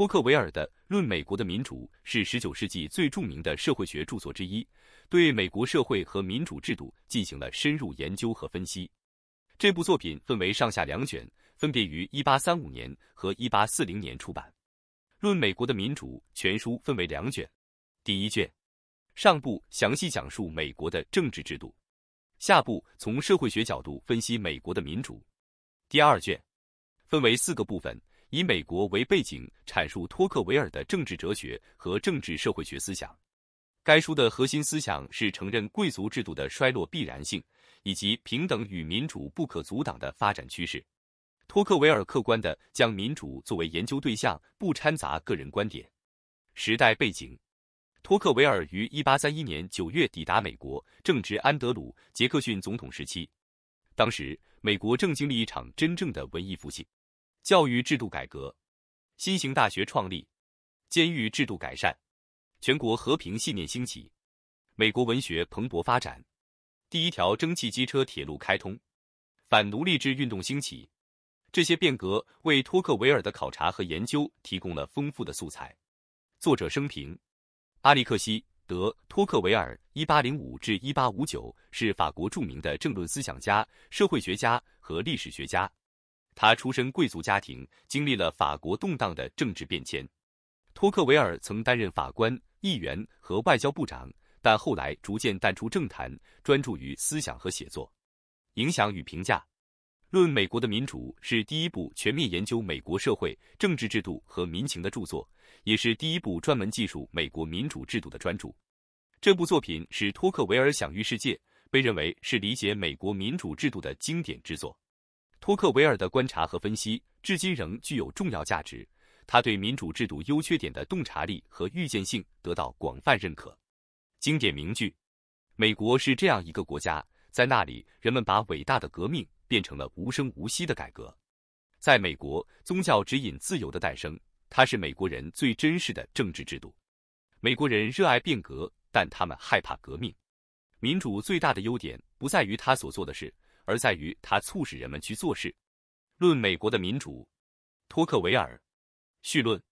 托克维尔的《论美国的民主》是19世纪最著名的社会学著作之一，对美国社会和民主制度进行了深入研究和分析。这部作品分为上下两卷，分别于1835年和1840年出版。《论美国的民主》全书分为两卷：第一卷上部详细讲述美国的政治制度，下部从社会学角度分析美国的民主；第二卷分为四个部分。以美国为背景，阐述托克维尔的政治哲学和政治社会学思想。该书的核心思想是承认贵族制度的衰落必然性，以及平等与民主不可阻挡的发展趋势。托克维尔客观的将民主作为研究对象，不掺杂个人观点。时代背景：托克维尔于一八三一年九月抵达美国，正值安德鲁·杰克逊总统时期，当时美国正经历一场真正的文艺复兴。教育制度改革、新型大学创立、监狱制度改善、全国和平信念兴起、美国文学蓬勃发展、第一条蒸汽机车铁路开通、反奴隶制运动兴起，这些变革为托克维尔的考察和研究提供了丰富的素材。作者生平：阿利克西德·托克维尔 （1805-1859） 是法国著名的政论思想家、社会学家和历史学家。他出身贵族家庭，经历了法国动荡的政治变迁。托克维尔曾担任法官、议员和外交部长，但后来逐渐淡出政坛，专注于思想和写作。影响与评价，《论美国的民主》是第一部全面研究美国社会、政治制度和民情的著作，也是第一部专门记述美国民主制度的专著。这部作品使托克维尔享誉世界，被认为是理解美国民主制度的经典之作。托克维尔的观察和分析至今仍具有重要价值，他对民主制度优缺点的洞察力和预见性得到广泛认可。经典名句：“美国是这样一个国家，在那里，人们把伟大的革命变成了无声无息的改革。”在美国，宗教指引自由的诞生，它是美国人最珍视的政治制度。美国人热爱变革，但他们害怕革命。民主最大的优点不在于他所做的事。而在于它促使人们去做事。论美国的民主，托克维尔，序论。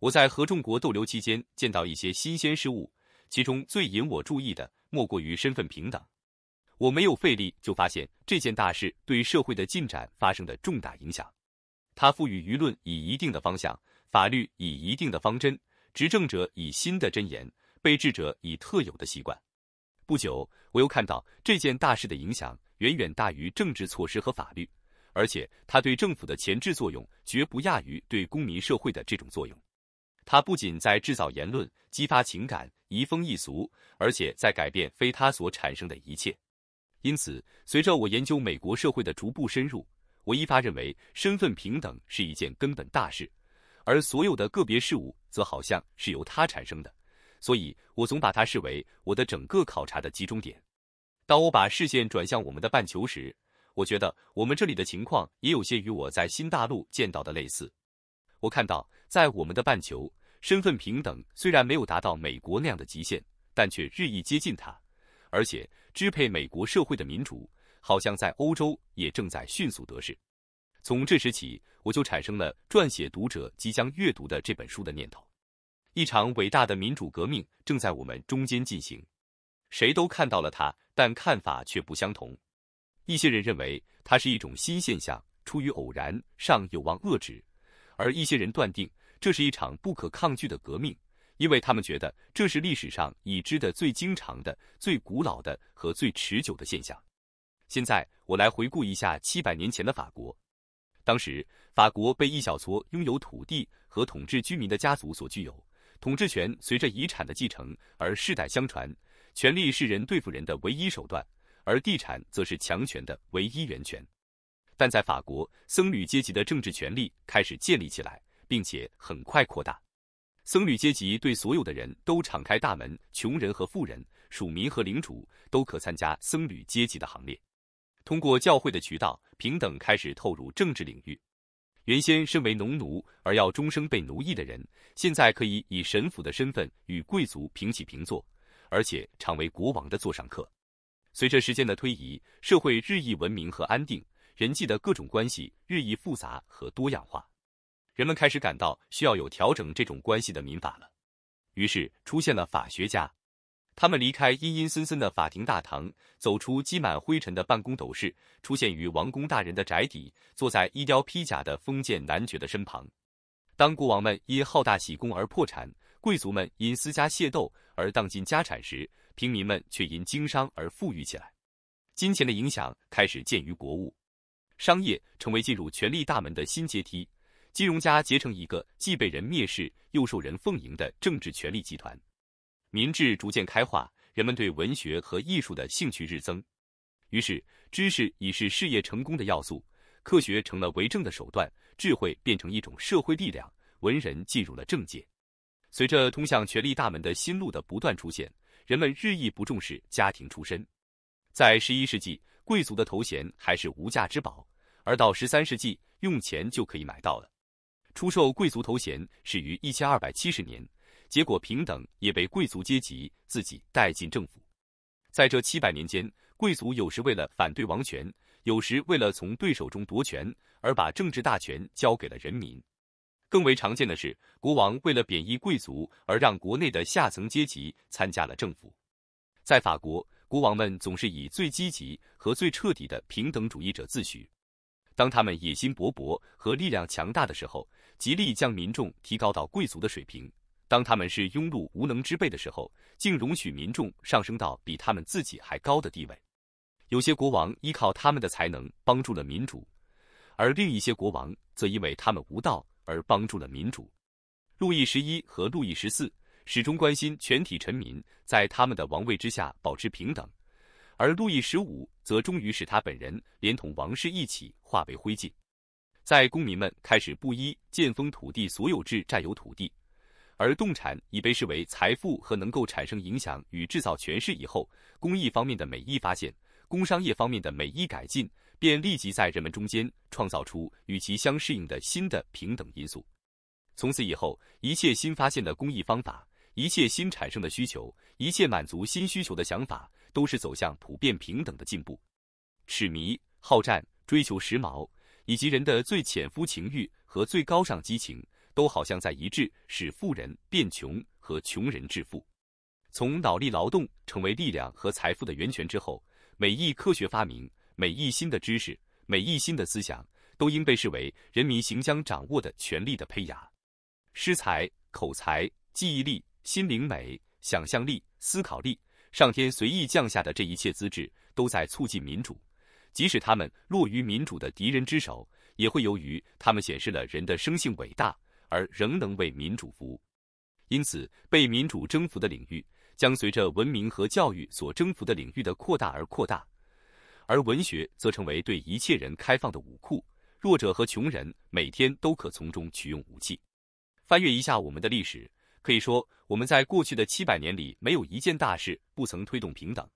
我在合众国逗留期间，见到一些新鲜事物，其中最引我注意的，莫过于身份平等。我没有费力就发现这件大事对社会的进展发生的重大影响。它赋予舆论以一定的方向，法律以一定的方针，执政者以新的箴言，被治者以特有的习惯。不久，我又看到这件大事的影响。远远大于政治措施和法律，而且它对政府的前置作用绝不亚于对公民社会的这种作用。它不仅在制造言论、激发情感、移风易俗，而且在改变非它所产生的一切。因此，随着我研究美国社会的逐步深入，我一发认为身份平等是一件根本大事，而所有的个别事物则好像是由它产生的。所以，我总把它视为我的整个考察的集中点。当我把视线转向我们的半球时，我觉得我们这里的情况也有些与我在新大陆见到的类似。我看到，在我们的半球，身份平等虽然没有达到美国那样的极限，但却日益接近它，而且支配美国社会的民主好像在欧洲也正在迅速得势。从这时起，我就产生了撰写读者即将阅读的这本书的念头。一场伟大的民主革命正在我们中间进行，谁都看到了它。但看法却不相同。一些人认为它是一种新现象，出于偶然，尚有望遏止；而一些人断定这是一场不可抗拒的革命，因为他们觉得这是历史上已知的最经常的、最古老的和最持久的现象。现在，我来回顾一下七百年前的法国。当时，法国被一小撮拥有土地和统治居民的家族所具有，统治权随着遗产的继承而世代相传。权力是人对付人的唯一手段，而地产则是强权的唯一源泉。但在法国，僧侣阶级的政治权力开始建立起来，并且很快扩大。僧侣阶级对所有的人都敞开大门，穷人和富人，庶民和领主都可参加僧侣阶级的行列。通过教会的渠道，平等开始透入政治领域。原先身为农奴而要终生被奴役的人，现在可以以神父的身份与贵族平起平坐。而且常为国王的座上客。随着时间的推移，社会日益文明和安定，人际的各种关系日益复杂和多样化，人们开始感到需要有调整这种关系的民法了。于是出现了法学家，他们离开阴阴森森的法庭大堂，走出积满灰尘的办公斗室，出现于王公大人的宅邸，坐在衣雕披甲的封建男爵的身旁。当国王们因好大喜功而破产，贵族们因私家械斗。而荡尽家产时，平民们却因经商而富裕起来。金钱的影响开始见于国务，商业成为进入权力大门的新阶梯。金融家结成一个既被人蔑视又受人奉迎的政治权力集团。民智逐渐开化，人们对文学和艺术的兴趣日增。于是，知识已是事业成功的要素，科学成了为政的手段，智慧变成一种社会力量，文人进入了政界。随着通向权力大门的新路的不断出现，人们日益不重视家庭出身。在十一世纪，贵族的头衔还是无价之宝，而到十三世纪，用钱就可以买到了。出售贵族头衔始于一千二百七十年，结果平等也被贵族阶级自己带进政府。在这七百年间，贵族有时为了反对王权，有时为了从对手中夺权，而把政治大权交给了人民。更为常见的是，国王为了贬义贵族而让国内的下层阶级参加了政府。在法国，国王们总是以最积极和最彻底的平等主义者自诩。当他们野心勃勃和力量强大的时候，极力将民众提高到贵族的水平；当他们是庸碌无能之辈的时候，竟容许民众上升到比他们自己还高的地位。有些国王依靠他们的才能帮助了民主，而另一些国王则因为他们无道。而帮助了民主。路易十一和路易十四始终关心全体臣民，在他们的王位之下保持平等，而路易十五则终于使他本人连同王室一起化为灰烬。在公民们开始不依建封土地所有制占有土地，而动产已被视为财富和能够产生影响与制造权势以后，公益方面的每一发现，工商业方面的每一改进。便立即在人们中间创造出与其相适应的新的平等因素。从此以后，一切新发现的工艺方法，一切新产生的需求，一切满足新需求的想法，都是走向普遍平等的进步。痴迷、好战、追求时髦，以及人的最潜伏情欲和最高尚激情，都好像在一致使富人变穷和穷人致富。从脑力劳动成为力量和财富的源泉之后，每一科学发明。每一新的知识，每一新的思想，都应被视为人民行将掌握的权力的胚芽。诗才、口才、记忆力、心灵美、想象力、思考力，上天随意降下的这一切资质，都在促进民主。即使他们落于民主的敌人之手，也会由于他们显示了人的生性伟大，而仍能为民主服务。因此，被民主征服的领域，将随着文明和教育所征服的领域的扩大而扩大。而文学则成为对一切人开放的武库，弱者和穷人每天都可从中取用武器。翻阅一下我们的历史，可以说我们在过去的七百年里，没有一件大事不曾推动平等。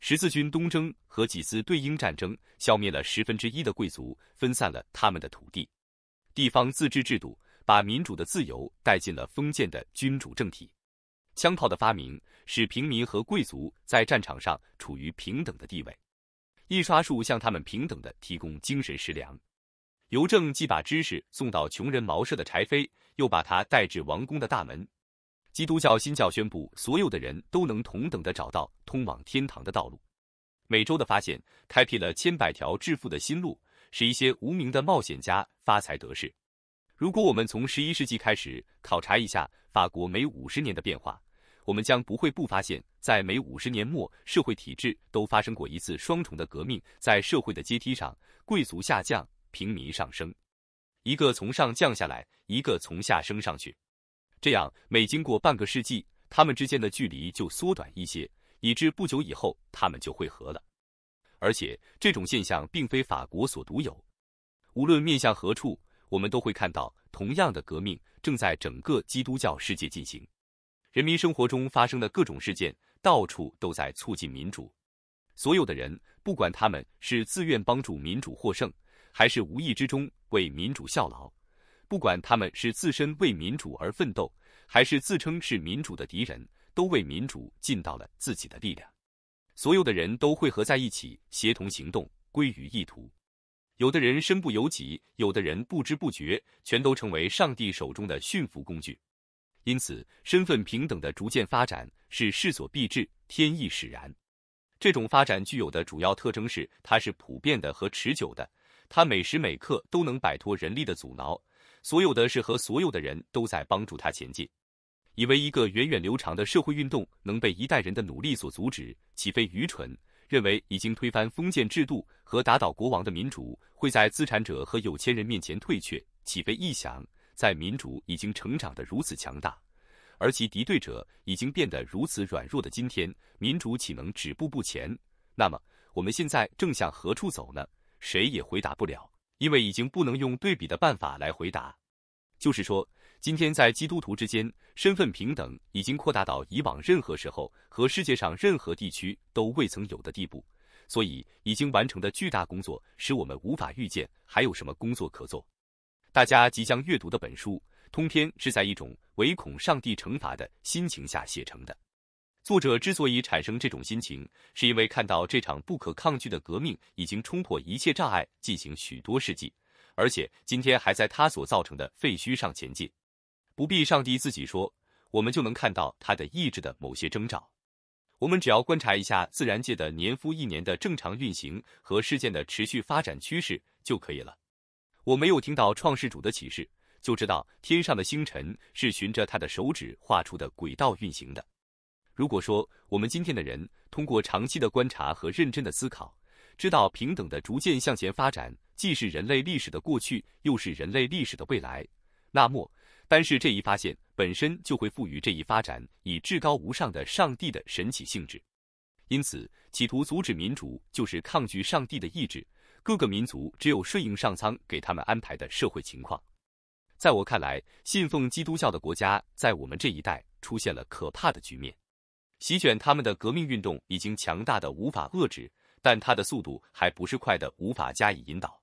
十字军东征和几次对英战争，消灭了十分之一的贵族，分散了他们的土地。地方自治制度把民主的自由带进了封建的君主政体。枪炮的发明使平民和贵族在战场上处于平等的地位。印刷术向他们平等的提供精神食粮，邮政既把知识送到穷人茅舍的柴扉，又把它带至王宫的大门。基督教新教宣布，所有的人都能同等的找到通往天堂的道路。美洲的发现开辟了千百条致富的新路，使一些无名的冒险家发财得势。如果我们从十一世纪开始考察一下法国每五十年的变化，我们将不会不发现，在每五十年末，社会体制都发生过一次双重的革命，在社会的阶梯上，贵族下降，平民上升，一个从上降下来，一个从下升上去，这样每经过半个世纪，他们之间的距离就缩短一些，以致不久以后他们就会合了。而且这种现象并非法国所独有，无论面向何处，我们都会看到同样的革命正在整个基督教世界进行。人民生活中发生的各种事件，到处都在促进民主。所有的人，不管他们是自愿帮助民主获胜，还是无意之中为民主效劳；不管他们是自身为民主而奋斗，还是自称是民主的敌人，都为民主尽到了自己的力量。所有的人都汇合在一起，协同行动，归于一途。有的人身不由己，有的人不知不觉，全都成为上帝手中的驯服工具。因此，身份平等的逐渐发展是势所必至、天意使然。这种发展具有的主要特征是，它是普遍的和持久的，它每时每刻都能摆脱人力的阻挠，所有的事和所有的人都在帮助它前进。以为一个源远流长的社会运动能被一代人的努力所阻止，岂非愚蠢？认为已经推翻封建制度和打倒国王的民主会在资产者和有钱人面前退却，岂非臆想？在民主已经成长得如此强大，而其敌对者已经变得如此软弱的今天，民主岂能止步不前？那么我们现在正向何处走呢？谁也回答不了，因为已经不能用对比的办法来回答。就是说，今天在基督徒之间，身份平等已经扩大到以往任何时候和世界上任何地区都未曾有的地步，所以已经完成的巨大工作使我们无法预见还有什么工作可做。大家即将阅读的本书，通篇是在一种唯恐上帝惩罚的心情下写成的。作者之所以产生这种心情，是因为看到这场不可抗拒的革命已经冲破一切障碍，进行许多世纪，而且今天还在他所造成的废墟上前进。不必上帝自己说，我们就能看到他的意志的某些征兆。我们只要观察一下自然界的年复一年的正常运行和事件的持续发展趋势就可以了。我没有听到创世主的启示，就知道天上的星辰是循着他的手指画出的轨道运行的。如果说我们今天的人通过长期的观察和认真的思考，知道平等的逐渐向前发展，既是人类历史的过去，又是人类历史的未来，那么单是这一发现本身就会赋予这一发展以至高无上的上帝的神奇性质。因此，企图阻止民主就是抗拒上帝的意志。各个民族只有顺应上苍给他们安排的社会情况。在我看来，信奉基督教的国家在我们这一代出现了可怕的局面。席卷他们的革命运动已经强大的无法遏制，但它的速度还不是快的无法加以引导。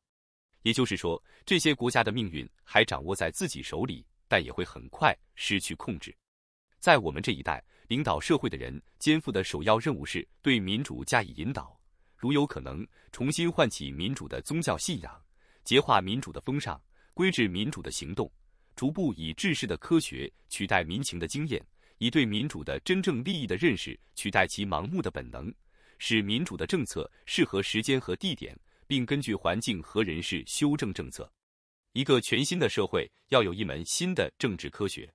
也就是说，这些国家的命运还掌握在自己手里，但也会很快失去控制。在我们这一代，领导社会的人肩负的首要任务是对民主加以引导。如有可能，重新唤起民主的宗教信仰，洁化民主的风尚，规制民主的行动，逐步以治世的科学取代民情的经验，以对民主的真正利益的认识取代其盲目的本能，使民主的政策适合时间和地点，并根据环境和人事修正政策。一个全新的社会要有一门新的政治科学，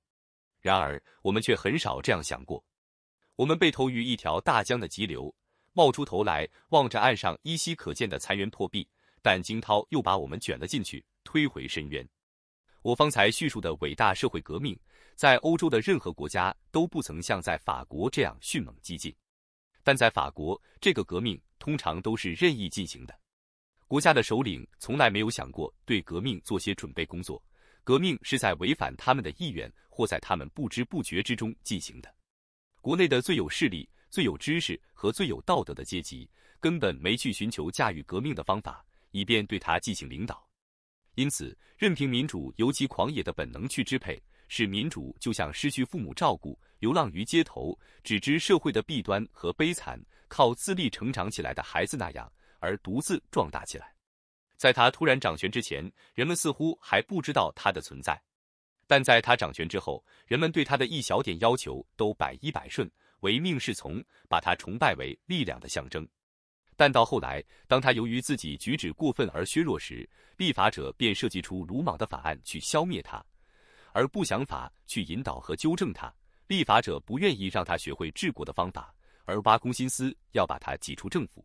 然而我们却很少这样想过。我们被投于一条大江的急流。冒出头来，望着岸上依稀可见的残垣破壁，但惊涛又把我们卷了进去，推回深渊。我方才叙述的伟大社会革命，在欧洲的任何国家都不曾像在法国这样迅猛激进。但在法国，这个革命通常都是任意进行的。国家的首领从来没有想过对革命做些准备工作，革命是在违反他们的意愿或在他们不知不觉之中进行的。国内的最有势力。最有知识和最有道德的阶级根本没去寻求驾驭革命的方法，以便对他进行领导。因此，任凭民主尤其狂野的本能去支配，使民主就像失去父母照顾、流浪于街头、只知社会的弊端和悲惨、靠自立成长起来的孩子那样，而独自壮大起来。在他突然掌权之前，人们似乎还不知道他的存在；但在他掌权之后，人们对他的一小点要求都百依百顺。唯命是从，把他崇拜为力量的象征。但到后来，当他由于自己举止过分而削弱时，立法者便设计出鲁莽的法案去消灭他，而不想法去引导和纠正他。立法者不愿意让他学会治国的方法，而挖空心思要把他挤出政府。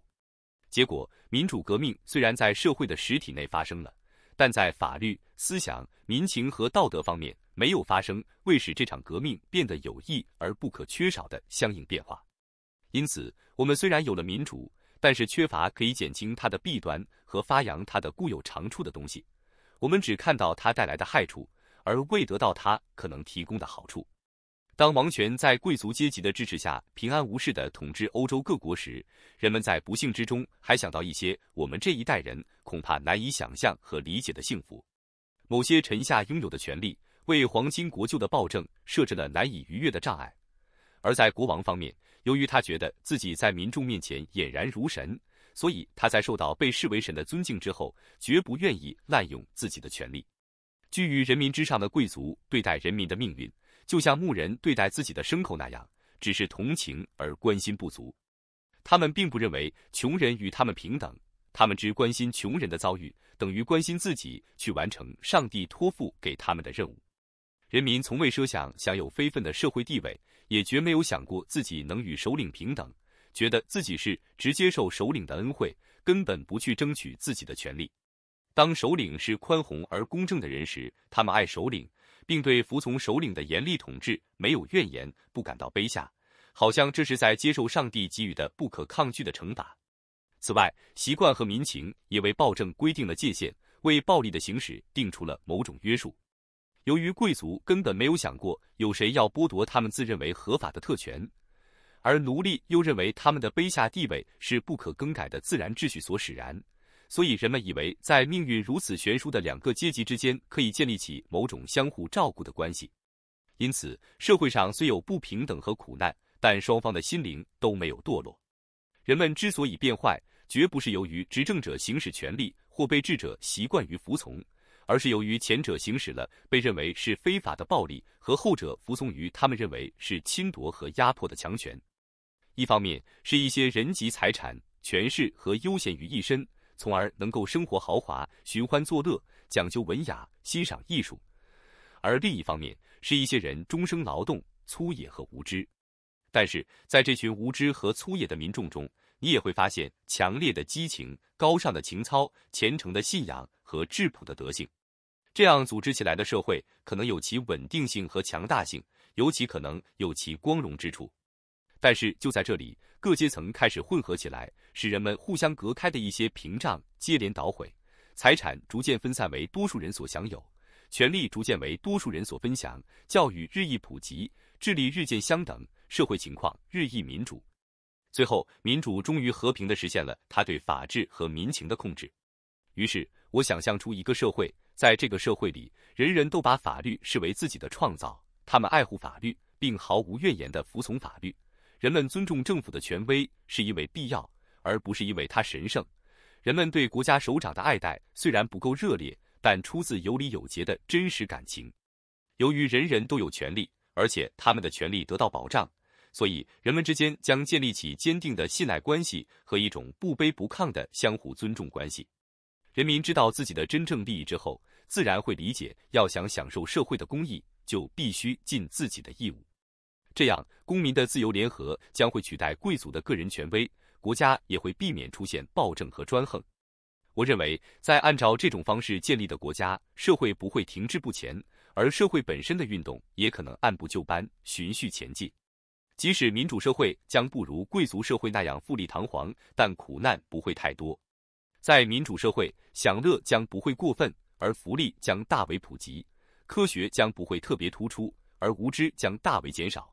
结果，民主革命虽然在社会的实体内发生了，但在法律、思想、民情和道德方面。没有发生为使这场革命变得有益而不可缺少的相应变化，因此我们虽然有了民主，但是缺乏可以减轻它的弊端和发扬它的固有长处的东西。我们只看到它带来的害处，而未得到它可能提供的好处。当王权在贵族阶级的支持下平安无事地统治欧洲各国时，人们在不幸之中还想到一些我们这一代人恐怕难以想象和理解的幸福。某些臣下拥有的权利。为皇亲国舅的暴政设置了难以逾越的障碍，而在国王方面，由于他觉得自己在民众面前俨然如神，所以他在受到被视为神的尊敬之后，绝不愿意滥用自己的权利。居于人民之上的贵族对待人民的命运，就像牧人对待自己的牲口那样，只是同情而关心不足。他们并不认为穷人与他们平等，他们只关心穷人的遭遇，等于关心自己去完成上帝托付给他们的任务。人民从未设想享有非分的社会地位，也绝没有想过自己能与首领平等，觉得自己是直接受首领的恩惠，根本不去争取自己的权利。当首领是宽宏而公正的人时，他们爱首领，并对服从首领的严厉统治没有怨言，不感到卑下，好像这是在接受上帝给予的不可抗拒的惩罚。此外，习惯和民情也为暴政规定了界限，为暴力的行使定出了某种约束。由于贵族根本没有想过有谁要剥夺他们自认为合法的特权，而奴隶又认为他们的卑下地位是不可更改的自然秩序所使然，所以人们以为在命运如此悬殊的两个阶级之间可以建立起某种相互照顾的关系。因此，社会上虽有不平等和苦难，但双方的心灵都没有堕落。人们之所以变坏，绝不是由于执政者行使权力或被治者习惯于服从。而是由于前者行使了被认为是非法的暴力，和后者服从于他们认为是侵夺和压迫的强权。一方面是一些人集财产、权势和悠闲于一身，从而能够生活豪华、寻欢作乐、讲究文雅、欣赏艺术；而另一方面是一些人终生劳动、粗野和无知。但是在这群无知和粗野的民众中，你也会发现强烈的激情、高尚的情操、虔诚的信仰和质朴的德性。这样组织起来的社会可能有其稳定性和强大性，尤其可能有其光荣之处。但是就在这里，各阶层开始混合起来，使人们互相隔开的一些屏障接连捣毁，财产逐渐分散为多数人所享有，权力逐渐为多数人所分享，教育日益普及，智力日渐相等，社会情况日益民主。最后，民主终于和平地实现了他对法治和民情的控制。于是，我想象出一个社会。在这个社会里，人人都把法律视为自己的创造，他们爱护法律，并毫无怨言地服从法律。人们尊重政府的权威，是因为必要，而不是因为他神圣。人们对国家首长的爱戴虽然不够热烈，但出自有理有节的真实感情。由于人人都有权利，而且他们的权利得到保障，所以人们之间将建立起坚定的信赖关系和一种不卑不亢的相互尊重关系。人民知道自己的真正利益之后，自然会理解，要想享受社会的公益，就必须尽自己的义务。这样，公民的自由联合将会取代贵族的个人权威，国家也会避免出现暴政和专横。我认为，在按照这种方式建立的国家，社会不会停滞不前，而社会本身的运动也可能按部就班、循序前进。即使民主社会将不如贵族社会那样富丽堂皇，但苦难不会太多。在民主社会，享乐将不会过分，而福利将大为普及；科学将不会特别突出，而无知将大为减少；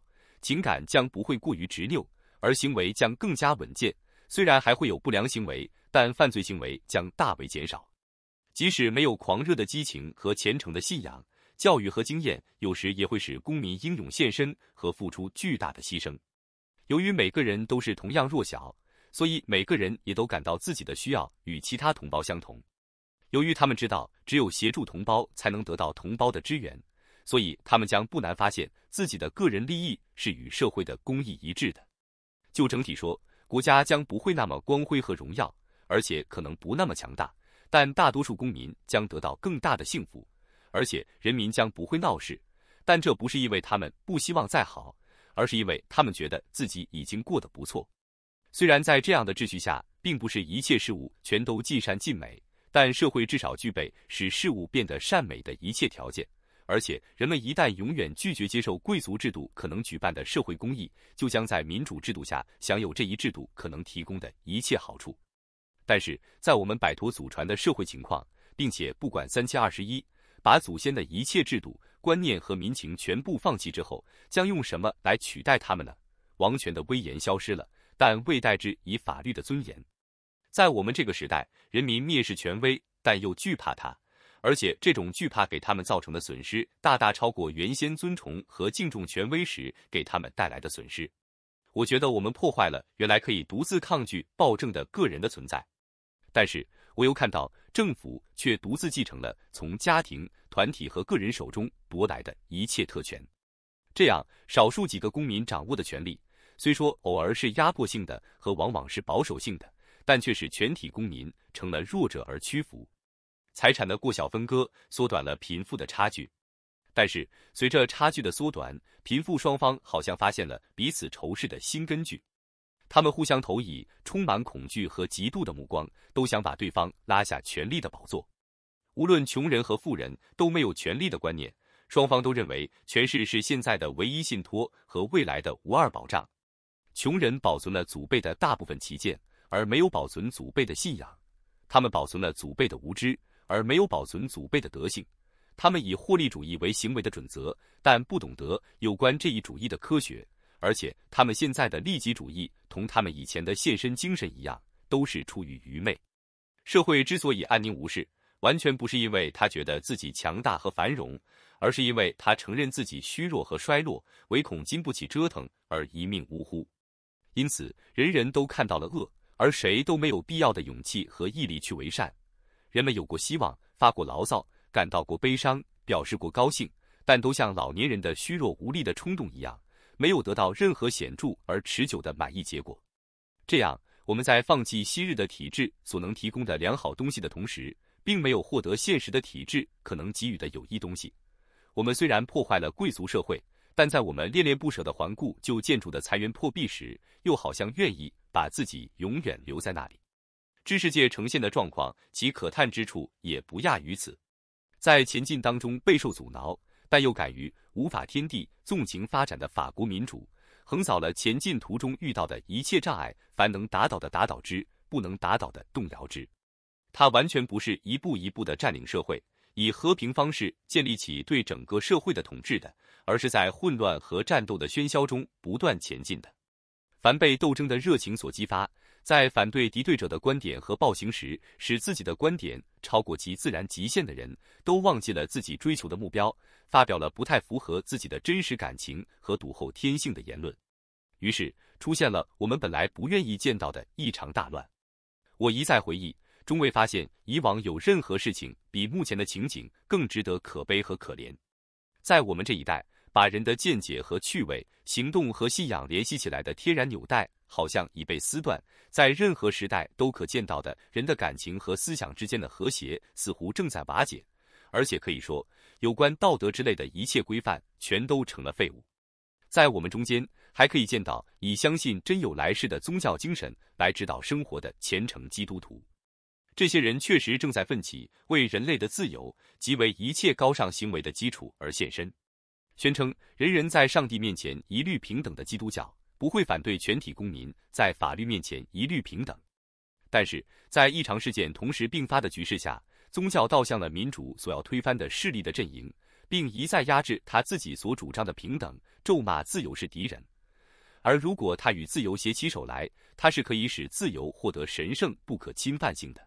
情感将不会过于执拗，而行为将更加稳健。虽然还会有不良行为，但犯罪行为将大为减少。即使没有狂热的激情和虔诚的信仰，教育和经验有时也会使公民英勇献身和付出巨大的牺牲。由于每个人都是同样弱小。所以每个人也都感到自己的需要与其他同胞相同。由于他们知道只有协助同胞才能得到同胞的支援，所以他们将不难发现自己的个人利益是与社会的公益一致的。就整体说，国家将不会那么光辉和荣耀，而且可能不那么强大，但大多数公民将得到更大的幸福，而且人民将不会闹事。但这不是因为他们不希望再好，而是因为他们觉得自己已经过得不错。虽然在这样的秩序下，并不是一切事物全都尽善尽美，但社会至少具备使事物变得善美的一切条件。而且，人们一旦永远拒绝接受贵族制度可能举办的社会公益，就将在民主制度下享有这一制度可能提供的一切好处。但是，在我们摆脱祖传的社会情况，并且不管三七二十一，把祖先的一切制度、观念和民情全部放弃之后，将用什么来取代他们呢？王权的威严消失了。但未代之以法律的尊严。在我们这个时代，人民蔑视权威，但又惧怕他，而且这种惧怕给他们造成的损失，大大超过原先尊崇和敬重权威时给他们带来的损失。我觉得我们破坏了原来可以独自抗拒暴政的个人的存在，但是我又看到政府却独自继承了从家庭、团体和个人手中夺来的一切特权。这样，少数几个公民掌握的权利。虽说偶尔是压迫性的和往往是保守性的，但却使全体公民成了弱者而屈服。财产的过小分割缩短了贫富的差距，但是随着差距的缩短，贫富双方好像发现了彼此仇视的新根据。他们互相投以充满恐惧和嫉妒的目光，都想把对方拉下权力的宝座。无论穷人和富人都没有权力的观念，双方都认为权势是现在的唯一信托和未来的无二保障。穷人保存了祖辈的大部分旗舰，而没有保存祖辈的信仰；他们保存了祖辈的无知，而没有保存祖辈的德性；他们以获利主义为行为的准则，但不懂得有关这一主义的科学；而且他们现在的利己主义同他们以前的献身精神一样，都是出于愚昧。社会之所以安宁无事，完全不是因为他觉得自己强大和繁荣，而是因为他承认自己虚弱和衰落，唯恐经不起折腾而一命呜呼。因此，人人都看到了恶，而谁都没有必要的勇气和毅力去为善。人们有过希望，发过牢骚，感到过悲伤，表示过高兴，但都像老年人的虚弱无力的冲动一样，没有得到任何显著而持久的满意结果。这样，我们在放弃昔日的体制所能提供的良好东西的同时，并没有获得现实的体制可能给予的有益东西。我们虽然破坏了贵族社会。但在我们恋恋不舍地环顾旧建筑的残垣破壁时，又好像愿意把自己永远留在那里。知识界呈现的状况，其可叹之处也不亚于此。在前进当中备受阻挠，但又敢于无法天地纵情发展的法国民主，横扫了前进途中遇到的一切障碍，凡能打倒的打倒之，不能打倒的动摇之。它完全不是一步一步地占领社会，以和平方式建立起对整个社会的统治的。而是在混乱和战斗的喧嚣中不断前进的。凡被斗争的热情所激发，在反对敌对者的观点和暴行时，使自己的观点超过其自然极限的人，都忘记了自己追求的目标，发表了不太符合自己的真实感情和笃厚天性的言论。于是出现了我们本来不愿意见到的异常大乱。我一再回忆，中尉发现以往有任何事情比目前的情景更值得可悲和可怜。在我们这一代。把人的见解和趣味、行动和信仰联系起来的天然纽带，好像已被撕断。在任何时代都可见到的人的感情和思想之间的和谐，似乎正在瓦解。而且可以说，有关道德之类的一切规范，全都成了废物。在我们中间，还可以见到以相信真有来世的宗教精神来指导生活的虔诚基督徒。这些人确实正在奋起，为人类的自由，即为一切高尚行为的基础而献身。宣称人人在上帝面前一律平等的基督教不会反对全体公民在法律面前一律平等，但是在异常事件同时并发的局势下，宗教倒向了民主所要推翻的势力的阵营，并一再压制他自己所主张的平等，咒骂自由是敌人。而如果他与自由携起手来，他是可以使自由获得神圣不可侵犯性的。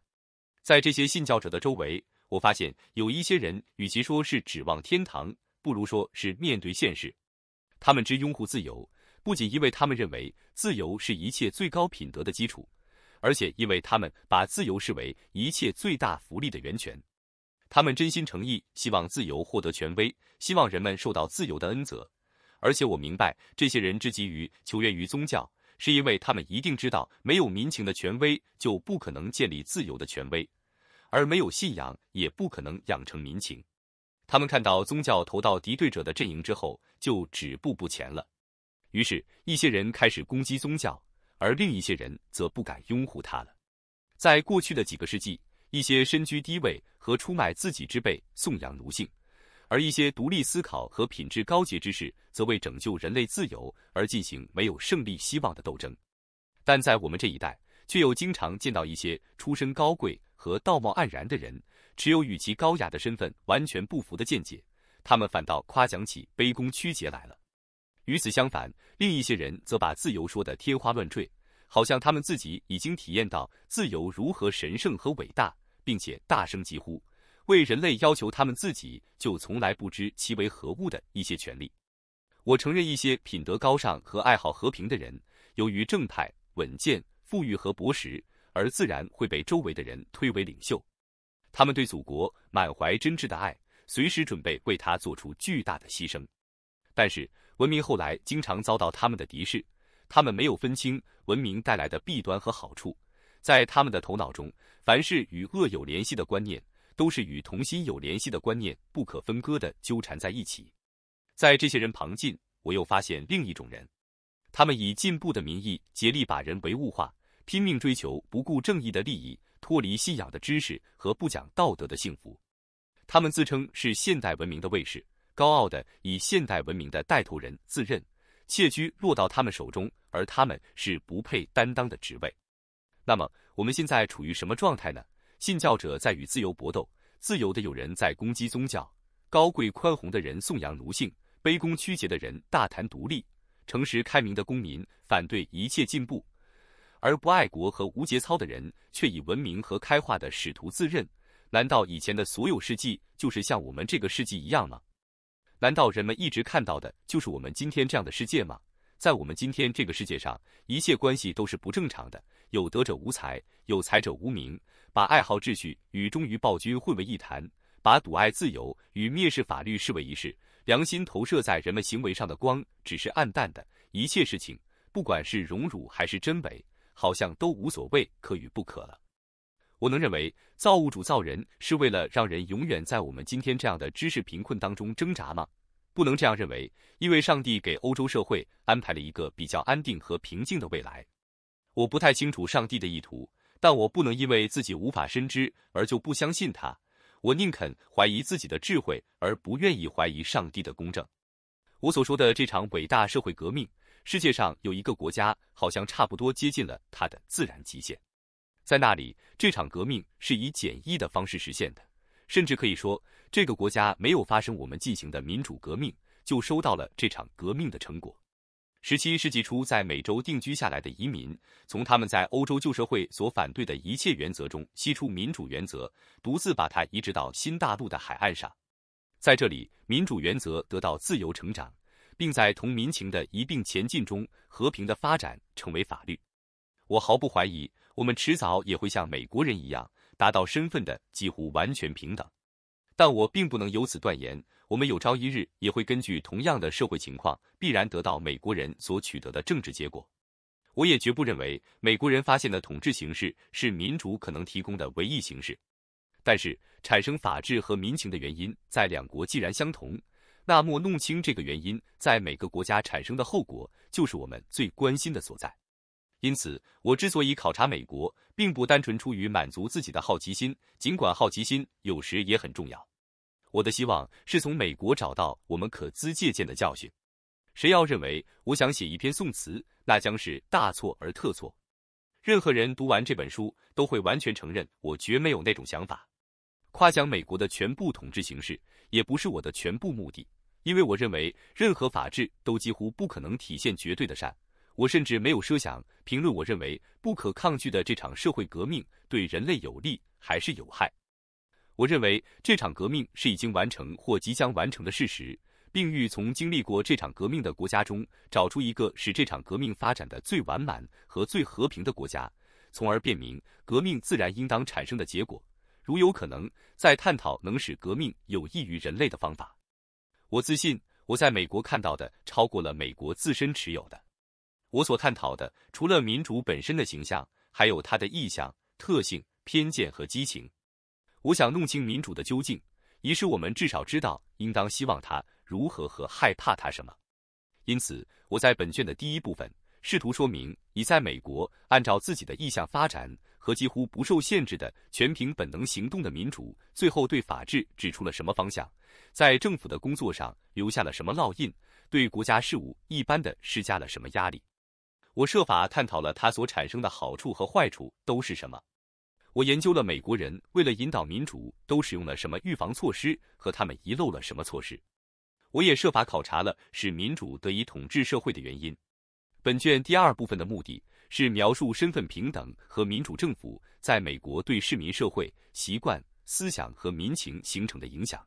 在这些信教者的周围，我发现有一些人，与其说是指望天堂。不如说是面对现实，他们之拥护自由，不仅因为他们认为自由是一切最高品德的基础，而且因为他们把自由视为一切最大福利的源泉。他们真心诚意希望自由获得权威，希望人们受到自由的恩泽。而且我明白，这些人之急于求援于宗教，是因为他们一定知道，没有民情的权威，就不可能建立自由的权威，而没有信仰，也不可能养成民情。他们看到宗教投到敌对者的阵营之后，就止步不前了。于是，一些人开始攻击宗教，而另一些人则不敢拥护他了。在过去的几个世纪，一些身居低位和出卖自己之辈颂扬奴性，而一些独立思考和品质高洁之士则为拯救人类自由而进行没有胜利希望的斗争。但在我们这一代，却又经常见到一些出身高贵和道貌岸然的人。持有与其高雅的身份完全不符的见解，他们反倒夸奖起卑躬屈节来了。与此相反，另一些人则把自由说得天花乱坠，好像他们自己已经体验到自由如何神圣和伟大，并且大声疾呼为人类要求他们自己就从来不知其为何物的一些权利。我承认，一些品德高尚和爱好和平的人，由于正派、稳健、富裕和博识，而自然会被周围的人推为领袖。他们对祖国满怀真挚的爱，随时准备为他做出巨大的牺牲。但是文明后来经常遭到他们的敌视，他们没有分清文明带来的弊端和好处，在他们的头脑中，凡是与恶有联系的观念，都是与童心有联系的观念不可分割的纠缠在一起。在这些人旁近，我又发现另一种人，他们以进步的名义竭力把人唯物化，拼命追求不顾正义的利益。脱离信仰的知识和不讲道德的幸福，他们自称是现代文明的卫士，高傲的以现代文明的带头人自认。窃居落到他们手中，而他们是不配担当的职位。那么我们现在处于什么状态呢？信教者在与自由搏斗，自由的有人在攻击宗教，高贵宽宏的人颂扬奴性，卑躬屈节的人大谈独立，诚实开明的公民反对一切进步。而不爱国和无节操的人，却以文明和开化的使徒自认。难道以前的所有世纪就是像我们这个世纪一样吗？难道人们一直看到的就是我们今天这样的世界吗？在我们今天这个世界上，一切关系都是不正常的。有德者无才，有才者无名。把爱好秩序与忠于暴君混为一谈，把赌爱自由与蔑视法律视为一事。良心投射在人们行为上的光只是暗淡的。一切事情，不管是荣辱还是真伪。好像都无所谓可与不可了。我能认为造物主造人是为了让人永远在我们今天这样的知识贫困当中挣扎吗？不能这样认为，因为上帝给欧洲社会安排了一个比较安定和平静的未来。我不太清楚上帝的意图，但我不能因为自己无法深知而就不相信他。我宁肯怀疑自己的智慧，而不愿意怀疑上帝的公正。我所说的这场伟大社会革命。世界上有一个国家，好像差不多接近了它的自然极限。在那里，这场革命是以简易的方式实现的，甚至可以说，这个国家没有发生我们进行的民主革命，就收到了这场革命的成果。十七世纪初，在美洲定居下来的移民，从他们在欧洲旧社会所反对的一切原则中吸出民主原则，独自把它移植到新大陆的海岸上，在这里，民主原则得到自由成长。并在同民情的一并前进中，和平的发展成为法律。我毫不怀疑，我们迟早也会像美国人一样，达到身份的几乎完全平等。但我并不能由此断言，我们有朝一日也会根据同样的社会情况，必然得到美国人所取得的政治结果。我也绝不认为美国人发现的统治形式是民主可能提供的唯一形式。但是，产生法治和民情的原因，在两国既然相同。那么弄清这个原因，在每个国家产生的后果，就是我们最关心的所在。因此，我之所以考察美国，并不单纯出于满足自己的好奇心，尽管好奇心有时也很重要。我的希望是从美国找到我们可资借鉴的教训。谁要认为我想写一篇颂词，那将是大错而特错。任何人读完这本书，都会完全承认我绝没有那种想法。夸奖美国的全部统治形式，也不是我的全部目的。因为我认为任何法治都几乎不可能体现绝对的善，我甚至没有设想评论。我认为不可抗拒的这场社会革命对人类有利还是有害？我认为这场革命是已经完成或即将完成的事实，并欲从经历过这场革命的国家中找出一个使这场革命发展的最完满和最和平的国家，从而辨明革命自然应当产生的结果。如有可能，再探讨能使革命有益于人类的方法。我自信我在美国看到的超过了美国自身持有的。我所探讨的除了民主本身的形象，还有它的意向、特性、偏见和激情。我想弄清民主的究竟，以使我们至少知道应当希望它如何和害怕它什么。因此，我在本卷的第一部分试图说明，以在美国按照自己的意向发展和几乎不受限制的全凭本能行动的民主，最后对法治指出了什么方向。在政府的工作上留下了什么烙印？对国家事务一般的施加了什么压力？我设法探讨了它所产生的好处和坏处都是什么。我研究了美国人为了引导民主都使用了什么预防措施和他们遗漏了什么措施。我也设法考察了使民主得以统治社会的原因。本卷第二部分的目的是描述身份平等和民主政府在美国对市民社会习惯、思想和民情形成的影响。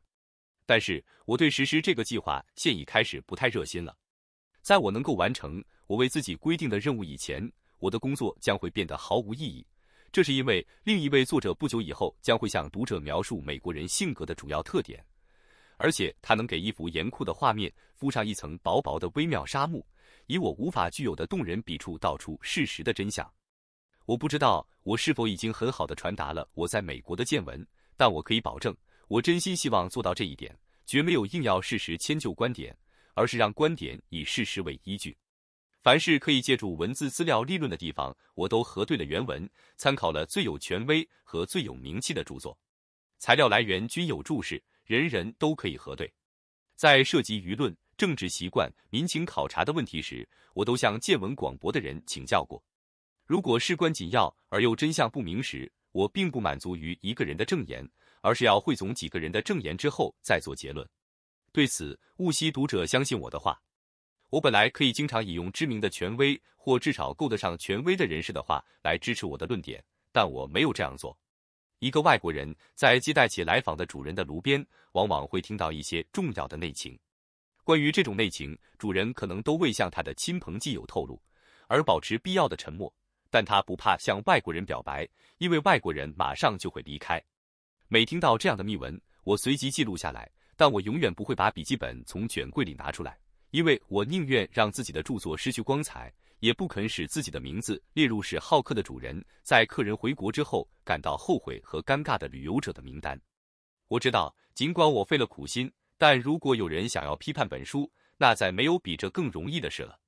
但是我对实施这个计划现已开始不太热心了。在我能够完成我为自己规定的任务以前，我的工作将会变得毫无意义。这是因为另一位作者不久以后将会向读者描述美国人性格的主要特点，而且他能给一幅严酷的画面敷上一层薄薄的微妙纱幕，以我无法具有的动人笔触道出事实的真相。我不知道我是否已经很好的传达了我在美国的见闻，但我可以保证。我真心希望做到这一点，绝没有硬要事实迁就观点，而是让观点以事实为依据。凡是可以借助文字资料立论的地方，我都核对了原文，参考了最有权威和最有名气的著作，材料来源均有注释，人人都可以核对。在涉及舆论、政治习惯、民情考察的问题时，我都向见闻广博的人请教过。如果事关紧要而又真相不明时，我并不满足于一个人的证言。而是要汇总几个人的证言之后再做结论。对此，勿希读者相信我的话。我本来可以经常引用知名的权威或至少够得上权威的人士的话来支持我的论点，但我没有这样做。一个外国人在接待起来访的主人的炉边，往往会听到一些重要的内情。关于这种内情，主人可能都未向他的亲朋基友透露，而保持必要的沉默。但他不怕向外国人表白，因为外国人马上就会离开。每听到这样的秘闻，我随即记录下来。但我永远不会把笔记本从卷柜里拿出来，因为我宁愿让自己的著作失去光彩，也不肯使自己的名字列入使好客的主人在客人回国之后感到后悔和尴尬的旅游者的名单。我知道，尽管我费了苦心，但如果有人想要批判本书，那再没有比这更容易的事了。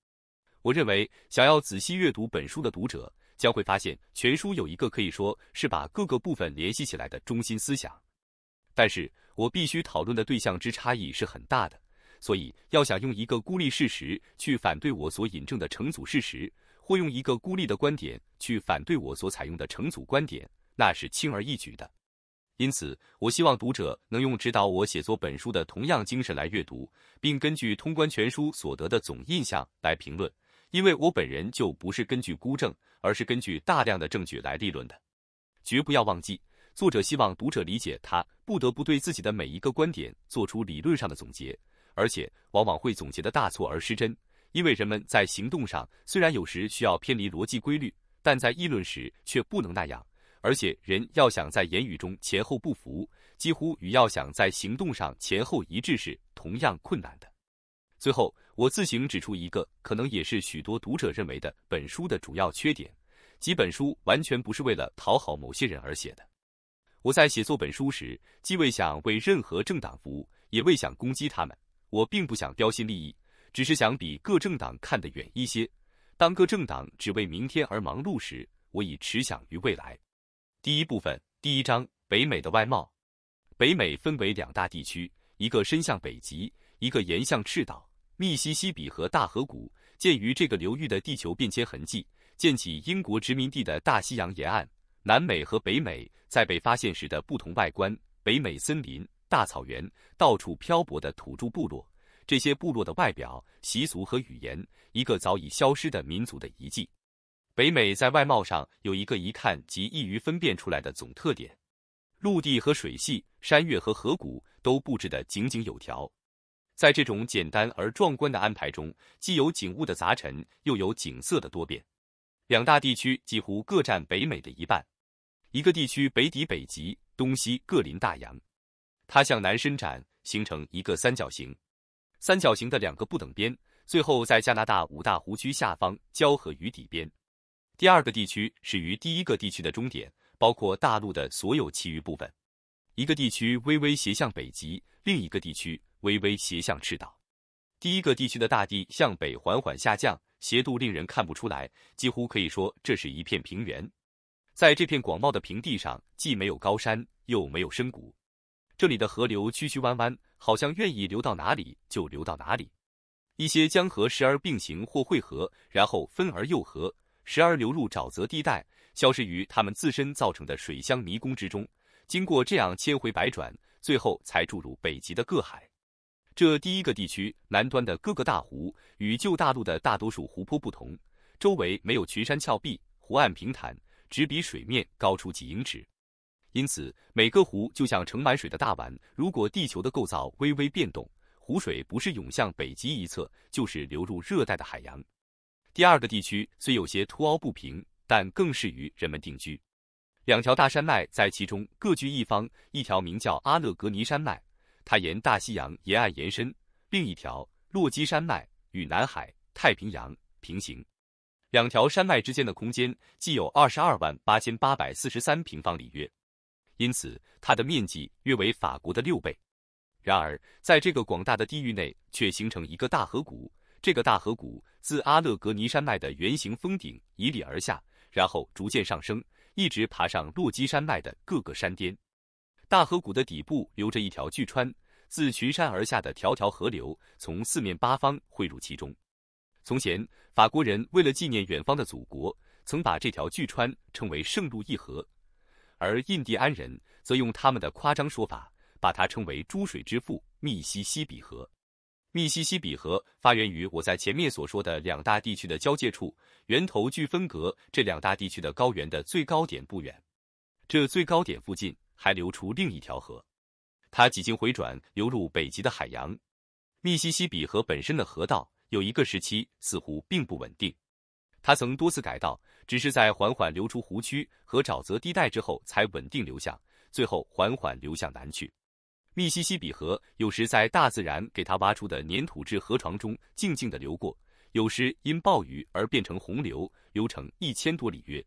我认为，想要仔细阅读本书的读者。将会发现全书有一个可以说是把各个部分联系起来的中心思想，但是我必须讨论的对象之差异是很大的，所以要想用一个孤立事实去反对我所引证的成组事实，或用一个孤立的观点去反对我所采用的成组观点，那是轻而易举的。因此，我希望读者能用指导我写作本书的同样精神来阅读，并根据通观全书所得的总印象来评论，因为我本人就不是根据孤证。而是根据大量的证据来立论的，绝不要忘记，作者希望读者理解他不得不对自己的每一个观点做出理论上的总结，而且往往会总结的大错而失真，因为人们在行动上虽然有时需要偏离逻辑规律，但在议论时却不能那样，而且人要想在言语中前后不符，几乎与要想在行动上前后一致是同样困难的。最后。我自行指出一个可能也是许多读者认为的本书的主要缺点，即本书完全不是为了讨好某些人而写的。我在写作本书时，既未想为任何政党服务，也未想攻击他们。我并不想标新立异，只是想比各政党看得远一些。当各政党只为明天而忙碌时，我已驰想于未来。第一部分，第一章：北美的外贸。北美分为两大地区，一个伸向北极，一个延向赤道。密西西比河大河谷，鉴于这个流域的地球变迁痕迹，建起英国殖民地的大西洋沿岸、南美和北美在被发现时的不同外观。北美森林、大草原，到处漂泊的土著部落，这些部落的外表、习俗和语言，一个早已消失的民族的遗迹。北美在外貌上有一个一看即易于分辨出来的总特点：陆地和水系、山岳和河谷都布置得井井有条。在这种简单而壮观的安排中，既有景物的杂陈，又有景色的多变。两大地区几乎各占北美的一半。一个地区北抵北极，东西各临大洋，它向南伸展，形成一个三角形。三角形的两个不等边，最后在加拿大五大湖区下方交合于底边。第二个地区始于第一个地区的终点，包括大陆的所有其余部分。一个地区微微斜向北极，另一个地区。微微斜向赤道，第一个地区的大地向北缓缓下降，斜度令人看不出来，几乎可以说这是一片平原。在这片广袤的平地上，既没有高山，又没有深谷。这里的河流曲曲弯弯，好像愿意流到哪里就流到哪里。一些江河时而并行或汇合，然后分而又合，时而流入沼泽地带，消失于它们自身造成的水乡迷宫之中。经过这样千回百转，最后才注入北极的各海。这第一个地区南端的各个大湖，与旧大陆的大多数湖泊不同，周围没有群山峭壁，湖岸平坦，只比水面高出几英尺。因此，每个湖就像盛满水的大碗。如果地球的构造微微变动，湖水不是涌向北极一侧，就是流入热带的海洋。第二个地区虽有些凸凹不平，但更适于人们定居。两条大山脉在其中各居一方，一条名叫阿勒格尼山脉。它沿大西洋沿岸延伸，另一条落基山脉与南海、太平洋平行，两条山脉之间的空间既有二十二万八千八百四十三平方里约，因此它的面积约为法国的六倍。然而，在这个广大的地域内，却形成一个大河谷，这个大河谷自阿勒格尼山脉的圆形峰顶迤逦而下，然后逐渐上升，一直爬上洛基山脉的各个山巅。大河谷的底部流着一条巨川，自群山而下的条条河流从四面八方汇入其中。从前，法国人为了纪念远方的祖国，曾把这条巨川称为圣路易河，而印第安人则用他们的夸张说法把它称为“诸水之父”——密西西比河。密西西比河发源于我在前面所说的两大地区的交界处，源头距分隔这两大地区的高原的最高点不远，这最高点附近。还流出另一条河，它几经回转，流入北极的海洋。密西西比河本身的河道有一个时期似乎并不稳定，它曾多次改道，只是在缓缓流出湖区和沼泽地带之后才稳定流向，最后缓缓流向南去。密西西比河有时在大自然给它挖出的粘土质河床中静静地流过，有时因暴雨而变成洪流，流成一千多里约，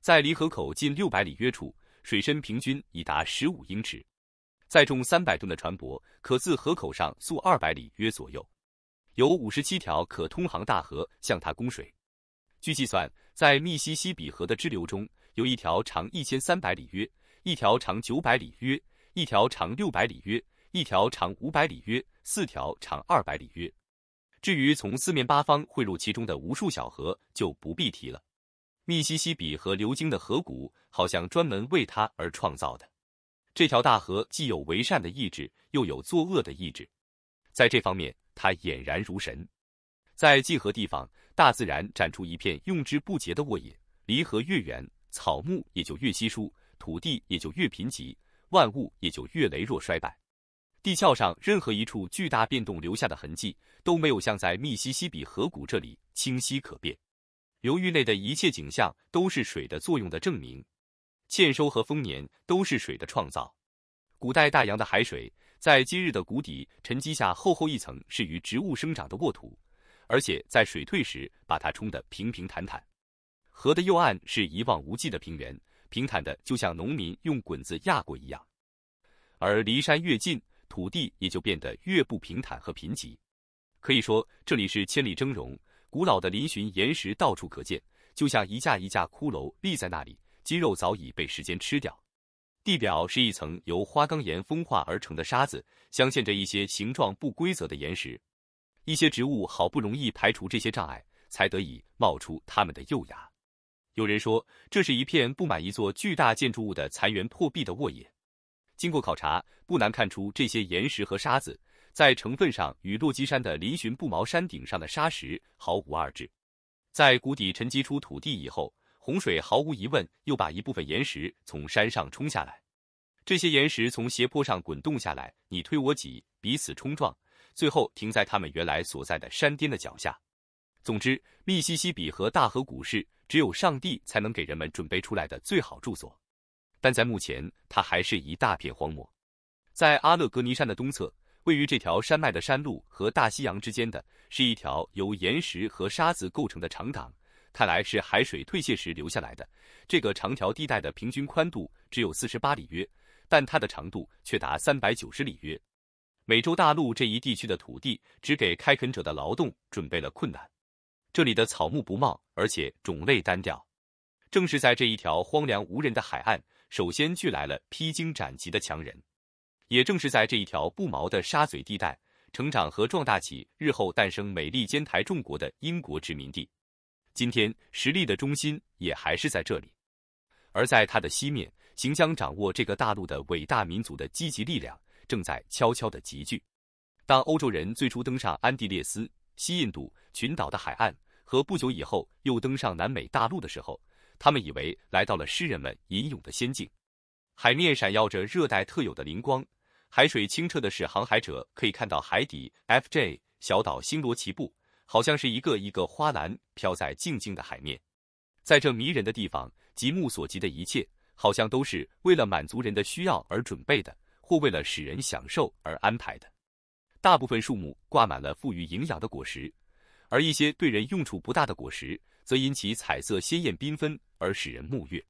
在离河口近六百里约处。水深平均已达十五英尺，载重三百吨的船舶可自河口上溯二百里约左右。有五十七条可通航大河向它供水。据计算，在密西西比河的支流中，有一条长一千三百里约，一条长九百里约，一条长六百里约，一条长五百里约，四条长二百里约。至于从四面八方汇入其中的无数小河，就不必提了。密西西比河流经的河谷好像专门为它而创造的。这条大河既有为善的意志，又有作恶的意志，在这方面它俨然如神。在近河地方，大自然展出一片用之不竭的沃野；离河越远，草木也就越稀疏，土地也就越贫瘠，万物也就越羸弱衰败。地壳上任何一处巨大变动留下的痕迹，都没有像在密西西比河谷这里清晰可辨。流域内的一切景象都是水的作用的证明，欠收和丰年都是水的创造。古代大洋的海水在今日的谷底沉积下厚厚一层，是于植物生长的沃土，而且在水退时把它冲得平平坦坦。河的右岸是一望无际的平原，平坦的就像农民用滚子压过一样，而离山越近，土地也就变得越不平坦和贫瘠。可以说，这里是千里峥嵘。古老的嶙峋岩石到处可见，就像一架一架骷髅立在那里，肌肉早已被时间吃掉。地表是一层由花岗岩风化而成的沙子，镶嵌着一些形状不规则的岩石。一些植物好不容易排除这些障碍，才得以冒出它们的幼芽。有人说，这是一片布满一座巨大建筑物的残垣破壁的沃野。经过考察，不难看出这些岩石和沙子。在成分上与洛基山的嶙峋布毛山顶上的砂石毫无二致，在谷底沉积出土地以后，洪水毫无疑问又把一部分岩石从山上冲下来，这些岩石从斜坡上滚动下来，你推我挤，彼此冲撞，最后停在他们原来所在的山巅的脚下。总之，密西西比河大河谷是只有上帝才能给人们准备出来的最好住所，但在目前，它还是一大片荒漠，在阿勒格尼山的东侧。位于这条山脉的山路和大西洋之间的，是一条由岩石和沙子构成的长港，看来是海水退泄时留下来的。这个长条地带的平均宽度只有四十八里约，但它的长度却达三百九十里约。美洲大陆这一地区的土地只给开垦者的劳动准备了困难，这里的草木不茂，而且种类单调。正是在这一条荒凉无人的海岸，首先聚来了披荆斩棘的强人。也正是在这一条不毛的沙嘴地带，成长和壮大起日后诞生美利坚台众国的英国殖民地。今天实力的中心也还是在这里。而在它的西面，行将掌握这个大陆的伟大民族的积极力量正在悄悄地集聚。当欧洲人最初登上安地列斯、西印度群岛的海岸，和不久以后又登上南美大陆的时候，他们以为来到了诗人们吟咏的仙境，海面闪耀着热带特有的灵光。海水清澈的，使航海者可以看到海底。FJ 小岛星罗棋布，好像是一个一个花篮飘在静静的海面。在这迷人的地方，极目所及的一切，好像都是为了满足人的需要而准备的，或为了使人享受而安排的。大部分树木挂满了富于营养的果实，而一些对人用处不大的果实，则因其彩色鲜艳缤纷而使人目悦。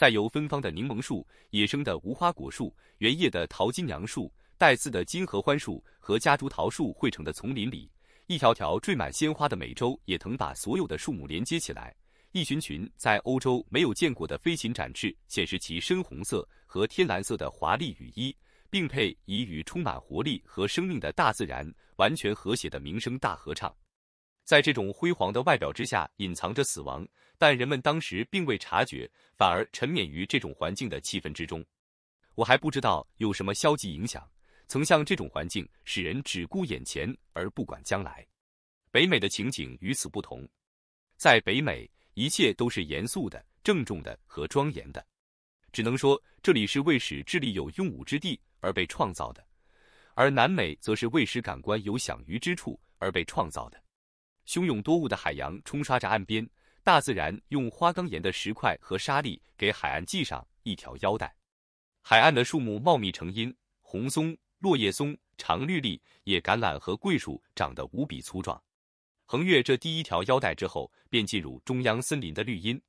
带由芬芳的柠檬树、野生的无花果树、圆叶的桃金娘树、带刺的金合欢树和夹竹桃树汇成的丛林里，一条条缀满鲜花的美洲野藤把所有的树木连接起来。一群群在欧洲没有见过的飞禽展翅，显示其深红色和天蓝色的华丽羽衣，并配以与充满活力和生命的大自然完全和谐的鸣声大合唱。在这种辉煌的外表之下，隐藏着死亡。但人们当时并未察觉，反而沉湎于这种环境的气氛之中。我还不知道有什么消极影响，曾像这种环境使人只顾眼前而不管将来。北美的情景与此不同，在北美一切都是严肃的、郑重的和庄严的，只能说这里是为使智力有用武之地而被创造的，而南美则是为使感官有享娱之处而被创造的。汹涌多雾的海洋冲刷着岸边。大自然用花岗岩的石块和沙砾给海岸系上一条腰带，海岸的树木茂密成荫，红松、落叶松、常绿栎、野橄榄和桂树长得无比粗壮。横越这第一条腰带之后，便进入中央森林的绿荫，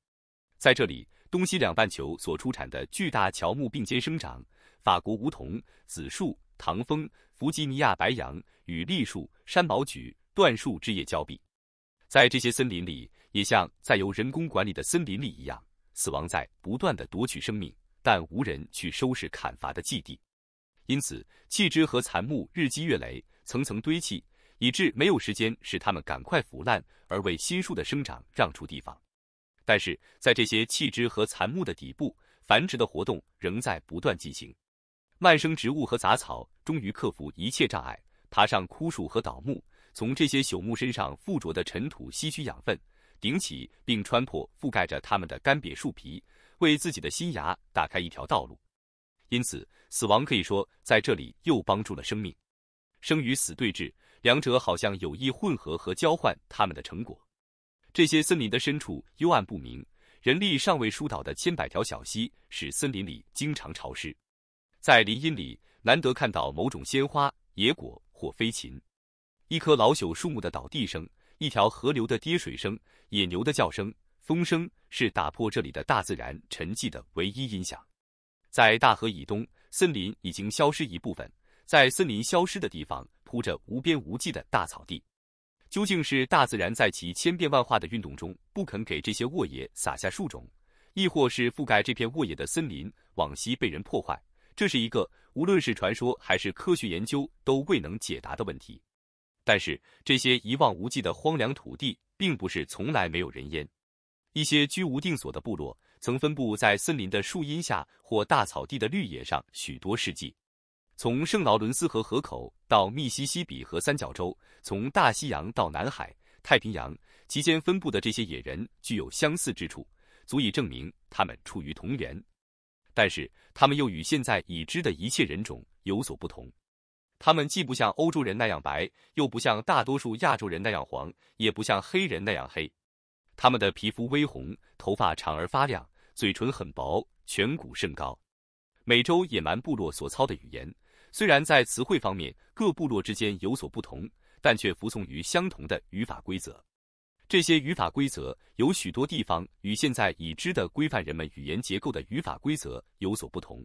在这里，东西两半球所出产的巨大乔木并肩生长，法国梧桐、紫树、唐枫、弗吉尼亚白杨与栎树、山毛榉、椴树枝叶交臂。在这些森林里。也像在由人工管理的森林里一样，死亡在不断的夺取生命，但无人去收拾砍伐的祭地，因此弃枝和残木日积月累，层层堆砌，以致没有时间使它们赶快腐烂，而为新树的生长让出地方。但是在这些弃枝和残木的底部，繁殖的活动仍在不断进行，蔓生植物和杂草终于克服一切障碍，爬上枯树和倒木，从这些朽木身上附着的尘土吸取养分。顶起并穿破覆盖着它们的干瘪树皮，为自己的新芽打开一条道路。因此，死亡可以说在这里又帮助了生命。生与死对峙，两者好像有意混合和交换他们的成果。这些森林的深处幽暗不明，人力尚未疏导的千百条小溪使森林里经常潮湿。在林荫里，难得看到某种鲜花、野果或飞禽。一棵老朽树木的倒地声。一条河流的跌水声、野牛的叫声、风声，是打破这里的大自然沉寂的唯一音响。在大河以东，森林已经消失一部分，在森林消失的地方，铺着无边无际的大草地。究竟是大自然在其千变万化的运动中不肯给这些沃野撒下树种，亦或是覆盖这片沃野的森林往西被人破坏？这是一个无论是传说还是科学研究都未能解答的问题。但是这些一望无际的荒凉土地并不是从来没有人烟，一些居无定所的部落曾分布在森林的树荫下或大草地的绿野上许多世纪。从圣劳伦斯河河口到密西西比河三角洲，从大西洋到南海、太平洋，其间分布的这些野人具有相似之处，足以证明他们处于同源。但是他们又与现在已知的一切人种有所不同。他们既不像欧洲人那样白，又不像大多数亚洲人那样黄，也不像黑人那样黑。他们的皮肤微红，头发长而发亮，嘴唇很薄，颧骨甚高。美洲野蛮部落所操的语言，虽然在词汇方面各部落之间有所不同，但却服从于相同的语法规则。这些语法规则有许多地方与现在已知的规范人们语言结构的语法规则有所不同。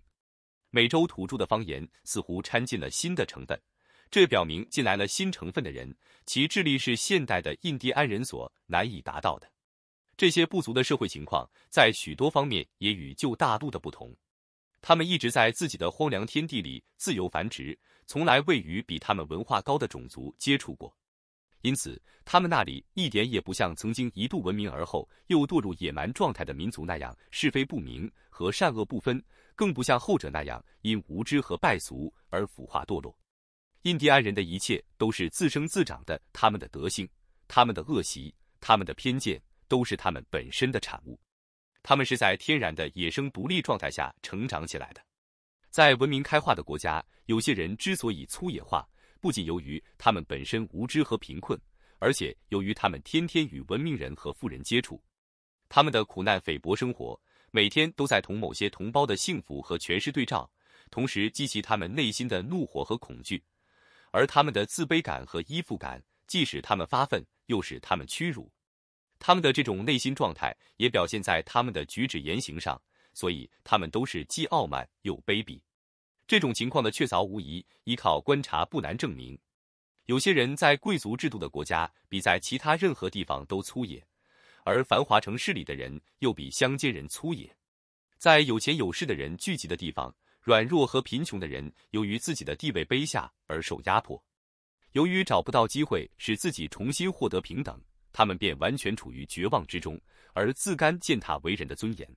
美洲土著的方言似乎掺进了新的成分，这表明进来了新成分的人，其智力是现代的印第安人所难以达到的。这些部族的社会情况在许多方面也与旧大陆的不同。他们一直在自己的荒凉天地里自由繁殖，从来未与比他们文化高的种族接触过，因此他们那里一点也不像曾经一度文明而后又堕入野蛮状态的民族那样是非不明和善恶不分。更不像后者那样因无知和败俗而腐化堕落。印第安人的一切都是自生自长的，他们的德性、他们的恶习、他们的偏见，都是他们本身的产物。他们是在天然的野生独立状态下成长起来的。在文明开化的国家，有些人之所以粗野化，不仅由于他们本身无知和贫困，而且由于他们天天与文明人和富人接触，他们的苦难菲薄生活。每天都在同某些同胞的幸福和权势对照，同时激起他们内心的怒火和恐惧，而他们的自卑感和依附感，既使他们发愤，又使他们屈辱。他们的这种内心状态也表现在他们的举止言行上，所以他们都是既傲慢又卑鄙。这种情况的确凿无疑，依靠观察不难证明。有些人在贵族制度的国家，比在其他任何地方都粗野。而繁华城市里的人又比乡间人粗野，在有钱有势的人聚集的地方，软弱和贫穷的人由于自己的地位卑下而受压迫，由于找不到机会使自己重新获得平等，他们便完全处于绝望之中，而自甘践踏为人的尊严。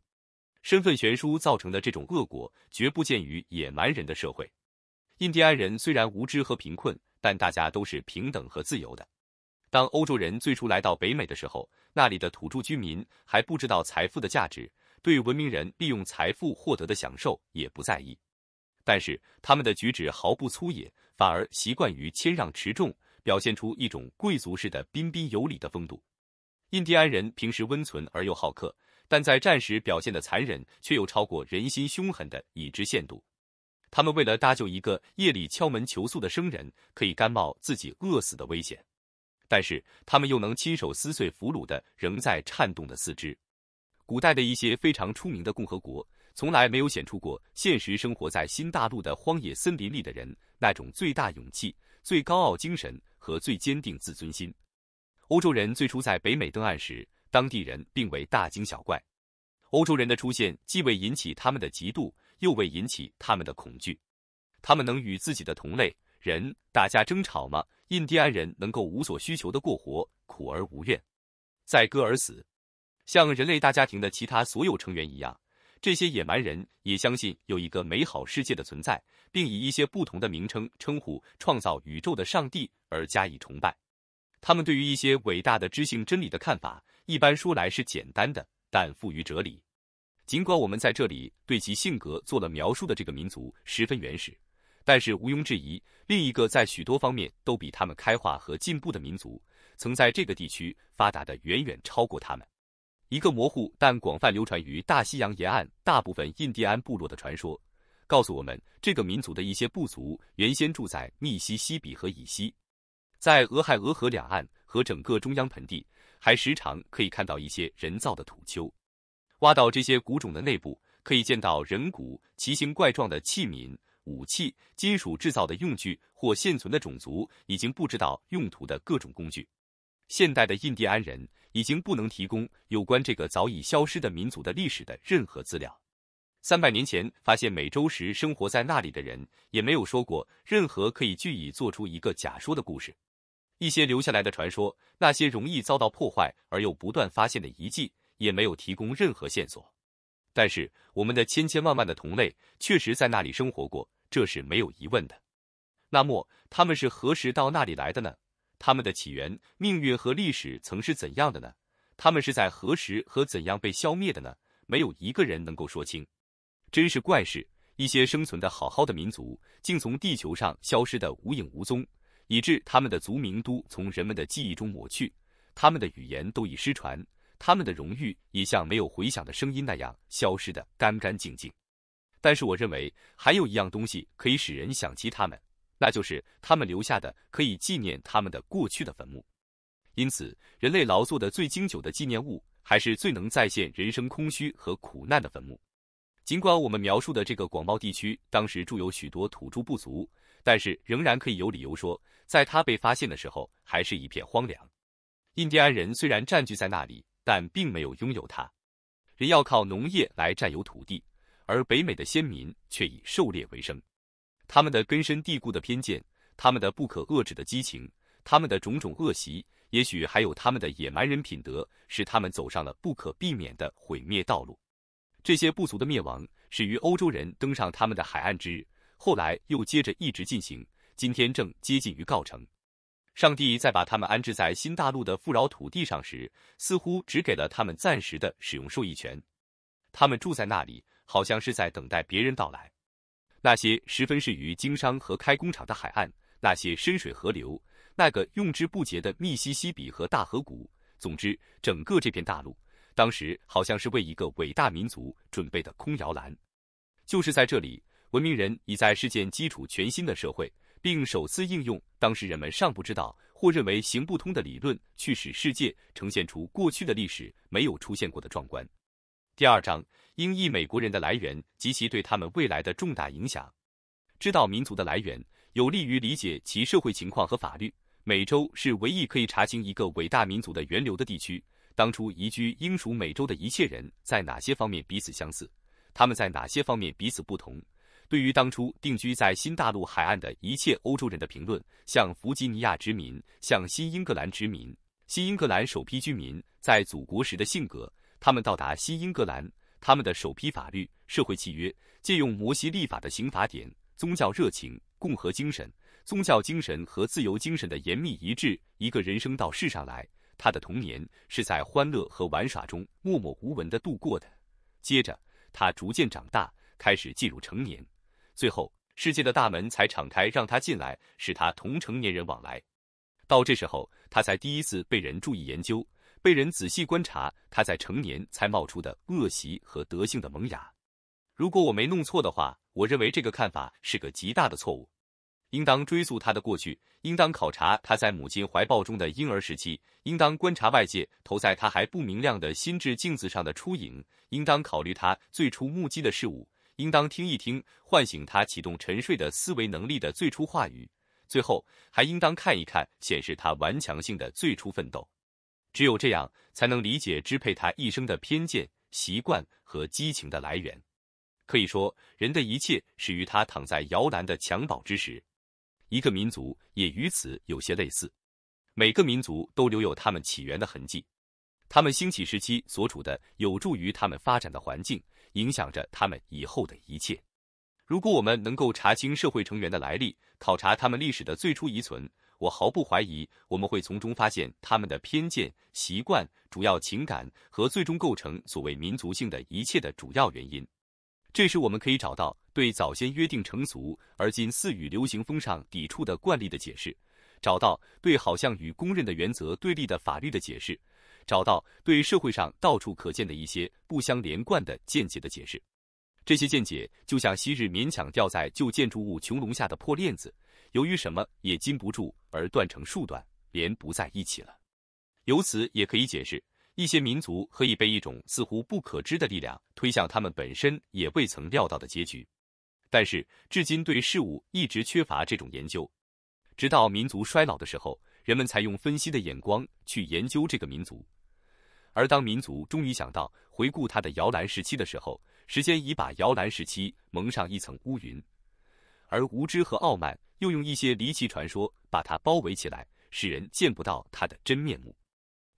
身份悬殊造成的这种恶果，绝不见于野蛮人的社会。印第安人虽然无知和贫困，但大家都是平等和自由的。当欧洲人最初来到北美的时候，那里的土著居民还不知道财富的价值，对文明人利用财富获得的享受也不在意。但是他们的举止毫不粗野，反而习惯于谦让持重，表现出一种贵族式的彬彬有礼的风度。印第安人平时温存而又好客，但在战时表现的残忍却又超过人心凶狠的已知限度。他们为了搭救一个夜里敲门求宿的生人，可以甘冒自己饿死的危险。但是他们又能亲手撕碎俘虏的仍在颤动的四肢。古代的一些非常出名的共和国，从来没有显出过现实生活在新大陆的荒野森林里的人那种最大勇气、最高傲精神和最坚定自尊心。欧洲人最初在北美登岸时，当地人并未大惊小怪。欧洲人的出现既未引起他们的嫉妒，又未引起他们的恐惧。他们能与自己的同类。人大家争吵吗？印第安人能够无所需求的过活，苦而无怨，载歌而死，像人类大家庭的其他所有成员一样，这些野蛮人也相信有一个美好世界的存在，并以一些不同的名称称呼创造宇宙的上帝而加以崇拜。他们对于一些伟大的知性真理的看法，一般说来是简单的，但富于哲理。尽管我们在这里对其性格做了描述的这个民族十分原始。但是毋庸置疑，另一个在许多方面都比他们开化和进步的民族，曾在这个地区发达的远远超过他们。一个模糊但广泛流传于大西洋沿岸大部分印第安部落的传说，告诉我们这个民族的一些部族原先住在密西西比河以西，在俄亥俄河两岸和整个中央盆地，还时常可以看到一些人造的土丘。挖到这些古冢的内部，可以见到人骨、奇形怪状的器皿。武器、金属制造的用具或现存的种族已经不知道用途的各种工具。现代的印第安人已经不能提供有关这个早已消失的民族的历史的任何资料。三百年前发现美洲时生活在那里的人也没有说过任何可以据以做出一个假说的故事。一些留下来的传说，那些容易遭到破坏而又不断发现的遗迹，也没有提供任何线索。但是，我们的千千万万的同类确实在那里生活过。这是没有疑问的。那么，他们是何时到那里来的呢？他们的起源、命运和历史曾是怎样的呢？他们是在何时和怎样被消灭的呢？没有一个人能够说清。真是怪事！一些生存的好好的民族，竟从地球上消失的无影无踪，以致他们的族名都从人们的记忆中抹去，他们的语言都已失传，他们的荣誉也像没有回响的声音那样消失的干干净净。但是我认为还有一样东西可以使人想起他们，那就是他们留下的可以纪念他们的过去的坟墓。因此，人类劳作的最经久的纪念物，还是最能再现人生空虚和苦难的坟墓。尽管我们描述的这个广袤地区当时住有许多土著部族，但是仍然可以有理由说，在它被发现的时候还是一片荒凉。印第安人虽然占据在那里，但并没有拥有它。人要靠农业来占有土地。而北美的先民却以狩猎为生，他们的根深蒂固的偏见，他们的不可遏制的激情，他们的种种恶习，也许还有他们的野蛮人品德，使他们走上了不可避免的毁灭道路。这些部族的灭亡始于欧洲人登上他们的海岸之日，后来又接着一直进行，今天正接近于告成。上帝在把他们安置在新大陆的富饶土地上时，似乎只给了他们暂时的使用受益权，他们住在那里。好像是在等待别人到来。那些十分适于经商和开工厂的海岸，那些深水河流，那个用之不竭的密西西比和大河谷，总之，整个这片大陆，当时好像是为一个伟大民族准备的空摇篮。就是在这里，文明人已在世界基础全新的社会，并首次应用当时人们尚不知道或认为行不通的理论，去使世界呈现出过去的历史没有出现过的壮观。第二章英裔美国人的来源及其对他们未来的重大影响。知道民族的来源，有利于理解其社会情况和法律。美洲是唯一可以查清一个伟大民族的源流的地区。当初移居英属美洲的一切人在哪些方面彼此相似？他们在哪些方面彼此不同？对于当初定居在新大陆海岸的一切欧洲人的评论，像弗吉尼亚殖民，像新英格兰殖民，新英格兰首批居民在祖国时的性格。他们到达新英格兰，他们的首批法律社会契约，借用摩西立法的刑法典，宗教热情，共和精神，宗教精神和自由精神的严密一致。一个人生到世上来，他的童年是在欢乐和玩耍中默默无闻的度过的。接着，他逐渐长大，开始进入成年，最后世界的大门才敞开，让他进来，使他同成年人往来。到这时候，他才第一次被人注意研究。被人仔细观察他在成年才冒出的恶习和德性的萌芽。如果我没弄错的话，我认为这个看法是个极大的错误。应当追溯他的过去，应当考察他在母亲怀抱中的婴儿时期，应当观察外界投在他还不明亮的心智镜子上的初影，应当考虑他最初目击的事物，应当听一听唤醒他启动沉睡的思维能力的最初话语，最后还应当看一看显示他顽强性的最初奋斗。只有这样，才能理解支配他一生的偏见、习惯和激情的来源。可以说，人的一切始于他躺在摇篮的襁褓之时。一个民族也与此有些类似，每个民族都留有他们起源的痕迹，他们兴起时期所处的有助于他们发展的环境，影响着他们以后的一切。如果我们能够查清社会成员的来历，考察他们历史的最初遗存，我毫不怀疑，我们会从中发现他们的偏见、习惯、主要情感和最终构成所谓民族性的一切的主要原因。这时，我们可以找到对早先约定成俗而今似与流行风尚抵触的惯例的解释，找到对好像与公认的原则对立的法律的解释，找到对社会上到处可见的一些不相连贯的见解的解释。这些见解就像昔日勉强吊在旧建筑物穹隆下的破链子，由于什么也禁不住而断成数段，连不在一起了。由此也可以解释，一些民族可以被一种似乎不可知的力量推向他们本身也未曾料到的结局。但是，至今对事物一直缺乏这种研究，直到民族衰老的时候，人们才用分析的眼光去研究这个民族。而当民族终于想到回顾它的摇篮时期的时候，时间已把摇篮时期蒙上一层乌云，而无知和傲慢又用一些离奇传说把它包围起来，使人见不到它的真面目。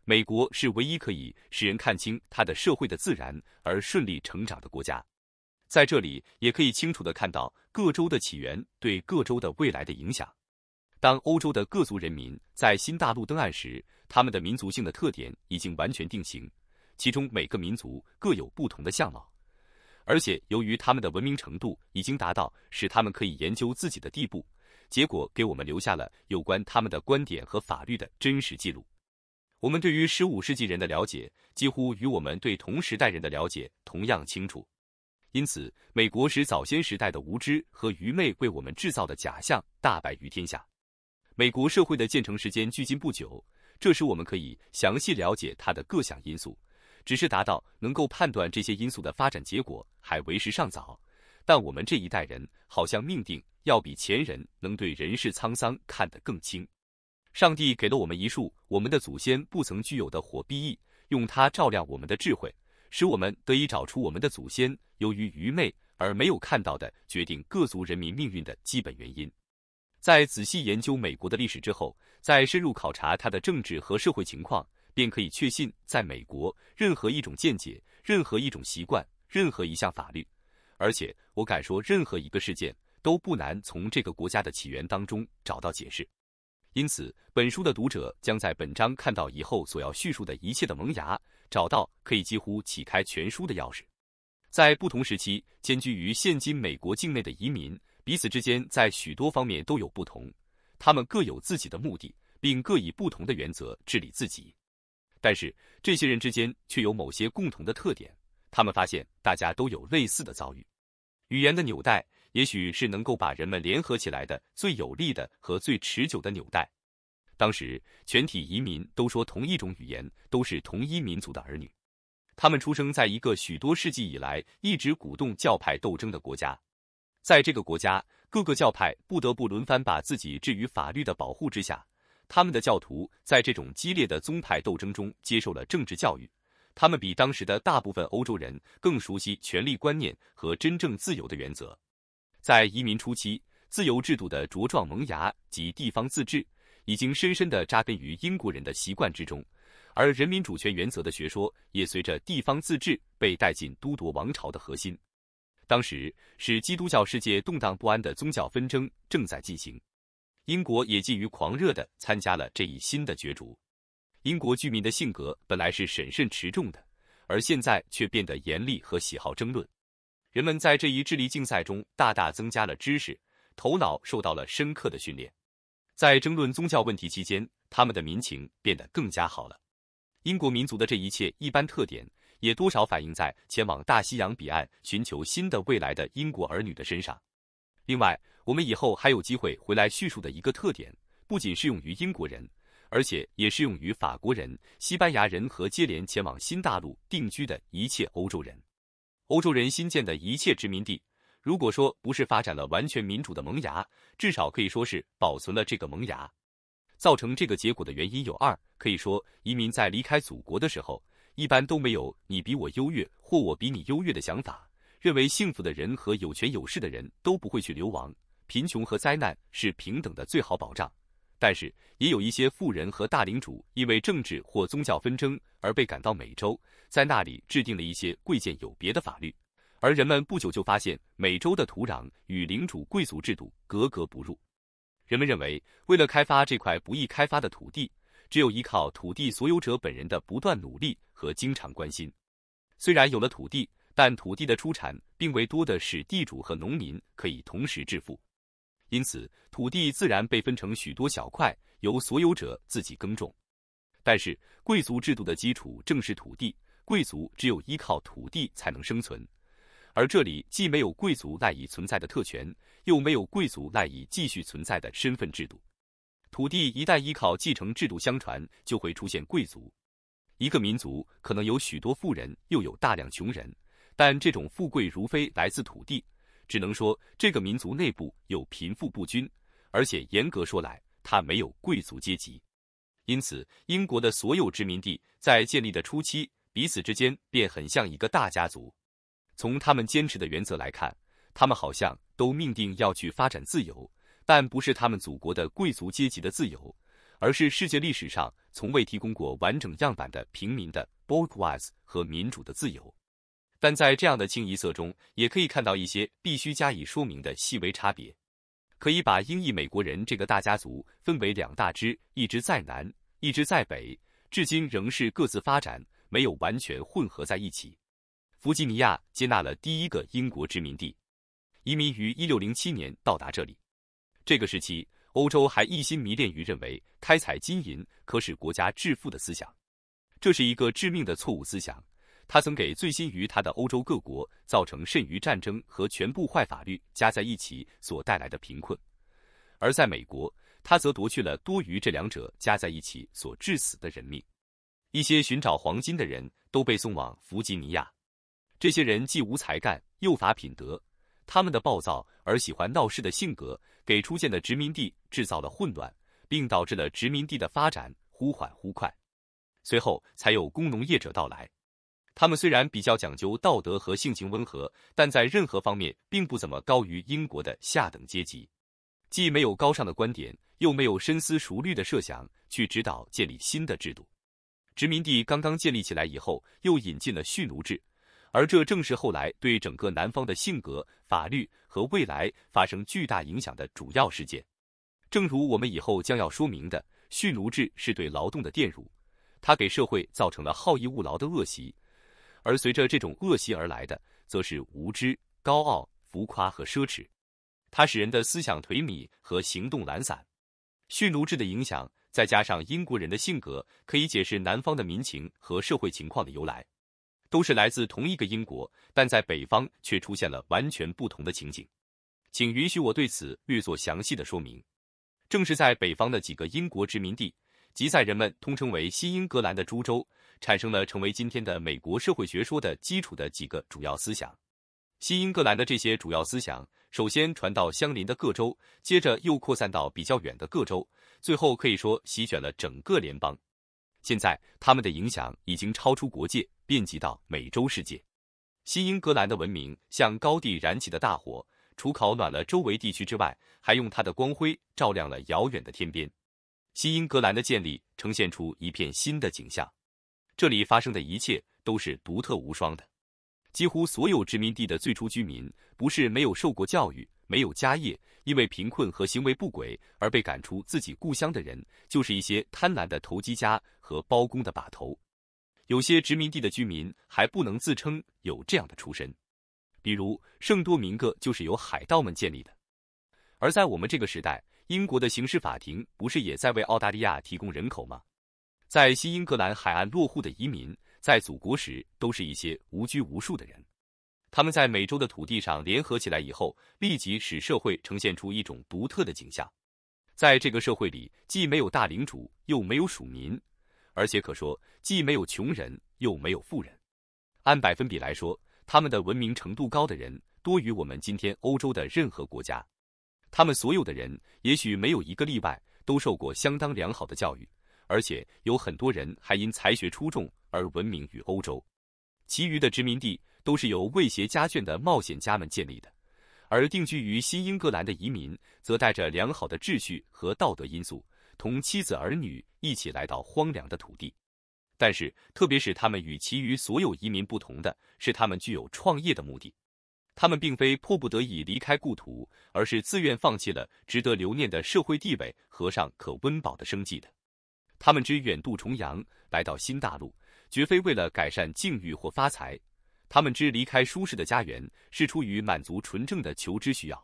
美国是唯一可以使人看清它的社会的自然而顺利成长的国家，在这里也可以清楚的看到各州的起源对各州的未来的影响。当欧洲的各族人民在新大陆登岸时，他们的民族性的特点已经完全定型，其中每个民族各有不同的相貌。而且，由于他们的文明程度已经达到使他们可以研究自己的地步，结果给我们留下了有关他们的观点和法律的真实记录。我们对于十五世纪人的了解，几乎与我们对同时代人的了解同样清楚。因此，美国使早先时代的无知和愚昧为我们制造的假象大白于天下。美国社会的建成时间距今不久，这时我们可以详细了解它的各项因素。只是达到能够判断这些因素的发展结果还为时尚早，但我们这一代人好像命定要比前人能对人世沧桑看得更清。上帝给了我们一束我们的祖先不曾具有的火臂翼，用它照亮我们的智慧，使我们得以找出我们的祖先由于愚昧而没有看到的决定各族人民命运的基本原因。在仔细研究美国的历史之后，在深入考察它的政治和社会情况。便可以确信，在美国，任何一种见解、任何一种习惯、任何一项法律，而且我敢说，任何一个事件都不难从这个国家的起源当中找到解释。因此，本书的读者将在本章看到以后所要叙述的一切的萌芽，找到可以几乎启开全书的钥匙。在不同时期兼居于现今美国境内的移民，彼此之间在许多方面都有不同，他们各有自己的目的，并各以不同的原则治理自己。但是这些人之间却有某些共同的特点，他们发现大家都有类似的遭遇。语言的纽带，也许是能够把人们联合起来的最有力的和最持久的纽带。当时，全体移民都说同一种语言，都是同一民族的儿女。他们出生在一个许多世纪以来一直鼓动教派斗争的国家，在这个国家，各个教派不得不轮番把自己置于法律的保护之下。他们的教徒在这种激烈的宗派斗争中接受了政治教育，他们比当时的大部分欧洲人更熟悉权力观念和真正自由的原则。在移民初期，自由制度的茁壮萌芽及地方自治已经深深地扎根于英国人的习惯之中，而人民主权原则的学说也随着地方自治被带进都铎王朝的核心。当时，使基督教世界动荡不安的宗教纷争正在进行。英国也基于狂热地参加了这一新的角逐。英国居民的性格本来是审慎持重的，而现在却变得严厉和喜好争论。人们在这一智力竞赛中大大增加了知识，头脑受到了深刻的训练。在争论宗教问题期间，他们的民情变得更加好了。英国民族的这一切一般特点，也多少反映在前往大西洋彼岸寻求新的未来的英国儿女的身上。另外，我们以后还有机会回来叙述的一个特点，不仅适用于英国人，而且也适用于法国人、西班牙人和接连前往新大陆定居的一切欧洲人。欧洲人新建的一切殖民地，如果说不是发展了完全民主的萌芽，至少可以说是保存了这个萌芽。造成这个结果的原因有二，可以说，移民在离开祖国的时候，一般都没有“你比我优越”或“我比你优越”的想法。认为幸福的人和有权有势的人都不会去流亡，贫穷和灾难是平等的最好保障。但是，也有一些富人和大领主因为政治或宗教纷争而被赶到美洲，在那里制定了一些贵贱有别的法律。而人们不久就发现，美洲的土壤与领主贵族制度格格不入。人们认为，为了开发这块不易开发的土地，只有依靠土地所有者本人的不断努力和经常关心。虽然有了土地，但土地的出产并未多的使地主和农民可以同时致富，因此土地自然被分成许多小块，由所有者自己耕种。但是贵族制度的基础正是土地，贵族只有依靠土地才能生存。而这里既没有贵族赖以存在的特权，又没有贵族赖以继续存在的身份制度。土地一旦依靠继承制度相传，就会出现贵族。一个民族可能有许多富人，又有大量穷人。但这种富贵如飞来自土地，只能说这个民族内部有贫富不均，而且严格说来，它没有贵族阶级。因此，英国的所有殖民地在建立的初期，彼此之间便很像一个大家族。从他们坚持的原则来看，他们好像都命定要去发展自由，但不是他们祖国的贵族阶级的自由，而是世界历史上从未提供过完整样板的平民的 b u e o i s 和民主的自由。但在这样的清一色中，也可以看到一些必须加以说明的细微差别。可以把英裔美国人这个大家族分为两大支，一支在南，一支在北，至今仍是各自发展，没有完全混合在一起。弗吉尼亚接纳了第一个英国殖民地，移民于1607年到达这里。这个时期，欧洲还一心迷恋于认为开采金银可使国家致富的思想，这是一个致命的错误思想。他曾给醉心于他的欧洲各国造成甚于战争和全部坏法律加在一起所带来的贫困，而在美国，他则夺去了多于这两者加在一起所致死的人命。一些寻找黄金的人都被送往弗吉尼亚，这些人既无才干又乏品德，他们的暴躁而喜欢闹事的性格给出现的殖民地制造了混乱，并导致了殖民地的发展忽缓忽快。随后才有工农业者到来。他们虽然比较讲究道德和性情温和，但在任何方面并不怎么高于英国的下等阶级，既没有高尚的观点，又没有深思熟虑的设想去指导建立新的制度。殖民地刚刚建立起来以后，又引进了蓄奴制，而这正是后来对整个南方的性格、法律和未来发生巨大影响的主要事件。正如我们以后将要说明的，蓄奴制是对劳动的玷辱，它给社会造成了好逸恶劳的恶习。而随着这种恶习而来的，则是无知、高傲、浮夸和奢侈，它使人的思想颓靡和行动懒散。驯奴制的影响，再加上英国人的性格，可以解释南方的民情和社会情况的由来，都是来自同一个英国，但在北方却出现了完全不同的情景。请允许我对此略作详细的说明。正是在北方的几个英国殖民地，即在人们通称为新英格兰的株洲。产生了成为今天的美国社会学说的基础的几个主要思想。新英格兰的这些主要思想首先传到相邻的各州，接着又扩散到比较远的各州，最后可以说席卷了整个联邦。现在，他们的影响已经超出国界，遍及到美洲世界。新英格兰的文明像高地燃起的大火，除烤暖了周围地区之外，还用它的光辉照亮了遥远的天边。新英格兰的建立呈现出一片新的景象。这里发生的一切都是独特无双的。几乎所有殖民地的最初居民，不是没有受过教育、没有家业、因为贫困和行为不轨而被赶出自己故乡的人，就是一些贪婪的投机家和包工的把头。有些殖民地的居民还不能自称有这样的出身，比如圣多明各就是由海盗们建立的。而在我们这个时代，英国的刑事法庭不是也在为澳大利亚提供人口吗？在新英格兰海岸落户的移民，在祖国时都是一些无拘无束的人。他们在美洲的土地上联合起来以后，立即使社会呈现出一种独特的景象。在这个社会里，既没有大领主，又没有属民，而且可说既没有穷人，又没有富人。按百分比来说，他们的文明程度高的人多于我们今天欧洲的任何国家。他们所有的人，也许没有一个例外，都受过相当良好的教育。而且有很多人还因才学出众而闻名于欧洲，其余的殖民地都是由未携家眷的冒险家们建立的，而定居于新英格兰的移民则带着良好的秩序和道德因素，同妻子儿女一起来到荒凉的土地。但是，特别是他们与其余所有移民不同的是，他们具有创业的目的，他们并非迫不得已离开故土，而是自愿放弃了值得留念的社会地位和上可温饱的生计的。他们之远渡重洋来到新大陆，绝非为了改善境遇或发财；他们之离开舒适的家园，是出于满足纯正的求知需要；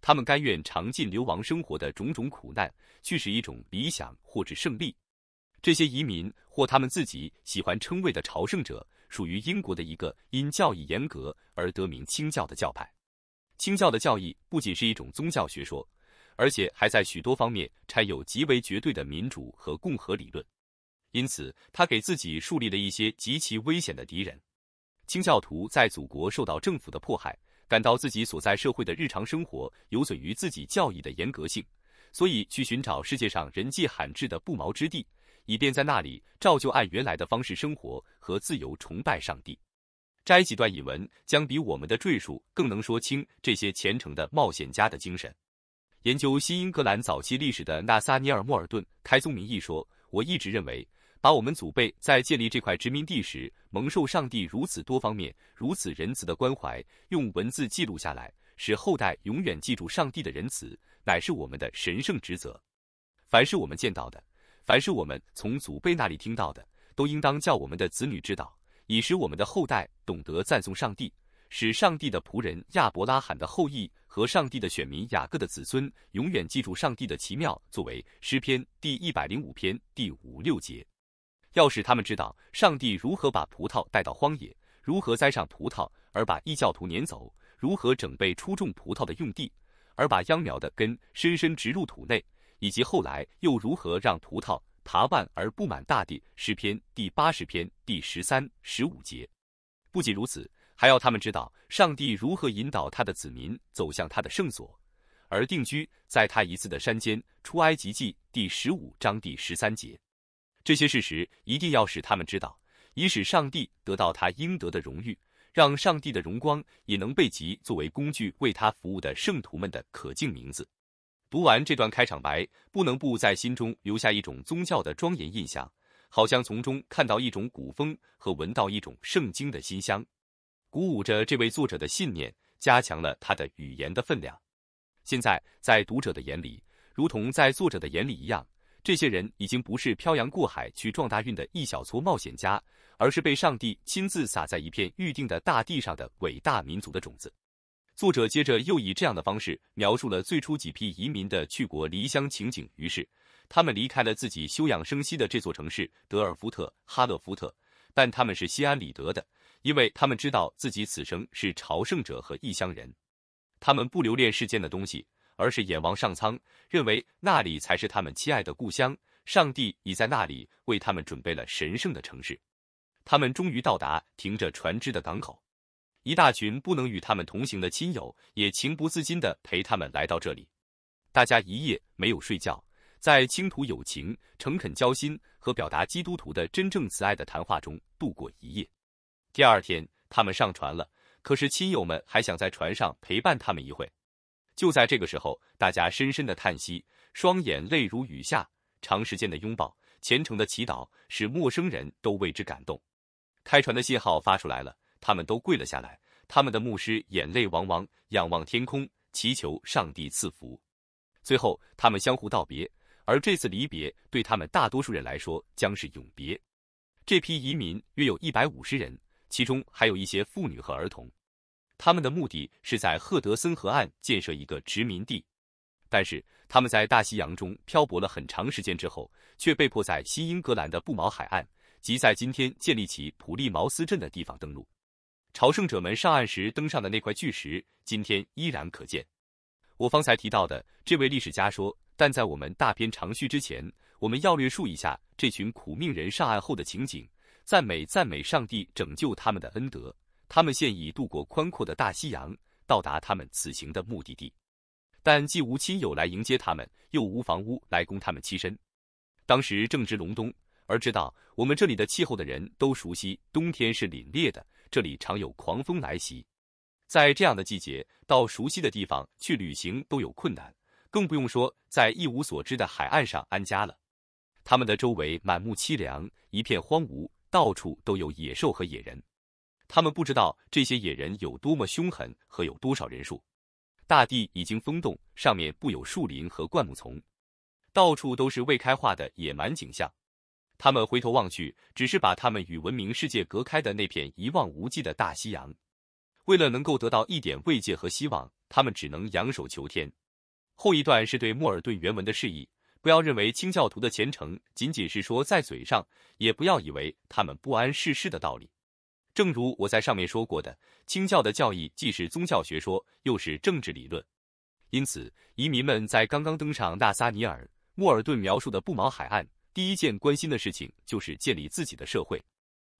他们甘愿尝尽流亡生活的种种苦难，去使一种理想或者胜利。这些移民或他们自己喜欢称谓的朝圣者，属于英国的一个因教义严格而得名清教的教派。清教的教义不仅是一种宗教学说。而且还在许多方面掺有极为绝对的民主和共和理论，因此他给自己树立了一些极其危险的敌人。清教徒在祖国受到政府的迫害，感到自己所在社会的日常生活有损于自己教义的严格性，所以去寻找世界上人迹罕至的不毛之地，以便在那里照旧按原来的方式生活和自由崇拜上帝。摘几段引文，将比我们的赘述更能说清这些虔诚的冒险家的精神。研究新英格兰早期历史的纳萨尼尔·莫尔顿开宗明义说：“我一直认为，把我们祖辈在建立这块殖民地时蒙受上帝如此多方面、如此仁慈的关怀，用文字记录下来，使后代永远记住上帝的仁慈，乃是我们的神圣职责。凡是我们见到的，凡是我们从祖辈那里听到的，都应当叫我们的子女知道，以使我们的后代懂得赞颂上帝。”使上帝的仆人亚伯拉罕的后裔和上帝的选民雅各的子孙永远记住上帝的奇妙，作为诗篇第一百零五篇第五六节。要使他们知道上帝如何把葡萄带到荒野，如何栽上葡萄而把异教徒撵走，如何整备出种葡萄的用地，而把秧苗的根深深植入土内，以及后来又如何让葡萄爬蔓而布满大地。诗篇第八十篇第十三十五节。不仅如此。还要他们知道上帝如何引导他的子民走向他的圣所，而定居在他一次的山间。出埃及记第十五章第十三节，这些事实一定要使他们知道，以使上帝得到他应得的荣誉，让上帝的荣光也能被及作为工具为他服务的圣徒们的可敬名字。读完这段开场白，不能不在心中留下一种宗教的庄严印象，好像从中看到一种古风和闻到一种圣经的馨香。鼓舞着这位作者的信念，加强了他的语言的分量。现在，在读者的眼里，如同在作者的眼里一样，这些人已经不是漂洋过海去撞大运的一小撮冒险家，而是被上帝亲自撒在一片预定的大地上的伟大民族的种子。作者接着又以这样的方式描述了最初几批移民的去国离乡情景。于是，他们离开了自己休养生息的这座城市——德尔夫特、哈勒福特，但他们是心安理得的。因为他们知道自己此生是朝圣者和异乡人，他们不留恋世间的东西，而是眼望上苍，认为那里才是他们亲爱的故乡。上帝已在那里为他们准备了神圣的城市。他们终于到达停着船只的港口，一大群不能与他们同行的亲友也情不自禁地陪他们来到这里。大家一夜没有睡觉，在倾吐友情、诚恳交心和表达基督徒的真正慈爱的谈话中度过一夜。第二天，他们上船了。可是亲友们还想在船上陪伴他们一会。就在这个时候，大家深深的叹息，双眼泪如雨下，长时间的拥抱，虔诚的祈祷，使陌生人都为之感动。开船的信号发出来了，他们都跪了下来。他们的牧师眼泪汪汪，仰望天空，祈求上帝赐福。最后，他们相互道别，而这次离别对他们大多数人来说将是永别。这批移民约有一百五十人。其中还有一些妇女和儿童，他们的目的是在赫德森河岸建设一个殖民地，但是他们在大西洋中漂泊了很长时间之后，却被迫在新英格兰的布毛海岸，即在今天建立起普利茅斯镇的地方登陆。朝圣者们上岸时登上的那块巨石，今天依然可见。我方才提到的这位历史家说，但在我们大篇长叙之前，我们要略述一下这群苦命人上岸后的情景。赞美赞美上帝拯救他们的恩德，他们现已渡过宽阔的大西洋，到达他们此行的目的地。但既无亲友来迎接他们，又无房屋来供他们栖身。当时正值隆冬，而知道我们这里的气候的人都熟悉，冬天是凛冽的，这里常有狂风来袭。在这样的季节，到熟悉的地方去旅行都有困难，更不用说在一无所知的海岸上安家了。他们的周围满目凄凉，一片荒芜。到处都有野兽和野人，他们不知道这些野人有多么凶狠和有多少人数。大地已经封冻，上面布有树林和灌木丛，到处都是未开化的野蛮景象。他们回头望去，只是把他们与文明世界隔开的那片一望无际的大西洋。为了能够得到一点慰藉和希望，他们只能仰首求天。后一段是对莫尔顿原文的示意。不要认为清教徒的虔诚仅仅是说在嘴上，也不要以为他们不谙世事的道理。正如我在上面说过的，清教的教义既是宗教学说，又是政治理论。因此，移民们在刚刚登上纳撒尼尔·莫尔顿描述的不毛海岸，第一件关心的事情就是建立自己的社会。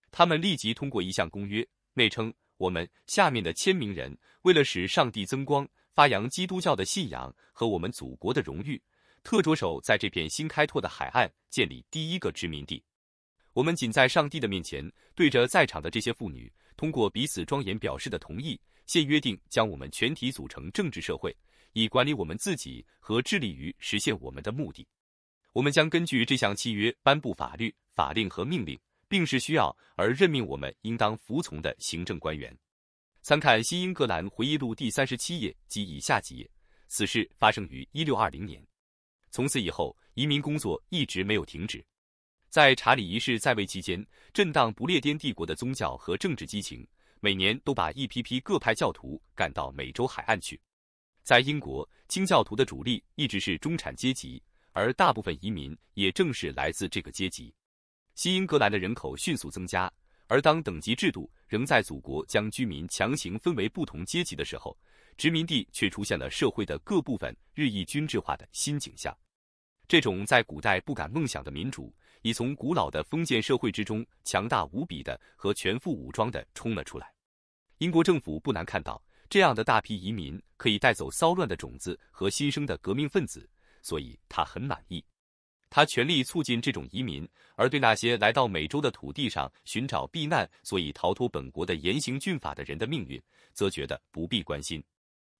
他们立即通过一项公约，内称：“我们下面的签名人，为了使上帝增光，发扬基督教的信仰和我们祖国的荣誉。”特着手在这片新开拓的海岸建立第一个殖民地。我们仅在上帝的面前，对着在场的这些妇女，通过彼此庄严表示的同意，现约定将我们全体组成政治社会，以管理我们自己和致力于实现我们的目的。我们将根据这项契约颁布法律、法令和命令，并视需要而任命我们应当服从的行政官员。参看《新英格兰回忆录》第三十七页及以下几页。此事发生于一六二零年。从此以后，移民工作一直没有停止。在查理一世在位期间，震荡不列颠帝国的宗教和政治激情，每年都把一批批各派教徒赶到美洲海岸去。在英国，清教徒的主力一直是中产阶级，而大部分移民也正是来自这个阶级。新英格兰的人口迅速增加，而当等级制度仍在祖国将居民强行分为不同阶级的时候。殖民地却出现了社会的各部分日益均质化的新景象。这种在古代不敢梦想的民主，已从古老的封建社会之中强大无比的和全副武装的冲了出来。英国政府不难看到，这样的大批移民可以带走骚乱的种子和新生的革命分子，所以他很满意。他全力促进这种移民，而对那些来到美洲的土地上寻找避难，所以逃脱本国的严刑峻法的人的命运，则觉得不必关心。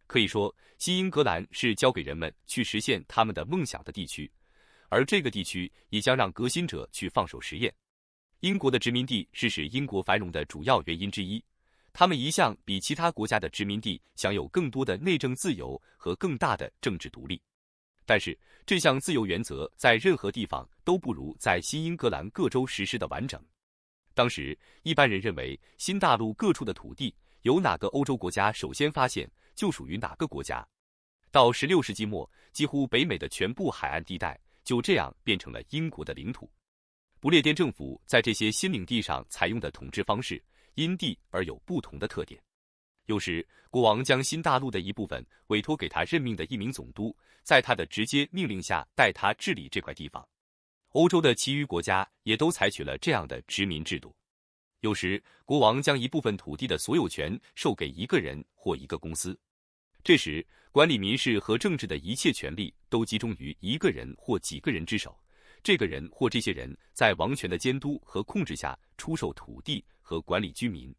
可以说，新英格兰是交给人们去实现他们的梦想的地区，而这个地区也将让革新者去放手实验。英国的殖民地是使英国繁荣的主要原因之一，他们一向比其他国家的殖民地享有更多的内政自由和更大的政治独立。但是，这项自由原则在任何地方都不如在新英格兰各州实施的完整。当时，一般人认为新大陆各处的土地。由哪个欧洲国家首先发现，就属于哪个国家。到16世纪末，几乎北美的全部海岸地带就这样变成了英国的领土。不列颠政府在这些新领地上采用的统治方式，因地而有不同的特点。有时，国王将新大陆的一部分委托给他任命的一名总督，在他的直接命令下代他治理这块地方。欧洲的其余国家也都采取了这样的殖民制度。有时，国王将一部分土地的所有权授给一个人或一个公司，这时，管理民事和政治的一切权利都集中于一个人或几个人之手。这个人或这些人在王权的监督和控制下出售土地和管理居民。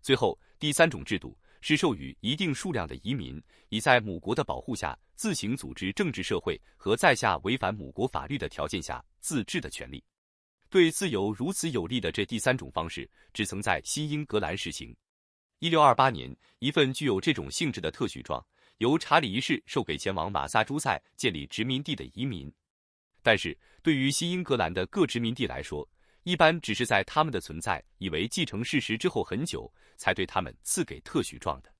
最后，第三种制度是授予一定数量的移民，以在母国的保护下自行组织政治社会和在下违反母国法律的条件下自治的权利。对自由如此有利的这第三种方式，只曾在新英格兰实行。一六二八年，一份具有这种性质的特许状由查理一世授给前往马萨诸塞建立殖民地的移民。但是，对于新英格兰的各殖民地来说，一般只是在他们的存在以为继承事实之后很久，才对他们赐给特许状的。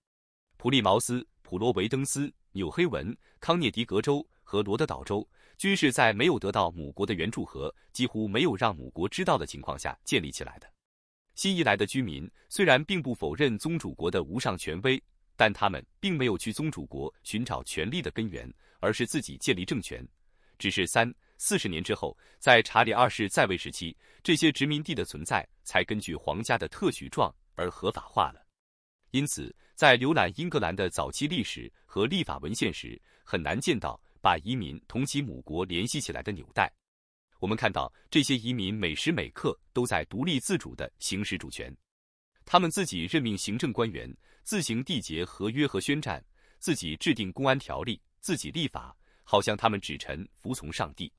普利茅斯、普罗维登斯、纽黑文、康涅狄格州和罗德岛州。均是在没有得到母国的援助和几乎没有让母国知道的情况下建立起来的。新移来的居民虽然并不否认宗主国的无上权威，但他们并没有去宗主国寻找权力的根源，而是自己建立政权。只是三四十年之后，在查理二世在位时期，这些殖民地的存在才根据皇家的特许状而合法化了。因此，在浏览英格兰的早期历史和立法文献时，很难见到。把移民同其母国联系起来的纽带，我们看到这些移民每时每刻都在独立自主地行使主权，他们自己任命行政官员，自行缔结合约和宣战，自己制定公安条例，自己立法，好像他们只臣服从上帝。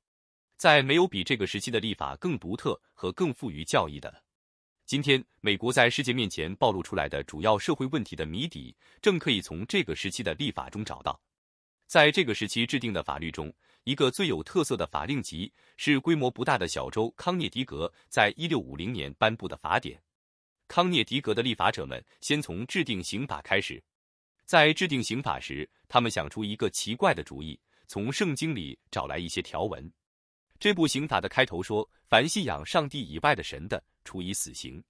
再没有比这个时期的立法更独特和更富于教义的今天，美国在世界面前暴露出来的主要社会问题的谜底，正可以从这个时期的立法中找到。在这个时期制定的法律中，一个最有特色的法令集是规模不大的小州康涅狄格在一六五零年颁布的法典。康涅狄格的立法者们先从制定刑法开始，在制定刑法时，他们想出一个奇怪的主意，从圣经里找来一些条文。这部刑法的开头说：“凡信仰上帝以外的神的，处以死刑。”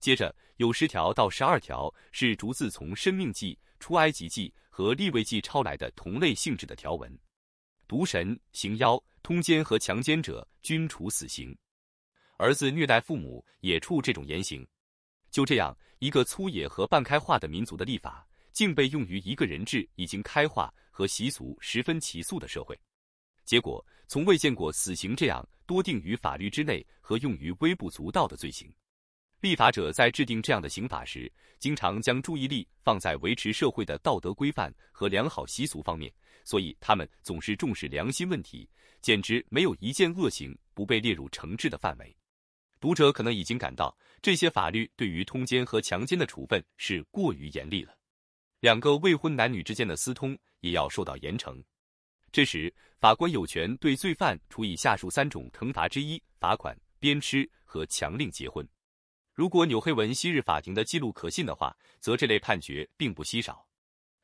接着有十条到十二条是逐自从《生命记》《出埃及记》和《立位记》抄来的同类性质的条文，渎神、行妖、通奸和强奸者均处死刑。儿子虐待父母也处这种言行。就这样，一个粗野和半开化的民族的立法，竟被用于一个人质已经开化和习俗十分奇诉的社会。结果，从未见过死刑这样多定于法律之内和用于微不足道的罪行。立法者在制定这样的刑法时，经常将注意力放在维持社会的道德规范和良好习俗方面，所以他们总是重视良心问题，简直没有一件恶行不被列入惩治的范围。读者可能已经感到，这些法律对于通奸和强奸的处分是过于严厉了。两个未婚男女之间的私通也要受到严惩。这时，法官有权对罪犯处以下述三种惩罚之一：罚款、鞭笞和强令结婚。如果纽黑文昔日法庭的记录可信的话，则这类判决并不稀少。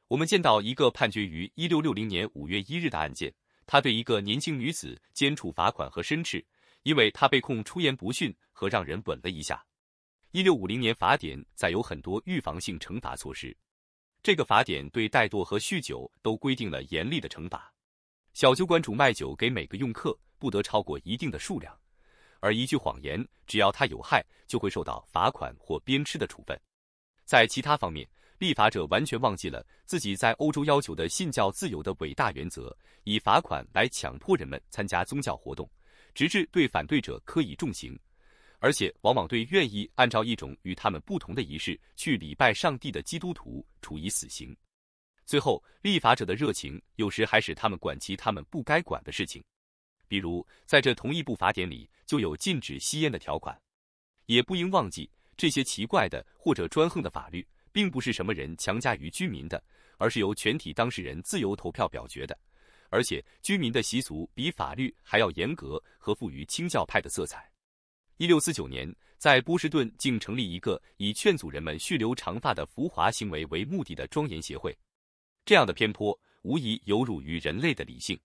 我们见到一个判决于一六六零年五月一日的案件，他对一个年轻女子兼处罚款和申斥，因为他被控出言不逊和让人吻了一下。一六五零年法典载有很多预防性惩罚措施。这个法典对怠惰和酗酒都规定了严厉的惩罚。小酒馆主卖酒给每个用客不得超过一定的数量。而一句谎言，只要它有害，就会受到罚款或鞭笞的处分。在其他方面，立法者完全忘记了自己在欧洲要求的信教自由的伟大原则，以罚款来强迫人们参加宗教活动，直至对反对者科以重刑，而且往往对愿意按照一种与他们不同的仪式去礼拜上帝的基督徒处以死刑。最后，立法者的热情有时还使他们管其他们不该管的事情。比如，在这同一部法典里就有禁止吸烟的条款，也不应忘记这些奇怪的或者专横的法律，并不是什么人强加于居民的，而是由全体当事人自由投票表决的。而且，居民的习俗比法律还要严格和富于清教派的色彩。一六四九年，在波士顿竟成立一个以劝阻人们蓄留长发的浮华行为为目的的庄严协会，这样的偏颇无疑有辱于人类的理性。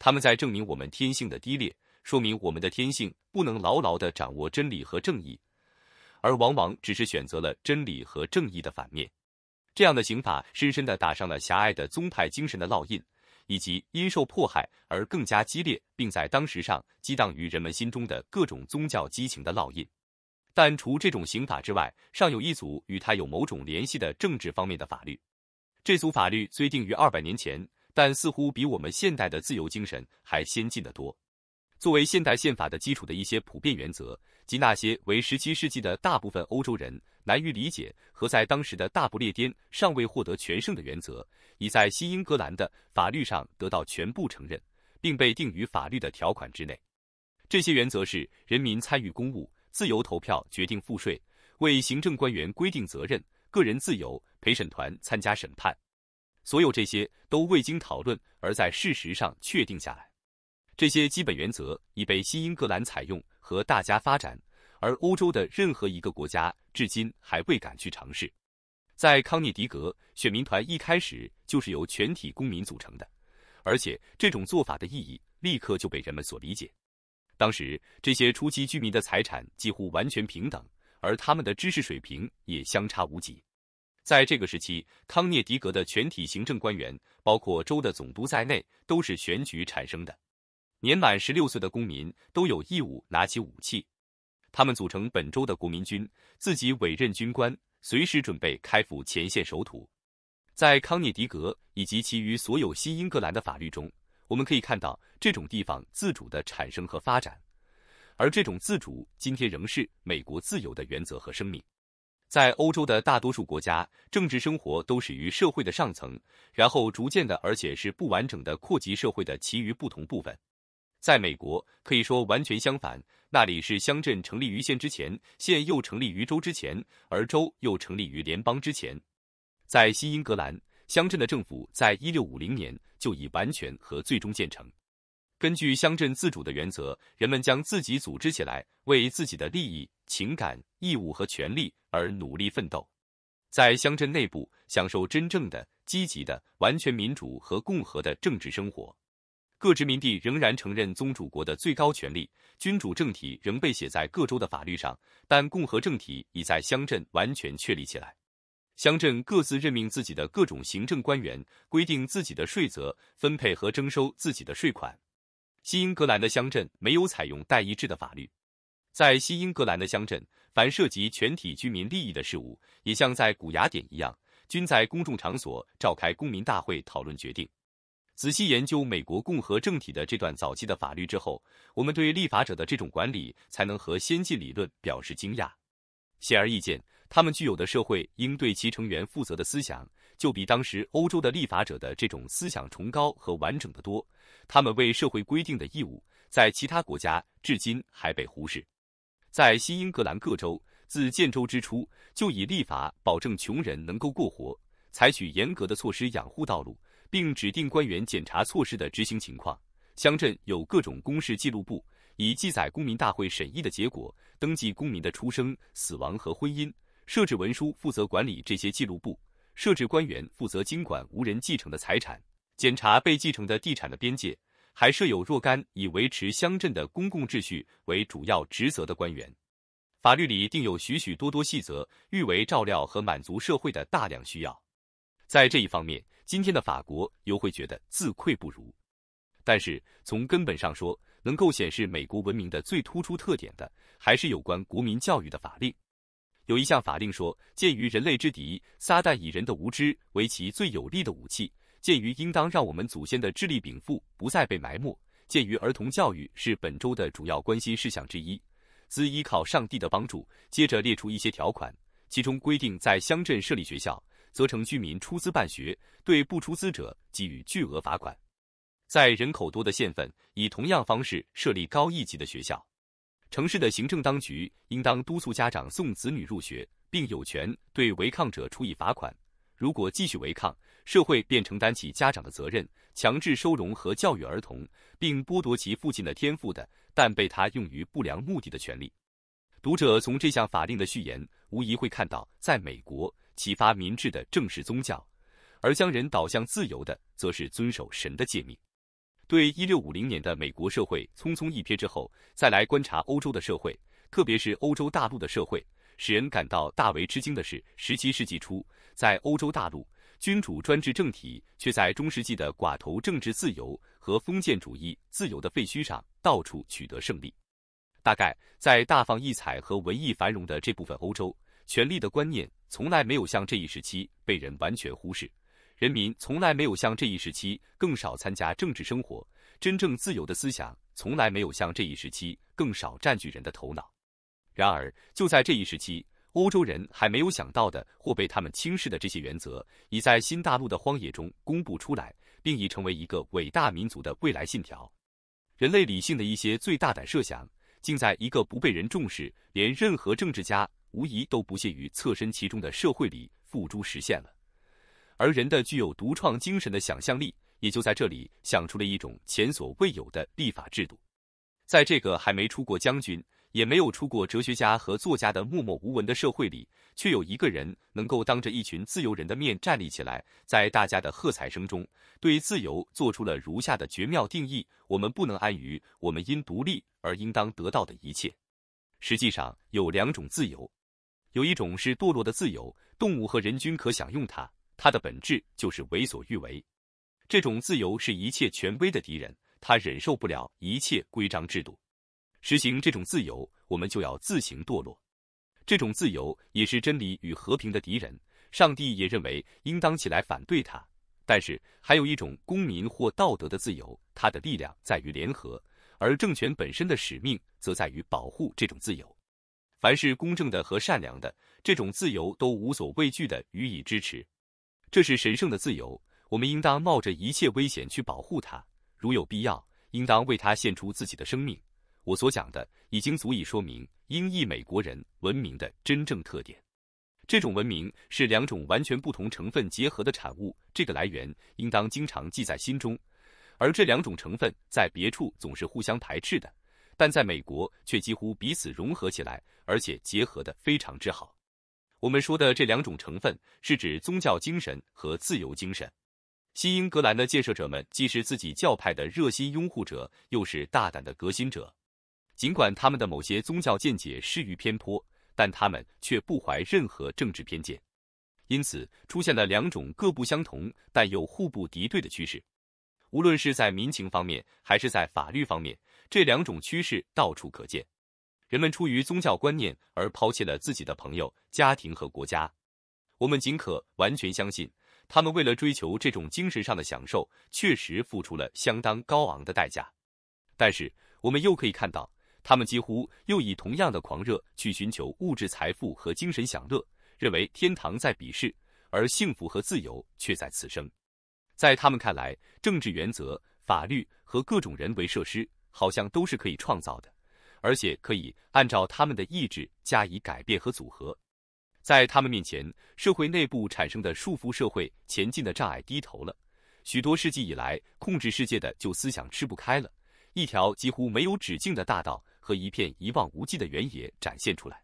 他们在证明我们天性的低劣，说明我们的天性不能牢牢的掌握真理和正义，而往往只是选择了真理和正义的反面。这样的刑法深深的打上了狭隘的宗派精神的烙印，以及因受迫害而更加激烈，并在当时上激荡于人们心中的各种宗教激情的烙印。但除这种刑法之外，尚有一组与它有某种联系的政治方面的法律。这组法律虽定于二百年前。但似乎比我们现代的自由精神还先进得多。作为现代宪法的基础的一些普遍原则，及那些为十七世纪的大部分欧洲人难于理解和在当时的大不列颠尚未获得全胜的原则，已在新英格兰的法律上得到全部承认，并被定于法律的条款之内。这些原则是：人民参与公务、自由投票决定赋税、为行政官员规定责任、个人自由、陪审团参加审判。所有这些都未经讨论而在事实上确定下来。这些基本原则已被新英格兰采用和大家发展，而欧洲的任何一个国家至今还未敢去尝试。在康涅狄格，选民团一开始就是由全体公民组成的，而且这种做法的意义立刻就被人们所理解。当时这些初期居民的财产几乎完全平等，而他们的知识水平也相差无几。在这个时期，康涅狄格的全体行政官员，包括州的总督在内，都是选举产生的。年满十六岁的公民都有义务拿起武器，他们组成本州的国民军，自己委任军官，随时准备开赴前线守土。在康涅狄格以及其余所有新英格兰的法律中，我们可以看到这种地方自主的产生和发展，而这种自主今天仍是美国自由的原则和生命。在欧洲的大多数国家，政治生活都始于社会的上层，然后逐渐的，而且是不完整的扩及社会的其余不同部分。在美国，可以说完全相反，那里是乡镇成立于县之前，县又成立于州之前，而州又成立于联邦之前。在新英格兰，乡镇的政府在一六五零年就已完全和最终建成。根据乡镇自主的原则，人们将自己组织起来，为自己的利益、情感、义务和权利而努力奋斗，在乡镇内部享受真正的、积极的、完全民主和共和的政治生活。各殖民地仍然承认宗主国的最高权力，君主政体仍被写在各州的法律上，但共和政体已在乡镇完全确立起来。乡镇各自任命自己的各种行政官员，规定自己的税则、分配和征收自己的税款。西英格兰的乡镇没有采用代议制的法律，在西英格兰的乡镇，凡涉及全体居民利益的事务，也像在古雅典一样，均在公众场所召开公民大会讨论决定。仔细研究美国共和政体的这段早期的法律之后，我们对立法者的这种管理才能和先进理论表示惊讶。显而易见。他们具有的社会应对其成员负责的思想，就比当时欧洲的立法者的这种思想崇高和完整的多。他们为社会规定的义务，在其他国家至今还被忽视。在新英格兰各州，自建州之初就以立法保证穷人能够过活，采取严格的措施养护道路，并指定官员检查措施的执行情况。乡镇有各种公示记录簿，以记载公民大会审议的结果，登记公民的出生、死亡和婚姻。设置文书负责管理这些记录簿，设置官员负责经管无人继承的财产，检查被继承的地产的边界，还设有若干以维持乡镇的公共秩序为主要职责的官员。法律里定有许许多多细则，欲为照料和满足社会的大量需要。在这一方面，今天的法国又会觉得自愧不如。但是从根本上说，能够显示美国文明的最突出特点的，还是有关国民教育的法令。有一项法令说，鉴于人类之敌撒旦以人的无知为其最有力的武器，鉴于应当让我们祖先的智力禀赋不再被埋没，鉴于儿童教育是本周的主要关心事项之一，兹依靠上帝的帮助，接着列出一些条款，其中规定在乡镇设立学校，责成居民出资办学，对不出资者给予巨额罚款，在人口多的县份，以同样方式设立高一级的学校。城市的行政当局应当督促家长送子女入学，并有权对违抗者处以罚款。如果继续违抗，社会便承担起家长的责任，强制收容和教育儿童，并剥夺其父亲的天赋的，但被他用于不良目的的权利。读者从这项法令的序言无疑会看到，在美国，启发民智的正是宗教，而将人导向自由的，则是遵守神的诫命。对一六五零年的美国社会匆匆一瞥之后，再来观察欧洲的社会，特别是欧洲大陆的社会，使人感到大为吃惊的是，十七世纪初，在欧洲大陆，君主专制政体却在中世纪的寡头政治自由和封建主义自由的废墟上到处取得胜利。大概在大放异彩和文艺繁荣的这部分欧洲，权力的观念从来没有像这一时期被人完全忽视。人民从来没有像这一时期更少参加政治生活，真正自由的思想从来没有像这一时期更少占据人的头脑。然而，就在这一时期，欧洲人还没有想到的或被他们轻视的这些原则，已在新大陆的荒野中公布出来，并已成为一个伟大民族的未来信条。人类理性的一些最大胆设想，竟在一个不被人重视、连任何政治家无疑都不屑于侧身其中的社会里付诸实现了。而人的具有独创精神的想象力，也就在这里想出了一种前所未有的立法制度。在这个还没出过将军，也没有出过哲学家和作家的默默无闻的社会里，却有一个人能够当着一群自由人的面站立起来，在大家的喝彩声中，对自由做出了如下的绝妙定义：我们不能安于我们因独立而应当得到的一切。实际上有两种自由，有一种是堕落的自由，动物和人均可享用它。它的本质就是为所欲为，这种自由是一切权威的敌人，它忍受不了一切规章制度。实行这种自由，我们就要自行堕落。这种自由也是真理与和平的敌人，上帝也认为应当起来反对它。但是，还有一种公民或道德的自由，它的力量在于联合，而政权本身的使命则在于保护这种自由。凡是公正的和善良的，这种自由都无所畏惧地予以支持。这是神圣的自由，我们应当冒着一切危险去保护它，如有必要，应当为它献出自己的生命。我所讲的已经足以说明英裔美国人文明的真正特点。这种文明是两种完全不同成分结合的产物，这个来源应当经常记在心中。而这两种成分在别处总是互相排斥的，但在美国却几乎彼此融合起来，而且结合的非常之好。我们说的这两种成分，是指宗教精神和自由精神。新英格兰的建设者们既是自己教派的热心拥护者，又是大胆的革新者。尽管他们的某些宗教见解失于偏颇，但他们却不怀任何政治偏见。因此，出现了两种各不相同但又互不敌对的趋势。无论是在民情方面，还是在法律方面，这两种趋势到处可见。人们出于宗教观念而抛弃了自己的朋友、家庭和国家。我们仅可完全相信，他们为了追求这种精神上的享受，确实付出了相当高昂的代价。但是，我们又可以看到，他们几乎又以同样的狂热去寻求物质财富和精神享乐，认为天堂在彼世，而幸福和自由却在此生。在他们看来，政治原则、法律和各种人为设施，好像都是可以创造的。而且可以按照他们的意志加以改变和组合，在他们面前，社会内部产生的束缚社会前进的障碍低头了。许多世纪以来，控制世界的旧思想吃不开了，一条几乎没有止境的大道和一片一望无际的原野展现出来。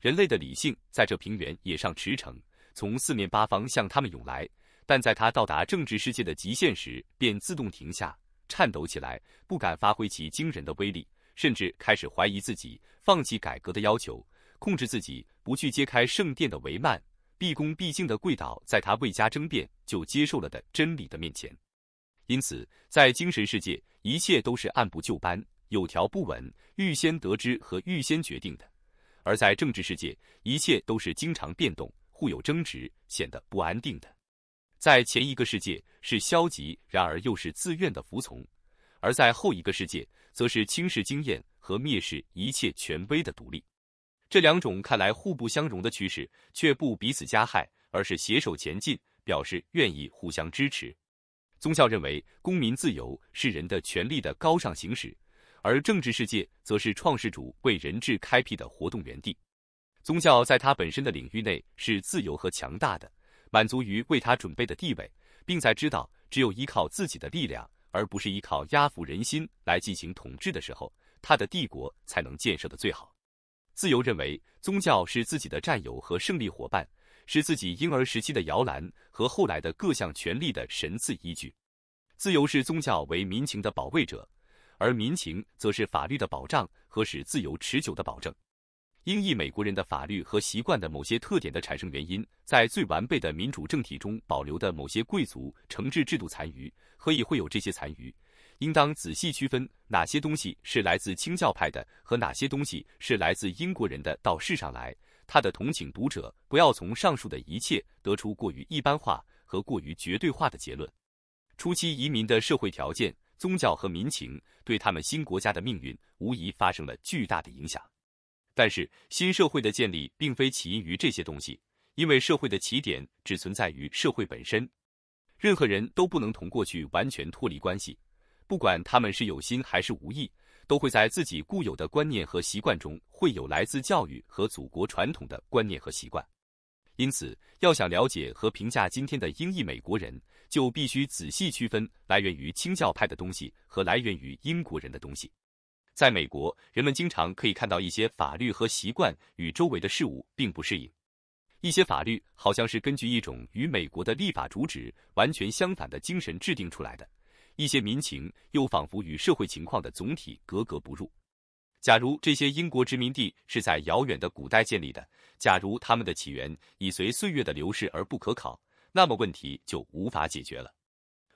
人类的理性在这平原野上驰骋，从四面八方向他们涌来，但在他到达政治世界的极限时，便自动停下，颤抖起来，不敢发挥其惊人的威力。甚至开始怀疑自己放弃改革的要求，控制自己不去揭开圣殿的帷幔，毕恭毕敬地跪倒在他未加争辩就接受了的真理的面前。因此，在精神世界，一切都是按部就班、有条不紊、预先得知和预先决定的；而在政治世界，一切都是经常变动、互有争执，显得不安定的。在前一个世界是消极，然而又是自愿的服从。而在后一个世界，则是轻视经验和蔑视一切权威的独立。这两种看来互不相容的趋势，却不彼此加害，而是携手前进，表示愿意互相支持。宗教认为，公民自由是人的权利的高尚行使，而政治世界则是创世主为人质开辟的活动园地。宗教在它本身的领域内是自由和强大的，满足于为它准备的地位，并在知道只有依靠自己的力量。而不是依靠压服人心来进行统治的时候，他的帝国才能建设的最好。自由认为宗教是自己的战友和胜利伙伴，是自己婴儿时期的摇篮和后来的各项权利的神赐依据。自由是宗教为民情的保卫者，而民情则是法律的保障和使自由持久的保证。英裔美国人的法律和习惯的某些特点的产生原因，在最完备的民主政体中保留的某些贵族惩治制度残余，何以会有这些残余？应当仔细区分哪些东西是来自清教派的，和哪些东西是来自英国人的。到世上来，他的同情读者不要从上述的一切得出过于一般化和过于绝对化的结论。初期移民的社会条件、宗教和民情，对他们新国家的命运无疑发生了巨大的影响。但是，新社会的建立并非起因于这些东西，因为社会的起点只存在于社会本身。任何人都不能同过去完全脱离关系，不管他们是有心还是无意，都会在自己固有的观念和习惯中，会有来自教育和祖国传统的观念和习惯。因此，要想了解和评价今天的英裔美国人，就必须仔细区分来源于清教派的东西和来源于英国人的东西。在美国，人们经常可以看到一些法律和习惯与周围的事物并不适应。一些法律好像是根据一种与美国的立法主旨完全相反的精神制定出来的，一些民情又仿佛与社会情况的总体格格不入。假如这些英国殖民地是在遥远的古代建立的，假如他们的起源已随岁月的流逝而不可考，那么问题就无法解决了。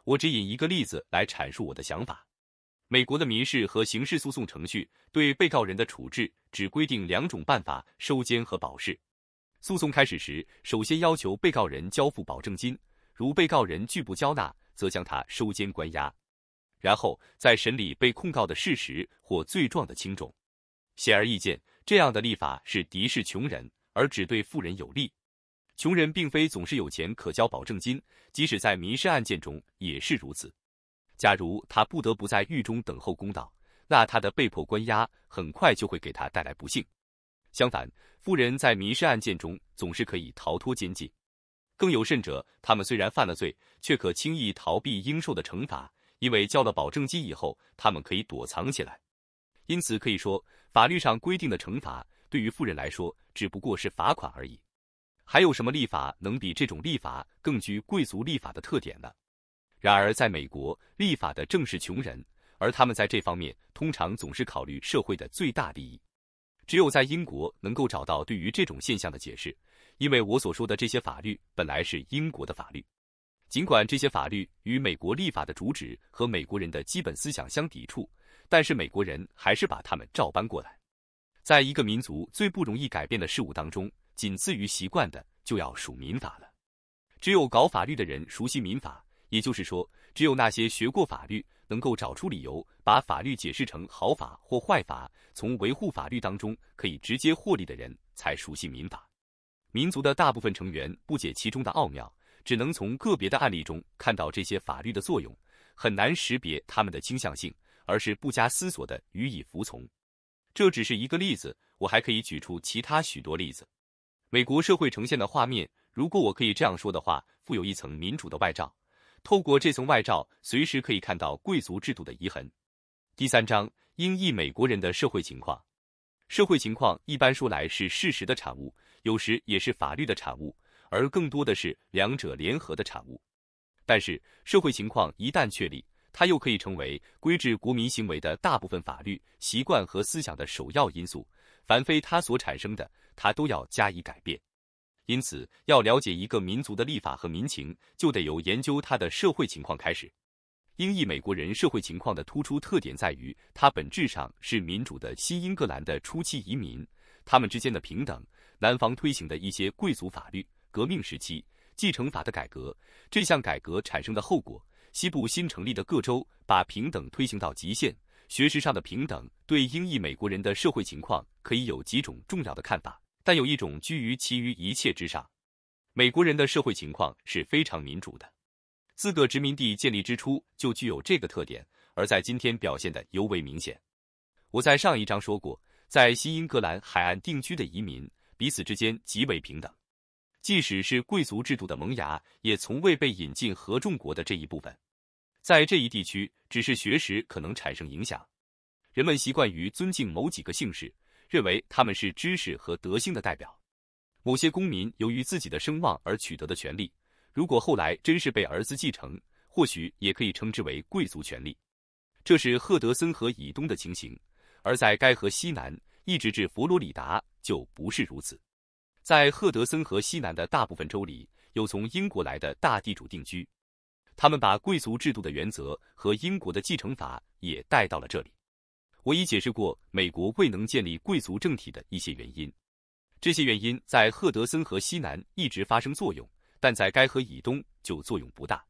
我只引一个例子来阐述我的想法。美国的民事和刑事诉讼程序对被告人的处置只规定两种办法：收监和保释。诉讼开始时，首先要求被告人交付保证金，如被告人拒不交纳，则将他收监关押。然后，再审理被控告的事实或罪状的轻重。显而易见，这样的立法是敌视穷人，而只对富人有利。穷人并非总是有钱可交保证金，即使在民事案件中也是如此。假如他不得不在狱中等候公道，那他的被迫关押很快就会给他带来不幸。相反，富人在民事案件中总是可以逃脱监禁。更有甚者，他们虽然犯了罪，却可轻易逃避应受的惩罚，因为交了保证金以后，他们可以躲藏起来。因此可以说，法律上规定的惩罚对于富人来说只不过是罚款而已。还有什么立法能比这种立法更具贵族立法的特点呢？然而，在美国立法的正是穷人，而他们在这方面通常总是考虑社会的最大利益。只有在英国能够找到对于这种现象的解释，因为我所说的这些法律本来是英国的法律，尽管这些法律与美国立法的主旨和美国人的基本思想相抵触，但是美国人还是把它们照搬过来。在一个民族最不容易改变的事物当中，仅次于习惯的，就要数民法了。只有搞法律的人熟悉民法。也就是说，只有那些学过法律，能够找出理由把法律解释成好法或坏法，从维护法律当中可以直接获利的人才熟悉民法。民族的大部分成员不解其中的奥妙，只能从个别的案例中看到这些法律的作用，很难识别他们的倾向性，而是不加思索的予以服从。这只是一个例子，我还可以举出其他许多例子。美国社会呈现的画面，如果我可以这样说的话，附有一层民主的外罩。透过这层外罩，随时可以看到贵族制度的遗痕。第三章英裔美国人的社会情况。社会情况一般说来是事实的产物，有时也是法律的产物，而更多的是两者联合的产物。但是，社会情况一旦确立，它又可以成为规制国民行为的大部分法律、习惯和思想的首要因素。凡非它所产生的，它都要加以改变。因此，要了解一个民族的立法和民情，就得由研究它的社会情况开始。英裔美国人社会情况的突出特点在于，它本质上是民主的新英格兰的初期移民，他们之间的平等。南方推行的一些贵族法律，革命时期继承法的改革，这项改革产生的后果，西部新成立的各州把平等推行到极限。学识上的平等，对英裔美国人的社会情况，可以有几种重要的看法。但有一种居于其余一切之上。美国人的社会情况是非常民主的。四个殖民地建立之初就具有这个特点，而在今天表现得尤为明显。我在上一章说过，在新英格兰海岸定居的移民彼此之间极为平等，即使是贵族制度的萌芽也从未被引进合众国的这一部分。在这一地区，只是学识可能产生影响。人们习惯于尊敬某几个姓氏。认为他们是知识和德性的代表。某些公民由于自己的声望而取得的权利，如果后来真是被儿子继承，或许也可以称之为贵族权利。这是赫德森河以东的情形，而在该河西南一直至佛罗里达就不是如此。在赫德森河西南的大部分州里，有从英国来的大地主定居，他们把贵族制度的原则和英国的继承法也带到了这里。我已解释过美国未能建立贵族政体的一些原因，这些原因在赫德森河西南一直发生作用，但在该河以东就作用不大。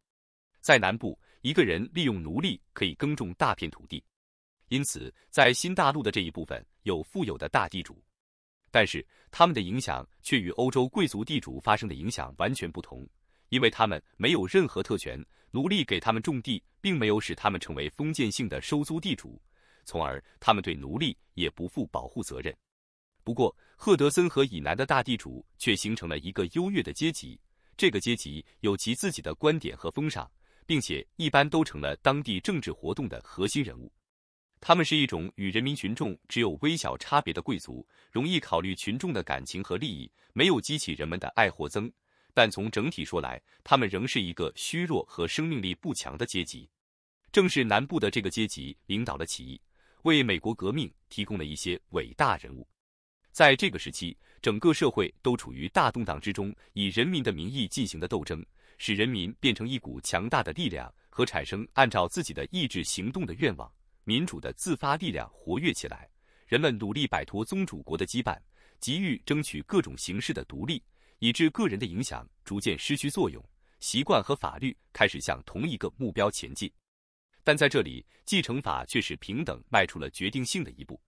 在南部，一个人利用奴隶可以耕种大片土地，因此在新大陆的这一部分有富有的大地主，但是他们的影响却与欧洲贵族地主发生的影响完全不同，因为他们没有任何特权，奴隶给他们种地，并没有使他们成为封建性的收租地主。从而，他们对奴隶也不负保护责任。不过，赫德森河以南的大地主却形成了一个优越的阶级。这个阶级有其自己的观点和风尚，并且一般都成了当地政治活动的核心人物。他们是一种与人民群众只有微小差别的贵族，容易考虑群众的感情和利益，没有激起人们的爱或憎。但从整体说来，他们仍是一个虚弱和生命力不强的阶级。正是南部的这个阶级领导了起义。为美国革命提供了一些伟大人物。在这个时期，整个社会都处于大动荡之中，以人民的名义进行的斗争，使人民变成一股强大的力量和产生按照自己的意志行动的愿望。民主的自发力量活跃起来，人们努力摆脱宗主国的羁绊，急于争取各种形式的独立，以致个人的影响逐渐失去作用，习惯和法律开始向同一个目标前进。但在这里，继承法却是平等迈出了决定性的一步。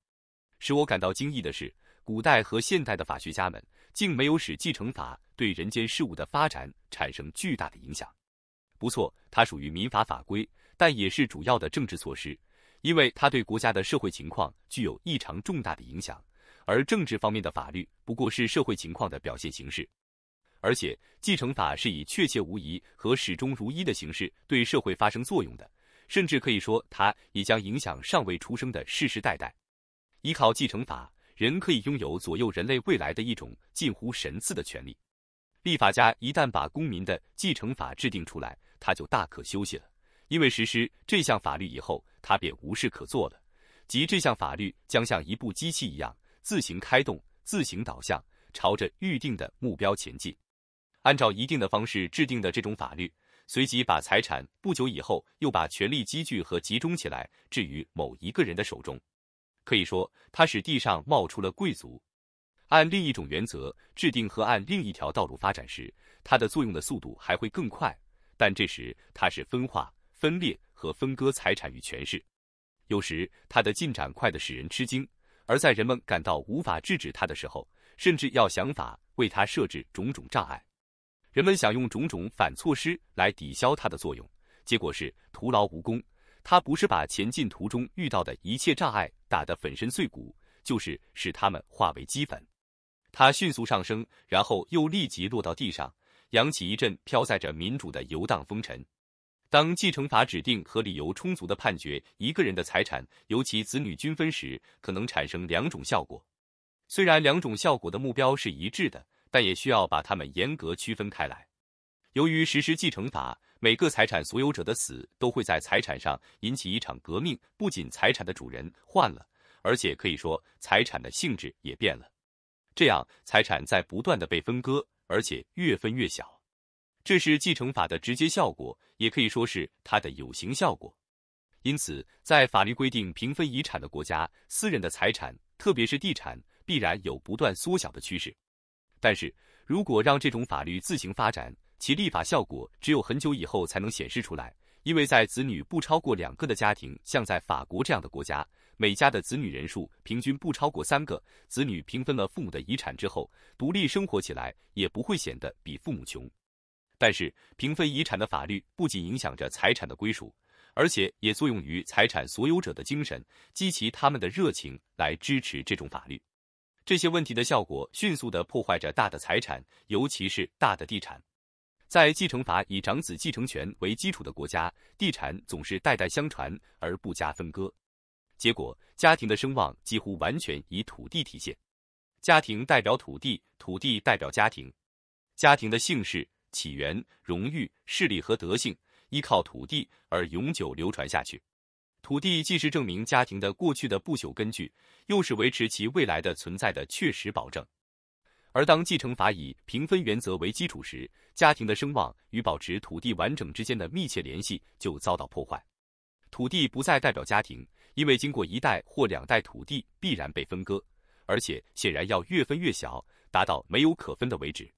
使我感到惊异的是，古代和现代的法学家们竟没有使继承法对人间事物的发展产生巨大的影响。不错，它属于民法法规，但也是主要的政治措施，因为它对国家的社会情况具有异常重大的影响。而政治方面的法律不过是社会情况的表现形式。而且，继承法是以确切无疑和始终如一的形式对社会发生作用的。甚至可以说，它也将影响尚未出生的世世代代。依靠继承法，人可以拥有左右人类未来的一种近乎神赐的权利。立法家一旦把公民的继承法制定出来，他就大可休息了，因为实施这项法律以后，他便无事可做了。即这项法律将像一部机器一样自行开动、自行导向，朝着预定的目标前进。按照一定的方式制定的这种法律。随即把财产，不久以后又把权力积聚和集中起来置于某一个人的手中。可以说，他使地上冒出了贵族。按另一种原则制定和按另一条道路发展时，它的作用的速度还会更快。但这时它是分化、分裂和分割财产与权势。有时它的进展快得使人吃惊，而在人们感到无法制止它的时候，甚至要想法为它设置种种障碍。人们想用种种反措施来抵消它的作用，结果是徒劳无功。它不是把前进途中遇到的一切障碍打得粉身碎骨，就是使它们化为齑粉。它迅速上升，然后又立即落到地上，扬起一阵飘载着民主的游荡风尘。当继承法指定和理由充足的判决一个人的财产由其子女均分时，可能产生两种效果，虽然两种效果的目标是一致的。但也需要把它们严格区分开来。由于实施继承法，每个财产所有者的死都会在财产上引起一场革命，不仅财产的主人换了，而且可以说财产的性质也变了。这样，财产在不断的被分割，而且越分越小，这是继承法的直接效果，也可以说是它的有形效果。因此，在法律规定平分遗产的国家，私人的财产，特别是地产，必然有不断缩小的趋势。但是如果让这种法律自行发展，其立法效果只有很久以后才能显示出来。因为在子女不超过两个的家庭，像在法国这样的国家，每家的子女人数平均不超过三个，子女平分了父母的遗产之后，独立生活起来也不会显得比父母穷。但是，平分遗产的法律不仅影响着财产的归属，而且也作用于财产所有者的精神，激起他们的热情来支持这种法律。这些问题的效果迅速的破坏着大的财产，尤其是大的地产。在继承法以长子继承权为基础的国家，地产总是代代相传而不加分割，结果家庭的声望几乎完全以土地体现。家庭代表土地，土地代表家庭，家庭的姓氏、起源、荣誉、势力和德性依靠土地而永久流传下去。土地既是证明家庭的过去的不朽根据，又是维持其未来的存在的确实保证。而当继承法以平分原则为基础时，家庭的声望与保持土地完整之间的密切联系就遭到破坏。土地不再代表家庭，因为经过一代或两代，土地必然被分割，而且显然要越分越小，达到没有可分的为止。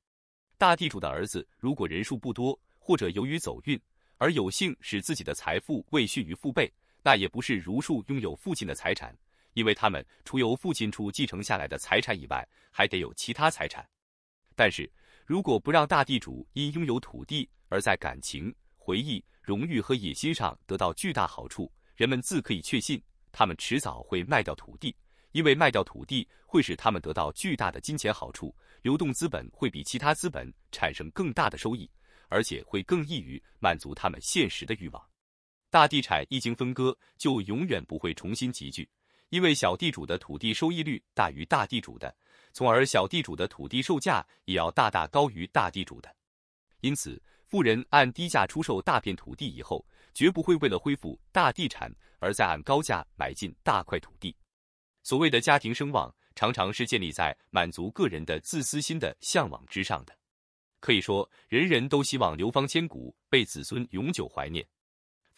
大地主的儿子如果人数不多，或者由于走运而有幸使自己的财富未逊于父辈。那也不是如数拥有父亲的财产，因为他们除由父亲处继承下来的财产以外，还得有其他财产。但是，如果不让大地主因拥有土地而在感情、回忆、荣誉和野心上得到巨大好处，人们自可以确信，他们迟早会卖掉土地，因为卖掉土地会使他们得到巨大的金钱好处，流动资本会比其他资本产生更大的收益，而且会更易于满足他们现实的欲望。大地产一经分割，就永远不会重新集聚，因为小地主的土地收益率大于大地主的，从而小地主的土地售价也要大大高于大地主的。因此，富人按低价出售大片土地以后，绝不会为了恢复大地产而再按高价买进大块土地。所谓的家庭声望，常常是建立在满足个人的自私心的向往之上的。可以说，人人都希望流芳千古，被子孙永久怀念。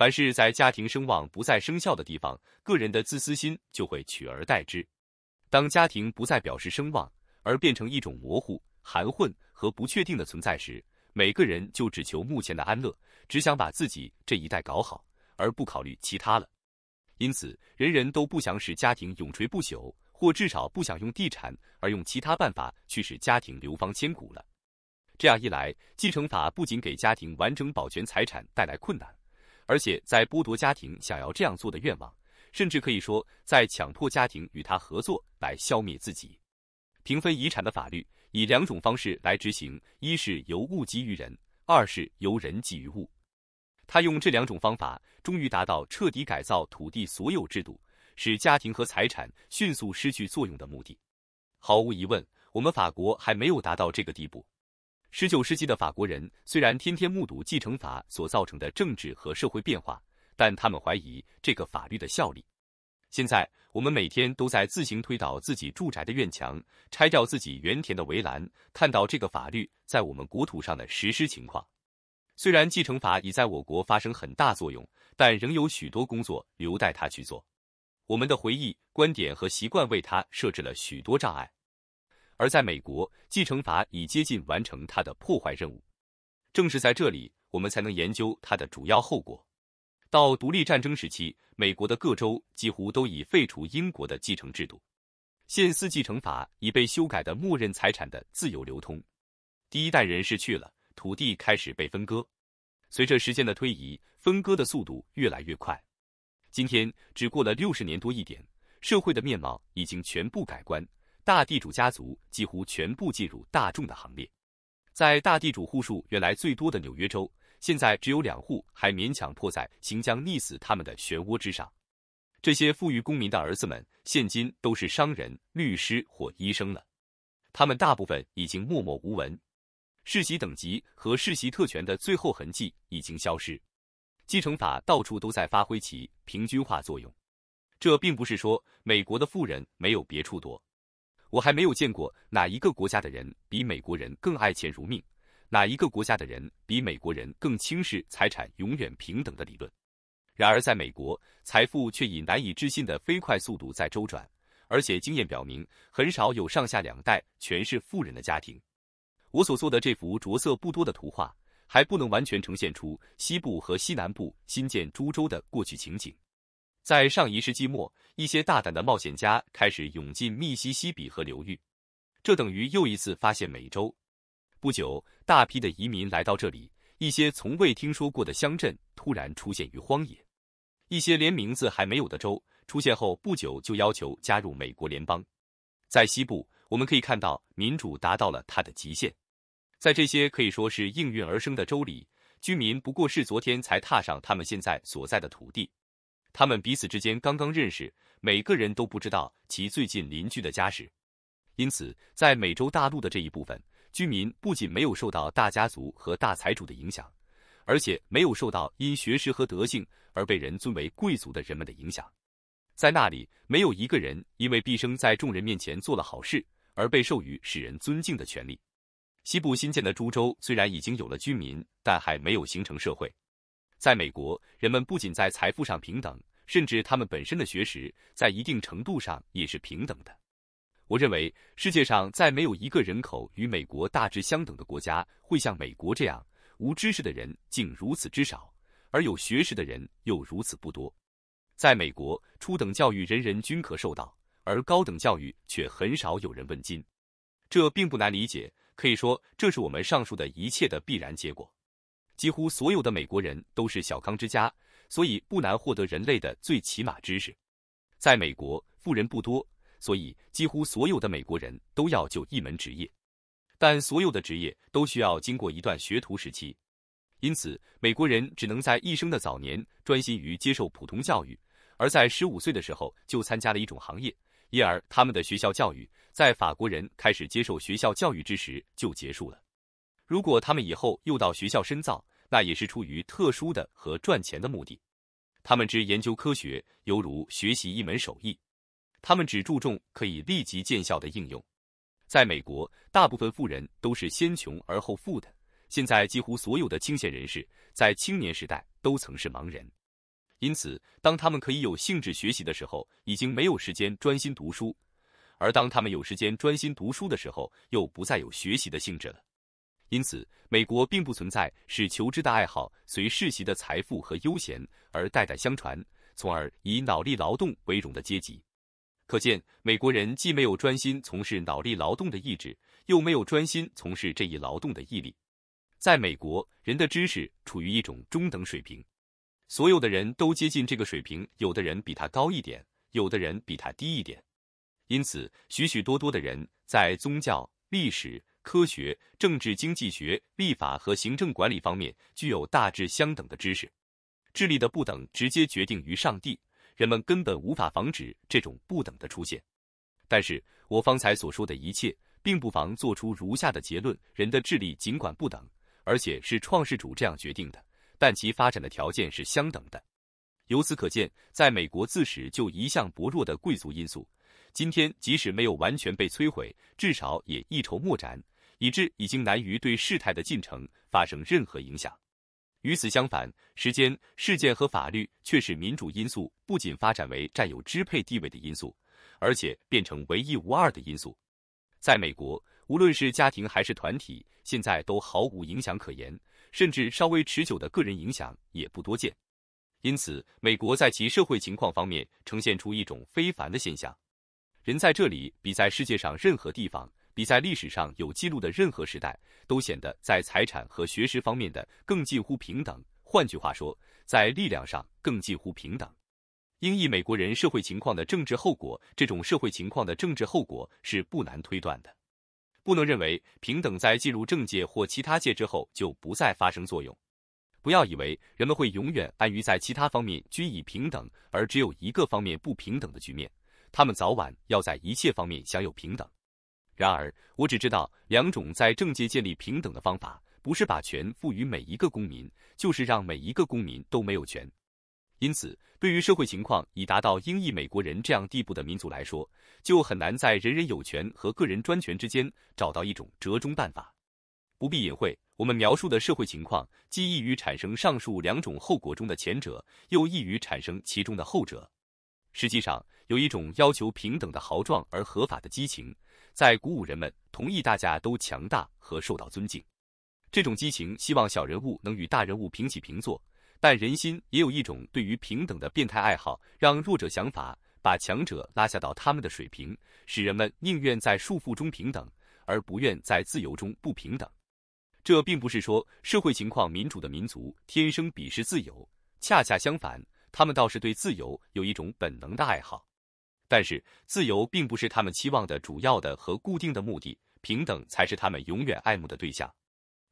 凡是在家庭声望不再生效的地方，个人的自私心就会取而代之。当家庭不再表示声望，而变成一种模糊、含混和不确定的存在时，每个人就只求目前的安乐，只想把自己这一代搞好，而不考虑其他了。因此，人人都不想使家庭永垂不朽，或至少不想用地产，而用其他办法去使家庭流芳千古了。这样一来，继承法不仅给家庭完整保全财产带来困难。而且在剥夺家庭想要这样做的愿望，甚至可以说在强迫家庭与他合作来消灭自己、平分遗产的法律，以两种方式来执行：一是由物给予人，二是由人给予物。他用这两种方法，终于达到彻底改造土地所有制度，使家庭和财产迅速失去作用的目的。毫无疑问，我们法国还没有达到这个地步。十九世纪的法国人虽然天天目睹继承法所造成的政治和社会变化，但他们怀疑这个法律的效力。现在，我们每天都在自行推倒自己住宅的院墙，拆掉自己园田的围栏，看到这个法律在我们国土上的实施情况。虽然继承法已在我国发生很大作用，但仍有许多工作留待他去做。我们的回忆观点和习惯为他设置了许多障碍。而在美国，继承法已接近完成它的破坏任务。正是在这里，我们才能研究它的主要后果。到独立战争时期，美国的各州几乎都已废除英国的继承制度。现司继承法已被修改的默认财产的自由流通。第一代人逝去了，土地开始被分割。随着时间的推移，分割的速度越来越快。今天只过了六十年多一点，社会的面貌已经全部改观。大地主家族几乎全部进入大众的行列，在大地主户数原来最多的纽约州，现在只有两户还勉强迫在行将溺死他们的漩涡之上。这些富裕公民的儿子们，现今都是商人、律师或医生了。他们大部分已经默默无闻，世袭等级和世袭特权的最后痕迹已经消失，继承法到处都在发挥其平均化作用。这并不是说美国的富人没有别处多。我还没有见过哪一个国家的人比美国人更爱钱如命，哪一个国家的人比美国人更轻视财产永远平等的理论。然而，在美国，财富却以难以置信的飞快速度在周转，而且经验表明，很少有上下两代全是富人的家庭。我所做的这幅着色不多的图画，还不能完全呈现出西部和西南部新建株州的过去情景。在上一世纪末，一些大胆的冒险家开始涌进密西西比河流域，这等于又一次发现美洲。不久，大批的移民来到这里，一些从未听说过的乡镇突然出现于荒野，一些连名字还没有的州出现后不久就要求加入美国联邦。在西部，我们可以看到民主达到了它的极限。在这些可以说是应运而生的州里，居民不过是昨天才踏上他们现在所在的土地。他们彼此之间刚刚认识，每个人都不知道其最近邻居的家史，因此，在美洲大陆的这一部分，居民不仅没有受到大家族和大财主的影响，而且没有受到因学识和德性而被人尊为贵族的人们的影响。在那里，没有一个人因为毕生在众人面前做了好事而被授予使人尊敬的权利。西部新建的株洲虽然已经有了居民，但还没有形成社会。在美国，人们不仅在财富上平等。甚至他们本身的学识在一定程度上也是平等的。我认为世界上再没有一个人口与美国大致相等的国家会像美国这样，无知识的人竟如此之少，而有学识的人又如此不多。在美国，初等教育人人均可受到，而高等教育却很少有人问津。这并不难理解，可以说这是我们上述的一切的必然结果。几乎所有的美国人都是小康之家。所以不难获得人类的最起码知识。在美国，富人不多，所以几乎所有的美国人都要就一门职业，但所有的职业都需要经过一段学徒时期，因此美国人只能在一生的早年专心于接受普通教育，而在十五岁的时候就参加了一种行业，因而他们的学校教育在法国人开始接受学校教育之时就结束了。如果他们以后又到学校深造，那也是出于特殊的和赚钱的目的。他们只研究科学，犹如学习一门手艺。他们只注重可以立即见效的应用。在美国，大部分富人都是先穷而后富的。现在几乎所有的青闲人士在青年时代都曾是盲人，因此，当他们可以有兴致学习的时候，已经没有时间专心读书；而当他们有时间专心读书的时候，又不再有学习的兴致了。因此，美国并不存在使求知的爱好随世袭的财富和悠闲而代代相传，从而以脑力劳动为荣的阶级。可见，美国人既没有专心从事脑力劳动的意志，又没有专心从事这一劳动的毅力。在美国，人的知识处于一种中等水平，所有的人都接近这个水平，有的人比他高一点，有的人比他低一点。因此，许许多多的人在宗教、历史。科学、政治、经济学、立法和行政管理方面具有大致相等的知识，智力的不等直接决定于上帝，人们根本无法防止这种不等的出现。但是，我方才所说的一切，并不妨做出如下的结论：人的智力尽管不等，而且是创世主这样决定的，但其发展的条件是相等的。由此可见，在美国自始就一向薄弱的贵族因素，今天即使没有完全被摧毁，至少也一筹莫展。以致已经难于对事态的进程发生任何影响。与此相反，时间、事件和法律却使民主因素不仅发展为占有支配地位的因素，而且变成唯一无二的因素。在美国，无论是家庭还是团体，现在都毫无影响可言，甚至稍微持久的个人影响也不多见。因此，美国在其社会情况方面呈现出一种非凡的现象：人在这里比在世界上任何地方。比在历史上有记录的任何时代都显得在财产和学识方面的更近乎平等。换句话说，在力量上更近乎平等。英译美国人社会情况的政治后果，这种社会情况的政治后果是不难推断的。不能认为平等在进入政界或其他界之后就不再发生作用。不要以为人们会永远安于在其他方面均已平等而只有一个方面不平等的局面。他们早晚要在一切方面享有平等。然而，我只知道两种在政界建立平等的方法：不是把权赋予每一个公民，就是让每一个公民都没有权。因此，对于社会情况已达到英裔美国人这样地步的民族来说，就很难在人人有权和个人专权之间找到一种折中办法。不必隐晦，我们描述的社会情况既易于产生上述两种后果中的前者，又易于产生其中的后者。实际上，有一种要求平等的豪壮而合法的激情。在鼓舞人们同意，大家都强大和受到尊敬。这种激情希望小人物能与大人物平起平坐，但人心也有一种对于平等的变态爱好，让弱者想法把强者拉下到他们的水平，使人们宁愿在束缚中平等，而不愿在自由中不平等。这并不是说社会情况民主的民族天生鄙视自由，恰恰相反，他们倒是对自由有一种本能的爱好。但是，自由并不是他们期望的主要的和固定的目的，平等才是他们永远爱慕的对象。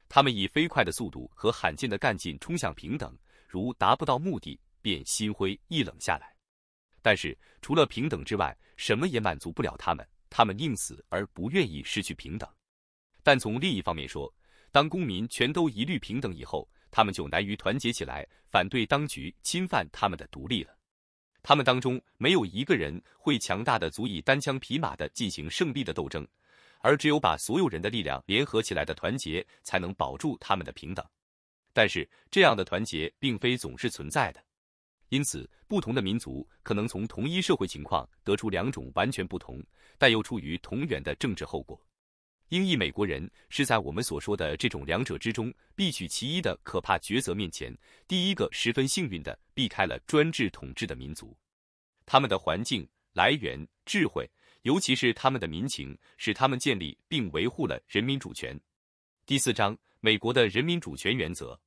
他们以飞快的速度和罕见的干劲冲向平等，如达不到目的，便心灰意冷下来。但是，除了平等之外，什么也满足不了他们。他们宁死而不愿意失去平等。但从另一方面说，当公民全都一律平等以后，他们就难于团结起来反对当局侵犯他们的独立了。他们当中没有一个人会强大的足以单枪匹马的进行胜利的斗争，而只有把所有人的力量联合起来的团结，才能保住他们的平等。但是，这样的团结并非总是存在的，因此，不同的民族可能从同一社会情况得出两种完全不同，但又出于同源的政治后果。英裔美国人是在我们所说的这种两者之中必取其一的可怕抉择面前，第一个十分幸运的避开了专制统治的民族。他们的环境、来源、智慧，尤其是他们的民情，使他们建立并维护了人民主权。第四章：美国的人民主权原则。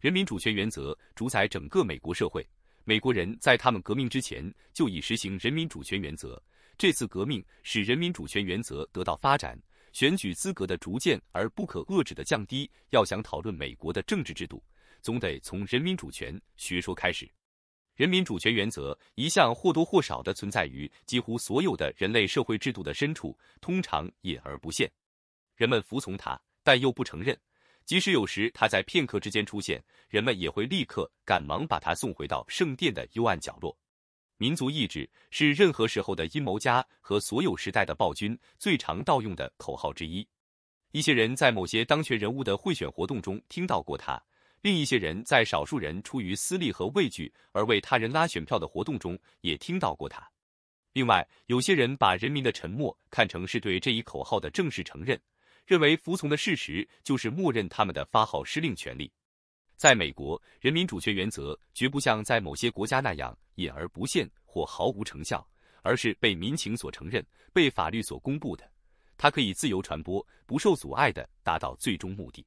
人民主权原则主宰整个美国社会。美国人在他们革命之前就已实行人民主权原则，这次革命使人民主权原则得到发展。选举资格的逐渐而不可遏制的降低，要想讨论美国的政治制度，总得从人民主权学说开始。人民主权原则一向或多或少地存在于几乎所有的人类社会制度的深处，通常隐而不见。人们服从它，但又不承认；即使有时它在片刻之间出现，人们也会立刻赶忙把它送回到圣殿的幽暗角落。民族意志是任何时候的阴谋家和所有时代的暴君最常盗用的口号之一。一些人在某些当权人物的贿选活动中听到过它，另一些人在少数人出于私利和畏惧而为他人拉选票的活动中也听到过它。另外，有些人把人民的沉默看成是对这一口号的正式承认，认为服从的事实就是默认他们的发号施令权力。在美国，人民主权原则绝不像在某些国家那样隐而不见或毫无成效，而是被民情所承认、被法律所公布的。它可以自由传播，不受阻碍地达到最终目的。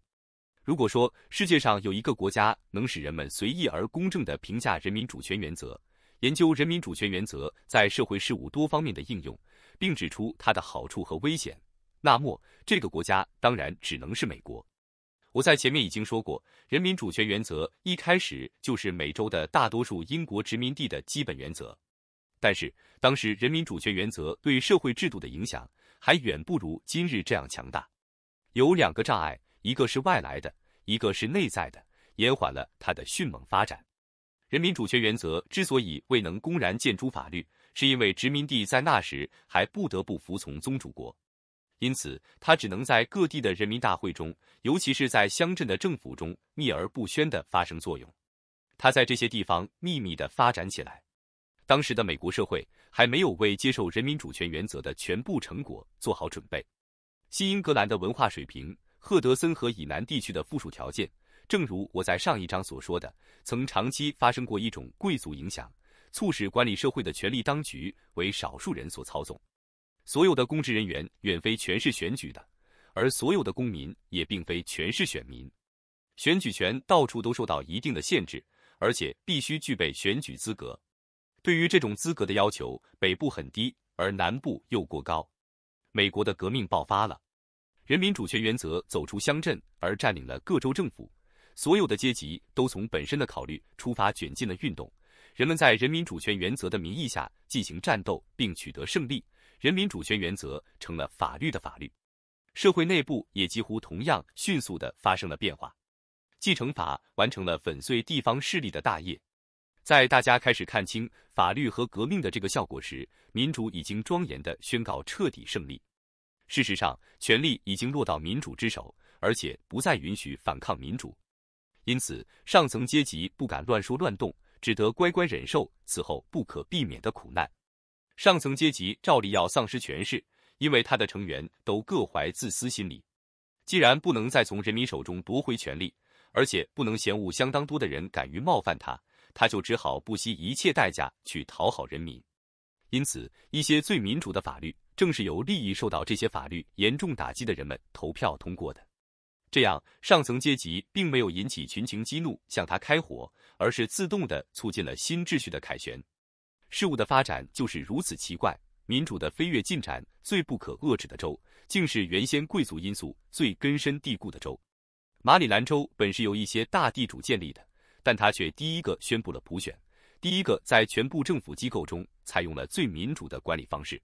如果说世界上有一个国家能使人们随意而公正地评价人民主权原则，研究人民主权原则在社会事务多方面的应用，并指出它的好处和危险，那么这个国家当然只能是美国。我在前面已经说过，人民主权原则一开始就是美洲的大多数英国殖民地的基本原则，但是当时人民主权原则对社会制度的影响还远不如今日这样强大。有两个障碍，一个是外来的，一个是内在的，延缓了它的迅猛发展。人民主权原则之所以未能公然建出法律，是因为殖民地在那时还不得不服从宗主国。因此，他只能在各地的人民大会中，尤其是在乡镇的政府中，秘而不宣地发生作用。他在这些地方秘密地发展起来。当时的美国社会还没有为接受人民主权原则的全部成果做好准备。新英格兰的文化水平，赫德森河以南地区的附属条件，正如我在上一章所说的，曾长期发生过一种贵族影响，促使管理社会的权力当局为少数人所操纵。所有的公职人员远非全是选举的，而所有的公民也并非全是选民。选举权到处都受到一定的限制，而且必须具备选举资格。对于这种资格的要求，北部很低，而南部又过高。美国的革命爆发了，人民主权原则走出乡镇，而占领了各州政府。所有的阶级都从本身的考虑出发卷进了运动，人们在人民主权原则的名义下进行战斗，并取得胜利。人民主权原则成了法律的法律，社会内部也几乎同样迅速地发生了变化。继承法完成了粉碎地方势力的大业。在大家开始看清法律和革命的这个效果时，民主已经庄严地宣告彻底胜利。事实上，权力已经落到民主之手，而且不再允许反抗民主。因此，上层阶级不敢乱说乱动，只得乖乖忍受此后不可避免的苦难。上层阶级照例要丧失权势，因为他的成员都各怀自私心理。既然不能再从人民手中夺回权力，而且不能嫌恶相当多的人敢于冒犯他，他就只好不惜一切代价去讨好人民。因此，一些最民主的法律正是由利益受到这些法律严重打击的人们投票通过的。这样，上层阶级并没有引起群情激怒向他开火，而是自动地促进了新秩序的凯旋。事物的发展就是如此奇怪，民主的飞跃进展最不可遏制的州，竟是原先贵族因素最根深蒂固的州——马里兰州。本是由一些大地主建立的，但他却第一个宣布了普选，第一个在全部政府机构中采用了最民主的管理方式。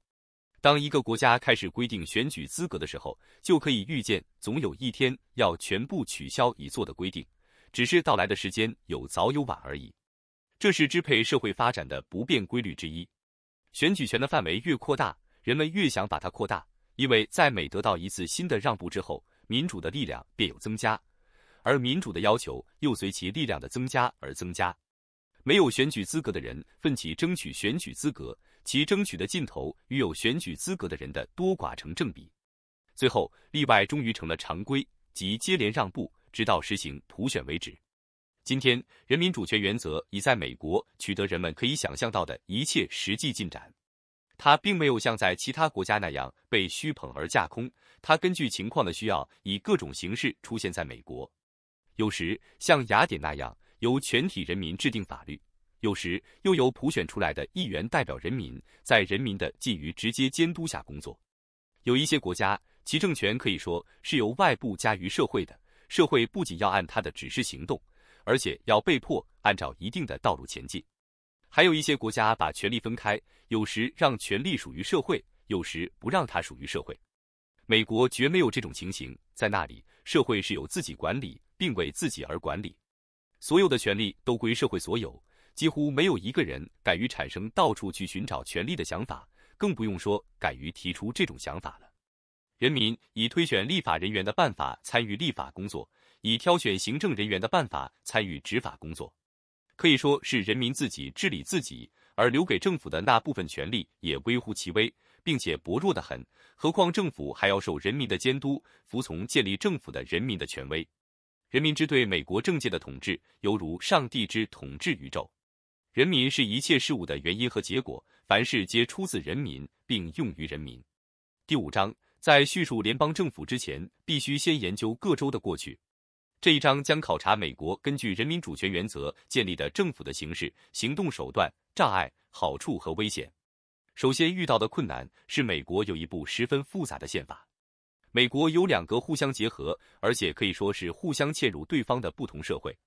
当一个国家开始规定选举资格的时候，就可以预见总有一天要全部取消已做的规定，只是到来的时间有早有晚而已。这是支配社会发展的不变规律之一。选举权的范围越扩大，人们越想把它扩大，因为在每得到一次新的让步之后，民主的力量便有增加，而民主的要求又随其力量的增加而增加。没有选举资格的人奋起争取选举资格，其争取的劲头与有选举资格的人的多寡成正比。最后，例外终于成了常规，即接连让步，直到实行普选为止。今天，人民主权原则已在美国取得人们可以想象到的一切实际进展。它并没有像在其他国家那样被虚捧而架空。它根据情况的需要，以各种形式出现在美国。有时像雅典那样，由全体人民制定法律；有时又由普选出来的议员代表人民，在人民的近于直接监督下工作。有一些国家，其政权可以说是由外部加于社会的，社会不仅要按他的指示行动。而且要被迫按照一定的道路前进，还有一些国家把权力分开，有时让权力属于社会，有时不让它属于社会。美国绝没有这种情形，在那里，社会是由自己管理，并为自己而管理，所有的权利都归社会所有，几乎没有一个人敢于产生到处去寻找权利的想法，更不用说敢于提出这种想法了。人民以推选立法人员的办法参与立法工作。以挑选行政人员的办法参与执法工作，可以说是人民自己治理自己，而留给政府的那部分权力也微乎其微，并且薄弱的很。何况政府还要受人民的监督，服从建立政府的人民的权威。人民之对美国政界的统治，犹如上帝之统治宇宙。人民是一切事物的原因和结果，凡事皆出自人民，并用于人民。第五章，在叙述联邦政府之前，必须先研究各州的过去。这一章将考察美国根据人民主权原则建立的政府的形式、行动手段、障碍、好处和危险。首先遇到的困难是，美国有一部十分复杂的宪法。美国有两个互相结合，而且可以说是互相嵌入对方的不同社会。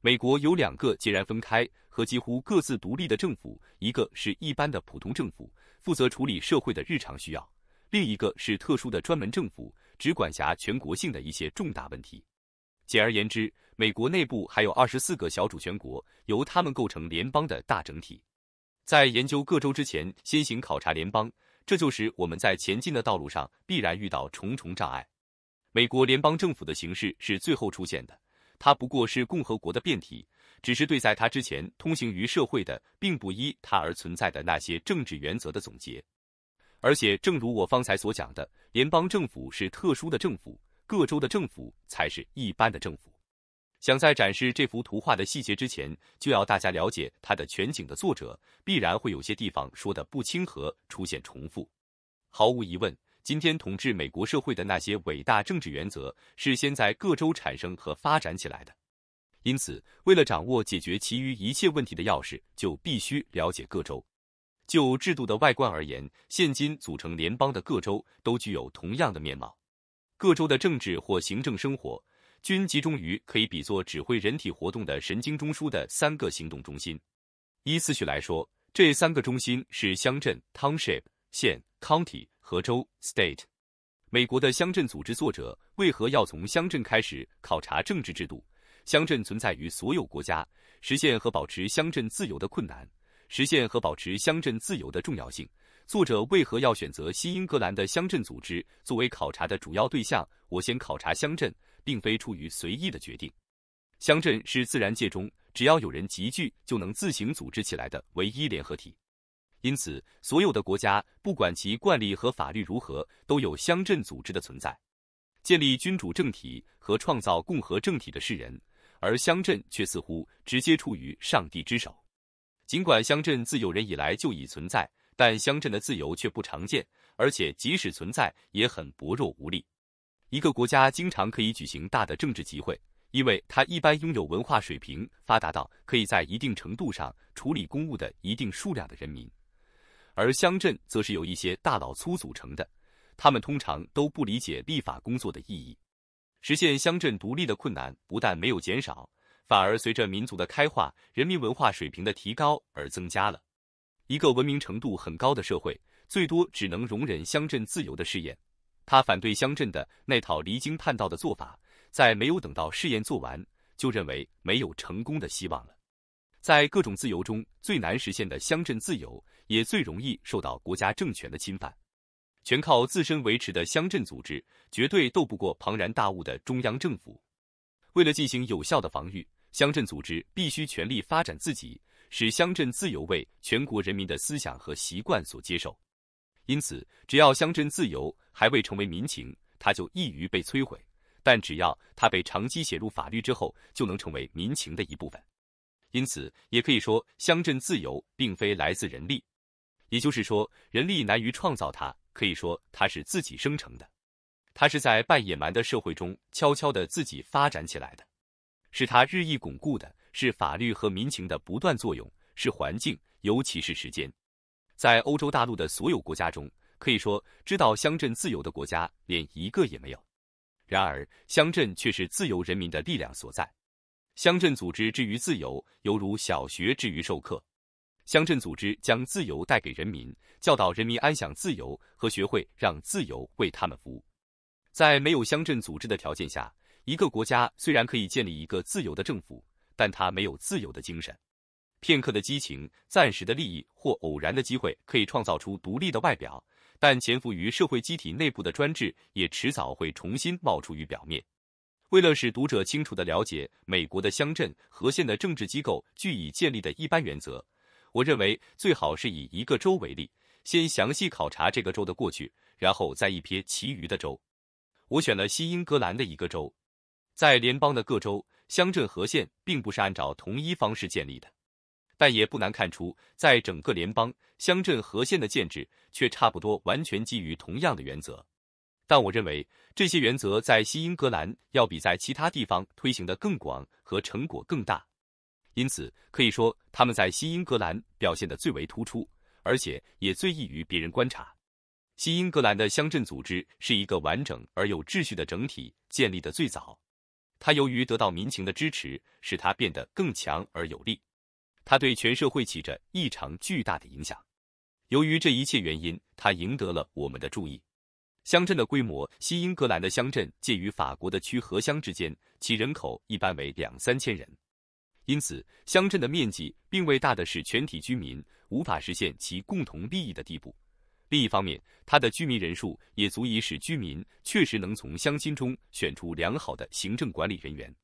美国有两个截然分开和几乎各自独立的政府，一个是一般的普通政府，负责处理社会的日常需要；另一个是特殊的专门政府，只管辖全国性的一些重大问题。简而言之，美国内部还有二十四个小主权国，由他们构成联邦的大整体。在研究各州之前，先行考察联邦，这就是我们在前进的道路上必然遇到重重障碍。美国联邦政府的形式是最后出现的，它不过是共和国的变体，只是对在它之前通行于社会的，并不依它而存在的那些政治原则的总结。而且，正如我方才所讲的，联邦政府是特殊的政府。各州的政府才是一般的政府。想在展示这幅图画的细节之前，就要大家了解它的全景的作者，必然会有些地方说的不清和出现重复。毫无疑问，今天统治美国社会的那些伟大政治原则是先在各州产生和发展起来的。因此，为了掌握解决其余一切问题的钥匙，就必须了解各州。就制度的外观而言，现今组成联邦的各州都具有同样的面貌。各州的政治或行政生活均集中于可以比作指挥人体活动的神经中枢的三个行动中心。依次序来说，这三个中心是乡镇 （township）、县 （county） 和州 （state）。美国的乡镇组织作者为何要从乡镇开始考察政治制度？乡镇存在于所有国家，实现和保持乡镇自由的困难，实现和保持乡镇自由的重要性。作者为何要选择新英格兰的乡镇组织作为考察的主要对象？我先考察乡镇，并非出于随意的决定。乡镇是自然界中，只要有人集聚，就能自行组织起来的唯一联合体。因此，所有的国家，不管其惯例和法律如何，都有乡镇组织的存在。建立君主政体和创造共和政体的是人，而乡镇却似乎直接出于上帝之手。尽管乡镇自有人以来就已存在。但乡镇的自由却不常见，而且即使存在，也很薄弱无力。一个国家经常可以举行大的政治集会，因为它一般拥有文化水平发达到可以在一定程度上处理公务的一定数量的人民，而乡镇则是由一些大老粗组成的，他们通常都不理解立法工作的意义。实现乡镇独立的困难不但没有减少，反而随着民族的开化、人民文化水平的提高而增加了。一个文明程度很高的社会，最多只能容忍乡镇自由的试验。他反对乡镇的那套离经叛道的做法，在没有等到试验做完，就认为没有成功的希望了。在各种自由中，最难实现的乡镇自由，也最容易受到国家政权的侵犯。全靠自身维持的乡镇组织，绝对斗不过庞然大物的中央政府。为了进行有效的防御，乡镇组织必须全力发展自己。使乡镇自由为全国人民的思想和习惯所接受，因此，只要乡镇自由还未成为民情，它就易于被摧毁；但只要它被长期写入法律之后，就能成为民情的一部分。因此，也可以说，乡镇自由并非来自人力，也就是说，人力难于创造它，可以说它是自己生成的，它是在半野蛮的社会中悄悄地自己发展起来的，使它日益巩固的。是法律和民情的不断作用，是环境，尤其是时间。在欧洲大陆的所有国家中，可以说知道乡镇自由的国家连一个也没有。然而，乡镇却是自由人民的力量所在。乡镇组织之于自由，犹如小学之于授课。乡镇组织将自由带给人民，教导人民安享自由和学会让自由为他们服务。在没有乡镇组织的条件下，一个国家虽然可以建立一个自由的政府。但他没有自由的精神。片刻的激情、暂时的利益或偶然的机会可以创造出独立的外表，但潜伏于社会机体内部的专制也迟早会重新冒出于表面。为了使读者清楚的了解美国的乡镇和县的政治机构据以建立的一般原则，我认为最好是以一个州为例，先详细考察这个州的过去，然后再一瞥其余的州。我选了新英格兰的一个州，在联邦的各州。乡镇和县并不是按照同一方式建立的，但也不难看出，在整个联邦，乡镇和县的建制却差不多完全基于同样的原则。但我认为，这些原则在西英格兰要比在其他地方推行的更广和成果更大，因此可以说，他们在西英格兰表现得最为突出，而且也最易于别人观察。西英格兰的乡镇组织是一个完整而有秩序的整体，建立的最早。他由于得到民情的支持，使他变得更强而有力。他对全社会起着异常巨大的影响。由于这一切原因，他赢得了我们的注意。乡镇的规模，西英格兰的乡镇介于法国的区和乡之间，其人口一般为两三千人。因此，乡镇的面积并未大的使全体居民无法实现其共同利益的地步。另一方面，它的居民人数也足以使居民确实能从乡亲中选出良好的行政管理人员。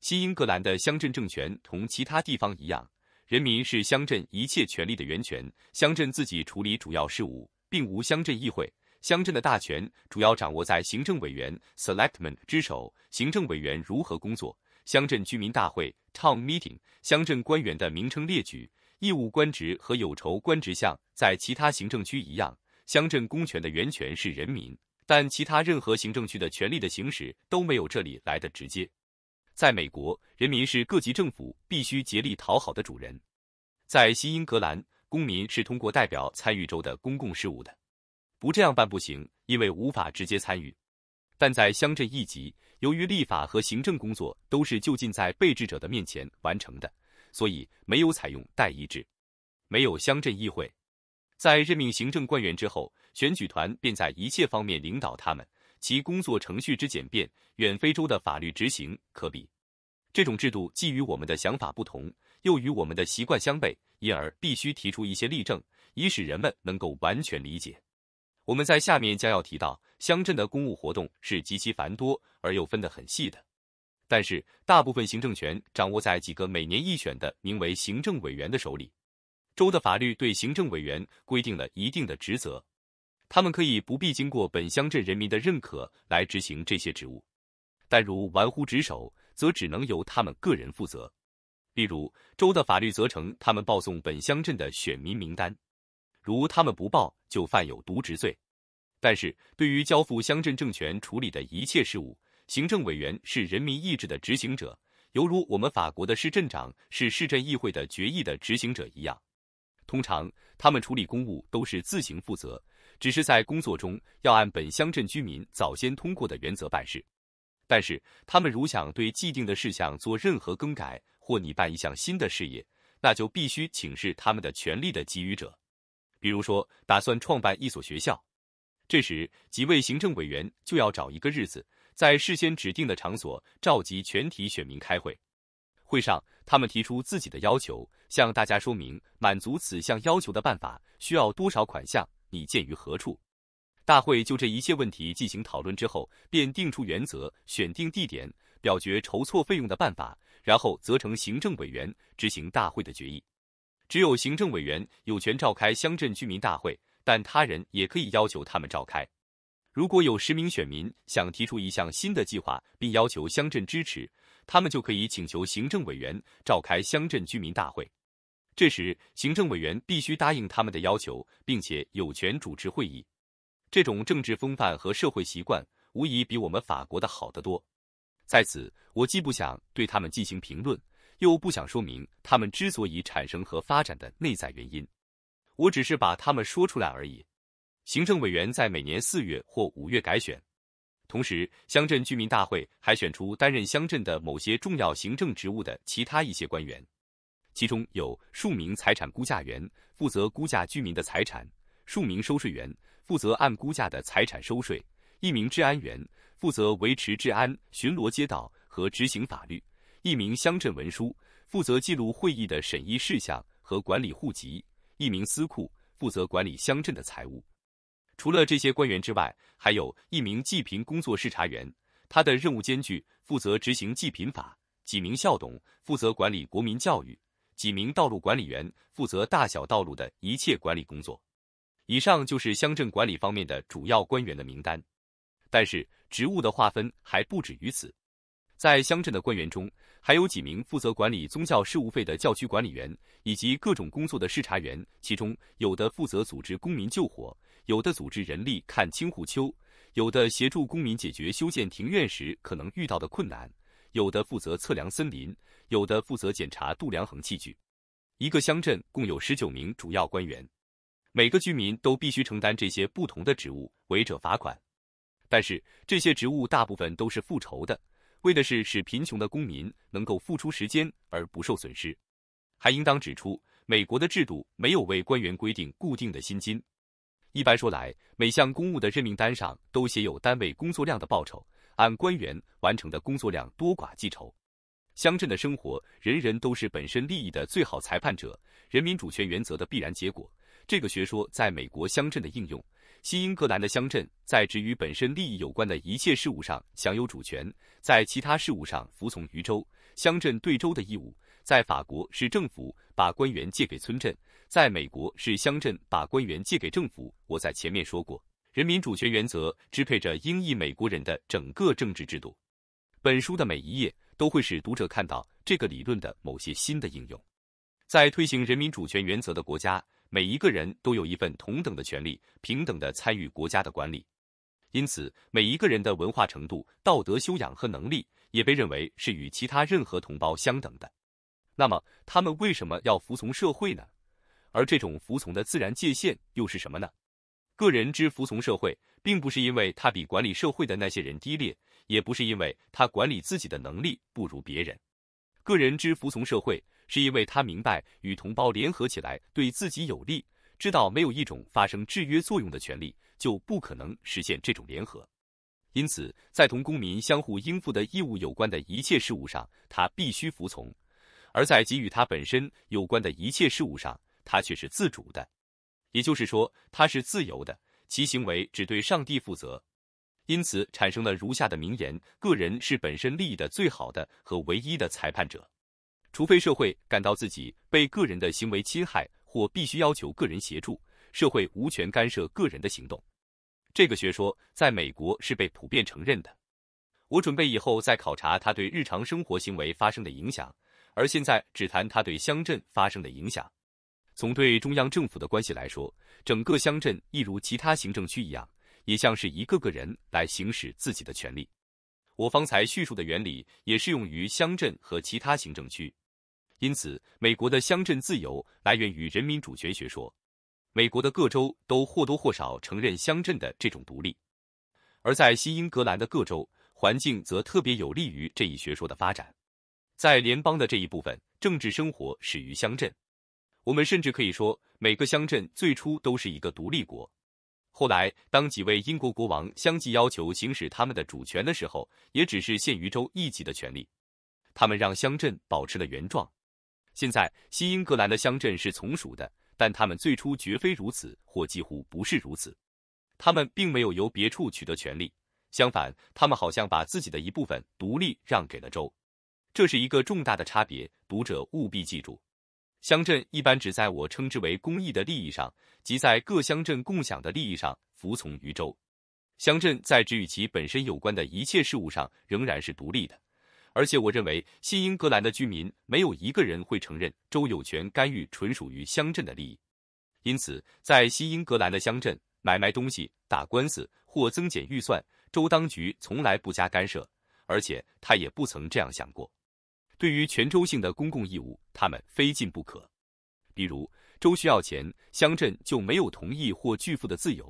新英格兰的乡镇政权同其他地方一样，人民是乡镇一切权力的源泉，乡镇自己处理主要事务，并无乡镇议会。乡镇的大权主要掌握在行政委员 （Selectman） 之手。行政委员如何工作？乡镇居民大会 （Town Meeting）？乡镇官员的名称列举：义务官职和有酬官职，像在其他行政区一样。乡镇公权的源泉是人民，但其他任何行政区的权力的行使都没有这里来的直接。在美国，人民是各级政府必须竭力讨好的主人。在新英格兰，公民是通过代表参与州的公共事务的。不这样办不行，因为无法直接参与。但在乡镇一级，由于立法和行政工作都是就近在被治者的面前完成的，所以没有采用代议制，没有乡镇议会。在任命行政官员之后，选举团便在一切方面领导他们。其工作程序之简便，远非洲的法律执行可比。这种制度既与我们的想法不同，又与我们的习惯相悖，因而必须提出一些例证，以使人们能够完全理解。我们在下面将要提到，乡镇的公务活动是极其繁多而又分得很细的，但是大部分行政权掌握在几个每年一选的名为行政委员的手里。州的法律对行政委员规定了一定的职责，他们可以不必经过本乡镇人民的认可来执行这些职务，但如玩忽职守，则只能由他们个人负责。例如，州的法律责成他们报送本乡镇的选民名单，如他们不报，就犯有渎职罪。但是，对于交付乡镇政权处理的一切事务，行政委员是人民意志的执行者，犹如我们法国的市镇长是市镇议会的决议的执行者一样。通常，他们处理公务都是自行负责，只是在工作中要按本乡镇居民早先通过的原则办事。但是，他们如想对既定的事项做任何更改，或拟办一项新的事业，那就必须请示他们的权利的给予者。比如说，打算创办一所学校，这时几位行政委员就要找一个日子，在事先指定的场所召集全体选民开会。会上，他们提出自己的要求，向大家说明满足此项要求的办法需要多少款项，拟建于何处。大会就这一切问题进行讨论之后，便定出原则，选定地点，表决筹措费用的办法，然后责成行政委员执行大会的决议。只有行政委员有权召开乡镇居民大会，但他人也可以要求他们召开。如果有十名选民想提出一项新的计划，并要求乡镇支持。他们就可以请求行政委员召开乡镇居民大会，这时行政委员必须答应他们的要求，并且有权主持会议。这种政治风范和社会习惯，无疑比我们法国的好得多。在此，我既不想对他们进行评论，又不想说明他们之所以产生和发展的内在原因，我只是把他们说出来而已。行政委员在每年四月或五月改选。同时，乡镇居民大会还选出担任乡镇的某些重要行政职务的其他一些官员，其中有数名财产估价员，负责估价居民的财产；数名收税员，负责按估价的财产收税；一名治安员，负责维持治安、巡逻街道和执行法律；一名乡镇文书，负责记录会议的审议事项和管理户籍；一名司库，负责管理乡镇的财务。除了这些官员之外，还有一名济贫工作视察员，他的任务艰巨，负责执行济贫法；几名校董负责管理国民教育；几名道路管理员负责大小道路的一切管理工作。以上就是乡镇管理方面的主要官员的名单。但是，职务的划分还不止于此，在乡镇的官员中，还有几名负责管理宗教事务费的教区管理员，以及各种工作的视察员，其中有的负责组织公民救火。有的组织人力看青虎秋，有的协助公民解决修建庭院时可能遇到的困难，有的负责测量森林，有的负责检查度量衡器具。一个乡镇共有十九名主要官员，每个居民都必须承担这些不同的职务，违者罚款。但是这些职务大部分都是复仇的，为的是使贫穷的公民能够付出时间而不受损失。还应当指出，美国的制度没有为官员规定固定的薪金。一般说来，每项公务的任命单上都写有单位工作量的报酬，按官员完成的工作量多寡计酬。乡镇的生活，人人都是本身利益的最好裁判者，人民主权原则的必然结果。这个学说在美国乡镇的应用，新英格兰的乡镇在只与本身利益有关的一切事务上享有主权，在其他事务上服从于州。乡镇对州的义务，在法国是政府把官员借给村镇。在美国是乡镇把官员借给政府。我在前面说过，人民主权原则支配着英裔美国人的整个政治制度。本书的每一页都会使读者看到这个理论的某些新的应用。在推行人民主权原则的国家，每一个人都有一份同等的权利，平等的参与国家的管理。因此，每一个人的文化程度、道德修养和能力也被认为是与其他任何同胞相等的。那么，他们为什么要服从社会呢？而这种服从的自然界限又是什么呢？个人之服从社会，并不是因为他比管理社会的那些人低劣，也不是因为他管理自己的能力不如别人。个人之服从社会，是因为他明白与同胞联合起来对自己有利，知道没有一种发生制约作用的权利，就不可能实现这种联合。因此，在同公民相互应付的义务有关的一切事物上，他必须服从；而在给予他本身有关的一切事物上，他却是自主的，也就是说，他是自由的，其行为只对上帝负责，因此产生了如下的名言：个人是本身利益的最好的和唯一的裁判者，除非社会感到自己被个人的行为侵害，或必须要求个人协助，社会无权干涉个人的行动。这个学说在美国是被普遍承认的。我准备以后再考察它对日常生活行为发生的影响，而现在只谈它对乡镇发生的影响。从对中央政府的关系来说，整个乡镇亦如其他行政区一样，也像是一个个人来行使自己的权利。我方才叙述的原理也适用于乡镇和其他行政区。因此，美国的乡镇自由来源于人民主权学说。美国的各州都或多或少承认乡镇的这种独立，而在新英格兰的各州，环境则特别有利于这一学说的发展。在联邦的这一部分，政治生活始于乡镇。我们甚至可以说，每个乡镇最初都是一个独立国。后来，当几位英国国王相继要求行使他们的主权的时候，也只是限于州一级的权利。他们让乡镇保持了原状。现在，新英格兰的乡镇是从属的，但他们最初绝非如此，或几乎不是如此。他们并没有由别处取得权利，相反，他们好像把自己的一部分独立让给了州。这是一个重大的差别，读者务必记住。乡镇一般只在我称之为公益的利益上，即在各乡镇共享的利益上服从于州。乡镇在只与其本身有关的一切事务上仍然是独立的，而且我认为新英格兰的居民没有一个人会承认州有权干预纯属于乡镇的利益。因此，在新英格兰的乡镇买卖东西、打官司或增减预算，州当局从来不加干涉，而且他也不曾这样想过。对于全州性的公共义务，他们非尽不可。比如，州需要钱，乡镇就没有同意或拒付的自由；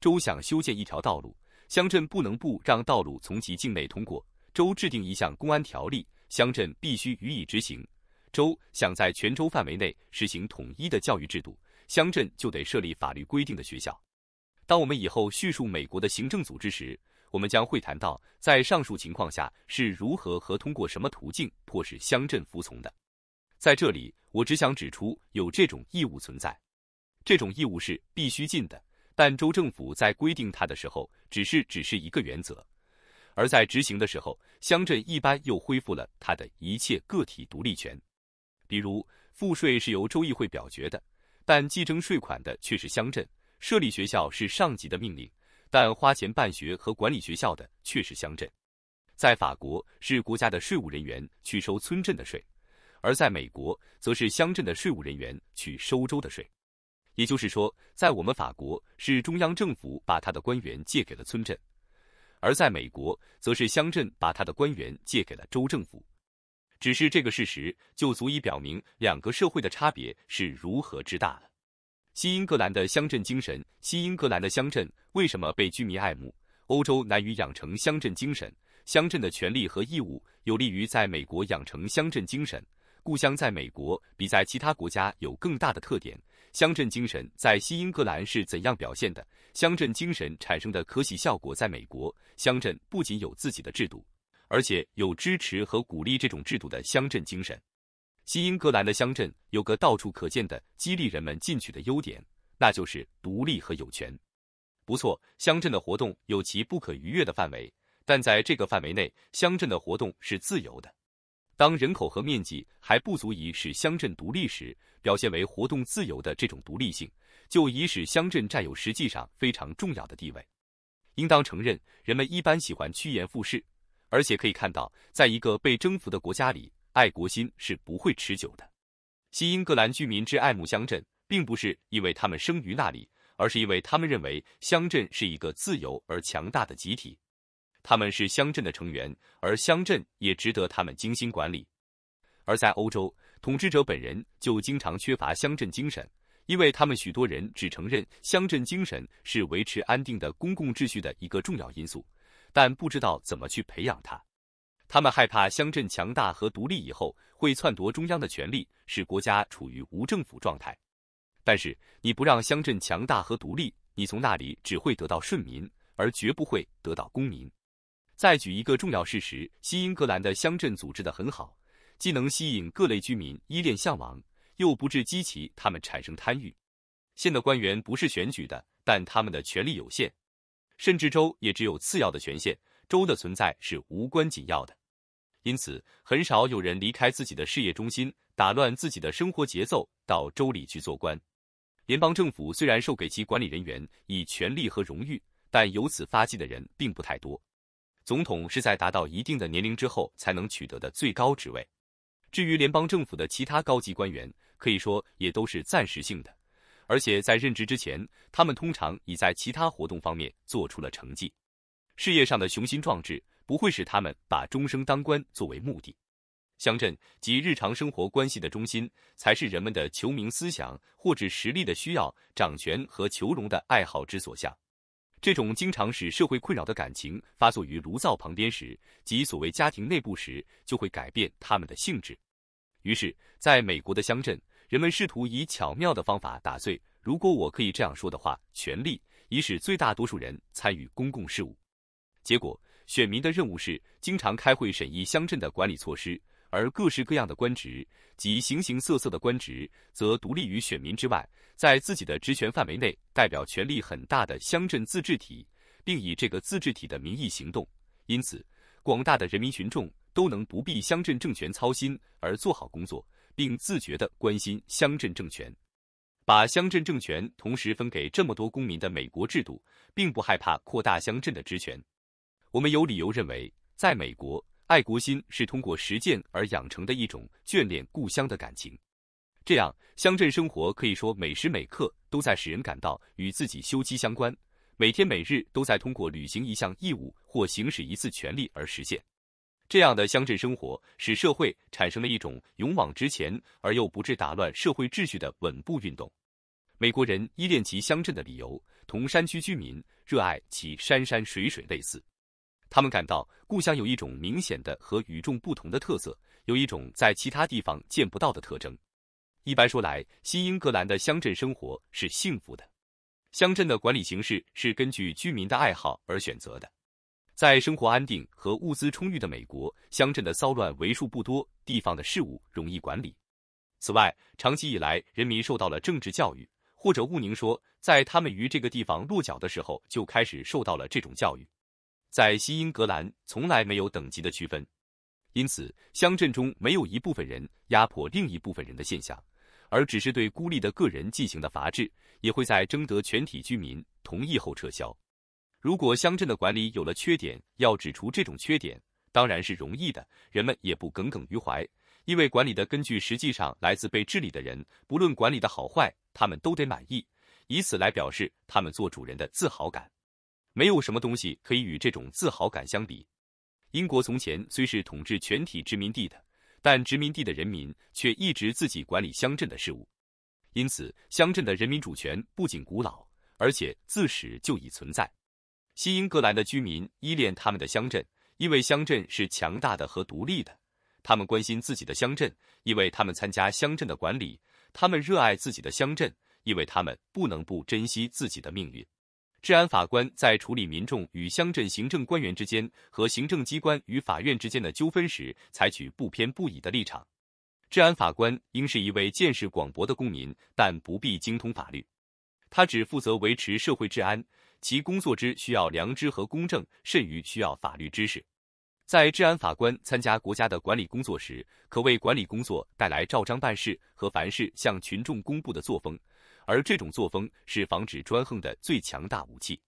州想修建一条道路，乡镇不能不让道路从其境内通过；州制定一项公安条例，乡镇必须予以执行；州想在全州范围内实行统一的教育制度，乡镇就得设立法律规定的学校。当我们以后叙述美国的行政组织时，我们将会谈到，在上述情况下是如何和通过什么途径迫使乡镇服从的。在这里，我只想指出，有这种义务存在，这种义务是必须尽的。但州政府在规定它的时候，只是只是一个原则；而在执行的时候，乡镇一般又恢复了它的一切个体独立权。比如，赋税是由州议会表决的，但计征税款的却是乡镇；设立学校是上级的命令。但花钱办学和管理学校的却是乡镇，在法国是国家的税务人员去收村镇的税，而在美国则是乡镇的税务人员去收州的税。也就是说，在我们法国是中央政府把他的官员借给了村镇，而在美国则是乡镇把他的官员借给了州政府。只是这个事实就足以表明两个社会的差别是如何之大了。西英格兰的乡镇精神，西英格兰的乡镇为什么被居民爱慕？欧洲难于养成乡镇精神，乡镇的权利和义务有利于在美国养成乡镇精神。故乡在美国比在其他国家有更大的特点。乡镇精神在西英格兰是怎样表现的？乡镇精神产生的可喜效果在美国。乡镇不仅有自己的制度，而且有支持和鼓励这种制度的乡镇精神。新英格兰的乡镇有个到处可见的激励人们进取的优点，那就是独立和有权。不错，乡镇的活动有其不可逾越的范围，但在这个范围内，乡镇的活动是自由的。当人口和面积还不足以使乡镇独立时，表现为活动自由的这种独立性，就已使乡镇占有实际上非常重要的地位。应当承认，人们一般喜欢趋炎附势，而且可以看到，在一个被征服的国家里。爱国心是不会持久的。西英格兰居民之爱慕乡镇，并不是因为他们生于那里，而是因为他们认为乡镇是一个自由而强大的集体。他们是乡镇的成员，而乡镇也值得他们精心管理。而在欧洲，统治者本人就经常缺乏乡镇精神，因为他们许多人只承认乡镇精神是维持安定的公共秩序的一个重要因素，但不知道怎么去培养它。他们害怕乡镇强大和独立以后会篡夺中央的权力，使国家处于无政府状态。但是你不让乡镇强大和独立，你从那里只会得到顺民，而绝不会得到公民。再举一个重要事实：新英格兰的乡镇组织得很好，既能吸引各类居民依恋向往，又不致激起他们产生贪欲。县的官员不是选举的，但他们的权力有限，甚至州也只有次要的权限。州的存在是无关紧要的，因此很少有人离开自己的事业中心，打乱自己的生活节奏，到州里去做官。联邦政府虽然授给其管理人员以权力和荣誉，但由此发迹的人并不太多。总统是在达到一定的年龄之后才能取得的最高职位。至于联邦政府的其他高级官员，可以说也都是暂时性的，而且在任职之前，他们通常已在其他活动方面做出了成绩。事业上的雄心壮志不会使他们把终生当官作为目的，乡镇及日常生活关系的中心，才是人们的求名思想或指实力的需要、掌权和求荣的爱好之所向。这种经常使社会困扰的感情发作于炉灶旁边时及所谓家庭内部时，就会改变他们的性质。于是，在美国的乡镇，人们试图以巧妙的方法打碎——如果我可以这样说的话——权力，以使最大多数人参与公共事务。结果，选民的任务是经常开会审议乡镇的管理措施，而各式各样的官职及形形色色的官职则独立于选民之外，在自己的职权范围内代表权力很大的乡镇自治体，并以这个自治体的名义行动。因此，广大的人民群众都能不必乡镇政权操心而做好工作，并自觉地关心乡镇政权。把乡镇政权同时分给这么多公民的美国制度，并不害怕扩大乡镇的职权。我们有理由认为，在美国，爱国心是通过实践而养成的一种眷恋故乡的感情。这样，乡镇生活可以说每时每刻都在使人感到与自己休戚相关，每天每日都在通过履行一项义务或行使一次权利而实现。这样的乡镇生活使社会产生了一种勇往直前而又不致打乱社会秩序的稳步运动。美国人依恋其乡镇的理由，同山区居民热爱其山山水水类似。他们感到故乡有一种明显的和与众不同的特色，有一种在其他地方见不到的特征。一般说来，新英格兰的乡镇生活是幸福的。乡镇的管理形式是根据居民的爱好而选择的。在生活安定和物资充裕的美国，乡镇的骚乱为数不多，地方的事务容易管理。此外，长期以来，人民受到了政治教育，或者勿宁说，在他们于这个地方落脚的时候就开始受到了这种教育。在西英格兰，从来没有等级的区分，因此乡镇中没有一部分人压迫另一部分人的现象，而只是对孤立的个人进行的罚制，也会在征得全体居民同意后撤销。如果乡镇的管理有了缺点，要指出这种缺点，当然是容易的，人们也不耿耿于怀，因为管理的根据实际上来自被治理的人，不论管理的好坏，他们都得满意，以此来表示他们做主人的自豪感。没有什么东西可以与这种自豪感相比。英国从前虽是统治全体殖民地的，但殖民地的人民却一直自己管理乡镇的事务，因此乡镇的人民主权不仅古老，而且自始就已存在。新英格兰的居民依恋他们的乡镇，因为乡镇是强大的和独立的；他们关心自己的乡镇，因为他们参加乡镇的管理；他们热爱自己的乡镇，因为他们不能不珍惜自己的命运。治安法官在处理民众与乡镇行政官员之间和行政机关与法院之间的纠纷时，采取不偏不倚的立场。治安法官应是一位见识广博的公民，但不必精通法律。他只负责维持社会治安，其工作之需要良知和公正，甚于需要法律知识。在治安法官参加国家的管理工作时，可为管理工作带来照章办事和凡事向群众公布的作风。而这种作风是防止专横的最强大武器，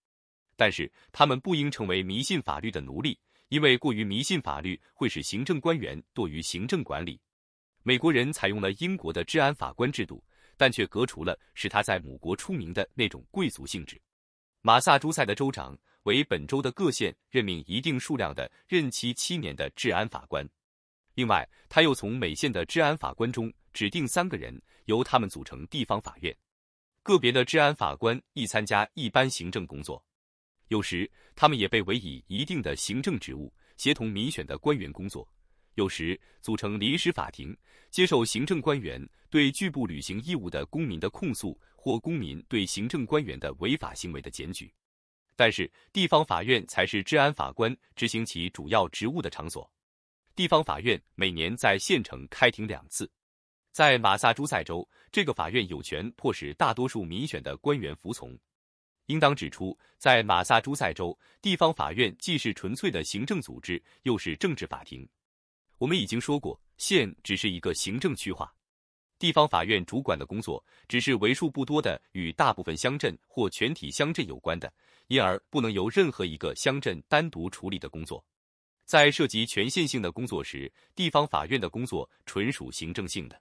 但是他们不应成为迷信法律的奴隶，因为过于迷信法律会使行政官员堕于行政管理。美国人采用了英国的治安法官制度，但却革除了使他在母国出名的那种贵族性质。马萨诸塞的州长为本州的各县任命一定数量的任期七年的治安法官，另外他又从每县的治安法官中指定三个人，由他们组成地方法院。个别的治安法官亦参加一般行政工作，有时他们也被委以一定的行政职务，协同民选的官员工作；有时组成临时法庭，接受行政官员对拒不履行义务的公民的控诉或公民对行政官员的违法行为的检举。但是，地方法院才是治安法官执行其主要职务的场所。地方法院每年在县城开庭两次。在马萨诸塞州，这个法院有权迫使大多数民选的官员服从。应当指出，在马萨诸塞州，地方法院既是纯粹的行政组织，又是政治法庭。我们已经说过，县只是一个行政区划，地方法院主管的工作只是为数不多的与大部分乡镇或全体乡镇有关的，因而不能由任何一个乡镇单独处理的工作。在涉及权限性的工作时，地方法院的工作纯属行政性的。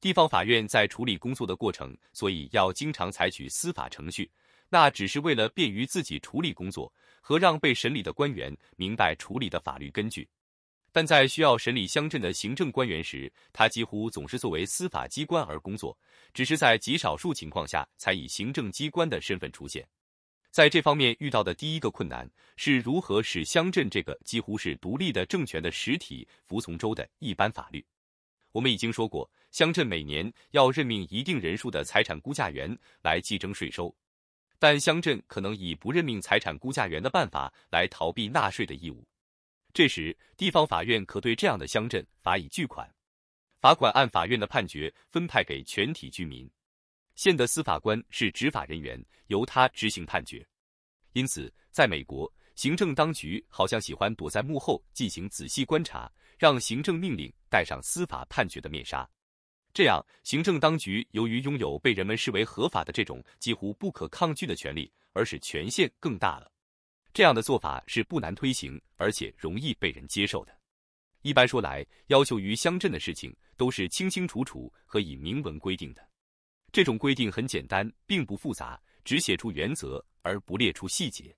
地方法院在处理工作的过程，所以要经常采取司法程序，那只是为了便于自己处理工作和让被审理的官员明白处理的法律根据。但在需要审理乡镇的行政官员时，他几乎总是作为司法机关而工作，只是在极少数情况下才以行政机关的身份出现。在这方面遇到的第一个困难是如何使乡镇这个几乎是独立的政权的实体服从州的一般法律。我们已经说过。乡镇每年要任命一定人数的财产估价员来计征税收，但乡镇可能以不任命财产估价员的办法来逃避纳税的义务。这时，地方法院可对这样的乡镇罚以巨款，罚款按法院的判决分派给全体居民。县的司法官是执法人员，由他执行判决。因此，在美国，行政当局好像喜欢躲在幕后进行仔细观察，让行政命令带上司法判决的面纱。这样，行政当局由于拥有被人们视为合法的这种几乎不可抗拒的权利，而使权限更大了。这样的做法是不难推行，而且容易被人接受的。一般说来，要求于乡镇的事情都是清清楚楚、和以明文规定的。这种规定很简单，并不复杂，只写出原则而不列出细节。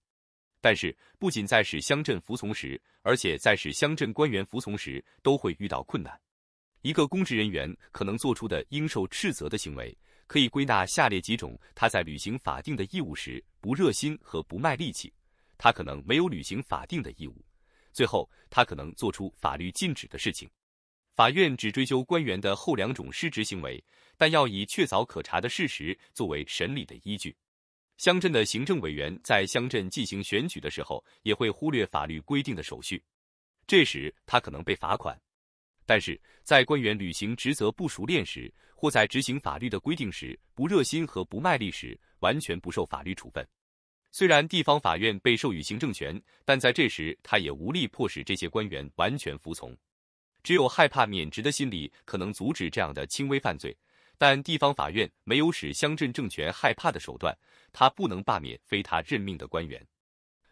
但是，不仅在使乡镇服从时，而且在使乡镇官员服从时，都会遇到困难。一个公职人员可能做出的应受斥责的行为，可以归纳下列几种：他在履行法定的义务时不热心和不卖力气；他可能没有履行法定的义务；最后，他可能做出法律禁止的事情。法院只追究官员的后两种失职行为，但要以确凿可查的事实作为审理的依据。乡镇的行政委员在乡镇进行选举的时候，也会忽略法律规定的手续，这时他可能被罚款。但是在官员履行职责不熟练时，或在执行法律的规定时不热心和不卖力时，完全不受法律处分。虽然地方法院被授予行政权，但在这时他也无力迫使这些官员完全服从。只有害怕免职的心理可能阻止这样的轻微犯罪，但地方法院没有使乡镇政权害怕的手段，他不能罢免非他任命的官员。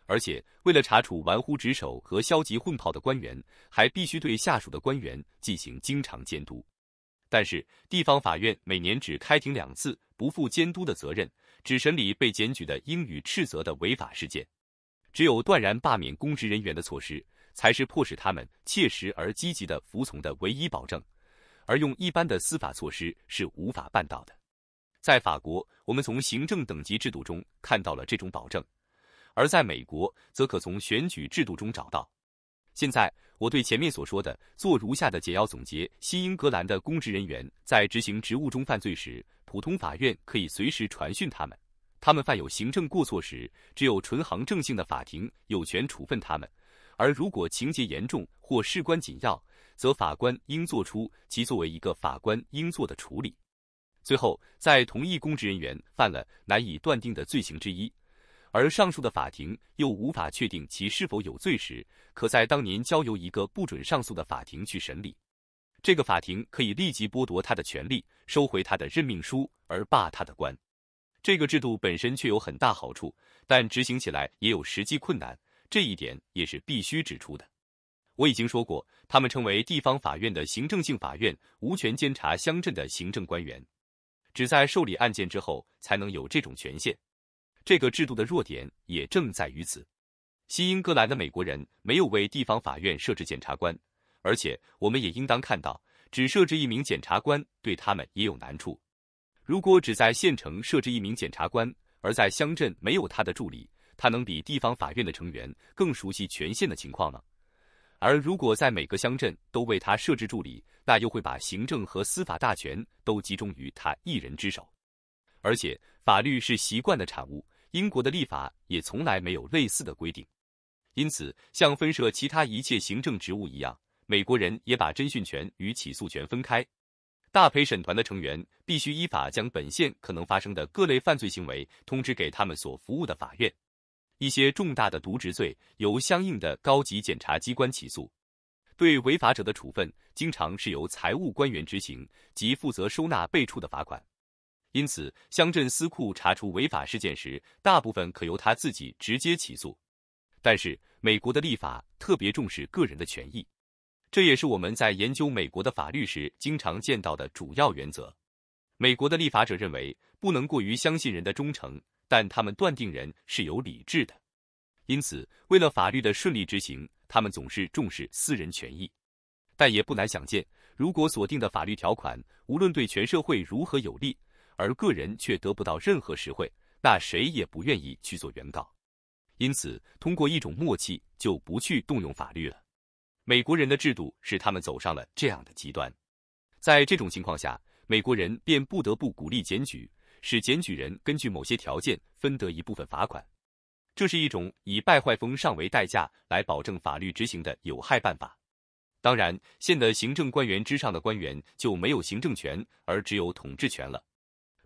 而且，为了查处玩忽职守和消极混泡的官员，还必须对下属的官员进行经常监督。但是，地方法院每年只开庭两次，不负监督的责任，只审理被检举的应予斥责的违法事件。只有断然罢免公职人员的措施，才是迫使他们切实而积极地服从的唯一保证，而用一般的司法措施是无法办到的。在法国，我们从行政等级制度中看到了这种保证。而在美国，则可从选举制度中找到。现在，我对前面所说的做如下的简要总结：新英格兰的公职人员在执行职务中犯罪时，普通法院可以随时传讯他们；他们犯有行政过错时，只有纯行政性的法庭有权处分他们；而如果情节严重或事关紧要，则法官应作出其作为一个法官应做的处理。最后，在同一公职人员犯了难以断定的罪行之一。而上述的法庭又无法确定其是否有罪时，可在当年交由一个不准上诉的法庭去审理。这个法庭可以立即剥夺他的权利，收回他的任命书，而罢他的官。这个制度本身却有很大好处，但执行起来也有实际困难，这一点也是必须指出的。我已经说过，他们称为地方法院的行政性法院，无权监察乡镇的行政官员，只在受理案件之后才能有这种权限。这个制度的弱点也正在于此。新英格兰的美国人没有为地方法院设置检察官，而且我们也应当看到，只设置一名检察官对他们也有难处。如果只在县城设置一名检察官，而在乡镇没有他的助理，他能比地方法院的成员更熟悉全县的情况吗？而如果在每个乡镇都为他设置助理，那又会把行政和司法大权都集中于他一人之手，而且法律是习惯的产物。英国的立法也从来没有类似的规定，因此，像分设其他一切行政职务一样，美国人也把侦讯权与起诉权分开。大陪审团的成员必须依法将本县可能发生的各类犯罪行为通知给他们所服务的法院。一些重大的渎职罪由相应的高级检察机关起诉，对违法者的处分经常是由财务官员执行，即负责收纳被处的罚款。因此，乡镇司库查出违法事件时，大部分可由他自己直接起诉。但是，美国的立法特别重视个人的权益，这也是我们在研究美国的法律时经常见到的主要原则。美国的立法者认为，不能过于相信人的忠诚，但他们断定人是有理智的。因此，为了法律的顺利执行，他们总是重视私人权益。但也不难想见，如果锁定的法律条款无论对全社会如何有利，而个人却得不到任何实惠，那谁也不愿意去做原告。因此，通过一种默契，就不去动用法律了。美国人的制度使他们走上了这样的极端。在这种情况下，美国人便不得不鼓励检举，使检举人根据某些条件分得一部分罚款。这是一种以败坏风尚为代价来保证法律执行的有害办法。当然，现的行政官员之上的官员就没有行政权，而只有统治权了。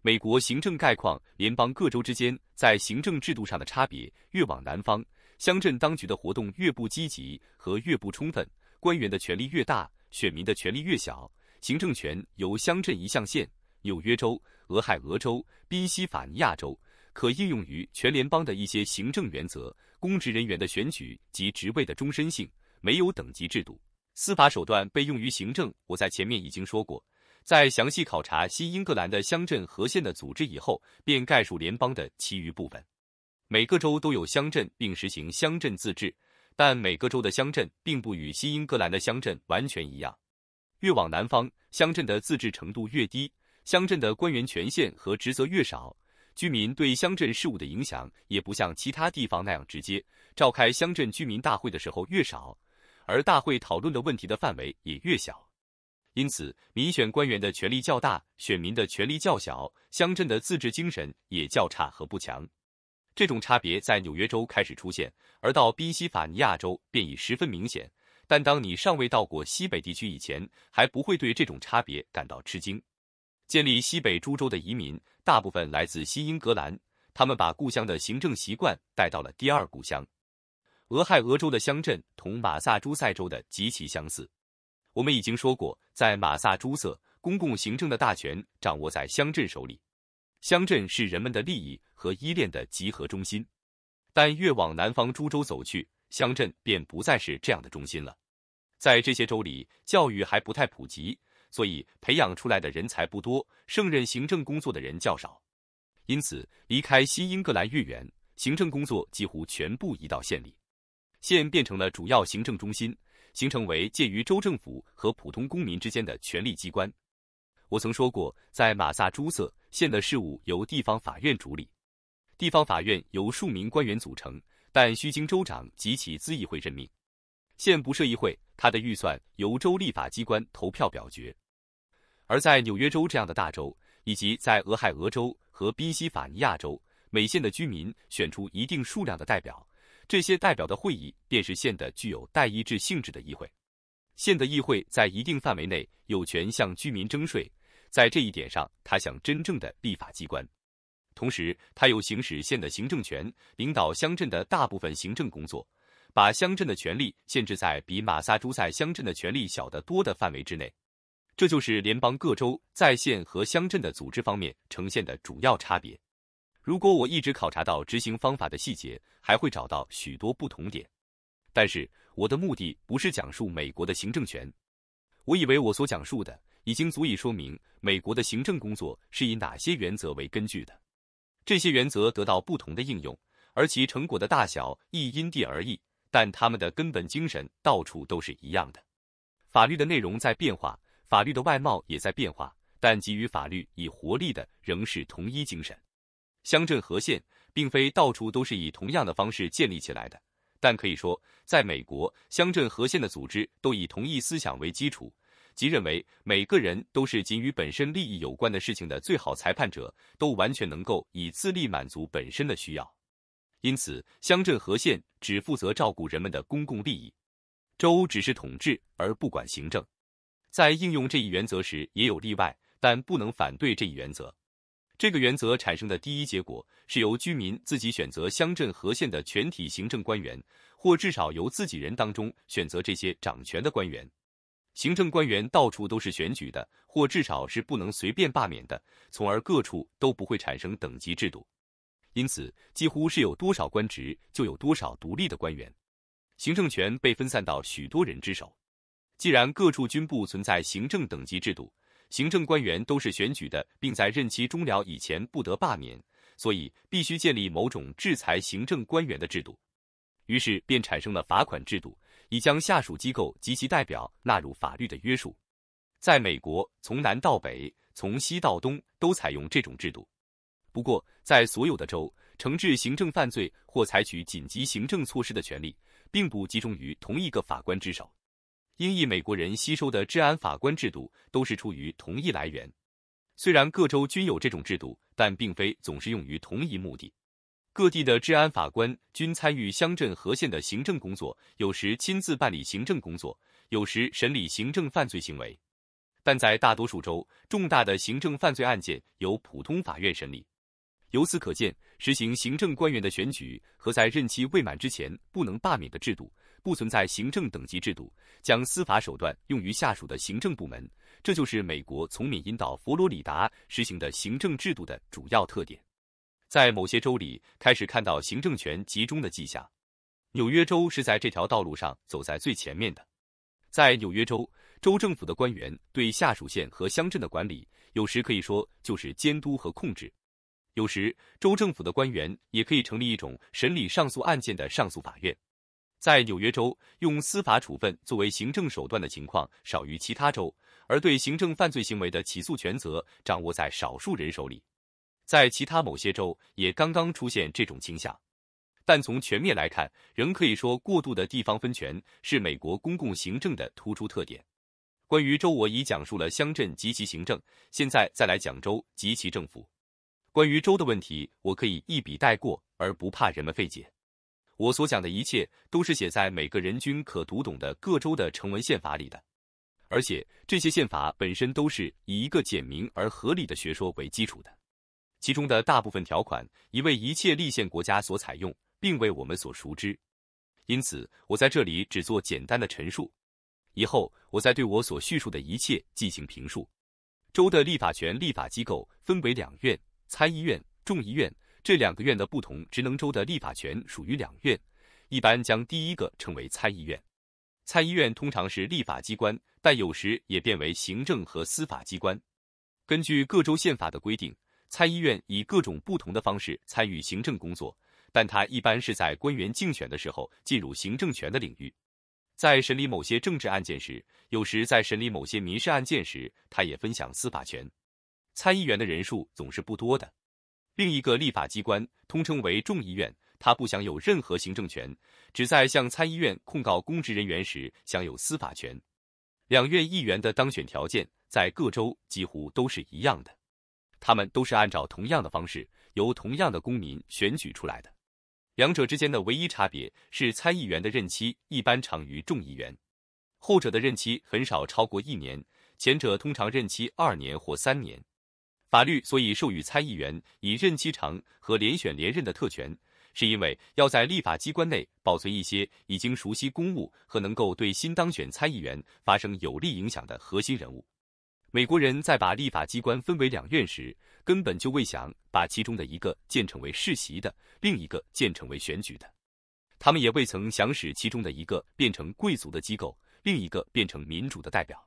美国行政概况：联邦各州之间在行政制度上的差别，越往南方，乡镇当局的活动越不积极和越不充分，官员的权力越大，选民的权力越小。行政权由乡镇移向县。纽约州、俄亥俄州、宾夕法尼亚州可应用于全联邦的一些行政原则。公职人员的选举及职位的终身性，没有等级制度。司法手段被用于行政。我在前面已经说过。在详细考察新英格兰的乡镇和县的组织以后，便概述联邦的其余部分。每个州都有乡镇，并实行乡镇自治，但每个州的乡镇并不与新英格兰的乡镇完全一样。越往南方，乡镇的自治程度越低，乡镇的官员权限和职责越少，居民对乡镇事务的影响也不像其他地方那样直接。召开乡镇居民大会的时候越少，而大会讨论的问题的范围也越小。因此，民选官员的权力较大，选民的权力较小，乡镇的自治精神也较差和不强。这种差别在纽约州开始出现，而到宾夕法尼亚州便已十分明显。但当你尚未到过西北地区以前，还不会对这种差别感到吃惊。建立西北诸州的移民大部分来自新英格兰，他们把故乡的行政习惯带到了第二故乡。俄亥俄州的乡镇同马萨诸塞州的极其相似。我们已经说过，在马萨诸塞，公共行政的大权掌握在乡镇手里，乡镇是人们的利益和依恋的集合中心。但越往南方诸州走去，乡镇便不再是这样的中心了。在这些州里，教育还不太普及，所以培养出来的人才不多，胜任行政工作的人较少。因此，离开新英格兰越远，行政工作几乎全部移到县里，县变成了主要行政中心。形成为介于州政府和普通公民之间的权力机关。我曾说过，在马萨诸塞县的事务由地方法院处理，地方法院由数名官员组成，但需经州长及其咨议会任命。县不设议会，它的预算由州立法机关投票表决。而在纽约州这样的大州，以及在俄亥俄州和宾夕法尼亚州，每县的居民选出一定数量的代表。这些代表的会议便是县的具有代议制性质的议会。县的议会在一定范围内有权向居民征税，在这一点上，它像真正的立法机关。同时，它又行使县的行政权，领导乡镇的大部分行政工作，把乡镇的权力限制在比马萨诸塞乡镇的权力小得多的范围之内。这就是联邦各州在县和乡镇的组织方面呈现的主要差别。如果我一直考察到执行方法的细节，还会找到许多不同点。但是我的目的不是讲述美国的行政权，我以为我所讲述的已经足以说明美国的行政工作是以哪些原则为根据的。这些原则得到不同的应用，而其成果的大小亦因地而异。但他们的根本精神到处都是一样的。法律的内容在变化，法律的外貌也在变化，但给予法律以活力的仍是同一精神。乡镇和县并非到处都是以同样的方式建立起来的，但可以说，在美国，乡镇和县的组织都以同一思想为基础，即认为每个人都是仅与本身利益有关的事情的最好裁判者，都完全能够以自立满足本身的需要。因此，乡镇和县只负责照顾人们的公共利益，州只是统治而不管行政。在应用这一原则时也有例外，但不能反对这一原则。这个原则产生的第一结果是由居民自己选择乡镇和县的全体行政官员，或至少由自己人当中选择这些掌权的官员。行政官员到处都是选举的，或至少是不能随便罢免的，从而各处都不会产生等级制度。因此，几乎是有多少官职就有多少独立的官员，行政权被分散到许多人之手。既然各处均不存在行政等级制度，行政官员都是选举的，并在任期终了以前不得罢免，所以必须建立某种制裁行政官员的制度。于是便产生了罚款制度，以将下属机构及其代表纳入法律的约束。在美国，从南到北，从西到东，都采用这种制度。不过，在所有的州，惩治行政犯罪或采取紧急行政措施的权利，并不集中于同一个法官之手。英裔美国人吸收的治安法官制度都是出于同一来源。虽然各州均有这种制度，但并非总是用于同一目的。各地的治安法官均参与乡镇和县的行政工作，有时亲自办理行政工作，有时审理行政犯罪行为。但在大多数州，重大的行政犯罪案件由普通法院审理。由此可见，实行行政官员的选举和在任期未满之前不能罢免的制度。不存在行政等级制度，将司法手段用于下属的行政部门，这就是美国从缅因到佛罗里达实行的行政制度的主要特点。在某些州里开始看到行政权集中的迹象。纽约州是在这条道路上走在最前面的。在纽约州，州政府的官员对下属县和乡镇的管理，有时可以说就是监督和控制；有时，州政府的官员也可以成立一种审理上诉案件的上诉法院。在纽约州，用司法处分作为行政手段的情况少于其他州，而对行政犯罪行为的起诉权则掌握在少数人手里。在其他某些州，也刚刚出现这种倾向，但从全面来看，仍可以说过度的地方分权是美国公共行政的突出特点。关于州，我已讲述了乡镇及其行政，现在再来讲州及其政府。关于州的问题，我可以一笔带过，而不怕人们费解。我所讲的一切都是写在每个人均可读懂的各州的成文宪法里的，而且这些宪法本身都是以一个简明而合理的学说为基础的。其中的大部分条款已为一切立宪国家所采用，并为我们所熟知。因此，我在这里只做简单的陈述。以后我再对我所叙述的一切进行评述。州的立法权立法机构分为两院：参议院、众议院。这两个院的不同职能州的立法权属于两院，一般将第一个称为参议院。参议院通常是立法机关，但有时也变为行政和司法机关。根据各州宪法的规定，参议院以各种不同的方式参与行政工作，但它一般是在官员竞选的时候进入行政权的领域。在审理某些政治案件时，有时在审理某些民事案件时，他也分享司法权。参议员的人数总是不多的。另一个立法机关通称为众议院，它不享有任何行政权，只在向参议院控告公职人员时享有司法权。两院议员的当选条件在各州几乎都是一样的，他们都是按照同样的方式由同样的公民选举出来的。两者之间的唯一差别是参议员的任期一般长于众议员，后者的任期很少超过一年，前者通常任期二年或三年。法律所以授予参议员以任期长和连选连任的特权，是因为要在立法机关内保存一些已经熟悉公务和能够对新当选参议员发生有利影响的核心人物。美国人在把立法机关分为两院时，根本就未想把其中的一个建成为世袭的，另一个建成为选举的。他们也未曾想使其中的一个变成贵族的机构，另一个变成民主的代表。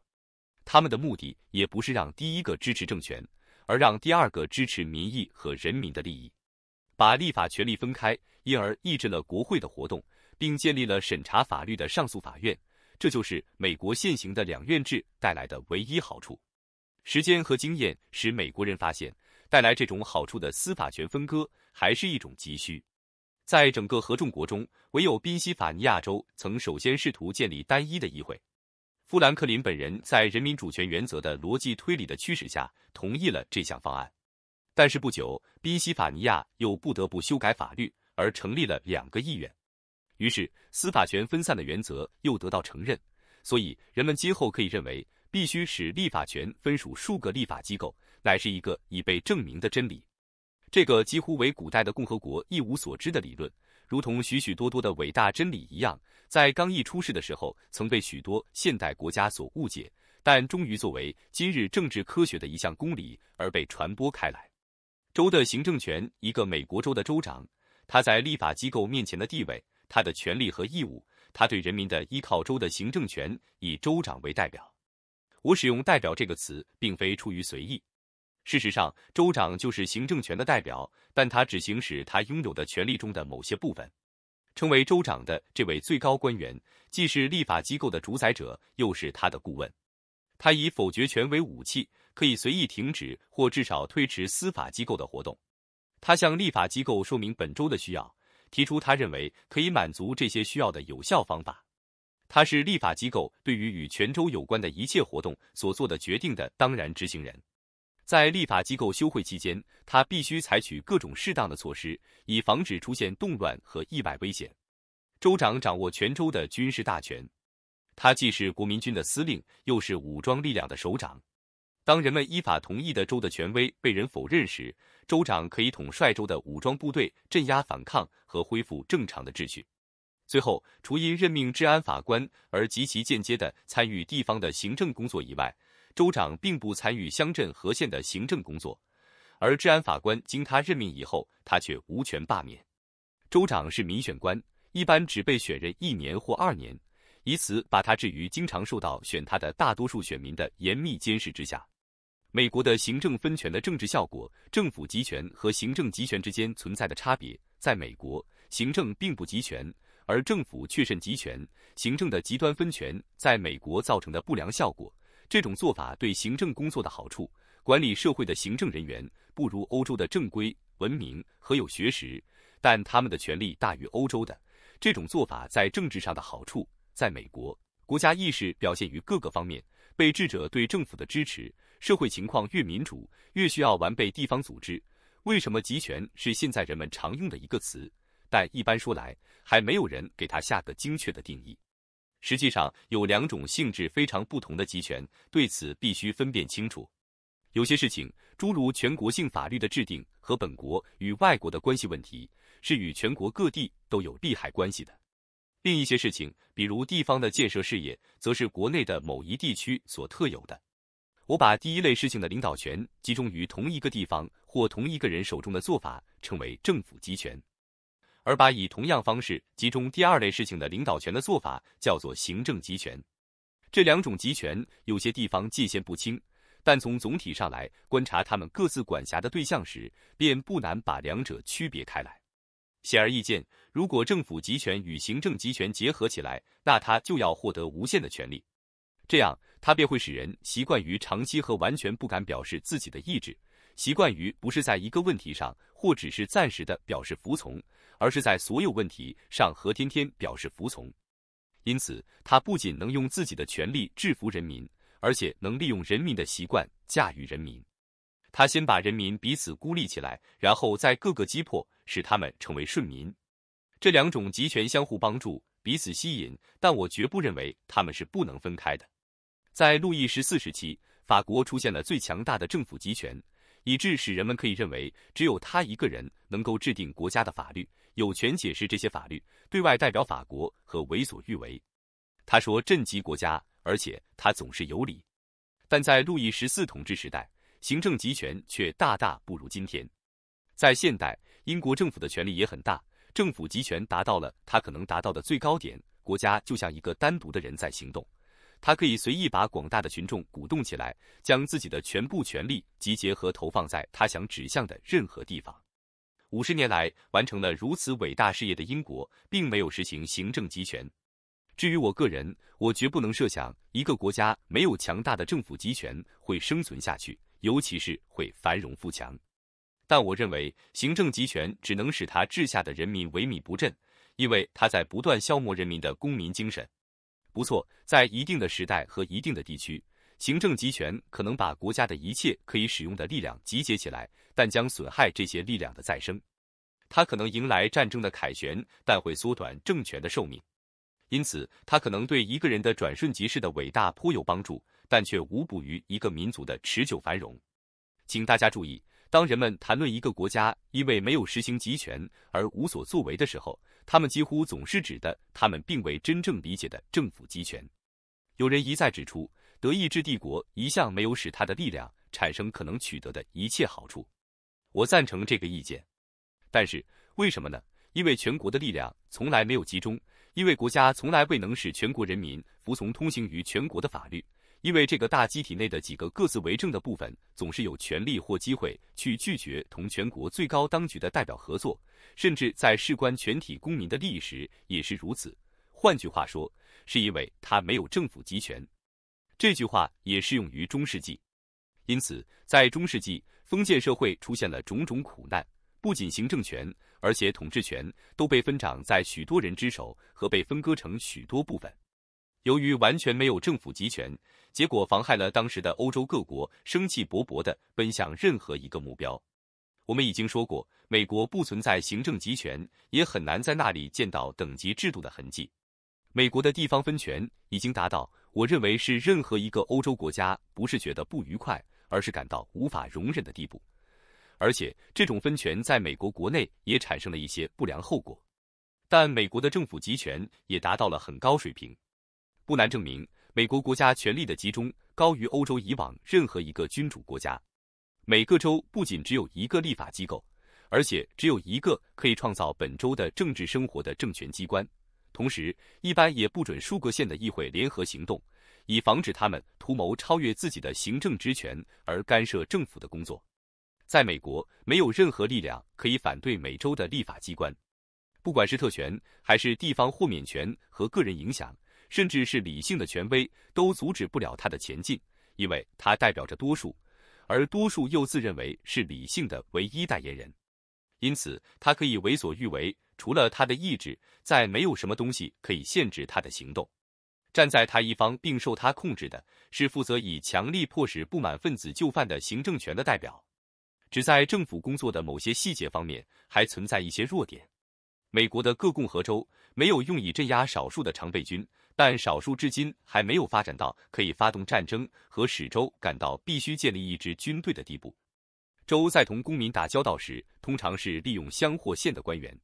他们的目的也不是让第一个支持政权。而让第二个支持民意和人民的利益，把立法权力分开，因而抑制了国会的活动，并建立了审查法律的上诉法院。这就是美国现行的两院制带来的唯一好处。时间和经验使美国人发现，带来这种好处的司法权分割还是一种急需。在整个合众国中，唯有宾夕法尼亚州曾首先试图建立单一的议会。富兰克林本人在人民主权原则的逻辑推理的驱使下，同意了这项方案。但是不久，宾夕法尼亚又不得不修改法律，而成立了两个议院。于是，司法权分散的原则又得到承认。所以，人们今后可以认为，必须使立法权分属数个立法机构，乃是一个已被证明的真理。这个几乎为古代的共和国一无所知的理论。如同许许多多的伟大真理一样，在刚一出世的时候，曾被许多现代国家所误解，但终于作为今日政治科学的一项公理而被传播开来。州的行政权，一个美国州的州长，他在立法机构面前的地位，他的权利和义务，他对人民的依靠。州的行政权以州长为代表。我使用“代表”这个词，并非出于随意。事实上，州长就是行政权的代表，但他只行使他拥有的权利中的某些部分。成为州长的这位最高官员，既是立法机构的主宰者，又是他的顾问。他以否决权为武器，可以随意停止或至少推迟司法机构的活动。他向立法机构说明本州的需要，提出他认为可以满足这些需要的有效方法。他是立法机构对于与全州有关的一切活动所做的决定的当然执行人。在立法机构休会期间，他必须采取各种适当的措施，以防止出现动乱和意外危险。州长掌握全州的军事大权，他既是国民军的司令，又是武装力量的首长。当人们依法同意的州的权威被人否认时，州长可以统帅州的武装部队，镇压反抗和恢复正常的秩序。最后，除因任命治安法官而极其间接地参与地方的行政工作以外，州长并不参与乡镇和县的行政工作，而治安法官经他任命以后，他却无权罢免。州长是民选官，一般只被选任一年或二年，以此把他置于经常受到选他的大多数选民的严密监视之下。美国的行政分权的政治效果，政府集权和行政集权之间存在的差别，在美国行政并不集权，而政府确甚集权。行政的极端分权在美国造成的不良效果。这种做法对行政工作的好处，管理社会的行政人员不如欧洲的正规、文明和有学识，但他们的权力大于欧洲的。这种做法在政治上的好处，在美国，国家意识表现于各个方面，被智者对政府的支持。社会情况越民主，越需要完备地方组织。为什么集权是现在人们常用的一个词？但一般说来，还没有人给它下个精确的定义。实际上有两种性质非常不同的集权，对此必须分辨清楚。有些事情，诸如全国性法律的制定和本国与外国的关系问题，是与全国各地都有利害关系的；另一些事情，比如地方的建设事业，则是国内的某一地区所特有的。我把第一类事情的领导权集中于同一个地方或同一个人手中的做法，称为政府集权。而把以同样方式集中第二类事情的领导权的做法叫做行政集权。这两种集权有些地方界限不清，但从总体上来观察他们各自管辖的对象时，便不难把两者区别开来。显而易见，如果政府集权与行政集权结合起来，那他就要获得无限的权利。这样，他便会使人习惯于长期和完全不敢表示自己的意志，习惯于不是在一个问题上或只是暂时的表示服从。而是在所有问题上，何天天表示服从。因此，他不仅能用自己的权力制服人民，而且能利用人民的习惯驾驭人民。他先把人民彼此孤立起来，然后再各个击破，使他们成为顺民。这两种集权相互帮助，彼此吸引，但我绝不认为他们是不能分开的。在路易十四时期，法国出现了最强大的政府集权，以致使人们可以认为只有他一个人能够制定国家的法律。有权解释这些法律，对外代表法国和为所欲为。他说镇级国家，而且他总是有理。但在路易十四统治时代，行政集权却大大不如今天。在现代，英国政府的权力也很大，政府集权达到了他可能达到的最高点。国家就像一个单独的人在行动，他可以随意把广大的群众鼓动起来，将自己的全部权力集结和投放在他想指向的任何地方。五十年来完成了如此伟大事业的英国，并没有实行行政集权。至于我个人，我绝不能设想一个国家没有强大的政府集权会生存下去，尤其是会繁荣富强。但我认为，行政集权只能使他治下的人民萎靡不振，因为他在不断消磨人民的公民精神。不错，在一定的时代和一定的地区。行政集权可能把国家的一切可以使用的力量集结起来，但将损害这些力量的再生。它可能迎来战争的凯旋，但会缩短政权的寿命。因此，它可能对一个人的转瞬即逝的伟大颇有帮助，但却无补于一个民族的持久繁荣。请大家注意，当人们谈论一个国家因为没有实行集权而无所作为的时候，他们几乎总是指的他们并未真正理解的政府集权。有人一再指出。德意志帝国一向没有使它的力量产生可能取得的一切好处，我赞成这个意见，但是为什么呢？因为全国的力量从来没有集中，因为国家从来未能使全国人民服从通行于全国的法律，因为这个大机体内的几个各自为政的部分总是有权利或机会去拒绝同全国最高当局的代表合作，甚至在事关全体公民的利益时也是如此。换句话说，是因为他没有政府集权。这句话也适用于中世纪，因此在中世纪，封建社会出现了种种苦难，不仅行政权，而且统治权都被分掌在许多人之手和被分割成许多部分。由于完全没有政府集权，结果妨害了当时的欧洲各国生气勃勃地奔向任何一个目标。我们已经说过，美国不存在行政集权，也很难在那里见到等级制度的痕迹。美国的地方分权已经达到。我认为是任何一个欧洲国家不是觉得不愉快，而是感到无法容忍的地步。而且这种分权在美国国内也产生了一些不良后果。但美国的政府集权也达到了很高水平，不难证明，美国国家权力的集中高于欧洲以往任何一个君主国家。每个州不仅只有一个立法机构，而且只有一个可以创造本州的政治生活的政权机关。同时，一般也不准数个县的议会联合行动，以防止他们图谋超越自己的行政职权而干涉政府的工作。在美国，没有任何力量可以反对美洲的立法机关，不管是特权，还是地方豁免权和个人影响，甚至是理性的权威，都阻止不了它的前进，因为它代表着多数，而多数又自认为是理性的唯一代言人，因此它可以为所欲为。除了他的意志，再没有什么东西可以限制他的行动。站在他一方并受他控制的是负责以强力迫使不满分子就范的行政权的代表。只在政府工作的某些细节方面还存在一些弱点。美国的各共和州没有用以镇压少数的常备军，但少数至今还没有发展到可以发动战争和使州感到必须建立一支军队的地步。州在同公民打交道时，通常是利用乡或县的官员。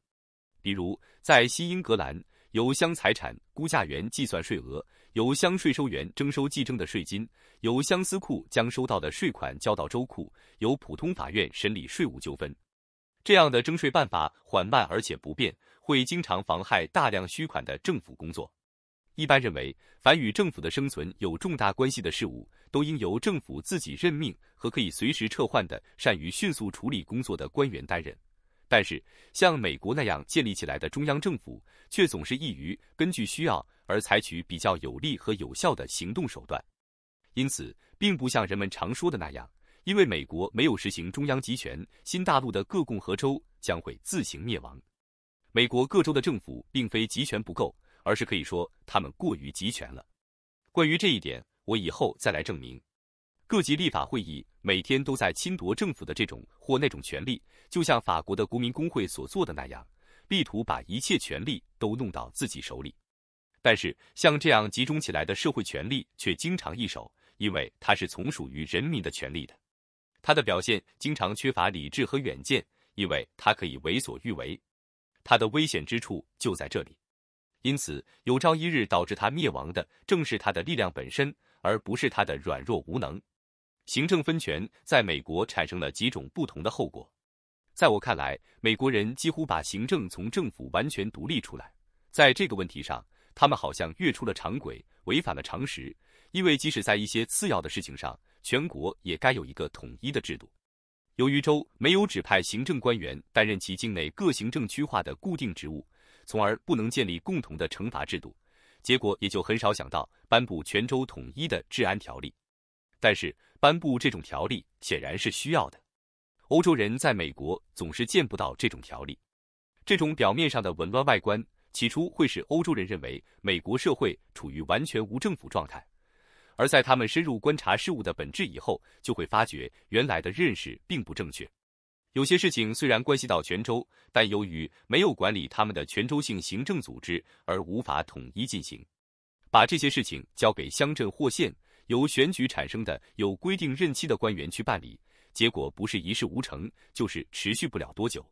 比如，在新英格兰，由乡财产估价员计算税额，由乡税收员征收计征的税金，由乡司库将收到的税款交到州库，由普通法院审理税务纠纷。这样的征税办法缓慢而且不便，会经常妨害大量虚款的政府工作。一般认为，凡与政府的生存有重大关系的事务，都应由政府自己任命和可以随时撤换的、善于迅速处理工作的官员担任。但是，像美国那样建立起来的中央政府，却总是易于根据需要而采取比较有利和有效的行动手段。因此，并不像人们常说的那样，因为美国没有实行中央集权，新大陆的各共和州将会自行灭亡。美国各州的政府并非集权不够，而是可以说他们过于集权了。关于这一点，我以后再来证明。各级立法会议每天都在侵夺政府的这种或那种权利，就像法国的国民工会所做的那样，力图把一切权利都弄到自己手里。但是，像这样集中起来的社会权利却经常易手，因为它是从属于人民的权利的。它的表现经常缺乏理智和远见，因为它可以为所欲为。它的危险之处就在这里。因此，有朝一日导致它灭亡的正是它的力量本身，而不是它的软弱无能。行政分权在美国产生了几种不同的后果。在我看来，美国人几乎把行政从政府完全独立出来。在这个问题上，他们好像越出了常轨，违反了常识。因为即使在一些次要的事情上，全国也该有一个统一的制度。由于州没有指派行政官员担任其境内各行政区划的固定职务，从而不能建立共同的惩罚制度，结果也就很少想到颁布全州统一的治安条例。但是颁布这种条例显然是需要的。欧洲人在美国总是见不到这种条例，这种表面上的紊乱外观，起初会使欧洲人认为美国社会处于完全无政府状态，而在他们深入观察事物的本质以后，就会发觉原来的认识并不正确。有些事情虽然关系到全州，但由于没有管理他们的全州性行政组织而无法统一进行，把这些事情交给乡镇或县。由选举产生的有规定任期的官员去办理，结果不是一事无成，就是持续不了多久。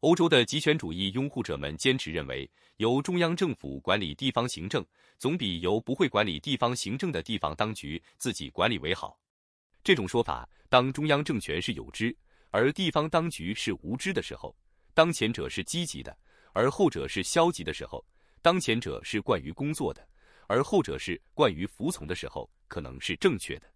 欧洲的集权主义拥护者们坚持认为，由中央政府管理地方行政，总比由不会管理地方行政的地方当局自己管理为好。这种说法，当中央政权是有知，而地方当局是无知的时候，当前者是积极的，而后者是消极的时候，当前者是惯于工作的。而后者是惯于服从的时候，可能是正确的。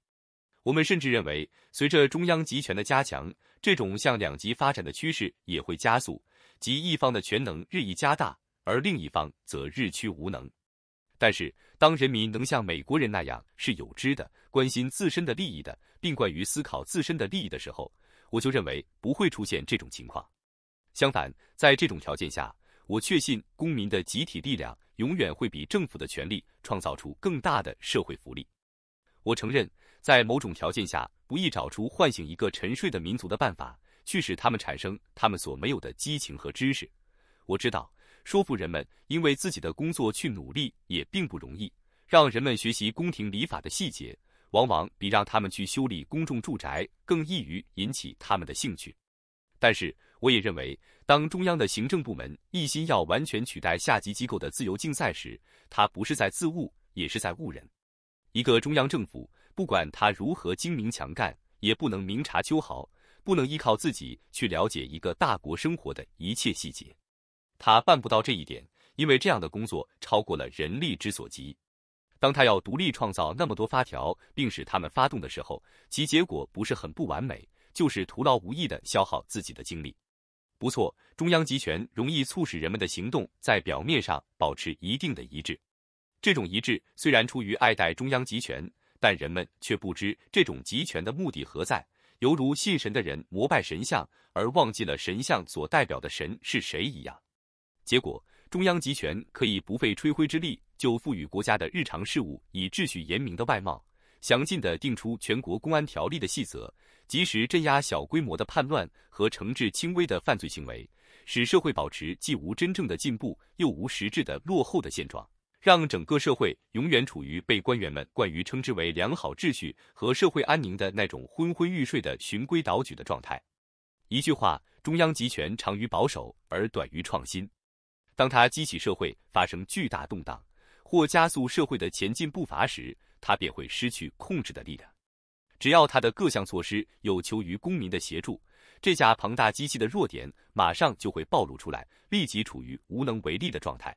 我们甚至认为，随着中央集权的加强，这种向两极发展的趋势也会加速，即一方的权能日益加大，而另一方则日趋无能。但是，当人民能像美国人那样是有知的、关心自身的利益的，并惯于思考自身的利益的时候，我就认为不会出现这种情况。相反，在这种条件下，我确信公民的集体力量。永远会比政府的权力创造出更大的社会福利。我承认，在某种条件下，不易找出唤醒一个沉睡的民族的办法，去使他们产生他们所没有的激情和知识。我知道，说服人们因为自己的工作去努力也并不容易。让人们学习宫廷礼法的细节，往往比让他们去修理公众住宅更易于引起他们的兴趣。但是，我也认为，当中央的行政部门一心要完全取代下级机构的自由竞赛时，他不是在自误，也是在误人。一个中央政府，不管他如何精明强干，也不能明察秋毫，不能依靠自己去了解一个大国生活的一切细节。他办不到这一点，因为这样的工作超过了人力之所及。当他要独立创造那么多发条，并使他们发动的时候，其结果不是很不完美，就是徒劳无益的消耗自己的精力。不错，中央集权容易促使人们的行动在表面上保持一定的一致。这种一致虽然出于爱戴中央集权，但人们却不知这种集权的目的何在，犹如信神的人膜拜神像而忘记了神像所代表的神是谁一样。结果，中央集权可以不费吹灰之力就赋予国家的日常事务以秩序严明的外貌，详尽地定出全国公安条例的细则。及时镇压小规模的叛乱和惩治轻微的犯罪行为，使社会保持既无真正的进步又无实质的落后的现状，让整个社会永远处于被官员们惯于称之为良好秩序和社会安宁的那种昏昏欲睡的循规蹈矩的状态。一句话，中央集权长于保守而短于创新。当它激起社会发生巨大动荡或加速社会的前进步伐时，它便会失去控制的力量。只要他的各项措施有求于公民的协助，这架庞大机器的弱点马上就会暴露出来，立即处于无能为力的状态。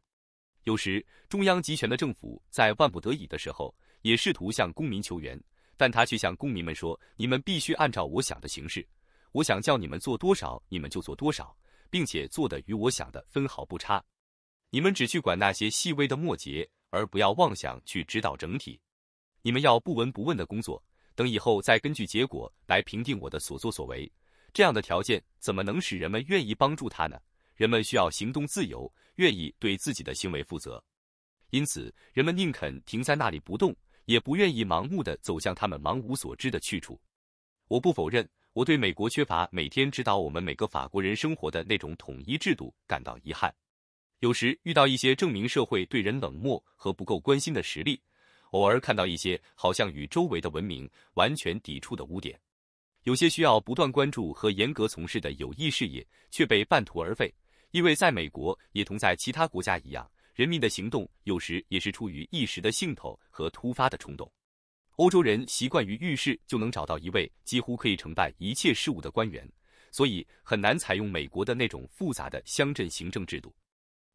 有时，中央集权的政府在万不得已的时候，也试图向公民求援，但他却向公民们说：“你们必须按照我想的形式，我想叫你们做多少，你们就做多少，并且做的与我想的分毫不差。你们只去管那些细微的末节，而不要妄想去指导整体。你们要不闻不问的工作。”等以后再根据结果来评定我的所作所为，这样的条件怎么能使人们愿意帮助他呢？人们需要行动自由，愿意对自己的行为负责，因此人们宁肯停在那里不动，也不愿意盲目地走向他们茫无所知的去处。我不否认，我对美国缺乏每天指导我们每个法国人生活的那种统一制度感到遗憾。有时遇到一些证明社会对人冷漠和不够关心的实例。偶尔看到一些好像与周围的文明完全抵触的污点，有些需要不断关注和严格从事的有益事业却被半途而废，因为在美国也同在其他国家一样，人民的行动有时也是出于一时的兴头和突发的冲动。欧洲人习惯于遇事就能找到一位几乎可以承办一切事务的官员，所以很难采用美国的那种复杂的乡镇行政制度。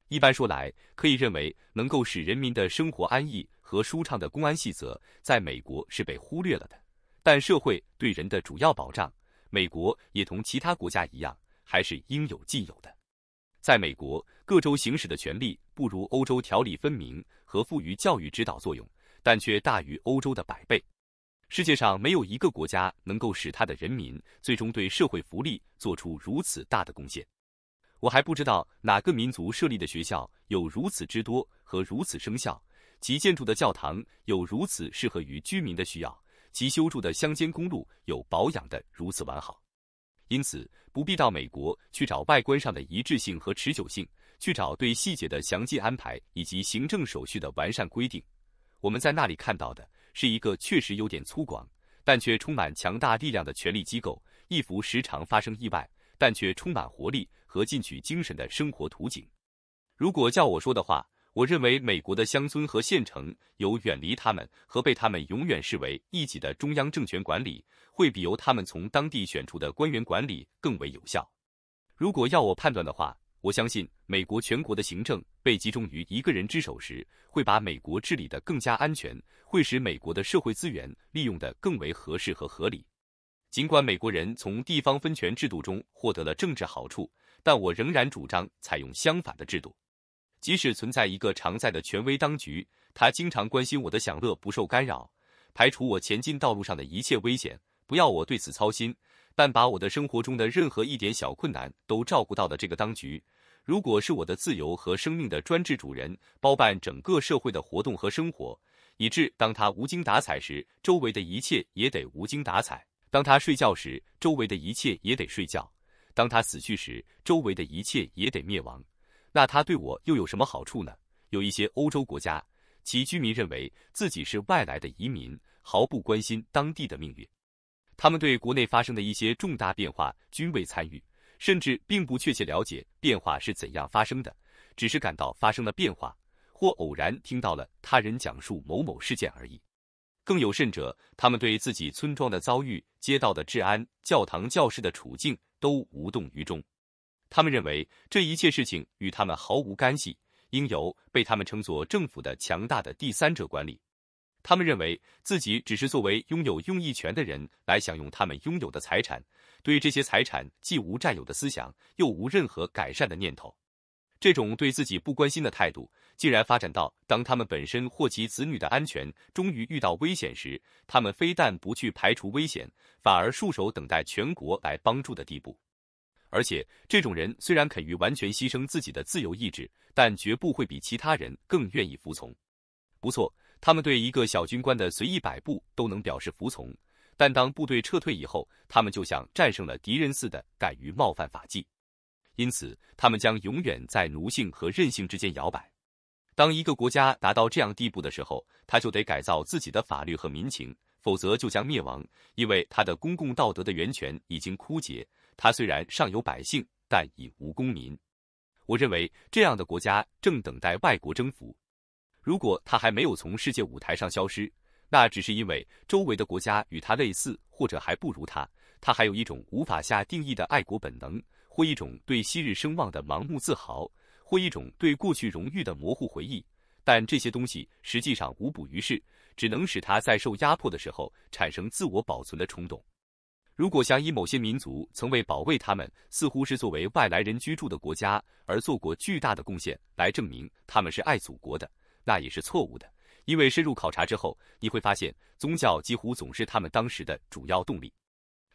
一般说来，可以认为能够使人民的生活安逸。和舒畅的公安细则在美国是被忽略了的，但社会对人的主要保障，美国也同其他国家一样，还是应有尽有的。在美国，各州行使的权力不如欧洲条理分明和富于教育指导作用，但却大于欧洲的百倍。世界上没有一个国家能够使他的人民最终对社会福利做出如此大的贡献。我还不知道哪个民族设立的学校有如此之多和如此生效。其建筑的教堂有如此适合于居民的需要，其修筑的乡间公路有保养的如此完好，因此不必到美国去找外观上的一致性和持久性，去找对细节的详尽安排以及行政手续的完善规定。我们在那里看到的是一个确实有点粗犷，但却充满强大力量的权力机构，一幅时常发生意外，但却充满活力和进取精神的生活图景。如果叫我说的话。我认为美国的乡村和县城有远离他们和被他们永远视为异己的中央政权管理，会比由他们从当地选出的官员管理更为有效。如果要我判断的话，我相信美国全国的行政被集中于一个人之手时，会把美国治理得更加安全，会使美国的社会资源利用得更为合适和合理。尽管美国人从地方分权制度中获得了政治好处，但我仍然主张采用相反的制度。即使存在一个常在的权威当局，他经常关心我的享乐不受干扰，排除我前进道路上的一切危险，不要我对此操心，但把我的生活中的任何一点小困难都照顾到的这个当局，如果是我的自由和生命的专制主人，包办整个社会的活动和生活，以致当他无精打采时，周围的一切也得无精打采；当他睡觉时，周围的一切也得睡觉；当他死去时，周围的一切也得灭亡。那他对我又有什么好处呢？有一些欧洲国家，其居民认为自己是外来的移民，毫不关心当地的命运。他们对国内发生的一些重大变化均未参与，甚至并不确切了解变化是怎样发生的，只是感到发生了变化，或偶然听到了他人讲述某某事件而已。更有甚者，他们对自己村庄的遭遇、街道的治安、教堂、教室的处境都无动于衷。他们认为这一切事情与他们毫无干系，应由被他们称作政府的强大的第三者管理。他们认为自己只是作为拥有用益权的人来享用他们拥有的财产，对这些财产既无占有的思想，又无任何改善的念头。这种对自己不关心的态度，竟然发展到当他们本身或其子女的安全终于遇到危险时，他们非但不去排除危险，反而束手等待全国来帮助的地步。而且，这种人虽然肯于完全牺牲自己的自由意志，但绝不会比其他人更愿意服从。不错，他们对一个小军官的随意摆布都能表示服从，但当部队撤退以后，他们就像战胜了敌人似的，敢于冒犯法纪。因此，他们将永远在奴性和任性之间摇摆。当一个国家达到这样地步的时候，他就得改造自己的法律和民情，否则就将灭亡，因为他的公共道德的源泉已经枯竭。他虽然尚有百姓，但已无公民。我认为这样的国家正等待外国征服。如果他还没有从世界舞台上消失，那只是因为周围的国家与他类似，或者还不如他。他还有一种无法下定义的爱国本能，或一种对昔日声望的盲目自豪，或一种对过去荣誉的模糊回忆。但这些东西实际上无补于事，只能使他在受压迫的时候产生自我保存的冲动。如果想以某些民族曾为保卫他们似乎是作为外来人居住的国家而做过巨大的贡献来证明他们是爱祖国的，那也是错误的。因为深入考察之后，你会发现宗教几乎总是他们当时的主要动力。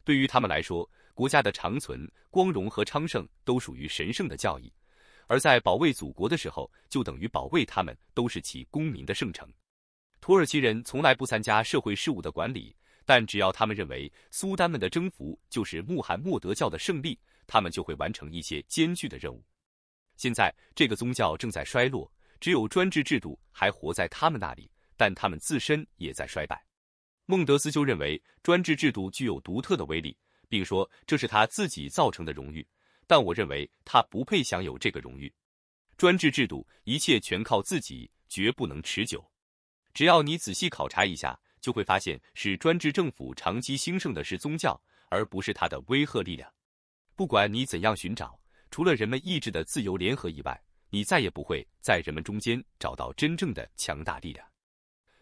对于他们来说，国家的长存、光荣和昌盛都属于神圣的教义，而在保卫祖国的时候，就等于保卫他们都是其公民的圣城。土耳其人从来不参加社会事务的管理。但只要他们认为苏丹们的征服就是穆罕默德教的胜利，他们就会完成一些艰巨的任务。现在这个宗教正在衰落，只有专制制度还活在他们那里，但他们自身也在衰败。孟德斯鸠认为专制制度具有独特的威力，并说这是他自己造成的荣誉，但我认为他不配享有这个荣誉。专制制度一切全靠自己，绝不能持久。只要你仔细考察一下。就会发现，使专制政府长期兴盛的是宗教，而不是它的威吓力量。不管你怎样寻找，除了人们意志的自由联合以外，你再也不会在人们中间找到真正的强大力量。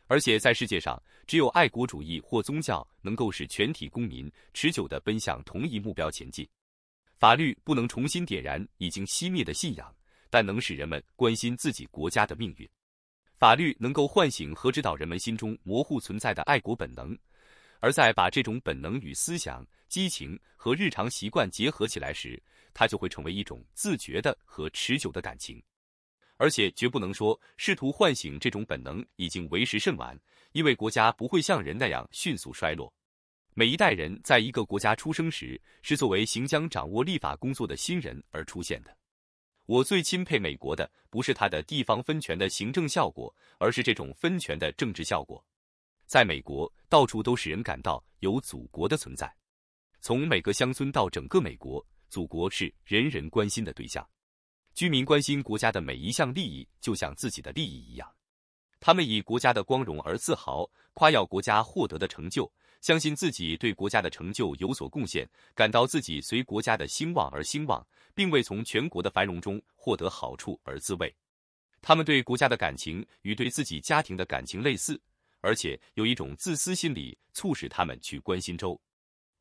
而且，在世界上，只有爱国主义或宗教能够使全体公民持久地奔向同一目标前进。法律不能重新点燃已经熄灭的信仰，但能使人们关心自己国家的命运。法律能够唤醒和指导人们心中模糊存在的爱国本能，而在把这种本能与思想、激情和日常习惯结合起来时，它就会成为一种自觉的和持久的感情。而且绝不能说，试图唤醒这种本能已经为时甚晚，因为国家不会像人那样迅速衰落。每一代人在一个国家出生时，是作为行将掌握立法工作的新人而出现的。我最钦佩美国的，不是它的地方分权的行政效果，而是这种分权的政治效果。在美国，到处都使人感到有祖国的存在，从每个乡村到整个美国，祖国是人人关心的对象。居民关心国家的每一项利益，就像自己的利益一样。他们以国家的光荣而自豪，夸耀国家获得的成就。相信自己对国家的成就有所贡献，感到自己随国家的兴旺而兴旺，并未从全国的繁荣中获得好处而自慰。他们对国家的感情与对自己家庭的感情类似，而且有一种自私心理促使他们去关心州。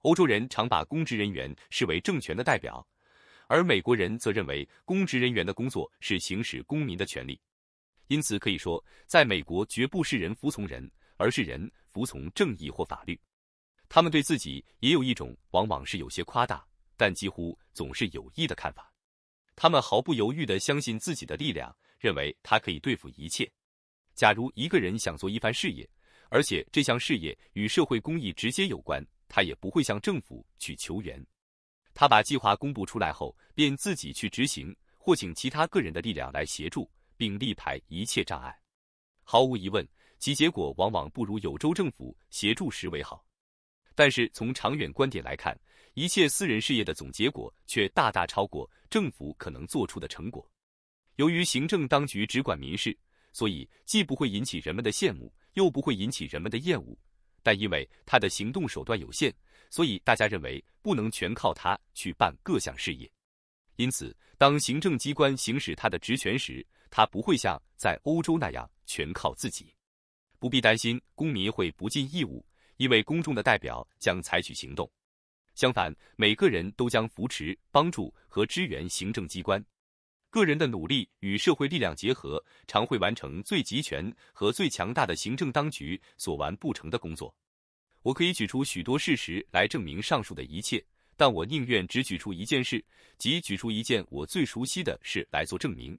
欧洲人常把公职人员视为政权的代表，而美国人则认为公职人员的工作是行使公民的权利。因此可以说，在美国绝不是人服从人，而是人服从正义或法律。他们对自己也有一种，往往是有些夸大，但几乎总是有益的看法。他们毫不犹豫的相信自己的力量，认为他可以对付一切。假如一个人想做一番事业，而且这项事业与社会公益直接有关，他也不会向政府去求援。他把计划公布出来后，便自己去执行，或请其他个人的力量来协助，并力排一切障碍。毫无疑问，其结果往往不如有州政府协助时为好。但是从长远观点来看，一切私人事业的总结果却大大超过政府可能做出的成果。由于行政当局只管民事，所以既不会引起人们的羡慕，又不会引起人们的厌恶。但因为他的行动手段有限，所以大家认为不能全靠他去办各项事业。因此，当行政机关行使他的职权时，他不会像在欧洲那样全靠自己。不必担心公民会不尽义务。因为公众的代表将采取行动，相反，每个人都将扶持、帮助和支援行政机关。个人的努力与社会力量结合，常会完成最集权和最强大的行政当局所完不成的工作。我可以举出许多事实来证明上述的一切，但我宁愿只举出一件事，即举出一件我最熟悉的事来做证明。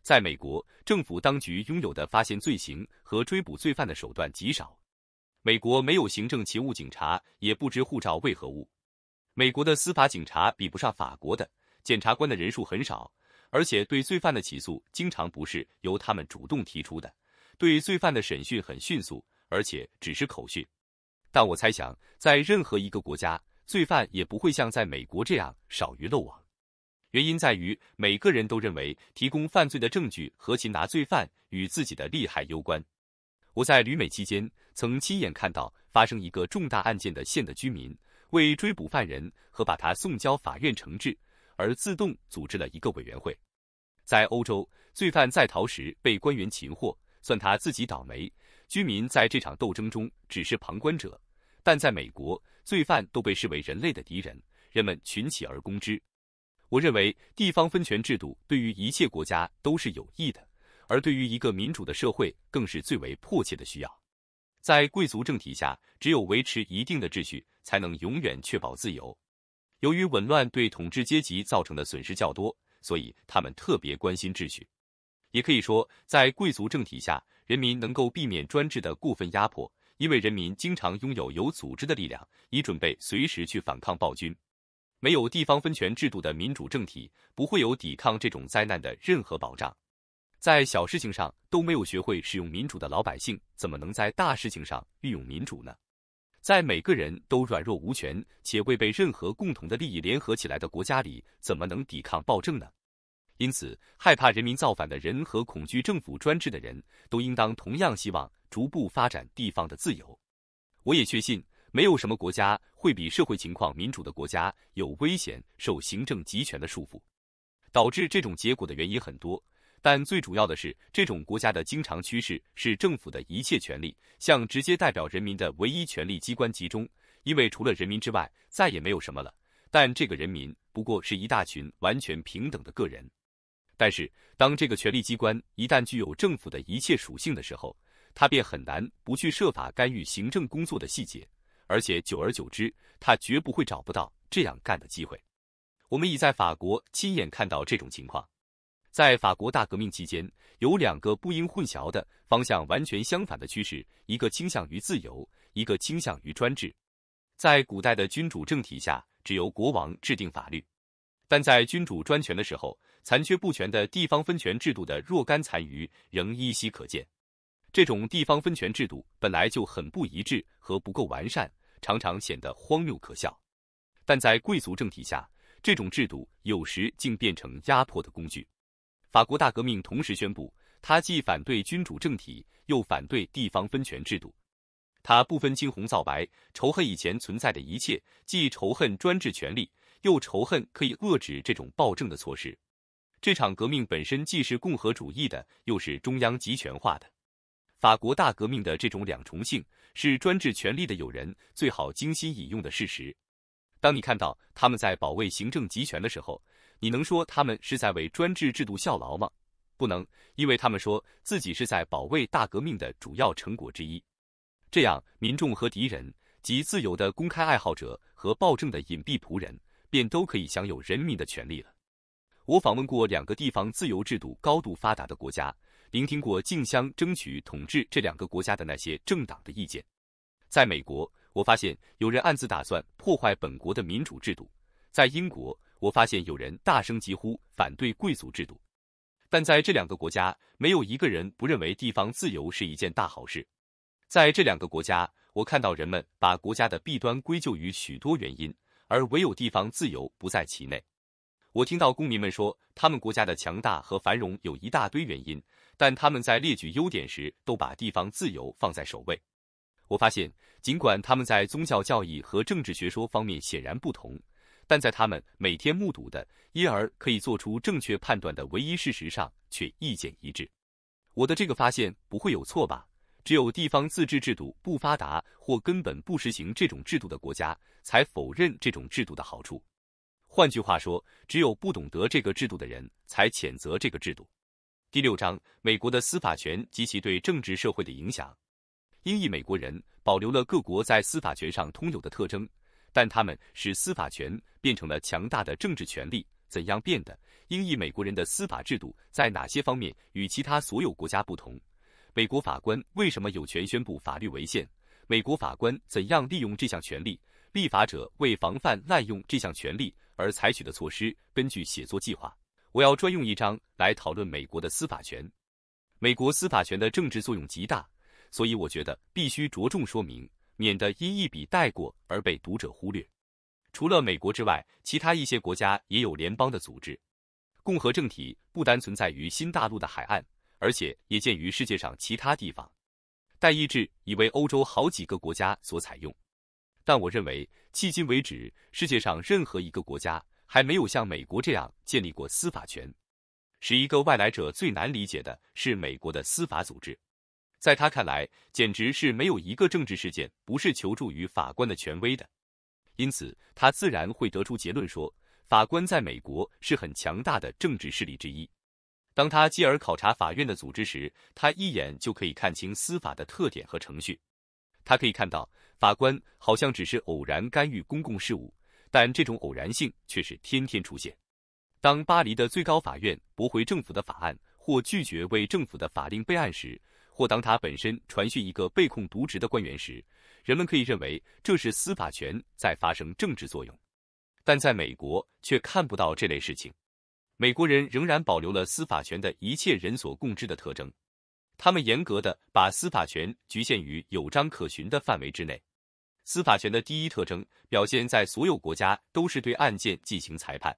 在美国，政府当局拥有的发现罪行和追捕罪犯的手段极少。美国没有行政勤务警察，也不知护照为何物。美国的司法警察比不上法国的，检察官的人数很少，而且对罪犯的起诉经常不是由他们主动提出的。对罪犯的审讯很迅速，而且只是口讯。但我猜想，在任何一个国家，罪犯也不会像在美国这样少于漏网。原因在于每个人都认为提供犯罪的证据和擒拿罪犯与自己的利害攸关。我在旅美期间。曾亲眼看到发生一个重大案件的县的居民，为追捕犯人和把他送交法院惩治而自动组织了一个委员会。在欧洲，罪犯在逃时被官员擒获，算他自己倒霉；居民在这场斗争中只是旁观者。但在美国，罪犯都被视为人类的敌人，人们群起而攻之。我认为地方分权制度对于一切国家都是有益的，而对于一个民主的社会更是最为迫切的需要。在贵族政体下，只有维持一定的秩序，才能永远确保自由。由于紊乱对统治阶级造成的损失较多，所以他们特别关心秩序。也可以说，在贵族政体下，人民能够避免专制的过分压迫，因为人民经常拥有有组织的力量，以准备随时去反抗暴君。没有地方分权制度的民主政体，不会有抵抗这种灾难的任何保障。在小事情上都没有学会使用民主的老百姓，怎么能在大事情上运用民主呢？在每个人都软弱无权且未被任何共同的利益联合起来的国家里，怎么能抵抗暴政呢？因此，害怕人民造反的人和恐惧政府专制的人，都应当同样希望逐步发展地方的自由。我也确信，没有什么国家会比社会情况民主的国家有危险受行政集权的束缚。导致这种结果的原因很多。但最主要的是，这种国家的经常趋势是政府的一切权力向直接代表人民的唯一权力机关集中，因为除了人民之外再也没有什么了。但这个人民不过是一大群完全平等的个人。但是，当这个权力机关一旦具有政府的一切属性的时候，他便很难不去设法干预行政工作的细节，而且久而久之，他绝不会找不到这样干的机会。我们已在法国亲眼看到这种情况。在法国大革命期间，有两个不应混淆的方向完全相反的趋势：一个倾向于自由，一个倾向于专制。在古代的君主政体下，只由国王制定法律；但在君主专权的时候，残缺不全的地方分权制度的若干残余仍依稀可见。这种地方分权制度本来就很不一致和不够完善，常常显得荒谬可笑；但在贵族政体下，这种制度有时竟变成压迫的工具。法国大革命同时宣布，他既反对君主政体，又反对地方分权制度。他不分青红皂白，仇恨以前存在的一切，既仇恨专制权力，又仇恨可以遏制这种暴政的措施。这场革命本身既是共和主义的，又是中央集权化的。法国大革命的这种两重性，是专制权力的友人最好精心引用的事实。当你看到他们在保卫行政集权的时候，你能说他们是在为专制制度效劳吗？不能，因为他们说自己是在保卫大革命的主要成果之一。这样，民众和敌人及自由的公开爱好者和暴政的隐蔽仆人便都可以享有人民的权利了。我访问过两个地方，自由制度高度发达的国家，聆听过竞相争取统治这两个国家的那些政党的意见。在美国，我发现有人暗自打算破坏本国的民主制度；在英国。我发现有人大声疾呼反对贵族制度，但在这两个国家，没有一个人不认为地方自由是一件大好事。在这两个国家，我看到人们把国家的弊端归咎于许多原因，而唯有地方自由不在其内。我听到公民们说，他们国家的强大和繁荣有一大堆原因，但他们在列举优点时都把地方自由放在首位。我发现，尽管他们在宗教教义和政治学说方面显然不同。但在他们每天目睹的，因而可以做出正确判断的唯一事实上，却意见一致。我的这个发现不会有错吧？只有地方自治制度不发达或根本不实行这种制度的国家，才否认这种制度的好处。换句话说，只有不懂得这个制度的人，才谴责这个制度。第六章：美国的司法权及其对政治社会的影响。英裔美国人保留了各国在司法权上通有的特征。但他们使司法权变成了强大的政治权利。怎样变的？英裔美国人的司法制度在哪些方面与其他所有国家不同？美国法官为什么有权宣布法律违宪？美国法官怎样利用这项权利？立法者为防范滥用这项权利而采取的措施？根据写作计划，我要专用一章来讨论美国的司法权。美国司法权的政治作用极大，所以我觉得必须着重说明。免得因一笔带过而被读者忽略。除了美国之外，其他一些国家也有联邦的组织。共和政体不单存在于新大陆的海岸，而且也见于世界上其他地方。代议制已为欧洲好几个国家所采用。但我认为，迄今为止，世界上任何一个国家还没有像美国这样建立过司法权。使一个外来者最难理解的是美国的司法组织。在他看来，简直是没有一个政治事件不是求助于法官的权威的，因此他自然会得出结论说，法官在美国是很强大的政治势力之一。当他继而考察法院的组织时，他一眼就可以看清司法的特点和程序。他可以看到，法官好像只是偶然干预公共事务，但这种偶然性却是天天出现。当巴黎的最高法院驳回政府的法案或拒绝为政府的法令备案时，或当他本身传讯一个被控渎职的官员时，人们可以认为这是司法权在发生政治作用，但在美国却看不到这类事情。美国人仍然保留了司法权的一切人所共知的特征，他们严格的把司法权局限于有章可循的范围之内。司法权的第一特征表现在所有国家都是对案件进行裁判，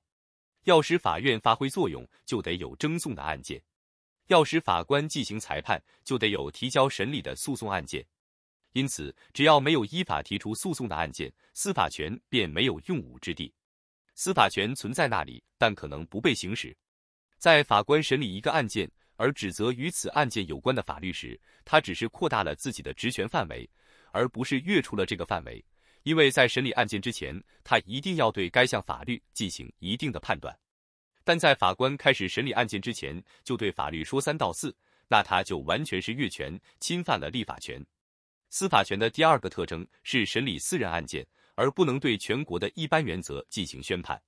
要使法院发挥作用，就得有争讼的案件。要使法官进行裁判，就得有提交审理的诉讼案件。因此，只要没有依法提出诉讼的案件，司法权便没有用武之地。司法权存在那里，但可能不被行使。在法官审理一个案件而指责与此案件有关的法律时，他只是扩大了自己的职权范围，而不是越出了这个范围。因为在审理案件之前，他一定要对该项法律进行一定的判断。但在法官开始审理案件之前就对法律说三道四，那他就完全是越权，侵犯了立法权。司法权的第二个特征是审理私人案件，而不能对全国的一般原则进行宣判。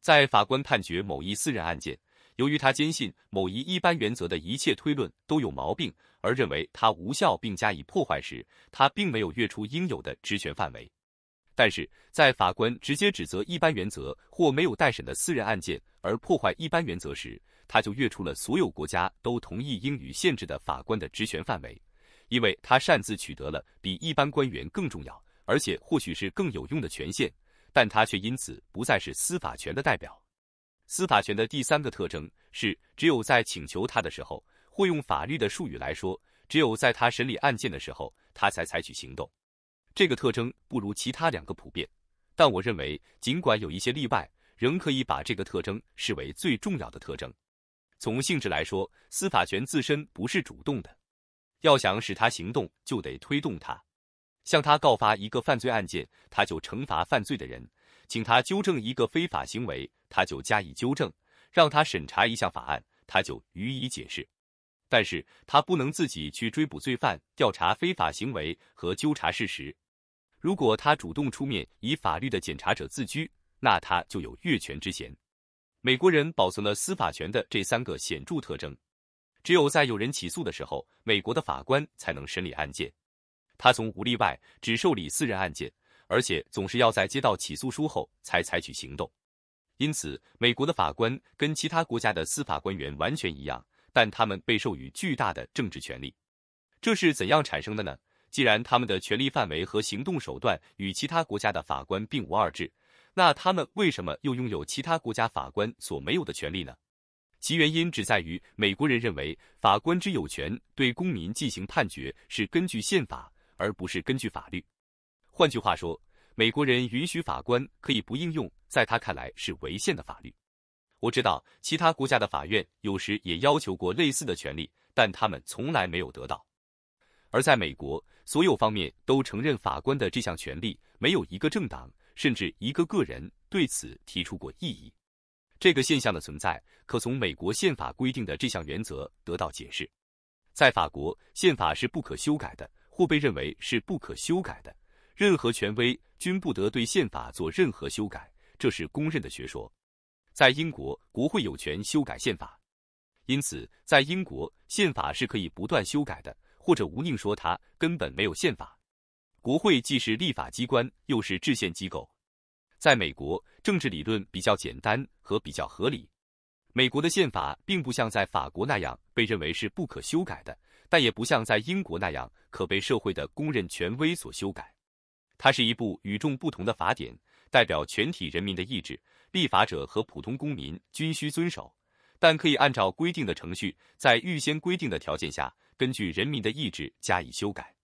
在法官判决某一私人案件，由于他坚信某一一般原则的一切推论都有毛病，而认为它无效并加以破坏时，他并没有越出应有的职权范围。但是在法官直接指责一般原则或没有待审的私人案件而破坏一般原则时，他就越出了所有国家都同意应予限制的法官的职权范围，因为他擅自取得了比一般官员更重要，而且或许是更有用的权限，但他却因此不再是司法权的代表。司法权的第三个特征是，只有在请求他的时候，或用法律的术语来说，只有在他审理案件的时候，他才采取行动。这个特征不如其他两个普遍，但我认为，尽管有一些例外，仍可以把这个特征视为最重要的特征。从性质来说，司法权自身不是主动的，要想使他行动，就得推动他。向他告发一个犯罪案件，他就惩罚犯罪的人；请他纠正一个非法行为，他就加以纠正；让他审查一项法案，他就予以解释。但是他不能自己去追捕罪犯、调查非法行为和纠察事实。如果他主动出面以法律的检查者自居，那他就有越权之嫌。美国人保存了司法权的这三个显著特征：只有在有人起诉的时候，美国的法官才能审理案件；他从无例外只受理私人案件，而且总是要在接到起诉书后才采取行动。因此，美国的法官跟其他国家的司法官员完全一样，但他们被授予巨大的政治权利。这是怎样产生的呢？既然他们的权力范围和行动手段与其他国家的法官并无二致，那他们为什么又拥有其他国家法官所没有的权利呢？其原因只在于美国人认为法官之有权对公民进行判决是根据宪法，而不是根据法律。换句话说，美国人允许法官可以不应用在他看来是违宪的法律。我知道其他国家的法院有时也要求过类似的权利，但他们从来没有得到。而在美国。所有方面都承认法官的这项权利，没有一个政党甚至一个个人对此提出过异议。这个现象的存在，可从美国宪法规定的这项原则得到解释。在法国，宪法是不可修改的，或被认为是不可修改的，任何权威均不得对宪法做任何修改，这是公认的学说。在英国，国会有权修改宪法，因此在英国，宪法是可以不断修改的。或者吴宁说，他根本没有宪法，国会既是立法机关，又是制宪机构。在美国，政治理论比较简单和比较合理。美国的宪法并不像在法国那样被认为是不可修改的，但也不像在英国那样可被社会的公认权威所修改。它是一部与众不同的法典，代表全体人民的意志，立法者和普通公民均需遵守，但可以按照规定的程序，在预先规定的条件下。根据人民的意志加以修改，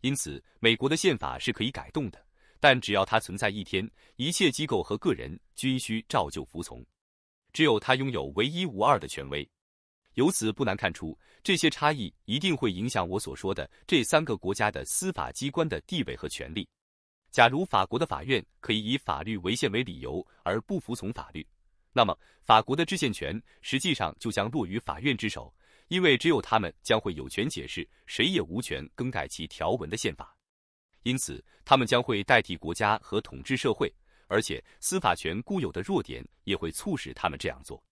因此美国的宪法是可以改动的。但只要它存在一天，一切机构和个人均需照旧服从。只有它拥有唯一无二的权威。由此不难看出，这些差异一定会影响我所说的这三个国家的司法机关的地位和权利。假如法国的法院可以以法律违宪为理由而不服从法律，那么法国的制宪权实际上就将落于法院之手。因为只有他们将会有权解释，谁也无权更改其条文的宪法，因此他们将会代替国家和统治社会，而且司法权固有的弱点也会促使他们这样做。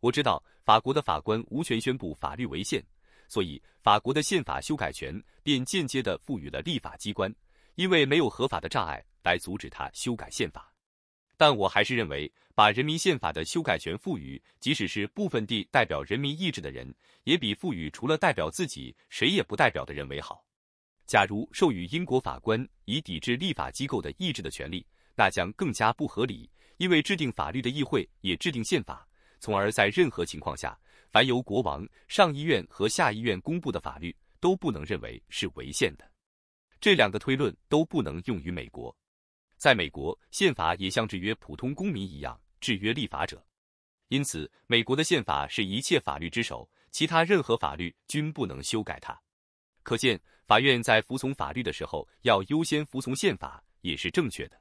我知道法国的法官无权宣布法律违宪，所以法国的宪法修改权便间接地赋予了立法机关，因为没有合法的障碍来阻止他修改宪法。但我还是认为，把人民宪法的修改权赋予，即使是部分地代表人民意志的人，也比赋予除了代表自己谁也不代表的人为好。假如授予英国法官以抵制立法机构的意志的权利，那将更加不合理，因为制定法律的议会也制定宪法，从而在任何情况下，凡由国王、上议院和下议院公布的法律，都不能认为是违宪的。这两个推论都不能用于美国。在美国，宪法也像制约普通公民一样制约立法者，因此，美国的宪法是一切法律之首，其他任何法律均不能修改它。可见，法院在服从法律的时候，要优先服从宪法，也是正确的。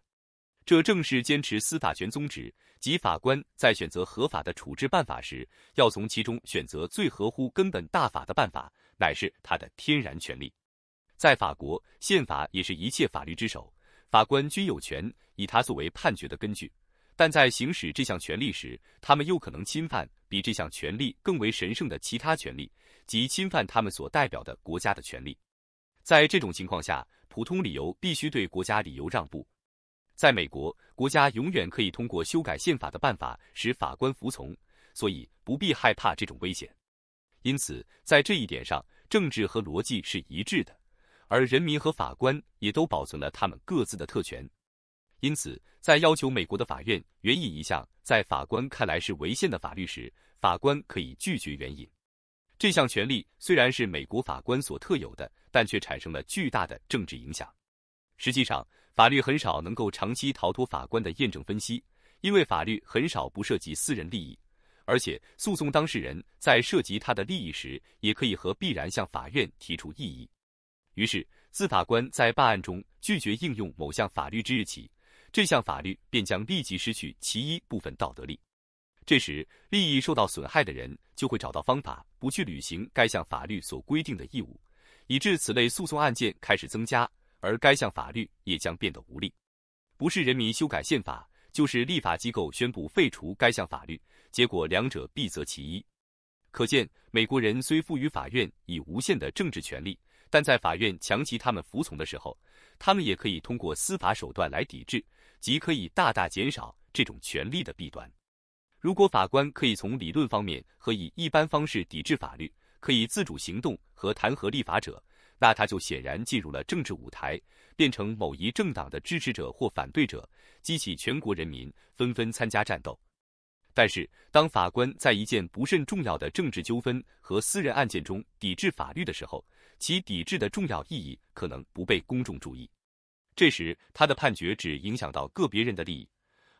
这正是坚持司法权宗旨，即法官在选择合法的处置办法时，要从其中选择最合乎根本大法的办法，乃是他的天然权利。在法国，宪法也是一切法律之首。法官均有权以它作为判决的根据，但在行使这项权利时，他们又可能侵犯比这项权利更为神圣的其他权利，即侵犯他们所代表的国家的权利。在这种情况下，普通理由必须对国家理由让步。在美国，国家永远可以通过修改宪法的办法使法官服从，所以不必害怕这种危险。因此，在这一点上，政治和逻辑是一致的。而人民和法官也都保存了他们各自的特权，因此，在要求美国的法院援引一项在法官看来是违宪的法律时，法官可以拒绝援引。这项权利虽然是美国法官所特有的，但却产生了巨大的政治影响。实际上，法律很少能够长期逃脱法官的验证分析，因为法律很少不涉及私人利益，而且诉讼当事人在涉及他的利益时，也可以和必然向法院提出异议。于是，自法官在办案中拒绝应用某项法律之日起，这项法律便将立即失去其一部分道德力。这时，利益受到损害的人就会找到方法不去履行该项法律所规定的义务，以致此类诉讼案件开始增加，而该项法律也将变得无力。不是人民修改宪法，就是立法机构宣布废除该项法律，结果两者必择其一。可见，美国人虽赋予法院以无限的政治权利，但在法院强其他们服从的时候，他们也可以通过司法手段来抵制，即可以大大减少这种权利的弊端。如果法官可以从理论方面和以一般方式抵制法律，可以自主行动和弹劾立法者，那他就显然进入了政治舞台，变成某一政党的支持者或反对者，激起全国人民纷纷参加战斗。但是，当法官在一件不甚重要的政治纠纷和私人案件中抵制法律的时候，其抵制的重要意义可能不被公众注意，这时他的判决只影响到个别人的利益，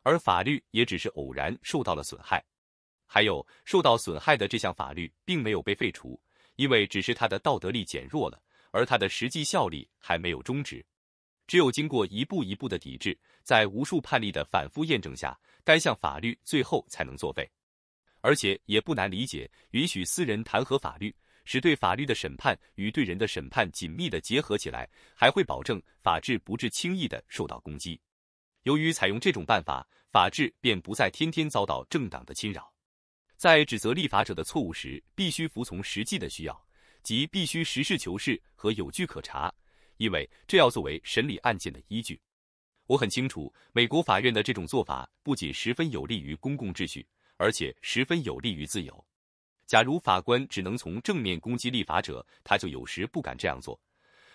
而法律也只是偶然受到了损害。还有受到损害的这项法律并没有被废除，因为只是他的道德力减弱了，而他的实际效力还没有终止。只有经过一步一步的抵制，在无数判例的反复验证下，该项法律最后才能作废。而且也不难理解，允许私人弹劾法律。使对法律的审判与对人的审判紧密地结合起来，还会保证法治不致轻易地受到攻击。由于采用这种办法，法治便不再天天遭到政党的侵扰。在指责立法者的错误时，必须服从实际的需要，即必须实事求是和有据可查，因为这要作为审理案件的依据。我很清楚，美国法院的这种做法不仅十分有利于公共秩序，而且十分有利于自由。假如法官只能从正面攻击立法者，他就有时不敢这样做；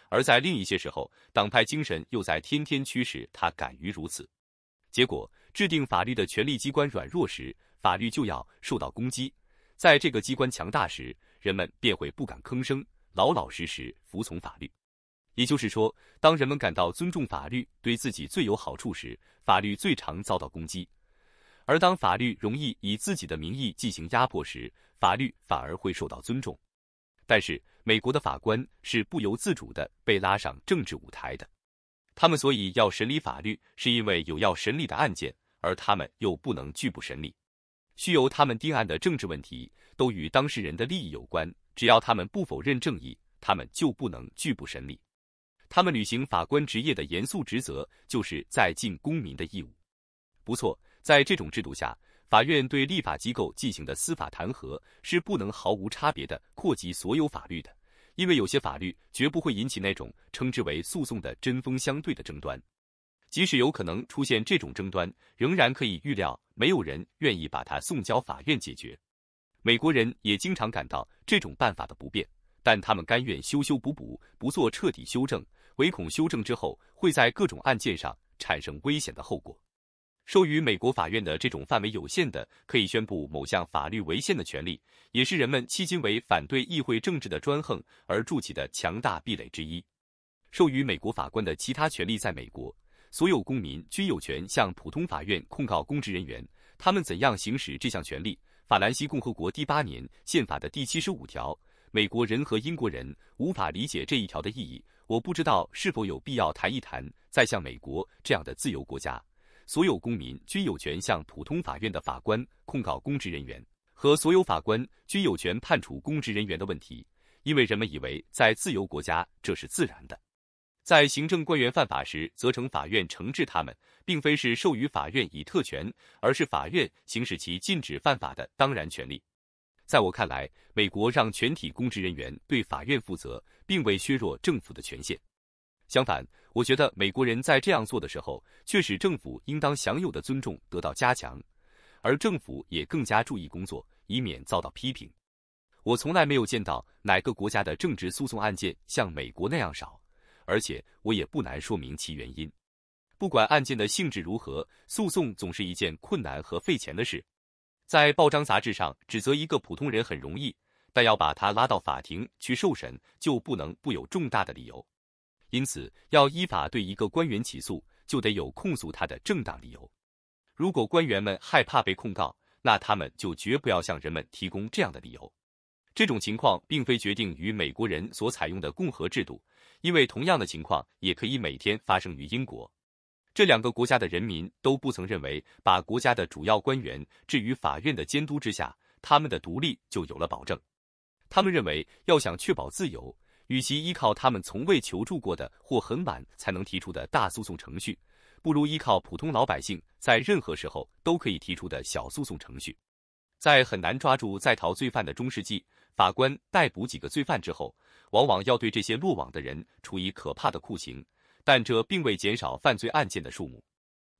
而在另一些时候，党派精神又在天天驱使他敢于如此。结果，制定法律的权力机关软弱时，法律就要受到攻击；在这个机关强大时，人们便会不敢吭声，老老实实服从法律。也就是说，当人们感到尊重法律对自己最有好处时，法律最常遭到攻击。而当法律容易以自己的名义进行压迫时，法律反而会受到尊重。但是，美国的法官是不由自主地被拉上政治舞台的。他们所以要审理法律，是因为有要审理的案件，而他们又不能拒不审理。需由他们定案的政治问题都与当事人的利益有关，只要他们不否认正义，他们就不能拒不审理。他们履行法官职业的严肃职责，就是在尽公民的义务。不错。在这种制度下，法院对立法机构进行的司法弹劾是不能毫无差别的扩及所有法律的，因为有些法律绝不会引起那种称之为诉讼的针锋相对的争端。即使有可能出现这种争端，仍然可以预料没有人愿意把它送交法院解决。美国人也经常感到这种办法的不便，但他们甘愿修修补补，不做彻底修正，唯恐修正之后会在各种案件上产生危险的后果。授予美国法院的这种范围有限的、可以宣布某项法律违宪的权利，也是人们迄今为反对议会政治的专横而筑起的强大壁垒之一。授予美国法官的其他权利，在美国，所有公民均有权向普通法院控告公职人员。他们怎样行使这项权利？法兰西共和国第八年宪法的第七十五条，美国人和英国人无法理解这一条的意义。我不知道是否有必要谈一谈，在像美国这样的自由国家。所有公民均有权向普通法院的法官控告公职人员，和所有法官均有权判处公职人员的问题，因为人们以为在自由国家这是自然的。在行政官员犯法时，责成法院惩治他们，并非是授予法院以特权，而是法院行使其禁止犯法的当然权利。在我看来，美国让全体公职人员对法院负责，并未削弱政府的权限。相反，我觉得美国人在这样做的时候，却使政府应当享有的尊重得到加强，而政府也更加注意工作，以免遭到批评。我从来没有见到哪个国家的政治诉讼案件像美国那样少，而且我也不难说明其原因。不管案件的性质如何，诉讼总是一件困难和费钱的事。在报章杂志上指责一个普通人很容易，但要把他拉到法庭去受审，就不能不有重大的理由。因此，要依法对一个官员起诉，就得有控诉他的正当理由。如果官员们害怕被控告，那他们就绝不要向人们提供这样的理由。这种情况并非决定于美国人所采用的共和制度，因为同样的情况也可以每天发生于英国。这两个国家的人民都不曾认为，把国家的主要官员置于法院的监督之下，他们的独立就有了保证。他们认为，要想确保自由。与其依靠他们从未求助过的或很晚才能提出的大诉讼程序，不如依靠普通老百姓在任何时候都可以提出的小诉讼程序。在很难抓住在逃罪犯的中世纪，法官逮捕几个罪犯之后，往往要对这些落网的人处以可怕的酷刑，但这并未减少犯罪案件的数目。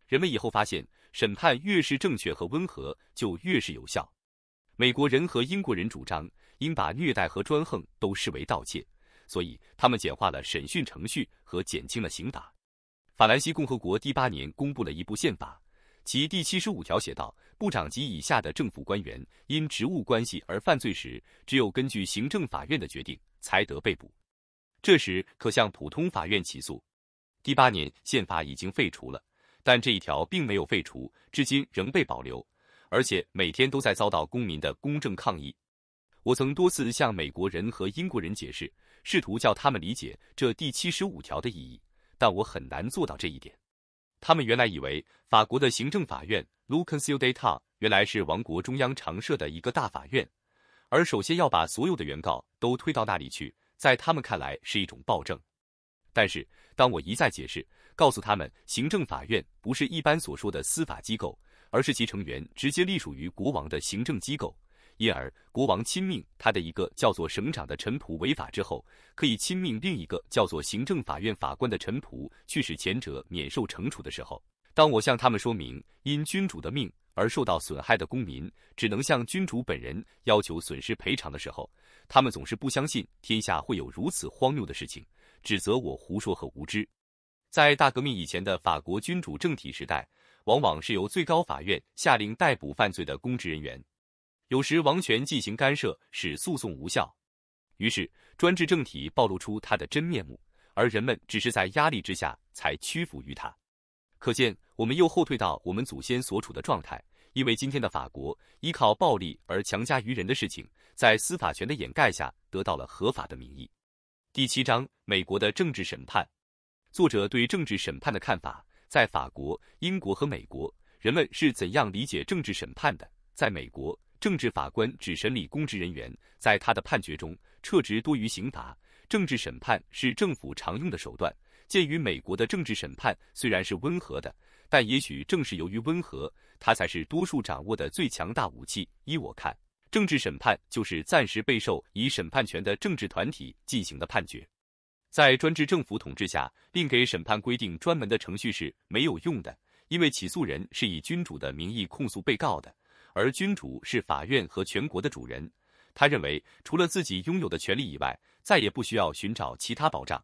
人们以后发现，审判越是正确和温和，就越是有效。美国人和英国人主张应把虐待和专横都视为盗窃。所以，他们简化了审讯程序和减轻了刑罚。法兰西共和国第八年公布了一部宪法，其第七十五条写道：“部长级以下的政府官员因职务关系而犯罪时，只有根据行政法院的决定才得被捕，这时可向普通法院起诉。”第八年宪法已经废除了，但这一条并没有废除，至今仍被保留，而且每天都在遭到公民的公正抗议。我曾多次向美国人和英国人解释。试图叫他们理解这第七十五条的意义，但我很难做到这一点。他们原来以为法国的行政法院 l u s e m b o u r g 原来是王国中央常设的一个大法院，而首先要把所有的原告都推到那里去，在他们看来是一种暴政。但是当我一再解释，告诉他们行政法院不是一般所说的司法机构，而是其成员直接隶属于国王的行政机构。因而，国王亲命他的一个叫做省长的臣仆违法之后，可以亲命另一个叫做行政法院法官的臣仆去使前者免受惩处的时候，当我向他们说明，因君主的命而受到损害的公民只能向君主本人要求损失赔偿的时候，他们总是不相信天下会有如此荒谬的事情，指责我胡说和无知。在大革命以前的法国君主政体时代，往往是由最高法院下令逮捕犯罪的公职人员。有时王权进行干涉，使诉讼无效，于是专制政体暴露出他的真面目，而人们只是在压力之下才屈服于他。可见，我们又后退到我们祖先所处的状态，因为今天的法国依靠暴力而强加于人的事情，在司法权的掩盖下得到了合法的名义。第七章：美国的政治审判。作者对政治审判的看法，在法国、英国和美国，人们是怎样理解政治审判的？在美国。政治法官只审理公职人员，在他的判决中，撤职多于刑罚。政治审判是政府常用的手段。鉴于美国的政治审判虽然是温和的，但也许正是由于温和，它才是多数掌握的最强大武器。依我看，政治审判就是暂时备受以审判权的政治团体进行的判决。在专制政府统治下，并给审判规定专门的程序是没有用的，因为起诉人是以君主的名义控诉被告的。而君主是法院和全国的主人，他认为除了自己拥有的权利以外，再也不需要寻找其他保障。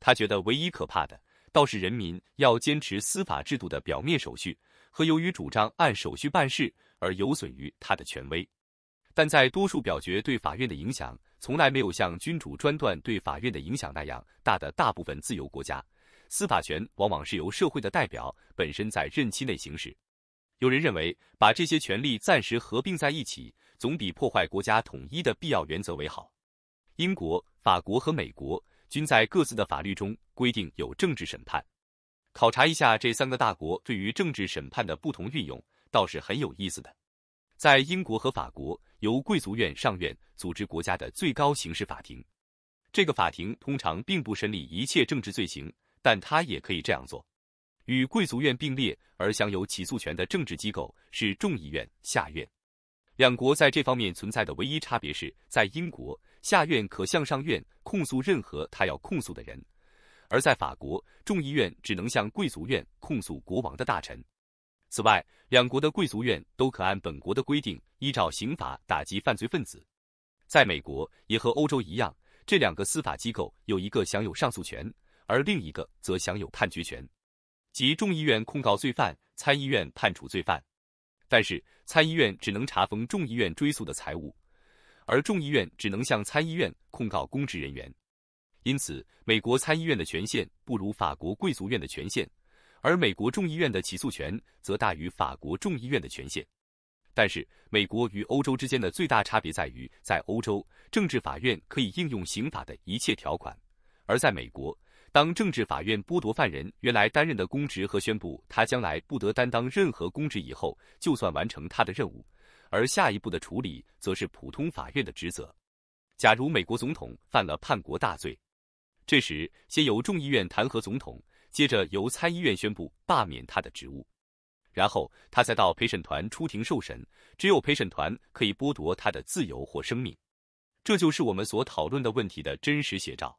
他觉得唯一可怕的，倒是人民要坚持司法制度的表面手续，和由于主张按手续办事而有损于他的权威。但在多数表决对法院的影响从来没有像君主专断对法院的影响那样大的大部分自由国家，司法权往往是由社会的代表本身在任期内行使。有人认为，把这些权利暂时合并在一起，总比破坏国家统一的必要原则为好。英国、法国和美国均在各自的法律中规定有政治审判。考察一下这三个大国对于政治审判的不同运用，倒是很有意思的。在英国和法国，由贵族院、上院组织国家的最高刑事法庭。这个法庭通常并不审理一切政治罪行，但它也可以这样做。与贵族院并列而享有起诉权的政治机构是众议院下院。两国在这方面存在的唯一差别是，在英国下院可向上院控诉任何他要控诉的人，而在法国众议院只能向贵族院控诉国王的大臣。此外，两国的贵族院都可按本国的规定，依照刑法打击犯罪分子。在美国也和欧洲一样，这两个司法机构有一个享有上诉权，而另一个则享有判决权。即众议院控告罪犯，参议院判处罪犯。但是参议院只能查封众议院追诉的财物，而众议院只能向参议院控告公职人员。因此，美国参议院的权限不如法国贵族院的权限，而美国众议院的起诉权则大于法国众议院的权限。但是，美国与欧洲之间的最大差别在于，在欧洲政治法院可以应用刑法的一切条款，而在美国。当政治法院剥夺犯人原来担任的公职和宣布他将来不得担当任何公职以后，就算完成他的任务，而下一步的处理则是普通法院的职责。假如美国总统犯了叛国大罪，这时先由众议院弹劾总统，接着由参议院宣布罢免他的职务，然后他再到陪审团出庭受审，只有陪审团可以剥夺他的自由或生命。这就是我们所讨论的问题的真实写照。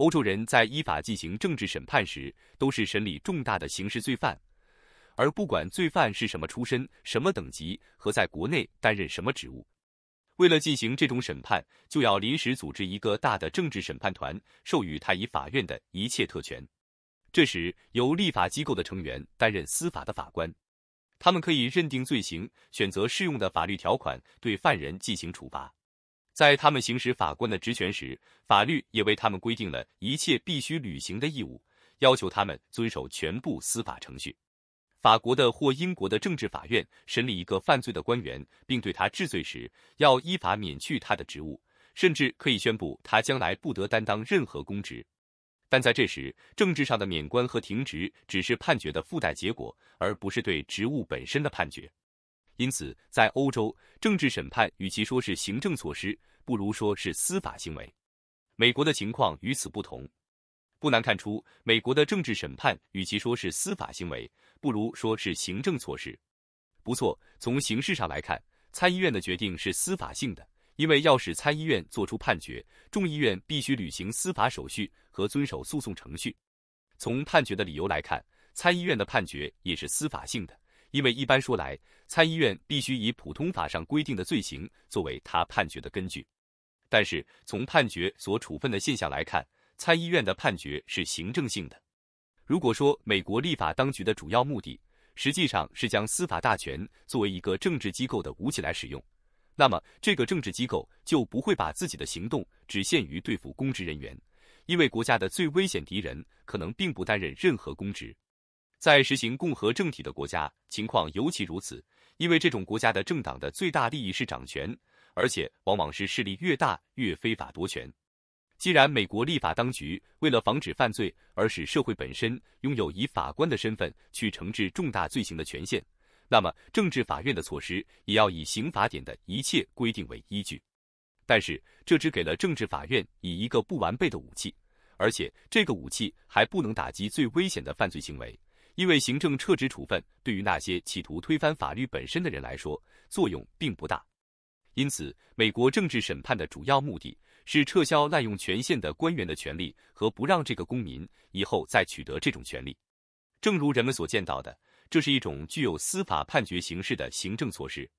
欧洲人在依法进行政治审判时，都是审理重大的刑事罪犯，而不管罪犯是什么出身、什么等级和在国内担任什么职务。为了进行这种审判，就要临时组织一个大的政治审判团，授予他以法院的一切特权。这时，由立法机构的成员担任司法的法官，他们可以认定罪行，选择适用的法律条款，对犯人进行处罚。在他们行使法官的职权时，法律也为他们规定了一切必须履行的义务，要求他们遵守全部司法程序。法国的或英国的政治法院审理一个犯罪的官员，并对他治罪时，要依法免去他的职务，甚至可以宣布他将来不得担当任何公职。但在这时，政治上的免官和停职只是判决的附带结果，而不是对职务本身的判决。因此，在欧洲，政治审判与其说是行政措施，不如说是司法行为。美国的情况与此不同，不难看出，美国的政治审判与其说是司法行为，不如说是行政措施。不错，从形式上来看，参议院的决定是司法性的，因为要使参议院作出判决，众议院必须履行司法手续和遵守诉讼程序。从判决的理由来看，参议院的判决也是司法性的。因为一般说来，参议院必须以普通法上规定的罪行作为他判决的根据。但是从判决所处分的现象来看，参议院的判决是行政性的。如果说美国立法当局的主要目的实际上是将司法大权作为一个政治机构的武器来使用，那么这个政治机构就不会把自己的行动只限于对付公职人员，因为国家的最危险敌人可能并不担任任何公职。在实行共和政体的国家，情况尤其如此，因为这种国家的政党的最大利益是掌权，而且往往是势力越大越非法夺权。既然美国立法当局为了防止犯罪而使社会本身拥有以法官的身份去惩治重大罪行的权限，那么政治法院的措施也要以刑法典的一切规定为依据。但是，这只给了政治法院以一个不完备的武器，而且这个武器还不能打击最危险的犯罪行为。因为行政撤职处分对于那些企图推翻法律本身的人来说作用并不大，因此美国政治审判的主要目的是撤销滥用权限的官员的权利和不让这个公民以后再取得这种权利。正如人们所见到的，这是一种具有司法判决形式的行政措施。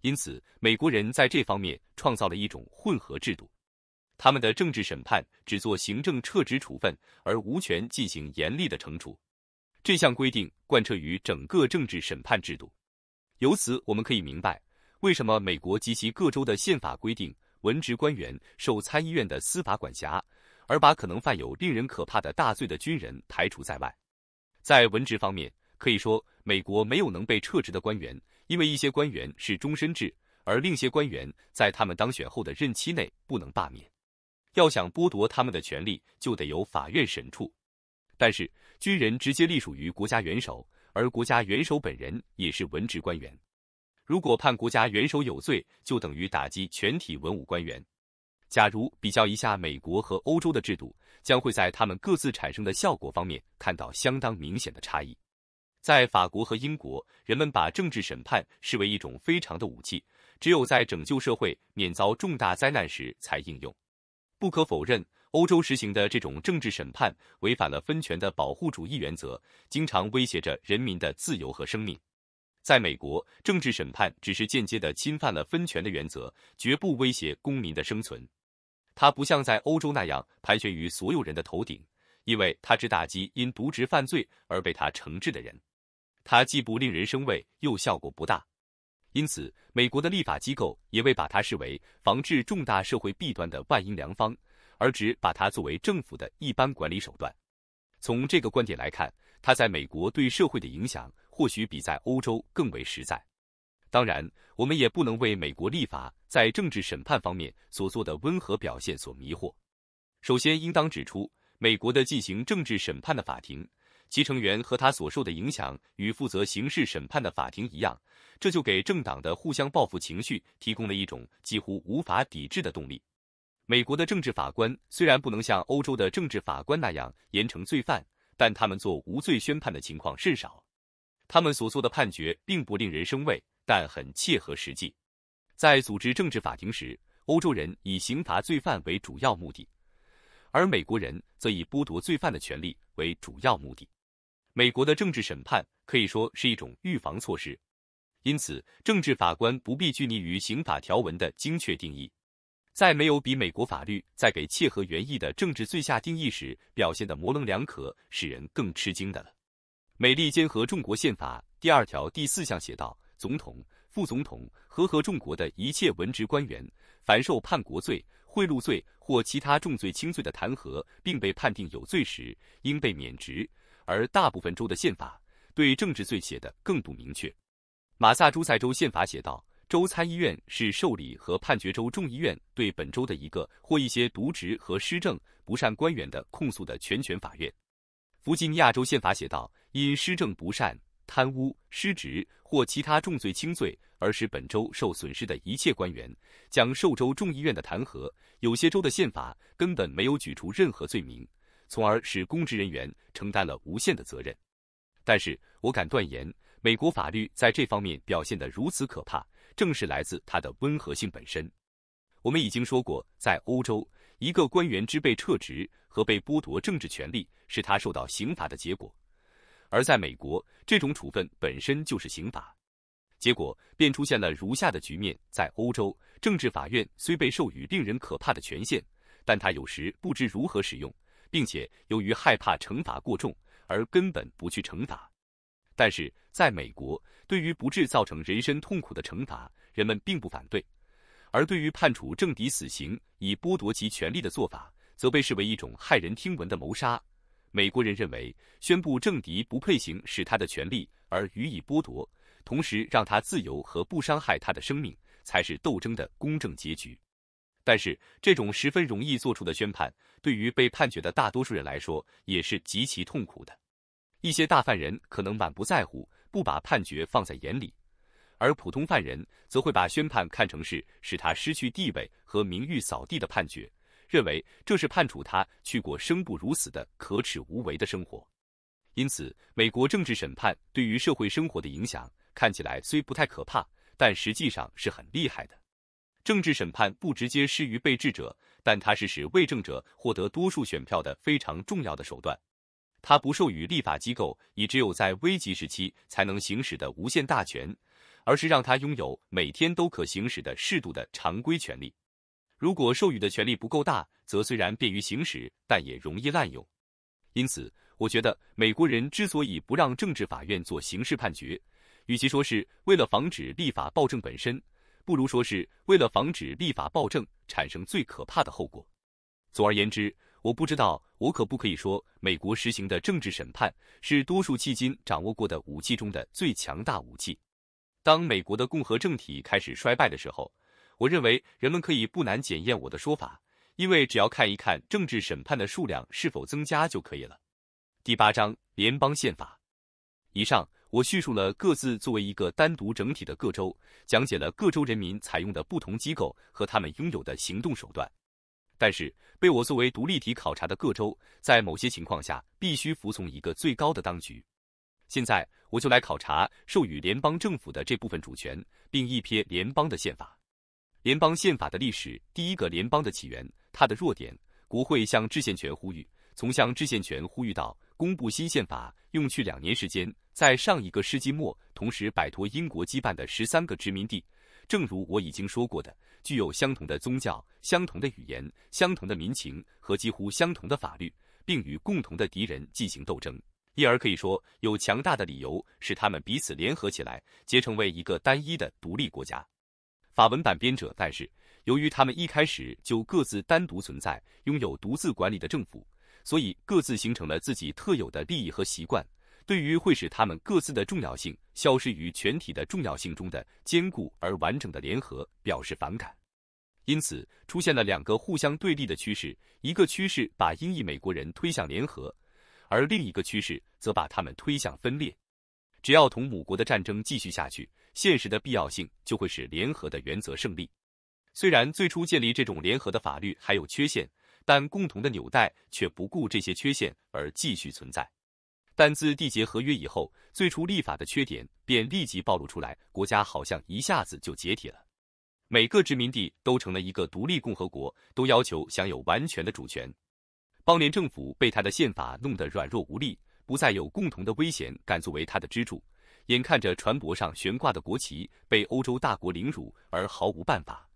因此，美国人在这方面创造了一种混合制度：他们的政治审判只做行政撤职处分，而无权进行严厉的惩处。这项规定贯彻于整个政治审判制度，由此我们可以明白为什么美国及其各州的宪法规定文职官员受参议院的司法管辖，而把可能犯有令人可怕的大罪的军人排除在外。在文职方面，可以说美国没有能被撤职的官员，因为一些官员是终身制，而另一些官员在他们当选后的任期内不能罢免。要想剥夺他们的权利，就得由法院审处。但是。军人直接隶属于国家元首，而国家元首本人也是文职官员。如果判国家元首有罪，就等于打击全体文武官员。假如比较一下美国和欧洲的制度，将会在他们各自产生的效果方面看到相当明显的差异。在法国和英国，人们把政治审判视为一种非常的武器，只有在拯救社会免遭重大灾难时才应用。不可否认。欧洲实行的这种政治审判违反了分权的保护主义原则，经常威胁着人民的自由和生命。在美国，政治审判只是间接的侵犯了分权的原则，绝不威胁公民的生存。它不像在欧洲那样盘旋于所有人的头顶，因为它只打击因渎职犯罪而被他惩治的人。它既不令人生畏，又效果不大，因此，美国的立法机构也未把它视为防治重大社会弊端的万应良方。而只把它作为政府的一般管理手段。从这个观点来看，他在美国对社会的影响或许比在欧洲更为实在。当然，我们也不能为美国立法在政治审判方面所做的温和表现所迷惑。首先，应当指出，美国的进行政治审判的法庭，其成员和他所受的影响与负责刑事审判的法庭一样，这就给政党的互相报复情绪提供了一种几乎无法抵制的动力。美国的政治法官虽然不能像欧洲的政治法官那样严惩罪犯，但他们做无罪宣判的情况甚少。他们所做的判决并不令人生畏，但很切合实际。在组织政治法庭时，欧洲人以刑罚罪犯为主要目的，而美国人则以剥夺罪犯的权利为主要目的。美国的政治审判可以说是一种预防措施，因此，政治法官不必拘泥于刑法条文的精确定义。在没有比美国法律在给切合原意的政治罪下定义时表现得模棱两可，使人更吃惊的了。美利坚合众国宪法第二条第四项写道：“总统、副总统和合众国的一切文职官员，凡受叛国罪、贿赂罪或其他重罪轻罪的弹劾，并被判定有罪时，应被免职。”而大部分州的宪法对政治罪写的更不明确。马萨诸塞州宪法写道。州参议院是受理和判决州众议院对本州的一个或一些渎职和施政不善官员的控诉的全权法院。弗吉尼亚州宪法写道：“因施政不善、贪污、失职或其他重罪轻罪而使本州受损失的一切官员，将受州众议院的弹劾。”有些州的宪法根本没有举出任何罪名，从而使公职人员承担了无限的责任。但是我敢断言，美国法律在这方面表现得如此可怕。正是来自它的温和性本身。我们已经说过，在欧洲，一个官员之被撤职和被剥夺政治权利，是他受到刑罚的结果；而在美国，这种处分本身就是刑罚。结果便出现了如下的局面：在欧洲，政治法院虽被授予令人可怕的权限，但他有时不知如何使用，并且由于害怕惩罚过重，而根本不去惩罚。但是，在美国，对于不致造成人身痛苦的惩罚，人们并不反对；而对于判处政敌死刑以剥夺其权利的做法，则被视为一种骇人听闻的谋杀。美国人认为，宣布政敌不配行使他的权利而予以剥夺，同时让他自由和不伤害他的生命，才是斗争的公正结局。但是，这种十分容易做出的宣判，对于被判决的大多数人来说，也是极其痛苦的。一些大犯人可能满不在乎，不把判决放在眼里，而普通犯人则会把宣判看成是使他失去地位和名誉扫地的判决，认为这是判处他去过生不如死的可耻无为的生活。因此，美国政治审判对于社会生活的影响看起来虽不太可怕，但实际上是很厉害的。政治审判不直接施于被治者，但它是使为政者获得多数选票的非常重要的手段。他不授予立法机构以只有在危急时期才能行使的无限大权，而是让他拥有每天都可行使的适度的常规权利。如果授予的权力不够大，则虽然便于行使，但也容易滥用。因此，我觉得美国人之所以不让政治法院做刑事判决，与其说是为了防止立法暴政本身，不如说是为了防止立法暴政产生最可怕的后果。总而言之，我不知道。我可不可以说，美国实行的政治审判是多数迄今掌握过的武器中的最强大武器？当美国的共和政体开始衰败的时候，我认为人们可以不难检验我的说法，因为只要看一看政治审判的数量是否增加就可以了。第八章联邦宪法。以上我叙述了各自作为一个单独整体的各州，讲解了各州人民采用的不同机构和他们拥有的行动手段。但是，被我作为独立体考察的各州，在某些情况下必须服从一个最高的当局。现在，我就来考察授予联邦政府的这部分主权，并一瞥联邦的宪法。联邦宪法的历史，第一个联邦的起源，它的弱点，国会向制宪权呼吁，从向制宪权呼吁到公布新宪法，用去两年时间。在上一个世纪末，同时摆脱英国羁绊的十三个殖民地，正如我已经说过的。具有相同的宗教、相同的语言、相同的民情和几乎相同的法律，并与共同的敌人进行斗争，因而可以说有强大的理由使他们彼此联合起来，结成为一个单一的独立国家。法文版编者，但是由于他们一开始就各自单独存在，拥有独自管理的政府，所以各自形成了自己特有的利益和习惯。对于会使他们各自的重要性消失于全体的重要性中的坚固而完整的联合表示反感，因此出现了两个互相对立的趋势：一个趋势把英裔美国人推向联合，而另一个趋势则把他们推向分裂。只要同母国的战争继续下去，现实的必要性就会使联合的原则胜利。虽然最初建立这种联合的法律还有缺陷，但共同的纽带却不顾这些缺陷而继续存在。但自缔结合约以后，最初立法的缺点便立即暴露出来。国家好像一下子就解体了，每个殖民地都成了一个独立共和国，都要求享有完全的主权。邦联政府被他的宪法弄得软弱无力，不再有共同的危险敢作为他的支柱。眼看着船舶上悬挂的国旗被欧洲大国凌辱而毫无办法，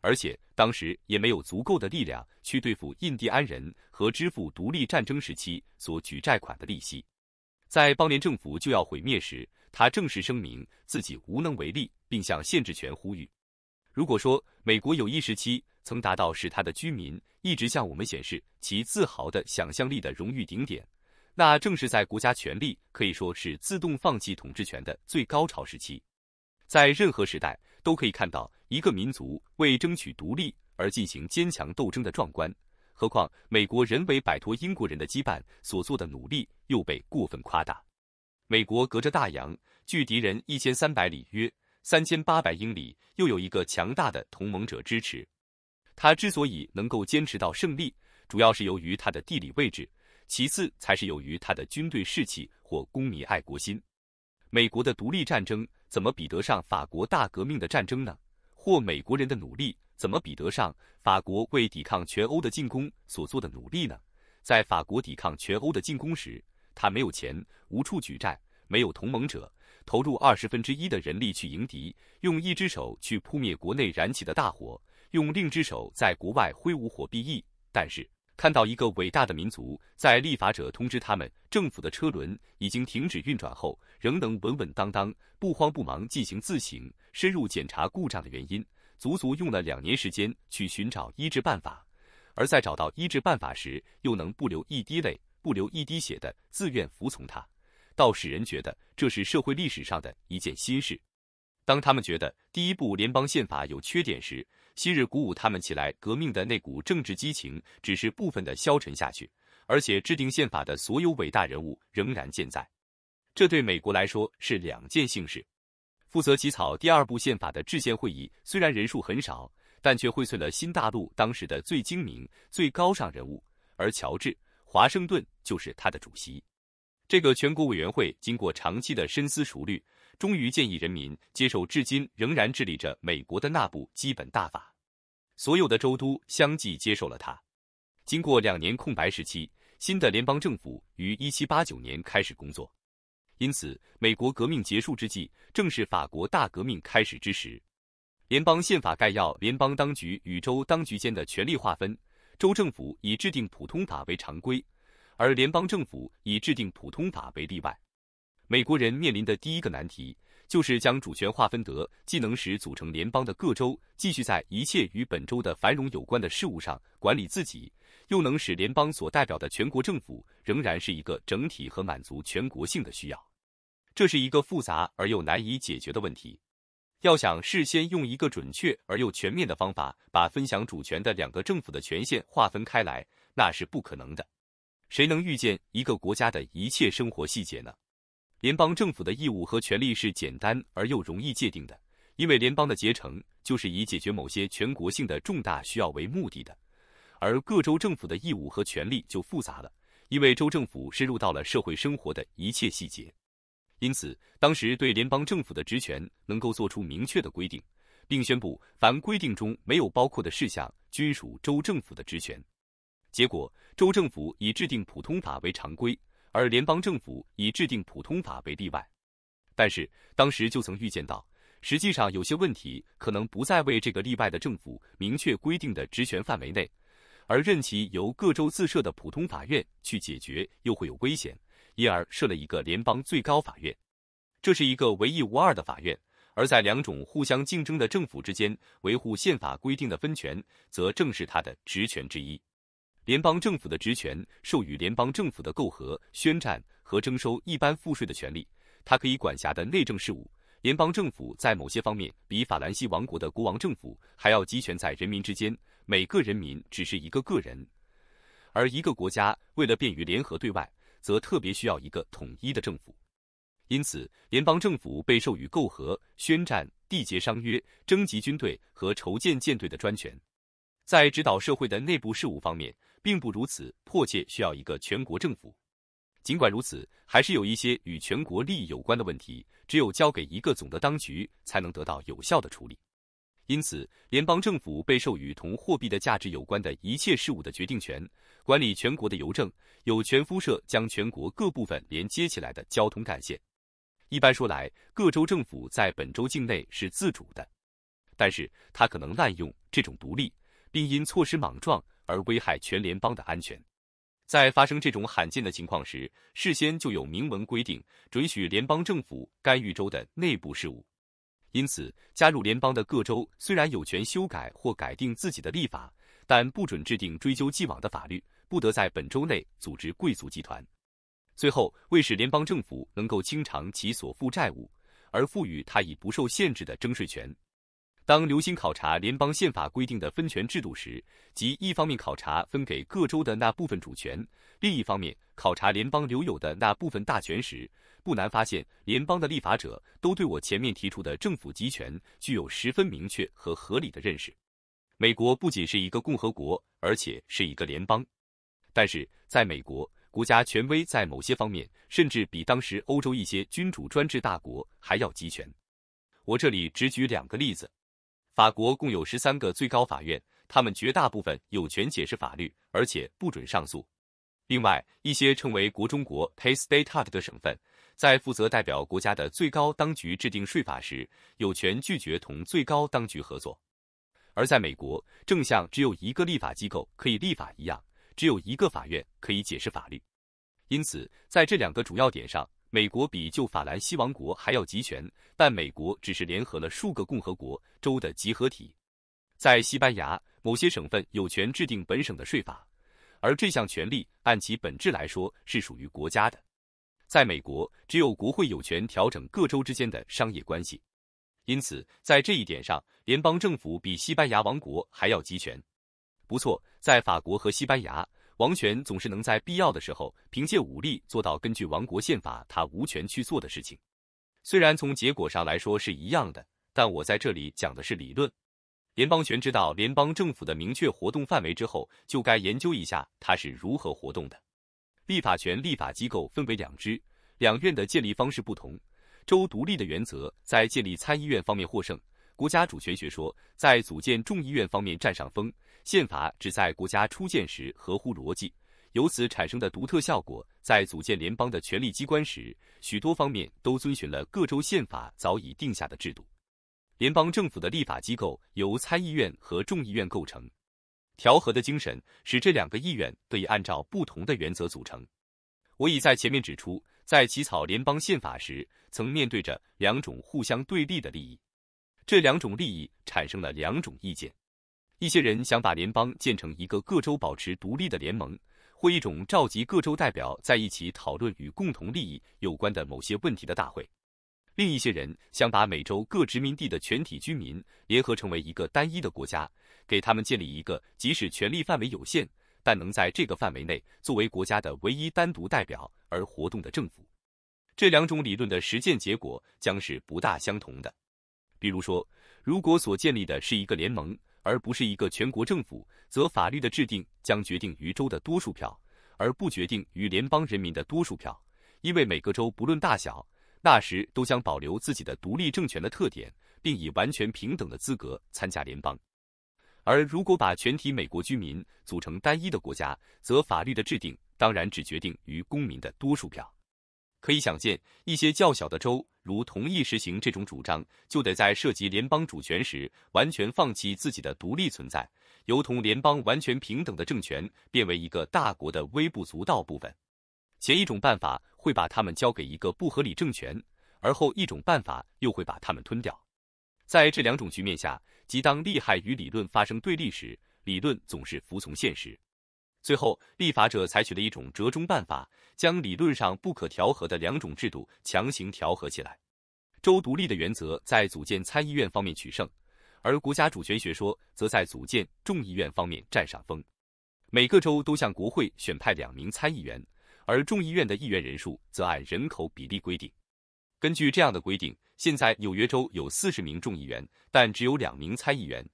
而且当时也没有足够的力量去对付印第安人和支付独立战争时期所举债款的利息。在邦联政府就要毁灭时，他正式声明自己无能为力，并向限制权呼吁。如果说美国有一时期曾达到使他的居民一直向我们显示其自豪的想象力的荣誉顶点，那正是在国家权力可以说是自动放弃统治权的最高潮时期。在任何时代都可以看到一个民族为争取独立而进行坚强斗争的壮观。何况，美国人为摆脱英国人的羁绊所做的努力又被过分夸大。美国隔着大洋，距敌人一千三百里约三千八百英里，又有一个强大的同盟者支持。他之所以能够坚持到胜利，主要是由于他的地理位置，其次才是由于他的军队士气或公民爱国心。美国的独立战争怎么比得上法国大革命的战争呢？或美国人的努力，怎么比得上法国为抵抗全欧的进攻所做的努力呢？在法国抵抗全欧的进攻时，他没有钱，无处举债，没有同盟者，投入二十分之一的人力去迎敌，用一只手去扑灭国内燃起的大火，用另一只手在国外挥舞火避翼。但是，看到一个伟大的民族在立法者通知他们政府的车轮已经停止运转后，仍能稳稳当当、不慌不忙进行自省，深入检查故障的原因，足足用了两年时间去寻找医治办法；而在找到医治办法时，又能不流一滴泪、不流一滴血的自愿服从他，倒使人觉得这是社会历史上的一件新事。当他们觉得第一部联邦宪法有缺点时，昔日鼓舞他们起来革命的那股政治激情，只是部分的消沉下去，而且制定宪法的所有伟大人物仍然健在。这对美国来说是两件幸事。负责起草第二部宪法的制宪会议虽然人数很少，但却荟萃了新大陆当时的最精明、最高尚人物，而乔治·华盛顿就是他的主席。这个全国委员会经过长期的深思熟虑。终于建议人民接受至今仍然治理着美国的那部基本大法，所有的州都相继接受了它。经过两年空白时期，新的联邦政府于1789年开始工作。因此，美国革命结束之际，正是法国大革命开始之时。联邦宪法概要：联邦当局与州当局间的权力划分，州政府以制定普通法为常规，而联邦政府以制定普通法为例外。美国人面临的第一个难题，就是将主权划分得既能使组成联邦的各州继续在一切与本州的繁荣有关的事务上管理自己，又能使联邦所代表的全国政府仍然是一个整体和满足全国性的需要。这是一个复杂而又难以解决的问题。要想事先用一个准确而又全面的方法把分享主权的两个政府的权限划分开来，那是不可能的。谁能预见一个国家的一切生活细节呢？联邦政府的义务和权利是简单而又容易界定的，因为联邦的结成就是以解决某些全国性的重大需要为目的的，而各州政府的义务和权利就复杂了，因为州政府深入到了社会生活的一切细节。因此，当时对联邦政府的职权能够做出明确的规定，并宣布凡规定中没有包括的事项均属州政府的职权。结果，州政府以制定普通法为常规。而联邦政府以制定普通法为例外，但是当时就曾预见到，实际上有些问题可能不再为这个例外的政府明确规定的职权范围内，而任其由各州自设的普通法院去解决又会有危险，因而设了一个联邦最高法院，这是一个唯一无二的法院，而在两种互相竞争的政府之间维护宪法规定的分权，则正是它的职权之一。联邦政府的职权授予联邦政府的构和、宣战和征收一般赋税的权利。它可以管辖的内政事务。联邦政府在某些方面比法兰西王国的国王政府还要集权在人民之间。每个人民只是一个个人，而一个国家为了便于联合对外，则特别需要一个统一的政府。因此，联邦政府被授予构和、宣战、缔结商约、征集军队和筹建舰队的专权。在指导社会的内部事务方面。并不如此迫切需要一个全国政府。尽管如此，还是有一些与全国利益有关的问题，只有交给一个总的当局才能得到有效的处理。因此，联邦政府被授予同货币的价值有关的一切事务的决定权，管理全国的邮政，有权铺设将全国各部分连接起来的交通干线。一般说来，各州政府在本州境内是自主的，但是它可能滥用这种独立，并因措施莽撞。而危害全联邦的安全，在发生这种罕见的情况时，事先就有明文规定，准许联邦政府干预州的内部事务。因此，加入联邦的各州虽然有权修改或改定自己的立法，但不准制定追究既往的法律，不得在本州内组织贵族集团。最后，为使联邦政府能够清偿其所负债务，而赋予他以不受限制的征税权。当留心考察联邦宪法规定的分权制度时，即一方面考察分给各州的那部分主权，另一方面考察联邦留有的那部分大权时，不难发现，联邦的立法者都对我前面提出的政府集权具有十分明确和合理的认识。美国不仅是一个共和国，而且是一个联邦。但是，在美国，国家权威在某些方面甚至比当时欧洲一些君主专制大国还要集权。我这里只举两个例子。法国共有十三个最高法院，他们绝大部分有权解释法律，而且不准上诉。另外一些称为“国中国 ”（Pays t a t e a t 的省份，在负责代表国家的最高当局制定税法时，有权拒绝同最高当局合作。而在美国，正像只有一个立法机构可以立法一样，只有一个法院可以解释法律。因此，在这两个主要点上。美国比旧法兰西王国还要集权，但美国只是联合了数个共和国州的集合体。在西班牙，某些省份有权制定本省的税法，而这项权利按其本质来说是属于国家的。在美国，只有国会有权调整各州之间的商业关系。因此，在这一点上，联邦政府比西班牙王国还要集权。不错，在法国和西班牙。王权总是能在必要的时候凭借武力做到根据王国宪法他无权去做的事情，虽然从结果上来说是一样的，但我在这里讲的是理论。联邦权知道联邦政府的明确活动范围之后，就该研究一下它是如何活动的。立法权立法机构分为两支，两院的建立方式不同。州独立的原则在建立参议院方面获胜，国家主权学说在组建众议院方面占上风。宪法只在国家初建时合乎逻辑，由此产生的独特效果，在组建联邦的权力机关时，许多方面都遵循了各州宪法早已定下的制度。联邦政府的立法机构由参议院和众议院构成，调和的精神使这两个议院得以按照不同的原则组成。我已在前面指出，在起草联邦宪法时曾面对着两种互相对立的利益，这两种利益产生了两种意见。一些人想把联邦建成一个各州保持独立的联盟，或一种召集各州代表在一起讨论与共同利益有关的某些问题的大会；另一些人想把美洲各殖民地的全体居民联合成为一个单一的国家，给他们建立一个即使权力范围有限，但能在这个范围内作为国家的唯一单独代表而活动的政府。这两种理论的实践结果将是不大相同的。比如说，如果所建立的是一个联盟，而不是一个全国政府，则法律的制定将决定于州的多数票，而不决定于联邦人民的多数票，因为每个州不论大小，那时都将保留自己的独立政权的特点，并以完全平等的资格参加联邦。而如果把全体美国居民组成单一的国家，则法律的制定当然只决定于公民的多数票。可以想见，一些较小的州如同意实行这种主张，就得在涉及联邦主权时完全放弃自己的独立存在，由同联邦完全平等的政权变为一个大国的微不足道部分。前一种办法会把他们交给一个不合理政权，而后一种办法又会把他们吞掉。在这两种局面下，即当利害与理论发生对立时，理论总是服从现实。最后，立法者采取了一种折中办法，将理论上不可调和的两种制度强行调和起来。州独立的原则在组建参议院方面取胜，而国家主权学说则在组建众议院方面占上风。每个州都向国会选派两名参议员，而众议院的议员人数则按人口比例规定。根据这样的规定，现在纽约州有四十名众议员，但只有两名参议员。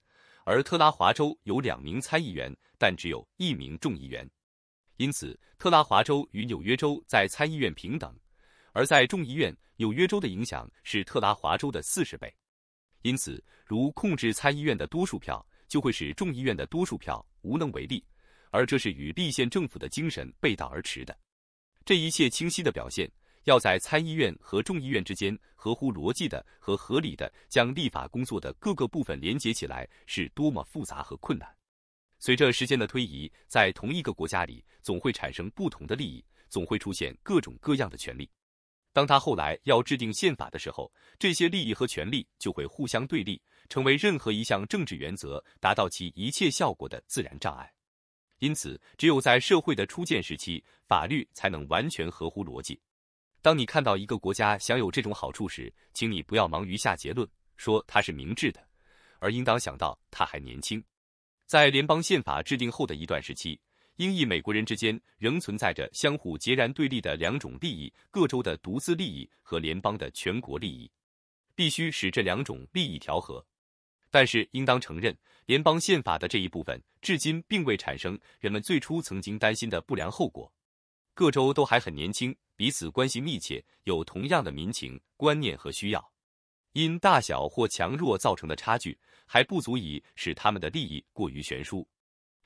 而特拉华州有两名参议员，但只有一名众议员，因此特拉华州与纽约州在参议院平等；而在众议院，纽约州的影响是特拉华州的四十倍。因此，如控制参议院的多数票，就会使众议院的多数票无能为力，而这是与立宪政府的精神背道而驰的。这一切清晰的表现。要在参议院和众议院之间合乎逻辑的和合理的将立法工作的各个部分连接起来，是多么复杂和困难！随着时间的推移，在同一个国家里，总会产生不同的利益，总会出现各种各样的权利。当他后来要制定宪法的时候，这些利益和权利就会互相对立，成为任何一项政治原则达到其一切效果的自然障碍。因此，只有在社会的初建时期，法律才能完全合乎逻辑。当你看到一个国家享有这种好处时，请你不要忙于下结论说它是明智的，而应当想到它还年轻。在联邦宪法制定后的一段时期，英裔美国人之间仍存在着相互截然对立的两种利益：各州的独自利益和联邦的全国利益。必须使这两种利益调和，但是应当承认，联邦宪法的这一部分至今并未产生人们最初曾经担心的不良后果。各州都还很年轻。彼此关系密切，有同样的民情观念和需要，因大小或强弱造成的差距还不足以使他们的利益过于悬殊，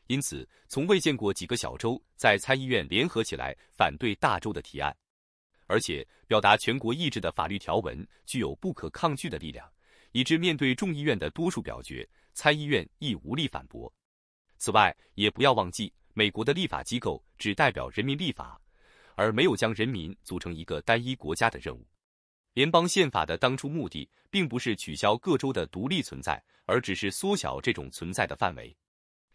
因此从未见过几个小州在参议院联合起来反对大州的提案，而且表达全国意志的法律条文具有不可抗拒的力量，以致面对众议院的多数表决，参议院亦无力反驳。此外，也不要忘记，美国的立法机构只代表人民立法。而没有将人民组成一个单一国家的任务。联邦宪法的当初目的并不是取消各州的独立存在，而只是缩小这种存在的范围。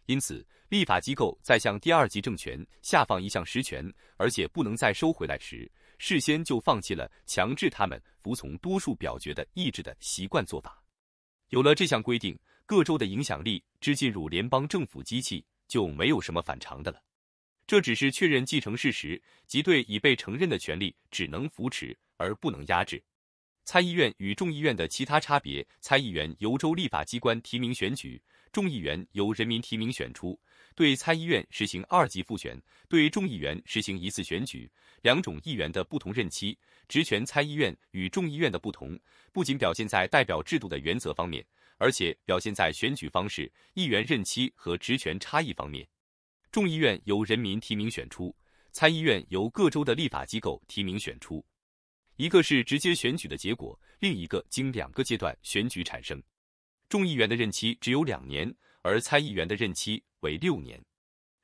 因此，立法机构在向第二级政权下放一项实权，而且不能再收回来时，事先就放弃了强制他们服从多数表决的意志的习惯做法。有了这项规定，各州的影响力之进入联邦政府机器，就没有什么反常的了。这只是确认继承事实，即对已被承认的权利只能扶持而不能压制。参议院与众议院的其他差别：参议员由州立法机关提名选举，众议员由人民提名选出；对参议院实行二级复选，对众议员实行一次选举。两种议员的不同任期、职权，参议院与众议院的不同，不仅表现在代表制度的原则方面，而且表现在选举方式、议员任期和职权差异方面。众议院由人民提名选出，参议院由各州的立法机构提名选出，一个是直接选举的结果，另一个经两个阶段选举产生。众议员的任期只有两年，而参议员的任期为六年。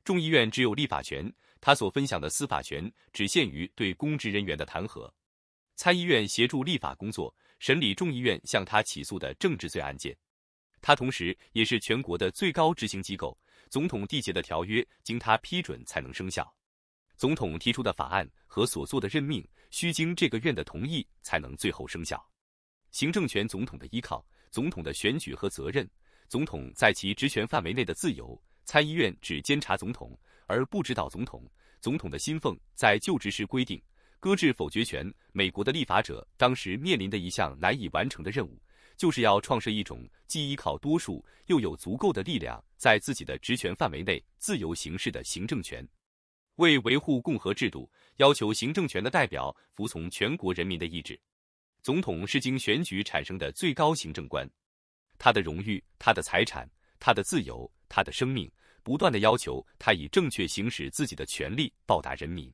众议院只有立法权，他所分享的司法权只限于对公职人员的弹劾。参议院协助立法工作，审理众议院向他起诉的政治罪案件。他同时也是全国的最高执行机构。总统缔结的条约经他批准才能生效，总统提出的法案和所做的任命需经这个院的同意才能最后生效。行政权总统的依靠，总统的选举和责任，总统在其职权范围内的自由。参议院只监察总统而不指导总统。总统的薪俸在就职时规定，搁置否决权。美国的立法者当时面临的一项难以完成的任务。就是要创设一种既依靠多数，又有足够的力量，在自己的职权范围内自由行事的行政权。为维护共和制度，要求行政权的代表服从全国人民的意志。总统是经选举产生的最高行政官，他的荣誉、他的财产、他的自由、他的生命，不断的要求他以正确行使自己的权利报答人民。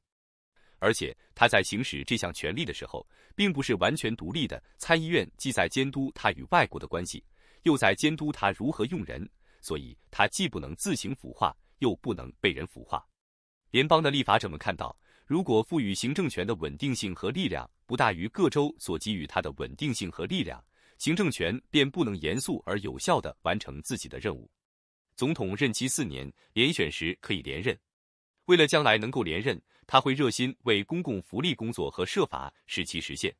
而且他在行使这项权力的时候，并不是完全独立的。参议院既在监督他与外国的关系，又在监督他如何用人，所以他既不能自行腐化，又不能被人腐化。联邦的立法者们看到，如果赋予行政权的稳定性和力量不大于各州所给予他的稳定性和力量，行政权便不能严肃而有效地完成自己的任务。总统任期四年，连选时可以连任。为了将来能够连任。他会热心为公共福利工作和设法使其实现。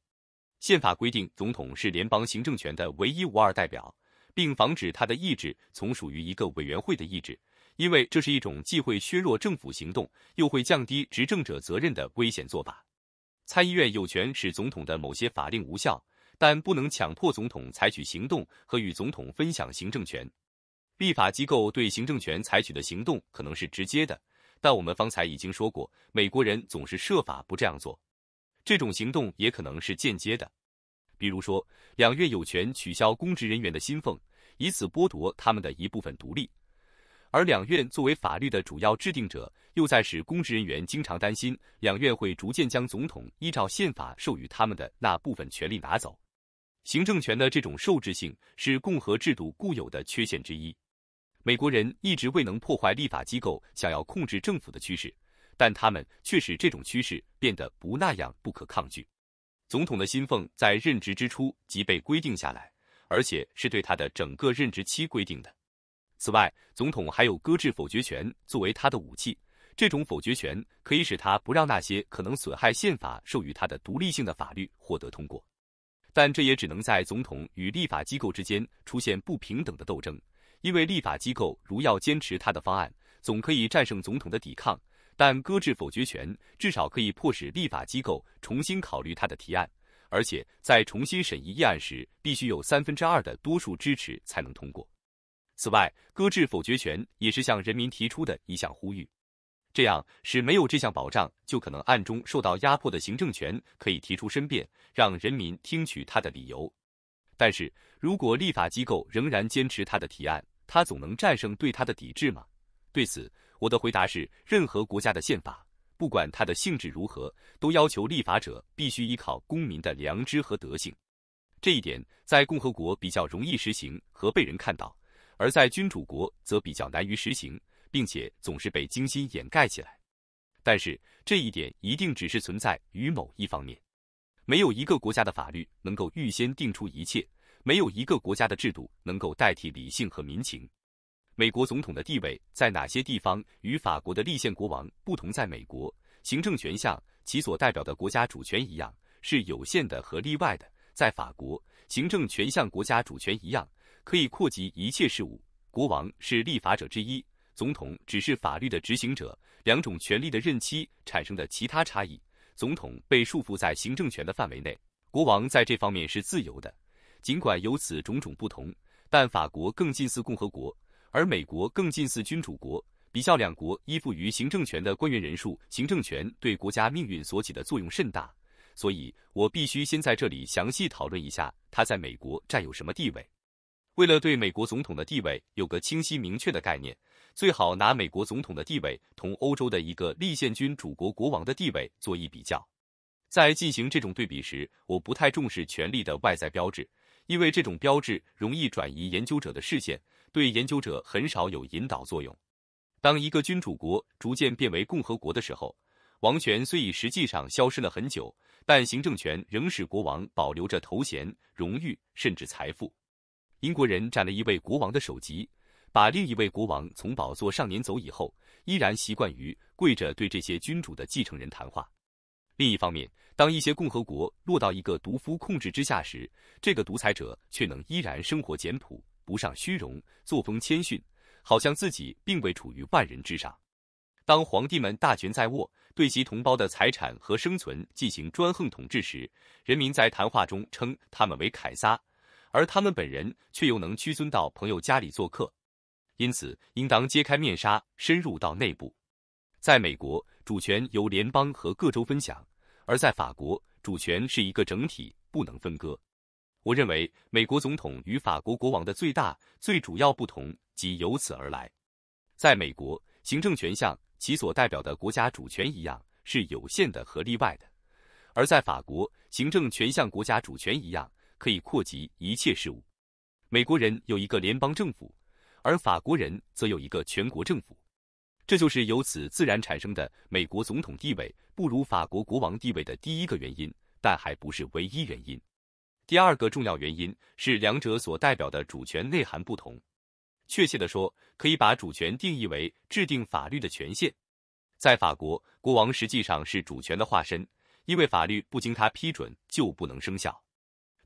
宪法规定，总统是联邦行政权的唯一无二代表，并防止他的意志从属于一个委员会的意志，因为这是一种既会削弱政府行动，又会降低执政者责任的危险做法。参议院有权使总统的某些法令无效，但不能强迫总统采取行动和与总统分享行政权。立法机构对行政权采取的行动可能是直接的。但我们方才已经说过，美国人总是设法不这样做。这种行动也可能是间接的，比如说，两院有权取消公职人员的薪俸，以此剥夺他们的一部分独立；而两院作为法律的主要制定者，又在使公职人员经常担心，两院会逐渐将总统依照宪法授予他们的那部分权利拿走。行政权的这种受制性是共和制度固有的缺陷之一。美国人一直未能破坏立法机构想要控制政府的趋势，但他们却使这种趋势变得不那样不可抗拒。总统的薪俸在任职之初即被规定下来，而且是对他的整个任职期规定的。此外，总统还有搁置否决权作为他的武器，这种否决权可以使他不让那些可能损害宪法授予他的独立性的法律获得通过，但这也只能在总统与立法机构之间出现不平等的斗争。因为立法机构如要坚持他的方案，总可以战胜总统的抵抗；但搁置否决权，至少可以迫使立法机构重新考虑他的提案，而且在重新审议议案时，必须有三分之二的多数支持才能通过。此外，搁置否决权也是向人民提出的一项呼吁，这样使没有这项保障就可能暗中受到压迫的行政权可以提出申辩，让人民听取他的理由。但是如果立法机构仍然坚持他的提案，他总能战胜对他的抵制吗？对此，我的回答是：任何国家的宪法，不管它的性质如何，都要求立法者必须依靠公民的良知和德性。这一点在共和国比较容易实行和被人看到，而在君主国则比较难于实行，并且总是被精心掩盖起来。但是，这一点一定只是存在于某一方面，没有一个国家的法律能够预先定出一切。没有一个国家的制度能够代替理性和民情。美国总统的地位在哪些地方与法国的立宪国王不同？在美国，行政权像其所代表的国家主权一样是有限的和例外的；在法国，行政权像国家主权一样可以扩及一切事务。国王是立法者之一，总统只是法律的执行者。两种权力的任期产生的其他差异：总统被束缚在行政权的范围内，国王在这方面是自由的。尽管有此种种不同，但法国更近似共和国，而美国更近似君主国。比较两国依附于行政权的官员人数，行政权对国家命运所起的作用甚大。所以，我必须先在这里详细讨论一下他在美国占有什么地位。为了对美国总统的地位有个清晰明确的概念，最好拿美国总统的地位同欧洲的一个立宪君主国国王的地位做一比较。在进行这种对比时，我不太重视权力的外在标志。因为这种标志容易转移研究者的视线，对研究者很少有引导作用。当一个君主国逐渐变为共和国的时候，王权虽已实际上消失了很久，但行政权仍使国王保留着头衔、荣誉甚至财富。英国人斩了一位国王的首级，把另一位国王从宝座上撵走以后，依然习惯于跪着对这些君主的继承人谈话。另一方面，当一些共和国落到一个独夫控制之下时，这个独裁者却能依然生活简朴，不上虚荣，作风谦逊，好像自己并未处于万人之上。当皇帝们大权在握，对其同胞的财产和生存进行专横统治时，人民在谈话中称他们为凯撒，而他们本人却又能屈尊到朋友家里做客。因此，应当揭开面纱，深入到内部。在美国。主权由联邦和各州分享，而在法国，主权是一个整体，不能分割。我认为美国总统与法国国王的最大、最主要不同即由此而来。在美国，行政权像其所代表的国家主权一样是有限的和例外的；而在法国，行政权像国家主权一样可以扩及一切事务。美国人有一个联邦政府，而法国人则有一个全国政府。这就是由此自然产生的美国总统地位不如法国国王地位的第一个原因，但还不是唯一原因。第二个重要原因是两者所代表的主权内涵不同。确切地说，可以把主权定义为制定法律的权限。在法国，国王实际上是主权的化身，因为法律不经他批准就不能生效。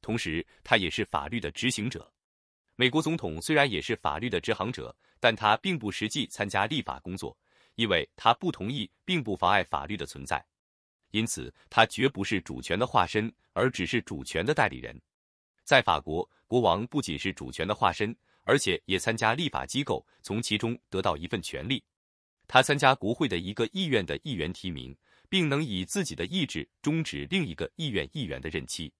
同时，他也是法律的执行者。美国总统虽然也是法律的执行者。但他并不实际参加立法工作，因为他不同意，并不妨碍法律的存在。因此，他绝不是主权的化身，而只是主权的代理人。在法国，国王不仅是主权的化身，而且也参加立法机构，从其中得到一份权利。他参加国会的一个议院的议员提名，并能以自己的意志终止另一个议院议员的任期。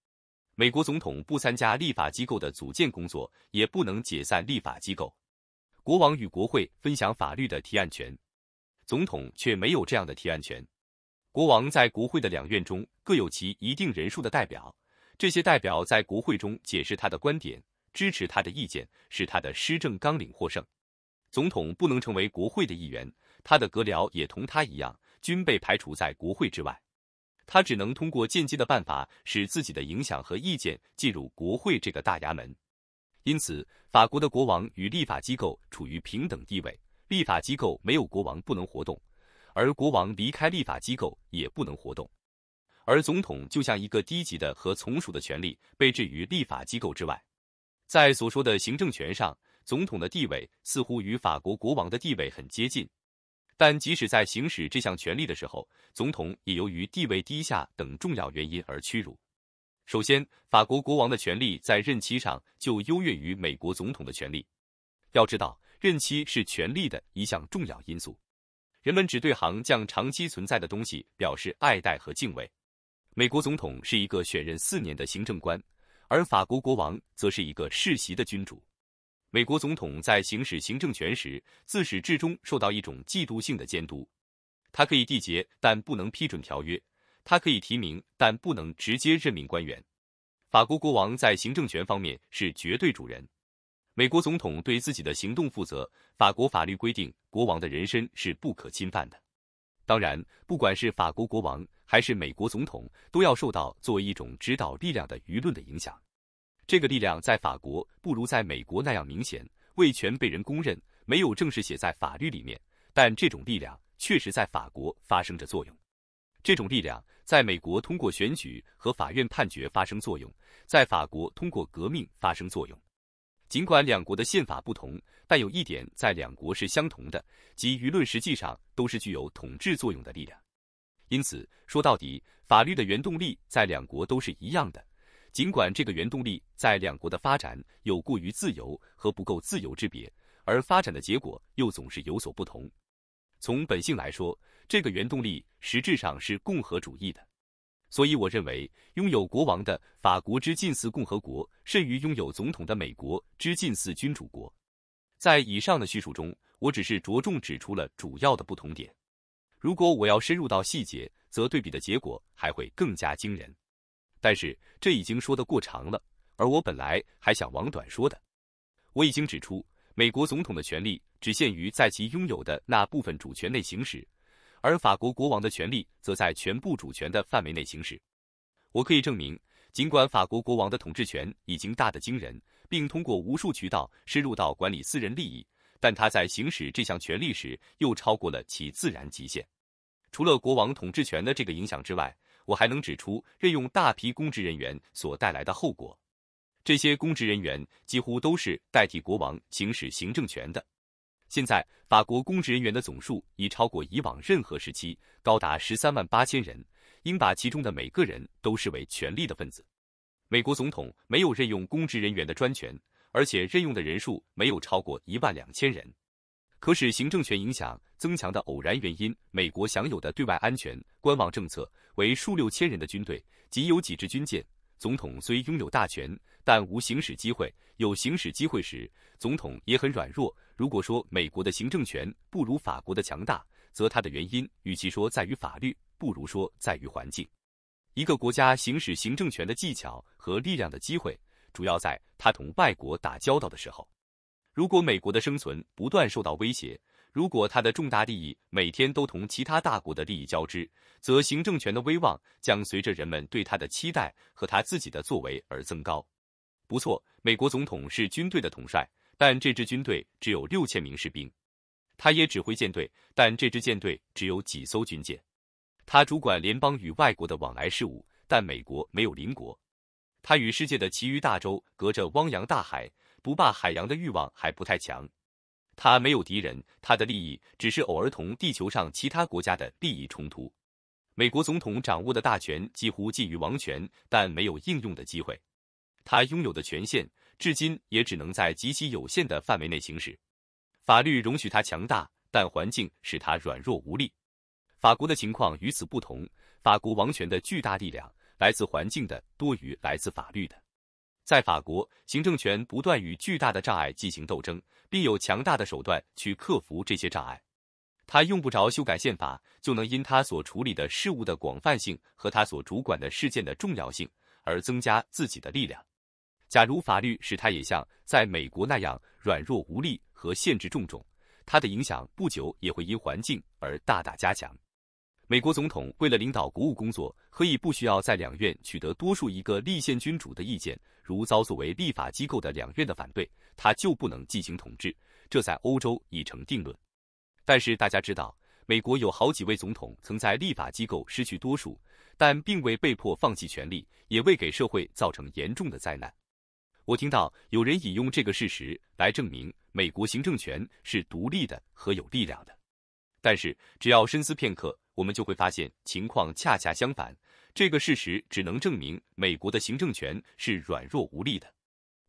美国总统不参加立法机构的组建工作，也不能解散立法机构。国王与国会分享法律的提案权，总统却没有这样的提案权。国王在国会的两院中各有其一定人数的代表，这些代表在国会中解释他的观点，支持他的意见，使他的施政纲领获胜。总统不能成为国会的一员，他的阁僚也同他一样，均被排除在国会之外。他只能通过间接的办法，使自己的影响和意见进入国会这个大衙门。因此，法国的国王与立法机构处于平等地位，立法机构没有国王不能活动，而国王离开立法机构也不能活动。而总统就像一个低级的和从属的权利，被置于立法机构之外。在所说的行政权上，总统的地位似乎与法国国王的地位很接近，但即使在行使这项权利的时候，总统也由于地位低下等重要原因而屈辱。首先，法国国王的权力在任期上就优越于美国总统的权力。要知道，任期是权力的一项重要因素。人们只对行将长期存在的东西表示爱戴和敬畏。美国总统是一个选任四年的行政官，而法国国王则是一个世袭的君主。美国总统在行使行政权时，自始至终受到一种嫉妒性的监督。他可以缔结，但不能批准条约。他可以提名，但不能直接任命官员。法国国王在行政权方面是绝对主人。美国总统对自己的行动负责。法国法律规定，国王的人身是不可侵犯的。当然，不管是法国国王还是美国总统，都要受到作为一种指导力量的舆论的影响。这个力量在法国不如在美国那样明显，位权被人公认，没有正式写在法律里面，但这种力量确实在法国发生着作用。这种力量。在美国，通过选举和法院判决发生作用；在法国，通过革命发生作用。尽管两国的宪法不同，但有一点在两国是相同的，即舆论实际上都是具有统治作用的力量。因此，说到底，法律的原动力在两国都是一样的。尽管这个原动力在两国的发展有过于自由和不够自由之别，而发展的结果又总是有所不同。从本性来说，这个原动力实质上是共和主义的，所以我认为拥有国王的法国之近似共和国，甚于拥有总统的美国之近似君主国。在以上的叙述中，我只是着重指出了主要的不同点。如果我要深入到细节，则对比的结果还会更加惊人。但是这已经说得过长了，而我本来还想往短说的。我已经指出，美国总统的权力只限于在其拥有的那部分主权内行使。而法国国王的权力则在全部主权的范围内行使。我可以证明，尽管法国国王的统治权已经大得惊人，并通过无数渠道深入到管理私人利益，但他在行使这项权力时又超过了其自然极限。除了国王统治权的这个影响之外，我还能指出任用大批公职人员所带来的后果。这些公职人员几乎都是代替国王行使行政权的。现在，法国公职人员的总数已超过以往任何时期，高达十三万八千人，应把其中的每个人都视为权力的分子。美国总统没有任用公职人员的专权，而且任用的人数没有超过一万两千人。可使行政权影响增强的偶然原因，美国享有的对外安全，观望政策为数六千人的军队，仅有几支军舰。总统虽拥有大权，但无行使机会；有行使机会时，总统也很软弱。如果说美国的行政权不如法国的强大，则它的原因与其说在于法律，不如说在于环境。一个国家行使行政权的技巧和力量的机会，主要在它同外国打交道的时候。如果美国的生存不断受到威胁，如果他的重大利益每天都同其他大国的利益交织，则行政权的威望将随着人们对他的期待和他自己的作为而增高。不错，美国总统是军队的统帅，但这支军队只有六千名士兵；他也指挥舰队，但这支舰队只有几艘军舰；他主管联邦与外国的往来事务，但美国没有邻国；他与世界的其余大洲隔着汪洋大海，不霸海洋的欲望还不太强。他没有敌人，他的利益只是偶尔同地球上其他国家的利益冲突。美国总统掌握的大权几乎近于王权，但没有应用的机会。他拥有的权限，至今也只能在极其有限的范围内行使。法律容许他强大，但环境使他软弱无力。法国的情况与此不同，法国王权的巨大力量来自环境的多于来自法律的。在法国，行政权不断与巨大的障碍进行斗争，并有强大的手段去克服这些障碍。他用不着修改宪法，就能因他所处理的事务的广泛性和他所主管的事件的重要性而增加自己的力量。假如法律使他也像在美国那样软弱无力和限制重重，他的影响不久也会因环境而大大加强。美国总统为了领导国务工作，何以不需要在两院取得多数？一个立宪君主的意见。如遭作为立法机构的两院的反对，他就不能进行统治，这在欧洲已成定论。但是大家知道，美国有好几位总统曾在立法机构失去多数，但并未被迫放弃权力，也未给社会造成严重的灾难。我听到有人引用这个事实来证明美国行政权是独立的和有力量的，但是只要深思片刻，我们就会发现情况恰恰相反。这个事实只能证明，美国的行政权是软弱无力的。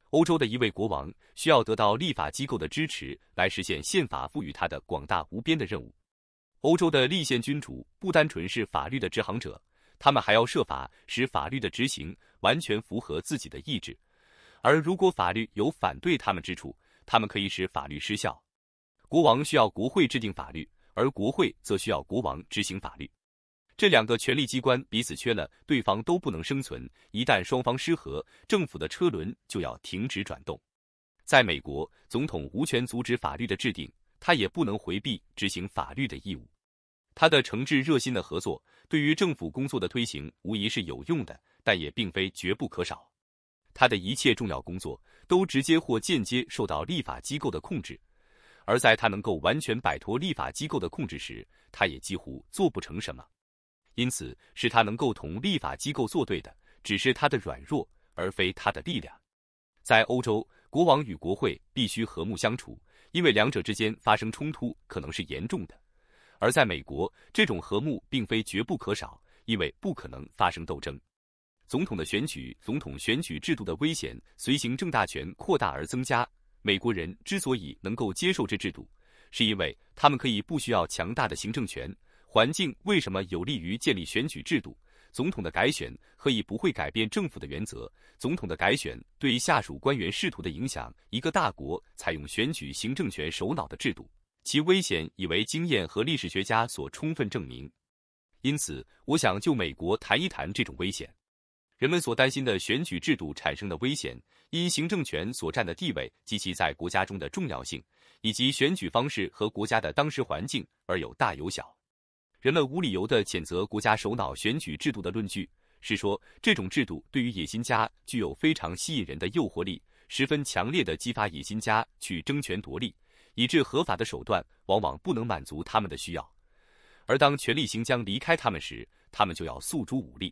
欧洲的一位国王需要得到立法机构的支持，来实现宪法赋予他的广大无边的任务。欧洲的立宪君主不单纯是法律的执行者，他们还要设法使法律的执行完全符合自己的意志。而如果法律有反对他们之处，他们可以使法律失效。国王需要国会制定法律，而国会则需要国王执行法律。这两个权力机关彼此缺了，对方都不能生存。一旦双方失和，政府的车轮就要停止转动。在美国，总统无权阻止法律的制定，他也不能回避执行法律的义务。他的诚挚热心的合作，对于政府工作的推行无疑是有用的，但也并非绝不可少。他的一切重要工作，都直接或间接受到立法机构的控制。而在他能够完全摆脱立法机构的控制时，他也几乎做不成什么。因此，是他能够同立法机构作对的，只是他的软弱，而非他的力量。在欧洲，国王与国会必须和睦相处，因为两者之间发生冲突可能是严重的；而在美国，这种和睦并非绝不可少，因为不可能发生斗争。总统的选举，总统选举制度的危险随行政大权扩大而增加。美国人之所以能够接受这制度，是因为他们可以不需要强大的行政权。环境为什么有利于建立选举制度？总统的改选可以不会改变政府的原则。总统的改选对下属官员仕途的影响。一个大国采用选举行政权首脑的制度，其危险已为经验和历史学家所充分证明。因此，我想就美国谈一谈这种危险。人们所担心的选举制度产生的危险，因行政权所占的地位及其在国家中的重要性，以及选举方式和国家的当时环境而有大有小。人们无理由地谴责国家首脑选举制度的论据是说，这种制度对于野心家具有非常吸引人的诱惑力，十分强烈地激发野心家去争权夺利，以致合法的手段往往不能满足他们的需要。而当权力行将离开他们时，他们就要诉诸武力。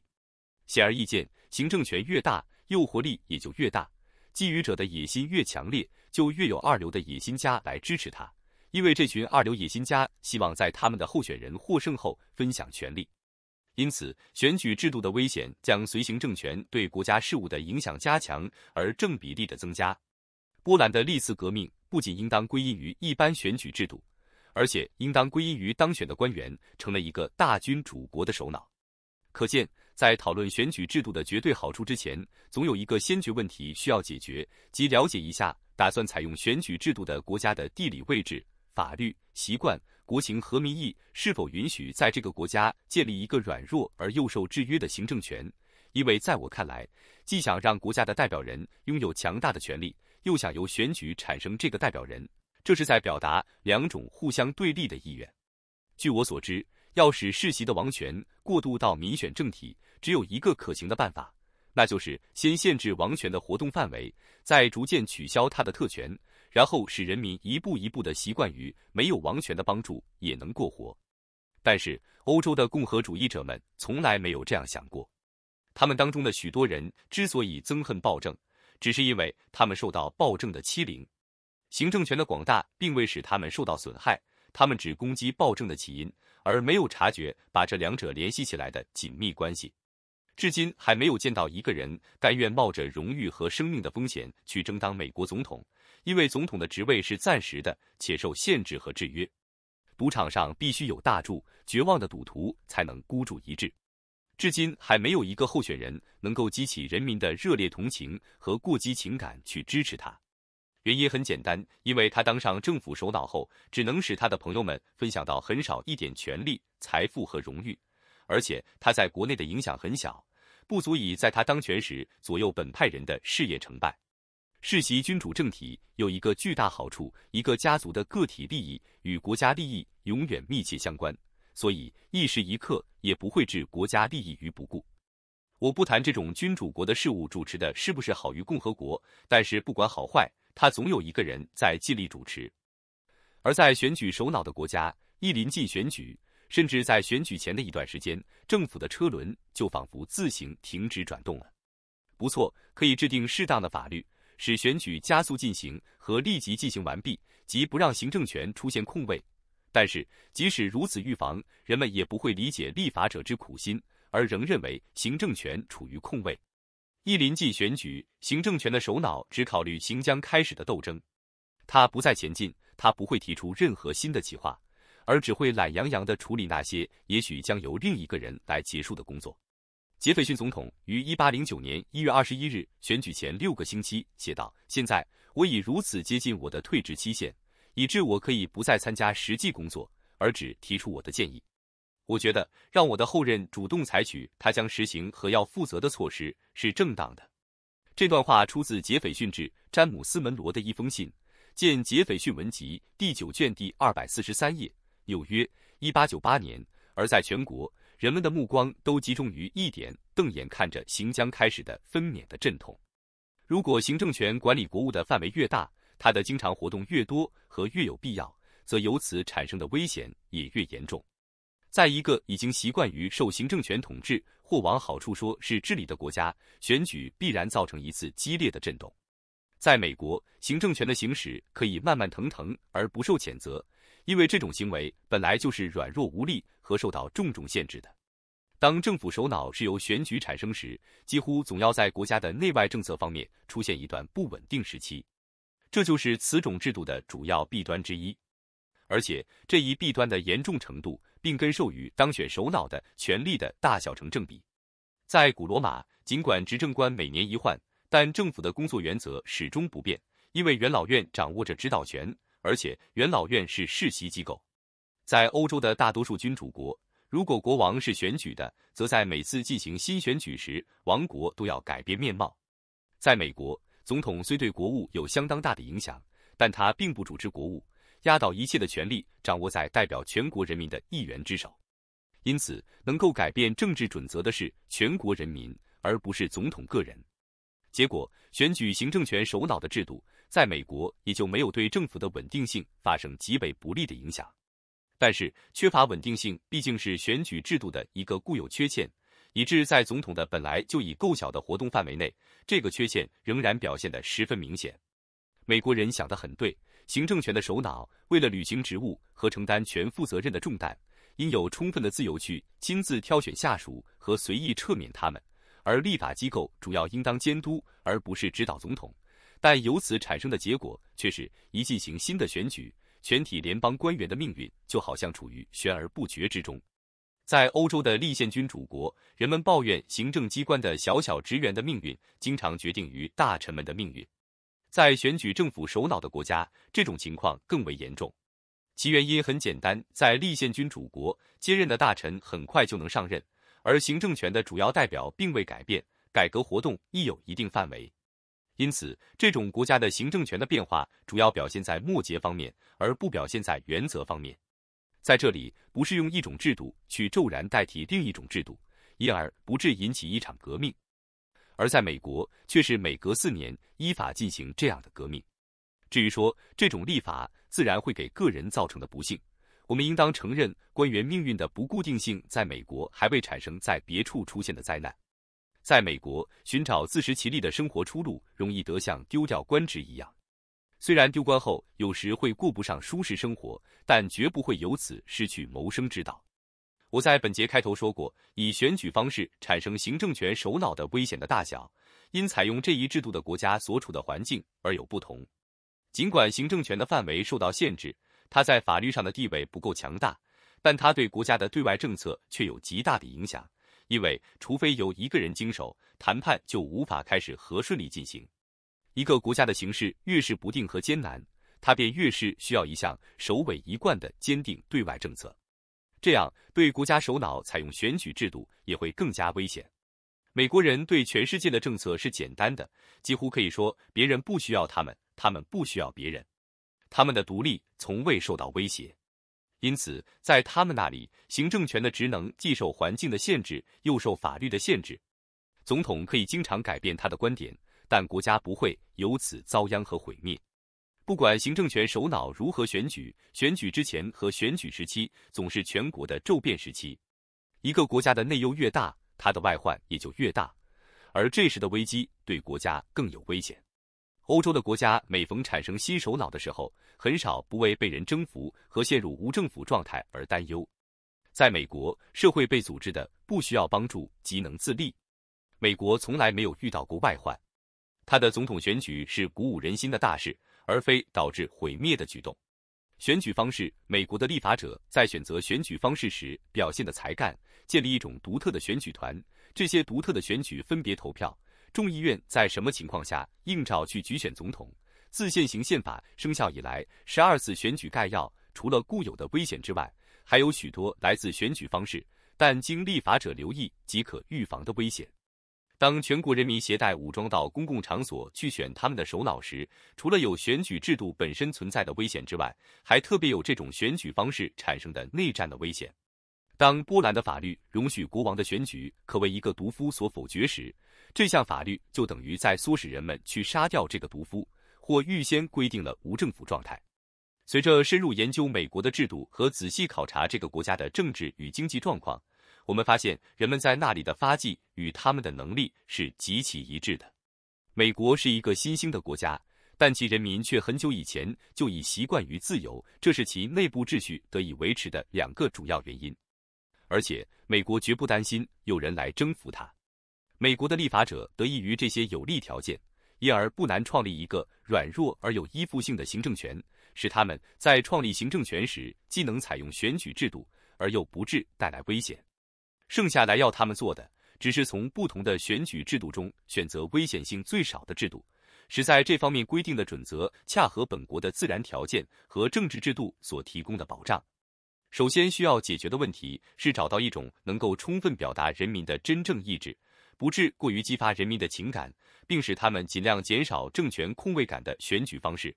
显而易见，行政权越大，诱惑力也就越大；觊觎者的野心越强烈，就越有二流的野心家来支持他。因为这群二流野心家希望在他们的候选人获胜后分享权力，因此选举制度的危险将随行政权对国家事务的影响加强而正比例的增加。波兰的历次革命不仅应当归因于一般选举制度，而且应当归因于当选的官员成了一个大君主国的首脑。可见，在讨论选举制度的绝对好处之前，总有一个先决问题需要解决，即了解一下打算采用选举制度的国家的地理位置。法律、习惯、国情和民意是否允许在这个国家建立一个软弱而又受制约的行政权？因为在我看来，既想让国家的代表人拥有强大的权力，又想由选举产生这个代表人，这是在表达两种互相对立的意愿。据我所知，要使世袭的王权过渡到民选政体，只有一个可行的办法，那就是先限制王权的活动范围，再逐渐取消他的特权。然后使人民一步一步的习惯于没有王权的帮助也能过活，但是欧洲的共和主义者们从来没有这样想过。他们当中的许多人之所以憎恨暴政，只是因为他们受到暴政的欺凌。行政权的广大并未使他们受到损害，他们只攻击暴政的起因，而没有察觉把这两者联系起来的紧密关系。至今还没有见到一个人甘愿冒着荣誉和生命的风险去争当美国总统。因为总统的职位是暂时的，且受限制和制约。赌场上必须有大注，绝望的赌徒才能孤注一掷。至今还没有一个候选人能够激起人民的热烈同情和过激情感去支持他。原因很简单，因为他当上政府首脑后，只能使他的朋友们分享到很少一点权力、财富和荣誉，而且他在国内的影响很小，不足以在他当权时左右本派人的事业成败。世袭君主政体有一个巨大好处，一个家族的个体利益与国家利益永远密切相关，所以一时一刻也不会置国家利益于不顾。我不谈这种君主国的事务主持的是不是好于共和国，但是不管好坏，他总有一个人在尽力主持。而在选举首脑的国家，一临近选举，甚至在选举前的一段时间，政府的车轮就仿佛自行停止转动了。不错，可以制定适当的法律。使选举加速进行和立即进行完毕，即不让行政权出现空位。但是，即使如此预防，人们也不会理解立法者之苦心，而仍认为行政权处于空位。一临近选举，行政权的首脑只考虑行将开始的斗争，他不再前进，他不会提出任何新的计划，而只会懒洋洋地处理那些也许将由另一个人来结束的工作。杰斐逊总统于一八零九年一月二十一日选举前六个星期写道：“现在我已如此接近我的退职期限，以致我可以不再参加实际工作，而只提出我的建议。我觉得让我的后任主动采取他将实行和要负责的措施是正当的。”这段话出自杰斐逊致詹姆斯·门罗的一封信，见《杰斐逊文集》第九卷第二百四十三页，纽约，一八九八年。而在全国。人们的目光都集中于一点，瞪眼看着行将开始的分娩的阵痛。如果行政权管理国务的范围越大，它的经常活动越多和越有必要，则由此产生的危险也越严重。在一个已经习惯于受行政权统治，或往好处说是治理的国家，选举必然造成一次激烈的震动。在美国，行政权的行使可以慢慢腾腾而不受谴责。因为这种行为本来就是软弱无力和受到重重限制的。当政府首脑是由选举产生时，几乎总要在国家的内外政策方面出现一段不稳定时期，这就是此种制度的主要弊端之一。而且这一弊端的严重程度，并跟授予当选首脑的权力的大小成正比。在古罗马，尽管执政官每年一换，但政府的工作原则始终不变，因为元老院掌握着指导权。而且，元老院是世袭机构。在欧洲的大多数君主国，如果国王是选举的，则在每次进行新选举时，王国都要改变面貌。在美国，总统虽对国务有相当大的影响，但他并不主持国务，压倒一切的权力掌握在代表全国人民的议员之手。因此，能够改变政治准则的是全国人民，而不是总统个人。结果，选举行政权首脑的制度，在美国也就没有对政府的稳定性发生极为不利的影响。但是，缺乏稳定性毕竟是选举制度的一个固有缺陷，以致在总统的本来就已够小的活动范围内，这个缺陷仍然表现得十分明显。美国人想得很对，行政权的首脑为了履行职务和承担全负责任的重担，应有充分的自由去亲自挑选下属和随意撤免他们。而立法机构主要应当监督，而不是指导总统。但由此产生的结果却是一进行新的选举，全体联邦官员的命运就好像处于悬而不决之中。在欧洲的立宪君主国，人们抱怨行政机关的小小职员的命运经常决定于大臣们的命运。在选举政府首脑的国家，这种情况更为严重。其原因很简单，在立宪君主国，接任的大臣很快就能上任。而行政权的主要代表并未改变，改革活动亦有一定范围，因此这种国家的行政权的变化主要表现在末节方面，而不表现在原则方面。在这里，不是用一种制度去骤然代替另一种制度，因而不致引起一场革命；而在美国，却是每隔四年依法进行这样的革命。至于说这种立法自然会给个人造成的不幸。我们应当承认，官员命运的不固定性在美国还未产生在别处出现的灾难。在美国，寻找自食其力的生活出路，容易得像丢掉官职一样。虽然丢官后有时会过不上舒适生活，但绝不会由此失去谋生之道。我在本节开头说过，以选举方式产生行政权首脑的危险的大小，因采用这一制度的国家所处的环境而有不同。尽管行政权的范围受到限制。他在法律上的地位不够强大，但他对国家的对外政策却有极大的影响。因为除非由一个人经手谈判，就无法开始和顺利进行。一个国家的形势越是不定和艰难，他便越是需要一项首尾一贯的坚定对外政策。这样，对国家首脑采用选举制度也会更加危险。美国人对全世界的政策是简单的，几乎可以说，别人不需要他们，他们不需要别人。他们的独立从未受到威胁，因此在他们那里，行政权的职能既受环境的限制，又受法律的限制。总统可以经常改变他的观点，但国家不会由此遭殃和毁灭。不管行政权首脑如何选举，选举之前和选举时期总是全国的骤变时期。一个国家的内忧越大，它的外患也就越大，而这时的危机对国家更有危险。欧洲的国家每逢产生新首脑的时候，很少不为被人征服和陷入无政府状态而担忧。在美国，社会被组织的不需要帮助即能自立。美国从来没有遇到过外患。他的总统选举是鼓舞人心的大事，而非导致毁灭的举动。选举方式：美国的立法者在选择选举方式时表现的才干，建立一种独特的选举团。这些独特的选举分别投票。众议院在什么情况下应召去举选总统？自现行宪法生效以来，十二次选举概要，除了固有的危险之外，还有许多来自选举方式，但经立法者留意即可预防的危险。当全国人民携带武装到公共场所去选他们的首脑时，除了有选举制度本身存在的危险之外，还特别有这种选举方式产生的内战的危险。当波兰的法律容许国王的选举可为一个毒夫所否决时。这项法律就等于在唆使人们去杀掉这个毒夫，或预先规定了无政府状态。随着深入研究美国的制度和仔细考察这个国家的政治与经济状况，我们发现人们在那里的发迹与他们的能力是极其一致的。美国是一个新兴的国家，但其人民却很久以前就已习惯于自由，这是其内部秩序得以维持的两个主要原因。而且，美国绝不担心有人来征服它。美国的立法者得益于这些有利条件，因而不难创立一个软弱而有依附性的行政权，使他们在创立行政权时既能采用选举制度，而又不致带来危险。剩下来要他们做的，只是从不同的选举制度中选择危险性最少的制度，使在这方面规定的准则恰合本国的自然条件和政治制度所提供的保障。首先需要解决的问题是找到一种能够充分表达人民的真正意志。不致过于激发人民的情感，并使他们尽量减少政权空位感的选举方式。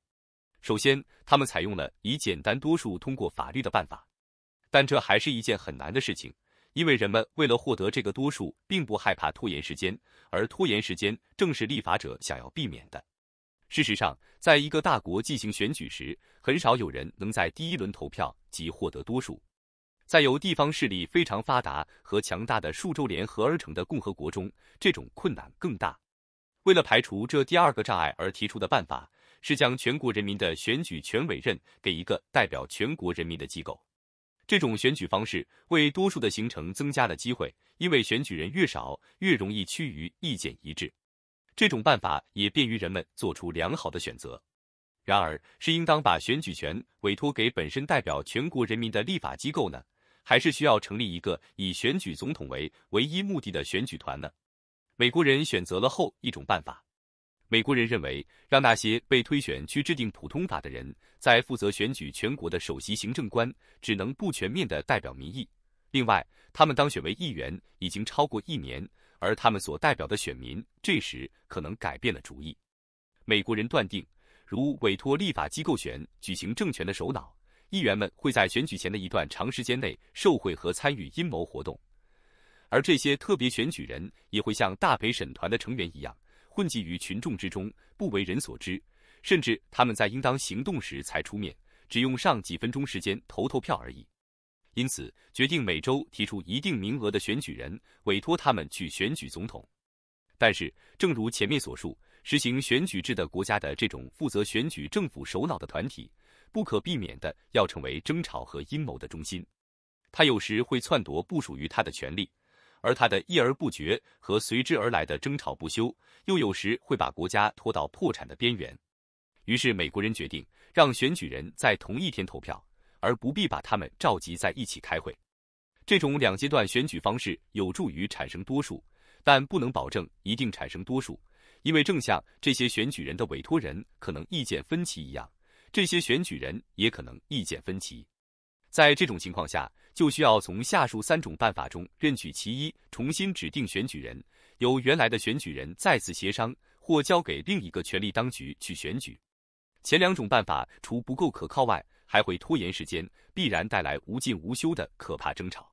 首先，他们采用了以简单多数通过法律的办法，但这还是一件很难的事情，因为人们为了获得这个多数，并不害怕拖延时间，而拖延时间正是立法者想要避免的。事实上，在一个大国进行选举时，很少有人能在第一轮投票即获得多数。在由地方势力非常发达和强大的数州联合而成的共和国中，这种困难更大。为了排除这第二个障碍而提出的办法是将全国人民的选举权委任给一个代表全国人民的机构。这种选举方式为多数的形成增加了机会，因为选举人越少，越容易趋于意见一致。这种办法也便于人们做出良好的选择。然而，是应当把选举权委托给本身代表全国人民的立法机构呢？还是需要成立一个以选举总统为唯一目的的选举团呢？美国人选择了后一种办法。美国人认为，让那些被推选去制定普通法的人，在负责选举全国的首席行政官，只能不全面地代表民意。另外，他们当选为议员已经超过一年，而他们所代表的选民这时可能改变了主意。美国人断定，如委托立法机构选举行政权的首脑。议员们会在选举前的一段长时间内受贿和参与阴谋活动，而这些特别选举人也会像大陪审团的成员一样，混迹于群众之中，不为人所知，甚至他们在应当行动时才出面，只用上几分钟时间投投票而已。因此，决定每周提出一定名额的选举人，委托他们去选举总统。但是，正如前面所述，实行选举制的国家的这种负责选举政府首脑的团体。不可避免的要成为争吵和阴谋的中心。他有时会篡夺不属于他的权利，而他的议而不决和随之而来的争吵不休，又有时会把国家拖到破产的边缘。于是美国人决定让选举人在同一天投票，而不必把他们召集在一起开会。这种两阶段选举方式有助于产生多数，但不能保证一定产生多数，因为正像这些选举人的委托人可能意见分歧一样。这些选举人也可能意见分歧，在这种情况下，就需要从下述三种办法中任取其一，重新指定选举人，由原来的选举人再次协商，或交给另一个权力当局去选举。前两种办法除不够可靠外，还会拖延时间，必然带来无尽无休的可怕争吵。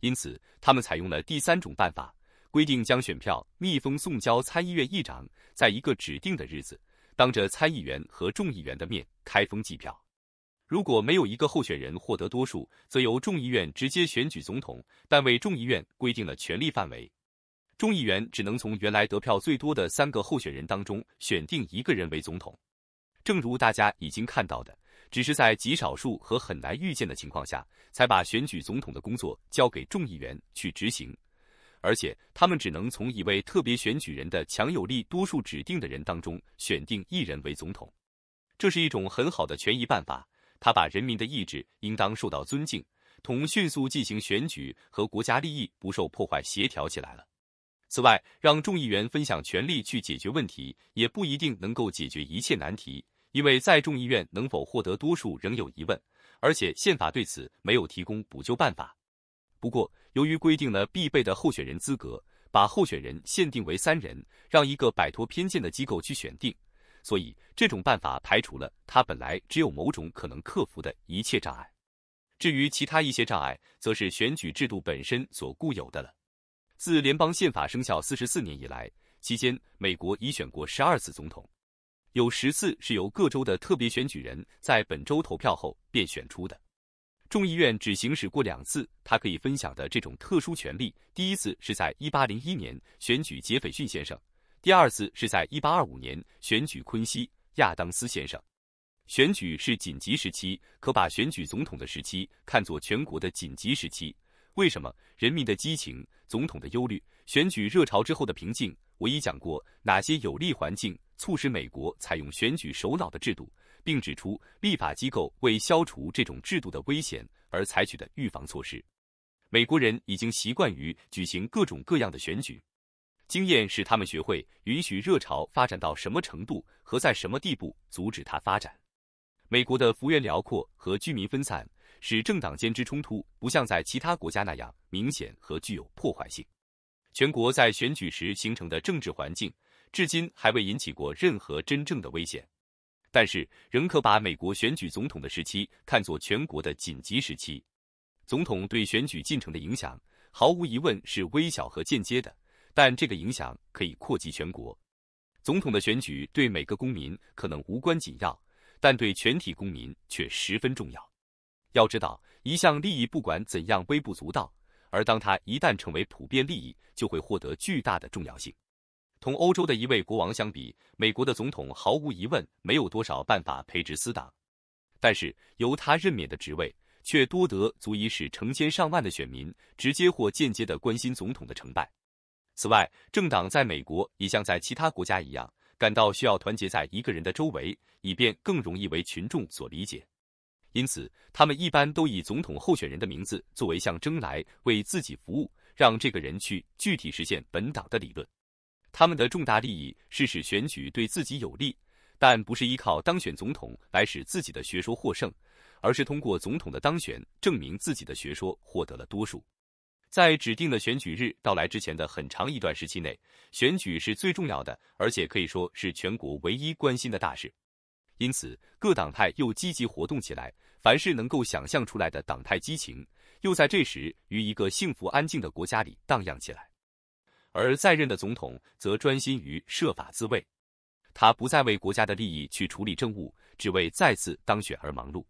因此，他们采用了第三种办法，规定将选票密封送交参议院议长，在一个指定的日子。当着参议员和众议员的面开封计票，如果没有一个候选人获得多数，则由众议院直接选举总统，但为众议院规定了权力范围，众议员只能从原来得票最多的三个候选人当中选定一个人为总统。正如大家已经看到的，只是在极少数和很难预见的情况下，才把选举总统的工作交给众议员去执行。而且他们只能从一位特别选举人的强有力多数指定的人当中选定一人为总统，这是一种很好的权宜办法。他把人民的意志应当受到尊敬，同迅速进行选举和国家利益不受破坏协调起来了。此外，让众议员分享权力去解决问题，也不一定能够解决一切难题，因为在众议院能否获得多数仍有疑问，而且宪法对此没有提供补救办法。不过，由于规定了必备的候选人资格，把候选人限定为三人，让一个摆脱偏见的机构去选定，所以这种办法排除了他本来只有某种可能克服的一切障碍。至于其他一些障碍，则是选举制度本身所固有的了。自联邦宪法生效四十四年以来，期间美国已选过十二次总统，有十次是由各州的特别选举人在本州投票后便选出的。众议院只行使过两次，他可以分享的这种特殊权利。第一次是在1801年选举杰斐逊先生，第二次是在1825年选举昆西亚当斯先生。选举是紧急时期，可把选举总统的时期看作全国的紧急时期。为什么人民的激情、总统的忧虑、选举热潮之后的平静？我已讲过哪些有利环境促使美国采用选举首脑的制度？并指出，立法机构为消除这种制度的危险而采取的预防措施。美国人已经习惯于举行各种各样的选举，经验使他们学会允许热潮发展到什么程度和在什么地步阻止它发展。美国的幅员辽阔和居民分散，使政党间之冲突不像在其他国家那样明显和具有破坏性。全国在选举时形成的政治环境，至今还未引起过任何真正的危险。但是，仍可把美国选举总统的时期看作全国的紧急时期。总统对选举进程的影响，毫无疑问是微小和间接的，但这个影响可以扩及全国。总统的选举对每个公民可能无关紧要，但对全体公民却十分重要。要知道，一项利益不管怎样微不足道，而当它一旦成为普遍利益，就会获得巨大的重要性。同欧洲的一位国王相比，美国的总统毫无疑问没有多少办法培植私党，但是由他任免的职位却多得足以使成千上万的选民直接或间接的关心总统的成败。此外，政党在美国也像在其他国家一样，感到需要团结在一个人的周围，以便更容易为群众所理解。因此，他们一般都以总统候选人的名字作为象征来为自己服务，让这个人去具体实现本党的理论。他们的重大利益是使选举对自己有利，但不是依靠当选总统来使自己的学说获胜，而是通过总统的当选证明自己的学说获得了多数。在指定的选举日到来之前的很长一段时期内，选举是最重要的，而且可以说是全国唯一关心的大事。因此，各党派又积极活动起来，凡是能够想象出来的党派激情，又在这时于一个幸福安静的国家里荡漾起来。而在任的总统则专心于设法自卫，他不再为国家的利益去处理政务，只为再次当选而忙碌。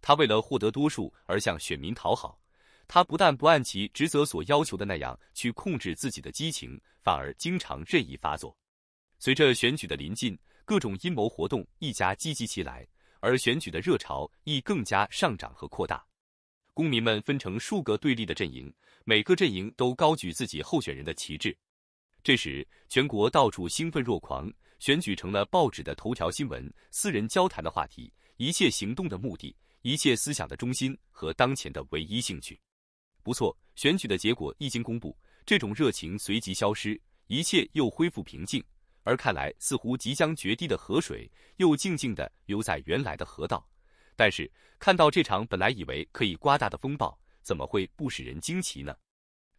他为了获得多数而向选民讨好，他不但不按其职责所要求的那样去控制自己的激情，反而经常任意发作。随着选举的临近，各种阴谋活动一加积极起来，而选举的热潮亦更加上涨和扩大。公民们分成数个对立的阵营，每个阵营都高举自己候选人的旗帜。这时，全国到处兴奋若狂，选举成了报纸的头条新闻、私人交谈的话题、一切行动的目的、一切思想的中心和当前的唯一兴趣。不错，选举的结果一经公布，这种热情随即消失，一切又恢复平静，而看来似乎即将决堤的河水，又静静地留在原来的河道。但是看到这场本来以为可以刮大的风暴，怎么会不使人惊奇呢？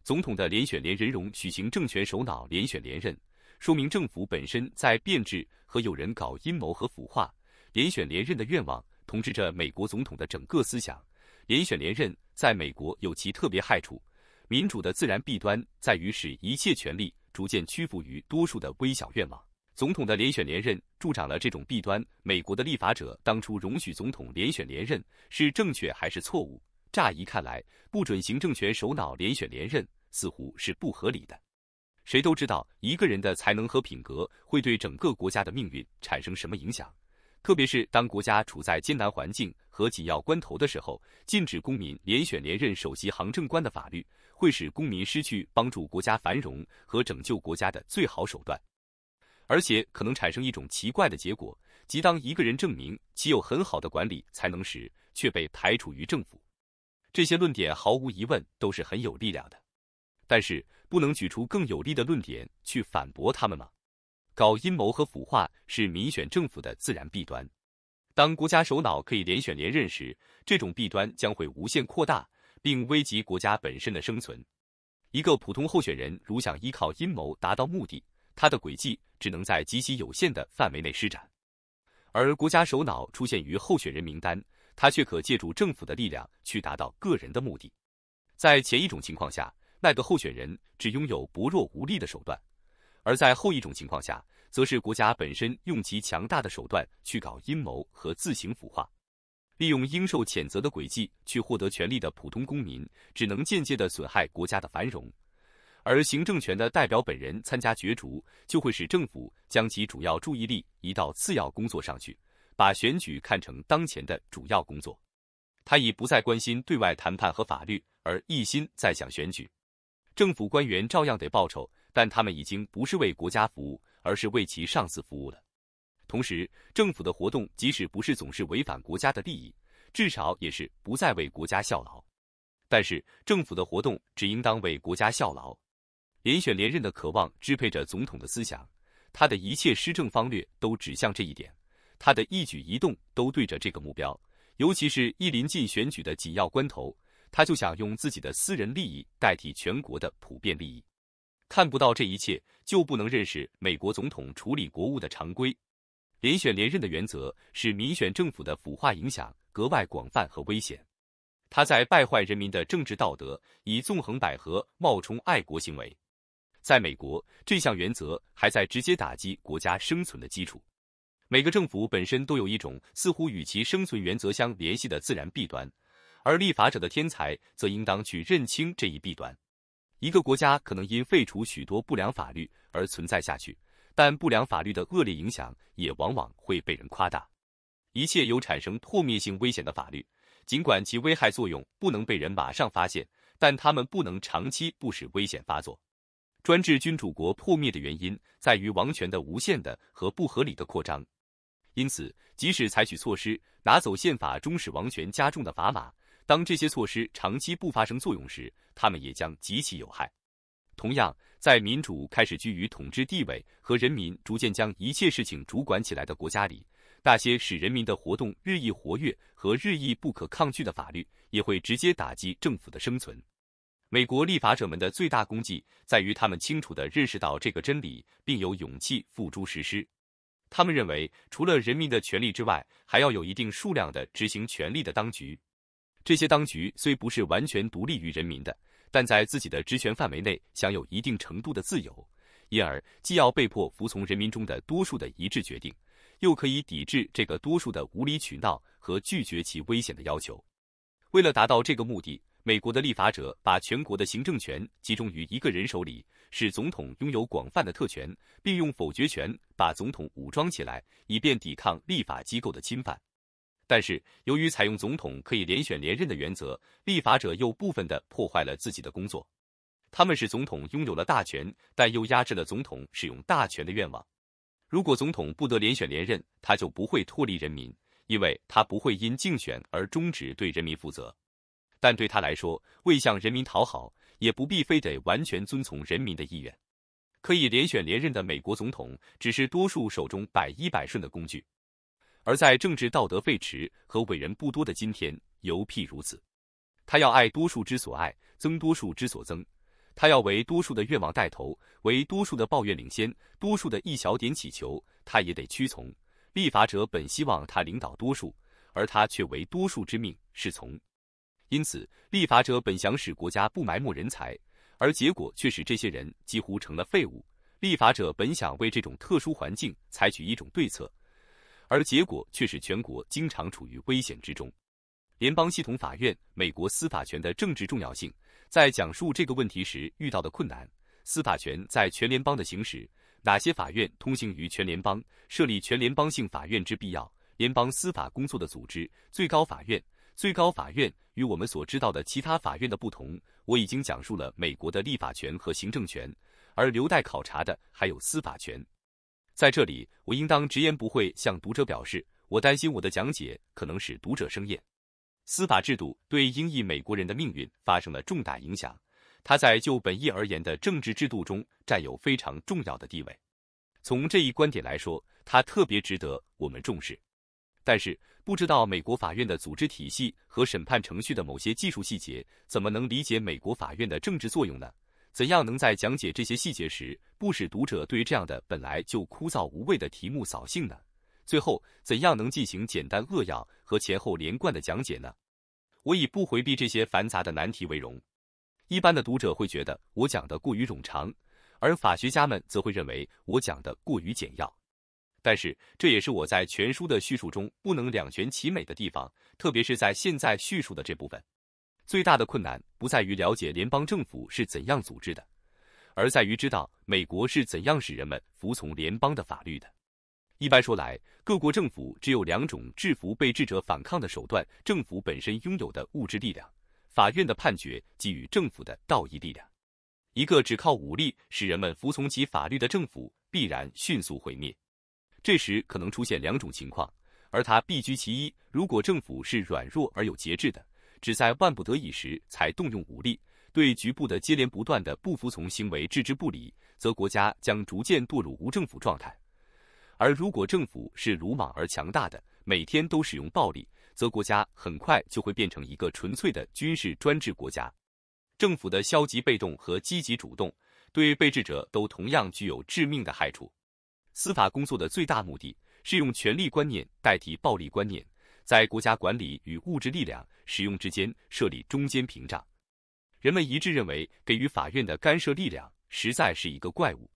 总统的连选连任容许行政权首脑连选连任，说明政府本身在变质和有人搞阴谋和腐化。连选连任的愿望统治着美国总统的整个思想。连选连任在美国有其特别害处。民主的自然弊端在于使一切权力逐渐屈服于多数的微小愿望。总统的连选连任助长了这种弊端。美国的立法者当初容许总统连选连任是正确还是错误？乍一看来，不准行政权首脑连选连任似乎是不合理的。谁都知道，一个人的才能和品格会对整个国家的命运产生什么影响，特别是当国家处在艰难环境和紧要关头的时候，禁止公民连选连任首席行政官的法律会使公民失去帮助国家繁荣和拯救国家的最好手段。而且可能产生一种奇怪的结果，即当一个人证明其有很好的管理才能时，却被排除于政府。这些论点毫无疑问都是很有力量的，但是不能举出更有力的论点去反驳他们吗？搞阴谋和腐化是民选政府的自然弊端。当国家首脑可以连选连任时，这种弊端将会无限扩大，并危及国家本身的生存。一个普通候选人如想依靠阴谋达到目的，他的轨迹只能在极其有限的范围内施展，而国家首脑出现于候选人名单，他却可借助政府的力量去达到个人的目的。在前一种情况下，那个候选人只拥有薄弱无力的手段；而在后一种情况下，则是国家本身用其强大的手段去搞阴谋和自行腐化，利用应受谴责的轨迹去获得权力的普通公民，只能间接的损害国家的繁荣。而行政权的代表本人参加角逐，就会使政府将其主要注意力移到次要工作上去，把选举看成当前的主要工作。他已不再关心对外谈判和法律，而一心在想选举。政府官员照样得报酬，但他们已经不是为国家服务，而是为其上司服务了。同时，政府的活动即使不是总是违反国家的利益，至少也是不再为国家效劳。但是，政府的活动只应当为国家效劳。连选连任的渴望支配着总统的思想，他的一切施政方略都指向这一点，他的一举一动都对着这个目标。尤其是一临近选举的紧要关头，他就想用自己的私人利益代替全国的普遍利益。看不到这一切，就不能认识美国总统处理国务的常规。连选连任的原则使民选政府的腐化影响格外广泛和危险，他在败坏人民的政治道德，以纵横捭阖冒充爱国行为。在美国，这项原则还在直接打击国家生存的基础。每个政府本身都有一种似乎与其生存原则相联系的自然弊端，而立法者的天才则应当去认清这一弊端。一个国家可能因废除许多不良法律而存在下去，但不良法律的恶劣影响也往往会被人夸大。一切有产生破灭性危险的法律，尽管其危害作用不能被人马上发现，但他们不能长期不使危险发作。专制君主国破灭的原因在于王权的无限的和不合理的扩张，因此，即使采取措施拿走宪法中使王权加重的砝码，当这些措施长期不发生作用时，它们也将极其有害。同样，在民主开始居于统治地位和人民逐渐将一切事情主管起来的国家里，那些使人民的活动日益活跃和日益不可抗拒的法律，也会直接打击政府的生存。美国立法者们的最大功绩在于，他们清楚地认识到这个真理，并有勇气付诸实施。他们认为，除了人民的权利之外，还要有一定数量的执行权力的当局。这些当局虽不是完全独立于人民的，但在自己的职权范围内享有一定程度的自由，因而既要被迫服从人民中的多数的一致决定，又可以抵制这个多数的无理取闹和拒绝其危险的要求。为了达到这个目的，美国的立法者把全国的行政权集中于一个人手里，使总统拥有广泛的特权，并用否决权把总统武装起来，以便抵抗立法机构的侵犯。但是，由于采用总统可以连选连任的原则，立法者又部分地破坏了自己的工作。他们使总统拥有了大权，但又压制了总统使用大权的愿望。如果总统不得连选连任，他就不会脱离人民，因为他不会因竞选而终止对人民负责。但对他来说，未向人民讨好，也不必非得完全遵从人民的意愿。可以连选连任的美国总统，只是多数手中百依百顺的工具。而在政治道德废弛和伟人不多的今天，尤譬如此。他要爱多数之所爱，增多数之所增。他要为多数的愿望带头，为多数的抱怨领先，多数的一小点祈求，他也得屈从。立法者本希望他领导多数，而他却为多数之命是从。因此，立法者本想使国家不埋没人才，而结果却使这些人几乎成了废物。立法者本想为这种特殊环境采取一种对策，而结果却使全国经常处于危险之中。联邦系统法院，美国司法权的政治重要性，在讲述这个问题时遇到的困难，司法权在全联邦的行使，哪些法院通行于全联邦，设立全联邦性法院之必要，联邦司法工作的组织，最高法院。最高法院与我们所知道的其他法院的不同，我已经讲述了美国的立法权和行政权，而留待考察的还有司法权。在这里，我应当直言不讳向读者表示，我担心我的讲解可能使读者生厌。司法制度对英裔美国人的命运发生了重大影响，它在就本意而言的政治制度中占有非常重要的地位。从这一观点来说，它特别值得我们重视。但是不知道美国法院的组织体系和审判程序的某些技术细节，怎么能理解美国法院的政治作用呢？怎样能在讲解这些细节时，不使读者对这样的本来就枯燥无味的题目扫兴呢？最后，怎样能进行简单扼要和前后连贯的讲解呢？我以不回避这些繁杂的难题为荣。一般的读者会觉得我讲的过于冗长，而法学家们则会认为我讲的过于简要。但是，这也是我在全书的叙述中不能两全其美的地方，特别是在现在叙述的这部分。最大的困难不在于了解联邦政府是怎样组织的，而在于知道美国是怎样使人们服从联邦的法律的。一般说来，各国政府只有两种制服被制者反抗的手段：政府本身拥有的物质力量，法院的判决给予政府的道义力量。一个只靠武力使人们服从其法律的政府，必然迅速毁灭。这时可能出现两种情况，而他必居其一。如果政府是软弱而有节制的，只在万不得已时才动用武力，对局部的接连不断的不服从行为置之不理，则国家将逐渐堕入无政府状态；而如果政府是鲁莽而强大的，每天都使用暴力，则国家很快就会变成一个纯粹的军事专制国家。政府的消极被动和积极主动，对被治者都同样具有致命的害处。司法工作的最大目的是用权力观念代替暴力观念，在国家管理与物质力量使用之间设立中间屏障。人们一致认为，给予法院的干涉力量实在是一个怪物。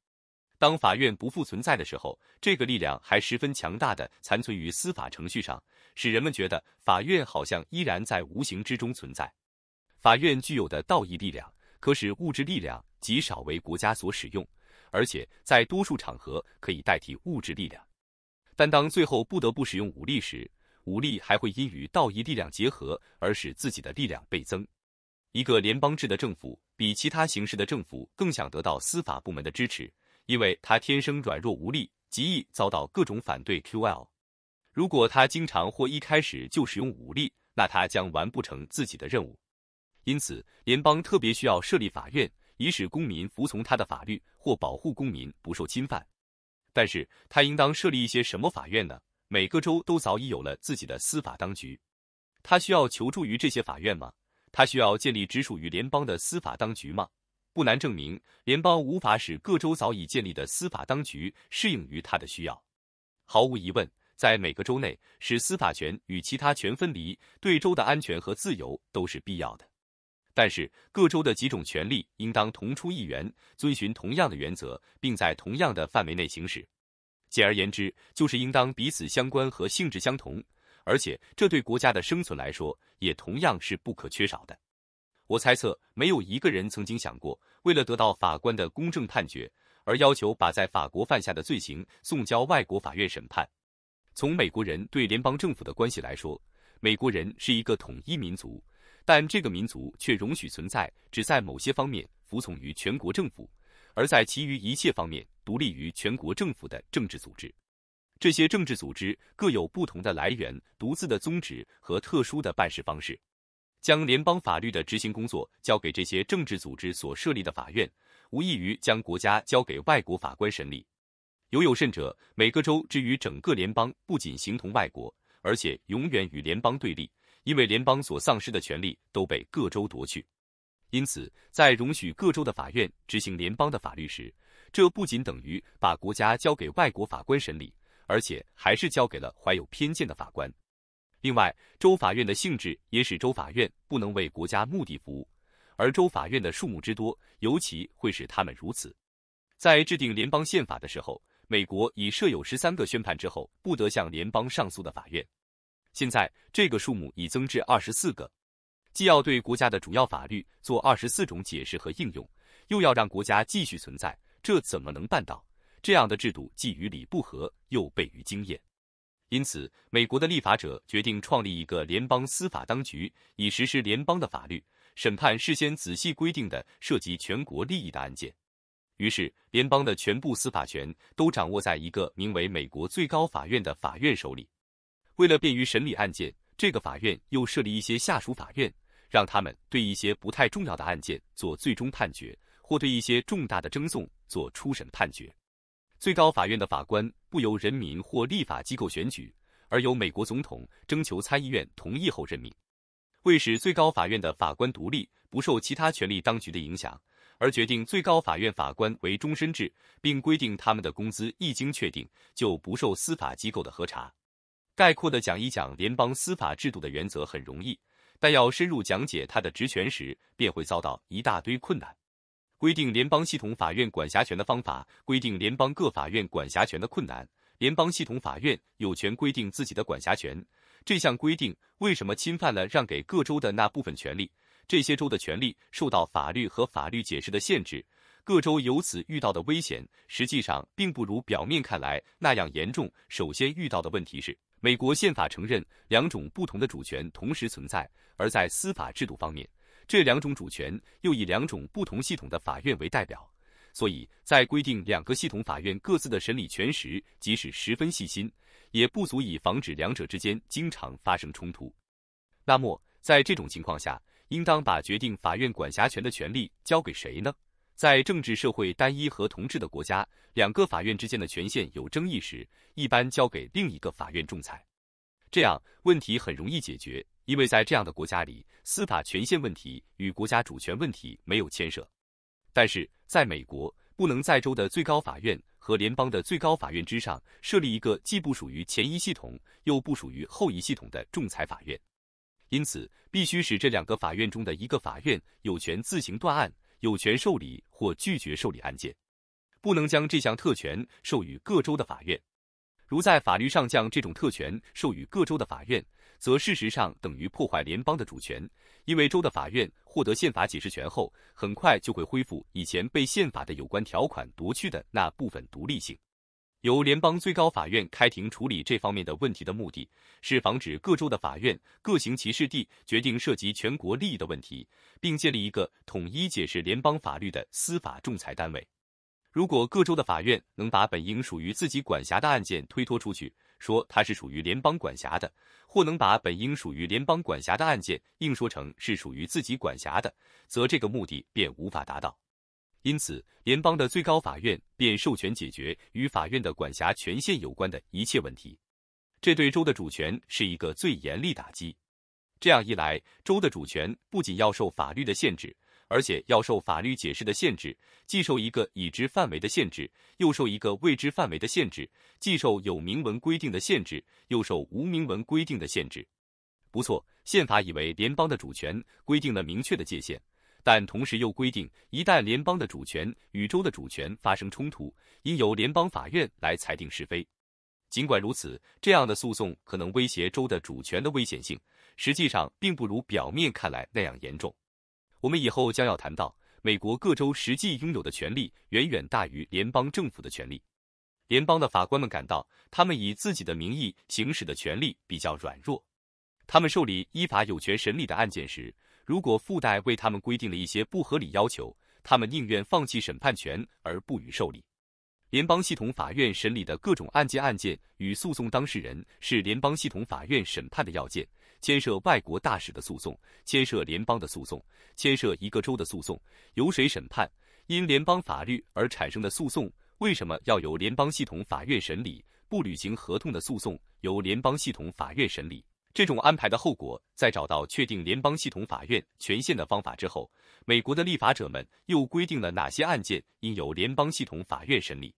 当法院不复存在的时候，这个力量还十分强大的残存于司法程序上，使人们觉得法院好像依然在无形之中存在。法院具有的道义力量，可使物质力量极少为国家所使用。而且在多数场合可以代替物质力量，但当最后不得不使用武力时，武力还会因与道义力量结合而使自己的力量倍增。一个联邦制的政府比其他形式的政府更想得到司法部门的支持，因为他天生软弱无力，极易遭到各种反对。Q L，如果他经常或一开始就使用武力，那他将完不成自己的任务。因此，联邦特别需要设立法院。以使公民服从他的法律或保护公民不受侵犯，但是他应当设立一些什么法院呢？每个州都早已有了自己的司法当局，他需要求助于这些法院吗？他需要建立直属于联邦的司法当局吗？不难证明，联邦无法使各州早已建立的司法当局适应于他的需要。毫无疑问，在每个州内使司法权与其他权分离，对州的安全和自由都是必要的。但是各州的几种权利应当同出一源，遵循同样的原则，并在同样的范围内行使。简而言之，就是应当彼此相关和性质相同，而且这对国家的生存来说也同样是不可缺少的。我猜测，没有一个人曾经想过，为了得到法官的公正判决，而要求把在法国犯下的罪行送交外国法院审判。从美国人对联邦政府的关系来说，美国人是一个统一民族。但这个民族却容许存在只在某些方面服从于全国政府，而在其余一切方面独立于全国政府的政治组织。这些政治组织各有不同的来源、独自的宗旨和特殊的办事方式。将联邦法律的执行工作交给这些政治组织所设立的法院，无异于将国家交给外国法官审理。尤有甚者，每个州至于整个联邦不仅形同外国，而且永远与联邦对立。因为联邦所丧失的权利都被各州夺去，因此在容许各州的法院执行联邦的法律时，这不仅等于把国家交给外国法官审理，而且还是交给了怀有偏见的法官。另外，州法院的性质也使州法院不能为国家目的服务，而州法院的数目之多，尤其会使他们如此。在制定联邦宪法的时候，美国已设有十三个宣判之后不得向联邦上诉的法院。现在这个数目已增至二十四个，既要对国家的主要法律做二十四种解释和应用，又要让国家继续存在，这怎么能办到？这样的制度既与理不合，又悖于经验。因此，美国的立法者决定创立一个联邦司法当局，以实施联邦的法律，审判事先仔细规定的涉及全国利益的案件。于是，联邦的全部司法权都掌握在一个名为美国最高法院的法院手里。为了便于审理案件，这个法院又设立一些下属法院，让他们对一些不太重要的案件做最终判决，或对一些重大的争讼做出审判决。最高法院的法官不由人民或立法机构选举，而由美国总统征求参议院同意后任命。为使最高法院的法官独立，不受其他权力当局的影响，而决定最高法院法官为终身制，并规定他们的工资一经确定，就不受司法机构的核查。概括地讲一讲联邦司法制度的原则很容易，但要深入讲解它的职权时，便会遭到一大堆困难。规定联邦系统法院管辖权的方法，规定联邦各法院管辖权的困难。联邦系统法院有权规定自己的管辖权，这项规定为什么侵犯了让给各州的那部分权利？这些州的权利受到法律和法律解释的限制，各州由此遇到的危险，实际上并不如表面看来那样严重。首先遇到的问题是。美国宪法承认两种不同的主权同时存在，而在司法制度方面，这两种主权又以两种不同系统的法院为代表。所以在规定两个系统法院各自的审理权时，即使十分细心，也不足以防止两者之间经常发生冲突。那么，在这种情况下，应当把决定法院管辖权的权利交给谁呢？在政治社会单一和同质的国家，两个法院之间的权限有争议时，一般交给另一个法院仲裁，这样问题很容易解决，因为在这样的国家里，司法权限问题与国家主权问题没有牵涉。但是，在美国，不能在州的最高法院和联邦的最高法院之上设立一个既不属于前一系统又不属于后一系统的仲裁法院，因此必须使这两个法院中的一个法院有权自行断案。有权受理或拒绝受理案件，不能将这项特权授予各州的法院。如在法律上将这种特权授予各州的法院，则事实上等于破坏联邦的主权，因为州的法院获得宪法解释权后，很快就会恢复以前被宪法的有关条款夺去的那部分独立性。由联邦最高法院开庭处理这方面的问题的目的是防止各州的法院各行其是地决定涉及全国利益的问题，并建立一个统一解释联邦法律的司法仲裁单位。如果各州的法院能把本应属于自己管辖的案件推脱出去，说它是属于联邦管辖的，或能把本应属于联邦管辖的案件硬说成是属于自己管辖的，则这个目的便无法达到。因此，联邦的最高法院便授权解决与法院的管辖权限有关的一切问题。这对州的主权是一个最严厉打击。这样一来，州的主权不仅要受法律的限制，而且要受法律解释的限制，既受一个已知范围的限制，又受一个未知范围的限制；既受有明文规定的限制，又受无明文规定的限制。不错，宪法以为联邦的主权规定了明确的界限。但同时又规定，一旦联邦的主权与州的主权发生冲突，应由联邦法院来裁定是非。尽管如此，这样的诉讼可能威胁州的主权的危险性，实际上并不如表面看来那样严重。我们以后将要谈到，美国各州实际拥有的权利远远大于联邦政府的权利。联邦的法官们感到，他们以自己的名义行使的权利比较软弱。他们受理依法有权审理的案件时，如果附带为他们规定了一些不合理要求，他们宁愿放弃审判权而不予受理。联邦系统法院审理的各种案件，案件与诉讼当事人是联邦系统法院审判的要件。牵涉外国大使的诉讼，牵涉联邦的诉讼，牵涉一个州的诉讼，由谁审判？因联邦法律而产生的诉讼，为什么要由联邦系统法院审理？不履行合同的诉讼，由联邦系统法院审理。这种安排的后果，在找到确定联邦系统法院权限的方法之后，美国的立法者们又规定了哪些案件应由联邦系统法院审理。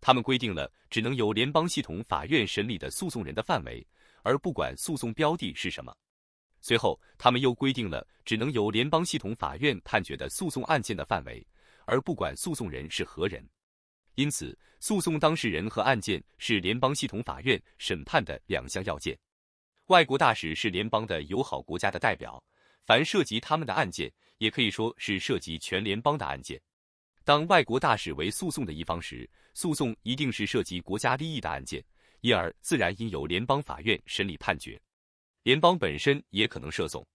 他们规定了只能由联邦系统法院审理的诉讼人的范围，而不管诉讼标的是什么。随后，他们又规定了只能由联邦系统法院判决的诉讼案件的范围，而不管诉讼人是何人。因此，诉讼当事人和案件是联邦系统法院审判的两项要件。外国大使是联邦的友好国家的代表，凡涉及他们的案件，也可以说是涉及全联邦的案件。当外国大使为诉讼的一方时，诉讼一定是涉及国家利益的案件，因而自然应由联邦法院审理判决。联邦本身也可能涉讼。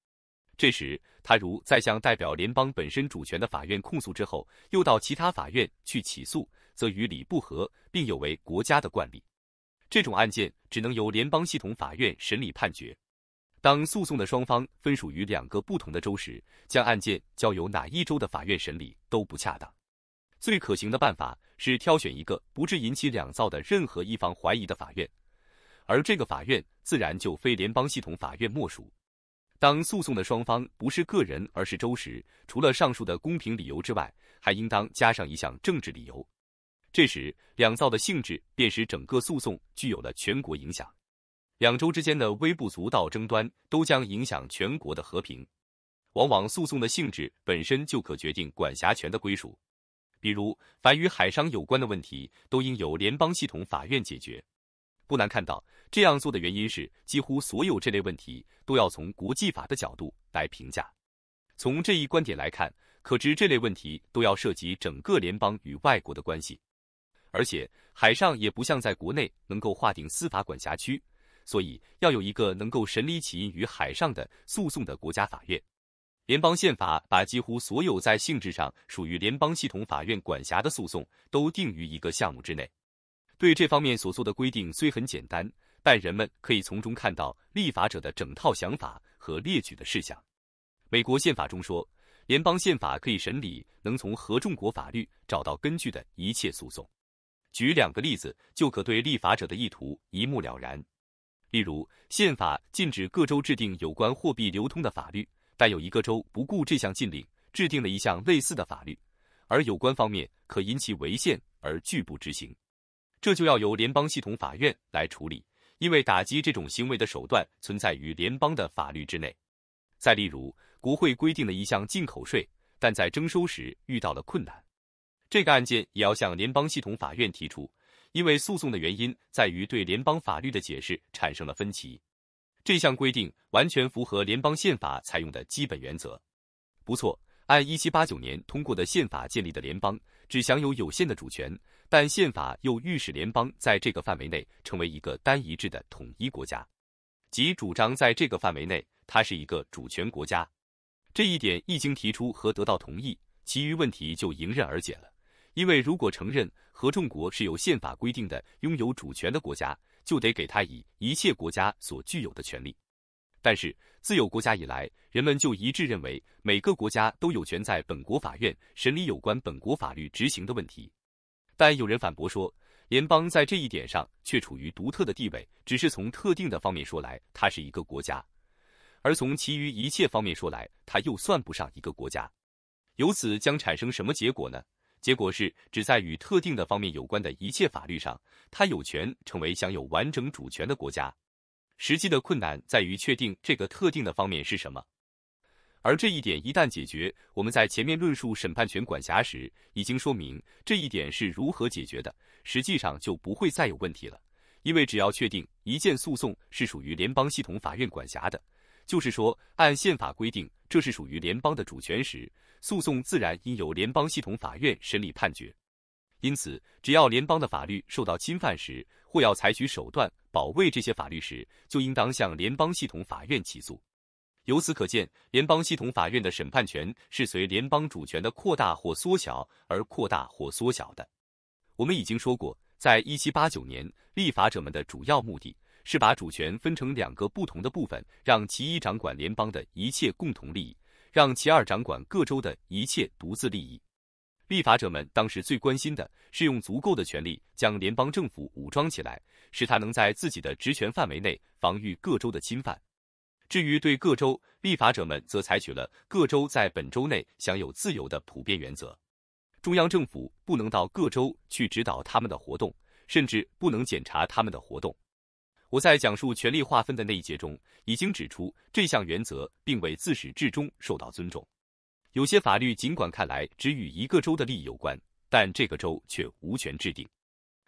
这时，他如在向代表联邦本身主权的法院控诉之后，又到其他法院去起诉，则与理不合，并有违国家的惯例。这种案件只能由联邦系统法院审理判决。当诉讼的双方分属于两个不同的州时，将案件交由哪一州的法院审理都不恰当。最可行的办法是挑选一个不致引起两造的任何一方怀疑的法院，而这个法院自然就非联邦系统法院莫属。当诉讼的双方不是个人而是州时，除了上述的公平理由之外，还应当加上一项政治理由。这时，两造的性质便使整个诉讼具有了全国影响。两州之间的微不足道争端都将影响全国的和平。往往诉讼的性质本身就可决定管辖权的归属。比如，凡与海商有关的问题，都应由联邦系统法院解决。不难看到，这样做的原因是，几乎所有这类问题都要从国际法的角度来评价。从这一观点来看，可知这类问题都要涉及整个联邦与外国的关系。而且海上也不像在国内能够划定司法管辖区，所以要有一个能够审理起因于海上的诉讼的国家法院。联邦宪法把几乎所有在性质上属于联邦系统法院管辖的诉讼都定于一个项目之内。对这方面所做的规定虽很简单，但人们可以从中看到立法者的整套想法和列举的事项。美国宪法中说，联邦宪法可以审理能从合众国法律找到根据的一切诉讼。举两个例子，就可对立法者的意图一目了然。例如，宪法禁止各州制定有关货币流通的法律，但有一个州不顾这项禁令，制定了一项类似的法律，而有关方面可因其违宪而拒不执行，这就要由联邦系统法院来处理，因为打击这种行为的手段存在于联邦的法律之内。再例如，国会规定了一项进口税，但在征收时遇到了困难。这个案件也要向联邦系统法院提出，因为诉讼的原因在于对联邦法律的解释产生了分歧。这项规定完全符合联邦宪法采用的基本原则。不错，按一七八九年通过的宪法建立的联邦只享有有限的主权，但宪法又预示联邦在这个范围内成为一个单一制的统一国家，即主张在这个范围内它是一个主权国家。这一点一经提出和得到同意，其余问题就迎刃而解了。因为如果承认合众国是由宪法规定的拥有主权的国家，就得给他以一切国家所具有的权利。但是，自有国家以来，人们就一致认为每个国家都有权在本国法院审理有关本国法律执行的问题。但有人反驳说，联邦在这一点上却处于独特的地位，只是从特定的方面说来，它是一个国家；而从其余一切方面说来，它又算不上一个国家。由此将产生什么结果呢？结果是，只在与特定的方面有关的一切法律上，他有权成为享有完整主权的国家。实际的困难在于确定这个特定的方面是什么，而这一点一旦解决，我们在前面论述审判权管辖时已经说明这一点是如何解决的，实际上就不会再有问题了，因为只要确定一件诉讼是属于联邦系统法院管辖的。就是说，按宪法规定，这是属于联邦的主权时，诉讼自然应由联邦系统法院审理判决。因此，只要联邦的法律受到侵犯时，或要采取手段保卫这些法律时，就应当向联邦系统法院起诉。由此可见，联邦系统法院的审判权是随联邦主权的扩大或缩小而扩大或缩小的。我们已经说过，在一七八九年，立法者们的主要目的。是把主权分成两个不同的部分，让其一掌管联邦的一切共同利益，让其二掌管各州的一切独自利益。立法者们当时最关心的是用足够的权力将联邦政府武装起来，使他能在自己的职权范围内防御各州的侵犯。至于对各州，立法者们则采取了各州在本州内享有自由的普遍原则。中央政府不能到各州去指导他们的活动，甚至不能检查他们的活动。我在讲述权力划分的那一节中，已经指出这项原则并未自始至终受到尊重。有些法律尽管看来只与一个州的利益有关，但这个州却无权制定。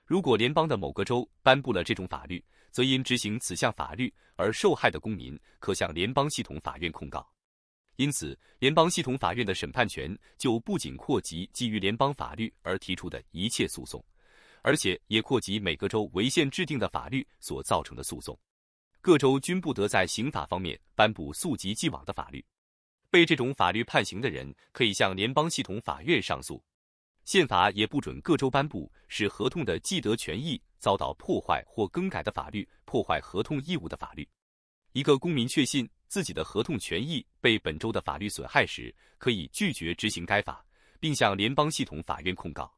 如果联邦的某个州颁布了这种法律，则因执行此项法律而受害的公民可向联邦系统法院控告。因此，联邦系统法院的审判权就不仅扩及基于联邦法律而提出的一切诉讼。而且也扩及每个州违宪制定的法律所造成的诉讼，各州均不得在刑法方面颁布溯及既往的法律。被这种法律判刑的人可以向联邦系统法院上诉。宪法也不准各州颁布使合同的既得权益遭到破坏或更改的法律，破坏合同义务的法律。一个公民确信自己的合同权益被本州的法律损害时，可以拒绝执行该法，并向联邦系统法院控告。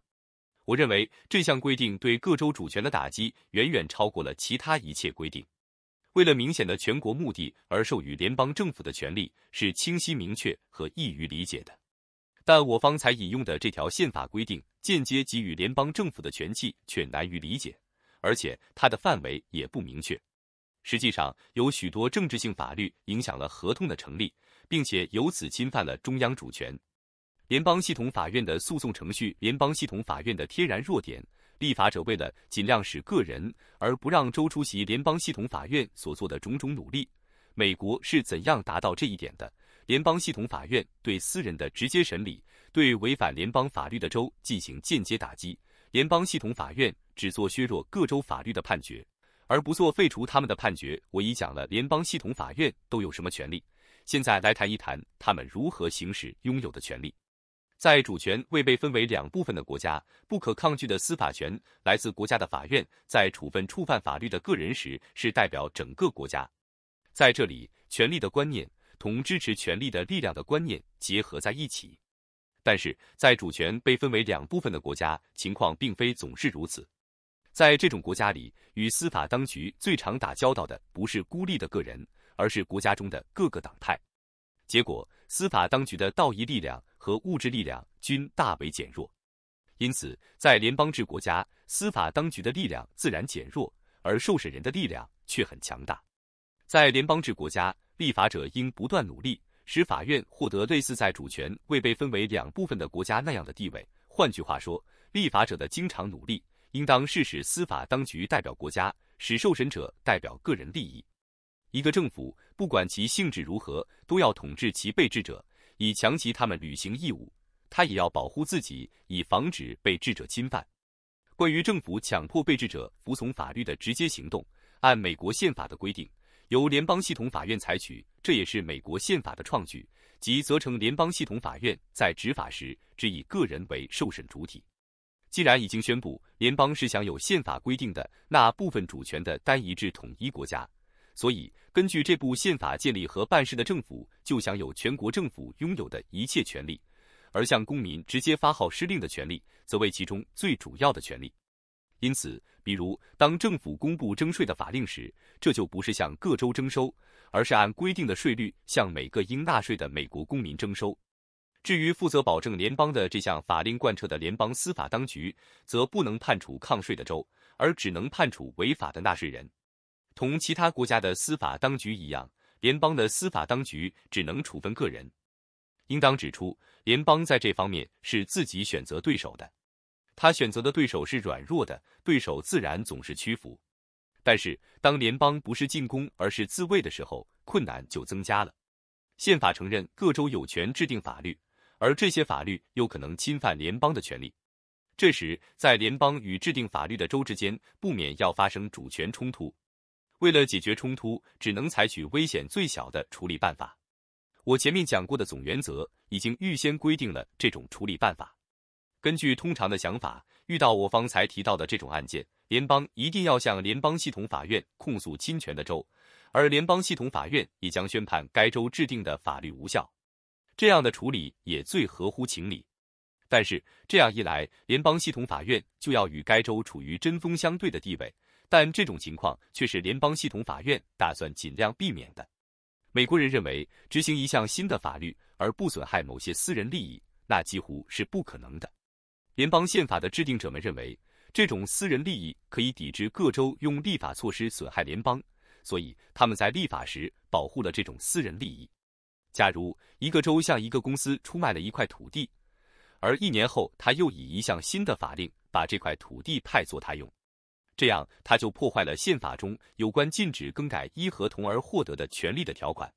我认为这项规定对各州主权的打击远远超过了其他一切规定。为了明显的全国目的而授予联邦政府的权利是清晰明确和易于理解的，但我方才引用的这条宪法规定间接给予联邦政府的权器却难于理解，而且它的范围也不明确。实际上，有许多政治性法律影响了合同的成立，并且由此侵犯了中央主权。联邦系统法院的诉讼程序，联邦系统法院的天然弱点。立法者为了尽量使个人而不让州出席联邦系统法院所做的种种努力。美国是怎样达到这一点的？联邦系统法院对私人的直接审理，对违反联邦法律的州进行间接打击。联邦系统法院只做削弱各州法律的判决，而不做废除他们的判决。我已讲了联邦系统法院都有什么权利，现在来谈一谈他们如何行使拥有的权利。在主权未被分为两部分的国家，不可抗拒的司法权来自国家的法院，在处分触犯法律的个人时，是代表整个国家。在这里，权力的观念同支持权力的力量的观念结合在一起。但是在主权被分为两部分的国家，情况并非总是如此。在这种国家里，与司法当局最常打交道的不是孤立的个人，而是国家中的各个党派。结果，司法当局的道义力量。和物质力量均大为减弱，因此，在联邦制国家，司法当局的力量自然减弱，而受审人的力量却很强大。在联邦制国家，立法者应不断努力，使法院获得类似在主权未被分为两部分的国家那样的地位。换句话说，立法者的经常努力应当是使司法当局代表国家，使受审者代表个人利益。一个政府，不管其性质如何，都要统治其被治者。以强其他们履行义务，他也要保护自己，以防止被智者侵犯。关于政府强迫被智者服从法律的直接行动，按美国宪法的规定，由联邦系统法院采取，这也是美国宪法的创举，即责成联邦系统法院在执法时只以个人为受审主体。既然已经宣布联邦是享有宪法规定的那部分主权的单一制统一国家，所以。根据这部宪法建立和办事的政府就享有全国政府拥有的一切权利，而向公民直接发号施令的权利则为其中最主要的权利。因此，比如当政府公布征税的法令时，这就不是向各州征收，而是按规定的税率向每个应纳税的美国公民征收。至于负责保证联邦的这项法令贯彻的联邦司法当局，则不能判处抗税的州，而只能判处违法的纳税人。同其他国家的司法当局一样，联邦的司法当局只能处分个人。应当指出，联邦在这方面是自己选择对手的。他选择的对手是软弱的，对手自然总是屈服。但是，当联邦不是进攻而是自卫的时候，困难就增加了。宪法承认各州有权制定法律，而这些法律又可能侵犯联邦的权利。这时，在联邦与制定法律的州之间不免要发生主权冲突。为了解决冲突，只能采取危险最小的处理办法。我前面讲过的总原则已经预先规定了这种处理办法。根据通常的想法，遇到我方才提到的这种案件，联邦一定要向联邦系统法院控诉侵权的州，而联邦系统法院也将宣判该州制定的法律无效。这样的处理也最合乎情理。但是这样一来，联邦系统法院就要与该州处于针锋相对的地位。但这种情况却是联邦系统法院打算尽量避免的。美国人认为，执行一项新的法律而不损害某些私人利益，那几乎是不可能的。联邦宪法的制定者们认为，这种私人利益可以抵制各州用立法措施损害联邦，所以他们在立法时保护了这种私人利益。假如一个州向一个公司出卖了一块土地，而一年后他又以一项新的法令把这块土地派作他用。这样，他就破坏了宪法中有关禁止更改依合同而获得的权利的条款。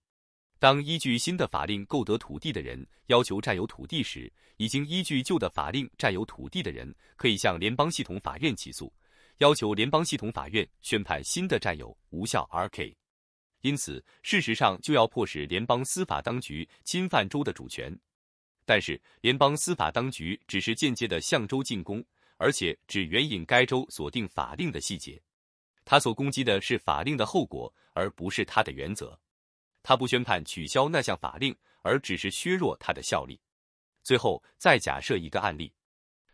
当依据新的法令购得土地的人要求占有土地时，已经依据旧的法令占有土地的人可以向联邦系统法院起诉，要求联邦系统法院宣判新的占有无效。R.K. 因此，事实上就要迫使联邦司法当局侵犯州的主权，但是联邦司法当局只是间接的向州进攻。而且只援引该州所定法令的细节，他所攻击的是法令的后果，而不是他的原则。他不宣判取消那项法令，而只是削弱它的效力。最后再假设一个案例，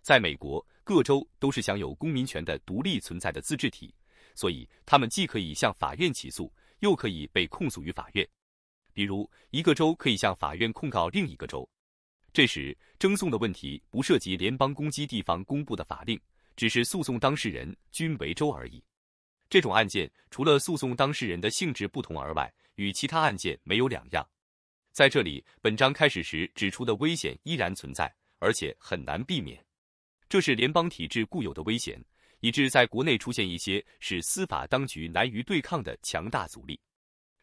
在美国各州都是享有公民权的独立存在的自治体，所以他们既可以向法院起诉，又可以被控诉于法院。比如一个州可以向法院控告另一个州。这时，征讼的问题不涉及联邦攻击地方公布的法令，只是诉讼当事人均为州而已。这种案件除了诉讼当事人的性质不同而外，与其他案件没有两样。在这里，本章开始时指出的危险依然存在，而且很难避免。这是联邦体制固有的危险，以致在国内出现一些使司法当局难于对抗的强大阻力。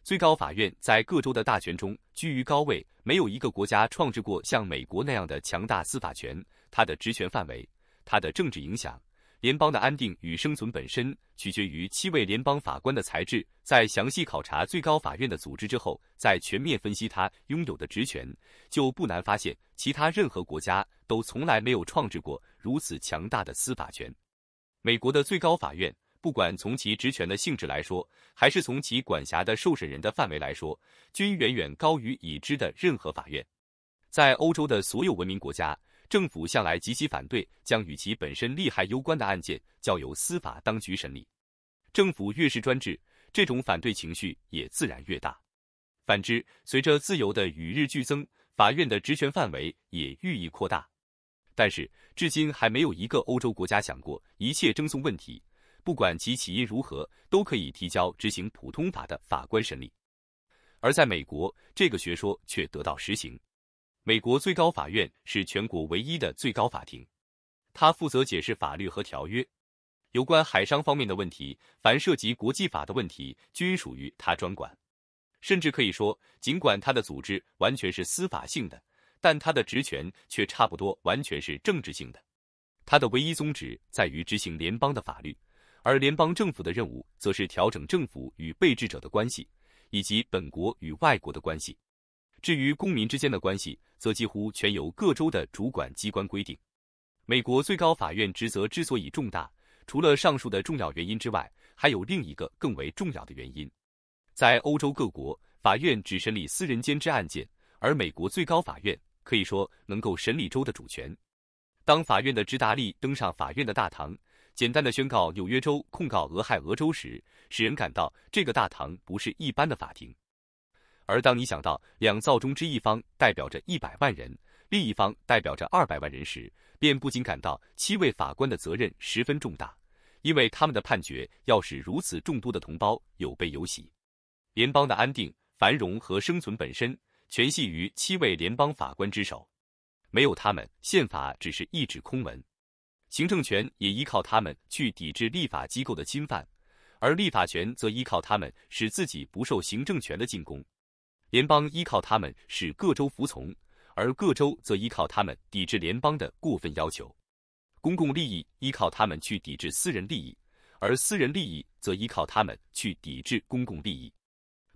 最高法院在各州的大权中居于高位，没有一个国家创制过像美国那样的强大司法权。它的职权范围，它的政治影响，联邦的安定与生存本身，取决于七位联邦法官的才智。在详细考察最高法院的组织之后，在全面分析它拥有的职权，就不难发现，其他任何国家都从来没有创制过如此强大的司法权。美国的最高法院。不管从其职权的性质来说，还是从其管辖的受审人的范围来说，均远远高于已知的任何法院。在欧洲的所有文明国家，政府向来极其反对将与其本身利害攸关的案件交由司法当局审理。政府越是专制，这种反对情绪也自然越大。反之，随着自由的与日俱增，法院的职权范围也日益扩大。但是，至今还没有一个欧洲国家想过一切争讼问题。不管其起因如何，都可以提交执行普通法的法官审理。而在美国，这个学说却得到实行。美国最高法院是全国唯一的最高法庭，它负责解释法律和条约。有关海商方面的问题，凡涉及国际法的问题，均属于它专管。甚至可以说，尽管它的组织完全是司法性的，但它的职权却差不多完全是政治性的。它的唯一宗旨在于执行联邦的法律。而联邦政府的任务则是调整政府与被治者的关系，以及本国与外国的关系。至于公民之间的关系，则几乎全由各州的主管机关规定。美国最高法院职责之所以重大，除了上述的重要原因之外，还有另一个更为重要的原因：在欧洲各国，法院只审理私人间制案件，而美国最高法院可以说能够审理州的主权。当法院的直达吏登上法院的大堂。简单的宣告，纽约州控告俄亥俄州时，使人感到这个大堂不是一般的法庭；而当你想到两造中之一方代表着一百万人，另一方代表着二百万人时，便不禁感到七位法官的责任十分重大，因为他们的判决要使如此众多的同胞有悲有喜，联邦的安定、繁荣和生存本身全系于七位联邦法官之手，没有他们，宪法只是一纸空文。行政权也依靠他们去抵制立法机构的侵犯，而立法权则依靠他们使自己不受行政权的进攻。联邦依靠他们使各州服从，而各州则依靠他们抵制联邦的过分要求。公共利益依靠他们去抵制私人利益，而私人利益则依靠他们去抵制公共利益。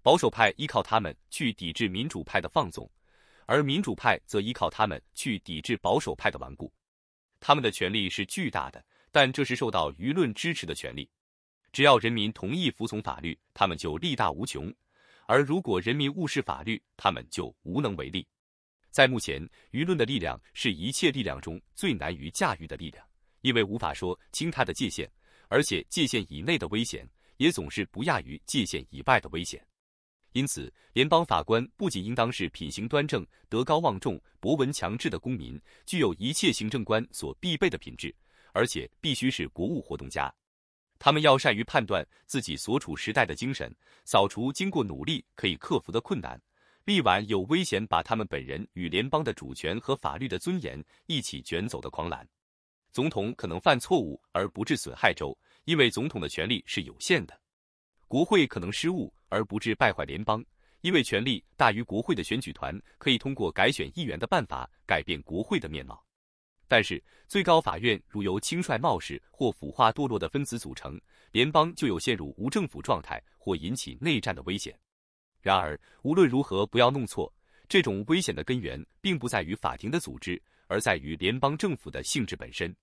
保守派依靠他们去抵制民主派的放纵，而民主派则依靠他们去抵制保守派的顽固。他们的权力是巨大的，但这是受到舆论支持的权利。只要人民同意服从法律，他们就力大无穷；而如果人民无视法律，他们就无能为力。在目前，舆论的力量是一切力量中最难于驾驭的力量，因为无法说清它的界限，而且界限以内的危险也总是不亚于界限以外的危险。因此，联邦法官不仅应当是品行端正、德高望重、博闻强志的公民，具有一切行政官所必备的品质，而且必须是国务活动家。他们要善于判断自己所处时代的精神，扫除经过努力可以克服的困难，力挽有危险把他们本人与联邦的主权和法律的尊严一起卷走的狂澜。总统可能犯错误而不致损害州，因为总统的权力是有限的；国会可能失误。而不致败坏联邦，因为权力大于国会的选举团可以通过改选议员的办法改变国会的面貌。但是最高法院如由轻率冒失或腐化堕落的分子组成，联邦就有陷入无政府状态或引起内战的危险。然而无论如何，不要弄错，这种危险的根源并不在于法庭的组织，而在于联邦政府的性质本身。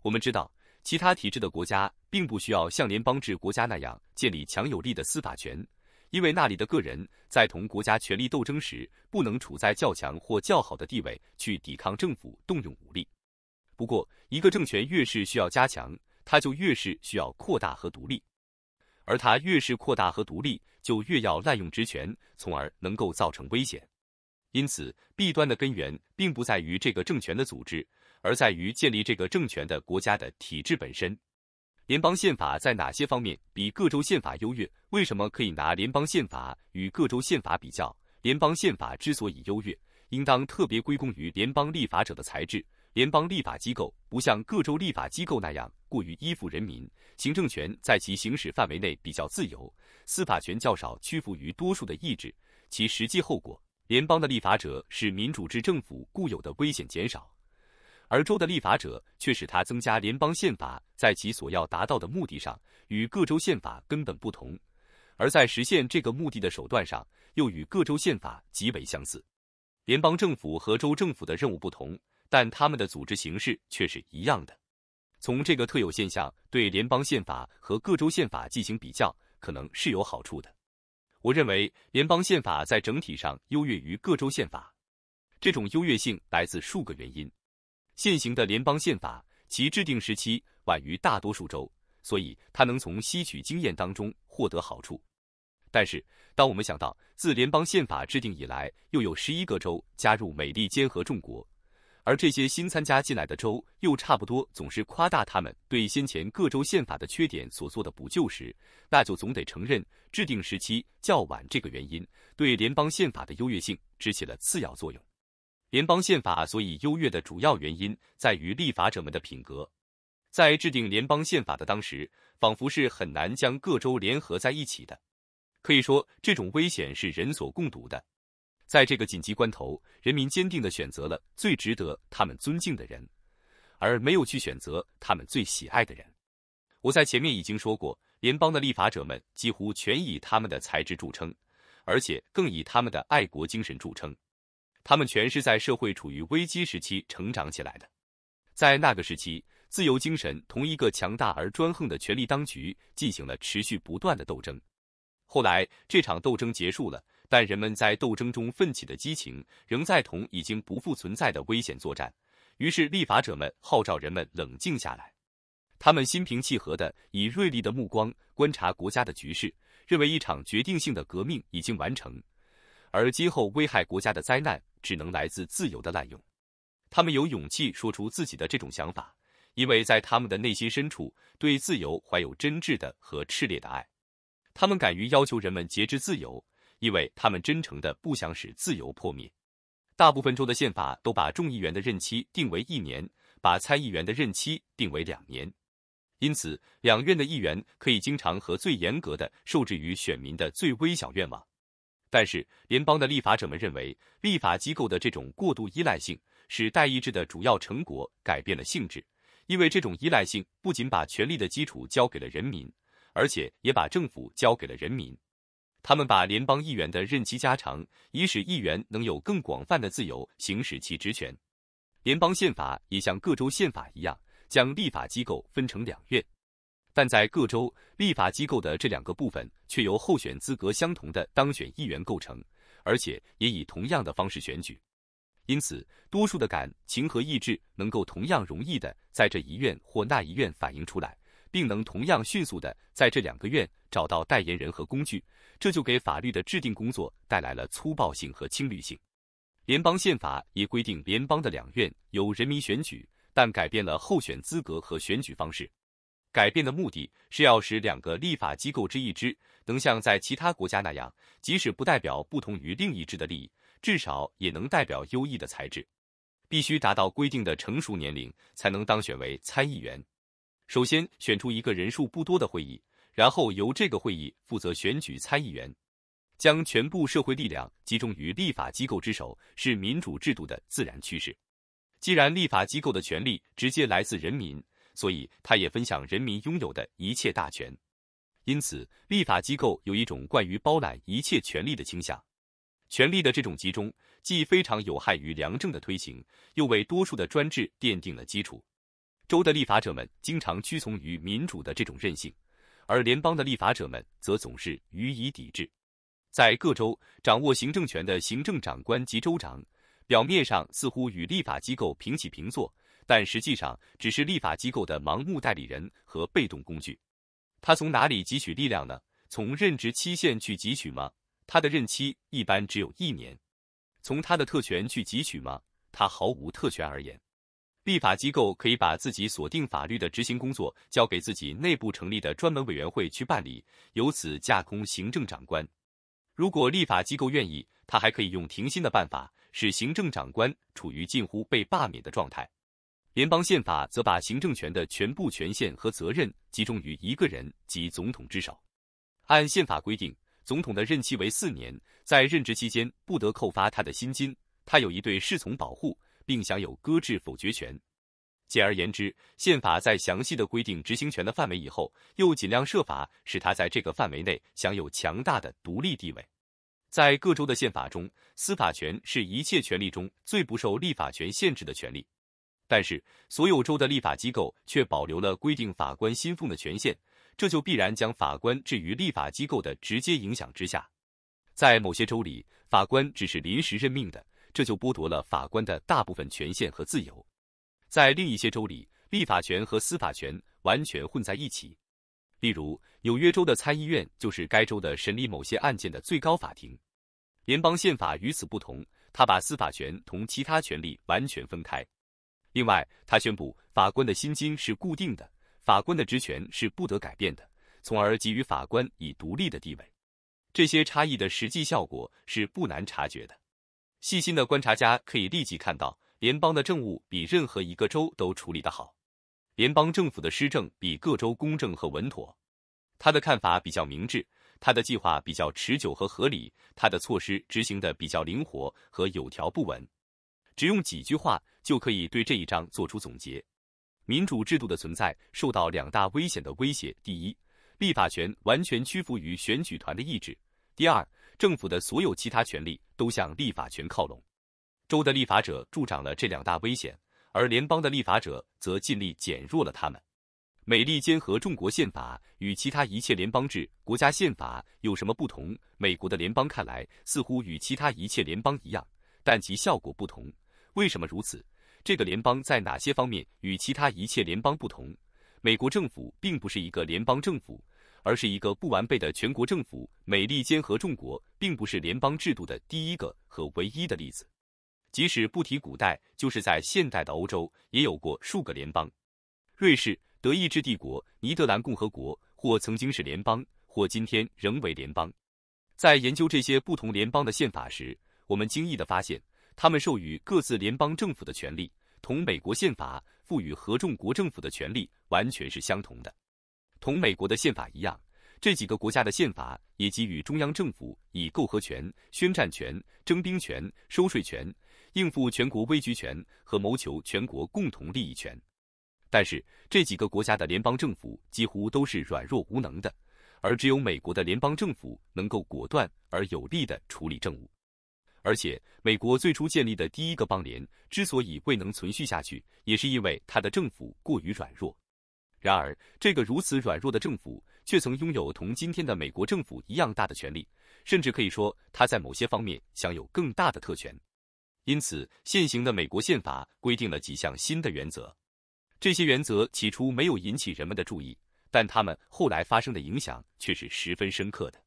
我们知道，其他体制的国家并不需要像联邦制国家那样建立强有力的司法权。因为那里的个人在同国家权力斗争时，不能处在较强或较好的地位去抵抗政府动用武力。不过，一个政权越是需要加强，它就越是需要扩大和独立，而它越是扩大和独立，就越要滥用职权，从而能够造成危险。因此，弊端的根源并不在于这个政权的组织，而在于建立这个政权的国家的体制本身。联邦宪法在哪些方面比各州宪法优越？为什么可以拿联邦宪法与各州宪法比较？联邦宪法之所以优越，应当特别归功于联邦立法者的才智。联邦立法机构不像各州立法机构那样过于依附人民，行政权在其行使范围内比较自由，司法权较少屈服于多数的意志，其实际后果，联邦的立法者使民主制政府固有的危险减少。而州的立法者却使他增加联邦宪法在其所要达到的目的上与各州宪法根本不同，而在实现这个目的的手段上又与各州宪法极为相似。联邦政府和州政府的任务不同，但他们的组织形式却是一样的。从这个特有现象对联邦宪法和各州宪法进行比较，可能是有好处的。我认为联邦宪法在整体上优越于各州宪法，这种优越性来自数个原因。现行的联邦宪法其制定时期晚于大多数州，所以它能从吸取经验当中获得好处。但是，当我们想到自联邦宪法制定以来，又有十一个州加入美利坚合众国，而这些新参加进来的州又差不多总是夸大他们对先前各州宪法的缺点所做的补救时，那就总得承认制定时期较晚这个原因对联邦宪法的优越性只起了次要作用。联邦宪法所以优越的主要原因在于立法者们的品格。在制定联邦宪法的当时，仿佛是很难将各州联合在一起的。可以说，这种危险是人所共睹的。在这个紧急关头，人民坚定地选择了最值得他们尊敬的人，而没有去选择他们最喜爱的人。我在前面已经说过，联邦的立法者们几乎全以他们的才智著称，而且更以他们的爱国精神著称。他们全是在社会处于危机时期成长起来的，在那个时期，自由精神同一个强大而专横的权力当局进行了持续不断的斗争。后来这场斗争结束了，但人们在斗争中奋起的激情仍在同已经不复存在的危险作战。于是立法者们号召人们冷静下来，他们心平气和地以锐利的目光观察国家的局势，认为一场决定性的革命已经完成，而今后危害国家的灾难。只能来自自由的滥用。他们有勇气说出自己的这种想法，因为在他们的内心深处对自由怀有真挚的和炽烈的爱。他们敢于要求人们节制自由，因为他们真诚的不想使自由破灭。大部分州的宪法都把众议员的任期定为一年，把参议员的任期定为两年。因此，两院的议员可以经常和最严格的受制于选民的最微小愿望。但是，联邦的立法者们认为，立法机构的这种过度依赖性使代议制的主要成果改变了性质。因为这种依赖性不仅把权力的基础交给了人民，而且也把政府交给了人民。他们把联邦议员的任期加长，以使议员能有更广泛的自由行使其职权。联邦宪法也像各州宪法一样，将立法机构分成两院。但在各州立法机构的这两个部分却由候选资格相同的当选议员构成，而且也以同样的方式选举，因此多数的感情和意志能够同样容易的在这一院或那一院反映出来，并能同样迅速的在这两个院找到代言人和工具，这就给法律的制定工作带来了粗暴性和轻率性。联邦宪法也规定联邦的两院由人民选举，但改变了候选资格和选举方式。改变的目的是要使两个立法机构之一支能像在其他国家那样，即使不代表不同于另一支的利益，至少也能代表优异的才智。必须达到规定的成熟年龄才能当选为参议员。首先选出一个人数不多的会议，然后由这个会议负责选举参议员。将全部社会力量集中于立法机构之手是民主制度的自然趋势。既然立法机构的权力直接来自人民。所以，他也分享人民拥有的一切大权。因此，立法机构有一种惯于包揽一切权力的倾向。权力的这种集中，既非常有害于良政的推行，又为多数的专制奠定了基础。州的立法者们经常屈从于民主的这种任性，而联邦的立法者们则总是予以抵制。在各州掌握行政权的行政长官及州长，表面上似乎与立法机构平起平坐。但实际上只是立法机构的盲目代理人和被动工具。他从哪里汲取力量呢？从任职期限去汲取吗？他的任期一般只有一年。从他的特权去汲取吗？他毫无特权而言。立法机构可以把自己锁定法律的执行工作交给自己内部成立的专门委员会去办理，由此架空行政长官。如果立法机构愿意，他还可以用停薪的办法使行政长官处于近乎被罢免的状态。联邦宪法则把行政权的全部权限和责任集中于一个人及总统之手。按宪法规定，总统的任期为四年，在任职期间不得扣发他的薪金。他有一对侍从保护，并享有搁置否决权。简而言之，宪法在详细的规定执行权的范围以后，又尽量设法使他在这个范围内享有强大的独立地位。在各州的宪法中，司法权是一切权利中最不受立法权限制的权利。但是，所有州的立法机构却保留了规定法官薪俸的权限，这就必然将法官置于立法机构的直接影响之下。在某些州里，法官只是临时任命的，这就剥夺了法官的大部分权限和自由。在另一些州里，立法权和司法权完全混在一起。例如，纽约州的参议院就是该州的审理某些案件的最高法庭。联邦宪法与此不同，它把司法权同其他权利完全分开。另外，他宣布法官的薪金是固定的，法官的职权是不得改变的，从而给予法官以独立的地位。这些差异的实际效果是不难察觉的。细心的观察家可以立即看到，联邦的政务比任何一个州都处理得好，联邦政府的施政比各州公正和稳妥。他的看法比较明智，他的计划比较持久和合理，他的措施执行的比较灵活和有条不紊。只用几句话。就可以对这一章做出总结。民主制度的存在受到两大危险的威胁：第一，立法权完全屈服于选举团的意志；第二，政府的所有其他权利都向立法权靠拢。州的立法者助长了这两大危险，而联邦的立法者则尽力减弱了他们。美利坚合众国宪法与其他一切联邦制国家宪法有什么不同？美国的联邦看来似乎与其他一切联邦一样，但其效果不同。为什么如此？这个联邦在哪些方面与其他一切联邦不同？美国政府并不是一个联邦政府，而是一个不完备的全国政府。美利坚合众国并不是联邦制度的第一个和唯一的例子。即使不提古代，就是在现代的欧洲，也有过数个联邦：瑞士、德意志帝国、尼德兰共和国，或曾经是联邦，或今天仍为联邦。在研究这些不同联邦的宪法时，我们惊异地发现。他们授予各自联邦政府的权利，同美国宪法赋予合众国政府的权利完全是相同的。同美国的宪法一样，这几个国家的宪法也给予中央政府以购和权、宣战权、征兵权、收税权、应付全国危局权和谋求全国共同利益权。但是，这几个国家的联邦政府几乎都是软弱无能的，而只有美国的联邦政府能够果断而有力地处理政务。而且，美国最初建立的第一个邦联之所以未能存续下去，也是因为它的政府过于软弱。然而，这个如此软弱的政府却曾拥有同今天的美国政府一样大的权力，甚至可以说，它在某些方面享有更大的特权。因此，现行的美国宪法规定了几项新的原则。这些原则起初没有引起人们的注意，但他们后来发生的影响却是十分深刻的。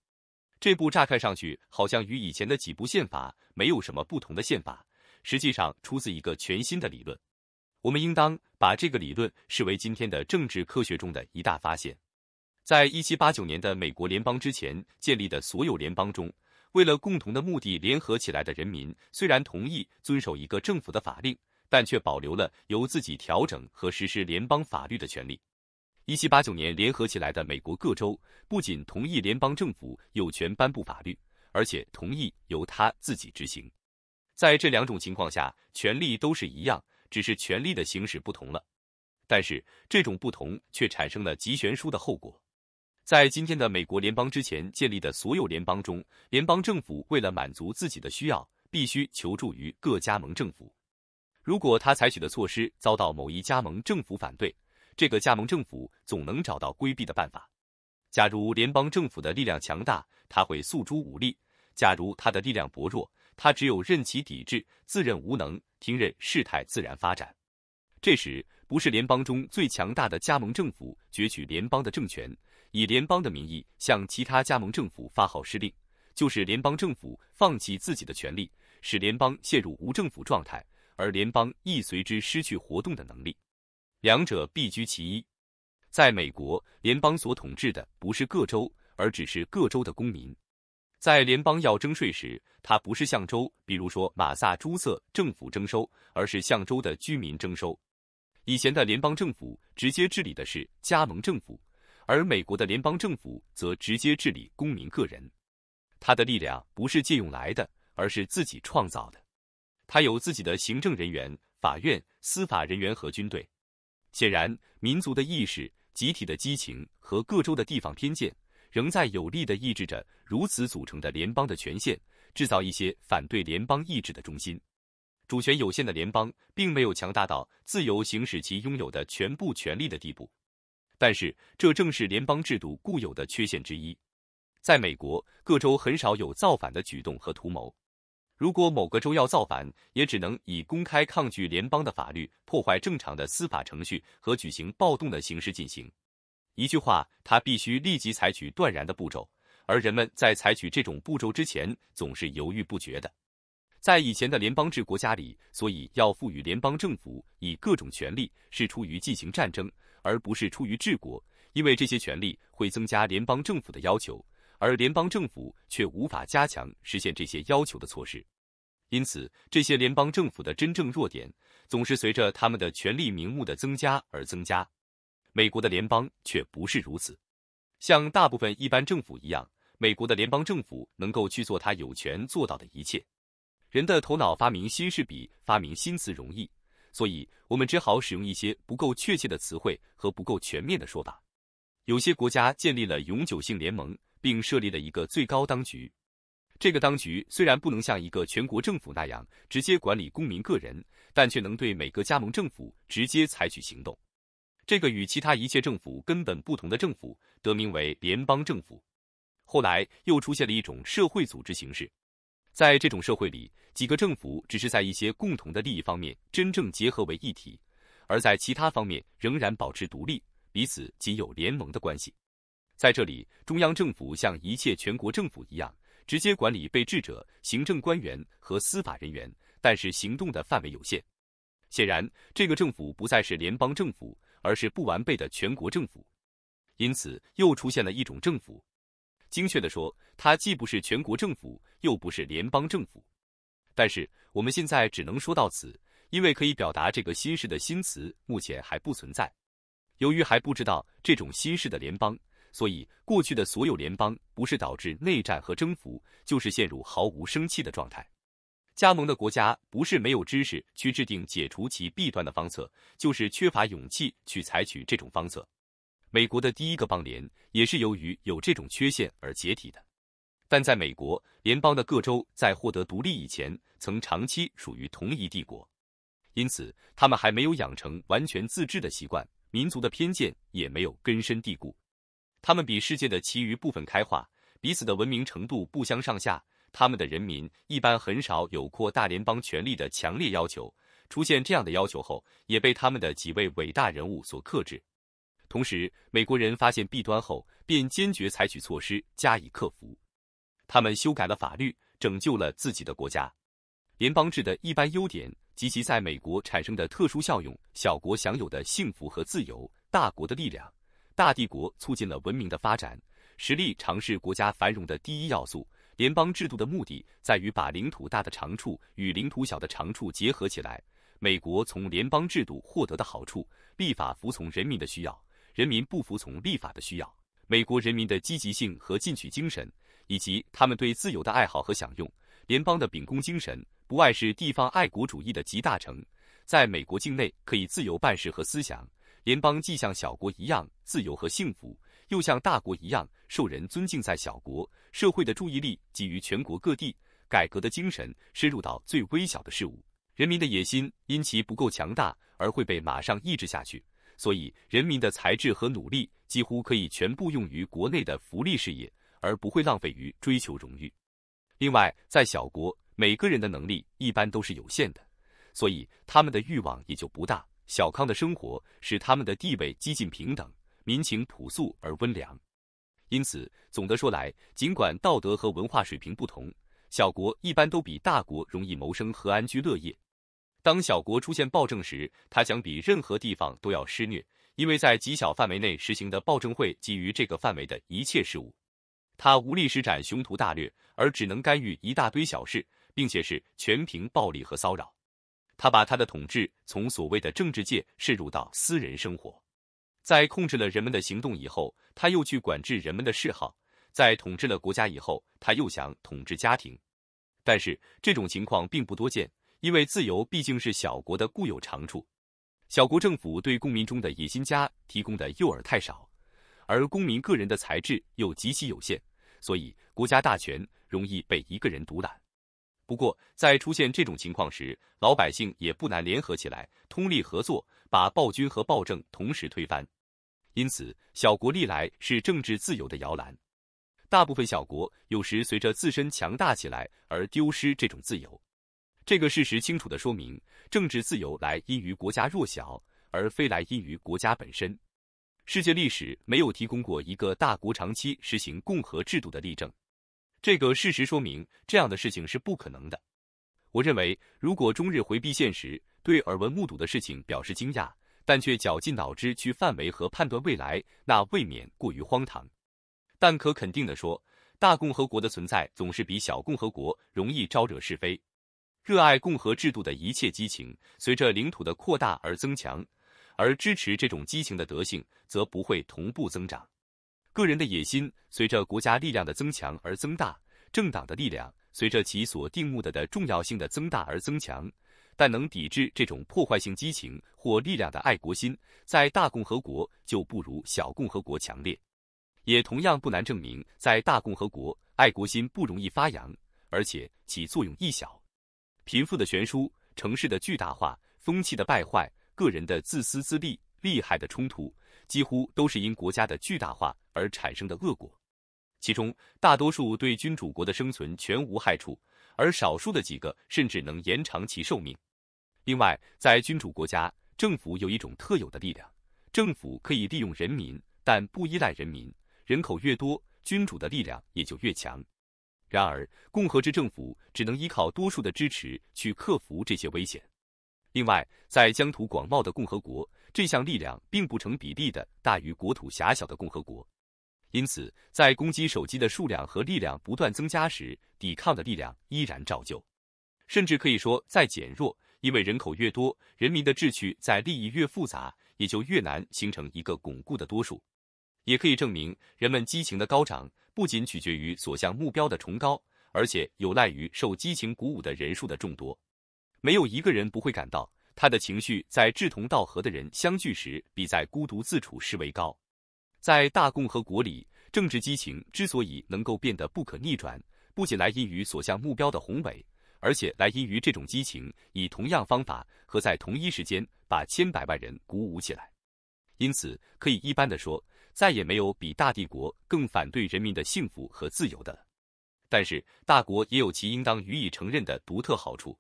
这部乍看上去好像与以前的几部宪法没有什么不同的宪法，实际上出自一个全新的理论。我们应当把这个理论视为今天的政治科学中的一大发现。在1789年的美国联邦之前建立的所有联邦中，为了共同的目的联合起来的人民，虽然同意遵守一个政府的法令，但却保留了由自己调整和实施联邦法律的权利。一七八九年联合起来的美国各州不仅同意联邦政府有权颁布法律，而且同意由他自己执行。在这两种情况下，权力都是一样，只是权力的行使不同了。但是这种不同却产生了极悬殊的后果。在今天的美国联邦之前建立的所有联邦中，联邦政府为了满足自己的需要，必须求助于各加盟政府。如果他采取的措施遭到某一加盟政府反对，这个加盟政府总能找到规避的办法。假如联邦政府的力量强大，他会诉诸武力；假如他的力量薄弱，他只有任其抵制，自认无能，听任事态自然发展。这时，不是联邦中最强大的加盟政府攫取联邦的政权，以联邦的名义向其他加盟政府发号施令，就是联邦政府放弃自己的权利，使联邦陷入无政府状态，而联邦亦随之失去活动的能力。两者必居其一。在美国，联邦所统治的不是各州，而只是各州的公民。在联邦要征税时，它不是向州，比如说马萨诸塞政府征收，而是向州的居民征收。以前的联邦政府直接治理的是加盟政府，而美国的联邦政府则直接治理公民个人。它的力量不是借用来的，而是自己创造的。它有自己的行政人员、法院、司法人员和军队。显然，民族的意识、集体的激情和各州的地方偏见，仍在有力地抑制着如此组成的联邦的权限，制造一些反对联邦意志的中心。主权有限的联邦，并没有强大到自由行使其拥有的全部权利的地步。但是，这正是联邦制度固有的缺陷之一。在美国，各州很少有造反的举动和图谋。如果某个州要造反，也只能以公开抗拒联邦的法律、破坏正常的司法程序和举行暴动的形式进行。一句话，他必须立即采取断然的步骤，而人们在采取这种步骤之前总是犹豫不决的。在以前的联邦制国家里，所以要赋予联邦政府以各种权利，是出于进行战争，而不是出于治国，因为这些权利会增加联邦政府的要求。而联邦政府却无法加强实现这些要求的措施，因此这些联邦政府的真正弱点总是随着他们的权力名目的增加而增加。美国的联邦却不是如此，像大部分一般政府一样，美国的联邦政府能够去做他有权做到的一切。人的头脑发明新事比发明新词容易，所以我们只好使用一些不够确切的词汇和不够全面的说法。有些国家建立了永久性联盟。并设立了一个最高当局。这个当局虽然不能像一个全国政府那样直接管理公民个人，但却能对每个加盟政府直接采取行动。这个与其他一切政府根本不同的政府，得名为联邦政府。后来又出现了一种社会组织形式，在这种社会里，几个政府只是在一些共同的利益方面真正结合为一体，而在其他方面仍然保持独立，彼此仅有联盟的关系。在这里，中央政府像一切全国政府一样，直接管理被治者、行政官员和司法人员，但是行动的范围有限。显然，这个政府不再是联邦政府，而是不完备的全国政府。因此，又出现了一种政府。精确地说，它既不是全国政府，又不是联邦政府。但是，我们现在只能说到此，因为可以表达这个新事的新词目前还不存在。由于还不知道这种新式的联邦。所以，过去的所有联邦不是导致内战和征服，就是陷入毫无生气的状态。加盟的国家不是没有知识去制定解除其弊端的方策，就是缺乏勇气去采取这种方策。美国的第一个邦联也是由于有这种缺陷而解体的。但在美国，联邦的各州在获得独立以前，曾长期属于同一帝国，因此他们还没有养成完全自治的习惯，民族的偏见也没有根深蒂固。他们比世界的其余部分开化，彼此的文明程度不相上下。他们的人民一般很少有扩大联邦权力的强烈要求，出现这样的要求后，也被他们的几位伟大人物所克制。同时，美国人发现弊端后，便坚决采取措施加以克服。他们修改了法律，拯救了自己的国家。联邦制的一般优点及其在美国产生的特殊效用：小国享有的幸福和自由，大国的力量。大帝国促进了文明的发展，实力常是国家繁荣的第一要素。联邦制度的目的在于把领土大的长处与领土小的长处结合起来。美国从联邦制度获得的好处：立法服从人民的需要，人民不服从立法的需要。美国人民的积极性和进取精神，以及他们对自由的爱好和享用，联邦的秉公精神，不外是地方爱国主义的集大成。在美国境内，可以自由办事和思想。联邦既像小国一样自由和幸福，又像大国一样受人尊敬。在小国，社会的注意力集于全国各地，改革的精神深入到最微小的事物，人民的野心因其不够强大而会被马上抑制下去，所以人民的才智和努力几乎可以全部用于国内的福利事业，而不会浪费于追求荣誉。另外，在小国，每个人的能力一般都是有限的，所以他们的欲望也就不大。小康的生活使他们的地位接近平等，民情朴素而温良。因此，总的说来，尽管道德和文化水平不同，小国一般都比大国容易谋生和安居乐业。当小国出现暴政时，他将比任何地方都要施虐，因为在极小范围内实行的暴政会基于这个范围的一切事物。他无力施展雄图大略，而只能干预一大堆小事，并且是全凭暴力和骚扰。他把他的统治从所谓的政治界渗入到私人生活，在控制了人们的行动以后，他又去管制人们的嗜好；在统治了国家以后，他又想统治家庭。但是这种情况并不多见，因为自由毕竟是小国的固有长处。小国政府对公民中的野心家提供的诱饵太少，而公民个人的才智又极其有限，所以国家大权容易被一个人独揽。不过，在出现这种情况时，老百姓也不难联合起来，通力合作，把暴君和暴政同时推翻。因此，小国历来是政治自由的摇篮。大部分小国有时随着自身强大起来而丢失这种自由。这个事实清楚地说明，政治自由来因于国家弱小，而非来因于国家本身。世界历史没有提供过一个大国长期实行共和制度的例证。这个事实说明，这样的事情是不可能的。我认为，如果中日回避现实，对耳闻目睹的事情表示惊讶，但却绞尽脑汁去范围和判断未来，那未免过于荒唐。但可肯定的说，大共和国的存在总是比小共和国容易招惹是非。热爱共和制度的一切激情，随着领土的扩大而增强，而支持这种激情的德性，则不会同步增长。个人的野心随着国家力量的增强而增大，政党的力量随着其所定目的的重要性的增大而增强。但能抵制这种破坏性激情或力量的爱国心，在大共和国就不如小共和国强烈。也同样不难证明，在大共和国，爱国心不容易发扬，而且起作用亦小。贫富的悬殊、城市的巨大化、风气的败坏、个人的自私自利、利害的冲突，几乎都是因国家的巨大化。而产生的恶果，其中大多数对君主国的生存全无害处，而少数的几个甚至能延长其寿命。另外，在君主国家，政府有一种特有的力量，政府可以利用人民，但不依赖人民。人口越多，君主的力量也就越强。然而，共和制政府只能依靠多数的支持去克服这些危险。另外，在疆土广袤的共和国，这项力量并不成比例的大于国土狭小的共和国。因此，在攻击手机的数量和力量不断增加时，抵抗的力量依然照旧，甚至可以说在减弱。因为人口越多，人民的秩趣在利益越复杂，也就越难形成一个巩固的多数。也可以证明，人们激情的高涨不仅取决于所向目标的崇高，而且有赖于受激情鼓舞的人数的众多。没有一个人不会感到，他的情绪在志同道合的人相聚时，比在孤独自处时为高。在大共和国里，政治激情之所以能够变得不可逆转，不仅来源于所向目标的宏伟，而且来源于这种激情以同样方法和在同一时间把千百万人鼓舞起来。因此，可以一般的说，再也没有比大帝国更反对人民的幸福和自由的了。但是，大国也有其应当予以承认的独特好处，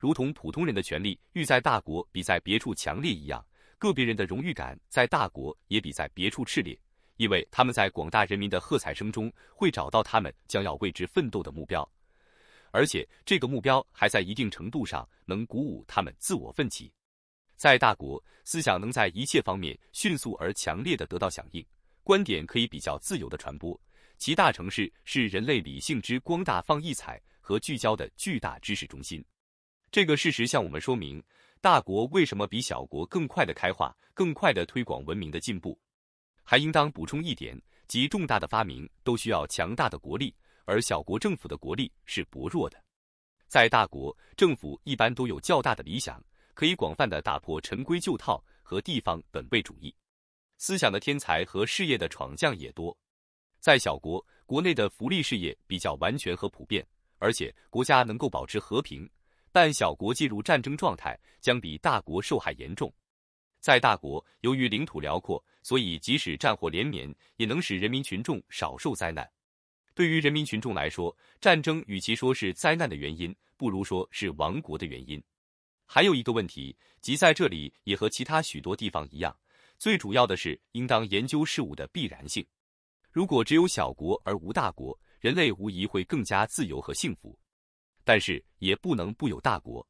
如同普通人的权利欲在大国比在别处强烈一样。个别人的荣誉感在大国也比在别处炽烈，因为他们在广大人民的喝彩声中会找到他们将要为之奋斗的目标，而且这个目标还在一定程度上能鼓舞他们自我奋起。在大国，思想能在一切方面迅速而强烈的得到响应，观点可以比较自由的传播。其大城市是人类理性之光大放异彩和聚焦的巨大知识中心。这个事实向我们说明。大国为什么比小国更快的开化、更快的推广文明的进步？还应当补充一点，即重大的发明都需要强大的国力，而小国政府的国力是薄弱的。在大国，政府一般都有较大的理想，可以广泛的打破陈规旧套和地方本位主义，思想的天才和事业的闯将也多。在小国，国内的福利事业比较完全和普遍，而且国家能够保持和平。但小国进入战争状态，将比大国受害严重。在大国，由于领土辽阔，所以即使战火连绵，也能使人民群众少受灾难。对于人民群众来说，战争与其说是灾难的原因，不如说是亡国的原因。还有一个问题，即在这里也和其他许多地方一样，最主要的是应当研究事物的必然性。如果只有小国而无大国，人类无疑会更加自由和幸福。但是也不能不有大国，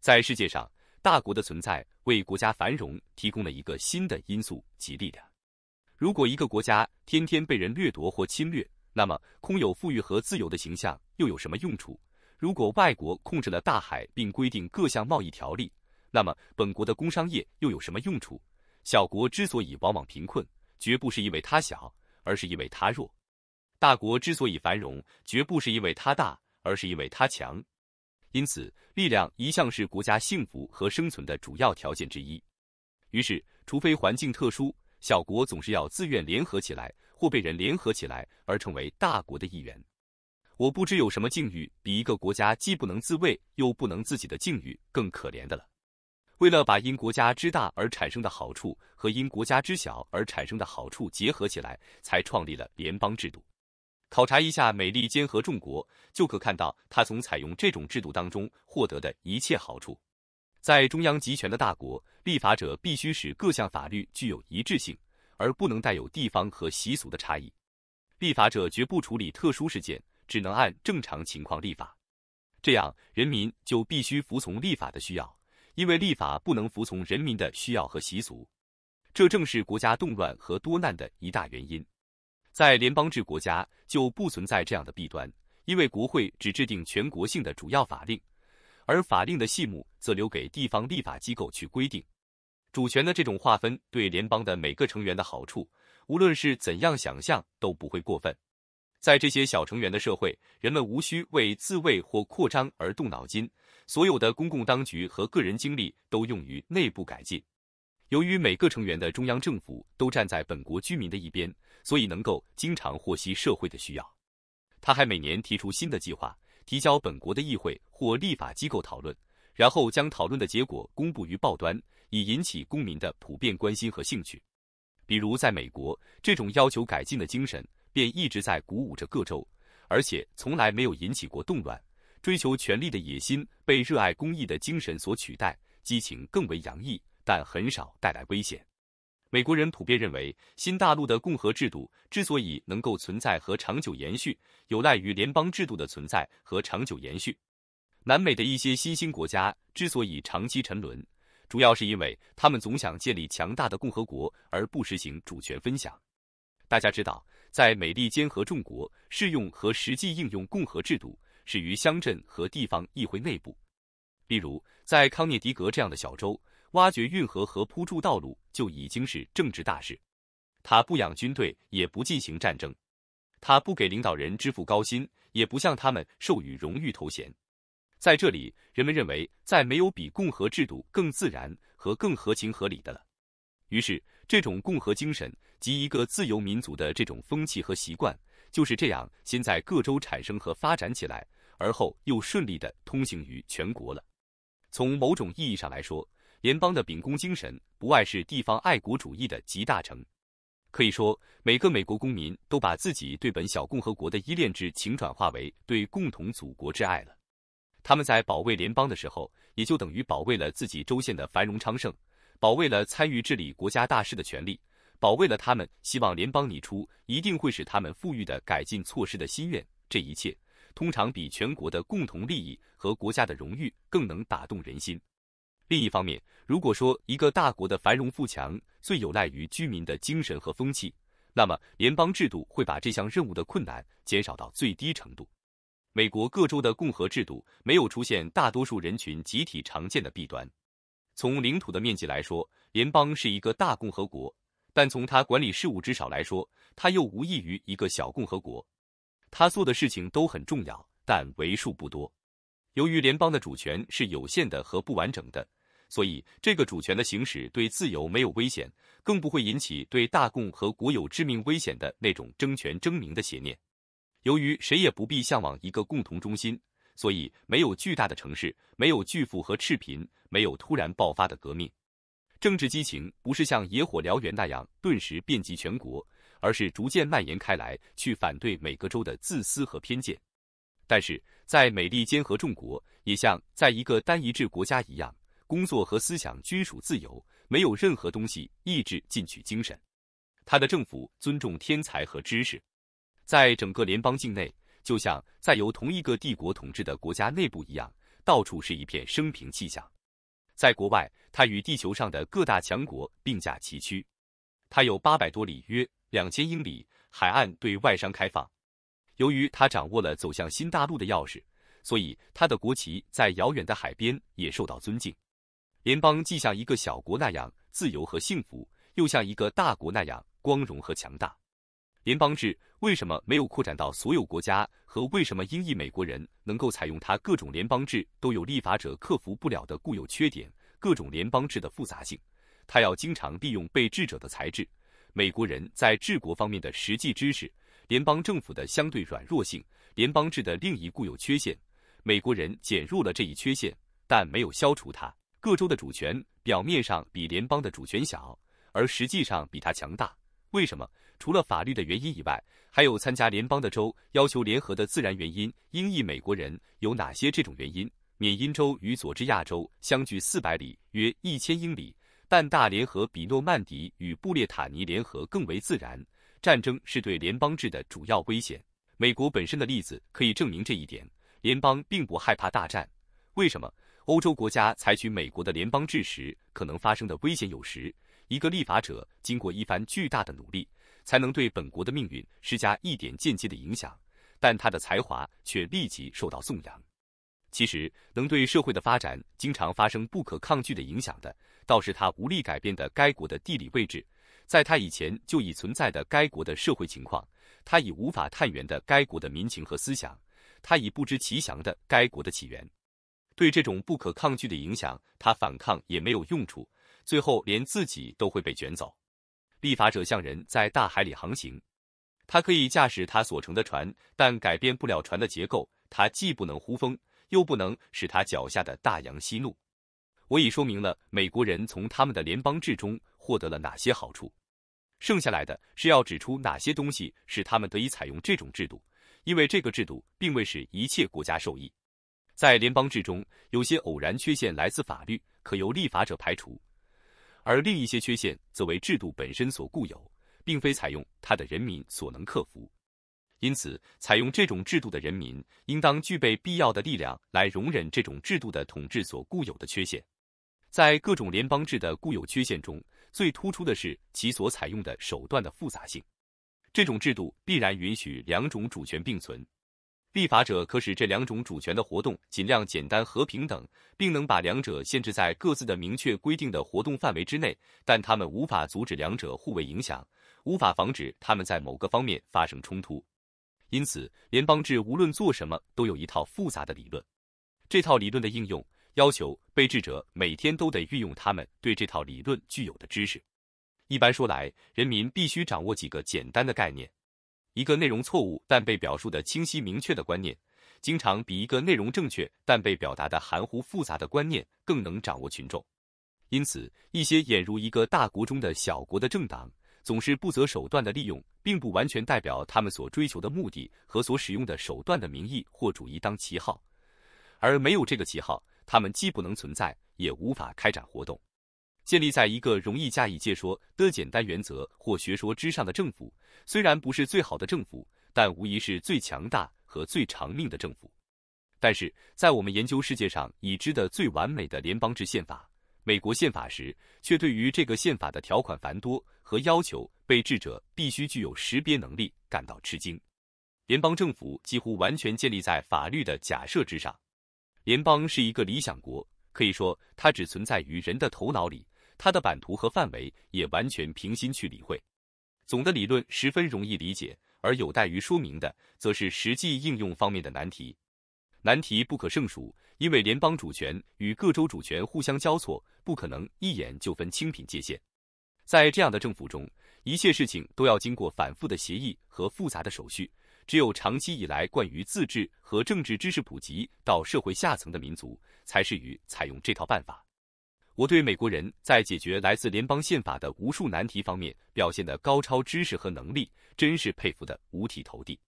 在世界上，大国的存在为国家繁荣提供了一个新的因素及力量。如果一个国家天天被人掠夺或侵略，那么空有富裕和自由的形象又有什么用处？如果外国控制了大海并规定各项贸易条例，那么本国的工商业又有什么用处？小国之所以往往贫困，绝不是因为它小，而是因为它弱。大国之所以繁荣，绝不是因为它大。而是因为他强，因此力量一向是国家幸福和生存的主要条件之一。于是，除非环境特殊，小国总是要自愿联合起来，或被人联合起来而成为大国的一员。我不知有什么境遇比一个国家既不能自卫又不能自己的境遇更可怜的了。为了把因国家之大而产生的好处和因国家之小而产生的好处结合起来，才创立了联邦制度。考察一下美利坚合众国，就可看到他从采用这种制度当中获得的一切好处。在中央集权的大国，立法者必须使各项法律具有一致性，而不能带有地方和习俗的差异。立法者绝不处理特殊事件，只能按正常情况立法。这样，人民就必须服从立法的需要，因为立法不能服从人民的需要和习俗。这正是国家动乱和多难的一大原因。在联邦制国家就不存在这样的弊端，因为国会只制定全国性的主要法令，而法令的细目则留给地方立法机构去规定。主权的这种划分对联邦的每个成员的好处，无论是怎样想象都不会过分。在这些小成员的社会，人们无需为自卫或扩张而动脑筋，所有的公共当局和个人精力都用于内部改进。由于每个成员的中央政府都站在本国居民的一边，所以能够经常获悉社会的需要。他还每年提出新的计划，提交本国的议会或立法机构讨论，然后将讨论的结果公布于报端，以引起公民的普遍关心和兴趣。比如在美国，这种要求改进的精神便一直在鼓舞着各州，而且从来没有引起过动乱。追求权力的野心被热爱公益的精神所取代，激情更为洋溢。但很少带来危险。美国人普遍认为，新大陆的共和制度之所以能够存在和长久延续，有赖于联邦制度的存在和长久延续。南美的一些新兴国家之所以长期沉沦，主要是因为他们总想建立强大的共和国，而不实行主权分享。大家知道，在美利坚合众国适用和实际应用共和制度，始于乡镇和地方议会内部。例如，在康涅狄格这样的小州。挖掘运河和铺筑道路就已经是政治大事。他不养军队，也不进行战争。他不给领导人支付高薪，也不向他们授予荣誉头衔。在这里，人们认为再没有比共和制度更自然和更合情合理的了。于是，这种共和精神及一个自由民族的这种风气和习惯，就是这样先在各州产生和发展起来，而后又顺利的通行于全国了。从某种意义上来说。联邦的秉公精神不外是地方爱国主义的集大成，可以说，每个美国公民都把自己对本小共和国的依恋之情转化为对共同祖国之爱了。他们在保卫联邦的时候，也就等于保卫了自己州县的繁荣昌盛，保卫了参与治理国家大事的权利，保卫了他们希望联邦拟出一定会使他们富裕的改进措施的心愿。这一切通常比全国的共同利益和国家的荣誉更能打动人心。另一方面，如果说一个大国的繁荣富强最有赖于居民的精神和风气，那么联邦制度会把这项任务的困难减少到最低程度。美国各州的共和制度没有出现大多数人群集体常见的弊端。从领土的面积来说，联邦是一个大共和国；但从它管理事务之少来说，它又无异于一个小共和国。它做的事情都很重要，但为数不多。由于联邦的主权是有限的和不完整的，所以这个主权的行使对自由没有危险，更不会引起对大共和国有致命危险的那种争权争名的邪念。由于谁也不必向往一个共同中心，所以没有巨大的城市，没有巨富和赤贫，没有突然爆发的革命。政治激情不是像野火燎原那样顿时遍及全国，而是逐渐蔓延开来，去反对每个州的自私和偏见。但是，在美利坚合众国，也像在一个单一制国家一样，工作和思想均属自由，没有任何东西抑制进取精神。他的政府尊重天才和知识，在整个联邦境内，就像在由同一个帝国统治的国家内部一样，到处是一片升平气象。在国外，他与地球上的各大强国并驾齐驱。他有八百多里（约两千英里）海岸对外商开放。由于他掌握了走向新大陆的钥匙，所以他的国旗在遥远的海边也受到尊敬。联邦既像一个小国那样自由和幸福，又像一个大国那样光荣和强大。联邦制为什么没有扩展到所有国家？和为什么英裔美国人能够采用它？各种联邦制都有立法者克服不了的固有缺点，各种联邦制的复杂性。他要经常利用被治者的才智，美国人在治国方面的实际知识。联邦政府的相对软弱性，联邦制的另一固有缺陷，美国人减弱了这一缺陷，但没有消除它。各州的主权表面上比联邦的主权小，而实际上比它强大。为什么？除了法律的原因以外，还有参加联邦的州要求联合的自然原因。英裔美国人有哪些这种原因？缅因州与佐治亚州相距四百里，约一千英里，但大联合比诺曼底与布列塔尼联合更为自然。战争是对联邦制的主要危险。美国本身的例子可以证明这一点。联邦并不害怕大战。为什么欧洲国家采取美国的联邦制时可能发生的危险？有时，一个立法者经过一番巨大的努力，才能对本国的命运施加一点间接的影响，但他的才华却立即受到颂扬。其实，能对社会的发展经常发生不可抗拒的影响的，倒是他无力改变的该国的地理位置。在他以前就已存在的该国的社会情况，他已无法探源的该国的民情和思想，他已不知其详的该国的起源，对这种不可抗拒的影响，他反抗也没有用处，最后连自己都会被卷走。立法者像人在大海里航行，他可以驾驶他所乘的船，但改变不了船的结构，他既不能呼风，又不能使他脚下的大洋息怒。我已说明了美国人从他们的联邦制中。获得了哪些好处？剩下来的是要指出哪些东西使他们得以采用这种制度，因为这个制度并未使一切国家受益。在联邦制中，有些偶然缺陷来自法律，可由立法者排除；而另一些缺陷则为制度本身所固有，并非采用它的人民所能克服。因此，采用这种制度的人民应当具备必要的力量来容忍这种制度的统治所固有的缺陷。在各种联邦制的固有缺陷中，最突出的是其所采用的手段的复杂性。这种制度必然允许两种主权并存，立法者可使这两种主权的活动尽量简单和平等，并能把两者限制在各自的明确规定的活动范围之内，但他们无法阻止两者互为影响，无法防止他们在某个方面发生冲突。因此，联邦制无论做什么，都有一套复杂的理论。这套理论的应用。要求被治者每天都得运用他们对这套理论具有的知识。一般说来，人民必须掌握几个简单的概念。一个内容错误但被表述的清晰明确的观念，经常比一个内容正确但被表达的含糊复杂的观念更能掌握群众。因此，一些俨如一个大国中的小国的政党，总是不择手段地利用并不完全代表他们所追求的目的和所使用的手段的名义或主义当旗号，而没有这个旗号。他们既不能存在，也无法开展活动。建立在一个容易加以解说的简单原则或学说之上的政府，虽然不是最好的政府，但无疑是最强大和最长命的政府。但是在我们研究世界上已知的最完美的联邦制宪法——美国宪法时，却对于这个宪法的条款繁多和要求被制者必须具有识别能力感到吃惊。联邦政府几乎完全建立在法律的假设之上。联邦是一个理想国，可以说它只存在于人的头脑里，它的版图和范围也完全凭心去理会。总的理论十分容易理解，而有待于说明的，则是实际应用方面的难题，难题不可胜数，因为联邦主权与各州主权互相交错，不可能一眼就分清贫界限。在这样的政府中，一切事情都要经过反复的协议和复杂的手续。只有长期以来惯于自治和政治知识普及到社会下层的民族，才适于采用这套办法。我对美国人在解决来自联邦宪法的无数难题方面表现的高超知识和能力，真是佩服的五体投地。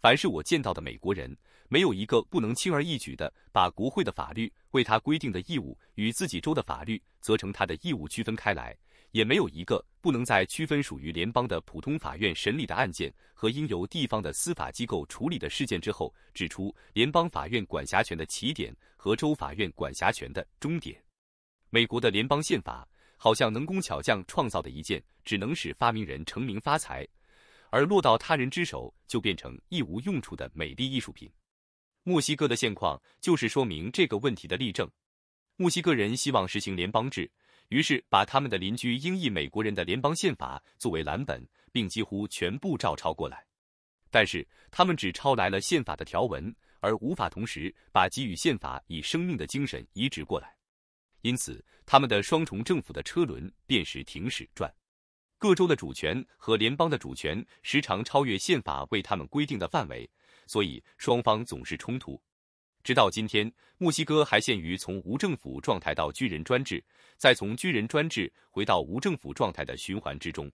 凡是我见到的美国人，没有一个不能轻而易举地把国会的法律为他规定的义务与自己州的法律则成他的义务区分开来。也没有一个不能在区分属于联邦的普通法院审理的案件和应由地方的司法机构处理的事件之后，指出联邦法院管辖权的起点和州法院管辖权的终点。美国的联邦宪法好像能工巧匠创造的一件，只能使发明人成名发财，而落到他人之手就变成一无用处的美丽艺术品。墨西哥的现况就是说明这个问题的例证。墨西哥人希望实行联邦制。于是，把他们的邻居英裔美国人的联邦宪法作为蓝本，并几乎全部照抄过来。但是，他们只抄来了宪法的条文，而无法同时把给予宪法以生命的精神移植过来。因此，他们的双重政府的车轮便是停驶转。各州的主权和联邦的主权时常超越宪法为他们规定的范围，所以双方总是冲突。直到今天，墨西哥还陷于从无政府状态到军人专制，再从军人专制回到无政府状态的循环之中。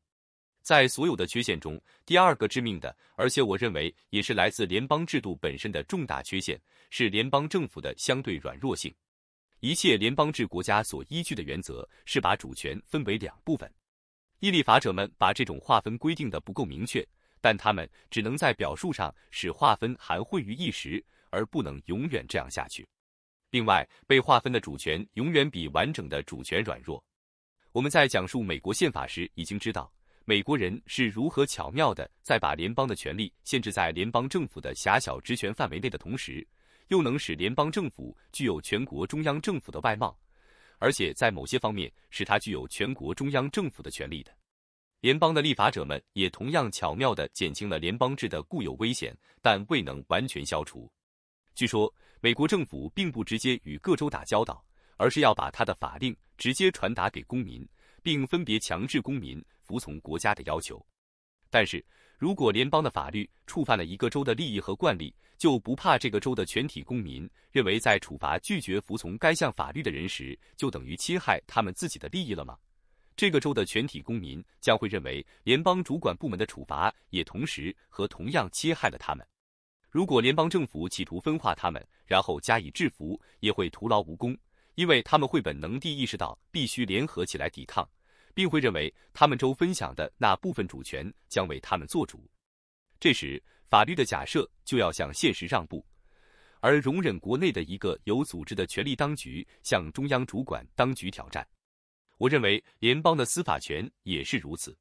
在所有的缺陷中，第二个致命的，而且我认为也是来自联邦制度本身的重大缺陷，是联邦政府的相对软弱性。一切联邦制国家所依据的原则是把主权分为两部分，义立法者们把这种划分规定的不够明确，但他们只能在表述上使划分含混于一时。而不能永远这样下去。另外，被划分的主权永远比完整的主权软弱。我们在讲述美国宪法时已经知道，美国人是如何巧妙地在把联邦的权力限制在联邦政府的狭小职权范围内的同时，又能使联邦政府具有全国中央政府的外貌，而且在某些方面使它具有全国中央政府的权利的。联邦的立法者们也同样巧妙地减轻了联邦制的固有危险，但未能完全消除。据说，美国政府并不直接与各州打交道，而是要把他的法令直接传达给公民，并分别强制公民服从国家的要求。但是如果联邦的法律触犯了一个州的利益和惯例，就不怕这个州的全体公民认为，在处罚拒绝服从该项法律的人时，就等于侵害他们自己的利益了吗？这个州的全体公民将会认为，联邦主管部门的处罚也同时和同样侵害了他们。如果联邦政府企图分化他们，然后加以制服，也会徒劳无功，因为他们会本能地意识到必须联合起来抵抗，并会认为他们州分享的那部分主权将为他们做主。这时，法律的假设就要向现实让步，而容忍国内的一个有组织的权力当局向中央主管当局挑战。我认为联邦的司法权也是如此。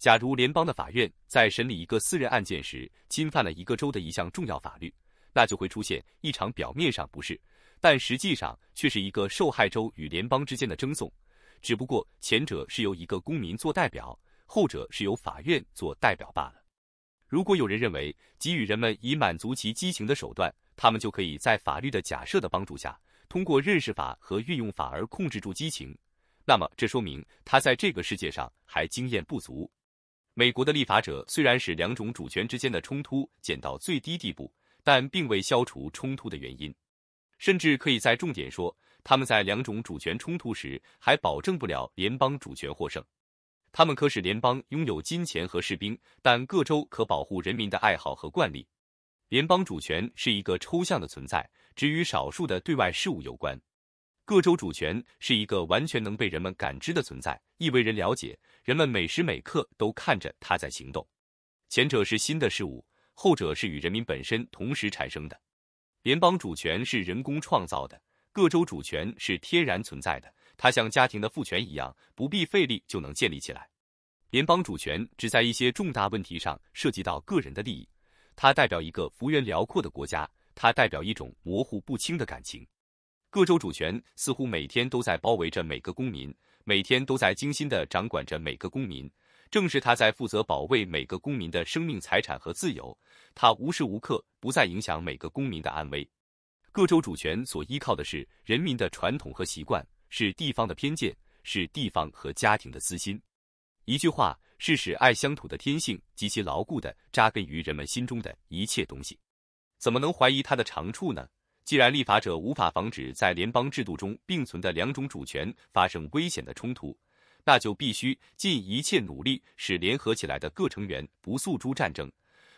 假如联邦的法院在审理一个私人案件时侵犯了一个州的一项重要法律，那就会出现一场表面上不是，但实际上却是一个受害州与联邦之间的争讼，只不过前者是由一个公民做代表，后者是由法院做代表罢了。如果有人认为给予人们以满足其激情的手段，他们就可以在法律的假设的帮助下，通过认识法和运用法而控制住激情，那么这说明他在这个世界上还经验不足。美国的立法者虽然使两种主权之间的冲突减到最低地步，但并未消除冲突的原因。甚至可以在重点说，他们在两种主权冲突时还保证不了联邦主权获胜。他们可使联邦拥有金钱和士兵，但各州可保护人民的爱好和惯例。联邦主权是一个抽象的存在，只与少数的对外事务有关。各州主权是一个完全能被人们感知的存在，亦为人了解。人们每时每刻都看着它在行动。前者是新的事物，后者是与人民本身同时产生的。联邦主权是人工创造的，各州主权是天然存在的。它像家庭的父权一样，不必费力就能建立起来。联邦主权只在一些重大问题上涉及到个人的利益。它代表一个幅员辽阔的国家，它代表一种模糊不清的感情。各州主权似乎每天都在包围着每个公民，每天都在精心地掌管着每个公民。正是他在负责保卫每个公民的生命、财产和自由，他无时无刻不在影响每个公民的安危。各州主权所依靠的是人民的传统和习惯，是地方的偏见，是地方和家庭的私心。一句话，是使爱乡土的天性极其牢固的扎根于人们心中的一切东西。怎么能怀疑它的长处呢？既然立法者无法防止在联邦制度中并存的两种主权发生危险的冲突，那就必须尽一切努力使联合起来的各成员不诉诸战争，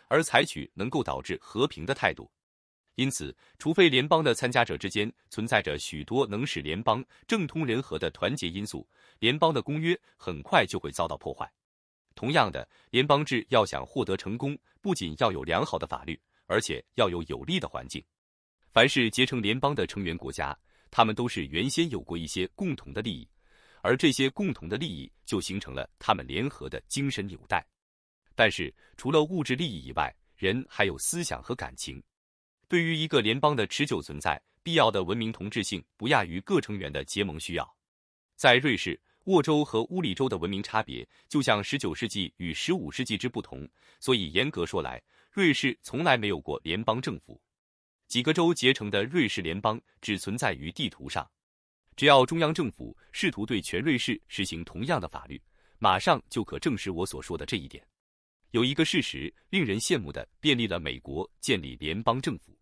而采取能够导致和平的态度。因此，除非联邦的参加者之间存在着许多能使联邦政通人和的团结因素，联邦的公约很快就会遭到破坏。同样的，联邦制要想获得成功，不仅要有良好的法律，而且要有有利的环境。凡是结成联邦的成员国家，他们都是原先有过一些共同的利益，而这些共同的利益就形成了他们联合的精神纽带。但是，除了物质利益以外，人还有思想和感情。对于一个联邦的持久存在，必要的文明同质性不亚于各成员的结盟需要。在瑞士、沃州和乌里州的文明差别，就像19世纪与15世纪之不同。所以，严格说来，瑞士从来没有过联邦政府。几个州结成的瑞士联邦只存在于地图上。只要中央政府试图对全瑞士实行同样的法律，马上就可证实我所说的这一点。有一个事实令人羡慕的，便利了美国建立联邦政府：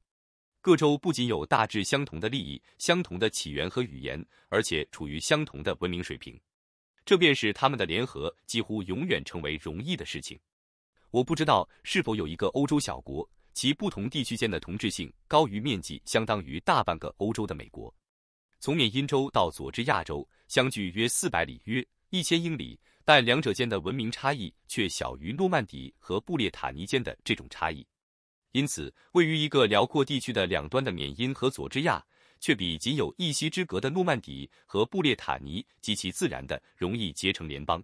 各州不仅有大致相同的利益、相同的起源和语言，而且处于相同的文明水平。这便是他们的联合几乎永远成为容易的事情。我不知道是否有一个欧洲小国。其不同地区间的同质性高于面积相当于大半个欧洲的美国。从缅因州到佐治亚州相距约四百里，约一千英里，但两者间的文明差异却小于诺曼底和布列塔尼间的这种差异。因此，位于一个辽阔地区的两端的缅因和佐治亚，却比仅有一溪之隔的诺曼底和布列塔尼，极其自然的容易结成联邦，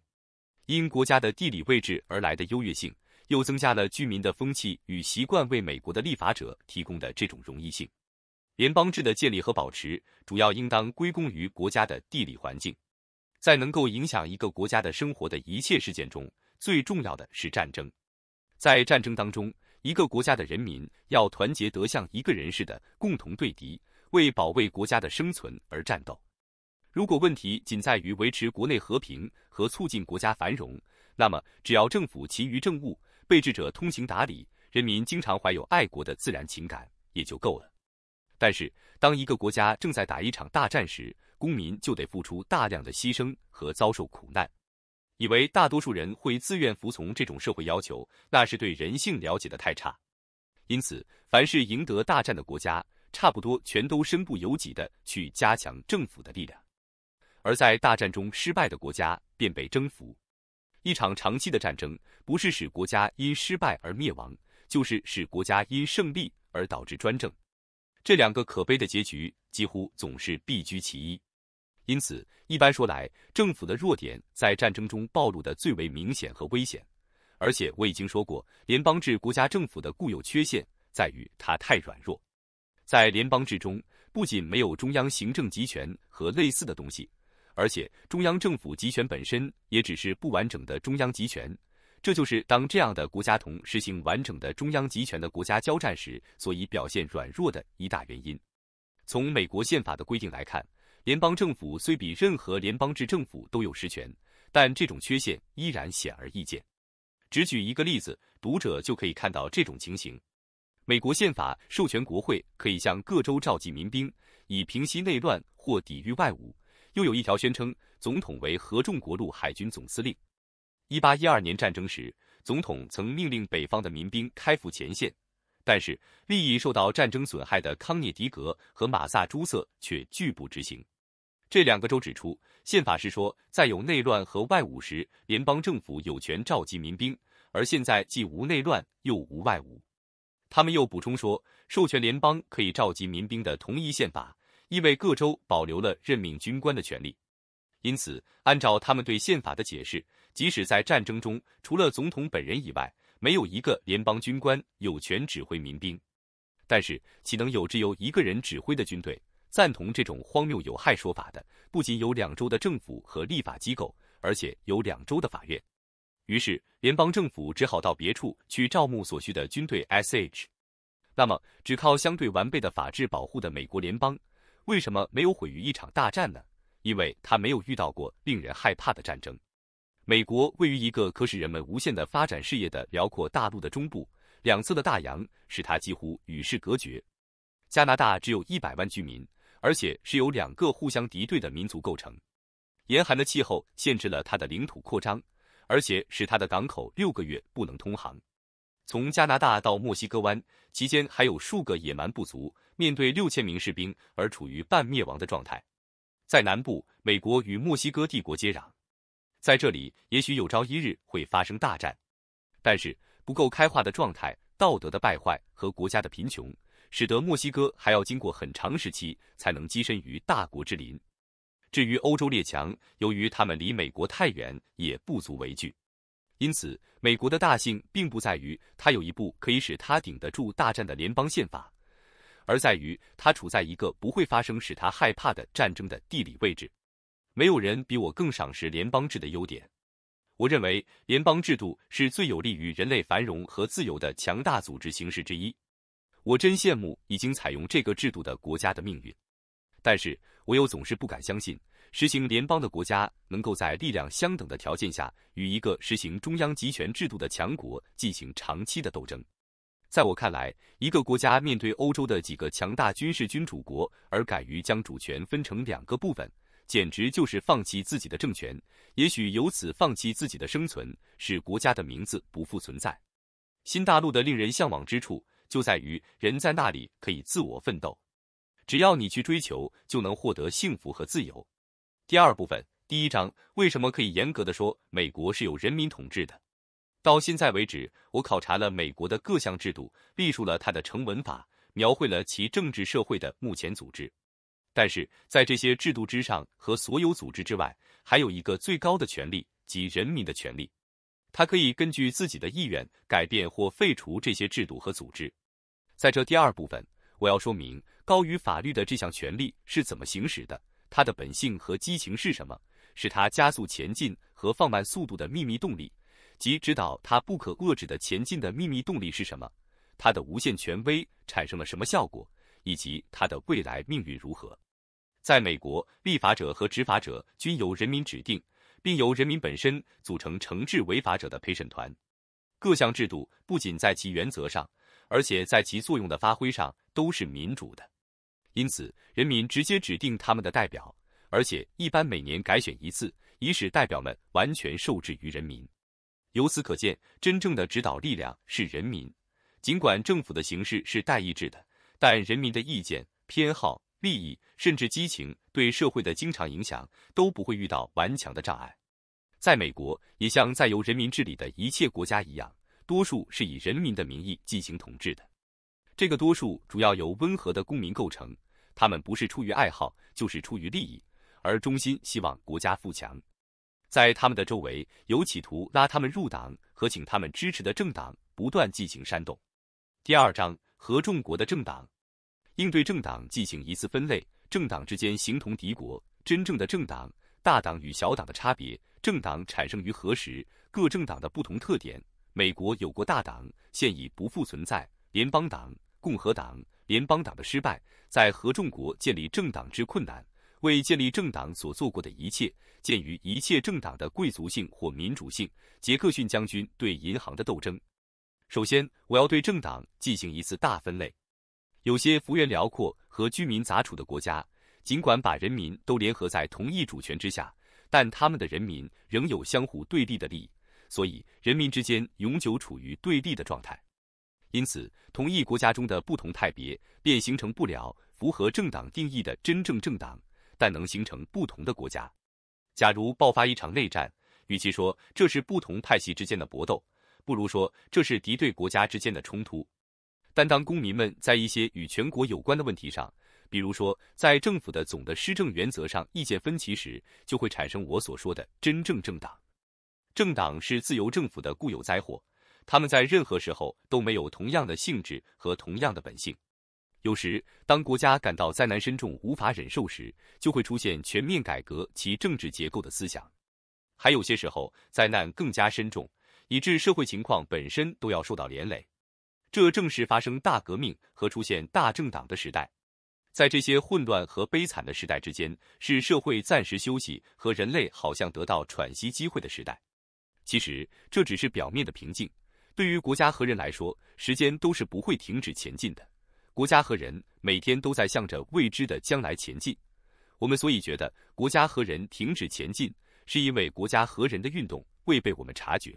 因国家的地理位置而来的优越性。又增加了居民的风气与习惯，为美国的立法者提供的这种容易性。联邦制的建立和保持，主要应当归功于国家的地理环境。在能够影响一个国家的生活的一切事件中，最重要的是战争。在战争当中，一个国家的人民要团结得像一个人似的，共同对敌，为保卫国家的生存而战斗。如果问题仅在于维持国内和平和促进国家繁荣，那么只要政府勤于政务。被治者通情达理，人民经常怀有爱国的自然情感也就够了。但是，当一个国家正在打一场大战时，公民就得付出大量的牺牲和遭受苦难。以为大多数人会自愿服从这种社会要求，那是对人性了解的太差。因此，凡是赢得大战的国家，差不多全都身不由己的去加强政府的力量；而在大战中失败的国家，便被征服。一场长期的战争，不是使国家因失败而灭亡，就是使国家因胜利而导致专政。这两个可悲的结局几乎总是必居其一。因此，一般说来，政府的弱点在战争中暴露的最为明显和危险。而且我已经说过，联邦制国家政府的固有缺陷在于它太软弱。在联邦制中，不仅没有中央行政集权和类似的东西。而且，中央政府集权本身也只是不完整的中央集权，这就是当这样的国家同实行完整的中央集权的国家交战时，所以表现软弱的一大原因。从美国宪法的规定来看，联邦政府虽比任何联邦制政府都有实权，但这种缺陷依然显而易见。只举一个例子，读者就可以看到这种情形：美国宪法授权国会可以向各州召集民兵，以平息内乱或抵御外侮。又有一条宣称，总统为合众国陆海军总司令。一八一二年战争时，总统曾命令北方的民兵开赴前线，但是利益受到战争损害的康涅狄格和马萨诸塞却拒不执行。这两个州指出，宪法是说，在有内乱和外侮时，联邦政府有权召集民兵，而现在既无内乱又无外侮。他们又补充说，授权联邦可以召集民兵的同一宪法。亦为各州保留了任命军官的权利，因此，按照他们对宪法的解释，即使在战争中，除了总统本人以外，没有一个联邦军官有权指挥民兵。但是，岂能有只由一个人指挥的军队？赞同这种荒谬有害说法的，不仅有两州的政府和立法机构，而且有两州的法院。于是，联邦政府只好到别处去招募所需的军队。S.H. 那么，只靠相对完备的法制保护的美国联邦。为什么没有毁于一场大战呢？因为它没有遇到过令人害怕的战争。美国位于一个可使人们无限的发展事业的辽阔大陆的中部，两侧的大洋使它几乎与世隔绝。加拿大只有一百万居民，而且是由两个互相敌对的民族构成。严寒的气候限制了它的领土扩张，而且使它的港口六个月不能通航。从加拿大到墨西哥湾期间，还有数个野蛮部族。面对六千名士兵而处于半灭亡的状态，在南部，美国与墨西哥帝国接壤，在这里，也许有朝一日会发生大战，但是不够开化的状态、道德的败坏和国家的贫穷，使得墨西哥还要经过很长时期才能跻身于大国之林。至于欧洲列强，由于他们离美国太远，也不足为惧。因此，美国的大幸并不在于它有一部可以使它顶得住大战的联邦宪法。而在于，它处在一个不会发生使它害怕的战争的地理位置。没有人比我更赏识联邦制的优点。我认为联邦制度是最有利于人类繁荣和自由的强大组织形式之一。我真羡慕已经采用这个制度的国家的命运。但是，我又总是不敢相信实行联邦的国家能够在力量相等的条件下，与一个实行中央集权制度的强国进行长期的斗争。在我看来，一个国家面对欧洲的几个强大军事君主国，而敢于将主权分成两个部分，简直就是放弃自己的政权，也许由此放弃自己的生存，使国家的名字不复存在。新大陆的令人向往之处就在于，人在那里可以自我奋斗，只要你去追求，就能获得幸福和自由。第二部分，第一章，为什么可以严格的说，美国是由人民统治的？到现在为止，我考察了美国的各项制度，历述了它的成文法，描绘了其政治社会的目前组织。但是在这些制度之上和所有组织之外，还有一个最高的权利，即人民的权利，他可以根据自己的意愿改变或废除这些制度和组织。在这第二部分，我要说明高于法律的这项权利是怎么行使的，它的本性和激情是什么，是它加速前进和放慢速度的秘密动力。即知道他不可遏制的前进的秘密动力是什么，他的无限权威产生了什么效果，以及他的未来命运如何。在美国，立法者和执法者均由人民指定，并由人民本身组成惩治违法者的陪审团。各项制度不仅在其原则上，而且在其作用的发挥上都是民主的。因此，人民直接指定他们的代表，而且一般每年改选一次，以使代表们完全受制于人民。由此可见，真正的指导力量是人民。尽管政府的形式是代议制的，但人民的意见、偏好、利益，甚至激情对社会的经常影响都不会遇到顽强的障碍。在美国，也像在由人民治理的一切国家一样，多数是以人民的名义进行统治的。这个多数主要由温和的公民构成，他们不是出于爱好，就是出于利益，而衷心希望国家富强。在他们的周围，有企图拉他们入党和请他们支持的政党不断进行煽动。第二章：合众国的政党。应对政党进行一次分类。政党之间形同敌国。真正的政党，大党与小党的差别。政党产生于何时？各政党的不同特点。美国有过大党，现已不复存在。联邦党、共和党。联邦党的失败，在合众国建立政党之困难。为建立政党所做过的一切，鉴于一切政党的贵族性或民主性，杰克逊将军对银行的斗争。首先，我要对政党进行一次大分类。有些幅员辽阔和居民杂处的国家，尽管把人民都联合在同一主权之下，但他们的人民仍有相互对立的利益，所以人民之间永久处于对立的状态。因此，同一国家中的不同派别便形成不了符合政党定义的真正政党。但能形成不同的国家。假如爆发一场内战，与其说这是不同派系之间的搏斗，不如说这是敌对国家之间的冲突。但当公民们在一些与全国有关的问题上，比如说在政府的总的施政原则上意见分歧时，就会产生我所说的真正政党。政党是自由政府的固有灾祸，他们在任何时候都没有同样的性质和同样的本性。有时，当国家感到灾难深重、无法忍受时，就会出现全面改革其政治结构的思想。还有些时候，灾难更加深重，以致社会情况本身都要受到连累。这正是发生大革命和出现大政党的时代。在这些混乱和悲惨的时代之间，是社会暂时休息和人类好像得到喘息机会的时代。其实这只是表面的平静。对于国家和人来说，时间都是不会停止前进的。国家和人每天都在向着未知的将来前进。我们所以觉得国家和人停止前进，是因为国家和人的运动未被我们察觉。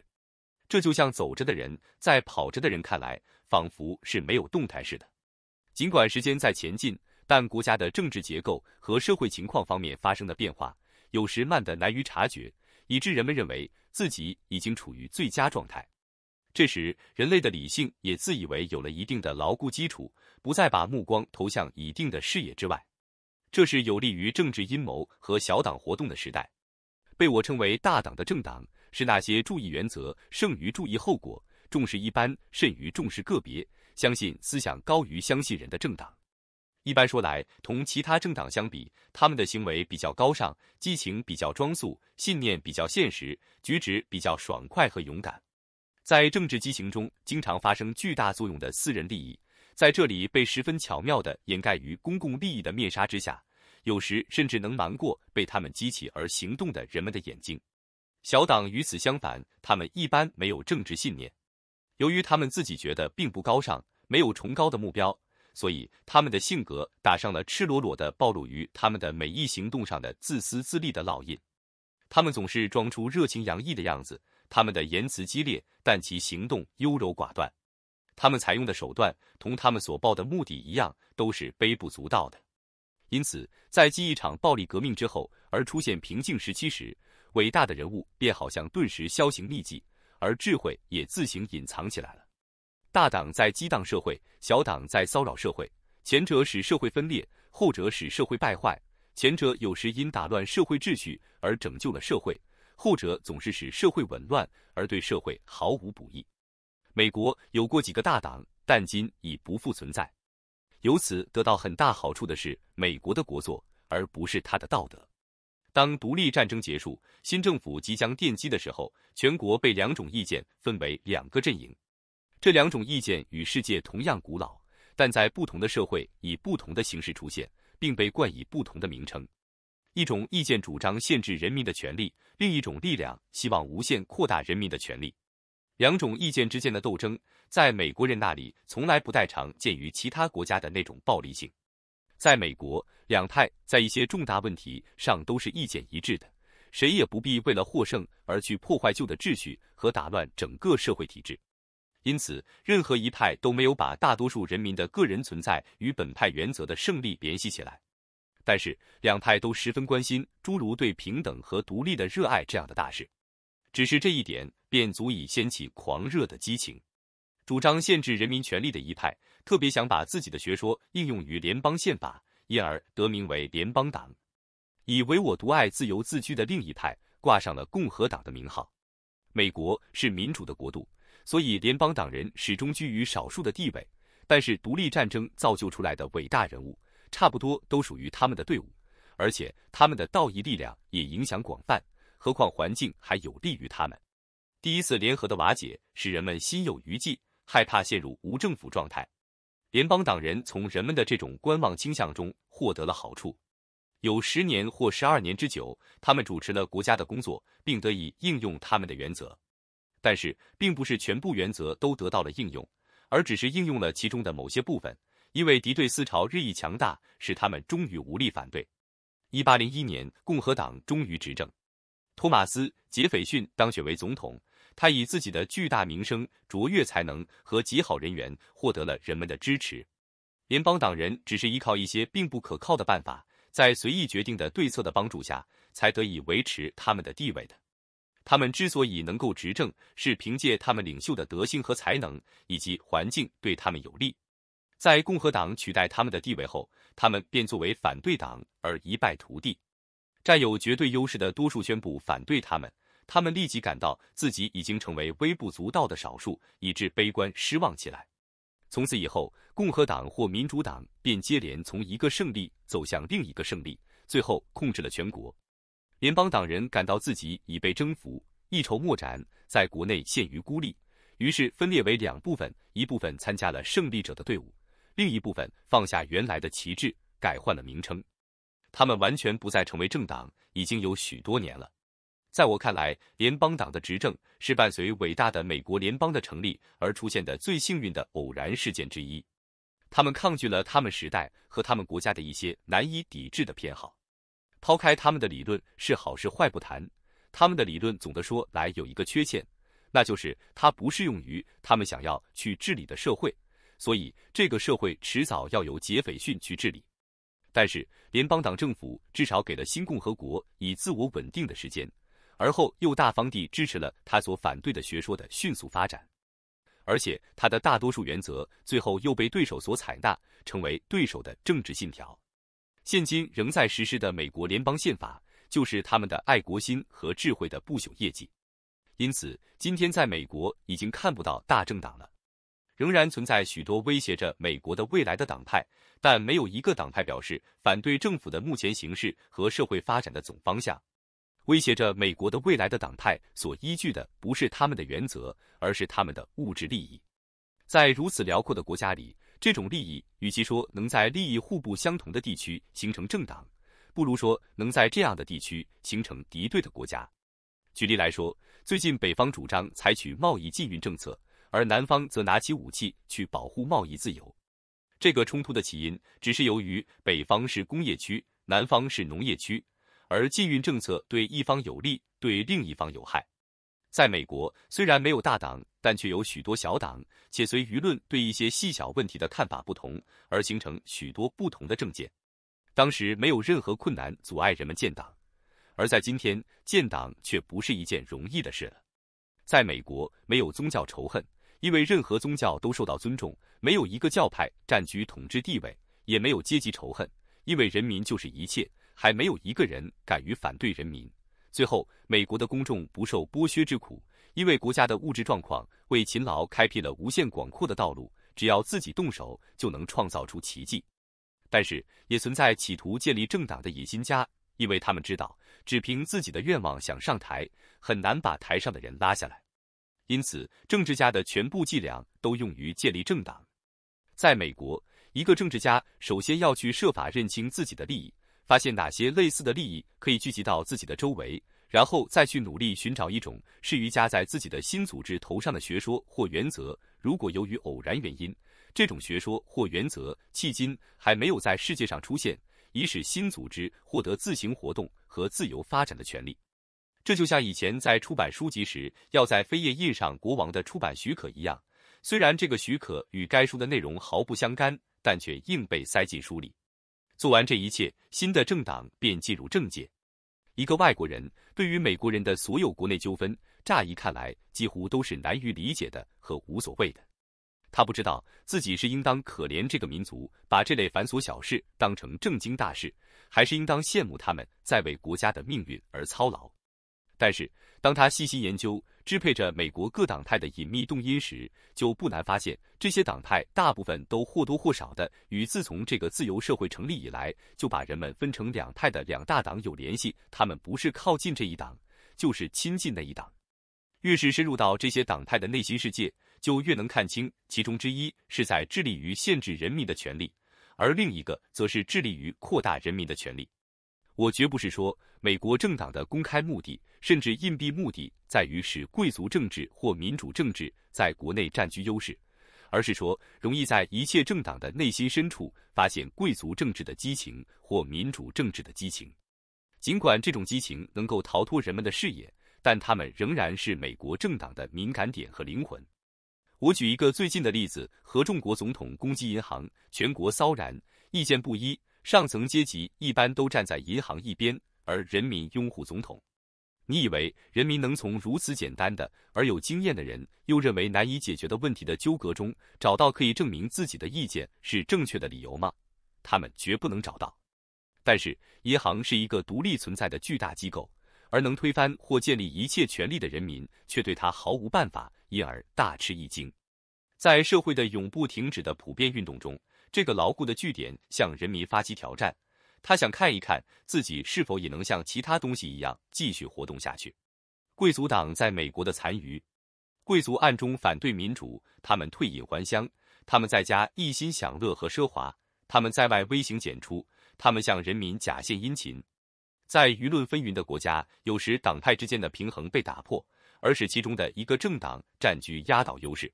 这就像走着的人在跑着的人看来，仿佛是没有动态似的。尽管时间在前进，但国家的政治结构和社会情况方面发生的变化，有时慢得难于察觉，以致人们认为自己已经处于最佳状态。这时，人类的理性也自以为有了一定的牢固基础，不再把目光投向一定的视野之外。这是有利于政治阴谋和小党活动的时代。被我称为“大党”的政党，是那些注意原则胜于注意后果，重视一般甚于重视个别，相信思想高于相信人的政党。一般说来，同其他政党相比，他们的行为比较高尚，激情比较庄肃，信念比较现实，举止比较爽快和勇敢。在政治激情中，经常发生巨大作用的私人利益，在这里被十分巧妙地掩盖于公共利益的面纱之下，有时甚至能瞒过被他们激起而行动的人们的眼睛。小党与此相反，他们一般没有政治信念，由于他们自己觉得并不高尚，没有崇高的目标，所以他们的性格打上了赤裸裸的暴露于他们的每一行动上的自私自利的烙印。他们总是装出热情洋溢的样子。他们的言辞激烈，但其行动优柔寡断。他们采用的手段同他们所报的目的一样，都是微不足道的。因此，在继一场暴力革命之后而出现平静时期时，伟大的人物便好像顿时销形匿迹，而智慧也自行隐藏起来了。大党在激荡社会，小党在骚扰社会。前者使社会分裂，后者使社会败坏。前者有时因打乱社会秩序而拯救了社会。后者总是使社会紊乱，而对社会毫无补益。美国有过几个大党，但今已不复存在。由此得到很大好处的是美国的国作，而不是他的道德。当独立战争结束，新政府即将奠基的时候，全国被两种意见分为两个阵营。这两种意见与世界同样古老，但在不同的社会以不同的形式出现，并被冠以不同的名称。一种意见主张限制人民的权利，另一种力量希望无限扩大人民的权利。两种意见之间的斗争，在美国人那里从来不带常见于其他国家的那种暴力性。在美国，两派在一些重大问题上都是意见一致的，谁也不必为了获胜而去破坏旧的秩序和打乱整个社会体制。因此，任何一派都没有把大多数人民的个人存在与本派原则的胜利联系起来。但是两派都十分关心诸如对平等和独立的热爱这样的大事，只是这一点便足以掀起狂热的激情。主张限制人民权利的一派特别想把自己的学说应用于联邦宪法，因而得名为联邦党；以唯我独爱自由自居的另一派挂上了共和党的名号。美国是民主的国度，所以联邦党人始终居于少数的地位。但是独立战争造就出来的伟大人物。差不多都属于他们的队伍，而且他们的道义力量也影响广泛。何况环境还有利于他们。第一次联合的瓦解使人们心有余悸，害怕陷入无政府状态。联邦党人从人们的这种观望倾向中获得了好处。有十年或十二年之久，他们主持了国家的工作，并得以应用他们的原则。但是，并不是全部原则都得到了应用，而只是应用了其中的某些部分。因为敌对思潮日益强大，使他们终于无力反对。一八零一年，共和党终于执政，托马斯·杰斐逊当选为总统。他以自己的巨大名声、卓越才能和极好人缘，获得了人们的支持。联邦党人只是依靠一些并不可靠的办法，在随意决定的对策的帮助下，才得以维持他们的地位的。他们之所以能够执政，是凭借他们领袖的德性和才能，以及环境对他们有利。在共和党取代他们的地位后，他们便作为反对党而一败涂地。占有绝对优势的多数宣布反对他们，他们立即感到自己已经成为微不足道的少数，以致悲观失望起来。从此以后，共和党或民主党便接连从一个胜利走向另一个胜利，最后控制了全国。联邦党人感到自己已被征服，一筹莫展，在国内陷于孤立，于是分裂为两部分，一部分参加了胜利者的队伍。另一部分放下原来的旗帜，改换了名称，他们完全不再成为政党，已经有许多年了。在我看来，联邦党的执政是伴随伟大的美国联邦的成立而出现的最幸运的偶然事件之一。他们抗拒了他们时代和他们国家的一些难以抵制的偏好。抛开他们的理论是好是坏不谈，他们的理论总的说来有一个缺陷，那就是它不适用于他们想要去治理的社会。所以，这个社会迟早要由杰斐逊去治理。但是，联邦党政府至少给了新共和国以自我稳定的时间，而后又大方地支持了他所反对的学说的迅速发展。而且，他的大多数原则最后又被对手所采纳，成为对手的政治信条。现今仍在实施的美国联邦宪法，就是他们的爱国心和智慧的不朽业绩。因此，今天在美国已经看不到大政党了。仍然存在许多威胁着美国的未来的党派，但没有一个党派表示反对政府的目前形势和社会发展的总方向。威胁着美国的未来的党派所依据的不是他们的原则，而是他们的物质利益。在如此辽阔的国家里，这种利益与其说能在利益互不相同的地区形成政党，不如说能在这样的地区形成敌对的国家。举例来说，最近北方主张采取贸易禁运政策。而南方则拿起武器去保护贸易自由。这个冲突的起因只是由于北方是工业区，南方是农业区，而禁运政策对一方有利，对另一方有害。在美国，虽然没有大党，但却有许多小党，且随舆论对一些细小问题的看法不同而形成许多不同的政见。当时没有任何困难阻碍人们建党，而在今天，建党却不是一件容易的事了。在美国，没有宗教仇恨。因为任何宗教都受到尊重，没有一个教派占据统治地位，也没有阶级仇恨。因为人民就是一切，还没有一个人敢于反对人民。最后，美国的公众不受剥削之苦，因为国家的物质状况为勤劳开辟了无限广阔的道路，只要自己动手就能创造出奇迹。但是，也存在企图建立政党的野心家，因为他们知道，只凭自己的愿望想上台，很难把台上的人拉下来。因此，政治家的全部伎俩都用于建立政党。在美国，一个政治家首先要去设法认清自己的利益，发现哪些类似的利益可以聚集到自己的周围，然后再去努力寻找一种适于加在自己的新组织头上的学说或原则。如果由于偶然原因，这种学说或原则迄今还没有在世界上出现，以使新组织获得自行活动和自由发展的权利。这就像以前在出版书籍时，要在扉页印上国王的出版许可一样。虽然这个许可与该书的内容毫不相干，但却硬被塞进书里。做完这一切，新的政党便进入政界。一个外国人对于美国人的所有国内纠纷，乍一看来几乎都是难于理解的和无所谓的。他不知道自己是应当可怜这个民族，把这类繁琐小事当成正经大事，还是应当羡慕他们在为国家的命运而操劳。但是，当他细心研究支配着美国各党派的隐秘动因时，就不难发现，这些党派大部分都或多或少的与自从这个自由社会成立以来就把人们分成两派的两大党有联系。他们不是靠近这一党，就是亲近那一党。越是深入到这些党派的内心世界，就越能看清，其中之一是在致力于限制人民的权利，而另一个则是致力于扩大人民的权利。我绝不是说美国政党的公开目的，甚至硬币目的在于使贵族政治或民主政治在国内占据优势，而是说容易在一切政党的内心深处发现贵族政治的激情或民主政治的激情。尽管这种激情能够逃脱人们的视野，但他们仍然是美国政党的敏感点和灵魂。我举一个最近的例子：合众国总统攻击银行，全国骚然，意见不一。上层阶级一般都站在银行一边，而人民拥护总统。你以为人民能从如此简单的而有经验的人又认为难以解决的问题的纠葛中找到可以证明自己的意见是正确的理由吗？他们绝不能找到。但是银行是一个独立存在的巨大机构，而能推翻或建立一切权力的人民却对它毫无办法，因而大吃一惊。在社会的永不停止的普遍运动中。这个牢固的据点向人民发起挑战。他想看一看自己是否也能像其他东西一样继续活动下去。贵族党在美国的残余，贵族暗中反对民主。他们退隐还乡，他们在家一心享乐和奢华，他们在外微行简出，他们向人民假献殷勤。在舆论纷纭的国家，有时党派之间的平衡被打破，而使其中的一个政党占据压倒优势。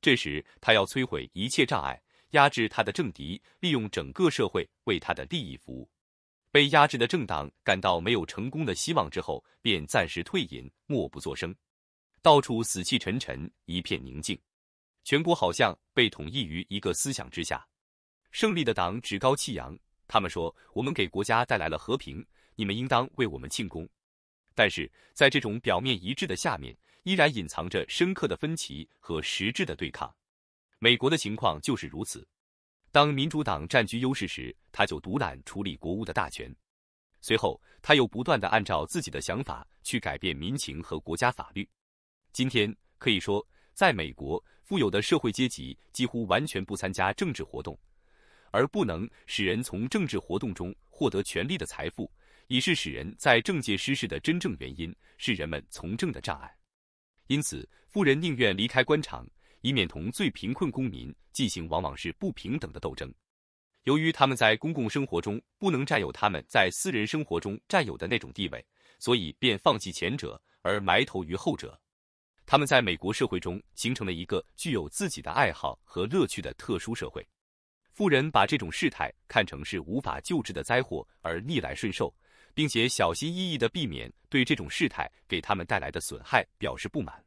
这时，他要摧毁一切障碍。压制他的政敌，利用整个社会为他的利益服务。被压制的政党感到没有成功的希望之后，便暂时退隐，默不作声，到处死气沉沉，一片宁静。全国好像被统一于一个思想之下。胜利的党趾高气扬，他们说：“我们给国家带来了和平，你们应当为我们庆功。”但是，在这种表面一致的下面，依然隐藏着深刻的分歧和实质的对抗。美国的情况就是如此，当民主党占据优势时，他就独揽处理国务的大权。随后，他又不断地按照自己的想法去改变民情和国家法律。今天可以说，在美国，富有的社会阶级几乎完全不参加政治活动，而不能使人从政治活动中获得权力的财富，已是使人在政界失势的真正原因，是人们从政的障碍。因此，富人宁愿离开官场。以免同最贫困公民进行往往是不平等的斗争。由于他们在公共生活中不能占有他们在私人生活中占有的那种地位，所以便放弃前者而埋头于后者。他们在美国社会中形成了一个具有自己的爱好和乐趣的特殊社会。富人把这种事态看成是无法救治的灾祸而逆来顺受，并且小心翼翼地避免对这种事态给他们带来的损害表示不满。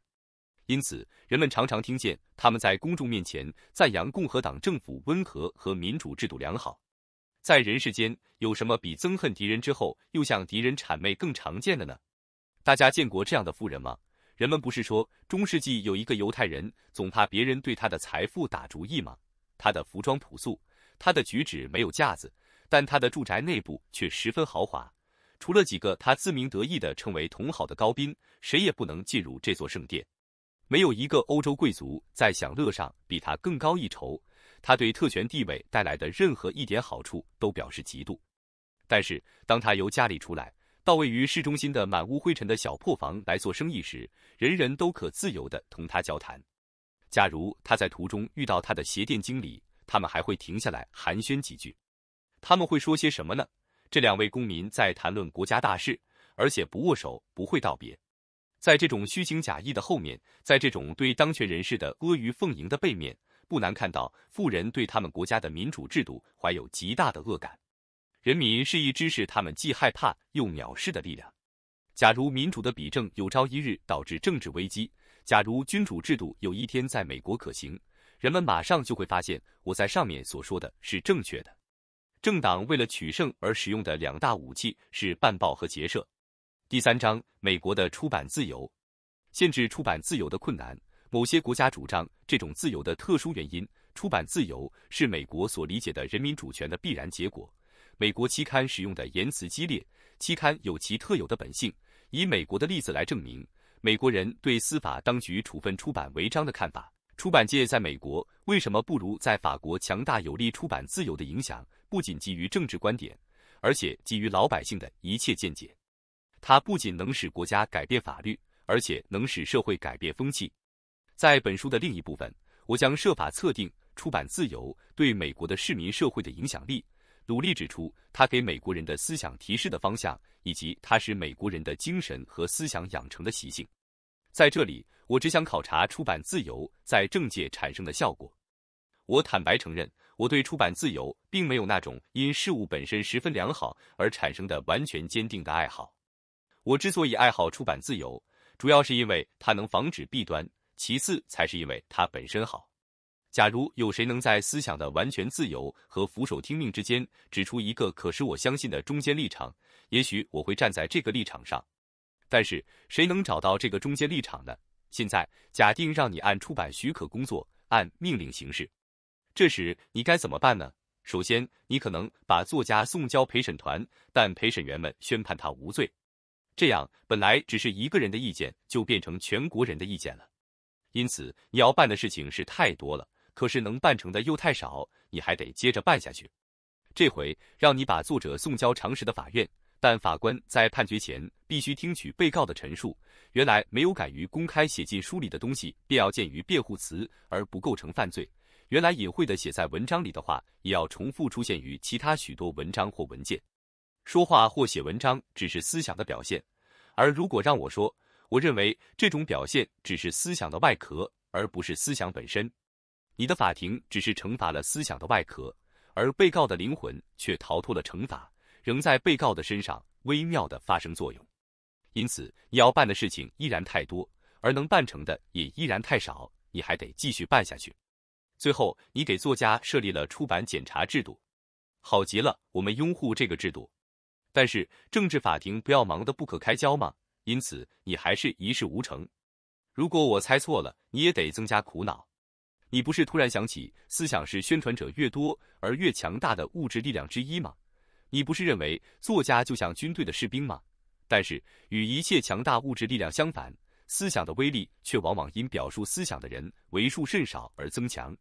因此，人们常常听见他们在公众面前赞扬共和党政府温和和民主制度良好。在人世间，有什么比憎恨敌人之后又向敌人谄媚更常见的呢？大家见过这样的富人吗？人们不是说中世纪有一个犹太人总怕别人对他的财富打主意吗？他的服装朴素，他的举止没有架子，但他的住宅内部却十分豪华。除了几个他自鸣得意的称为同好的高宾，谁也不能进入这座圣殿。没有一个欧洲贵族在享乐上比他更高一筹，他对特权地位带来的任何一点好处都表示嫉妒。但是，当他由家里出来，到位于市中心的满屋灰尘的小破房来做生意时，人人都可自由的同他交谈。假如他在途中遇到他的鞋店经理，他们还会停下来寒暄几句。他们会说些什么呢？这两位公民在谈论国家大事，而且不握手，不会道别。在这种虚情假意的后面，在这种对当权人士的阿谀奉迎的背面，不难看到富人对他们国家的民主制度怀有极大的恶感。人民是一支使他们既害怕又藐视的力量。假如民主的比政有朝一日导致政治危机，假如君主制度有一天在美国可行，人们马上就会发现我在上面所说的是正确的。政党为了取胜而使用的两大武器是办报和结社。第三章，美国的出版自由，限制出版自由的困难。某些国家主张这种自由的特殊原因。出版自由是美国所理解的人民主权的必然结果。美国期刊使用的言辞激烈，期刊有其特有的本性。以美国的例子来证明美国人对司法当局处分出版违章的看法。出版界在美国为什么不如在法国强大？有力出版自由的影响不仅基于政治观点，而且基于老百姓的一切见解。它不仅能使国家改变法律，而且能使社会改变风气。在本书的另一部分，我将设法测定出版自由对美国的市民社会的影响力，努力指出它给美国人的思想提示的方向，以及它使美国人的精神和思想养成的习性。在这里，我只想考察出版自由在政界产生的效果。我坦白承认，我对出版自由并没有那种因事物本身十分良好而产生的完全坚定的爱好。我之所以爱好出版自由，主要是因为它能防止弊端，其次才是因为它本身好。假如有谁能在思想的完全自由和俯首听命之间指出一个可使我相信的中间立场，也许我会站在这个立场上。但是，谁能找到这个中间立场呢？现在，假定让你按出版许可工作，按命令行事，这时你该怎么办呢？首先，你可能把作家送交陪审团，但陪审员们宣判他无罪。这样，本来只是一个人的意见，就变成全国人的意见了。因此，你要办的事情是太多了，可是能办成的又太少，你还得接着办下去。这回让你把作者送交常识的法院，但法官在判决前必须听取被告的陈述。原来没有敢于公开写进书里的东西，便要见于辩护词而不构成犯罪。原来隐晦的写在文章里的话，也要重复出现于其他许多文章或文件。说话或写文章只是思想的表现。而如果让我说，我认为这种表现只是思想的外壳，而不是思想本身。你的法庭只是惩罚了思想的外壳，而被告的灵魂却逃脱了惩罚，仍在被告的身上微妙地发生作用。因此，你要办的事情依然太多，而能办成的也依然太少。你还得继续办下去。最后，你给作家设立了出版检查制度，好极了，我们拥护这个制度。但是政治法庭不要忙得不可开交吗？因此你还是一事无成。如果我猜错了，你也得增加苦恼。你不是突然想起思想是宣传者越多而越强大的物质力量之一吗？你不是认为作家就像军队的士兵吗？但是与一切强大物质力量相反，思想的威力却往往因表述思想的人为数甚少而增强。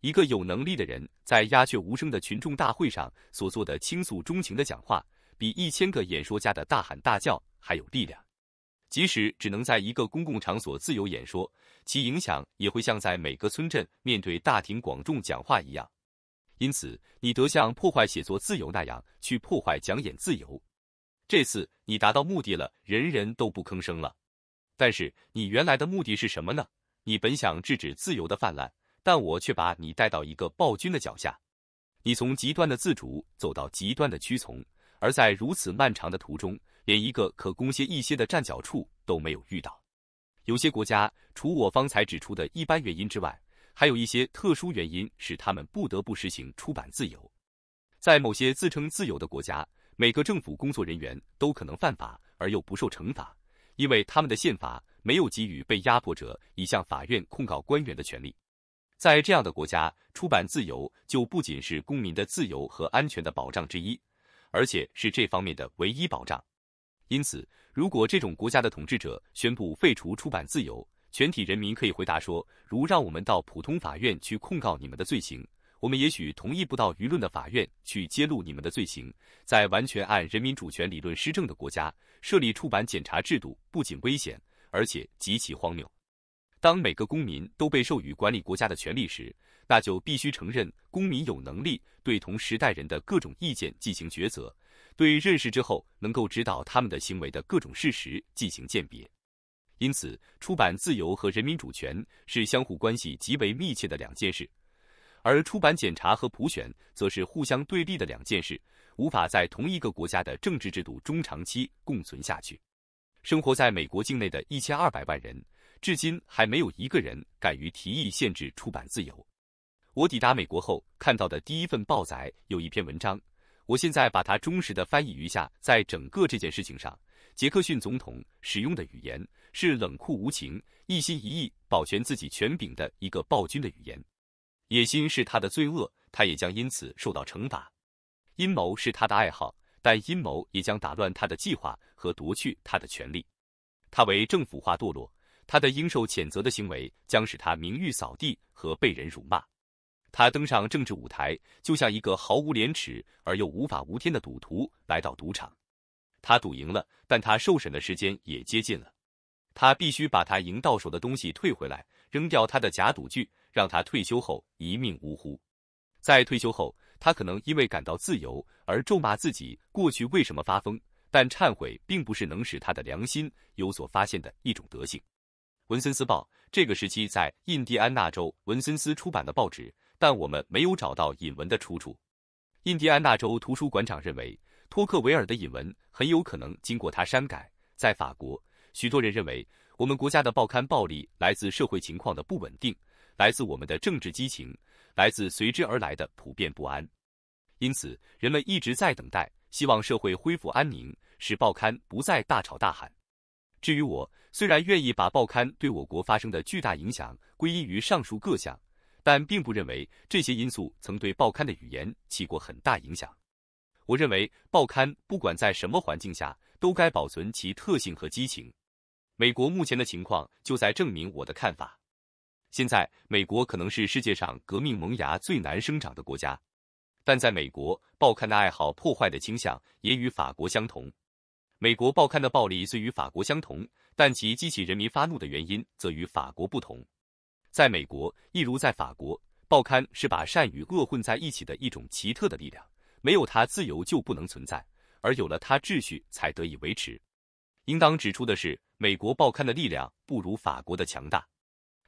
一个有能力的人在鸦雀无声的群众大会上所做的倾诉衷情的讲话。比一千个演说家的大喊大叫还有力量，即使只能在一个公共场所自由演说，其影响也会像在每个村镇面对大庭广众讲话一样。因此，你得像破坏写作自由那样去破坏讲演自由。这次你达到目的了，人人都不吭声了。但是你原来的目的是什么呢？你本想制止自由的泛滥，但我却把你带到一个暴君的脚下。你从极端的自主走到极端的屈从。而在如此漫长的途中，连一个可供歇一歇的站脚处都没有遇到。有些国家除我方才指出的一般原因之外，还有一些特殊原因使他们不得不实行出版自由。在某些自称自由的国家，每个政府工作人员都可能犯法而又不受惩罚，因为他们的宪法没有给予被压迫者以向法院控告官员的权利。在这样的国家，出版自由就不仅是公民的自由和安全的保障之一。而且是这方面的唯一保障，因此，如果这种国家的统治者宣布废除出版自由，全体人民可以回答说：如让我们到普通法院去控告你们的罪行，我们也许同意不到舆论的法院去揭露你们的罪行。在完全按人民主权理论施政的国家，设立出版检查制度不仅危险，而且极其荒谬。当每个公民都被授予管理国家的权利时，那就必须承认，公民有能力对同时代人的各种意见进行抉择，对认识之后能够指导他们的行为的各种事实进行鉴别。因此，出版自由和人民主权是相互关系极为密切的两件事，而出版检查和普选则是互相对立的两件事，无法在同一个国家的政治制度中长期共存下去。生活在美国境内的一千二百万人，至今还没有一个人敢于提议限制出版自由。我抵达美国后看到的第一份报载有一篇文章，我现在把它忠实的翻译如下：在整个这件事情上，杰克逊总统使用的语言是冷酷无情、一心一意保全自己权柄的一个暴君的语言。野心是他的罪恶，他也将因此受到惩罚。阴谋是他的爱好，但阴谋也将打乱他的计划和夺去他的权利。他为政府化堕落，他的应受谴责的行为将使他名誉扫地和被人辱骂。他登上政治舞台，就像一个毫无廉耻而又无法无天的赌徒来到赌场。他赌赢了，但他受审的时间也接近了。他必须把他赢到手的东西退回来，扔掉他的假赌具，让他退休后一命呜呼。在退休后，他可能因为感到自由而咒骂自己过去为什么发疯，但忏悔并不是能使他的良心有所发现的一种德性。文森斯报这个时期在印第安纳州文森斯出版的报纸。但我们没有找到引文的出处。印第安纳州图书馆长认为，托克维尔的引文很有可能经过他删改。在法国，许多人认为我们国家的报刊暴力来自社会情况的不稳定，来自我们的政治激情，来自随之而来的普遍不安。因此，人们一直在等待，希望社会恢复安宁，使报刊不再大吵大喊。至于我，虽然愿意把报刊对我国发生的巨大影响归因于上述各项。但并不认为这些因素曾对报刊的语言起过很大影响。我认为，报刊不管在什么环境下，都该保存其特性和激情。美国目前的情况就在证明我的看法。现在，美国可能是世界上革命萌芽最难生长的国家，但在美国，报刊的爱好破坏的倾向也与法国相同。美国报刊的暴力虽与法国相同，但其激起人民发怒的原因则与法国不同。在美国，一如在法国，报刊是把善与恶混在一起的一种奇特的力量。没有它，自由就不能存在；而有了它，秩序才得以维持。应当指出的是，美国报刊的力量不如法国的强大，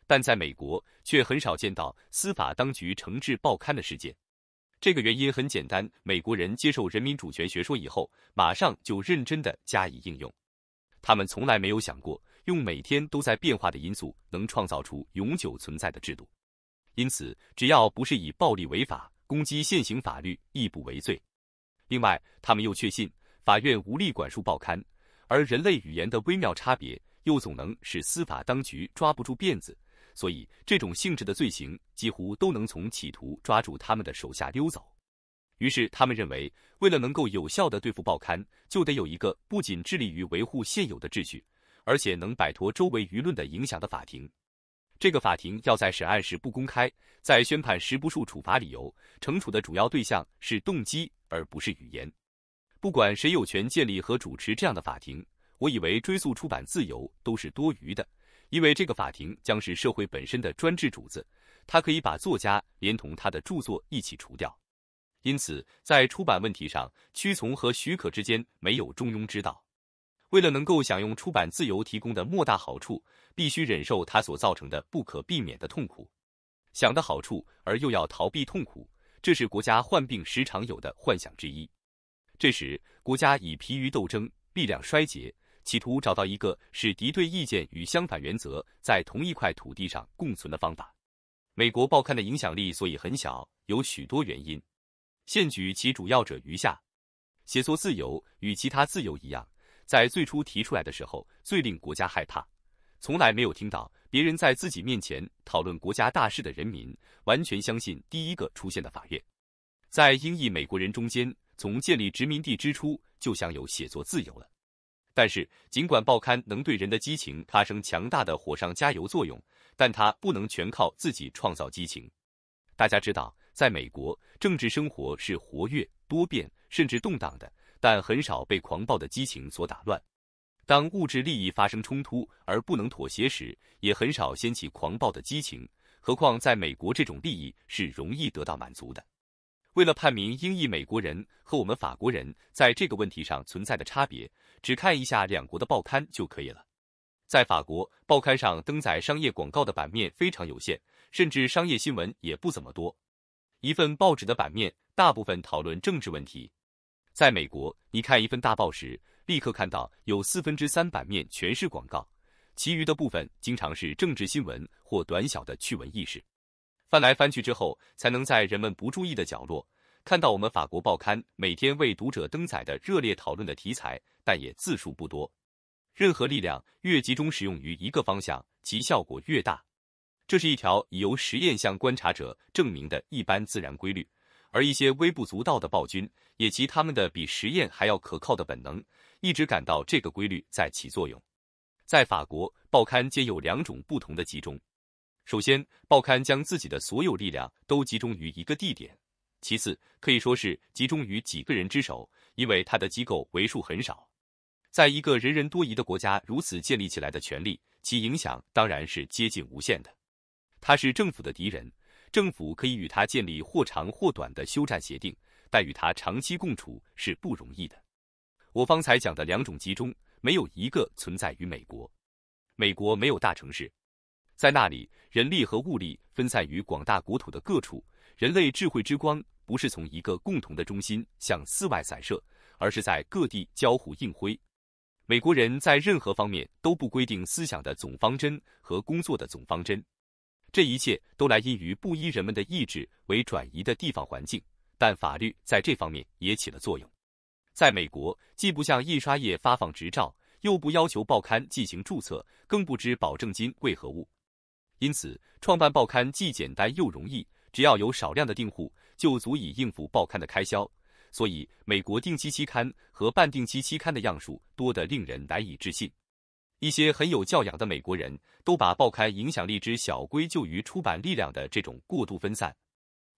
但在美国却很少见到司法当局惩治报刊的事件。这个原因很简单：美国人接受人民主权学说以后，马上就认真的加以应用，他们从来没有想过。用每天都在变化的因素能创造出永久存在的制度，因此，只要不是以暴力违法攻击现行法律，亦不为罪。另外，他们又确信法院无力管束报刊，而人类语言的微妙差别又总能使司法当局抓不住辫子，所以这种性质的罪行几乎都能从企图抓住他们的手下溜走。于是，他们认为，为了能够有效的对付报刊，就得有一个不仅致力于维护现有的秩序。而且能摆脱周围舆论的影响的法庭，这个法庭要在审案时不公开，在宣判时不述处罚理由，惩处的主要对象是动机而不是语言。不管谁有权建立和主持这样的法庭，我以为追溯出版自由都是多余的，因为这个法庭将是社会本身的专制主子，他可以把作家连同他的著作一起除掉。因此，在出版问题上，屈从和许可之间没有中庸之道。为了能够享用出版自由提供的莫大好处，必须忍受它所造成的不可避免的痛苦。想的好处而又要逃避痛苦，这是国家患病时常有的幻想之一。这时，国家已疲于斗争，力量衰竭，企图找到一个使敌对意见与相反原则在同一块土地上共存的方法。美国报刊的影响力所以很小，有许多原因，现举其主要者余下：写作自由与其他自由一样。在最初提出来的时候，最令国家害怕。从来没有听到别人在自己面前讨论国家大事的人民，完全相信第一个出现的法院。在英裔美国人中间，从建立殖民地之初就享有写作自由了。但是，尽管报刊能对人的激情发生强大的火上加油作用，但它不能全靠自己创造激情。大家知道，在美国，政治生活是活跃、多变，甚至动荡的。但很少被狂暴的激情所打乱。当物质利益发生冲突而不能妥协时，也很少掀起狂暴的激情。何况在美国，这种利益是容易得到满足的。为了判明英裔美国人和我们法国人在这个问题上存在的差别，只看一下两国的报刊就可以了。在法国，报刊上登载商业广告的版面非常有限，甚至商业新闻也不怎么多。一份报纸的版面大部分讨论政治问题。在美国，你看一份大报时，立刻看到有四分之三版面全是广告，其余的部分经常是政治新闻或短小的趣闻轶事。翻来翻去之后，才能在人们不注意的角落看到我们法国报刊每天为读者登载的热烈讨论的题材，但也字数不多。任何力量越集中使用于一个方向，其效果越大。这是一条已由实验向观察者证明的一般自然规律。而一些微不足道的暴君，也及他们的比实验还要可靠的本能，一直感到这个规律在起作用。在法国，报刊皆有两种不同的集中：首先，报刊将自己的所有力量都集中于一个地点；其次，可以说是集中于几个人之手，因为它的机构为数很少。在一个人人多疑的国家，如此建立起来的权力，其影响当然是接近无限的。它是政府的敌人。政府可以与他建立或长或短的休战协定，但与他长期共处是不容易的。我方才讲的两种集中，没有一个存在于美国。美国没有大城市，在那里人力和物力分散于广大国土的各处，人类智慧之光不是从一个共同的中心向四外散射，而是在各地交互映辉。美国人在任何方面都不规定思想的总方针和工作的总方针。这一切都来源于不依人们的意志为转移的地方环境，但法律在这方面也起了作用。在美国，既不向印刷业发放执照，又不要求报刊进行注册，更不知保证金为何物，因此创办报刊既简单又容易，只要有少量的订户就足以应付报刊的开销。所以，美国定期期刊和半定期期刊的样数多得令人难以置信。一些很有教养的美国人，都把报刊影响力之小归咎于出版力量的这种过度分散。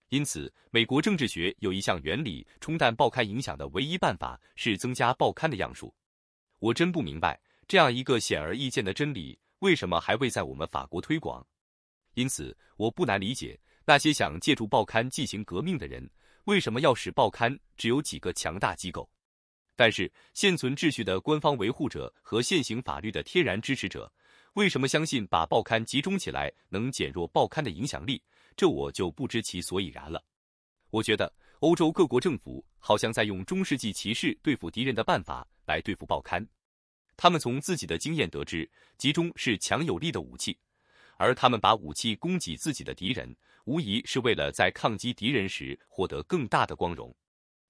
因此，美国政治学有一项原理：冲淡报刊影响的唯一办法是增加报刊的样数。我真不明白这样一个显而易见的真理，为什么还未在我们法国推广。因此，我不难理解那些想借助报刊进行革命的人，为什么要使报刊只有几个强大机构。但是，现存秩序的官方维护者和现行法律的天然支持者，为什么相信把报刊集中起来能减弱报刊的影响力？这我就不知其所以然了。我觉得欧洲各国政府好像在用中世纪骑士对付敌人的办法来对付报刊。他们从自己的经验得知，集中是强有力的武器，而他们把武器供给自己的敌人，无疑是为了在抗击敌人时获得更大的光荣。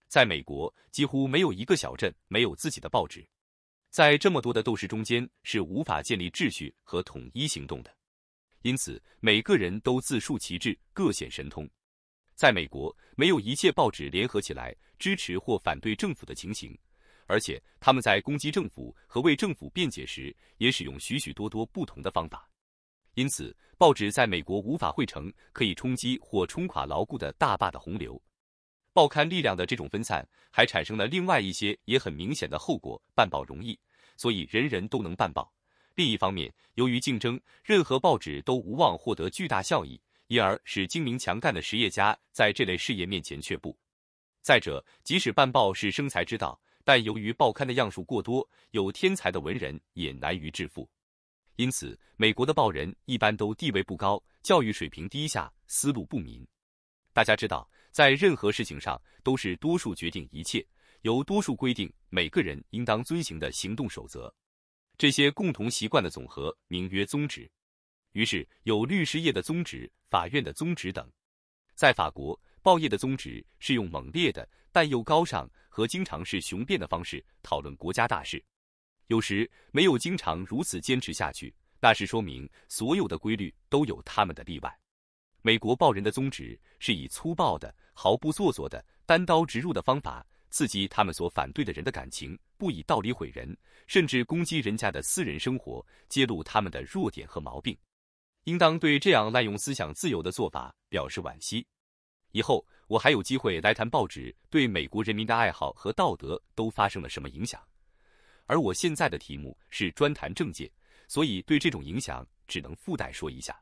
在美国，几乎没有一个小镇没有自己的报纸。在这么多的斗士中间，是无法建立秩序和统一行动的。因此，每个人都自树旗帜，各显神通。在美国，没有一切报纸联合起来支持或反对政府的情形，而且他们在攻击政府和为政府辩解时，也使用许许多多不同的方法。因此，报纸在美国无法汇成可以冲击或冲垮牢固的大坝的洪流。报刊力量的这种分散，还产生了另外一些也很明显的后果。办报容易，所以人人都能办报。另一方面，由于竞争，任何报纸都无望获得巨大效益，因而使精明强干的实业家在这类事业面前却步。再者，即使办报是生财之道，但由于报刊的样数过多，有天才的文人也难于致富。因此，美国的报人一般都地位不高，教育水平低下，思路不明。大家知道。在任何事情上，都是多数决定一切，由多数规定每个人应当遵循的行动守则。这些共同习惯的总和，名曰宗旨。于是有律师业的宗旨、法院的宗旨等。在法国，报业的宗旨是用猛烈的、但又高尚和经常是雄辩的方式讨论国家大事。有时没有经常如此坚持下去，那是说明所有的规律都有他们的例外。美国报人的宗旨是以粗暴的、毫不做作的、单刀直入的方法刺激他们所反对的人的感情，不以道理毁人，甚至攻击人家的私人生活，揭露他们的弱点和毛病。应当对这样滥用思想自由的做法表示惋惜。以后我还有机会来谈报纸对美国人民的爱好和道德都发生了什么影响，而我现在的题目是专谈政界，所以对这种影响只能附带说一下。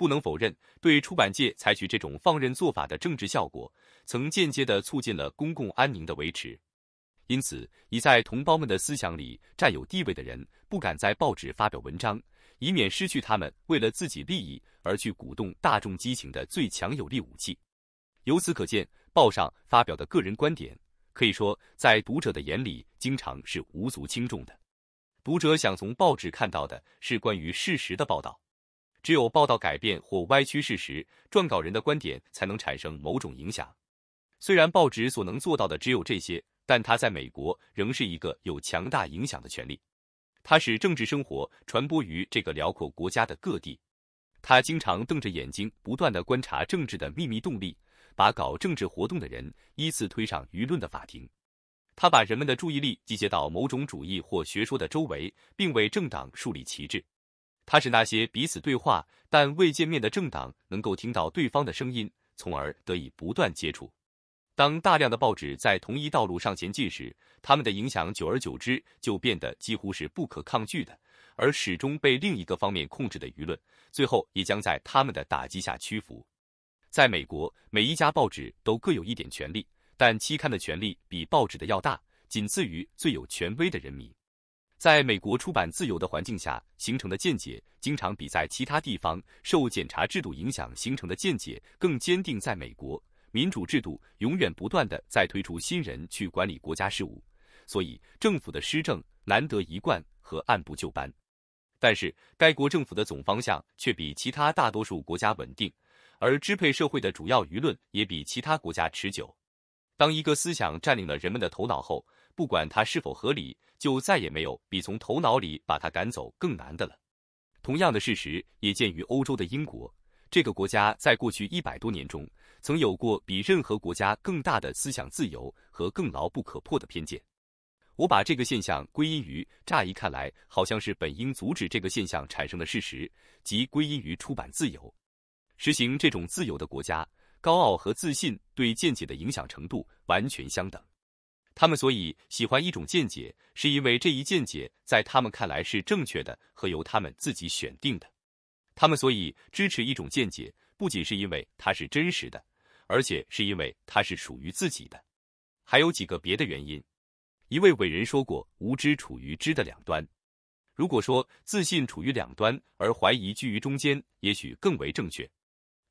不能否认，对出版界采取这种放任做法的政治效果，曾间接地促进了公共安宁的维持。因此，已在同胞们的思想里占有地位的人不敢在报纸发表文章，以免失去他们为了自己利益而去鼓动大众激情的最强有力武器。由此可见，报上发表的个人观点，可以说在读者的眼里经常是无足轻重的。读者想从报纸看到的是关于事实的报道。只有报道改变或歪曲事实，撰稿人的观点才能产生某种影响。虽然报纸所能做到的只有这些，但它在美国仍是一个有强大影响的权利。它使政治生活传播于这个辽阔国家的各地。他经常瞪着眼睛，不断地观察政治的秘密动力，把搞政治活动的人依次推上舆论的法庭。他把人们的注意力集结到某种主义或学说的周围，并为政党树立旗帜。它使那些彼此对话但未见面的政党能够听到对方的声音，从而得以不断接触。当大量的报纸在同一道路上前进时，他们的影响久而久之就变得几乎是不可抗拒的。而始终被另一个方面控制的舆论，最后也将在他们的打击下屈服。在美国，每一家报纸都各有一点权力，但期刊的权力比报纸的要大，仅次于最有权威的人民。在美国出版自由的环境下形成的见解，经常比在其他地方受检查制度影响形成的见解更坚定。在美国，民主制度永远不断的在推出新人去管理国家事务，所以政府的施政难得一贯和按部就班。但是，该国政府的总方向却比其他大多数国家稳定，而支配社会的主要舆论也比其他国家持久。当一个思想占领了人们的头脑后，不管它是否合理，就再也没有比从头脑里把它赶走更难的了。同样的事实也见于欧洲的英国这个国家，在过去一百多年中，曾有过比任何国家更大的思想自由和更牢不可破的偏见。我把这个现象归因于乍一看来好像是本应阻止这个现象产生的事实，即归因于出版自由。实行这种自由的国家，高傲和自信对见解的影响程度完全相等。他们所以喜欢一种见解，是因为这一见解在他们看来是正确的和由他们自己选定的。他们所以支持一种见解，不仅是因为它是真实的，而且是因为它是属于自己的。还有几个别的原因。一位伟人说过，无知处于知的两端。如果说自信处于两端，而怀疑居于中间，也许更为正确。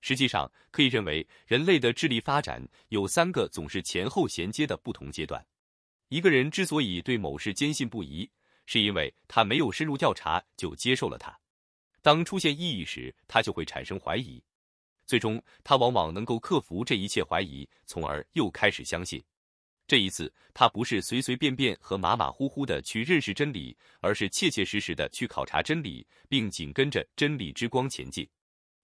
实际上，可以认为人类的智力发展有三个总是前后衔接的不同阶段。一个人之所以对某事坚信不疑，是因为他没有深入调查就接受了它。当出现异议时，他就会产生怀疑。最终，他往往能够克服这一切怀疑，从而又开始相信。这一次，他不是随随便便和马马虎虎的去认识真理，而是切切实实的去考察真理，并紧跟着真理之光前进。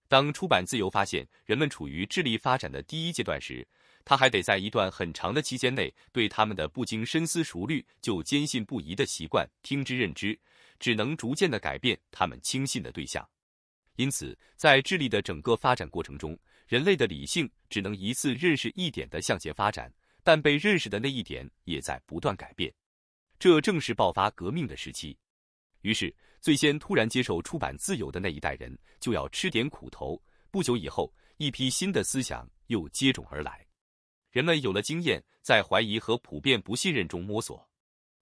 当出版自由发现人们处于智力发展的第一阶段时，他还得在一段很长的期间内对他们的不经深思熟虑就坚信不疑的习惯听之任之，只能逐渐的改变他们轻信的对象。因此，在智力的整个发展过程中，人类的理性只能一次认识一点的向前发展，但被认识的那一点也在不断改变。这正是爆发革命的时期。于是。最先突然接受出版自由的那一代人就要吃点苦头。不久以后，一批新的思想又接踵而来。人们有了经验，在怀疑和普遍不信任中摸索。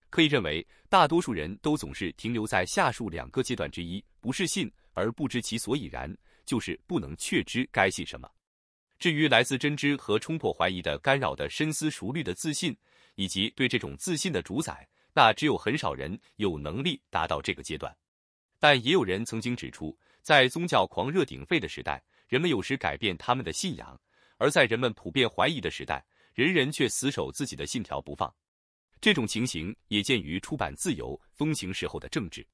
可以认为，大多数人都总是停留在下述两个阶段之一：不是信而不知其所以然，就是不能确知该信什么。至于来自真知和冲破怀疑的干扰的深思熟虑的自信，以及对这种自信的主宰，那只有很少人有能力达到这个阶段。但也有人曾经指出，在宗教狂热鼎沸的时代，人们有时改变他们的信仰；而在人们普遍怀疑的时代，人人却死守自己的信条不放。这种情形也见于出版自由风行时候的政治，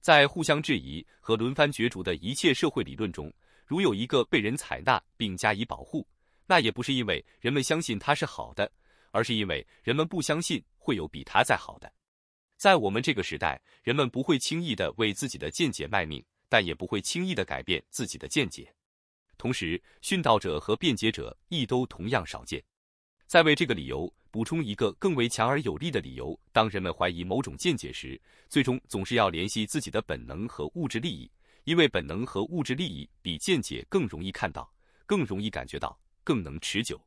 在互相质疑和轮番角逐的一切社会理论中，如有一个被人采纳并加以保护，那也不是因为人们相信它是好的，而是因为人们不相信会有比它再好的。在我们这个时代，人们不会轻易的为自己的见解卖命，但也不会轻易的改变自己的见解。同时，殉道者和辩解者亦都同样少见。再为这个理由补充一个更为强而有力的理由：当人们怀疑某种见解时，最终总是要联系自己的本能和物质利益，因为本能和物质利益比见解更容易看到，更容易感觉到，更能持久。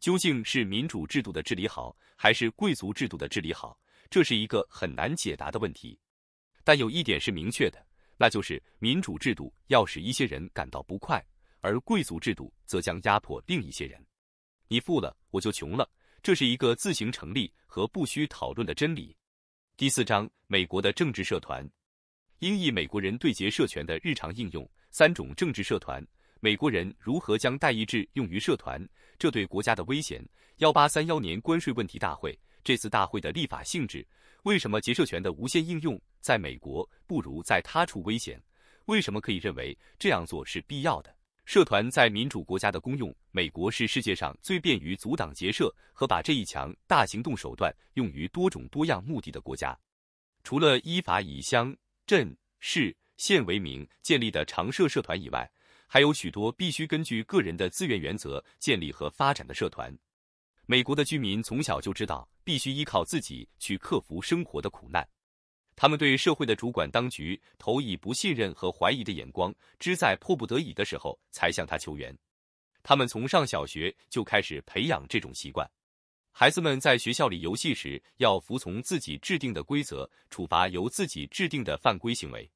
究竟是民主制度的治理好，还是贵族制度的治理好？这是一个很难解答的问题，但有一点是明确的，那就是民主制度要使一些人感到不快，而贵族制度则将压迫另一些人。你富了，我就穷了，这是一个自行成立和不需讨论的真理。第四章：美国的政治社团。英裔美国人对接社权的日常应用。三种政治社团。美国人如何将代议制用于社团？这对国家的危险。幺八三幺年关税问题大会。这次大会的立法性质，为什么结社权的无限应用在美国不如在他处危险？为什么可以认为这样做是必要的？社团在民主国家的公用，美国是世界上最便于阻挡结社和把这一强大行动手段用于多种多样目的的国家。除了依法以乡镇、市县为名建立的常设社团以外，还有许多必须根据个人的自愿原则建立和发展的社团。美国的居民从小就知道必须依靠自己去克服生活的苦难，他们对社会的主管当局投以不信任和怀疑的眼光，只在迫不得已的时候才向他求援。他们从上小学就开始培养这种习惯，孩子们在学校里游戏时要服从自己制定的规则，处罚由自己制定的犯规行为。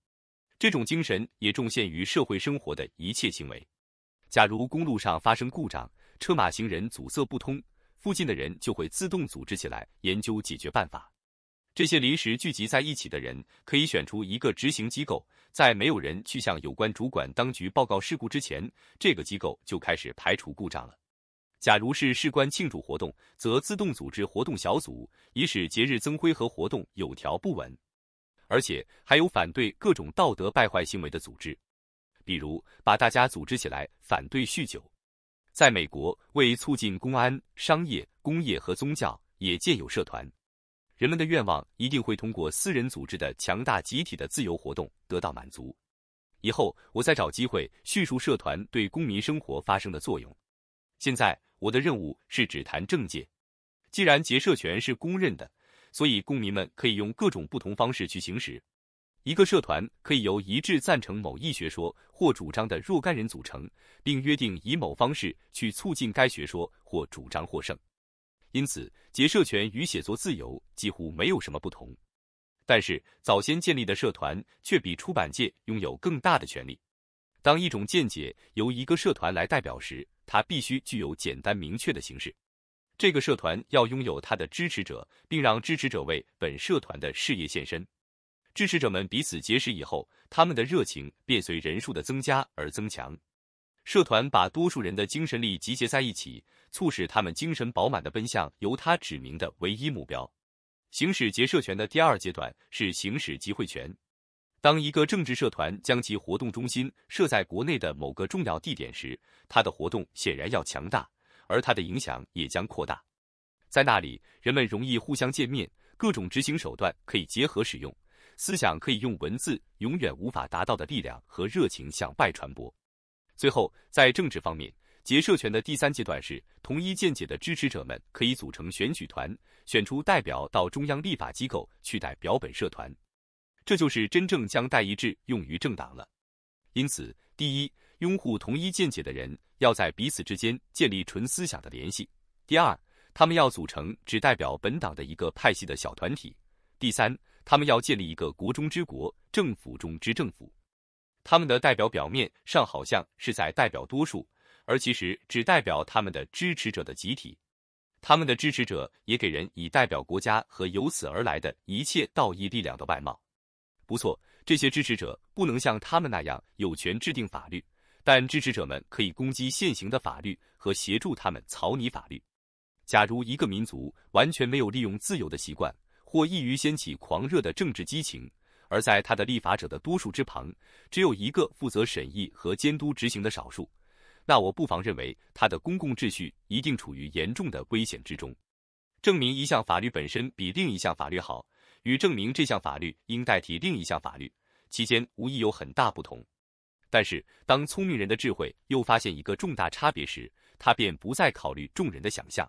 这种精神也重现于社会生活的一切行为。假如公路上发生故障，车马行人阻塞不通。附近的人就会自动组织起来研究解决办法。这些临时聚集在一起的人可以选出一个执行机构，在没有人去向有关主管当局报告事故之前，这个机构就开始排除故障了。假如是事关庆祝活动，则自动组织活动小组，以使节日增辉和活动有条不紊。而且还有反对各种道德败坏行为的组织，比如把大家组织起来反对酗酒。在美国，为促进公安、商业、工业和宗教，也建有社团。人们的愿望一定会通过私人组织的强大集体的自由活动得到满足。以后我再找机会叙述社团对公民生活发生的作用。现在我的任务是只谈政界。既然结社权是公认的，所以公民们可以用各种不同方式去行使。一个社团可以由一致赞成某一学说。或主张的若干人组成，并约定以某方式去促进该学说或主张获胜。因此，结社权与写作自由几乎没有什么不同。但是，早先建立的社团却比出版界拥有更大的权利。当一种见解由一个社团来代表时，它必须具有简单明确的形式。这个社团要拥有它的支持者，并让支持者为本社团的事业献身。支持者们彼此结识以后，他们的热情便随人数的增加而增强。社团把多数人的精神力集结在一起，促使他们精神饱满地奔向由他指明的唯一目标。行使结社权的第二阶段是行使集会权。当一个政治社团将其活动中心设在国内的某个重要地点时，它的活动显然要强大，而它的影响也将扩大。在那里，人们容易互相见面，各种执行手段可以结合使用。思想可以用文字永远无法达到的力量和热情向外传播。最后，在政治方面，结社权的第三阶段是，同一见解的支持者们可以组成选举团，选出代表到中央立法机构去代表本社团。这就是真正将代议制用于政党了。因此，第一，拥护同一见解的人要在彼此之间建立纯思想的联系；第二，他们要组成只代表本党的一个派系的小团体；第三。他们要建立一个国中之国，政府中之政府。他们的代表表面上好像是在代表多数，而其实只代表他们的支持者的集体。他们的支持者也给人以代表国家和由此而来的一切道义力量的外貌。不错，这些支持者不能像他们那样有权制定法律，但支持者们可以攻击现行的法律和协助他们草拟法律。假如一个民族完全没有利用自由的习惯，或易于掀起狂热的政治激情，而在他的立法者的多数之旁，只有一个负责审议和监督执行的少数，那我不妨认为他的公共秩序一定处于严重的危险之中。证明一项法律本身比另一项法律好，与证明这项法律应代替另一项法律，其间无疑有很大不同。但是，当聪明人的智慧又发现一个重大差别时，他便不再考虑众人的想象。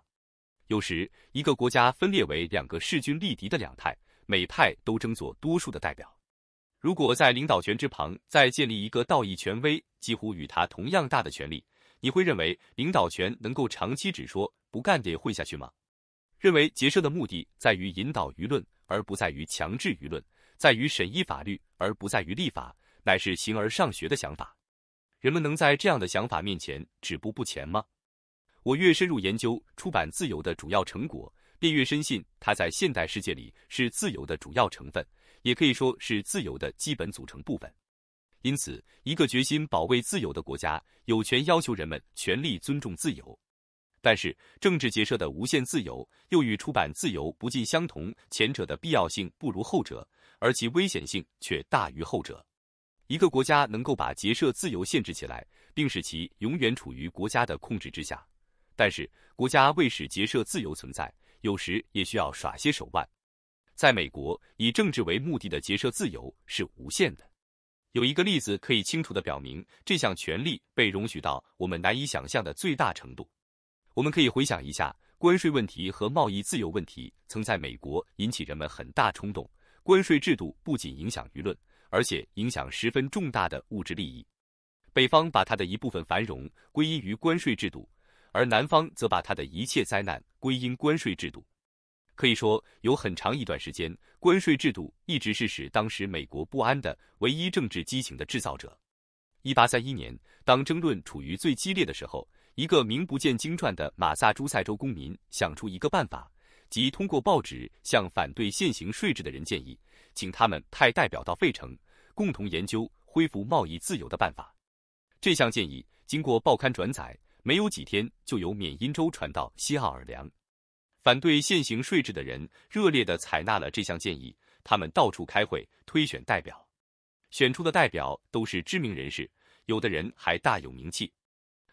有时，一个国家分裂为两个势均力敌的两派，每派都争做多数的代表。如果在领导权之旁再建立一个道义权威，几乎与他同样大的权力，你会认为领导权能够长期只说不干得混下去吗？认为结社的目的在于引导舆论，而不在于强制舆论；在于审议法律，而不在于立法，乃是形而上学的想法。人们能在这样的想法面前止步不前吗？我越深入研究出版自由的主要成果，便越深信它在现代世界里是自由的主要成分，也可以说是自由的基本组成部分。因此，一个决心保卫自由的国家，有权要求人们全力尊重自由。但是，政治结社的无限自由又与出版自由不尽相同，前者的必要性不如后者，而其危险性却大于后者。一个国家能够把结社自由限制起来，并使其永远处于国家的控制之下。但是，国家为使结社自由存在，有时也需要耍些手腕。在美国，以政治为目的的结社自由是无限的。有一个例子可以清楚地表明这项权利被容许到我们难以想象的最大程度。我们可以回想一下，关税问题和贸易自由问题曾在美国引起人们很大冲动。关税制度不仅影响舆论，而且影响十分重大的物质利益。北方把它的一部分繁荣归因于关税制度。而南方则把他的一切灾难归因关税制度，可以说有很长一段时间，关税制度一直是使当时美国不安的唯一政治激情的制造者。一八三一年，当争论处于最激烈的时候，一个名不见经传的马萨诸塞州公民想出一个办法，即通过报纸向反对现行税制的人建议，请他们派代表到费城，共同研究恢复贸易自由的办法。这项建议经过报刊转载。没有几天，就由缅因州传到西奥尔良。反对现行税制的人热烈地采纳了这项建议。他们到处开会，推选代表。选出的代表都是知名人士，有的人还大有名气。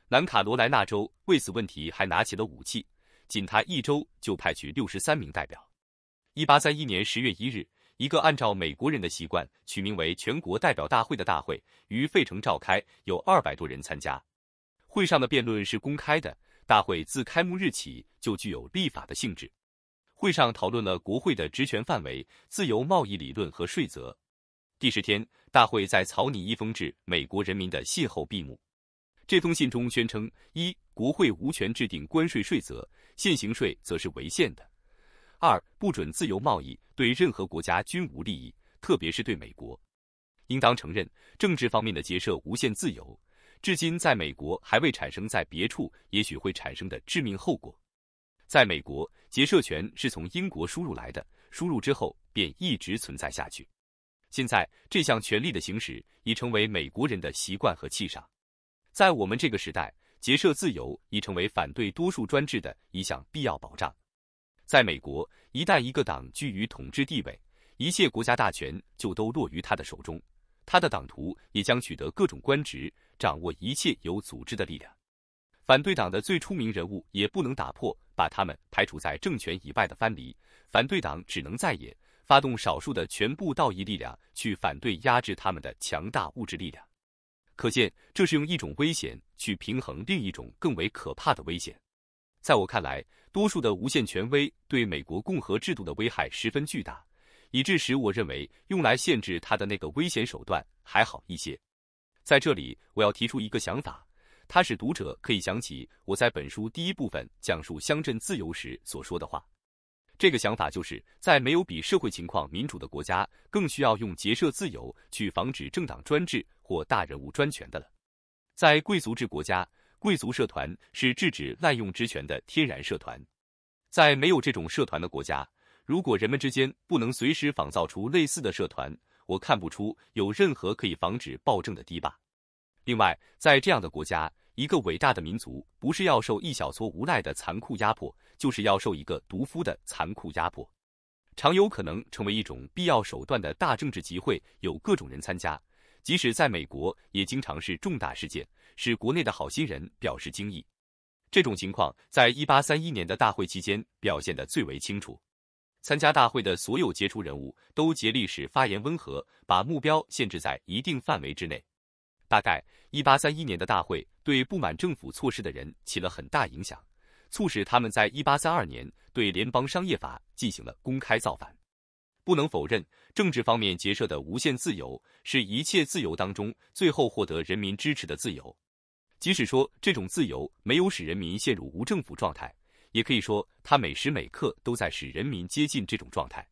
南卡罗来纳州为此问题还拿起了武器，仅他一州就派去六十三名代表。一八三一年十月一日，一个按照美国人的习惯取名为“全国代表大会”的大会于费城召开，有二百多人参加。会上的辩论是公开的。大会自开幕日起就具有立法的性质。会上讨论了国会的职权范围、自由贸易理论和税则。第十天，大会在草拟一封致美国人民的信后闭幕。这封信中宣称：一、国会无权制定关税税则，现行税则是违宪的；二、不准自由贸易对任何国家均无利益，特别是对美国。应当承认，政治方面的结社无限自由。至今，在美国还未产生，在别处也许会产生的致命后果。在美国，结社权是从英国输入来的，输入之后便一直存在下去。现在，这项权利的行使已成为美国人的习惯和气上。在我们这个时代，结社自由已成为反对多数专制的一项必要保障。在美国，一旦一个党居于统治地位，一切国家大权就都落于他的手中。他的党徒也将取得各种官职，掌握一切有组织的力量。反对党的最出名人物也不能打破，把他们排除在政权以外的藩篱。反对党只能再野，发动少数的全部道义力量去反对压制他们的强大物质力量。可见，这是用一种危险去平衡另一种更为可怕的危险。在我看来，多数的无限权威对美国共和制度的危害十分巨大。以致使我认为用来限制他的那个危险手段还好一些。在这里，我要提出一个想法，它使读者可以想起我在本书第一部分讲述乡镇自由时所说的话。这个想法就是在没有比社会情况民主的国家更需要用结社自由去防止政党专制或大人物专权的了。在贵族制国家，贵族社团是制止滥用职权的天然社团；在没有这种社团的国家，如果人们之间不能随时仿造出类似的社团，我看不出有任何可以防止暴政的堤坝。另外，在这样的国家，一个伟大的民族不是要受一小撮无赖的残酷压迫，就是要受一个毒夫的残酷压迫。常有可能成为一种必要手段的大政治集会，有各种人参加，即使在美国也经常是重大事件，使国内的好心人表示惊异。这种情况在一八三一年的大会期间表现得最为清楚。参加大会的所有杰出人物都竭力使发言温和，把目标限制在一定范围之内。大概，一八三一年的大会对不满政府措施的人起了很大影响，促使他们在一八三二年对联邦商业法进行了公开造反。不能否认，政治方面结社的无限自由是一切自由当中最后获得人民支持的自由。即使说这种自由没有使人民陷入无政府状态。也可以说，他每时每刻都在使人民接近这种状态。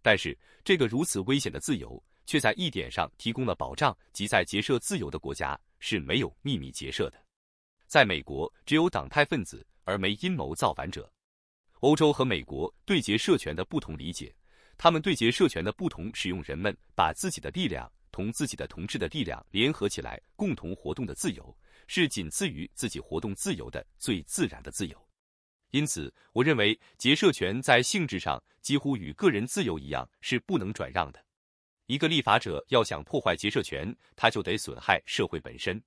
但是，这个如此危险的自由，却在一点上提供了保障，即在结社自由的国家是没有秘密结社的。在美国，只有党派分子，而没阴谋造反者。欧洲和美国对结社权的不同理解，他们对结社权的不同使用，人们把自己的力量同自己的同志的力量联合起来，共同活动的自由，是仅次于自己活动自由的最自然的自由。因此，我认为结社权在性质上几乎与个人自由一样，是不能转让的。一个立法者要想破坏结社权，他就得损害社会本身。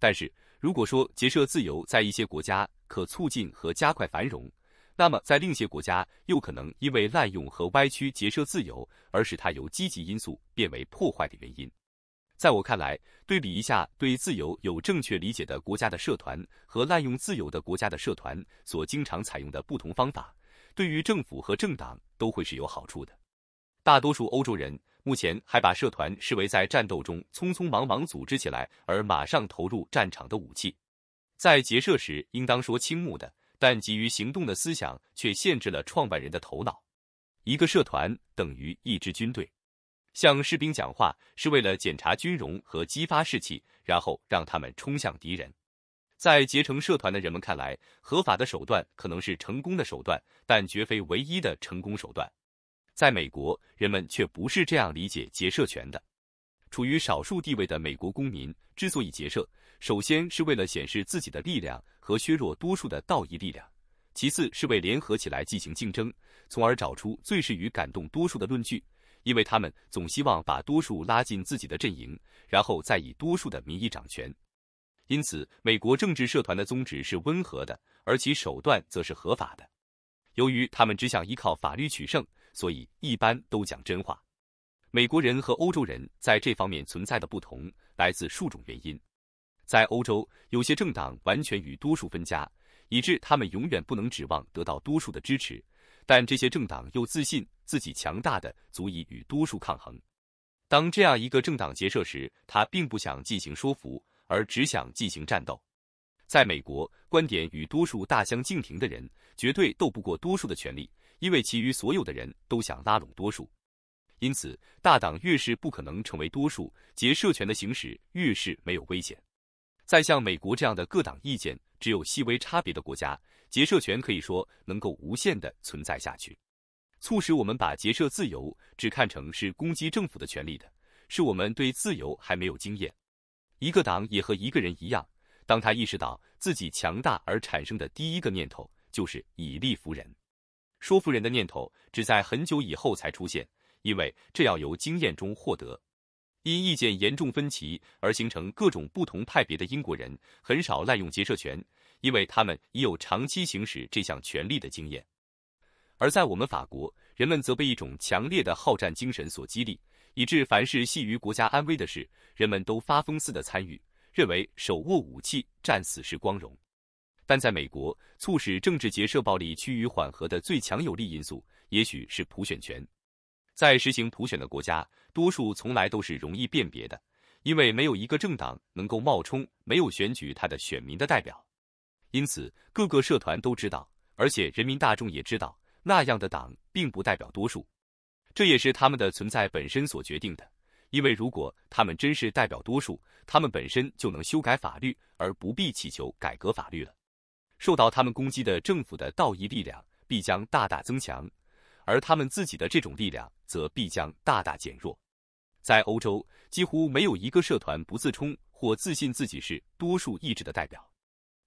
但是，如果说结社自由在一些国家可促进和加快繁荣，那么在另些国家又可能因为滥用和歪曲结社自由而使它由积极因素变为破坏的原因。在我看来，对比一下对自由有正确理解的国家的社团和滥用自由的国家的社团所经常采用的不同方法，对于政府和政党都会是有好处的。大多数欧洲人目前还把社团视为在战斗中匆匆忙忙组织起来而马上投入战场的武器，在结社时应当说倾慕的，但急于行动的思想却限制了创办人的头脑。一个社团等于一支军队。向士兵讲话是为了检查军容和激发士气，然后让他们冲向敌人。在结成社团的人们看来，合法的手段可能是成功的手段，但绝非唯一的成功手段。在美国，人们却不是这样理解结社权的。处于少数地位的美国公民之所以结社，首先是为了显示自己的力量和削弱多数的道义力量，其次是为联合起来进行竞争，从而找出最适于感动多数的论据。因为他们总希望把多数拉进自己的阵营，然后再以多数的名义掌权。因此，美国政治社团的宗旨是温和的，而其手段则是合法的。由于他们只想依靠法律取胜，所以一般都讲真话。美国人和欧洲人在这方面存在的不同，来自数种原因。在欧洲，有些政党完全与多数分家，以致他们永远不能指望得到多数的支持。但这些政党又自信自己强大的足以与多数抗衡。当这样一个政党结社时，他并不想进行说服，而只想进行战斗。在美国，观点与多数大相径庭的人绝对斗不过多数的权利，因为其余所有的人都想拉拢多数。因此，大党越是不可能成为多数结社权的行使，越是没有危险。在像美国这样的各党意见只有细微差别的国家。结社权可以说能够无限的存在下去，促使我们把结社自由只看成是攻击政府的权利的，是我们对自由还没有经验。一个党也和一个人一样，当他意识到自己强大而产生的第一个念头就是以力服人，说服人的念头只在很久以后才出现，因为这要由经验中获得。因意见严重分歧而形成各种不同派别的英国人，很少滥用结社权。因为他们已有长期行使这项权利的经验，而在我们法国，人们则被一种强烈的好战精神所激励，以致凡是系于国家安危的事，人们都发疯似的参与，认为手握武器战死是光荣。但在美国，促使政治结社暴力趋于缓和的最强有力因素，也许是普选权。在实行普选的国家，多数从来都是容易辨别的，因为没有一个政党能够冒充没有选举他的选民的代表。因此，各个社团都知道，而且人民大众也知道，那样的党并不代表多数，这也是他们的存在本身所决定的。因为如果他们真是代表多数，他们本身就能修改法律，而不必祈求改革法律了。受到他们攻击的政府的道义力量必将大大增强，而他们自己的这种力量则必将大大减弱。在欧洲，几乎没有一个社团不自充或自信自己是多数意志的代表。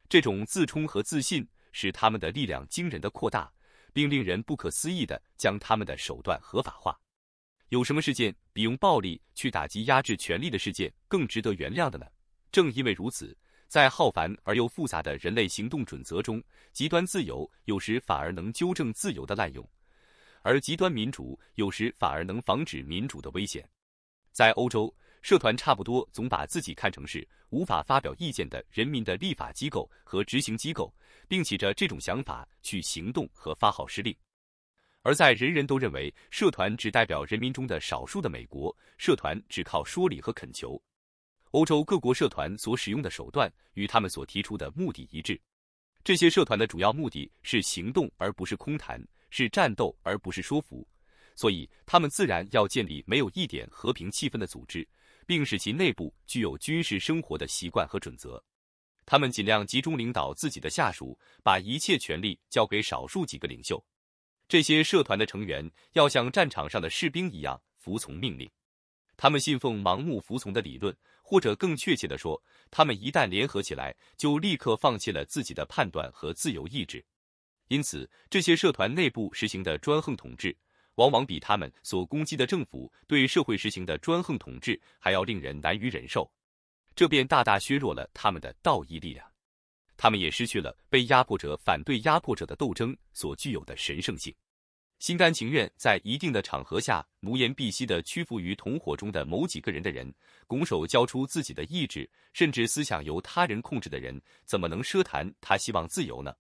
这种自充和自信使他们的力量惊人的扩大，并令人不可思议的将他们的手段合法化。有什么事件比用暴力去打击、压制权力的事件更值得原谅的呢？正因为如此，在浩繁而又复杂的人类行动准则中，极端自由有时反而能纠正自由的滥用，而极端民主有时反而能防止民主的危险。在欧洲。社团差不多总把自己看成是无法发表意见的人民的立法机构和执行机构，并起着这种想法去行动和发号施令。而在人人都认为社团只代表人民中的少数的美国，社团只靠说理和恳求；欧洲各国社团所使用的手段与他们所提出的目的一致。这些社团的主要目的是行动而不是空谈，是战斗而不是说服，所以他们自然要建立没有一点和平气氛的组织。并使其内部具有军事生活的习惯和准则。他们尽量集中领导自己的下属，把一切权力交给少数几个领袖。这些社团的成员要像战场上的士兵一样服从命令。他们信奉盲目服从的理论，或者更确切地说，他们一旦联合起来，就立刻放弃了自己的判断和自由意志。因此，这些社团内部实行的专横统治。往往比他们所攻击的政府对社会实行的专横统治还要令人难以忍受，这便大大削弱了他们的道义力量。他们也失去了被压迫者反对压迫者的斗争所具有的神圣性。心甘情愿在一定的场合下奴颜婢膝的屈服于同伙中的某几个人的人，拱手交出自己的意志，甚至思想由他人控制的人，怎么能奢谈他希望自由呢？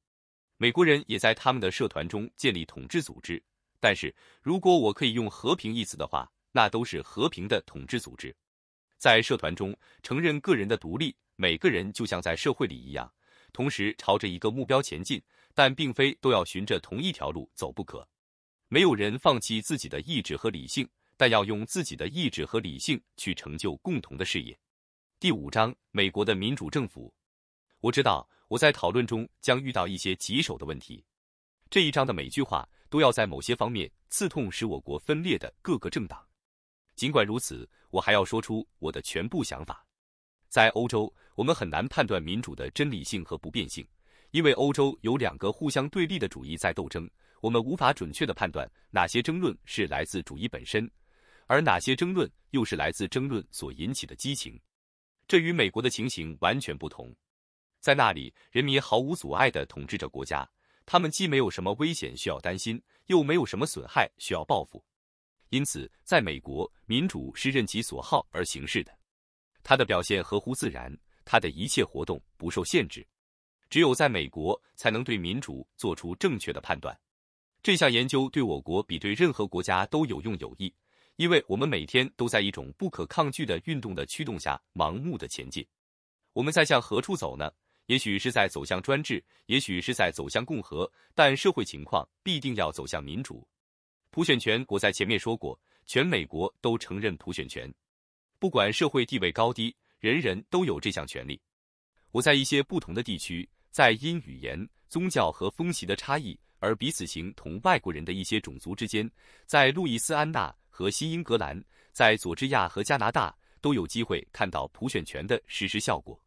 美国人也在他们的社团中建立统治组织。但是如果我可以用和平一词的话，那都是和平的统治组织，在社团中承认个人的独立，每个人就像在社会里一样，同时朝着一个目标前进，但并非都要循着同一条路走不可。没有人放弃自己的意志和理性，但要用自己的意志和理性去成就共同的事业。第五章：美国的民主政府。我知道我在讨论中将遇到一些棘手的问题。这一章的每句话。都要在某些方面刺痛使我国分裂的各个政党。尽管如此，我还要说出我的全部想法。在欧洲，我们很难判断民主的真理性和不变性，因为欧洲有两个互相对立的主义在斗争，我们无法准确的判断哪些争论是来自主义本身，而哪些争论又是来自争论所引起的激情。这与美国的情形完全不同，在那里，人民毫无阻碍地统治着国家。他们既没有什么危险需要担心，又没有什么损害需要报复，因此，在美国，民主是任其所好而行事的，它的表现合乎自然，它的一切活动不受限制。只有在美国，才能对民主做出正确的判断。这项研究对我国比对任何国家都有用有益，因为我们每天都在一种不可抗拒的运动的驱动下盲目的前进。我们在向何处走呢？也许是在走向专制，也许是在走向共和，但社会情况必定要走向民主。普选权，我在前面说过，全美国都承认普选权，不管社会地位高低，人人都有这项权利。我在一些不同的地区，在因语言、宗教和风习的差异而彼此形同外国人的一些种族之间，在路易斯安那和新英格兰，在佐治亚和加拿大，都有机会看到普选权的实施效果。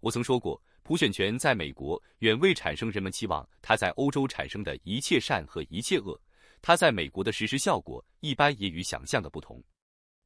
我曾说过。普选权在美国远未产生人们期望它在欧洲产生的一切善和一切恶，它在美国的实施效果一般也与想象的不同。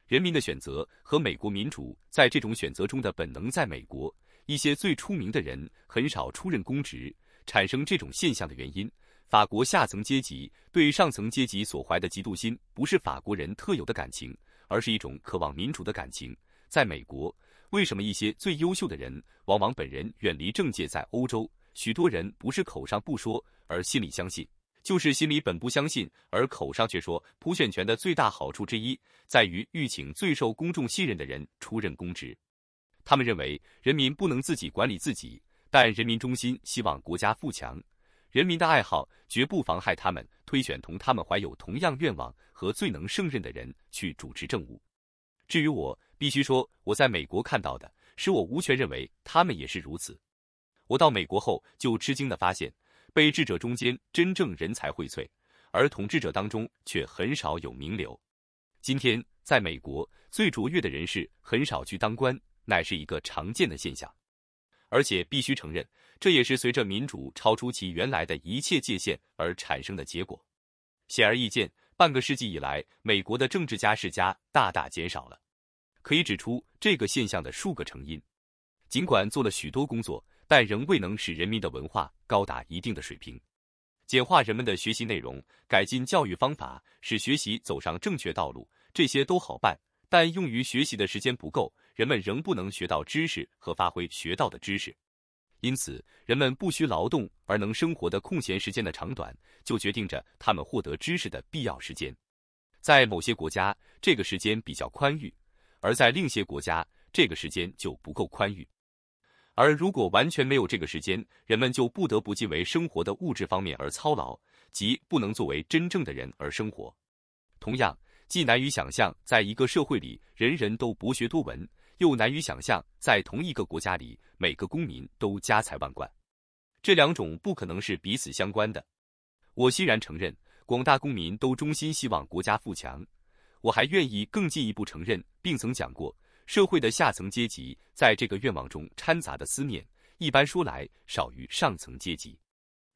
人民的选择和美国民主在这种选择中的本能，在美国一些最出名的人很少出任公职，产生这种现象的原因，法国下层阶级对上层阶级所怀的嫉妒心不是法国人特有的感情，而是一种渴望民主的感情，在美国。为什么一些最优秀的人往往本人远离政界？在欧洲，许多人不是口上不说，而心里相信；就是心里本不相信，而口上却说。普选权的最大好处之一，在于欲请最受公众信任的人出任公职。他们认为，人民不能自己管理自己，但人民中心希望国家富强，人民的爱好绝不妨害他们推选同他们怀有同样愿望和最能胜任的人去主持政务。至于我。必须说，我在美国看到的，使我无权认为他们也是如此。我到美国后就吃惊地发现，被智者中间真正人才荟萃，而统治者当中却很少有名流。今天，在美国最卓越的人士很少去当官，乃是一个常见的现象。而且必须承认，这也是随着民主超出其原来的一切界限而产生的结果。显而易见，半个世纪以来，美国的政治家世家大大减少了。可以指出这个现象的数个成因。尽管做了许多工作，但仍未能使人民的文化高达一定的水平。简化人们的学习内容，改进教育方法，使学习走上正确道路，这些都好办。但用于学习的时间不够，人们仍不能学到知识和发挥学到的知识。因此，人们不需劳动而能生活的空闲时间的长短，就决定着他们获得知识的必要时间。在某些国家，这个时间比较宽裕。而在另些国家，这个时间就不够宽裕。而如果完全没有这个时间，人们就不得不尽为生活的物质方面而操劳，即不能作为真正的人而生活。同样，既难于想象在一个社会里人人都博学多闻，又难于想象在同一个国家里每个公民都家财万贯。这两种不可能是彼此相关的。我欣然承认，广大公民都衷心希望国家富强。我还愿意更进一步承认，并曾讲过，社会的下层阶级在这个愿望中掺杂的思念，一般说来少于上层阶级，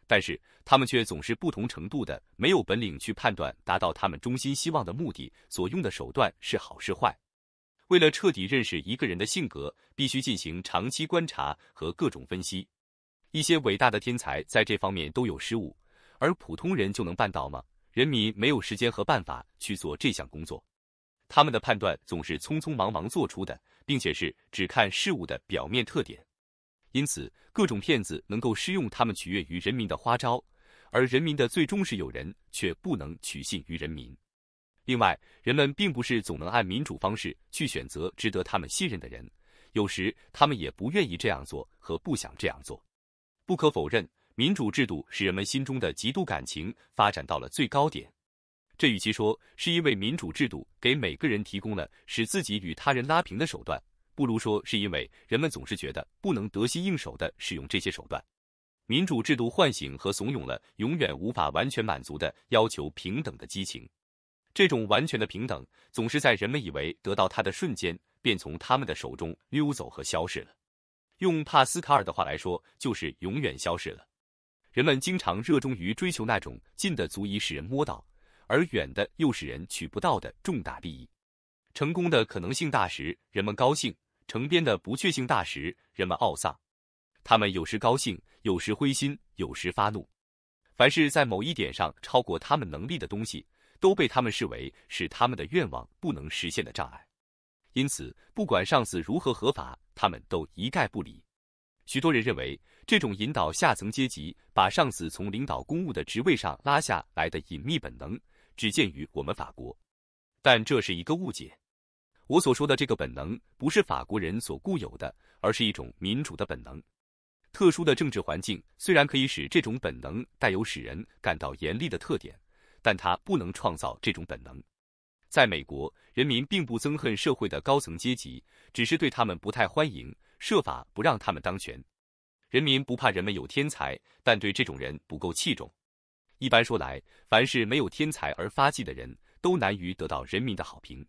但是他们却总是不同程度的没有本领去判断达到他们衷心希望的目的所用的手段是好是坏。为了彻底认识一个人的性格，必须进行长期观察和各种分析。一些伟大的天才在这方面都有失误，而普通人就能办到吗？人民没有时间和办法去做这项工作，他们的判断总是匆匆忙忙做出的，并且是只看事物的表面特点。因此，各种骗子能够施用他们取悦于人民的花招，而人民的最忠实友人却不能取信于人民。另外，人们并不是总能按民主方式去选择值得他们信任的人，有时他们也不愿意这样做和不想这样做。不可否认。民主制度使人们心中的极度感情发展到了最高点，这与其说是因为民主制度给每个人提供了使自己与他人拉平的手段，不如说是因为人们总是觉得不能得心应手地使用这些手段。民主制度唤醒和怂恿了永远无法完全满足的要求平等的激情，这种完全的平等总是在人们以为得到它的瞬间便从他们的手中溜走和消失了。用帕斯卡尔的话来说，就是永远消失了。人们经常热衷于追求那种近的足以使人摸到，而远的又使人取不到的重大利益。成功的可能性大时，人们高兴；成边的不确定性大时，人们懊丧。他们有时高兴，有时灰心，有时发怒。凡是在某一点上超过他们能力的东西，都被他们视为是他们的愿望不能实现的障碍。因此，不管上司如何合法，他们都一概不理。许多人认为。这种引导下层阶级把上司从领导公务的职位上拉下来的隐秘本能，只见于我们法国，但这是一个误解。我所说的这个本能，不是法国人所固有的，而是一种民主的本能。特殊的政治环境虽然可以使这种本能带有使人感到严厉的特点，但它不能创造这种本能。在美国，人民并不憎恨社会的高层阶级，只是对他们不太欢迎，设法不让他们当权。人民不怕人们有天才，但对这种人不够器重。一般说来，凡是没有天才而发迹的人，都难于得到人民的好评。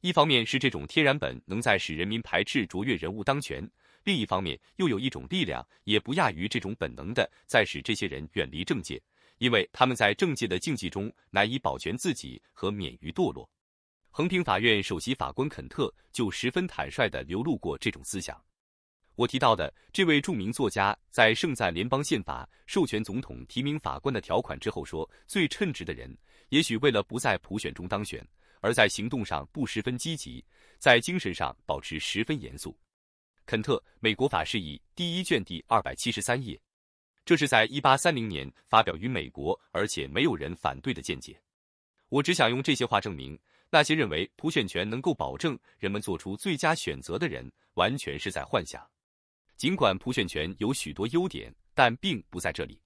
一方面是这种天然本能在使人民排斥卓越人物当权，另一方面又有一种力量，也不亚于这种本能的在使这些人远离政界，因为他们在政界的竞技中难以保全自己和免于堕落。横平法院首席法官肯特就十分坦率地流露过这种思想。我提到的这位著名作家，在盛赞联邦宪法授权总统提名法官的条款之后说：“最称职的人，也许为了不在普选中当选，而在行动上不十分积极，在精神上保持十分严肃。”肯特，《美国法释义》第一卷第二百七十三页。这是在一八三零年发表于美国，而且没有人反对的见解。我只想用这些话证明，那些认为普选权能够保证人们做出最佳选择的人，完全是在幻想。尽管普选权有许多优点，但并不在这里，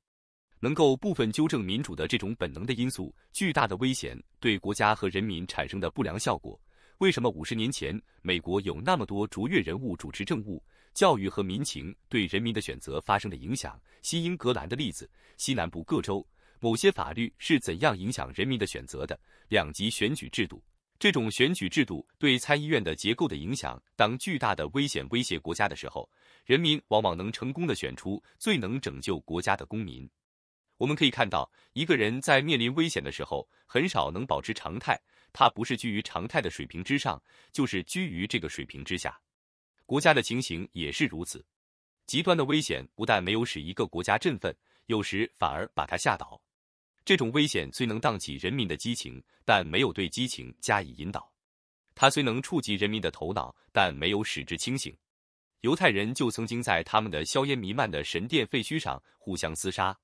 能够部分纠正民主的这种本能的因素，巨大的危险对国家和人民产生的不良效果。为什么五十年前美国有那么多卓越人物主持政务、教育和民情对人民的选择发生的影响？新英格兰的例子，西南部各州某些法律是怎样影响人民的选择的？两级选举制度，这种选举制度对参议院的结构的影响。当巨大的危险威胁国家的时候。人民往往能成功的选出最能拯救国家的公民。我们可以看到，一个人在面临危险的时候，很少能保持常态，他不是居于常态的水平之上，就是居于这个水平之下。国家的情形也是如此。极端的危险不但没有使一个国家振奋，有时反而把他吓倒。这种危险虽能荡起人民的激情，但没有对激情加以引导；他虽能触及人民的头脑，但没有使之清醒。犹太人就曾经在他们的硝烟弥漫的神殿废墟上互相厮杀，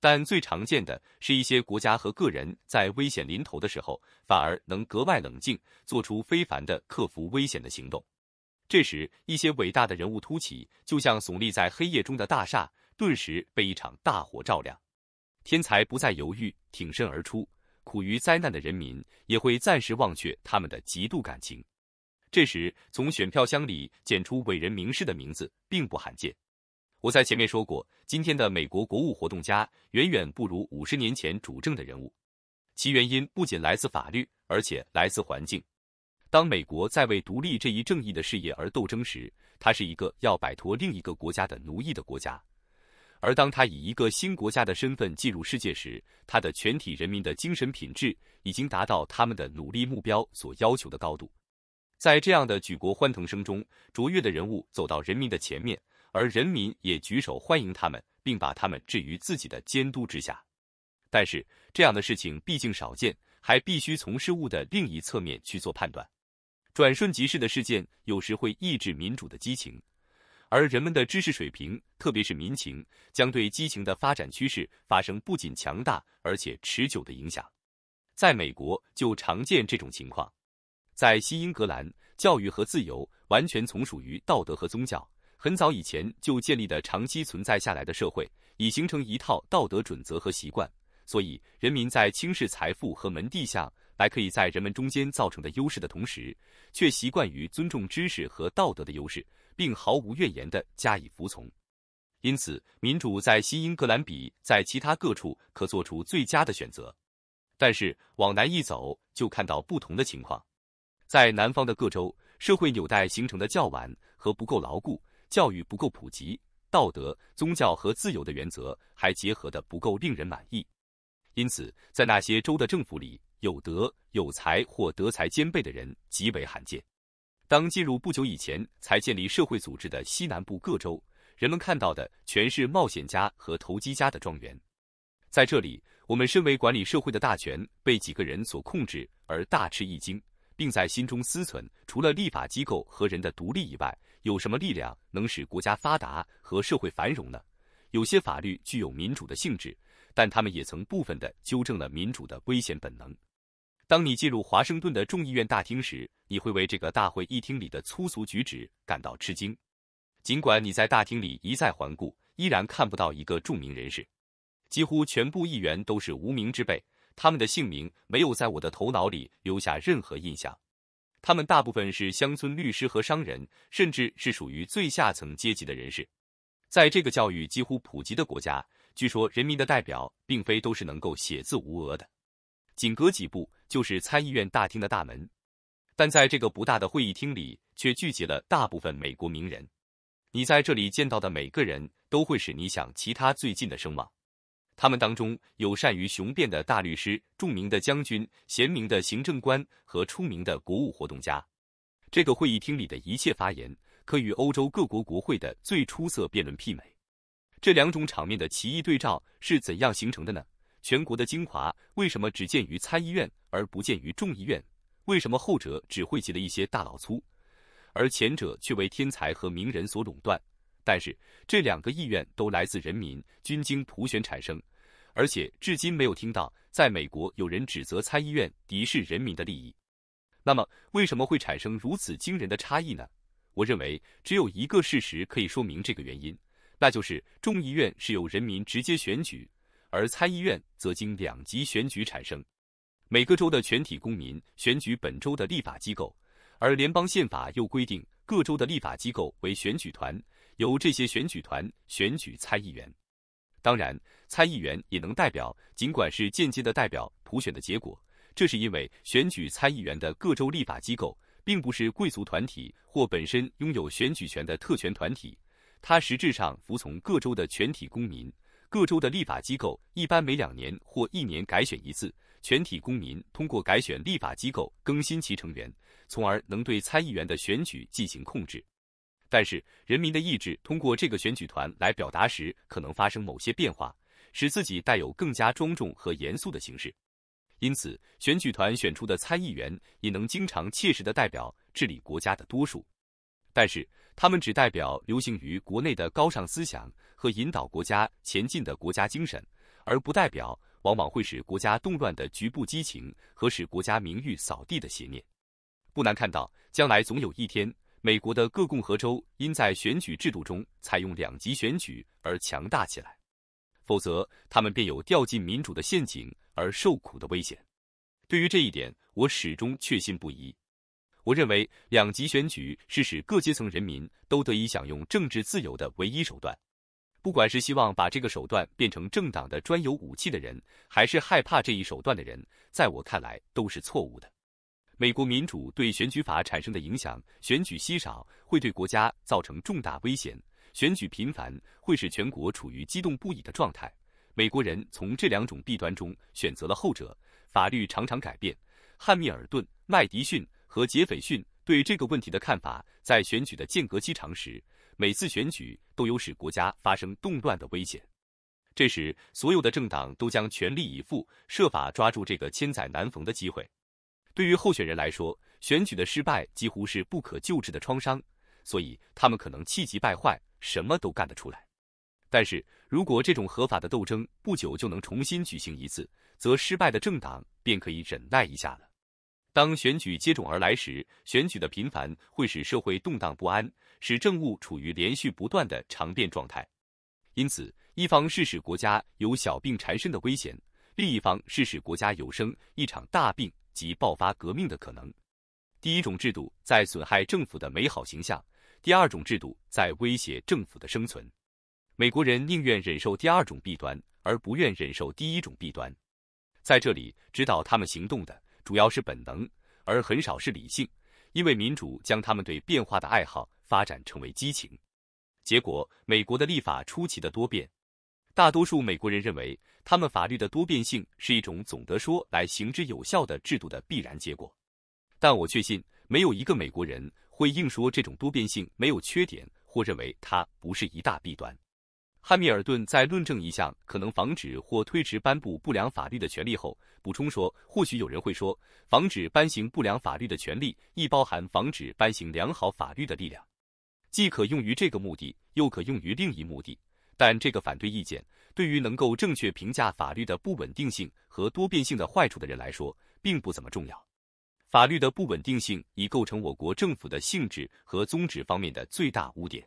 但最常见的是一些国家和个人在危险临头的时候，反而能格外冷静，做出非凡的克服危险的行动。这时，一些伟大的人物突起，就像耸立在黑夜中的大厦，顿时被一场大火照亮。天才不再犹豫，挺身而出；苦于灾难的人民也会暂时忘却他们的嫉妒感情。这时，从选票箱里检出伟人名士的名字并不罕见。我在前面说过，今天的美国国务活动家远远不如五十年前主政的人物。其原因不仅来自法律，而且来自环境。当美国在为独立这一正义的事业而斗争时，它是一个要摆脱另一个国家的奴役的国家；而当它以一个新国家的身份进入世界时，它的全体人民的精神品质已经达到他们的努力目标所要求的高度。在这样的举国欢腾声中，卓越的人物走到人民的前面，而人民也举手欢迎他们，并把他们置于自己的监督之下。但是，这样的事情毕竟少见，还必须从事物的另一侧面去做判断。转瞬即逝的事件有时会抑制民主的激情，而人们的知识水平，特别是民情，将对激情的发展趋势发生不仅强大而且持久的影响。在美国，就常见这种情况。在新英格兰，教育和自由完全从属于道德和宗教。很早以前就建立的、长期存在下来的社会，已形成一套道德准则和习惯。所以，人民在轻视财富和门第下，来可以在人们中间造成的优势的同时，却习惯于尊重知识和道德的优势，并毫无怨言地加以服从。因此，民主在新英格兰比在其他各处可做出最佳的选择。但是，往南一走，就看到不同的情况。在南方的各州，社会纽带形成的较晚和不够牢固，教育不够普及，道德、宗教和自由的原则还结合的不够令人满意。因此，在那些州的政府里，有德有才或德才兼备的人极为罕见。当进入不久以前才建立社会组织的西南部各州，人们看到的全是冒险家和投机家的庄园。在这里，我们身为管理社会的大权被几个人所控制，而大吃一惊。并在心中思忖：除了立法机构和人的独立以外，有什么力量能使国家发达和社会繁荣呢？有些法律具有民主的性质，但他们也曾部分地纠正了民主的危险本能。当你进入华盛顿的众议院大厅时，你会为这个大会议厅里的粗俗举止感到吃惊。尽管你在大厅里一再环顾，依然看不到一个著名人士，几乎全部议员都是无名之辈。他们的姓名没有在我的头脑里留下任何印象。他们大部分是乡村律师和商人，甚至是属于最下层阶级的人士。在这个教育几乎普及的国家，据说人民的代表并非都是能够写字无讹的。仅隔几步就是参议院大厅的大门，但在这个不大的会议厅里，却聚集了大部分美国名人。你在这里见到的每个人，都会使你想其他最近的声望。他们当中有善于雄辩的大律师、著名的将军、贤明的行政官和出名的国务活动家。这个会议厅里的一切发言，可与欧洲各国国会的最出色辩论媲美。这两种场面的奇异对照是怎样形成的呢？全国的精华为什么只见于参议院而不见于众议院？为什么后者只汇集了一些大老粗，而前者却为天才和名人所垄断？但是这两个意愿都来自人民，均经普选产生，而且至今没有听到在美国有人指责参议院敌视人民的利益。那么，为什么会产生如此惊人的差异呢？我认为只有一个事实可以说明这个原因，那就是众议院是由人民直接选举，而参议院则经两级选举产生。每个州的全体公民选举本州的立法机构，而联邦宪法又规定各州的立法机构为选举团。由这些选举团选举参议员，当然参议员也能代表，尽管是间接的代表普选的结果。这是因为选举参议员的各州立法机构并不是贵族团体或本身拥有选举权的特权团体，它实质上服从各州的全体公民。各州的立法机构一般每两年或一年改选一次，全体公民通过改选立法机构更新其成员，从而能对参议员的选举进行控制。但是，人民的意志通过这个选举团来表达时，可能发生某些变化，使自己带有更加庄重和严肃的形式。因此，选举团选出的参议员也能经常切实的代表治理国家的多数。但是，他们只代表流行于国内的高尚思想和引导国家前进的国家精神，而不代表往往会使国家动乱的局部激情和使国家名誉扫地的邪念。不难看到，将来总有一天。美国的各共和州因在选举制度中采用两级选举而强大起来，否则他们便有掉进民主的陷阱而受苦的危险。对于这一点，我始终确信不疑。我认为两级选举是使各阶层人民都得以享用政治自由的唯一手段。不管是希望把这个手段变成政党的专有武器的人，还是害怕这一手段的人，在我看来都是错误的。美国民主对选举法产生的影响：选举稀少会对国家造成重大危险；选举频繁会使全国处于激动不已的状态。美国人从这两种弊端中选择了后者。法律常常改变。汉密尔顿、麦迪逊和杰斐逊对这个问题的看法：在选举的间隔期长时，每次选举都有使国家发生动乱的危险。这时，所有的政党都将全力以赴，设法抓住这个千载难逢的机会。对于候选人来说，选举的失败几乎是不可救治的创伤，所以他们可能气急败坏，什么都干得出来。但是如果这种合法的斗争不久就能重新举行一次，则失败的政党便可以忍耐一下了。当选举接踵而来时，选举的频繁会使社会动荡不安，使政务处于连续不断的常变状态。因此，一方是使国家有小病缠身的危险，另一方是使国家有生一场大病。及爆发革命的可能。第一种制度在损害政府的美好形象，第二种制度在威胁政府的生存。美国人宁愿忍受第二种弊端，而不愿忍受第一种弊端。在这里，指导他们行动的主要是本能，而很少是理性，因为民主将他们对变化的爱好发展成为激情。结果，美国的立法出奇的多变。大多数美国人认为。他们法律的多变性是一种总的说来行之有效的制度的必然结果，但我确信没有一个美国人会硬说这种多变性没有缺点，或认为它不是一大弊端。汉密尔顿在论证一项可能防止或推迟颁布不良法律的权利后，补充说：“或许有人会说，防止颁行不良法律的权利亦包含防止颁行良好法律的力量，既可用于这个目的，又可用于另一目的。”但这个反对意见对于能够正确评价法律的不稳定性、和多变性的坏处的人来说，并不怎么重要。法律的不稳定性已构成我国政府的性质和宗旨方面的最大污点。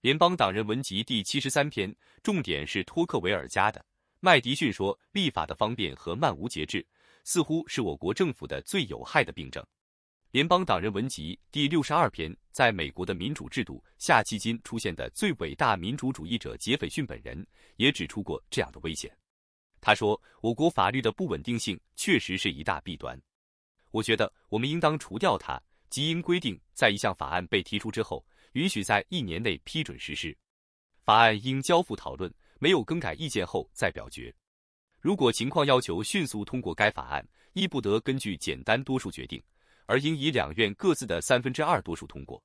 联邦党人文集第七十三篇，重点是托克维尔加的。麦迪逊说，立法的方便和漫无节制，似乎是我国政府的最有害的病症。联邦党人文集第六十二篇，在美国的民主制度下迄今出现的最伟大民主主义者杰斐逊本人也指出过这样的危险。他说：“我国法律的不稳定性确实是一大弊端。我觉得我们应当除掉它，即应规定，在一项法案被提出之后，允许在一年内批准实施。法案应交付讨论，没有更改意见后再表决。如果情况要求迅速通过该法案，亦不得根据简单多数决定。”而应以两院各自的三分之二多数通过。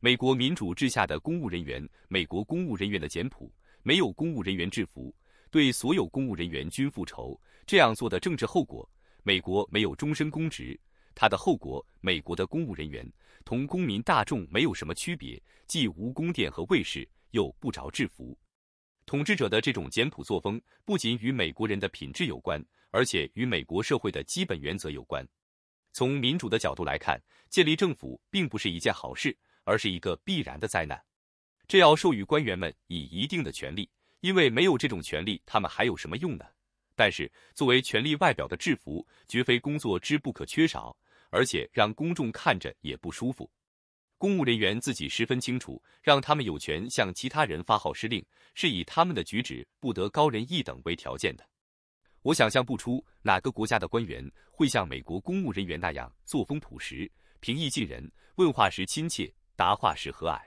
美国民主制下的公务人员，美国公务人员的简朴，没有公务人员制服，对所有公务人员均复仇。这样做的政治后果，美国没有终身公职，它的后果，美国的公务人员同公民大众没有什么区别，既无宫殿和卫士，又不着制服。统治者的这种简朴作风，不仅与美国人的品质有关，而且与美国社会的基本原则有关。从民主的角度来看，建立政府并不是一件好事，而是一个必然的灾难。这要授予官员们以一定的权利，因为没有这种权利，他们还有什么用呢？但是，作为权力外表的制服，绝非工作之不可缺少，而且让公众看着也不舒服。公务人员自己十分清楚，让他们有权向其他人发号施令，是以他们的举止不得高人一等为条件的。我想象不出哪个国家的官员会像美国公务人员那样作风朴实、平易近人，问话时亲切，答话时和蔼。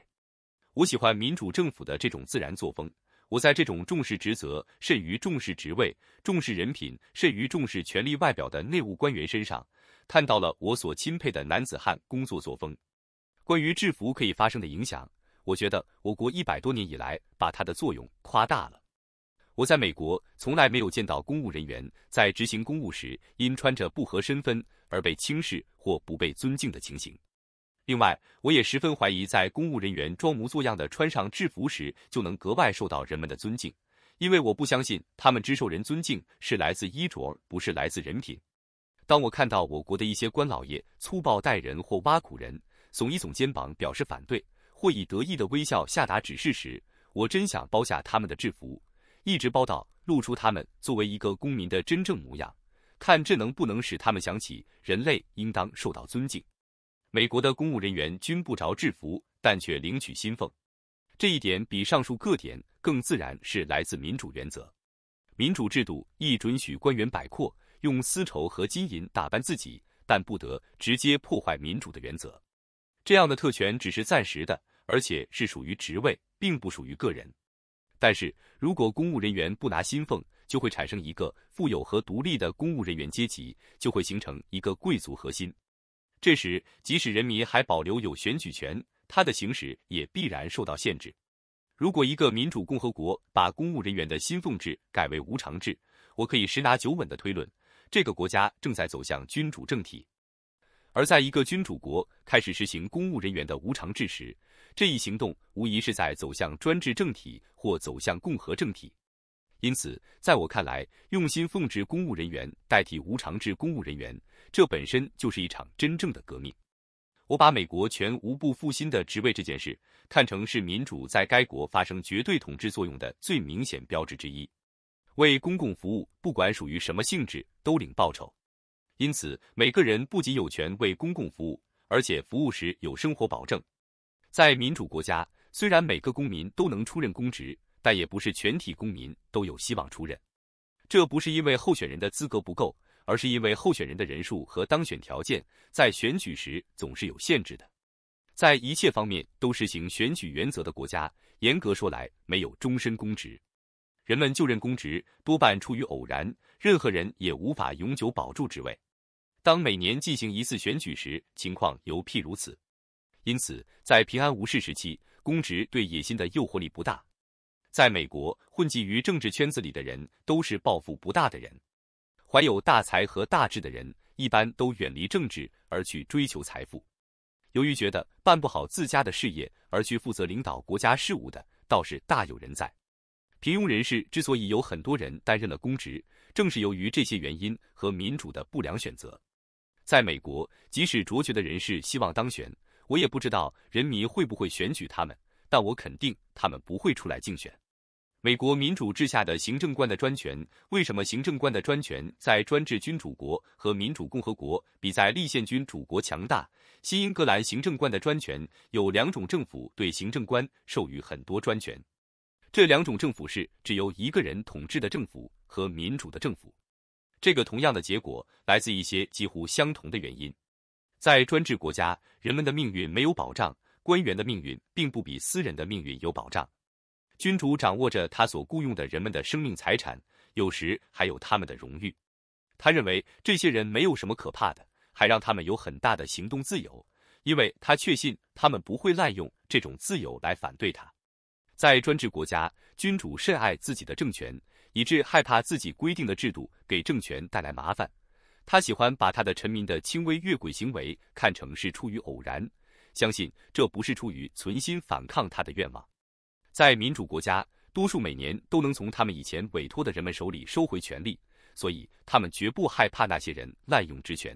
我喜欢民主政府的这种自然作风。我在这种重视职责甚于重视职位、重视人品甚于重视权力外表的内务官员身上，看到了我所钦佩的男子汉工作作风。关于制服可以发生的影响，我觉得我国一百多年以来把它的作用夸大了。我在美国从来没有见到公务人员在执行公务时因穿着不合身份而被轻视或不被尊敬的情形。另外，我也十分怀疑，在公务人员装模作样的穿上制服时，就能格外受到人们的尊敬，因为我不相信他们只受人尊敬是来自衣着，不是来自人品。当我看到我国的一些官老爷粗暴待人或挖苦人，耸一耸肩膀表示反对，或以得意的微笑下达指示时，我真想剥下他们的制服。一直报道，露出他们作为一个公民的真正模样，看这能不能使他们想起人类应当受到尊敬。美国的公务人员均不着制服，但却领取薪俸，这一点比上述各点更自然，是来自民主原则。民主制度亦准许官员摆阔，用丝绸和金银打扮自己，但不得直接破坏民主的原则。这样的特权只是暂时的，而且是属于职位，并不属于个人。但是如果公务人员不拿薪俸，就会产生一个富有和独立的公务人员阶级，就会形成一个贵族核心。这时，即使人民还保留有选举权，它的行使也必然受到限制。如果一个民主共和国把公务人员的薪俸制改为无偿制，我可以十拿九稳地推论，这个国家正在走向君主政体。而在一个君主国开始实行公务人员的无偿制时，这一行动无疑是在走向专制政体或走向共和政体，因此，在我看来，用心奉职公务人员代替无偿制公务人员，这本身就是一场真正的革命。我把美国全无不复兴的职位这件事看成是民主在该国发生绝对统治作用的最明显标志之一。为公共服务，不管属于什么性质，都领报酬。因此，每个人不仅有权为公共服务，而且服务时有生活保证。在民主国家，虽然每个公民都能出任公职，但也不是全体公民都有希望出任。这不是因为候选人的资格不够，而是因为候选人的人数和当选条件在选举时总是有限制的。在一切方面都实行选举原则的国家，严格说来没有终身公职。人们就任公职多半出于偶然，任何人也无法永久保住职位。当每年进行一次选举时，情况尤譬如此。因此，在平安无事时期，公职对野心的诱惑力不大。在美国，混迹于政治圈子里的人都是抱负不大的人。怀有大才和大志的人，一般都远离政治而去追求财富。由于觉得办不好自家的事业，而去负责领导国家事务的倒是大有人在。平庸人士之所以有很多人担任了公职，正是由于这些原因和民主的不良选择。在美国，即使卓绝的人士希望当选。我也不知道人民会不会选举他们，但我肯定他们不会出来竞选。美国民主制下的行政官的专权，为什么行政官的专权在专制君主国和民主共和国比在立宪君主国强大？新英格兰行政官的专权有两种政府对行政官授予很多专权，这两种政府是只由一个人统治的政府和民主的政府。这个同样的结果来自一些几乎相同的原因。在专制国家，人们的命运没有保障，官员的命运并不比私人的命运有保障。君主掌握着他所雇佣的人们的生命、财产，有时还有他们的荣誉。他认为这些人没有什么可怕的，还让他们有很大的行动自由，因为他确信他们不会滥用这种自由来反对他。在专制国家，君主甚爱自己的政权，以致害怕自己规定的制度给政权带来麻烦。他喜欢把他的臣民的轻微越轨行为看成是出于偶然，相信这不是出于存心反抗他的愿望。在民主国家，多数每年都能从他们以前委托的人们手里收回权力，所以他们绝不害怕那些人滥用职权。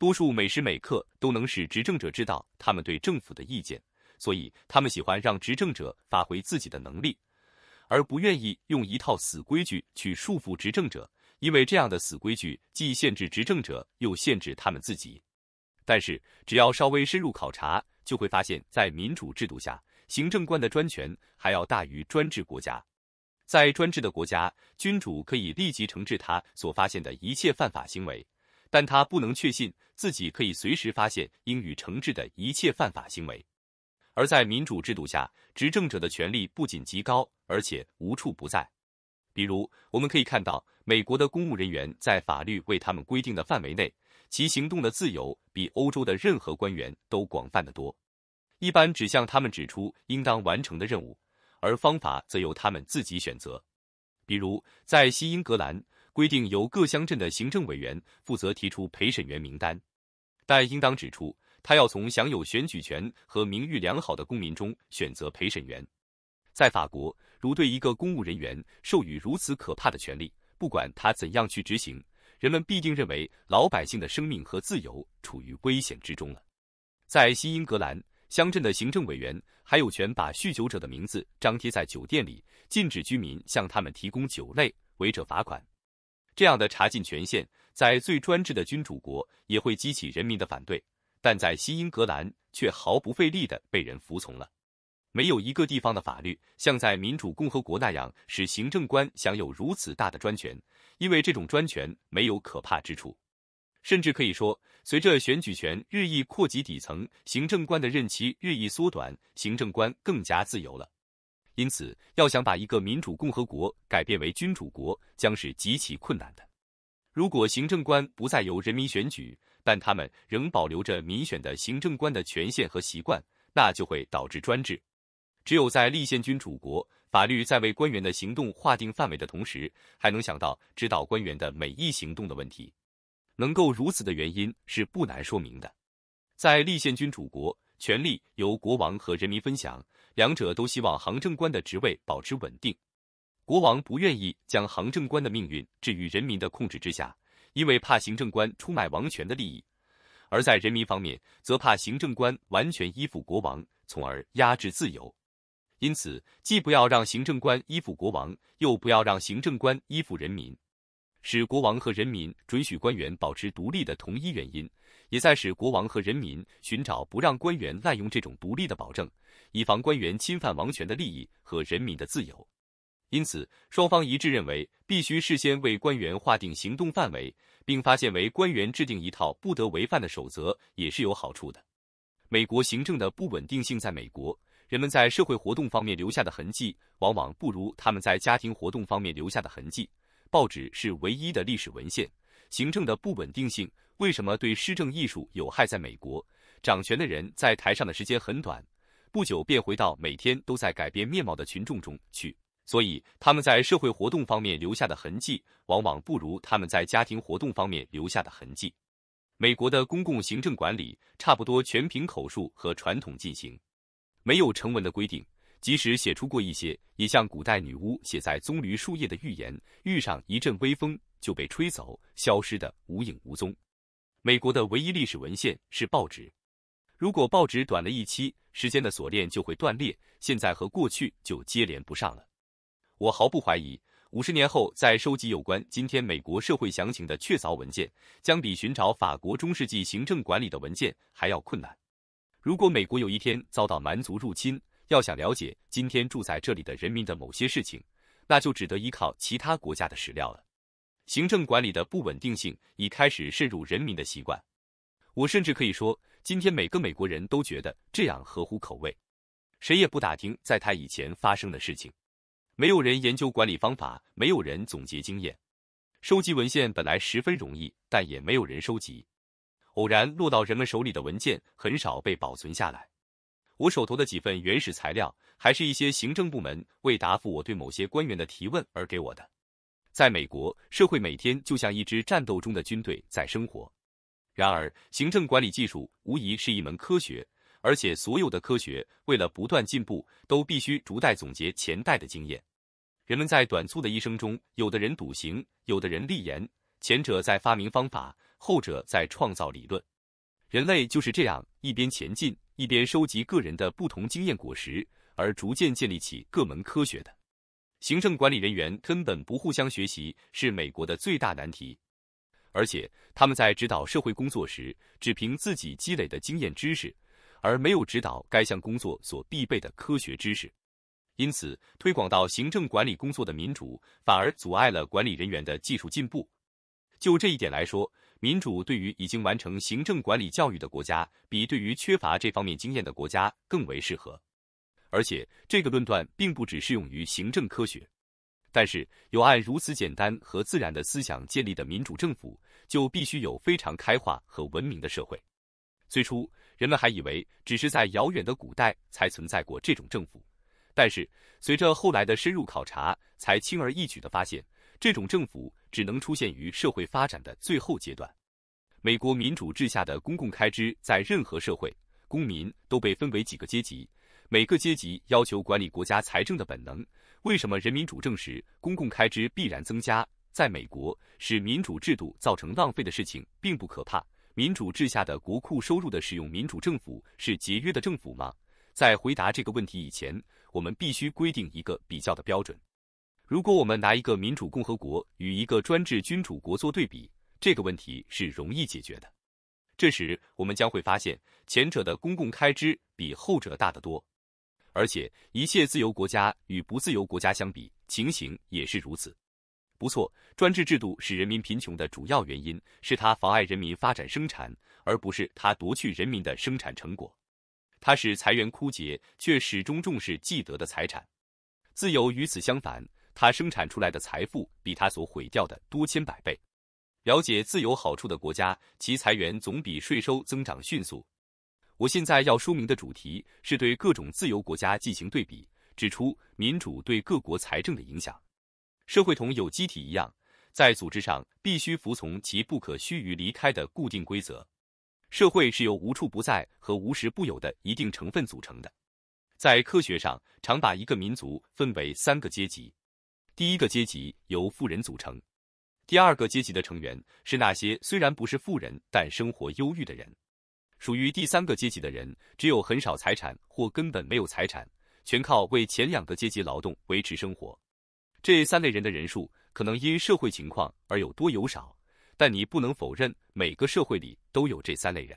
多数每时每刻都能使执政者知道他们对政府的意见，所以他们喜欢让执政者发挥自己的能力，而不愿意用一套死规矩去束缚执政者。因为这样的死规矩既限制执政者，又限制他们自己。但是，只要稍微深入考察，就会发现，在民主制度下，行政官的专权还要大于专制国家。在专制的国家，君主可以立即惩治他所发现的一切犯法行为，但他不能确信自己可以随时发现应予惩治的一切犯法行为。而在民主制度下，执政者的权力不仅极高，而且无处不在。比如，我们可以看到，美国的公务人员在法律为他们规定的范围内，其行动的自由比欧洲的任何官员都广泛的多。一般只向他们指出应当完成的任务，而方法则由他们自己选择。比如，在西英格兰，规定由各乡镇的行政委员负责提出陪审员名单，但应当指出，他要从享有选举权和名誉良好的公民中选择陪审员。在法国。如对一个公务人员授予如此可怕的权利，不管他怎样去执行，人们必定认为老百姓的生命和自由处于危险之中了。在新英格兰，乡镇的行政委员还有权把酗酒者的名字张贴在酒店里，禁止居民向他们提供酒类，违者罚款。这样的查禁权限，在最专制的君主国也会激起人民的反对，但在新英格兰却毫不费力地被人服从了。没有一个地方的法律像在民主共和国那样使行政官享有如此大的专权，因为这种专权没有可怕之处。甚至可以说，随着选举权日益扩及底层，行政官的任期日益缩短，行政官更加自由了。因此，要想把一个民主共和国改变为君主国，将是极其困难的。如果行政官不再由人民选举，但他们仍保留着民选的行政官的权限和习惯，那就会导致专制。只有在立宪君主国，法律在为官员的行动划定范围的同时，还能想到指导官员的每一行动的问题。能够如此的原因是不难说明的。在立宪君主国，权力由国王和人民分享，两者都希望行政官的职位保持稳定。国王不愿意将行政官的命运置于人民的控制之下，因为怕行政官出卖王权的利益；而在人民方面，则怕行政官完全依附国王，从而压制自由。因此，既不要让行政官依附国王，又不要让行政官依附人民，使国王和人民准许官员保持独立的同一原因，也在使国王和人民寻找不让官员滥用这种独立的保证，以防官员侵犯王权的利益和人民的自由。因此，双方一致认为，必须事先为官员划定行动范围，并发现为官员制定一套不得违反的守则也是有好处的。美国行政的不稳定性，在美国。人们在社会活动方面留下的痕迹，往往不如他们在家庭活动方面留下的痕迹。报纸是唯一的历史文献。行政的不稳定性为什么对施政艺术有害？在美国，掌权的人在台上的时间很短，不久便回到每天都在改变面貌的群众中去。所以，他们在社会活动方面留下的痕迹，往往不如他们在家庭活动方面留下的痕迹。美国的公共行政管理差不多全凭口述和传统进行。没有成文的规定，即使写出过一些，也像古代女巫写在棕榈树叶的预言，遇上一阵微风就被吹走，消失的无影无踪。美国的唯一历史文献是报纸，如果报纸短了一期，时间的锁链就会断裂，现在和过去就接连不上了。我毫不怀疑，五十年后在收集有关今天美国社会详情的确凿文件，将比寻找法国中世纪行政管理的文件还要困难。如果美国有一天遭到蛮族入侵，要想了解今天住在这里的人民的某些事情，那就只得依靠其他国家的史料了。行政管理的不稳定性已开始渗入人民的习惯。我甚至可以说，今天每个美国人都觉得这样合乎口味，谁也不打听在他以前发生的事情，没有人研究管理方法，没有人总结经验，收集文献本来十分容易，但也没有人收集。偶然落到人们手里的文件很少被保存下来。我手头的几份原始材料，还是一些行政部门为答复我对某些官员的提问而给我的。在美国，社会每天就像一支战斗中的军队在生活。然而，行政管理技术无疑是一门科学，而且所有的科学为了不断进步，都必须逐代总结前代的经验。人们在短促的一生中，有的人笃行，有的人立言，前者在发明方法。后者在创造理论，人类就是这样一边前进，一边收集个人的不同经验果实，而逐渐建立起各门科学的。行政管理人员根本不互相学习，是美国的最大难题。而且他们在指导社会工作时，只凭自己积累的经验知识，而没有指导该项工作所必备的科学知识。因此，推广到行政管理工作的民主，反而阻碍了管理人员的技术进步。就这一点来说，民主对于已经完成行政管理教育的国家，比对于缺乏这方面经验的国家更为适合。而且，这个论断并不只适用于行政科学。但是，有按如此简单和自然的思想建立的民主政府，就必须有非常开化和文明的社会。最初，人们还以为只是在遥远的古代才存在过这种政府，但是随着后来的深入考察，才轻而易举地发现。这种政府只能出现于社会发展的最后阶段。美国民主制下的公共开支，在任何社会，公民都被分为几个阶级，每个阶级要求管理国家财政的本能。为什么人民主政时公共开支必然增加？在美国，使民主制度造成浪费的事情并不可怕。民主制下的国库收入的使用，民主政府是节约的政府吗？在回答这个问题以前，我们必须规定一个比较的标准。如果我们拿一个民主共和国与一个专制君主国做对比，这个问题是容易解决的。这时，我们将会发现前者的公共开支比后者大得多，而且一切自由国家与不自由国家相比，情形也是如此。不错，专制制度使人民贫穷的主要原因，是它妨碍人民发展生产，而不是它夺去人民的生产成果。它使财源枯竭，却始终重视既得的财产。自由与此相反。他生产出来的财富比他所毁掉的多千百倍。了解自由好处的国家，其财源总比税收增长迅速。我现在要说明的主题是对各种自由国家进行对比，指出民主对各国财政的影响。社会同有机体一样，在组织上必须服从其不可须臾离开的固定规则。社会是由无处不在和无时不有的一定成分组成的。在科学上，常把一个民族分为三个阶级。第一个阶级由富人组成，第二个阶级的成员是那些虽然不是富人但生活优裕的人，属于第三个阶级的人只有很少财产或根本没有财产，全靠为前两个阶级劳动维持生活。这三类人的人数可能因社会情况而有多有少，但你不能否认每个社会里都有这三类人。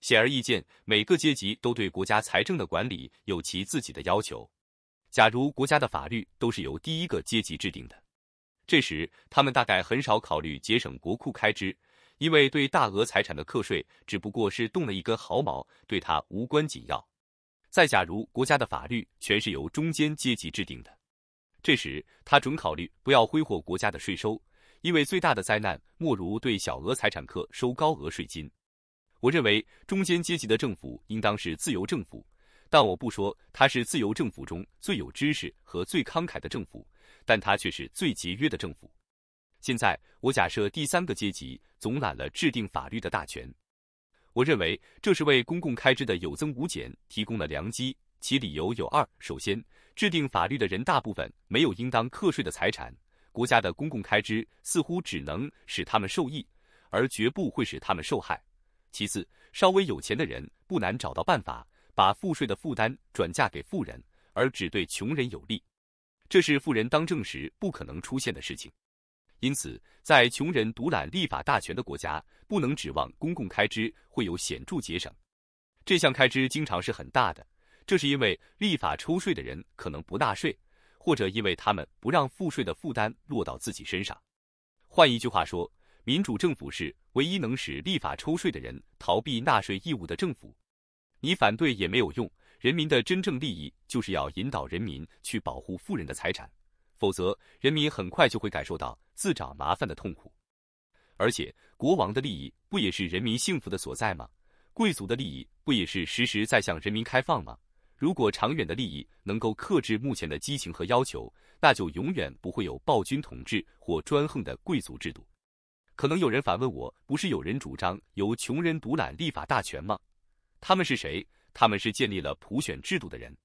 显而易见，每个阶级都对国家财政的管理有其自己的要求。假如国家的法律都是由第一个阶级制定的，这时他们大概很少考虑节省国库开支，因为对大额财产的课税只不过是动了一根毫毛，对他无关紧要。再假如国家的法律全是由中间阶级制定的，这时他准考虑不要挥霍国家的税收，因为最大的灾难莫如对小额财产课收高额税金。我认为中间阶级的政府应当是自由政府。但我不说他是自由政府中最有知识和最慷慨的政府，但他却是最节约的政府。现在我假设第三个阶级总揽了制定法律的大权，我认为这是为公共开支的有增无减提供了良机。其理由有二：首先，制定法律的人大部分没有应当课税的财产，国家的公共开支似乎只能使他们受益，而绝不会使他们受害；其次，稍微有钱的人不难找到办法。把赋税的负担转嫁给富人，而只对穷人有利，这是富人当政时不可能出现的事情。因此，在穷人独揽立法大权的国家，不能指望公共开支会有显著节省。这项开支经常是很大的，这是因为立法抽税的人可能不纳税，或者因为他们不让赋税的负担落到自己身上。换一句话说，民主政府是唯一能使立法抽税的人逃避纳税义务的政府。你反对也没有用，人民的真正利益就是要引导人民去保护富人的财产，否则人民很快就会感受到自找麻烦的痛苦。而且，国王的利益不也是人民幸福的所在吗？贵族的利益不也是时时在向人民开放吗？如果长远的利益能够克制目前的激情和要求，那就永远不会有暴君统治或专横的贵族制度。可能有人反问我，不是有人主张由穷人独揽立法大权吗？他们是谁？他们是建立了普选制度的人。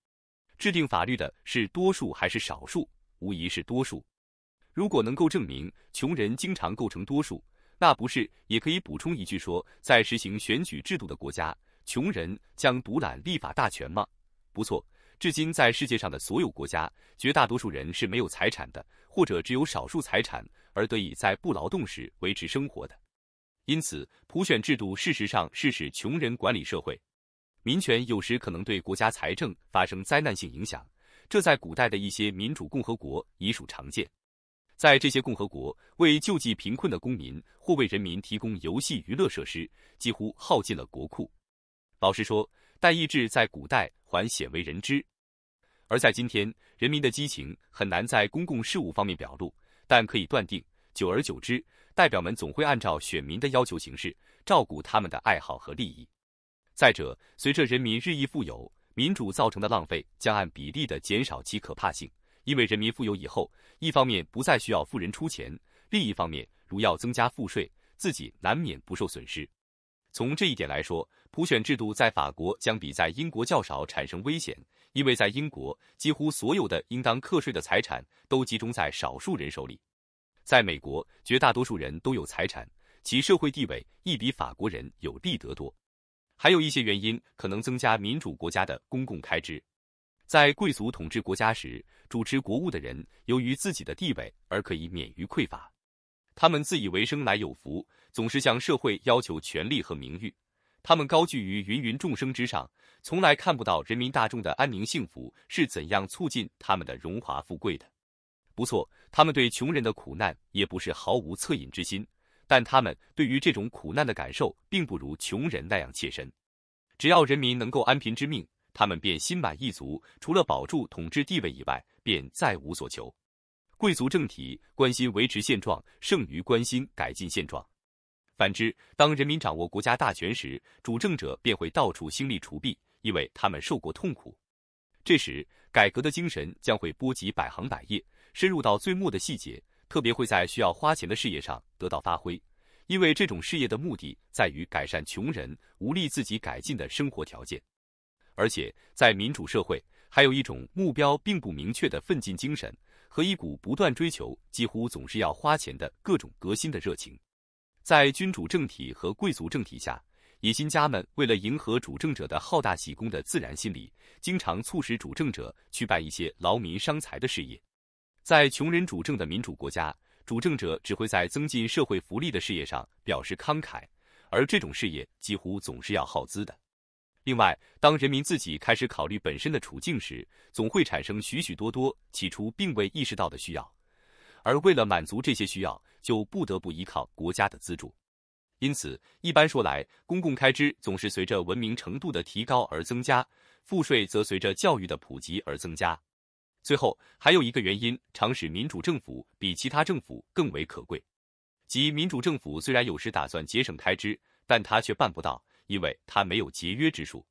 制定法律的是多数还是少数？无疑是多数。如果能够证明穷人经常构成多数，那不是也可以补充一句说，在实行选举制度的国家，穷人将独揽立法大权吗？不错，至今在世界上的所有国家，绝大多数人是没有财产的，或者只有少数财产而得以在不劳动时维持生活的。因此，普选制度事实上是使穷人管理社会。民权有时可能对国家财政发生灾难性影响，这在古代的一些民主共和国已属常见。在这些共和国，为救济贫困的公民或为人民提供游戏娱乐设施，几乎耗尽了国库。老实说，代议制在古代还鲜为人知，而在今天，人民的激情很难在公共事务方面表露，但可以断定，久而久之，代表们总会按照选民的要求行事，照顾他们的爱好和利益。再者，随着人民日益富有，民主造成的浪费将按比例的减少其可怕性。因为人民富有以后，一方面不再需要富人出钱，另一方面如要增加赋税，自己难免不受损失。从这一点来说，普选制度在法国将比在英国较少产生危险，因为在英国几乎所有的应当课税的财产都集中在少数人手里，在美国，绝大多数人都有财产，其社会地位亦比法国人有利得多。还有一些原因可能增加民主国家的公共开支。在贵族统治国家时，主持国务的人由于自己的地位而可以免于匮乏。他们自以为生来有福，总是向社会要求权力和名誉。他们高踞于芸芸众生之上，从来看不到人民大众的安宁幸福是怎样促进他们的荣华富贵的。不错，他们对穷人的苦难也不是毫无恻隐之心。但他们对于这种苦难的感受，并不如穷人那样切身。只要人民能够安贫之命，他们便心满意足。除了保住统治地位以外，便再无所求。贵族政体关心维持现状，胜于关心改进现状。反之，当人民掌握国家大权时，主政者便会到处兴利除弊，因为他们受过痛苦。这时，改革的精神将会波及百行百业，深入到最末的细节。特别会在需要花钱的事业上得到发挥，因为这种事业的目的在于改善穷人无力自己改进的生活条件。而且在民主社会，还有一种目标并不明确的奋进精神和一股不断追求、几乎总是要花钱的各种革新的热情。在君主政体和贵族政体下，野心家们为了迎合主政者的好大喜功的自然心理，经常促使主政者去办一些劳民伤财的事业。在穷人主政的民主国家，主政者只会在增进社会福利的事业上表示慷慨，而这种事业几乎总是要耗资的。另外，当人民自己开始考虑本身的处境时，总会产生许许多多起初并未意识到的需要，而为了满足这些需要，就不得不依靠国家的资助。因此，一般说来，公共开支总是随着文明程度的提高而增加，赋税则随着教育的普及而增加。最后还有一个原因，常使民主政府比其他政府更为可贵，即民主政府虽然有时打算节省开支，但他却办不到，因为他没有节约之术。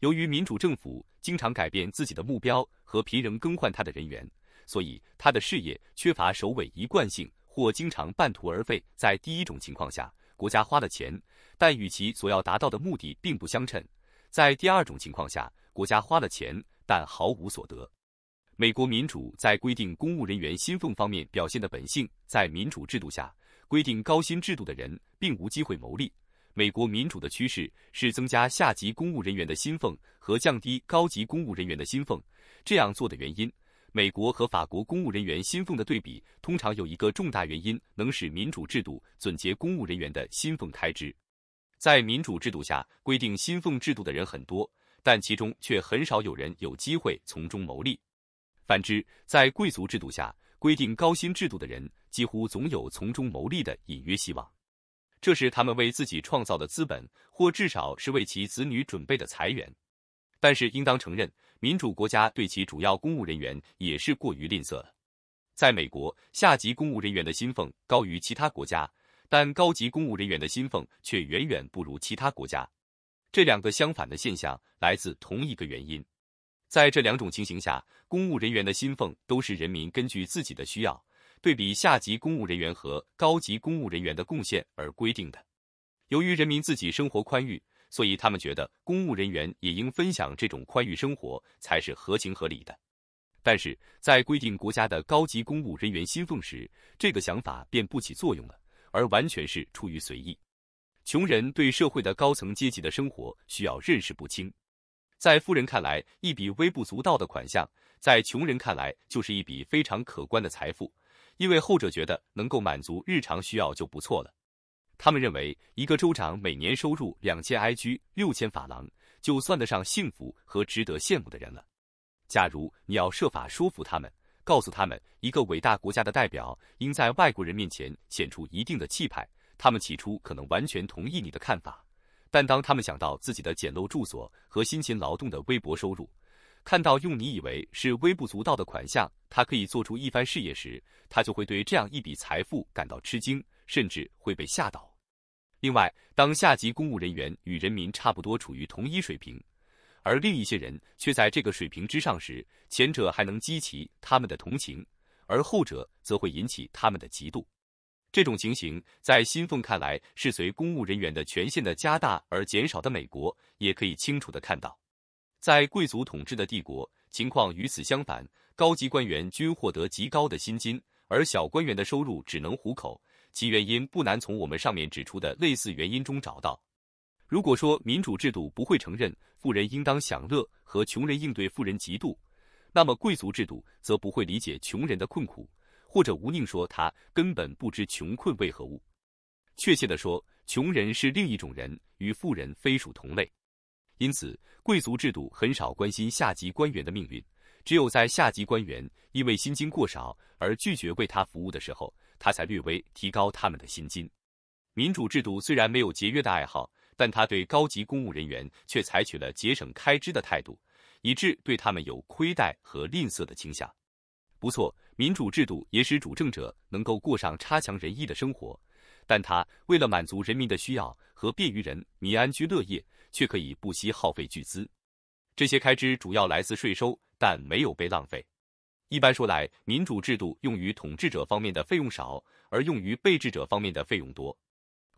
由于民主政府经常改变自己的目标和频仍更换他的人员，所以他的事业缺乏首尾一贯性，或经常半途而废。在第一种情况下，国家花了钱，但与其所要达到的目的并不相称；在第二种情况下，国家花了钱，但毫无所得。美国民主在规定公务人员薪俸方面表现的本性，在民主制度下，规定高薪制度的人并无机会牟利。美国民主的趋势是增加下级公务人员的薪俸和降低高级公务人员的薪俸。这样做的原因，美国和法国公务人员薪俸的对比，通常有一个重大原因，能使民主制度总结公务人员的薪俸开支。在民主制度下，规定薪俸制度的人很多，但其中却很少有人有机会从中牟利。反之，在贵族制度下，规定高薪制度的人几乎总有从中牟利的隐约希望，这是他们为自己创造的资本，或至少是为其子女准备的财源。但是，应当承认，民主国家对其主要公务人员也是过于吝啬了。在美国，下级公务人员的薪俸高于其他国家，但高级公务人员的薪俸却远远不如其他国家。这两个相反的现象来自同一个原因。在这两种情形下，公务人员的薪俸都是人民根据自己的需要，对比下级公务人员和高级公务人员的贡献而规定的。由于人民自己生活宽裕，所以他们觉得公务人员也应分享这种宽裕生活才是合情合理的。但是在规定国家的高级公务人员薪俸时，这个想法便不起作用了，而完全是出于随意。穷人对社会的高层阶级的生活需要认识不清。在富人看来，一笔微不足道的款项，在穷人看来就是一笔非常可观的财富，因为后者觉得能够满足日常需要就不错了。他们认为，一个州长每年收入两千埃居六千法郎，就算得上幸福和值得羡慕的人了。假如你要设法说服他们，告诉他们一个伟大国家的代表应在外国人面前显出一定的气派，他们起初可能完全同意你的看法。但当他们想到自己的简陋住所和辛勤劳动的微薄收入，看到用你以为是微不足道的款项，他可以做出一番事业时，他就会对这样一笔财富感到吃惊，甚至会被吓倒。另外，当下级公务人员与人民差不多处于同一水平，而另一些人却在这个水平之上时，前者还能激起他们的同情，而后者则会引起他们的嫉妒。这种情形在新凤看来是随公务人员的权限的加大而减少的。美国也可以清楚的看到，在贵族统治的帝国，情况与此相反，高级官员均获得极高的薪金，而小官员的收入只能糊口。其原因不难从我们上面指出的类似原因中找到。如果说民主制度不会承认富人应当享乐和穷人应对富人嫉妒，那么贵族制度则不会理解穷人的困苦。或者吴宁说他根本不知穷困为何物。确切地说，穷人是另一种人，与富人非属同类。因此，贵族制度很少关心下级官员的命运，只有在下级官员因为薪金过少而拒绝为他服务的时候，他才略微提高他们的薪金。民主制度虽然没有节约的爱好，但他对高级公务人员却采取了节省开支的态度，以致对他们有亏待和吝啬的倾向。不错，民主制度也使主政者能够过上差强人意的生活，但他为了满足人民的需要和便于人民安居乐业，却可以不惜耗费巨资。这些开支主要来自税收，但没有被浪费。一般说来，民主制度用于统治者方面的费用少，而用于被治者方面的费用多。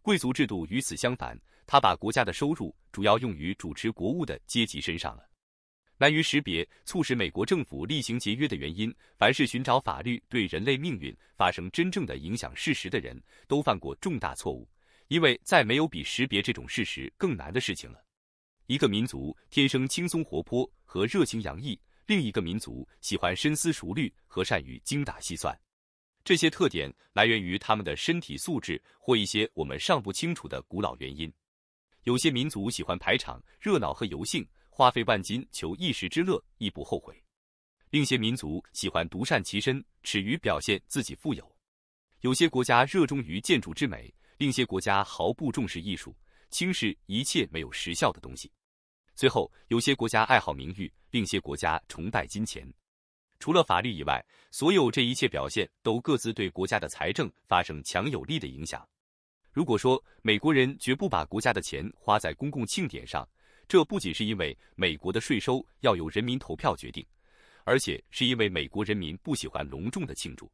贵族制度与此相反，他把国家的收入主要用于主持国务的阶级身上了。难于识别，促使美国政府厉行节约的原因。凡是寻找法律对人类命运发生真正的影响事实的人，都犯过重大错误，因为再没有比识别这种事实更难的事情了。一个民族天生轻松活泼和热情洋溢，另一个民族喜欢深思熟虑和善于精打细算。这些特点来源于他们的身体素质或一些我们尚不清楚的古老原因。有些民族喜欢排场、热闹和油性。花费万金求一时之乐，亦不后悔。另些民族喜欢独善其身，耻于表现自己富有；有些国家热衷于建筑之美，另些国家毫不重视艺术，轻视一切没有实效的东西。最后，有些国家爱好名誉，另些国家崇拜金钱。除了法律以外，所有这一切表现都各自对国家的财政发生强有力的影响。如果说美国人绝不把国家的钱花在公共庆典上，这不仅是因为美国的税收要由人民投票决定，而且是因为美国人民不喜欢隆重的庆祝。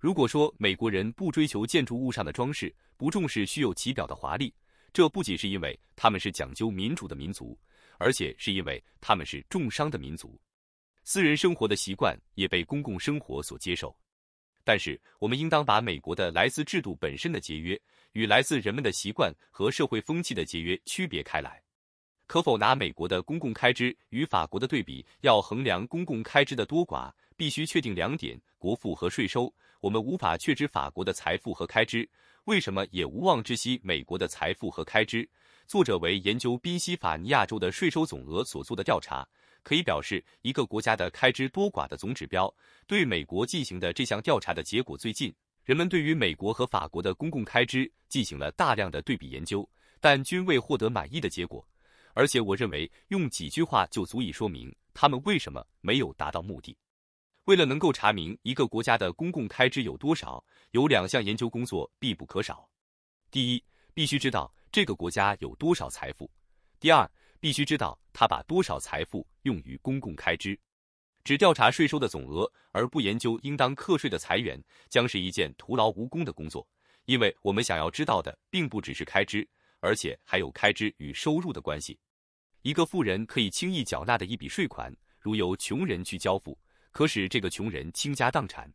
如果说美国人不追求建筑物上的装饰，不重视虚有其表的华丽，这不仅是因为他们是讲究民主的民族，而且是因为他们是重商的民族。私人生活的习惯也被公共生活所接受。但是，我们应当把美国的来自制度本身的节约，与来自人们的习惯和社会风气的节约区别开来。可否拿美国的公共开支与法国的对比？要衡量公共开支的多寡，必须确定两点：国富和税收。我们无法确知法国的财富和开支，为什么也无望知悉美国的财富和开支？作者为研究宾夕法尼亚州的税收总额所做的调查，可以表示一个国家的开支多寡的总指标。对美国进行的这项调查的结果，最近人们对于美国和法国的公共开支进行了大量的对比研究，但均未获得满意的结果。而且我认为用几句话就足以说明他们为什么没有达到目的。为了能够查明一个国家的公共开支有多少，有两项研究工作必不可少。第一，必须知道这个国家有多少财富；第二，必须知道他把多少财富用于公共开支。只调查税收的总额而不研究应当课税的财源，将是一件徒劳无功的工作，因为我们想要知道的并不只是开支，而且还有开支与收入的关系。一个富人可以轻易缴纳的一笔税款，如由穷人去交付，可使这个穷人倾家荡产。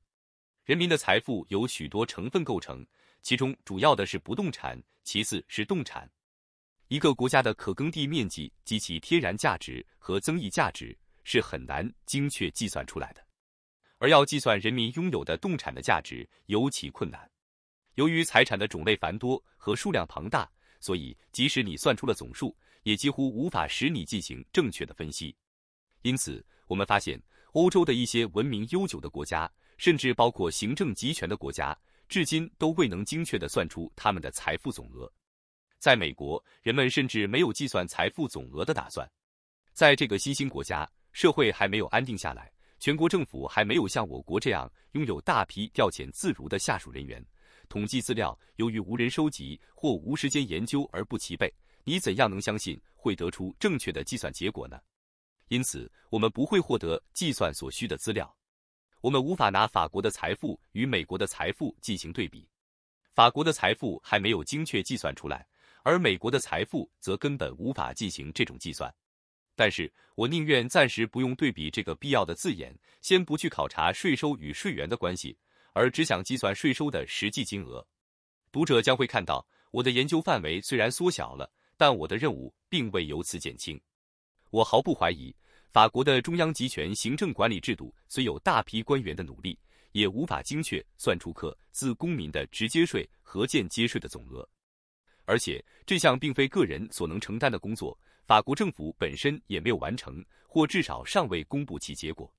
人民的财富有许多成分构成，其中主要的是不动产，其次是动产。一个国家的可耕地面积及其天然价值和增益价值是很难精确计算出来的，而要计算人民拥有的动产的价值尤其困难。由于财产的种类繁多和数量庞大，所以即使你算出了总数。也几乎无法使你进行正确的分析，因此我们发现，欧洲的一些文明悠久的国家，甚至包括行政集权的国家，至今都未能精确地算出他们的财富总额。在美国，人们甚至没有计算财富总额的打算。在这个新兴国家，社会还没有安定下来，全国政府还没有像我国这样拥有大批调遣自如的下属人员，统计资料由于无人收集或无时间研究而不齐备。你怎样能相信会得出正确的计算结果呢？因此，我们不会获得计算所需的资料。我们无法拿法国的财富与美国的财富进行对比。法国的财富还没有精确计算出来，而美国的财富则根本无法进行这种计算。但是我宁愿暂时不用对比这个必要的字眼，先不去考察税收与税源的关系，而只想计算税收的实际金额。读者将会看到，我的研究范围虽然缩小了。但我的任务并未由此减轻。我毫不怀疑，法国的中央集权行政管理制度虽有大批官员的努力，也无法精确算出各自公民的直接税和间接税的总额。而且，这项并非个人所能承担的工作，法国政府本身也没有完成，或至少尚未公布其结果。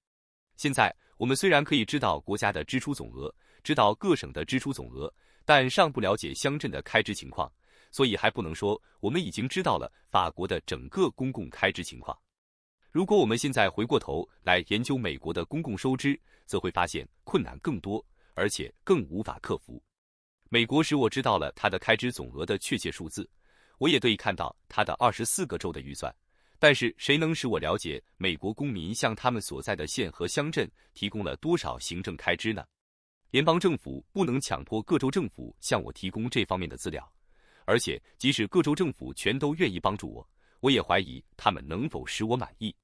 现在，我们虽然可以知道国家的支出总额，知道各省的支出总额，但尚不了解乡镇的开支情况。所以还不能说我们已经知道了法国的整个公共开支情况。如果我们现在回过头来研究美国的公共收支，则会发现困难更多，而且更无法克服。美国使我知道了它的开支总额的确切数字，我也可以看到它的二十四个州的预算。但是谁能使我了解美国公民向他们所在的县和乡镇提供了多少行政开支呢？联邦政府不能强迫各州政府向我提供这方面的资料。而且，即使各州政府全都愿意帮助我，我也怀疑他们能否使我满意。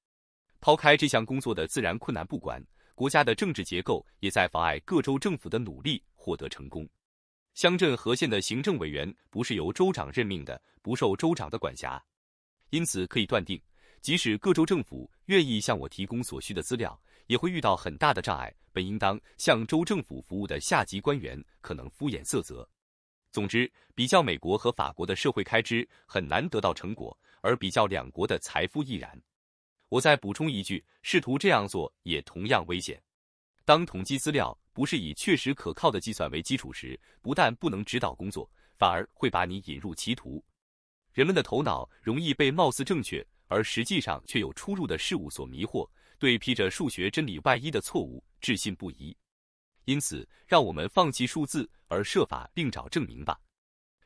抛开这项工作的自然困难不管，国家的政治结构也在妨碍各州政府的努力获得成功。乡镇和县的行政委员不是由州长任命的，不受州长的管辖，因此可以断定，即使各州政府愿意向我提供所需的资料，也会遇到很大的障碍。本应当向州政府服务的下级官员可能敷衍塞责。总之，比较美国和法国的社会开支很难得到成果，而比较两国的财富亦然。我再补充一句，试图这样做也同样危险。当统计资料不是以确实可靠的计算为基础时，不但不能指导工作，反而会把你引入歧途。人们的头脑容易被貌似正确而实际上却有出入的事物所迷惑，对披着数学真理外衣的错误置信不疑。因此，让我们放弃数字。而设法另找证明吧。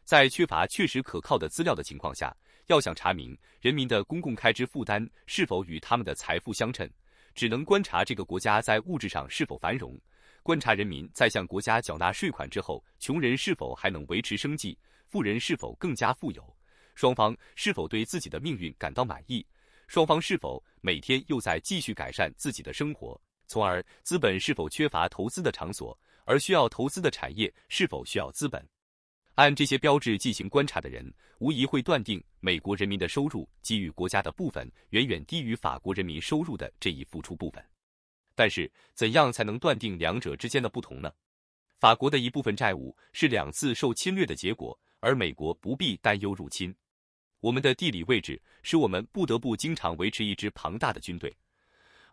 在缺乏确实可靠的资料的情况下，要想查明人民的公共开支负担是否与他们的财富相称，只能观察这个国家在物质上是否繁荣，观察人民在向国家缴纳税款之后，穷人是否还能维持生计，富人是否更加富有，双方是否对自己的命运感到满意，双方是否每天又在继续改善自己的生活，从而资本是否缺乏投资的场所。而需要投资的产业是否需要资本？按这些标志进行观察的人，无疑会断定美国人民的收入给予国家的部分远远低于法国人民收入的这一付出部分。但是，怎样才能断定两者之间的不同呢？法国的一部分债务是两次受侵略的结果，而美国不必担忧入侵。我们的地理位置使我们不得不经常维持一支庞大的军队，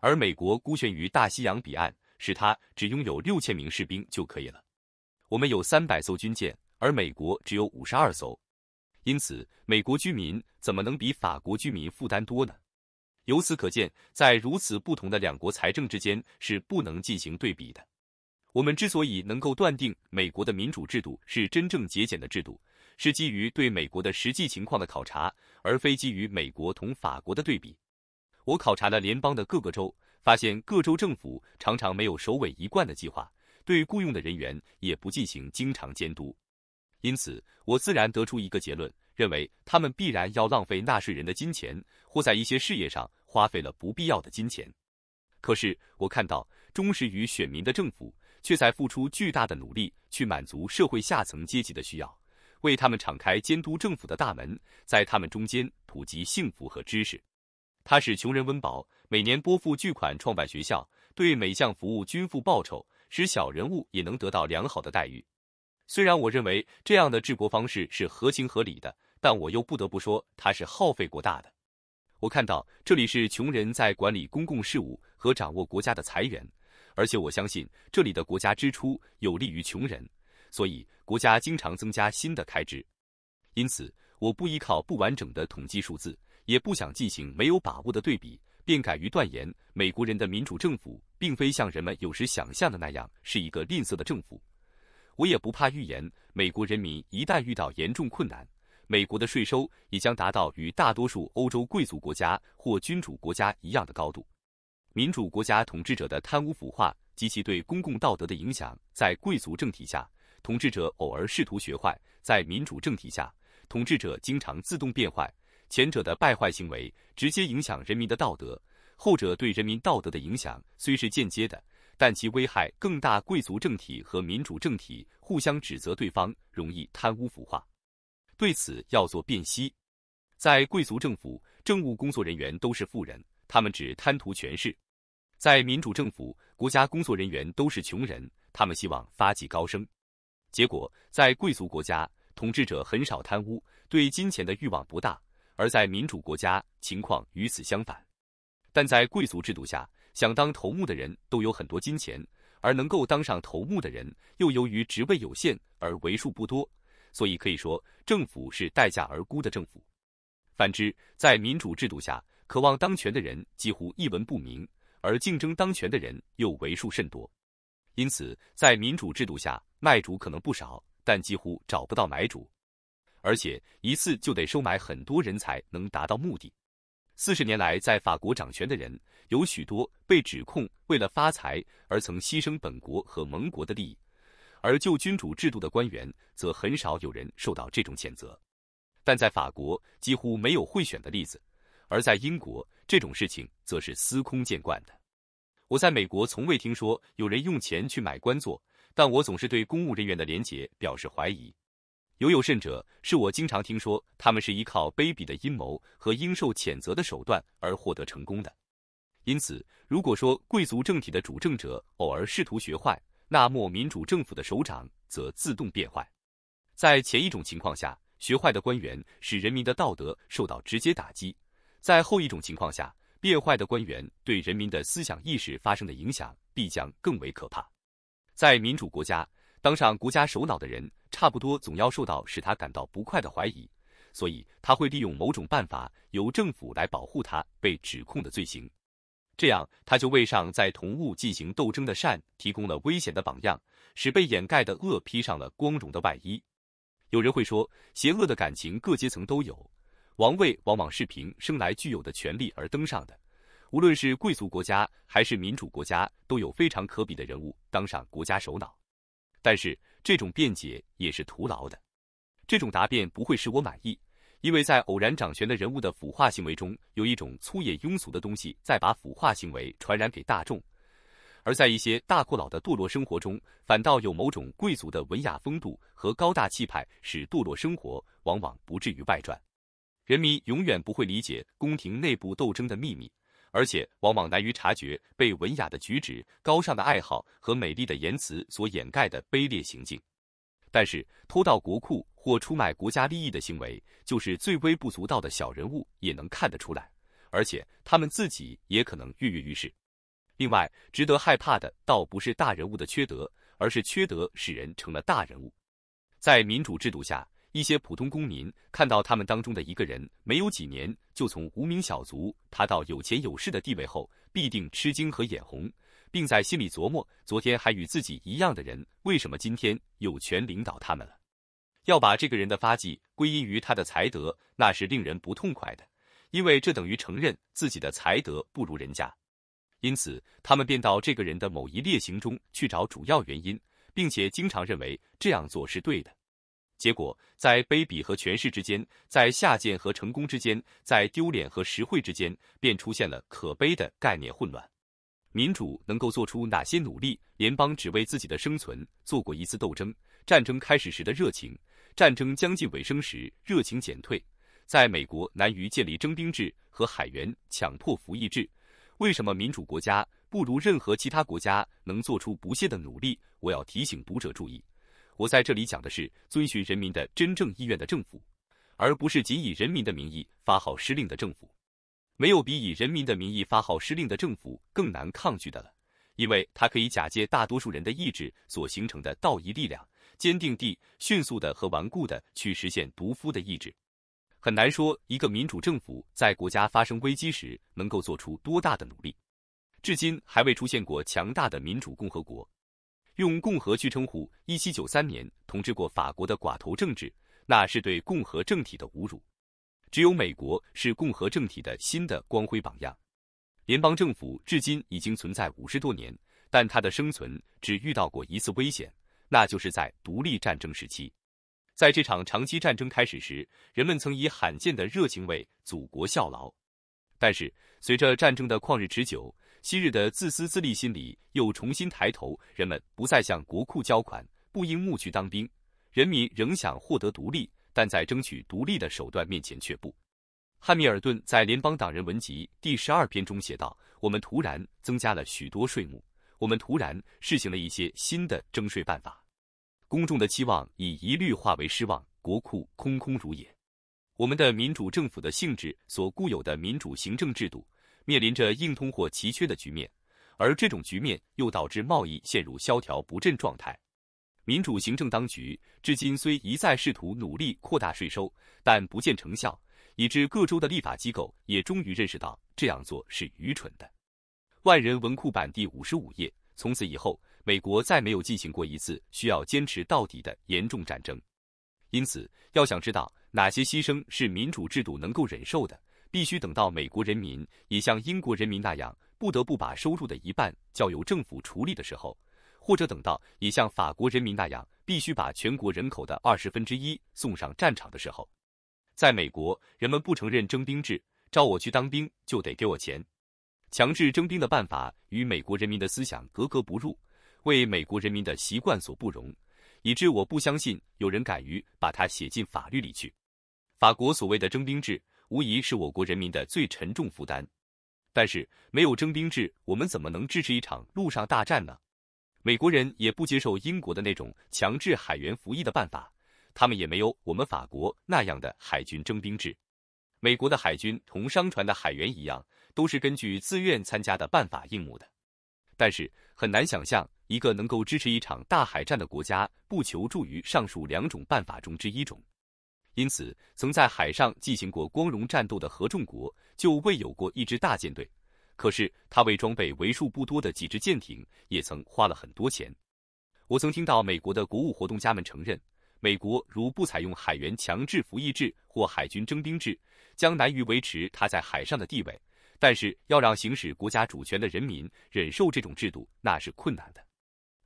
而美国孤悬于大西洋彼岸。使他只拥有六千名士兵就可以了。我们有三百艘军舰，而美国只有五十二艘，因此美国居民怎么能比法国居民负担多呢？由此可见，在如此不同的两国财政之间是不能进行对比的。我们之所以能够断定美国的民主制度是真正节俭的制度，是基于对美国的实际情况的考察，而非基于美国同法国的对比。我考察了联邦的各个州。发现各州政府常常没有首尾一贯的计划，对雇佣的人员也不进行经常监督，因此我自然得出一个结论，认为他们必然要浪费纳税人的金钱，或在一些事业上花费了不必要的金钱。可是我看到忠实于选民的政府，却在付出巨大的努力去满足社会下层阶级的需要，为他们敞开监督政府的大门，在他们中间普及幸福和知识。他是穷人温饱，每年拨付巨款创办学校，对每项服务均付报酬，使小人物也能得到良好的待遇。虽然我认为这样的治国方式是合情合理的，但我又不得不说它是耗费过大的。我看到这里是穷人在管理公共事务和掌握国家的财源，而且我相信这里的国家支出有利于穷人，所以国家经常增加新的开支。因此，我不依靠不完整的统计数字。也不想进行没有把握的对比，便敢于断言，美国人的民主政府并非像人们有时想象的那样是一个吝啬的政府。我也不怕预言，美国人民一旦遇到严重困难，美国的税收也将达到与大多数欧洲贵族国家或君主国家一样的高度。民主国家统治者的贪污腐化及其对公共道德的影响，在贵族政体下，统治者偶尔试图学坏；在民主政体下，统治者经常自动变坏。前者的败坏行为直接影响人民的道德，后者对人民道德的影响虽是间接的，但其危害更大。贵族政体和民主政体互相指责对方，容易贪污腐化。对此要做辨析：在贵族政府，政务工作人员都是富人，他们只贪图权势；在民主政府，国家工作人员都是穷人，他们希望发迹高升。结果，在贵族国家，统治者很少贪污，对金钱的欲望不大。而在民主国家，情况与此相反。但在贵族制度下，想当头目的人都有很多金钱，而能够当上头目的人又由于职位有限而为数不多，所以可以说政府是待价而沽的政府。反之，在民主制度下，渴望当权的人几乎一文不名，而竞争当权的人又为数甚多，因此在民主制度下，卖主可能不少，但几乎找不到买主。而且一次就得收买很多人才能达到目的。四十年来，在法国掌权的人有许多被指控为了发财而曾牺牲本国和盟国的利益，而旧君主制度的官员则很少有人受到这种谴责。但在法国几乎没有贿选的例子，而在英国这种事情则是司空见惯的。我在美国从未听说有人用钱去买官做，但我总是对公务人员的廉洁表示怀疑。尤有甚者，是我经常听说，他们是依靠卑鄙的阴谋和应受谴责的手段而获得成功的。因此，如果说贵族政体的主政者偶尔试图学坏，那么民主政府的首长则自动变坏。在前一种情况下，学坏的官员使人民的道德受到直接打击；在后一种情况下，变坏的官员对人民的思想意识发生的影响必将更为可怕。在民主国家，当上国家首脑的人。差不多总要受到使他感到不快的怀疑，所以他会利用某种办法由政府来保护他被指控的罪行，这样他就为上在同物进行斗争的善提供了危险的榜样，使被掩盖的恶披上了光荣的外衣。有人会说，邪恶的感情各阶层都有，王位往往是凭生来具有的权利而登上的，无论是贵族国家还是民主国家，都有非常可比的人物当上国家首脑，但是。这种辩解也是徒劳的，这种答辩不会使我满意，因为在偶然掌权的人物的腐化行为中，有一种粗野庸俗的东西在把腐化行为传染给大众；而在一些大阔佬的堕落生活中，反倒有某种贵族的文雅风度和高大气派，使堕落生活往往不至于外传。人民永远不会理解宫廷内部斗争的秘密。而且往往难于察觉被文雅的举止、高尚的爱好和美丽的言辞所掩盖的卑劣行径。但是偷盗国库或出卖国家利益的行为，就是最微不足道的小人物也能看得出来，而且他们自己也可能跃跃欲试。另外，值得害怕的倒不是大人物的缺德，而是缺德使人成了大人物。在民主制度下。一些普通公民看到他们当中的一个人没有几年就从无名小卒爬到有钱有势的地位后，必定吃惊和眼红，并在心里琢磨：昨天还与自己一样的人，为什么今天有权领导他们了？要把这个人的发迹归因于他的才德，那是令人不痛快的，因为这等于承认自己的才德不如人家。因此，他们便到这个人的某一劣行中去找主要原因，并且经常认为这样做是对的。结果，在卑鄙和权势之间，在下贱和成功之间，在丢脸和实惠之间，便出现了可悲的概念混乱。民主能够做出哪些努力？联邦只为自己的生存做过一次斗争。战争开始时的热情，战争将近尾声时热情减退。在美国，难于建立征兵制和海员强迫服役制。为什么民主国家不如任何其他国家能做出不懈的努力？我要提醒读者注意。我在这里讲的是遵循人民的真正意愿的政府，而不是仅以人民的名义发号施令的政府。没有比以人民的名义发号施令的政府更难抗拒的了，因为它可以假借大多数人的意志所形成的道义力量，坚定地、迅速地和顽固地去实现独夫的意志。很难说一个民主政府在国家发生危机时能够做出多大的努力。至今还未出现过强大的民主共和国。用共和去称呼一七九三年统治过法国的寡头政治，那是对共和政体的侮辱。只有美国是共和政体的新的光辉榜样。联邦政府至今已经存在五十多年，但它的生存只遇到过一次危险，那就是在独立战争时期。在这场长期战争开始时，人们曾以罕见的热情为祖国效劳，但是随着战争的旷日持久。昔日的自私自利心理又重新抬头，人们不再向国库交款，不应募去当兵，人民仍想获得独立，但在争取独立的手段面前却步。汉密尔顿在《联邦党人文集》第十二篇中写道：“我们突然增加了许多税目，我们突然试行了一些新的征税办法，公众的期望已一律化为失望，国库空空如也。我们的民主政府的性质所固有的民主行政制度。”面临着硬通货奇缺的局面，而这种局面又导致贸易陷入萧条不振状态。民主行政当局至今虽一再试图努力扩大税收，但不见成效，以致各州的立法机构也终于认识到这样做是愚蠢的。万人文库版第五十五页。从此以后，美国再没有进行过一次需要坚持到底的严重战争。因此，要想知道哪些牺牲是民主制度能够忍受的。必须等到美国人民也像英国人民那样，不得不把收入的一半交由政府处理的时候，或者等到也像法国人民那样，必须把全国人口的二十分之一送上战场的时候，在美国，人们不承认征兵制，招我去当兵就得给我钱。强制征兵的办法与美国人民的思想格格不入，为美国人民的习惯所不容，以致我不相信有人敢于把它写进法律里去。法国所谓的征兵制。无疑是我国人民的最沉重负担。但是，没有征兵制，我们怎么能支持一场陆上大战呢？美国人也不接受英国的那种强制海员服役的办法，他们也没有我们法国那样的海军征兵制。美国的海军同商船的海员一样，都是根据自愿参加的办法应募的。但是，很难想象一个能够支持一场大海战的国家，不求助于上述两种办法中之一种。因此，曾在海上进行过光荣战斗的合众国就未有过一支大舰队。可是，他为装备为数不多的几支舰艇，也曾花了很多钱。我曾听到美国的国务活动家们承认，美国如不采用海员强制服役制或海军征兵制，将难于维持他在海上的地位。但是，要让行使国家主权的人民忍受这种制度，那是困难的。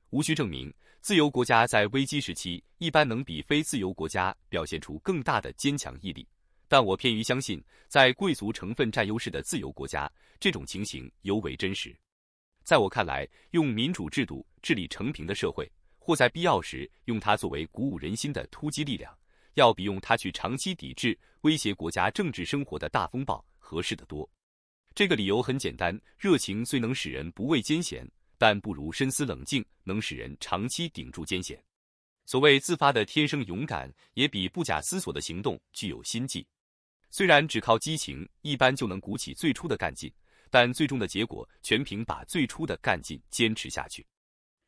无需证明。自由国家在危机时期一般能比非自由国家表现出更大的坚强毅力，但我偏于相信，在贵族成分占优势的自由国家，这种情形尤为真实。在我看来，用民主制度治理成平的社会，或在必要时用它作为鼓舞人心的突击力量，要比用它去长期抵制威胁国家政治生活的大风暴合适的多。这个理由很简单：热情最能使人不畏艰险。但不如深思冷静，能使人长期顶住艰险。所谓自发的天生勇敢，也比不假思索的行动具有心计。虽然只靠激情一般就能鼓起最初的干劲，但最终的结果全凭把最初的干劲坚持下去。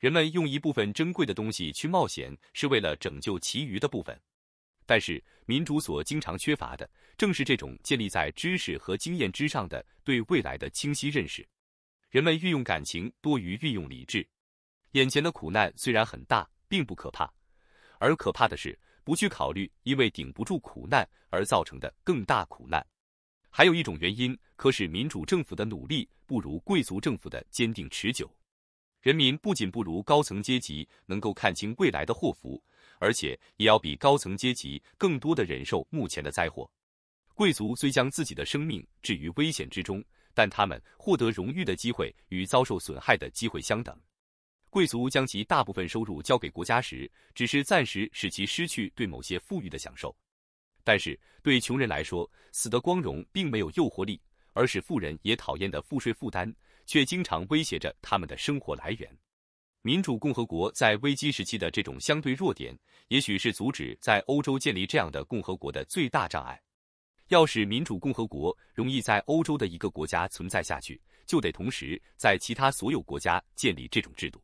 人们用一部分珍贵的东西去冒险，是为了拯救其余的部分。但是民主所经常缺乏的，正是这种建立在知识和经验之上的对未来的清晰认识。人们运用感情多于运用理智，眼前的苦难虽然很大，并不可怕，而可怕的是不去考虑因为顶不住苦难而造成的更大苦难。还有一种原因，可使民主政府的努力不如贵族政府的坚定持久。人民不仅不如高层阶级能够看清未来的祸福，而且也要比高层阶级更多的忍受目前的灾祸。贵族虽将自己的生命置于危险之中。但他们获得荣誉的机会与遭受损害的机会相等。贵族将其大部分收入交给国家时，只是暂时使其失去对某些富裕的享受。但是对穷人来说，死的光荣并没有诱惑力，而使富人也讨厌的赋税负担，却经常威胁着他们的生活来源。民主共和国在危机时期的这种相对弱点，也许是阻止在欧洲建立这样的共和国的最大障碍。要使民主共和国容易在欧洲的一个国家存在下去，就得同时在其他所有国家建立这种制度。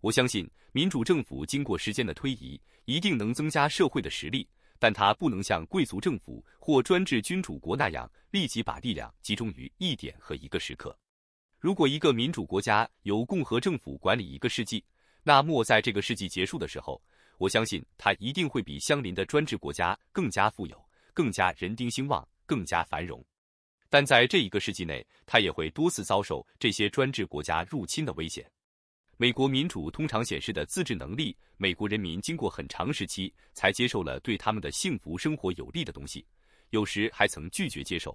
我相信，民主政府经过时间的推移，一定能增加社会的实力，但它不能像贵族政府或专制君主国那样立即把力量集中于一点和一个时刻。如果一个民主国家由共和政府管理一个世纪，那么在这个世纪结束的时候，我相信它一定会比相邻的专制国家更加富有。更加人丁兴旺，更加繁荣，但在这一个世纪内，他也会多次遭受这些专制国家入侵的危险。美国民主通常显示的自治能力，美国人民经过很长时期才接受了对他们的幸福生活有利的东西，有时还曾拒绝接受。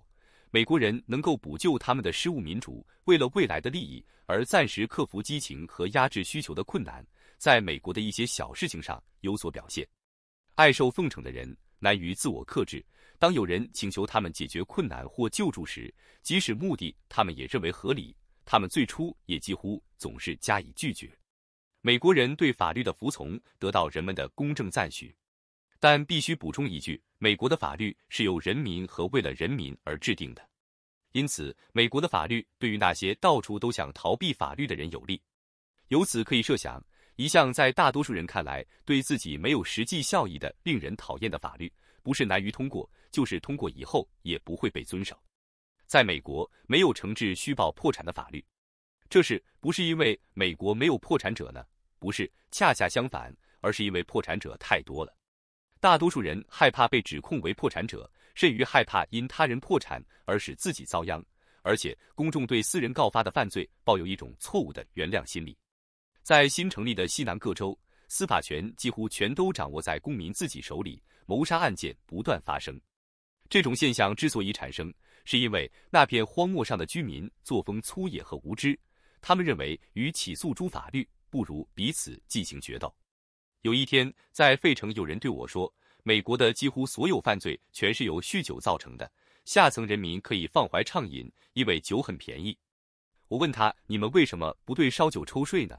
美国人能够补救他们的失误，民主为了未来的利益而暂时克服激情和压制需求的困难，在美国的一些小事情上有所表现。爱受奉承的人。难于自我克制。当有人请求他们解决困难或救助时，即使目的他们也认为合理，他们最初也几乎总是加以拒绝。美国人对法律的服从得到人们的公正赞许，但必须补充一句：美国的法律是由人民和为了人民而制定的，因此美国的法律对于那些到处都想逃避法律的人有利。由此可以设想。一向在大多数人看来对自己没有实际效益的、令人讨厌的法律，不是难于通过，就是通过以后也不会被遵守。在美国，没有惩治虚报破产的法律，这是不是因为美国没有破产者呢？不是，恰恰相反，而是因为破产者太多了。大多数人害怕被指控为破产者，甚于害怕因他人破产而使自己遭殃。而且，公众对私人告发的犯罪抱有一种错误的原谅心理。在新成立的西南各州，司法权几乎全都掌握在公民自己手里，谋杀案件不断发生。这种现象之所以产生，是因为那片荒漠上的居民作风粗野和无知。他们认为，与起诉诸法律不如彼此进行决斗。有一天，在费城，有人对我说：“美国的几乎所有犯罪全是由酗酒造成的。下层人民可以放怀畅饮，因为酒很便宜。”我问他：“你们为什么不对烧酒抽税呢？”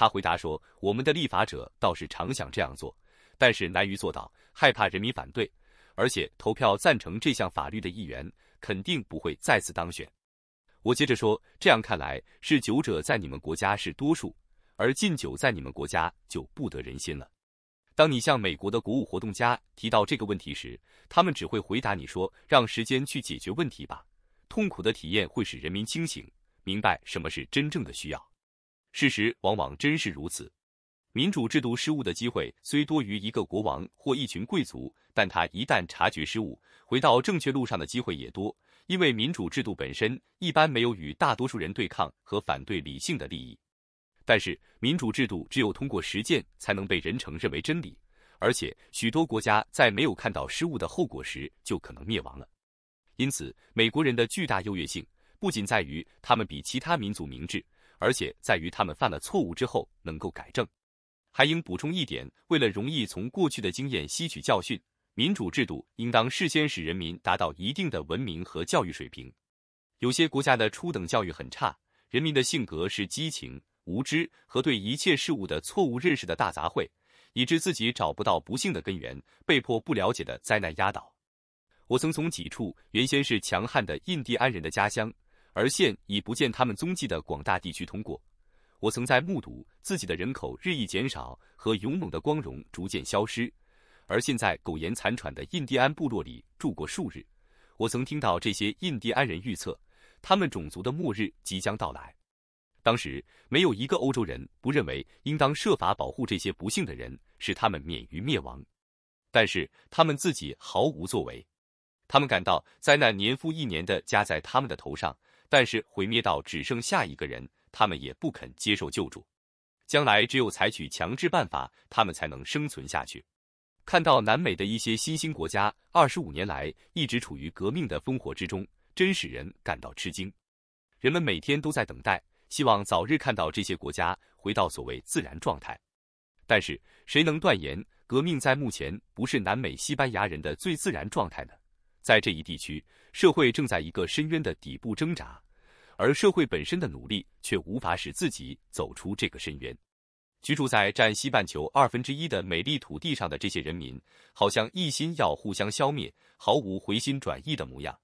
他回答说：“我们的立法者倒是常想这样做，但是难于做到，害怕人民反对，而且投票赞成这项法律的议员肯定不会再次当选。”我接着说：“这样看来，是酒者在你们国家是多数，而禁酒在你们国家就不得人心了。”当你向美国的国务活动家提到这个问题时，他们只会回答你说：“让时间去解决问题吧，痛苦的体验会使人民清醒，明白什么是真正的需要。”事实往往真是如此。民主制度失误的机会虽多于一个国王或一群贵族，但他一旦察觉失误，回到正确路上的机会也多，因为民主制度本身一般没有与大多数人对抗和反对理性的利益。但是，民主制度只有通过实践才能被人承认为真理，而且许多国家在没有看到失误的后果时就可能灭亡了。因此，美国人的巨大优越性不仅在于他们比其他民族明智。而且在于他们犯了错误之后能够改正。还应补充一点，为了容易从过去的经验吸取教训，民主制度应当事先使人民达到一定的文明和教育水平。有些国家的初等教育很差，人民的性格是激情、无知和对一切事物的错误认识的大杂烩，以致自己找不到不幸的根源，被迫不了解的灾难压倒。我曾从几处原先是强悍的印第安人的家乡。而现已不见他们踪迹的广大地区，通过我曾在目睹自己的人口日益减少和勇猛的光荣逐渐消失，而现在苟延残喘的印第安部落里住过数日，我曾听到这些印第安人预测他们种族的末日即将到来。当时没有一个欧洲人不认为应当设法保护这些不幸的人，使他们免于灭亡，但是他们自己毫无作为，他们感到灾难年复一年地加在他们的头上。但是毁灭到只剩下一个人，他们也不肯接受救助。将来只有采取强制办法，他们才能生存下去。看到南美的一些新兴国家，二十五年来一直处于革命的烽火之中，真使人感到吃惊。人们每天都在等待，希望早日看到这些国家回到所谓自然状态。但是谁能断言，革命在目前不是南美西班牙人的最自然状态呢？在这一地区。社会正在一个深渊的底部挣扎，而社会本身的努力却无法使自己走出这个深渊。居住在占西半球二分之一的美丽土地上的这些人民，好像一心要互相消灭，毫无回心转意的模样。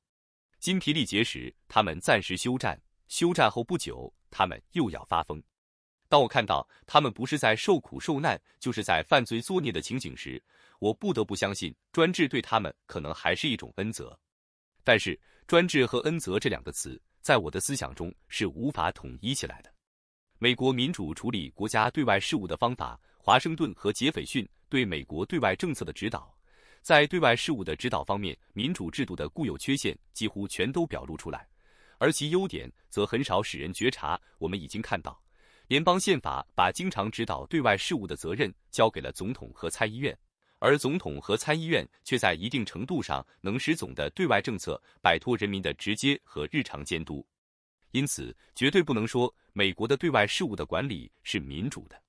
筋疲力竭时，他们暂时休战；休战后不久，他们又要发疯。当我看到他们不是在受苦受难，就是在犯罪作孽的情景时，我不得不相信，专制对他们可能还是一种恩泽。但是，专制和恩泽这两个词在我的思想中是无法统一起来的。美国民主处理国家对外事务的方法，华盛顿和杰斐逊对美国对外政策的指导，在对外事务的指导方面，民主制度的固有缺陷几乎全都表露出来，而其优点则很少使人觉察。我们已经看到，联邦宪法把经常指导对外事务的责任交给了总统和参议院。而总统和参议院却在一定程度上能使总的对外政策摆脱人民的直接和日常监督，因此绝对不能说美国的对外事务的管理是民主的。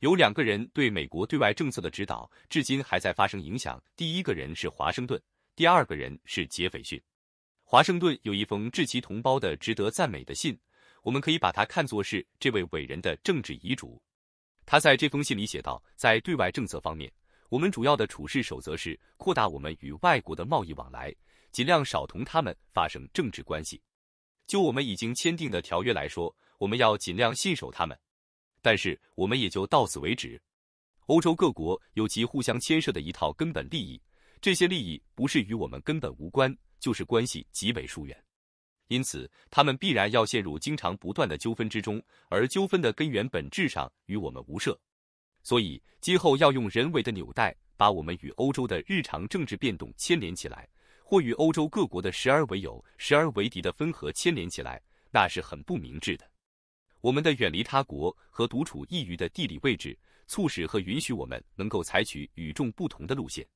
有两个人对美国对外政策的指导至今还在发生影响。第一个人是华盛顿，第二个人是杰斐逊。华盛顿有一封致其同胞的值得赞美的信，我们可以把它看作是这位伟人的政治遗嘱。他在这封信里写道：在对外政策方面。我们主要的处事守则是扩大我们与外国的贸易往来，尽量少同他们发生政治关系。就我们已经签订的条约来说，我们要尽量信守他们，但是我们也就到此为止。欧洲各国有其互相牵涉的一套根本利益，这些利益不是与我们根本无关，就是关系极为疏远，因此他们必然要陷入经常不断的纠纷之中，而纠纷的根源本质上与我们无涉。所以，今后要用人为的纽带把我们与欧洲的日常政治变动牵连起来，或与欧洲各国的时而为友、时而为敌的分合牵连起来，那是很不明智的。我们的远离他国和独处一隅的地理位置，促使和允许我们能够采取与众不同的路线。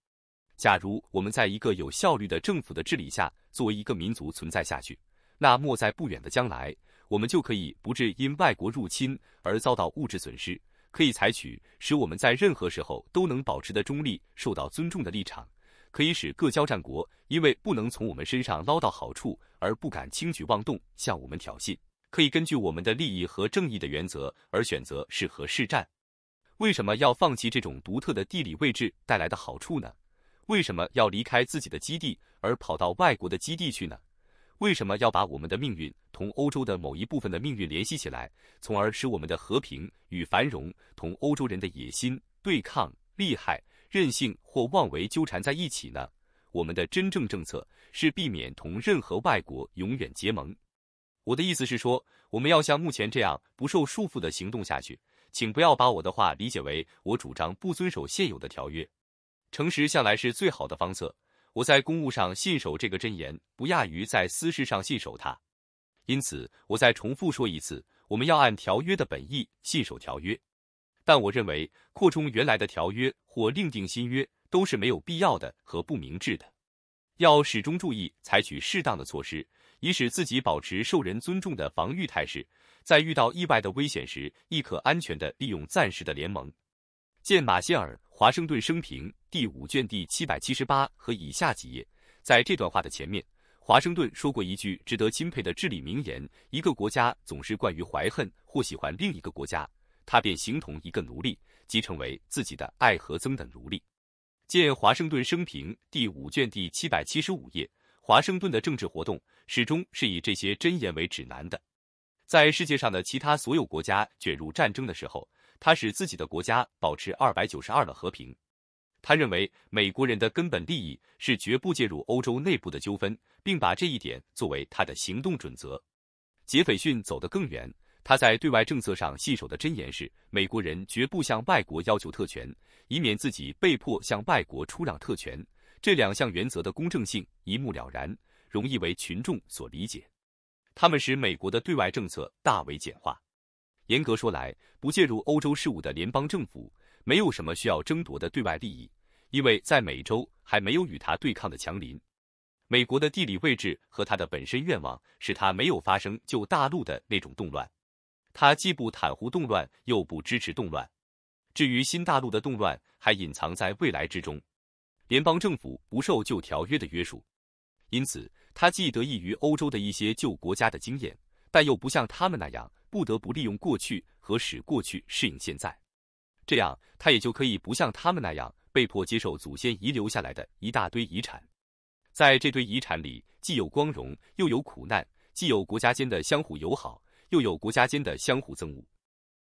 假如我们在一个有效率的政府的治理下，作为一个民族存在下去，那莫在不远的将来，我们就可以不致因外国入侵而遭到物质损失。可以采取使我们在任何时候都能保持的中立，受到尊重的立场，可以使各交战国因为不能从我们身上捞到好处而不敢轻举妄动向我们挑衅，可以根据我们的利益和正义的原则而选择是和是战。为什么要放弃这种独特的地理位置带来的好处呢？为什么要离开自己的基地而跑到外国的基地去呢？为什么要把我们的命运同欧洲的某一部分的命运联系起来，从而使我们的和平与繁荣同欧洲人的野心、对抗、厉害、任性或妄为纠缠在一起呢？我们的真正政策是避免同任何外国永远结盟。我的意思是说，我们要像目前这样不受束缚的行动下去。请不要把我的话理解为我主张不遵守现有的条约。诚实向来是最好的方策。我在公务上信守这个箴言，不亚于在私事上信守它。因此，我再重复说一次，我们要按条约的本意信守条约。但我认为，扩充原来的条约或另定新约，都是没有必要的和不明智的。要始终注意采取适当的措施，以使自己保持受人尊重的防御态势。在遇到意外的危险时，亦可安全的利用暂时的联盟。见马歇尔《华盛顿生平》。第五卷第七百七十八和以下几页，在这段话的前面，华盛顿说过一句值得钦佩的至理名言：一个国家总是惯于怀恨或喜欢另一个国家，他便形同一个奴隶，即成为自己的爱和憎的奴隶。见《华盛顿生平》第五卷第七百七十五页。华盛顿的政治活动始终是以这些箴言为指南的。在世界上的其他所有国家卷入战争的时候，他使自己的国家保持二百九十二的和平。他认为美国人的根本利益是绝不介入欧洲内部的纠纷，并把这一点作为他的行动准则。杰斐逊走得更远，他在对外政策上信守的箴言是：美国人绝不向外国要求特权，以免自己被迫向外国出让特权。这两项原则的公正性一目了然，容易为群众所理解。他们使美国的对外政策大为简化。严格说来，不介入欧洲事务的联邦政府没有什么需要争夺的对外利益。因为在美洲还没有与他对抗的强邻，美国的地理位置和他的本身愿望使他没有发生旧大陆的那种动乱。他既不袒护动乱，又不支持动乱。至于新大陆的动乱，还隐藏在未来之中。联邦政府不受旧条约的约束，因此他既得益于欧洲的一些旧国家的经验，但又不像他们那样不得不利用过去和使过去适应现在。这样，他也就可以不像他们那样。被迫接受祖先遗留下来的一大堆遗产，在这堆遗产里，既有光荣，又有苦难；既有国家间的相互友好，又有国家间的相互憎恶。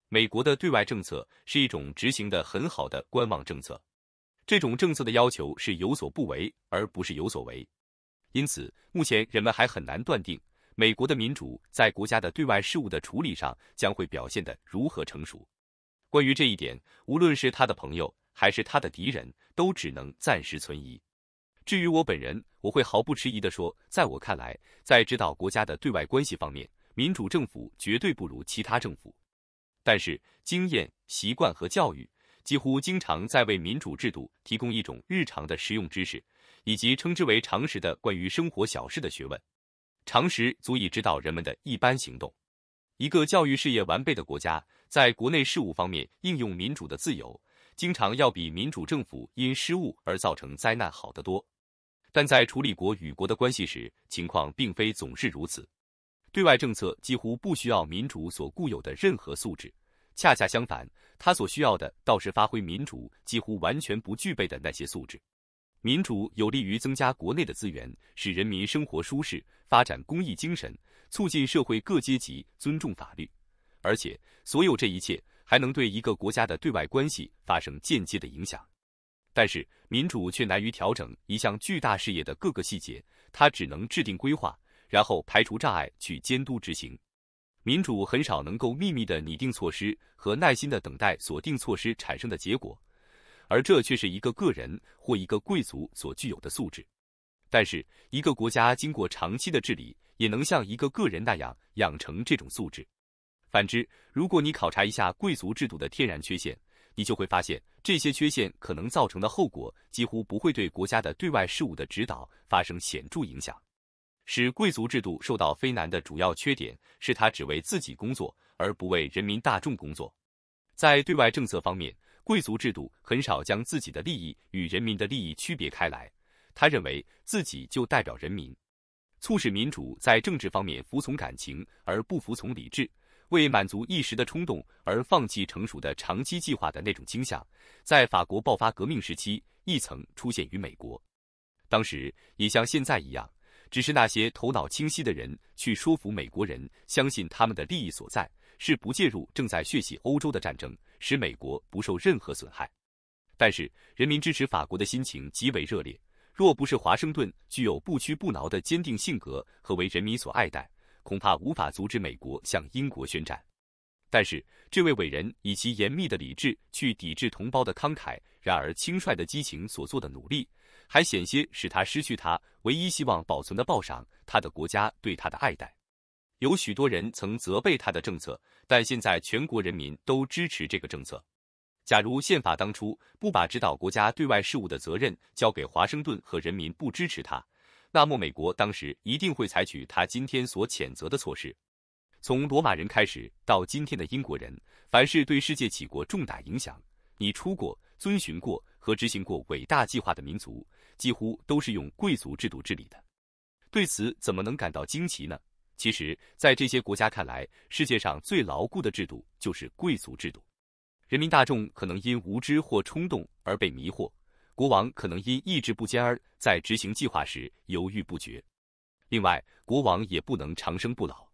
美国的对外政策是一种执行的很好的观望政策，这种政策的要求是有所不为，而不是有所为。因此，目前人们还很难断定美国的民主在国家的对外事务的处理上将会表现得如何成熟。关于这一点，无论是他的朋友。还是他的敌人，都只能暂时存疑。至于我本人，我会毫不迟疑地说，在我看来，在指导国家的对外关系方面，民主政府绝对不如其他政府。但是，经验、习惯和教育几乎经常在为民主制度提供一种日常的实用知识，以及称之为常识的关于生活小事的学问。常识足以指导人们的一般行动。一个教育事业完备的国家，在国内事务方面应用民主的自由。经常要比民主政府因失误而造成灾难好得多，但在处理国与国的关系时，情况并非总是如此。对外政策几乎不需要民主所固有的任何素质，恰恰相反，它所需要的倒是发挥民主几乎完全不具备的那些素质。民主有利于增加国内的资源，使人民生活舒适，发展公益精神，促进社会各阶级尊重法律，而且所有这一切。还能对一个国家的对外关系发生间接的影响，但是民主却难于调整一项巨大事业的各个细节，它只能制定规划，然后排除障碍去监督执行。民主很少能够秘密的拟定措施和耐心的等待所定措施产生的结果，而这却是一个个人或一个贵族所具有的素质。但是一个国家经过长期的治理，也能像一个个人那样养成这种素质。反之，如果你考察一下贵族制度的天然缺陷，你就会发现这些缺陷可能造成的后果几乎不会对国家的对外事务的指导发生显著影响。使贵族制度受到非难的主要缺点是他只为自己工作而不为人民大众工作。在对外政策方面，贵族制度很少将自己的利益与人民的利益区别开来，他认为自己就代表人民，促使民主在政治方面服从感情而不服从理智。为满足一时的冲动而放弃成熟的长期计划的那种倾向，在法国爆发革命时期亦曾出现于美国。当时也像现在一样，只是那些头脑清晰的人去说服美国人相信他们的利益所在是不介入正在血洗欧洲的战争，使美国不受任何损害。但是人民支持法国的心情极为热烈，若不是华盛顿具有不屈不挠的坚定性格和为人民所爱戴。恐怕无法阻止美国向英国宣战，但是这位伟人以其严密的理智去抵制同胞的慷慨，然而轻率的激情所做的努力，还险些使他失去他唯一希望保存的报赏，他的国家对他的爱戴。有许多人曾责备他的政策，但现在全国人民都支持这个政策。假如宪法当初不把指导国家对外事务的责任交给华盛顿和人民，不支持他。那么，美国当时一定会采取他今天所谴责的措施。从罗马人开始到今天的英国人，凡是对世界起过重大影响、你出过、遵循过和执行过伟大计划的民族，几乎都是用贵族制度治理的。对此，怎么能感到惊奇呢？其实，在这些国家看来，世界上最牢固的制度就是贵族制度。人民大众可能因无知或冲动而被迷惑。国王可能因意志不坚而在执行计划时犹豫不决，另外，国王也不能长生不老。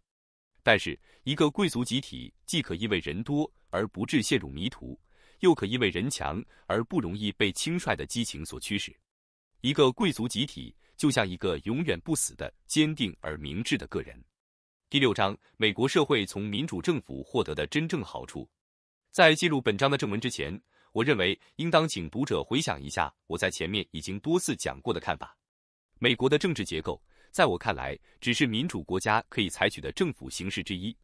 但是，一个贵族集体既可因为人多而不致陷入迷途，又可因为人强而不容易被轻率的激情所驱使。一个贵族集体就像一个永远不死的坚定而明智的个人。第六章：美国社会从民主政府获得的真正好处。在进入本章的正文之前。我认为应当请读者回想一下我在前面已经多次讲过的看法。美国的政治结构，在我看来，只是民主国家可以采取的政府形式之一，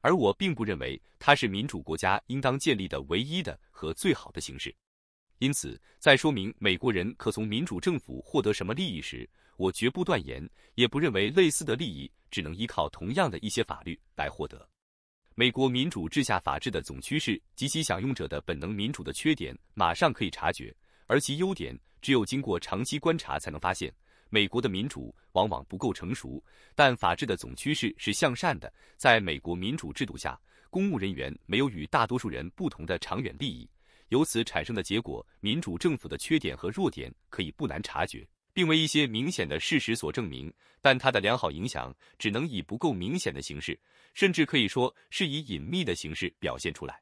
而我并不认为它是民主国家应当建立的唯一的和最好的形式。因此，在说明美国人可从民主政府获得什么利益时，我绝不断言，也不认为类似的利益只能依靠同样的一些法律来获得。美国民主制下法治的总趋势及其享用者的本能民主的缺点马上可以察觉，而其优点只有经过长期观察才能发现。美国的民主往往不够成熟，但法治的总趋势是向善的。在美国民主制度下，公务人员没有与大多数人不同的长远利益，由此产生的结果，民主政府的缺点和弱点可以不难察觉。并为一些明显的事实所证明，但它的良好影响只能以不够明显的形式，甚至可以说是以隐秘的形式表现出来。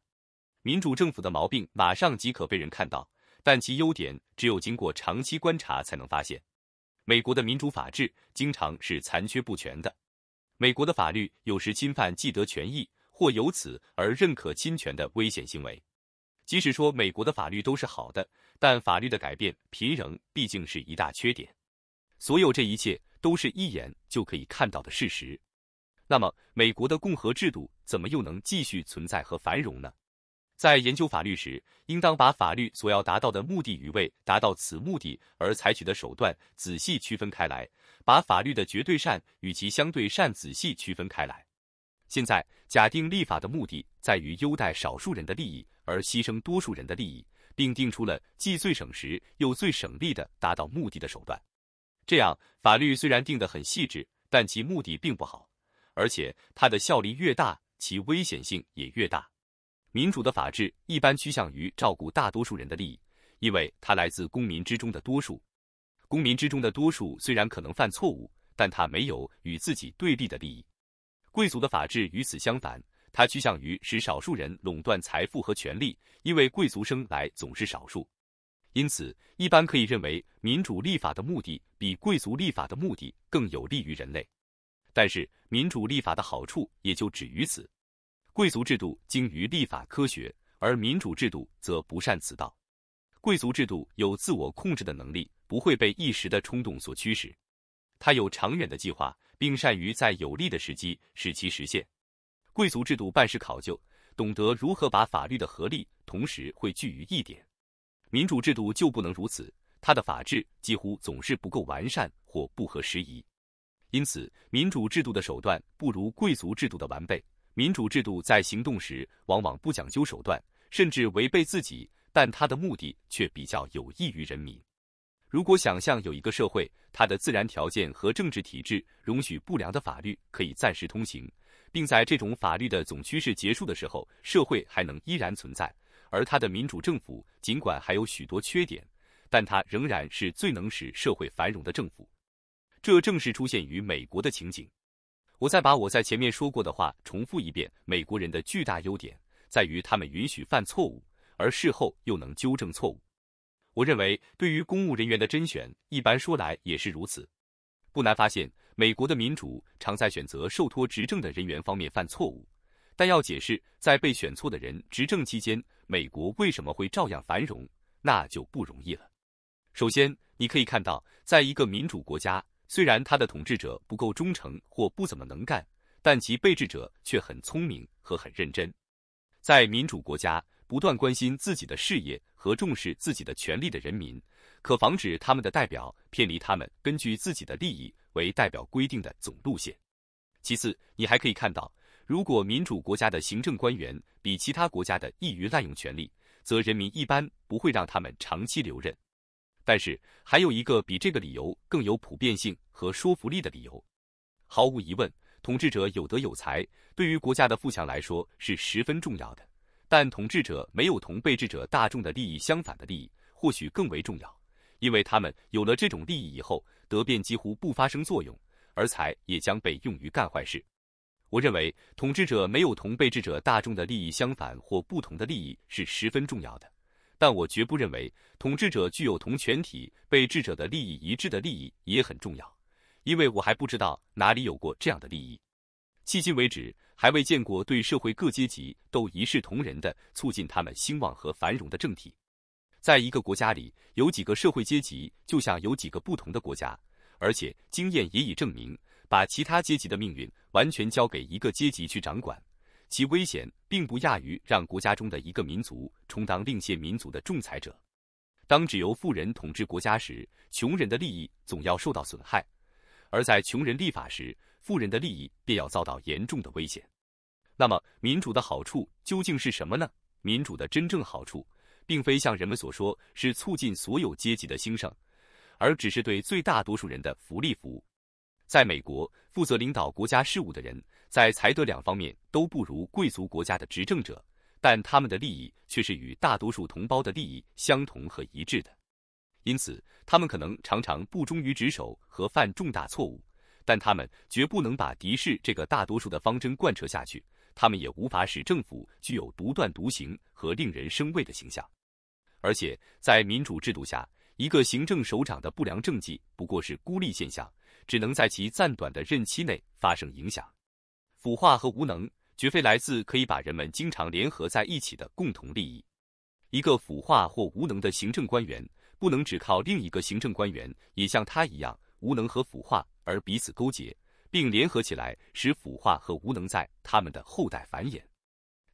民主政府的毛病马上即可被人看到，但其优点只有经过长期观察才能发现。美国的民主法治经常是残缺不全的，美国的法律有时侵犯既得权益或由此而认可侵权的危险行为。即使说美国的法律都是好的。但法律的改变，贫仍毕竟是一大缺点。所有这一切都是一眼就可以看到的事实。那么，美国的共和制度怎么又能继续存在和繁荣呢？在研究法律时，应当把法律所要达到的目的与为达到此目的而采取的手段仔细区分开来，把法律的绝对善与其相对善仔细区分开来。现在，假定立法的目的在于优待少数人的利益而牺牲多数人的利益。并定出了既最省时又最省力的达到目的的手段。这样，法律虽然定得很细致，但其目的并不好，而且它的效力越大，其危险性也越大。民主的法治一般趋向于照顾大多数人的利益，因为它来自公民之中的多数。公民之中的多数虽然可能犯错误，但他没有与自己对立的利益。贵族的法治与此相反。它趋向于使少数人垄断财富和权力，因为贵族生来总是少数，因此一般可以认为民主立法的目的比贵族立法的目的更有利于人类。但是，民主立法的好处也就止于此。贵族制度精于立法科学，而民主制度则不善此道。贵族制度有自我控制的能力，不会被一时的冲动所驱使，他有长远的计划，并善于在有利的时机使其实现。贵族制度办事考究，懂得如何把法律的合力同时汇聚于一点。民主制度就不能如此，它的法制几乎总是不够完善或不合时宜。因此，民主制度的手段不如贵族制度的完备。民主制度在行动时往往不讲究手段，甚至违背自己，但它的目的却比较有益于人民。如果想象有一个社会，它的自然条件和政治体制容许不良的法律可以暂时通行。并在这种法律的总趋势结束的时候，社会还能依然存在，而他的民主政府尽管还有许多缺点，但他仍然是最能使社会繁荣的政府。这正是出现于美国的情景。我再把我在前面说过的话重复一遍：美国人的巨大优点在于他们允许犯错误，而事后又能纠正错误。我认为，对于公务人员的甄选，一般说来也是如此。不难发现。美国的民主常在选择受托执政的人员方面犯错误，但要解释在被选错的人执政期间，美国为什么会照样繁荣，那就不容易了。首先，你可以看到，在一个民主国家，虽然他的统治者不够忠诚或不怎么能干，但其被治者却很聪明和很认真。在民主国家，不断关心自己的事业和重视自己的权利的人民。可防止他们的代表偏离他们根据自己的利益为代表规定的总路线。其次，你还可以看到，如果民主国家的行政官员比其他国家的易于滥用权力，则人民一般不会让他们长期留任。但是，还有一个比这个理由更有普遍性和说服力的理由。毫无疑问，统治者有德有才，对于国家的富强来说是十分重要的。但统治者没有同被治者大众的利益相反的利益，或许更为重要。因为他们有了这种利益以后，德便几乎不发生作用，而财也将被用于干坏事。我认为，统治者没有同被治者大众的利益相反或不同的利益是十分重要的。但我绝不认为，统治者具有同全体被治者的利益一致的利益也很重要，因为我还不知道哪里有过这样的利益。迄今为止，还未见过对社会各阶级都一视同仁的促进他们兴旺和繁荣的政体。在一个国家里，有几个社会阶级，就像有几个不同的国家，而且经验也已证明，把其他阶级的命运完全交给一个阶级去掌管，其危险并不亚于让国家中的一个民族充当另些民族的仲裁者。当只由富人统治国家时，穷人的利益总要受到损害；而在穷人立法时，富人的利益便要遭到严重的危险。那么，民主的好处究竟是什么呢？民主的真正好处。并非像人们所说是促进所有阶级的兴盛，而只是对最大多数人的福利服务。在美国，负责领导国家事务的人在才德两方面都不如贵族国家的执政者，但他们的利益却是与大多数同胞的利益相同和一致的。因此，他们可能常常不忠于职守和犯重大错误，但他们绝不能把敌视这个大多数的方针贯彻下去。他们也无法使政府具有独断独行和令人生畏的形象，而且在民主制度下，一个行政首长的不良政绩不过是孤立现象，只能在其暂短的任期内发生影响。腐化和无能绝非来自可以把人们经常联合在一起的共同利益。一个腐化或无能的行政官员，不能只靠另一个行政官员也像他一样无能和腐化而彼此勾结。并联合起来，使腐化和无能在他们的后代繁衍。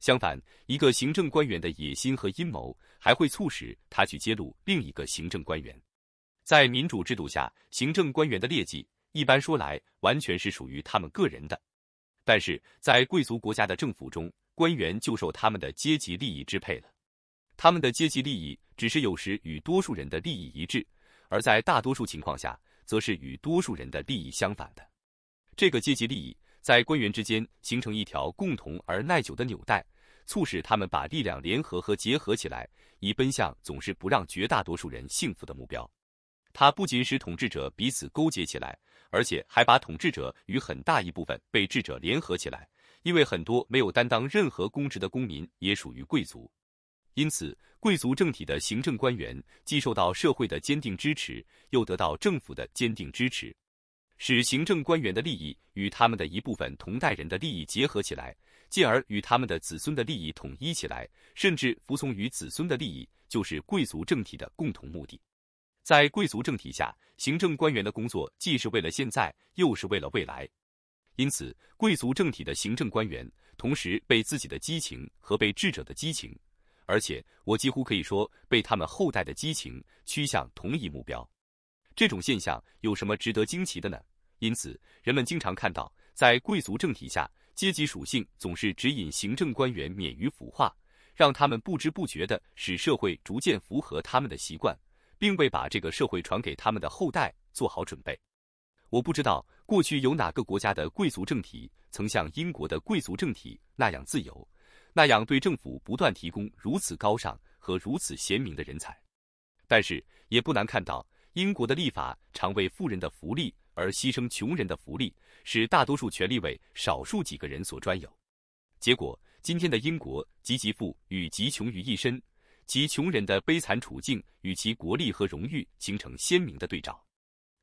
相反，一个行政官员的野心和阴谋，还会促使他去揭露另一个行政官员。在民主制度下，行政官员的劣迹，一般说来，完全是属于他们个人的；但是在贵族国家的政府中，官员就受他们的阶级利益支配了。他们的阶级利益，只是有时与多数人的利益一致，而在大多数情况下，则是与多数人的利益相反的。这个阶级利益在官员之间形成一条共同而耐久的纽带，促使他们把力量联合和结合起来，以奔向总是不让绝大多数人幸福的目标。它不仅使统治者彼此勾结起来，而且还把统治者与很大一部分被治者联合起来，因为很多没有担当任何公职的公民也属于贵族。因此，贵族政体的行政官员既受到社会的坚定支持，又得到政府的坚定支持。使行政官员的利益与他们的一部分同代人的利益结合起来，进而与他们的子孙的利益统一起来，甚至服从于子孙的利益，就是贵族政体的共同目的。在贵族政体下，行政官员的工作既是为了现在，又是为了未来。因此，贵族政体的行政官员同时被自己的激情和被智者的激情，而且我几乎可以说被他们后代的激情趋向同一目标。这种现象有什么值得惊奇的呢？因此，人们经常看到，在贵族政体下，阶级属性总是指引行政官员免于腐化，让他们不知不觉地使社会逐渐符合他们的习惯，并为把这个社会传给他们的后代做好准备。我不知道过去有哪个国家的贵族政体曾像英国的贵族政体那样自由，那样对政府不断提供如此高尚和如此贤明的人才。但是，也不难看到，英国的立法常为富人的福利。而牺牲穷人的福利，使大多数权利为少数几个人所专有。结果，今天的英国集极富与极穷于一身，其穷人的悲惨处境与其国力和荣誉形成鲜明的对照。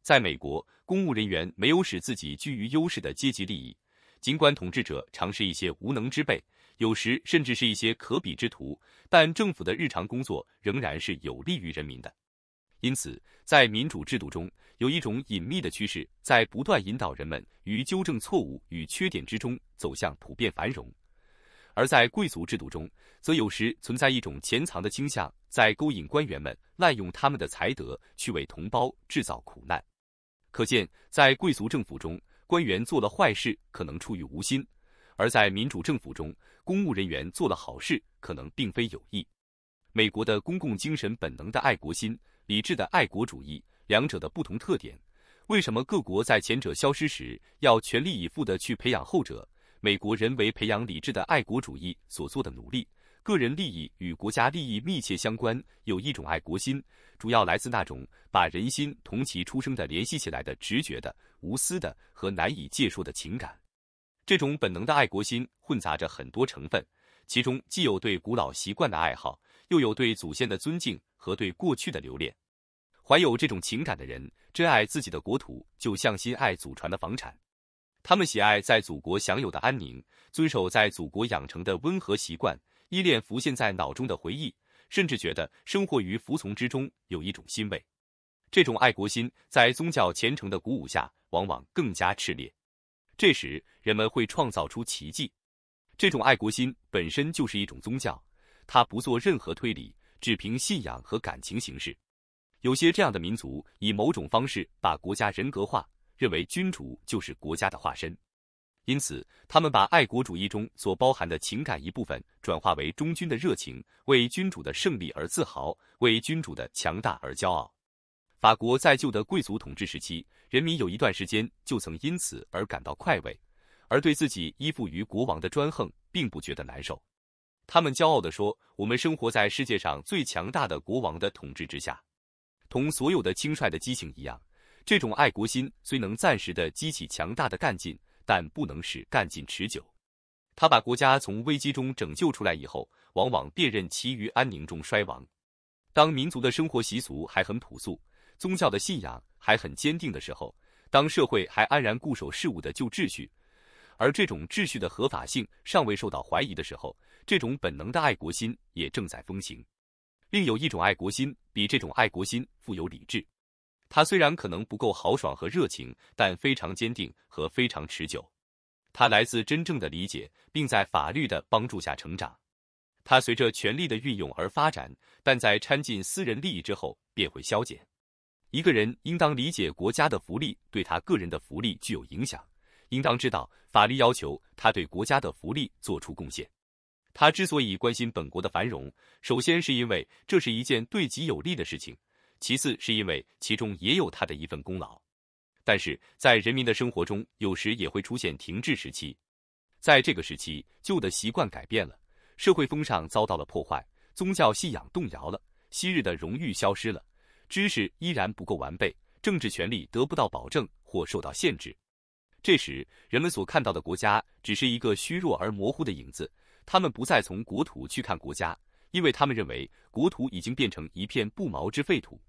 在美国，公务人员没有使自己居于优势的阶级利益，尽管统治者常是一些无能之辈，有时甚至是一些可鄙之徒，但政府的日常工作仍然是有利于人民的。因此，在民主制度中，有一种隐秘的趋势在不断引导人们于纠正错误与缺点之中走向普遍繁荣；而在贵族制度中，则有时存在一种潜藏的倾向，在勾引官员们滥用他们的才德去为同胞制造苦难。可见，在贵族政府中，官员做了坏事可能出于无心；而在民主政府中，公务人员做了好事可能并非有意。美国的公共精神本能的爱国心。理智的爱国主义，两者的不同特点。为什么各国在前者消失时，要全力以赴地去培养后者？美国人为培养理智的爱国主义所做的努力。个人利益与国家利益密切相关。有一种爱国心，主要来自那种把人心同其出生的联系起来的直觉的、无私的和难以解说的情感。这种本能的爱国心混杂着很多成分，其中既有对古老习惯的爱好。又有对祖先的尊敬和对过去的留恋，怀有这种情感的人，珍爱自己的国土，就像心爱祖传的房产。他们喜爱在祖国享有的安宁，遵守在祖国养成的温和习惯，依恋浮现在脑中的回忆，甚至觉得生活于服从之中有一种欣慰。这种爱国心在宗教虔诚的鼓舞下，往往更加炽烈。这时，人们会创造出奇迹。这种爱国心本身就是一种宗教。他不做任何推理，只凭信仰和感情行事。有些这样的民族以某种方式把国家人格化，认为君主就是国家的化身，因此他们把爱国主义中所包含的情感一部分转化为忠君的热情，为君主的胜利而自豪，为君主的强大而骄傲。法国在旧的贵族统治时期，人民有一段时间就曾因此而感到快慰，而对自己依附于国王的专横并不觉得难受。他们骄傲地说：“我们生活在世界上最强大的国王的统治之下。”同所有的轻率的激情一样，这种爱国心虽能暂时地激起强大的干劲，但不能使干劲持久。他把国家从危机中拯救出来以后，往往辨认其余安宁中衰亡。当民族的生活习俗还很朴素，宗教的信仰还很坚定的时候，当社会还安然固守事物的旧秩序，而这种秩序的合法性尚未受到怀疑的时候。这种本能的爱国心也正在风行。另有一种爱国心，比这种爱国心富有理智。它虽然可能不够豪爽和热情，但非常坚定和非常持久。它来自真正的理解，并在法律的帮助下成长。它随着权力的运用而发展，但在掺进私人利益之后便会消减。一个人应当理解国家的福利对他个人的福利具有影响，应当知道法律要求他对国家的福利做出贡献。他之所以关心本国的繁荣，首先是因为这是一件对己有利的事情，其次是因为其中也有他的一份功劳。但是在人民的生活中，有时也会出现停滞时期。在这个时期，旧的习惯改变了，社会风尚遭到了破坏，宗教信仰动摇了，昔日的荣誉消失了，知识依然不够完备，政治权利得不到保证或受到限制。这时，人们所看到的国家只是一个虚弱而模糊的影子。他们不再从国土去看国家，因为他们认为国土已经变成一片不毛之废土。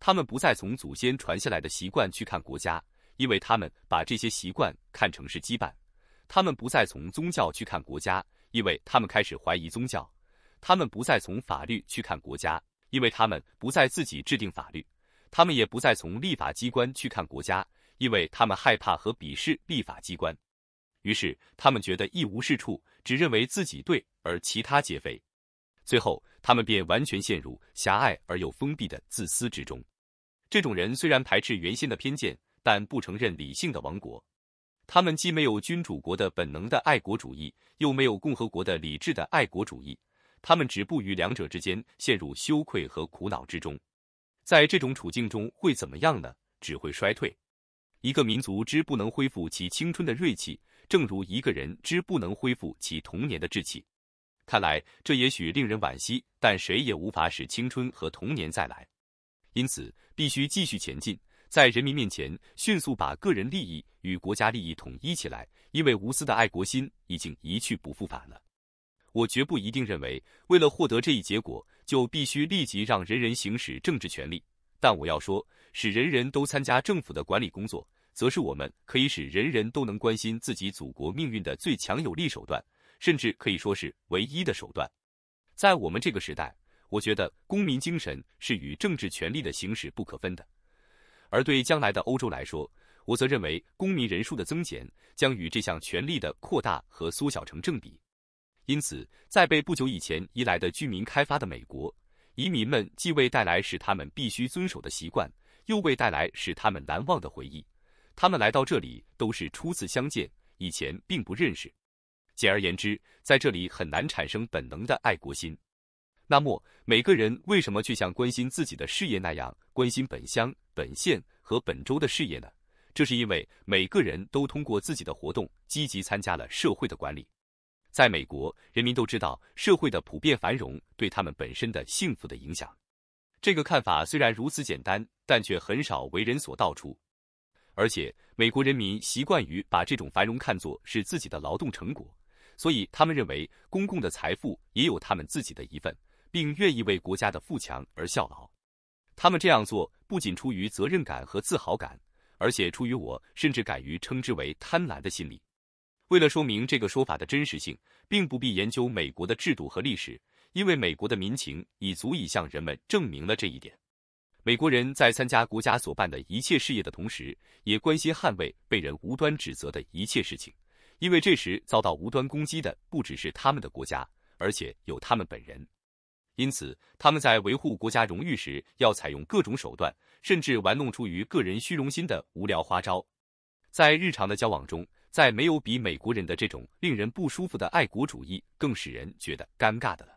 他们不再从祖先传下来的习惯去看国家，因为他们把这些习惯看成是羁绊。他们不再从宗教去看国家，因为他们开始怀疑宗教。他们不再从法律去看国家，因为他们不再自己制定法律。他们也不再从立法机关去看国家，因为他们害怕和鄙视立法机关。于是，他们觉得一无是处。只认为自己对，而其他皆非，最后他们便完全陷入狭隘而又封闭的自私之中。这种人虽然排斥原先的偏见，但不承认理性的王国。他们既没有君主国的本能的爱国主义，又没有共和国的理智的爱国主义。他们止步于两者之间，陷入羞愧和苦恼之中。在这种处境中会怎么样呢？只会衰退。一个民族之不能恢复其青春的锐气。正如一个人之不能恢复其童年的志气，看来这也许令人惋惜，但谁也无法使青春和童年再来，因此必须继续前进，在人民面前迅速把个人利益与国家利益统一起来，因为无私的爱国心已经一去不复返了。我绝不一定认为为了获得这一结果就必须立即让人人行使政治权利，但我要说，使人人都参加政府的管理工作。则是我们可以使人人都能关心自己祖国命运的最强有力手段，甚至可以说是唯一的手段。在我们这个时代，我觉得公民精神是与政治权力的行使不可分的。而对将来的欧洲来说，我则认为公民人数的增减将与这项权利的扩大和缩小成正比。因此，在被不久以前移来的居民开发的美国，移民们既未带来使他们必须遵守的习惯，又未带来使他们难忘的回忆。他们来到这里都是初次相见，以前并不认识。简而言之，在这里很难产生本能的爱国心。那么，每个人为什么却像关心自己的事业那样关心本乡、本县和本州的事业呢？这是因为每个人都通过自己的活动积极参加了社会的管理。在美国，人民都知道社会的普遍繁荣对他们本身的幸福的影响。这个看法虽然如此简单，但却很少为人所道出。而且，美国人民习惯于把这种繁荣看作是自己的劳动成果，所以他们认为公共的财富也有他们自己的一份，并愿意为国家的富强而效劳。他们这样做不仅出于责任感和自豪感，而且出于我甚至敢于称之为贪婪的心理。为了说明这个说法的真实性，并不必研究美国的制度和历史，因为美国的民情已足以向人们证明了这一点。美国人在参加国家所办的一切事业的同时，也关心捍卫被人无端指责的一切事情，因为这时遭到无端攻击的不只是他们的国家，而且有他们本人。因此，他们在维护国家荣誉时，要采用各种手段，甚至玩弄出于个人虚荣心的无聊花招。在日常的交往中，再没有比美国人的这种令人不舒服的爱国主义更使人觉得尴尬的了。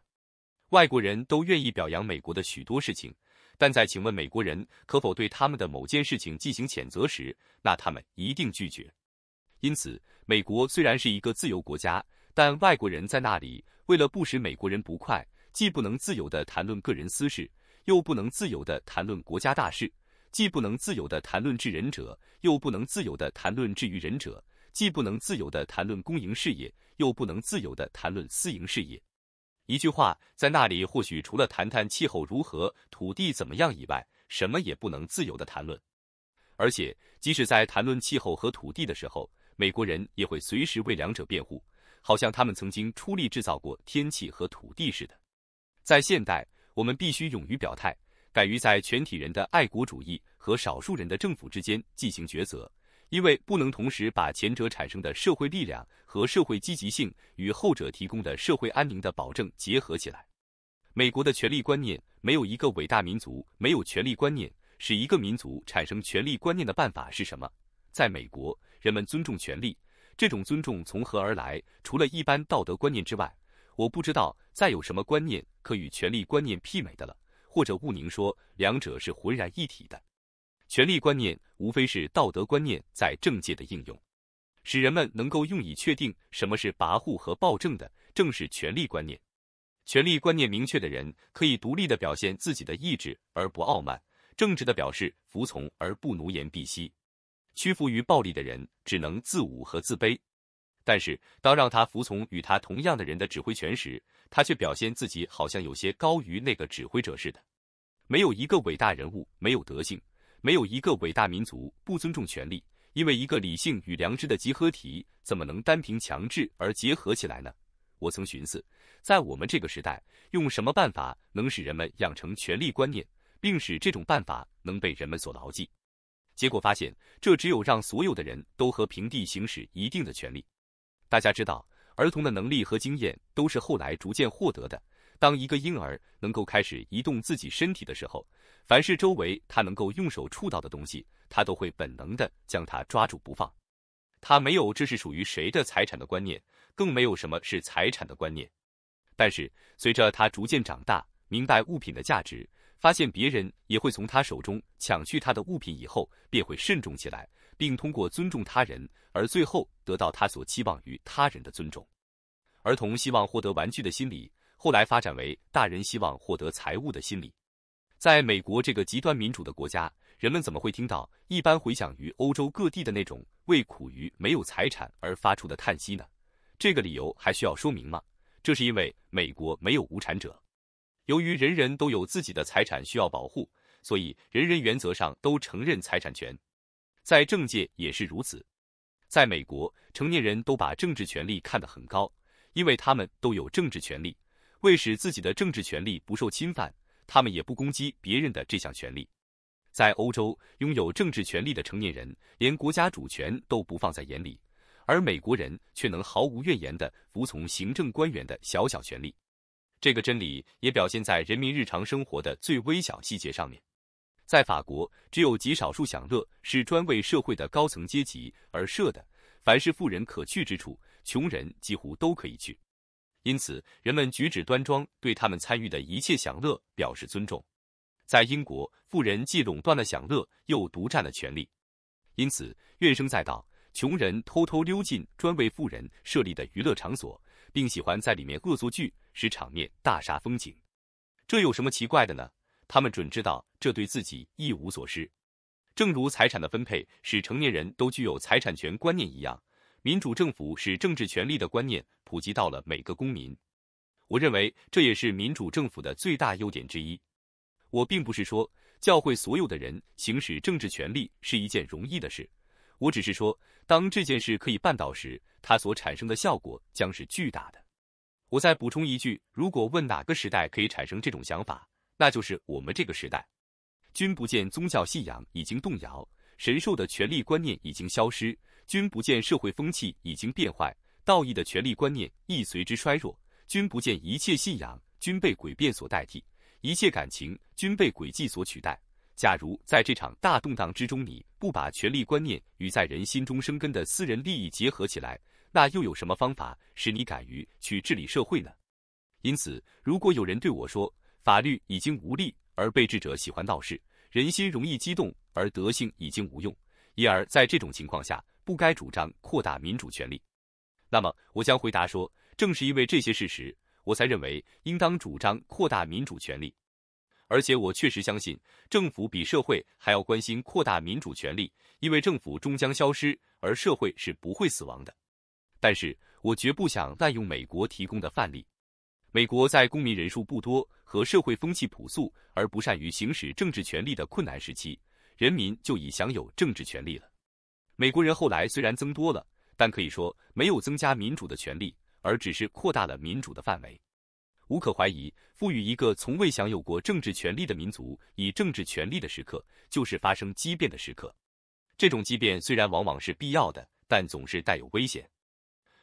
外国人都愿意表扬美国的许多事情。但在请问美国人可否对他们的某件事情进行谴责时，那他们一定拒绝。因此，美国虽然是一个自由国家，但外国人在那里，为了不使美国人不快，既不能自由的谈论个人私事，又不能自由的谈论国家大事；既不能自由的谈论治人者，又不能自由的谈论治于人者；既不能自由的谈论公营事业，又不能自由的谈论私营事业。一句话，在那里或许除了谈谈气候如何、土地怎么样以外，什么也不能自由地谈论。而且，即使在谈论气候和土地的时候，美国人也会随时为两者辩护，好像他们曾经出力制造过天气和土地似的。在现代，我们必须勇于表态，敢于在全体人的爱国主义和少数人的政府之间进行抉择。因为不能同时把前者产生的社会力量和社会积极性与后者提供的社会安宁的保证结合起来。美国的权力观念，没有一个伟大民族没有权力观念。使一个民族产生权力观念的办法是什么？在美国，人们尊重权力，这种尊重从何而来？除了一般道德观念之外，我不知道再有什么观念可与权力观念媲美的了，或者毋宁说，两者是浑然一体的。权力观念无非是道德观念在政界的应用，使人们能够用以确定什么是跋扈和暴政的，正是权力观念。权力观念明确的人可以独立地表现自己的意志而不傲慢，正直地表示服从而不奴颜婢膝。屈服于暴力的人只能自侮和自卑，但是当让他服从与他同样的人的指挥权时，他却表现自己好像有些高于那个指挥者似的。没有一个伟大人物没有德性。没有一个伟大民族不尊重权力，因为一个理性与良知的集合体怎么能单凭强制而结合起来呢？我曾寻思，在我们这个时代，用什么办法能使人们养成权力观念，并使这种办法能被人们所牢记？结果发现，这只有让所有的人都和平地行使一定的权利。大家知道，儿童的能力和经验都是后来逐渐获得的。当一个婴儿能够开始移动自己身体的时候，凡是周围他能够用手触到的东西，他都会本能的将它抓住不放。他没有这是属于谁的财产的观念，更没有什么是财产的观念。但是随着他逐渐长大，明白物品的价值，发现别人也会从他手中抢去他的物品以后，便会慎重起来，并通过尊重他人而最后得到他所期望于他人的尊重。儿童希望获得玩具的心理。后来发展为大人希望获得财物的心理，在美国这个极端民主的国家，人们怎么会听到一般回响于欧洲各地的那种为苦于没有财产而发出的叹息呢？这个理由还需要说明吗？这是因为美国没有无产者，由于人人都有自己的财产需要保护，所以人人原则上都承认财产权，在政界也是如此。在美国，成年人都把政治权利看得很高，因为他们都有政治权利。为使自己的政治权利不受侵犯，他们也不攻击别人的这项权利。在欧洲，拥有政治权利的成年人连国家主权都不放在眼里，而美国人却能毫无怨言地服从行政官员的小小权利。这个真理也表现在人民日常生活的最微小细节上面。在法国，只有极少数享乐是专为社会的高层阶级而设的；凡是富人可去之处，穷人几乎都可以去。因此，人们举止端庄，对他们参与的一切享乐表示尊重。在英国，富人既垄断了享乐，又独占了权利。因此怨声载道。穷人偷偷溜进专为富人设立的娱乐场所，并喜欢在里面恶作剧，使场面大煞风景。这有什么奇怪的呢？他们准知道这对自己一无所失。正如财产的分配使成年人都具有财产权观念一样。民主政府使政治权力的观念普及到了每个公民，我认为这也是民主政府的最大优点之一。我并不是说教会所有的人行使政治权力是一件容易的事，我只是说当这件事可以办到时，它所产生的效果将是巨大的。我再补充一句，如果问哪个时代可以产生这种想法，那就是我们这个时代。君不见，宗教信仰已经动摇，神授的权力观念已经消失。君不见社会风气已经变坏，道义的权力观念亦随之衰弱。君不见一切信仰均被诡辩所代替，一切感情均被诡计所取代。假如在这场大动荡之中，你不把权力观念与在人心中生根的私人利益结合起来，那又有什么方法使你敢于去治理社会呢？因此，如果有人对我说，法律已经无力，而被治者喜欢闹事，人心容易激动，而德性已经无用，因而在这种情况下，不该主张扩大民主权利，那么我将回答说，正是因为这些事实，我才认为应当主张扩大民主权利。而且我确实相信，政府比社会还要关心扩大民主权利，因为政府终将消失，而社会是不会死亡的。但是我绝不想滥用美国提供的范例。美国在公民人数不多和社会风气朴素而不善于行使政治权利的困难时期，人民就已享有政治权利了。美国人后来虽然增多了，但可以说没有增加民主的权利，而只是扩大了民主的范围。无可怀疑，赋予一个从未享有过政治权利的民族以政治权利的时刻，就是发生畸变的时刻。这种畸变虽然往往是必要的，但总是带有危险。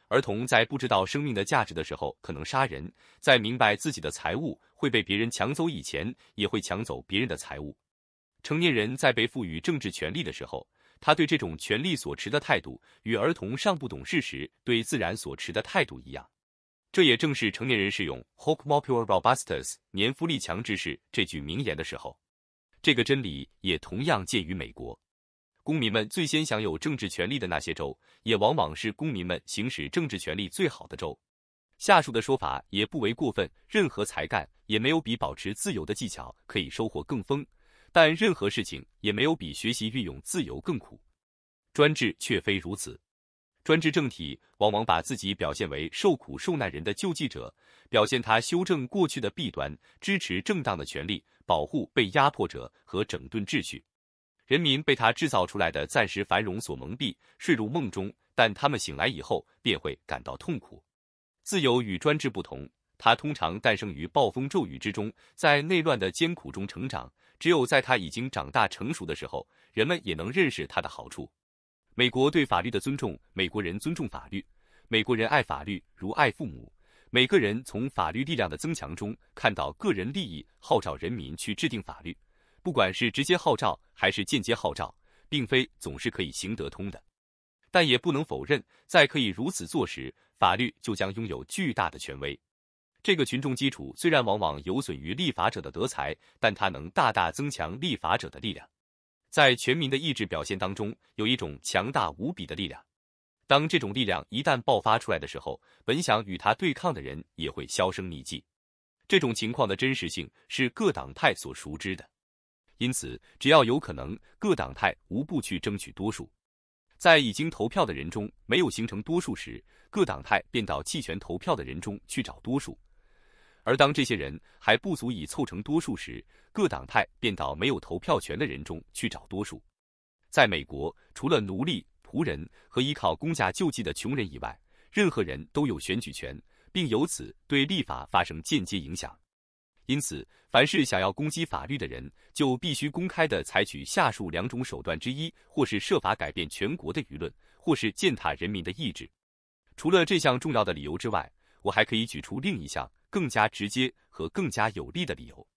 儿童在不知道生命的价值的时候可能杀人，在明白自己的财物会被别人抢走以前，也会抢走别人的财物。成年人在被赋予政治权利的时候。他对这种权力所持的态度，与儿童尚不懂事时对自然所持的态度一样。这也正是成年人适用 h o p m o r robustus，年富力强之势”这句名言的时候。这个真理也同样见于美国，公民们最先享有政治权利的那些州，也往往是公民们行使政治权利最好的州。下述的说法也不为过分：任何才干也没有比保持自由的技巧可以收获更丰。但任何事情也没有比学习运用自由更苦。专制却非如此。专制政体往往把自己表现为受苦受难人的救济者，表现他修正过去的弊端，支持正当的权利，保护被压迫者和整顿秩序。人民被他制造出来的暂时繁荣所蒙蔽，睡入梦中，但他们醒来以后便会感到痛苦。自由与专制不同，它通常诞生于暴风骤雨之中，在内乱的艰苦中成长。只有在他已经长大成熟的时候，人们也能认识他的好处。美国对法律的尊重，美国人尊重法律，美国人爱法律如爱父母。每个人从法律力量的增强中看到个人利益，号召人民去制定法律，不管是直接号召还是间接号召，并非总是可以行得通的。但也不能否认，在可以如此做时，法律就将拥有巨大的权威。这个群众基础虽然往往有损于立法者的德才，但它能大大增强立法者的力量。在全民的意志表现当中，有一种强大无比的力量。当这种力量一旦爆发出来的时候，本想与他对抗的人也会销声匿迹。这种情况的真实性是各党派所熟知的，因此只要有可能，各党派无不去争取多数。在已经投票的人中没有形成多数时，各党派便到弃权投票的人中去找多数。而当这些人还不足以凑成多数时，各党派便到没有投票权的人中去找多数。在美国，除了奴隶、仆人和依靠公家救济的穷人以外，任何人都有选举权，并由此对立法发生间接影响。因此，凡是想要攻击法律的人，就必须公开地采取下述两种手段之一，或是设法改变全国的舆论，或是践踏人民的意志。除了这项重要的理由之外，我还可以举出另一项。更加直接和更加有力的理由，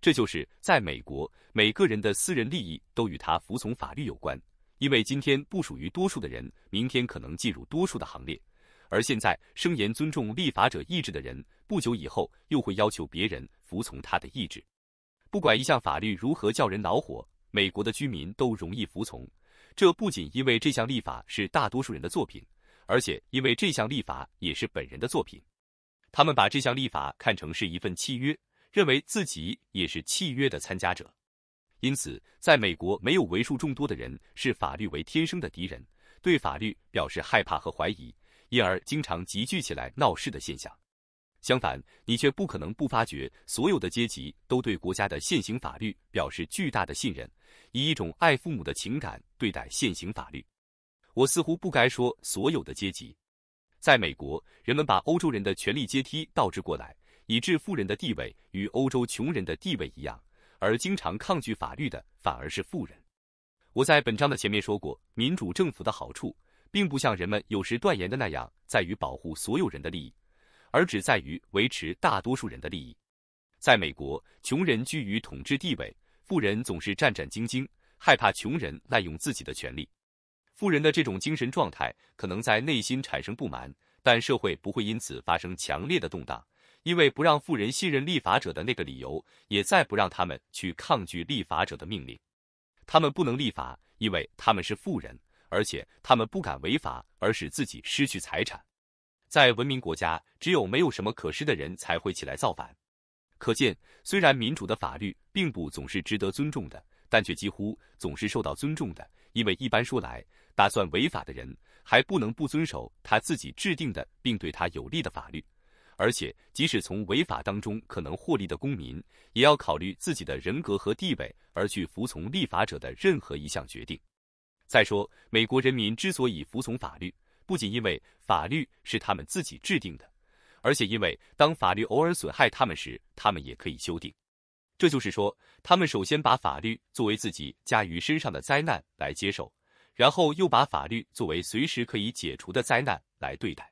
这就是在美国，每个人的私人利益都与他服从法律有关。因为今天不属于多数的人，明天可能进入多数的行列。而现在声言尊重立法者意志的人，不久以后又会要求别人服从他的意志。不管一项法律如何叫人恼火，美国的居民都容易服从。这不仅因为这项立法是大多数人的作品，而且因为这项立法也是本人的作品。他们把这项立法看成是一份契约，认为自己也是契约的参加者，因此，在美国没有为数众多的人视法律为天生的敌人，对法律表示害怕和怀疑，因而经常集聚起来闹事的现象。相反，你却不可能不发觉，所有的阶级都对国家的现行法律表示巨大的信任，以一种爱父母的情感对待现行法律。我似乎不该说所有的阶级。在美国，人们把欧洲人的权力阶梯倒置过来，以致富人的地位与欧洲穷人的地位一样，而经常抗拒法律的反而是富人。我在本章的前面说过，民主政府的好处，并不像人们有时断言的那样，在于保护所有人的利益，而只在于维持大多数人的利益。在美国，穷人居于统治地位，富人总是战战兢兢，害怕穷人滥用自己的权利。富人的这种精神状态可能在内心产生不满，但社会不会因此发生强烈的动荡，因为不让富人信任立法者的那个理由，也再不让他们去抗拒立法者的命令。他们不能立法，因为他们是富人，而且他们不敢违法而使自己失去财产。在文明国家，只有没有什么可失的人才会起来造反。可见，虽然民主的法律并不总是值得尊重的，但却几乎总是受到尊重的，因为一般说来。打算违法的人还不能不遵守他自己制定的并对他有利的法律，而且即使从违法当中可能获利的公民，也要考虑自己的人格和地位而去服从立法者的任何一项决定。再说，美国人民之所以服从法律，不仅因为法律是他们自己制定的，而且因为当法律偶尔损害他们时，他们也可以修订。这就是说，他们首先把法律作为自己加于身上的灾难来接受。然后又把法律作为随时可以解除的灾难来对待。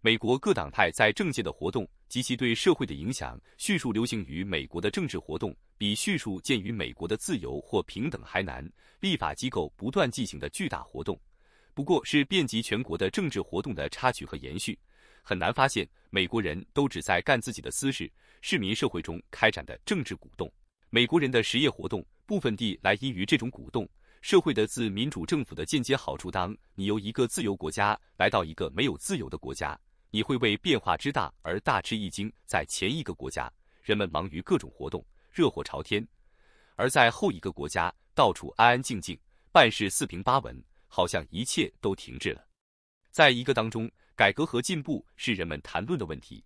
美国各党派在政界的活动及其对社会的影响，叙述流行于美国的政治活动，比叙述鉴于美国的自由或平等还难。立法机构不断进行的巨大活动，不过是遍及全国的政治活动的插曲和延续。很难发现美国人都只在干自己的私事。市民社会中开展的政治鼓动，美国人的实业活动，部分地来依于这种鼓动。社会的自民主政府的间接好处。当你由一个自由国家来到一个没有自由的国家，你会为变化之大而大吃一惊。在前一个国家，人们忙于各种活动，热火朝天；而在后一个国家，到处安安静静，办事四平八稳，好像一切都停滞了。在一个当中，改革和进步是人们谈论的问题；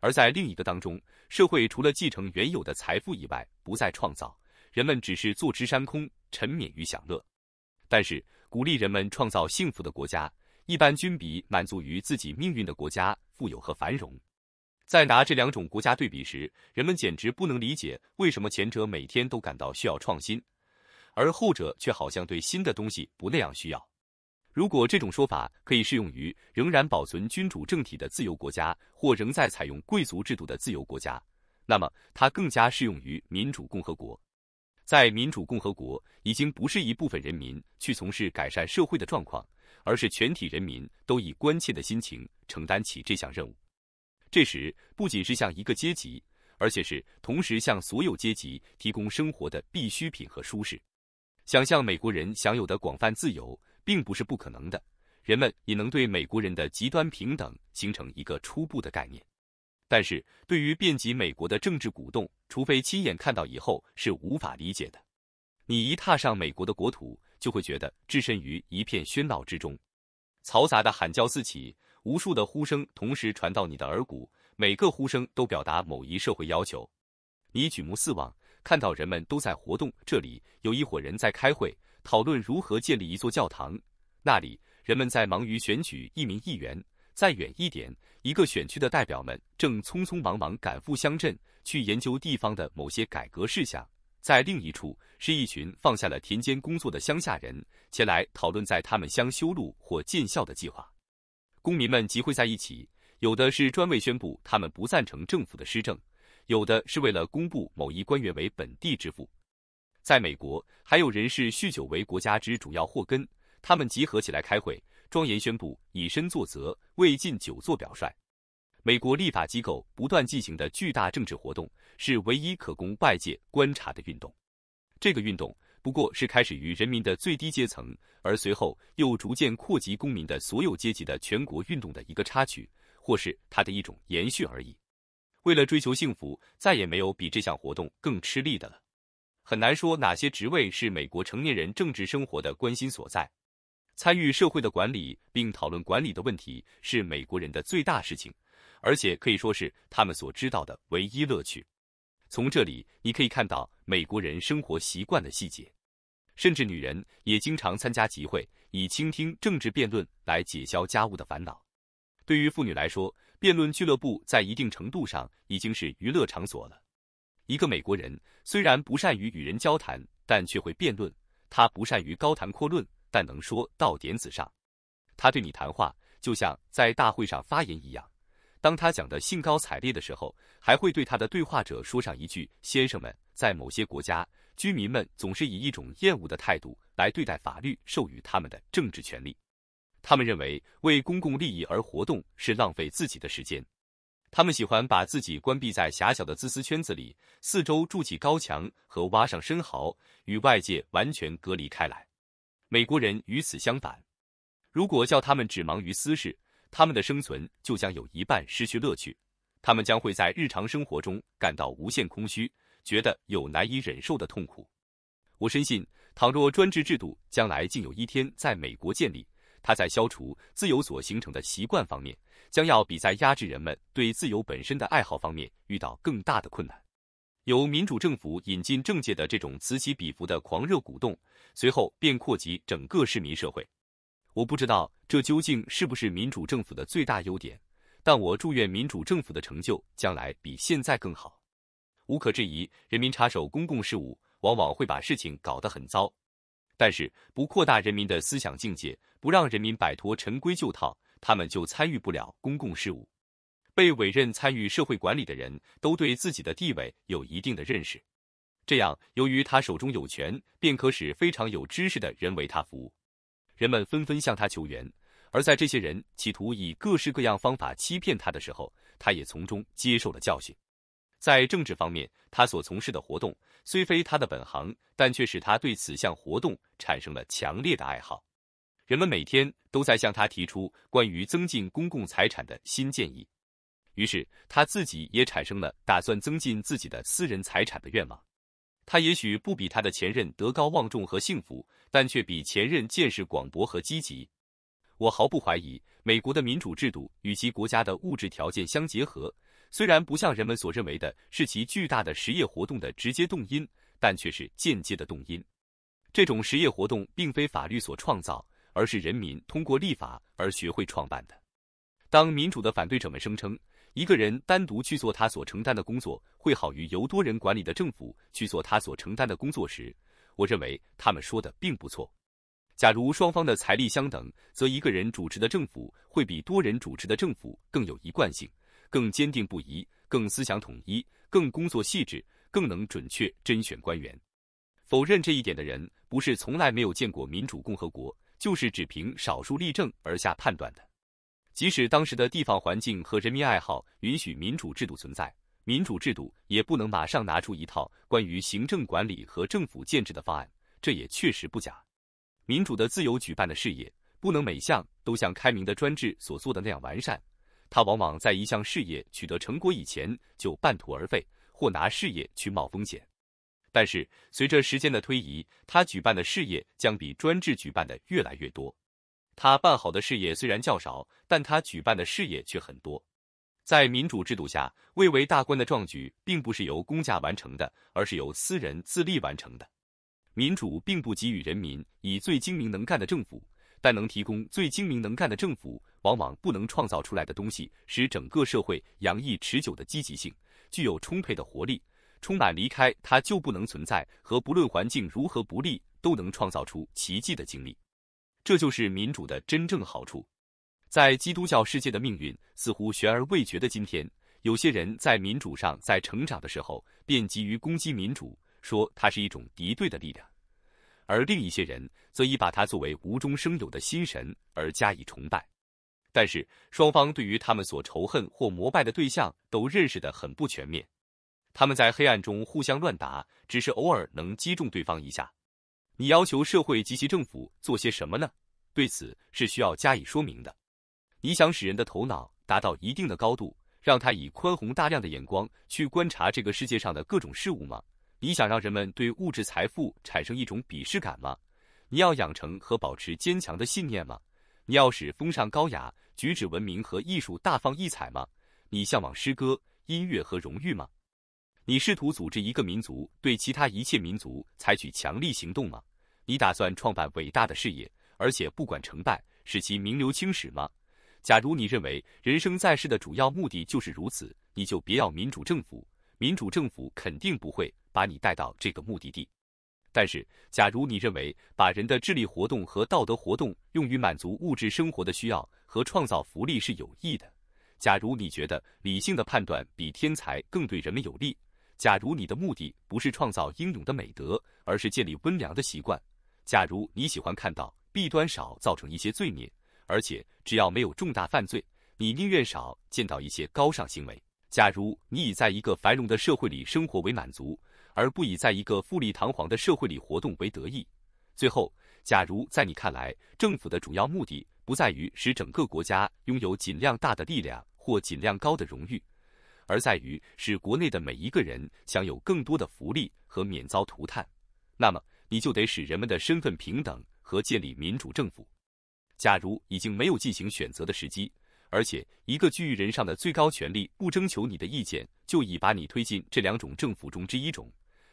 而在另一个当中，社会除了继承原有的财富以外，不再创造。人们只是坐吃山空，沉湎于享乐。但是，鼓励人们创造幸福的国家，一般均比满足于自己命运的国家富有和繁荣。在拿这两种国家对比时，人们简直不能理解为什么前者每天都感到需要创新，而后者却好像对新的东西不那样需要。如果这种说法可以适用于仍然保存君主政体的自由国家，或仍在采用贵族制度的自由国家，那么它更加适用于民主共和国。在民主共和国，已经不是一部分人民去从事改善社会的状况，而是全体人民都以关切的心情承担起这项任务。这时，不仅是向一个阶级，而且是同时向所有阶级提供生活的必需品和舒适。想象美国人享有的广泛自由，并不是不可能的。人们也能对美国人的极端平等形成一个初步的概念。但是对于遍及美国的政治鼓动，除非亲眼看到以后是无法理解的。你一踏上美国的国土，就会觉得置身于一片喧闹之中，嘈杂的喊叫四起，无数的呼声同时传到你的耳鼓，每个呼声都表达某一社会要求。你举目四望，看到人们都在活动，这里有一伙人在开会，讨论如何建立一座教堂；那里人们在忙于选举一名议员。再远一点，一个选区的代表们正匆匆忙忙赶赴乡镇，去研究地方的某些改革事项。在另一处，是一群放下了田间工作的乡下人，前来讨论在他们乡修路或建校的计划。公民们集会在一起，有的是专为宣布他们不赞成政府的施政，有的是为了公布某一官员为本地之父。在美国，还有人视酗酒为国家之主要祸根，他们集合起来开会。庄严宣布，以身作则，为禁酒作表率。美国立法机构不断进行的巨大政治活动，是唯一可供外界观察的运动。这个运动不过是开始于人民的最低阶层，而随后又逐渐扩及公民的所有阶级的全国运动的一个插曲，或是它的一种延续而已。为了追求幸福，再也没有比这项活动更吃力的了。很难说哪些职位是美国成年人政治生活的关心所在。参与社会的管理并讨论管理的问题是美国人的最大事情，而且可以说是他们所知道的唯一乐趣。从这里你可以看到美国人生活习惯的细节，甚至女人也经常参加集会，以倾听政治辩论来解消家务的烦恼。对于妇女来说，辩论俱乐部在一定程度上已经是娱乐场所了。一个美国人虽然不善于与人交谈，但却会辩论。他不善于高谈阔论。但能说到点子上，他对你谈话就像在大会上发言一样。当他讲得兴高采烈的时候，还会对他的对话者说上一句：“先生们，在某些国家，居民们总是以一种厌恶的态度来对待法律授予他们的政治权利。他们认为为公共利益而活动是浪费自己的时间。他们喜欢把自己关闭在狭小的自私圈子里，四周筑起高墙和挖上深壕，与外界完全隔离开来。”美国人与此相反，如果叫他们只忙于私事，他们的生存就将有一半失去乐趣，他们将会在日常生活中感到无限空虚，觉得有难以忍受的痛苦。我深信，倘若专制制度将来竟有一天在美国建立，它在消除自由所形成的习惯方面，将要比在压制人们对自由本身的爱好方面遇到更大的困难。由民主政府引进政界的这种此起彼伏的狂热鼓动，随后便扩及整个市民社会。我不知道这究竟是不是民主政府的最大优点，但我祝愿民主政府的成就将来比现在更好。无可置疑，人民插手公共事务往往会把事情搞得很糟。但是，不扩大人民的思想境界，不让人民摆脱陈规旧套，他们就参与不了公共事务。被委任参与社会管理的人都对自己的地位有一定的认识，这样，由于他手中有权，便可使非常有知识的人为他服务。人们纷纷向他求援，而在这些人企图以各式各样方法欺骗他的时候，他也从中接受了教训。在政治方面，他所从事的活动虽非他的本行，但却使他对此项活动产生了强烈的爱好。人们每天都在向他提出关于增进公共财产的新建议。于是他自己也产生了打算增进自己的私人财产的愿望。他也许不比他的前任德高望重和幸福，但却比前任见识广博和积极。我毫不怀疑，美国的民主制度与其国家的物质条件相结合，虽然不像人们所认为的是其巨大的实业活动的直接动因，但却是间接的动因。这种实业活动并非法律所创造，而是人民通过立法而学会创办的。当民主的反对者们声称，一个人单独去做他所承担的工作，会好于由多人管理的政府去做他所承担的工作时，我认为他们说的并不错。假如双方的财力相等，则一个人主持的政府会比多人主持的政府更有一贯性、更坚定不移、更思想统一、更工作细致、更能准确甄选官员。否认这一点的人，不是从来没有见过民主共和国，就是只凭少数例证而下判断的。即使当时的地方环境和人民爱好允许民主制度存在，民主制度也不能马上拿出一套关于行政管理和政府建制的方案。这也确实不假。民主的自由举办的事业，不能每项都像开明的专制所做的那样完善，它往往在一项事业取得成果以前就半途而废，或拿事业去冒风险。但是，随着时间的推移，他举办的事业将比专制举办的越来越多。他办好的事业虽然较少，但他举办的事业却很多。在民主制度下，蔚为大官的壮举，并不是由公家完成的，而是由私人自立完成的。民主并不给予人民以最精明能干的政府，但能提供最精明能干的政府，往往不能创造出来的东西，使整个社会洋溢持久的积极性，具有充沛的活力，充满离开它就不能存在和不论环境如何不利都能创造出奇迹的经历。这就是民主的真正好处。在基督教世界的命运似乎悬而未决的今天，有些人在民主上在成长的时候便急于攻击民主，说它是一种敌对的力量；而另一些人则以把它作为无中生有的新神而加以崇拜。但是双方对于他们所仇恨或膜拜的对象都认识的很不全面，他们在黑暗中互相乱打，只是偶尔能击中对方一下。你要求社会及其政府做些什么呢？对此是需要加以说明的。你想使人的头脑达到一定的高度，让他以宽宏大量的眼光去观察这个世界上的各种事物吗？你想让人们对物质财富产生一种鄙视感吗？你要养成和保持坚强的信念吗？你要使风尚高雅、举止文明和艺术大放异彩吗？你向往诗歌、音乐和荣誉吗？你试图组织一个民族对其他一切民族采取强力行动吗？你打算创办伟大的事业，而且不管成败，使其名留青史吗？假如你认为人生在世的主要目的就是如此，你就别要民主政府，民主政府肯定不会把你带到这个目的地。但是，假如你认为把人的智力活动和道德活动用于满足物质生活的需要和创造福利是有益的，假如你觉得理性的判断比天才更对人们有利，假如你的目的不是创造英勇的美德，而是建立温良的习惯。假如你喜欢看到弊端少，造成一些罪孽，而且只要没有重大犯罪，你宁愿少见到一些高尚行为。假如你以在一个繁荣的社会里生活为满足，而不以在一个富丽堂皇的社会里活动为得意。最后，假如在你看来，政府的主要目的不在于使整个国家拥有尽量大的力量或尽量高的荣誉，而在于使国内的每一个人享有更多的福利和免遭涂炭，那么。你就得使人们的身份平等和建立民主政府。假如已经没有进行选择的时机，而且一个居于人上的最高权力不征求你的意见就已把你推进这两种政府中之一种，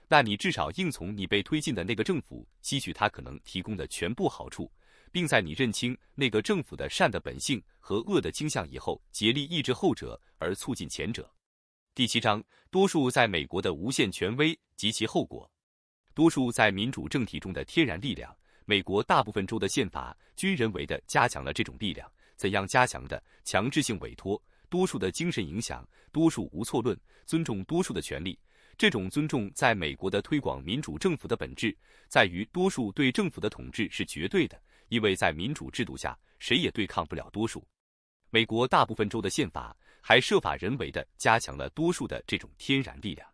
那你至少应从你被推进的那个政府吸取它可能提供的全部好处，并在你认清那个政府的善的本性和恶的倾向以后，竭力抑制后者而促进前者。第七章多数在美国的无限权威及其后果。多数在民主政体中的天然力量，美国大部分州的宪法均人为的加强了这种力量。怎样加强的？强制性委托、多数的精神影响、多数无错论、尊重多数的权利。这种尊重在美国的推广。民主政府的本质在于多数对政府的统治是绝对的，因为在民主制度下，谁也对抗不了多数。美国大部分州的宪法还设法人为的加强了多数的这种天然力量。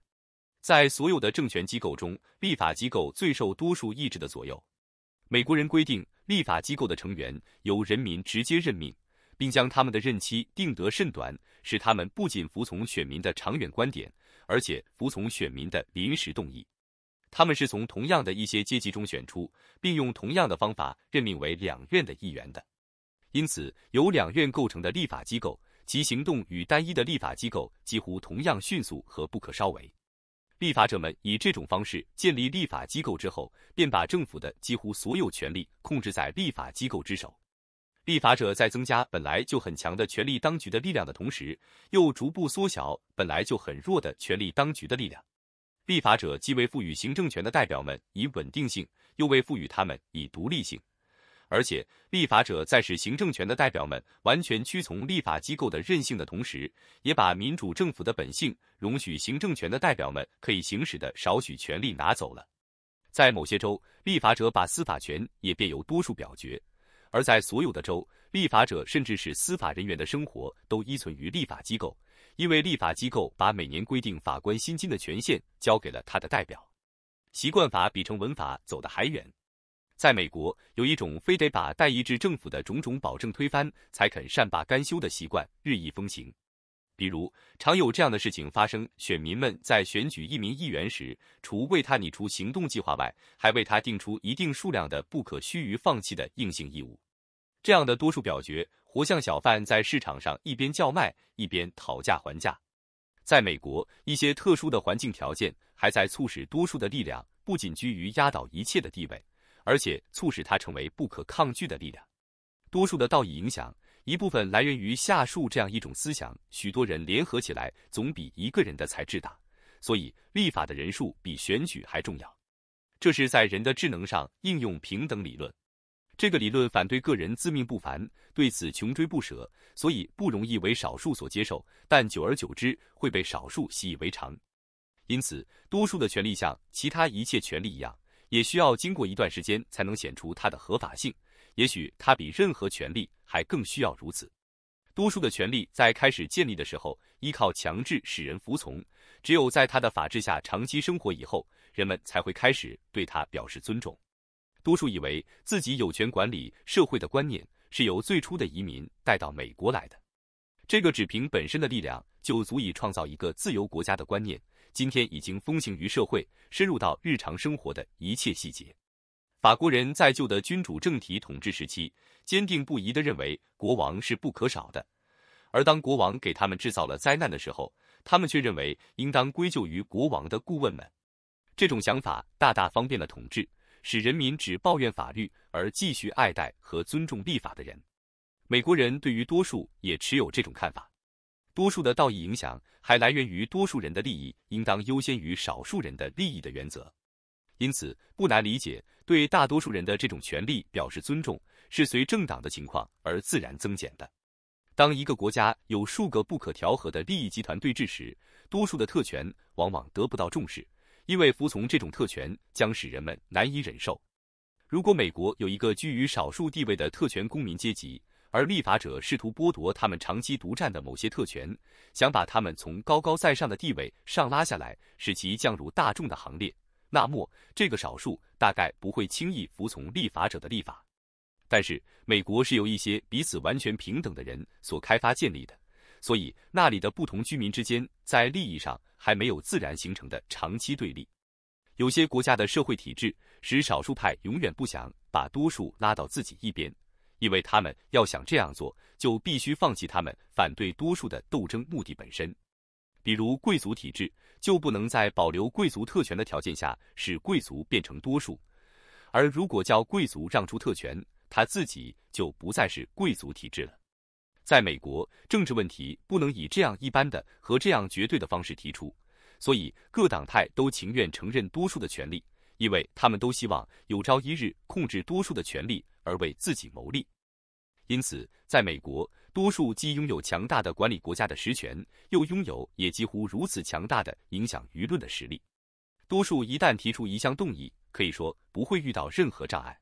在所有的政权机构中，立法机构最受多数意志的左右。美国人规定，立法机构的成员由人民直接任命，并将他们的任期定得甚短，使他们不仅服从选民的长远观点，而且服从选民的临时动议。他们是从同样的一些阶级中选出，并用同样的方法任命为两院的议员的。因此，由两院构成的立法机构，其行动与单一的立法机构几乎同样迅速和不可稍为。立法者们以这种方式建立立法机构之后，便把政府的几乎所有权力控制在立法机构之手。立法者在增加本来就很强的权力当局的力量的同时，又逐步缩小本来就很弱的权力当局的力量。立法者既为赋予行政权的代表们以稳定性，又为赋予他们以独立性。而且，立法者在使行政权的代表们完全屈从立法机构的任性的同时，也把民主政府的本性，容许行政权的代表们可以行使的少许权利拿走了。在某些州，立法者把司法权也变由多数表决；而在所有的州，立法者甚至使司法人员的生活都依存于立法机构，因为立法机构把每年规定法官薪金的权限交给了他的代表。习惯法比成文法走得还远。在美国，有一种非得把代议制政府的种种保证推翻才肯善罢甘休的习惯日益风行。比如，常有这样的事情发生：选民们在选举一名议员时，除为他拟出行动计划外，还为他定出一定数量的不可须臾放弃的硬性义务。这样的多数表决，活像小贩在市场上一边叫卖，一边讨价还价。在美国，一些特殊的环境条件还在促使多数的力量不仅居于压倒一切的地位。而且促使他成为不可抗拒的力量。多数的道义影响一部分来源于下述这样一种思想：许多人联合起来总比一个人的才智大，所以立法的人数比选举还重要。这是在人的智能上应用平等理论。这个理论反对个人自命不凡，对此穷追不舍，所以不容易为少数所接受。但久而久之会被少数习以为常。因此，多数的权利像其他一切权利一样。也需要经过一段时间才能显出它的合法性。也许它比任何权利还更需要如此。多数的权利在开始建立的时候依靠强制使人服从，只有在它的法制下长期生活以后，人们才会开始对它表示尊重。多数以为自己有权管理社会的观念是由最初的移民带到美国来的。这个只凭本身的力量就足以创造一个自由国家的观念。今天已经风行于社会，深入到日常生活的一切细节。法国人在旧的君主政体统治时期，坚定不移地认为国王是不可少的；而当国王给他们制造了灾难的时候，他们却认为应当归咎于国王的顾问们。这种想法大大方便了统治，使人民只抱怨法律，而继续爱戴和尊重立法的人。美国人对于多数也持有这种看法。多数的道义影响还来源于多数人的利益应当优先于少数人的利益的原则，因此不难理解，对大多数人的这种权利表示尊重，是随政党的情况而自然增减的。当一个国家有数个不可调和的利益集团对峙时，多数的特权往往得不到重视，因为服从这种特权将使人们难以忍受。如果美国有一个居于少数地位的特权公民阶级，而立法者试图剥夺他们长期独占的某些特权，想把他们从高高在上的地位上拉下来，使其降入大众的行列。那么，这个少数大概不会轻易服从立法者的立法。但是，美国是由一些彼此完全平等的人所开发建立的，所以那里的不同居民之间在利益上还没有自然形成的长期对立。有些国家的社会体制使少数派永远不想把多数拉到自己一边。因为他们要想这样做，就必须放弃他们反对多数的斗争目的本身。比如，贵族体制就不能在保留贵族特权的条件下使贵族变成多数；而如果叫贵族让出特权，他自己就不再是贵族体制了。在美国，政治问题不能以这样一般的和这样绝对的方式提出，所以各党派都情愿承认多数的权利。因为他们都希望有朝一日控制多数的权利而为自己谋利，因此，在美国，多数既拥有强大的管理国家的实权，又拥有也几乎如此强大的影响舆论的实力。多数一旦提出一项动议，可以说不会遇到任何障碍。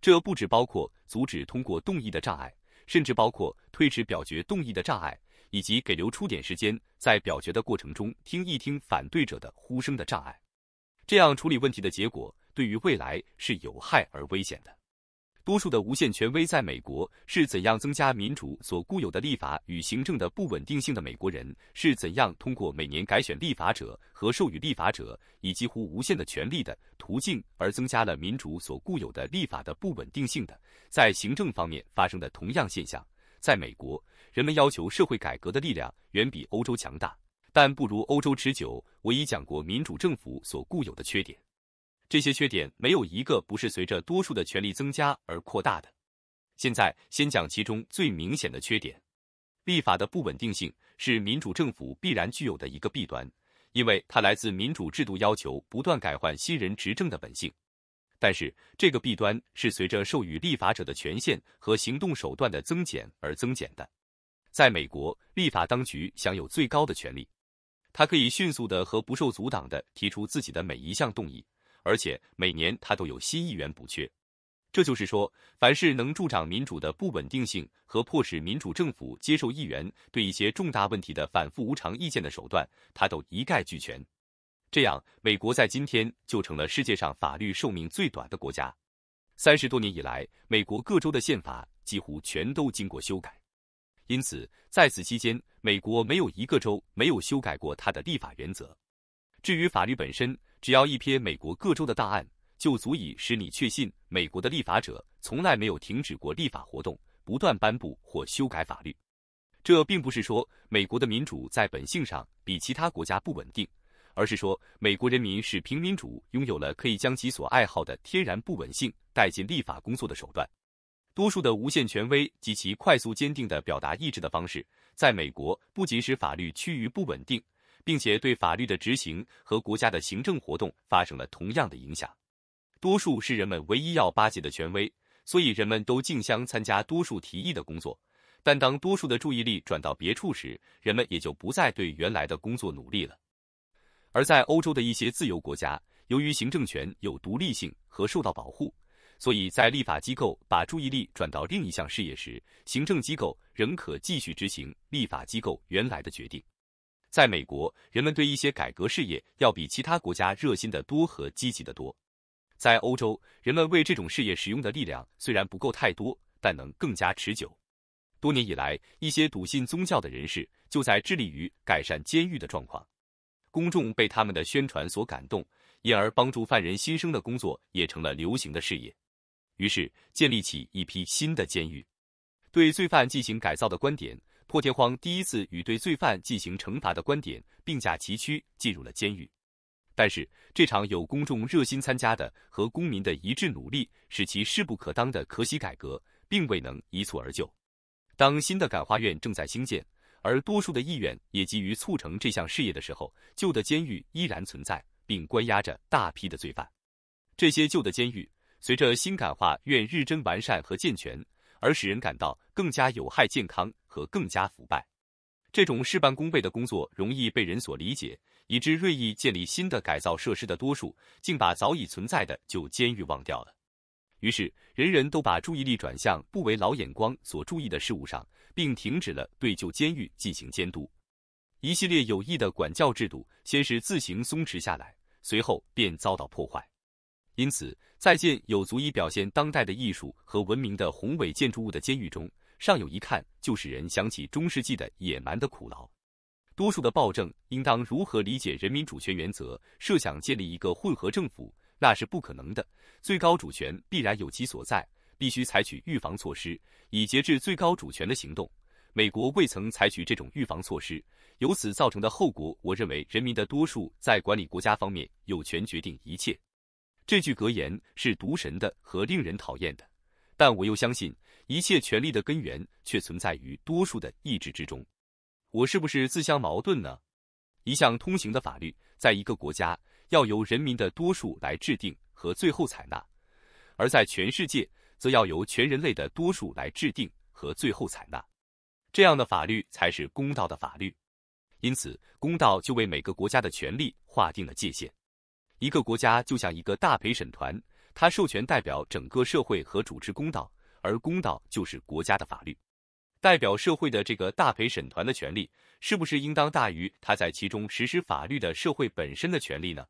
这不只包括阻止通过动议的障碍，甚至包括推迟表决动议的障碍，以及给留出点时间在表决的过程中听一听反对者的呼声的障碍。这样处理问题的结果，对于未来是有害而危险的。多数的无限权威在美国是怎样增加民主所固有的立法与行政的不稳定性的？美国人是怎样通过每年改选立法者和授予立法者以几乎无限的权利的途径而增加了民主所固有的立法的不稳定性的？在行政方面发生的同样现象，在美国，人们要求社会改革的力量远比欧洲强大。但不如欧洲持久。我已讲过民主政府所固有的缺点，这些缺点没有一个不是随着多数的权力增加而扩大的。现在先讲其中最明显的缺点：立法的不稳定性是民主政府必然具有的一个弊端，因为它来自民主制度要求不断改换新人执政的本性。但是这个弊端是随着授予立法者的权限和行动手段的增减而增减的。在美国，立法当局享有最高的权力。他可以迅速的和不受阻挡的提出自己的每一项动议，而且每年他都有新议员补缺。这就是说，凡是能助长民主的不稳定性和迫使民主政府接受议员对一些重大问题的反复无常意见的手段，他都一概俱全。这样，美国在今天就成了世界上法律寿命最短的国家。三十多年以来，美国各州的宪法几乎全都经过修改。因此，在此期间，美国没有一个州没有修改过它的立法原则。至于法律本身，只要一瞥美国各州的大案，就足以使你确信，美国的立法者从来没有停止过立法活动，不断颁布或修改法律。这并不是说美国的民主在本性上比其他国家不稳定，而是说美国人民是平民主，拥有了可以将其所爱好的天然不稳定性带进立法工作的手段。多数的无限权威及其快速坚定的表达意志的方式，在美国不仅使法律趋于不稳定，并且对法律的执行和国家的行政活动发生了同样的影响。多数是人们唯一要巴结的权威，所以人们都竞相参加多数提议的工作。但当多数的注意力转到别处时，人们也就不再对原来的工作努力了。而在欧洲的一些自由国家，由于行政权有独立性和受到保护。所以在立法机构把注意力转到另一项事业时，行政机构仍可继续执行立法机构原来的决定。在美国，人们对一些改革事业要比其他国家热心的多和积极的多。在欧洲，人们为这种事业使用的力量虽然不够太多，但能更加持久。多年以来，一些笃信宗教的人士就在致力于改善监狱的状况。公众被他们的宣传所感动，因而帮助犯人新生的工作也成了流行的事业。于是建立起一批新的监狱，对罪犯进行改造的观点，破天荒第一次与对罪犯进行惩罚的观点并驾齐驱进入了监狱。但是，这场有公众热心参加的和公民的一致努力，使其势不可当的可喜改革，并未能一蹴而就。当新的感化院正在兴建，而多数的意愿也急于促成这项事业的时候，旧的监狱依然存在，并关押着大批的罪犯。这些旧的监狱。随着新感化院日臻完善和健全，而使人感到更加有害健康和更加腐败。这种事半功倍的工作容易被人所理解，以致锐意建立新的改造设施的多数，竟把早已存在的旧监狱忘掉了。于是，人人都把注意力转向不为老眼光所注意的事物上，并停止了对旧监狱进行监督。一系列有益的管教制度，先是自行松弛下来，随后便遭到破坏。因此，在建有足以表现当代的艺术和文明的宏伟建筑物的监狱中，尚有一看就使人想起中世纪的野蛮的苦劳。多数的暴政应当如何理解人民主权原则？设想建立一个混合政府，那是不可能的。最高主权必然有其所在，必须采取预防措施，以节制最高主权的行动。美国未曾采取这种预防措施，由此造成的后果，我认为人民的多数在管理国家方面有权决定一切。这句格言是毒神的和令人讨厌的，但我又相信一切权力的根源却存在于多数的意志之中。我是不是自相矛盾呢？一项通行的法律，在一个国家要由人民的多数来制定和最后采纳，而在全世界则要由全人类的多数来制定和最后采纳。这样的法律才是公道的法律，因此公道就为每个国家的权利划定了界限。一个国家就像一个大陪审团，它授权代表整个社会和主持公道，而公道就是国家的法律。代表社会的这个大陪审团的权利，是不是应当大于他在其中实施法律的社会本身的权利呢？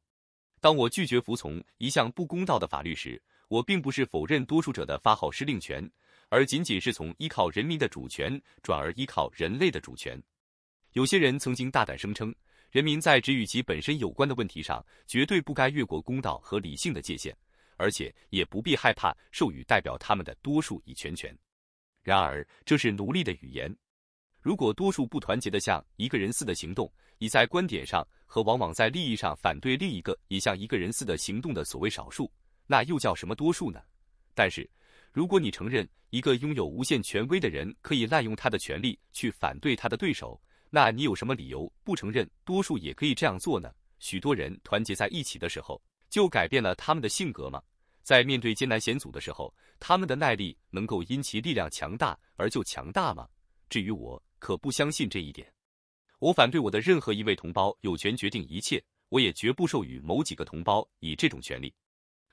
当我拒绝服从一项不公道的法律时，我并不是否认多数者的发号施令权，而仅仅是从依靠人民的主权转而依靠人类的主权。有些人曾经大胆声称。人民在只与其本身有关的问题上，绝对不该越过公道和理性的界限，而且也不必害怕授予代表他们的多数以全权。然而，这是奴隶的语言。如果多数不团结的像一个人似的行动，以在观点上和往往在利益上反对另一个也像一个人似的行动的所谓少数，那又叫什么多数呢？但是，如果你承认一个拥有无限权威的人可以滥用他的权力去反对他的对手，那你有什么理由不承认多数也可以这样做呢？许多人团结在一起的时候，就改变了他们的性格吗？在面对艰难险阻的时候，他们的耐力能够因其力量强大而就强大吗？至于我，可不相信这一点。我反对我的任何一位同胞有权决定一切，我也绝不授予某几个同胞以这种权利。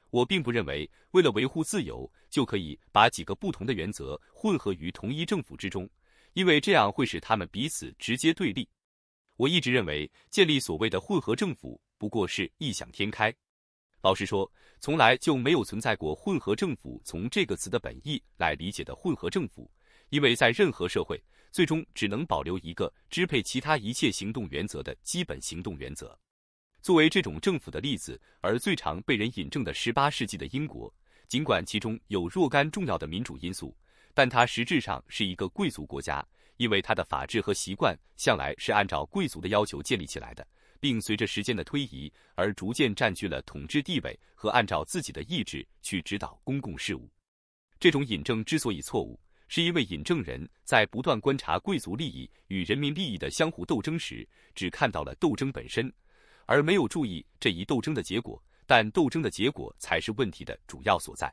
我并不认为为了维护自由就可以把几个不同的原则混合于同一政府之中。因为这样会使他们彼此直接对立。我一直认为建立所谓的混合政府不过是异想天开。老实说，从来就没有存在过混合政府。从这个词的本意来理解的混合政府，因为在任何社会，最终只能保留一个支配其他一切行动原则的基本行动原则。作为这种政府的例子，而最常被人引证的十八世纪的英国，尽管其中有若干重要的民主因素。但它实质上是一个贵族国家，因为它的法制和习惯向来是按照贵族的要求建立起来的，并随着时间的推移而逐渐占据了统治地位和按照自己的意志去指导公共事务。这种引证之所以错误，是因为引证人在不断观察贵族利益与人民利益的相互斗争时，只看到了斗争本身，而没有注意这一斗争的结果。但斗争的结果才是问题的主要所在。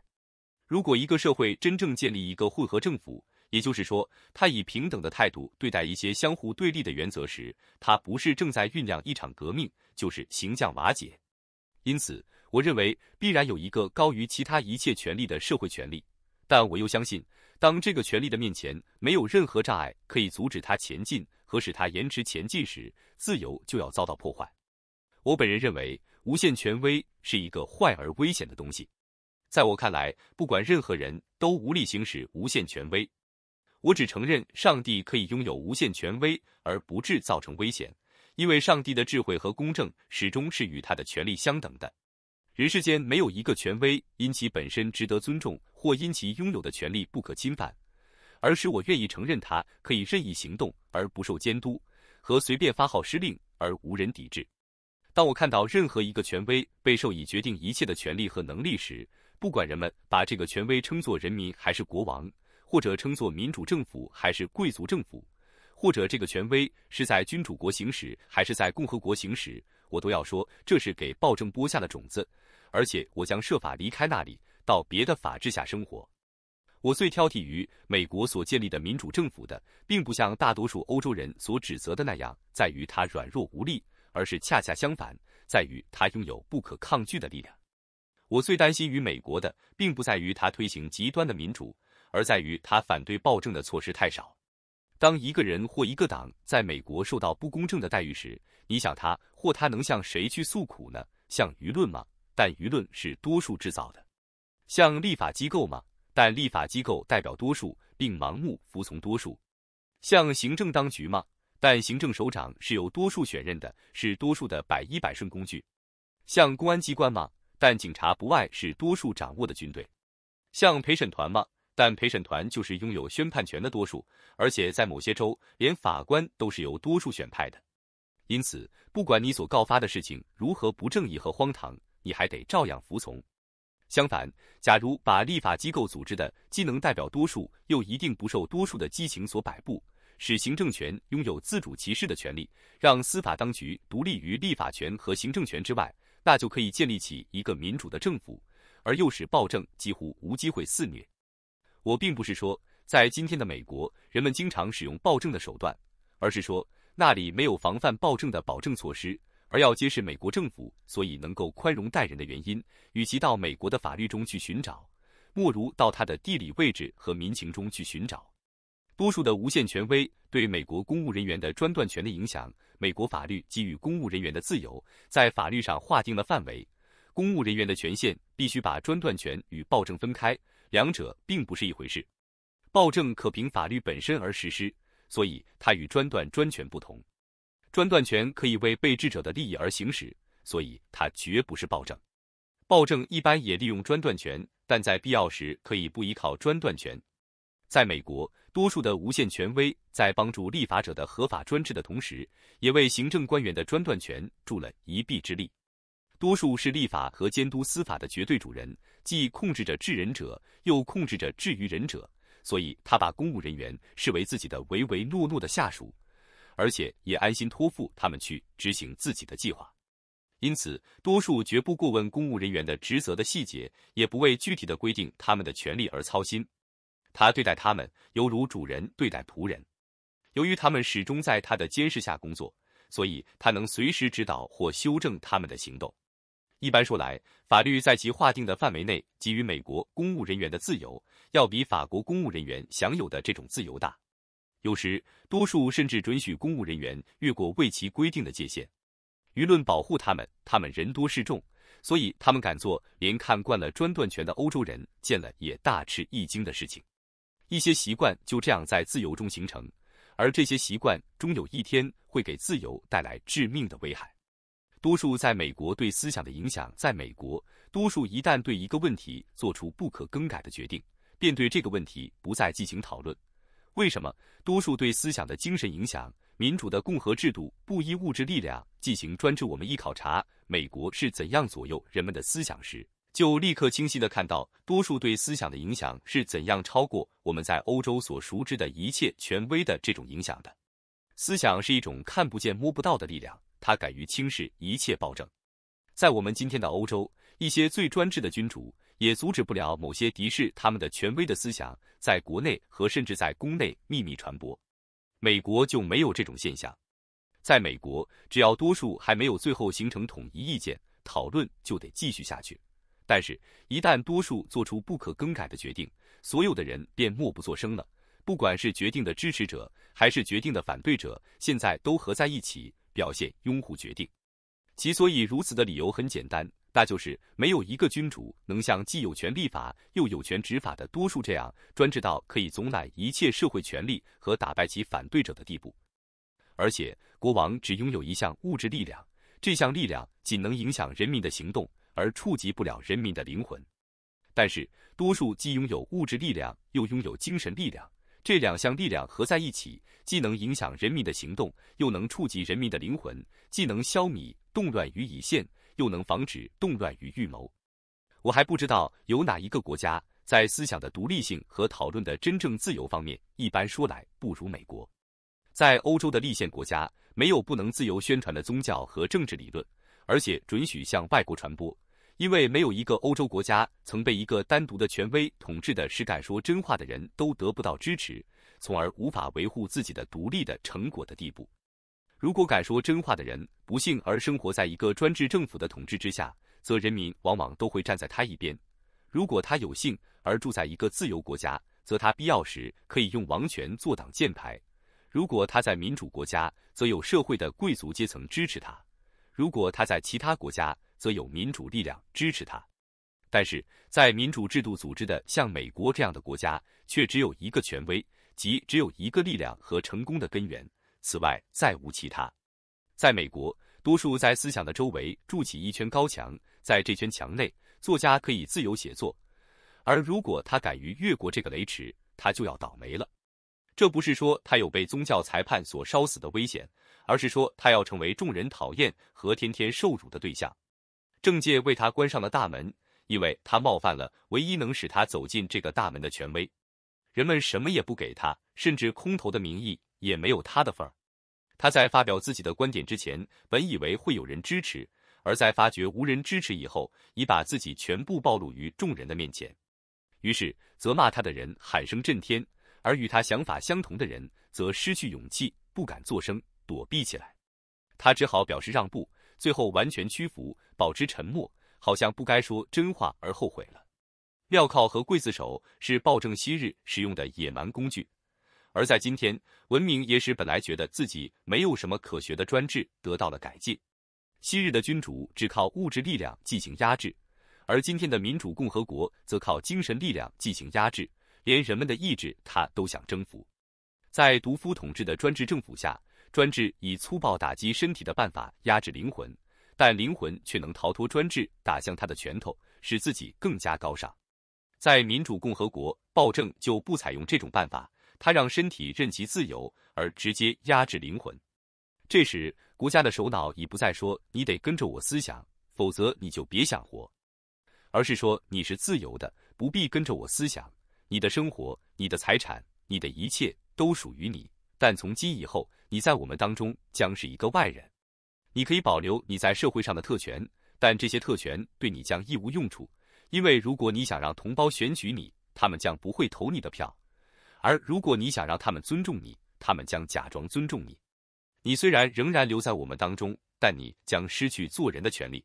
如果一个社会真正建立一个混合政府，也就是说，他以平等的态度对待一些相互对立的原则时，他不是正在酝酿一场革命，就是形象瓦解。因此，我认为必然有一个高于其他一切权利的社会权利，但我又相信，当这个权利的面前没有任何障碍可以阻止它前进和使它延迟前进时，自由就要遭到破坏。我本人认为，无限权威是一个坏而危险的东西。在我看来，不管任何人都无力行使无限权威。我只承认上帝可以拥有无限权威而不致造成危险，因为上帝的智慧和公正始终是与他的权力相等的。人世间没有一个权威因其本身值得尊重或因其拥有的权力不可侵犯，而是我愿意承认他可以任意行动而不受监督和随便发号施令而无人抵制。当我看到任何一个权威被授以决定一切的权利和能力时，不管人们把这个权威称作人民还是国王，或者称作民主政府还是贵族政府，或者这个权威是在君主国行使还是在共和国行使，我都要说这是给暴政播下的种子。而且我将设法离开那里，到别的法治下生活。我最挑剔于美国所建立的民主政府的，并不像大多数欧洲人所指责的那样，在于它软弱无力，而是恰恰相反，在于它拥有不可抗拒的力量。我最担心于美国的，并不在于他推行极端的民主，而在于他反对暴政的措施太少。当一个人或一个党在美国受到不公正的待遇时，你想他或他能向谁去诉苦呢？向舆论吗？但舆论是多数制造的。向立法机构吗？但立法机构代表多数，并盲目服从多数。向行政当局吗？但行政首长是由多数选任的，是多数的百依百顺工具。向公安机关吗？但警察不外是多数掌握的军队，像陪审团吗？但陪审团就是拥有宣判权的多数，而且在某些州，连法官都是由多数选派的。因此，不管你所告发的事情如何不正义和荒唐，你还得照样服从。相反，假如把立法机构组织的既能代表多数，又一定不受多数的激情所摆布，使行政权拥有自主歧视的权利，让司法当局独立于立法权和行政权之外。那就可以建立起一个民主的政府，而又使暴政几乎无机会肆虐。我并不是说在今天的美国，人们经常使用暴政的手段，而是说那里没有防范暴政的保证措施。而要揭示美国政府所以能够宽容待人的原因，与其到美国的法律中去寻找，莫如到它的地理位置和民情中去寻找。多数的无限权威对美国公务人员的专断权的影响，美国法律给予公务人员的自由在法律上划定了范围，公务人员的权限必须把专断权与暴政分开，两者并不是一回事。暴政可凭法律本身而实施，所以它与专断专权不同。专断权可以为被治者的利益而行使，所以它绝不是暴政。暴政一般也利用专断权，但在必要时可以不依靠专断权。在美国，多数的无限权威在帮助立法者的合法专制的同时，也为行政官员的专断权助了一臂之力。多数是立法和监督司法的绝对主人，既控制着治人者，又控制着治于人者，所以他把公务人员视为自己的唯唯诺诺的下属，而且也安心托付他们去执行自己的计划。因此，多数绝不过问公务人员的职责的细节，也不为具体的规定他们的权利而操心。他对待他们犹如主人对待仆人，由于他们始终在他的监视下工作，所以他能随时指导或修正他们的行动。一般说来，法律在其划定的范围内给予美国公务人员的自由，要比法国公务人员享有的这种自由大。有时，多数甚至准许公务人员越过为其规定的界限。舆论保护他们，他们人多势众，所以他们敢做连看惯了专断权的欧洲人见了也大吃一惊的事情。一些习惯就这样在自由中形成，而这些习惯终有一天会给自由带来致命的危害。多数在美国对思想的影响，在美国，多数一旦对一个问题做出不可更改的决定，便对这个问题不再进行讨论。为什么多数对思想的精神影响？民主的共和制度不依物质力量进行专制。我们一考察美国是怎样左右人们的思想时，就立刻清晰地看到，多数对思想的影响是怎样超过我们在欧洲所熟知的一切权威的这种影响的。思想是一种看不见、摸不到的力量，它敢于轻视一切暴政。在我们今天的欧洲，一些最专制的君主也阻止不了某些敌视他们的权威的思想在国内和甚至在宫内秘密传播。美国就没有这种现象。在美国，只要多数还没有最后形成统一意见，讨论就得继续下去。但是，一旦多数做出不可更改的决定，所有的人便默不作声了。不管是决定的支持者，还是决定的反对者，现在都合在一起表现拥护决定。其所以如此的理由很简单，那就是没有一个君主能像既有权立法，又有权执法的多数这样专制到可以总揽一切社会权利和打败其反对者的地步。而且，国王只拥有一项物质力量，这项力量仅能影响人民的行动。而触及不了人民的灵魂，但是多数既拥有物质力量，又拥有精神力量，这两项力量合在一起，既能影响人民的行动，又能触及人民的灵魂，既能消弭动乱于一线，又能防止动乱于预谋。我还不知道有哪一个国家在思想的独立性和讨论的真正自由方面，一般说来不如美国。在欧洲的立宪国家，没有不能自由宣传的宗教和政治理论。而且准许向外国传播，因为没有一个欧洲国家曾被一个单独的权威统治的，是敢说真话的人都得不到支持，从而无法维护自己的独立的成果的地步。如果敢说真话的人不幸而生活在一个专制政府的统治之下，则人民往往都会站在他一边；如果他有幸而住在一个自由国家，则他必要时可以用王权作挡箭牌；如果他在民主国家，则有社会的贵族阶层支持他。如果他在其他国家，则有民主力量支持他；但是在民主制度组织的像美国这样的国家，却只有一个权威，即只有一个力量和成功的根源，此外再无其他。在美国，多数在思想的周围筑起一圈高墙，在这圈墙内，作家可以自由写作；而如果他敢于越过这个雷池，他就要倒霉了。这不是说他有被宗教裁判所烧死的危险。而是说他要成为众人讨厌和天天受辱的对象，政界为他关上了大门，因为他冒犯了唯一能使他走进这个大门的权威。人们什么也不给他，甚至空头的名义也没有他的份儿。他在发表自己的观点之前，本以为会有人支持，而在发觉无人支持以后，已把自己全部暴露于众人的面前。于是责骂他的人喊声震天，而与他想法相同的人则失去勇气，不敢作声。躲避起来，他只好表示让步，最后完全屈服，保持沉默，好像不该说真话而后悔了。镣铐和刽子手是暴政昔日使用的野蛮工具，而在今天，文明也使本来觉得自己没有什么可学的专制得到了改进。昔日的君主只靠物质力量进行压制，而今天的民主共和国则靠精神力量进行压制，连人们的意志他都想征服。在独夫统治的专制政府下。专制以粗暴打击身体的办法压制灵魂，但灵魂却能逃脱专制打向他的拳头，使自己更加高尚。在民主共和国，暴政就不采用这种办法，他让身体任其自由，而直接压制灵魂。这时，国家的首脑已不再说“你得跟着我思想，否则你就别想活”，而是说“你是自由的，不必跟着我思想。你的生活、你的财产、你的一切都属于你”。但从今以后，你在我们当中将是一个外人。你可以保留你在社会上的特权，但这些特权对你将一无用处。因为如果你想让同胞选举你，他们将不会投你的票；而如果你想让他们尊重你，他们将假装尊重你。你虽然仍然留在我们当中，但你将失去做人的权利。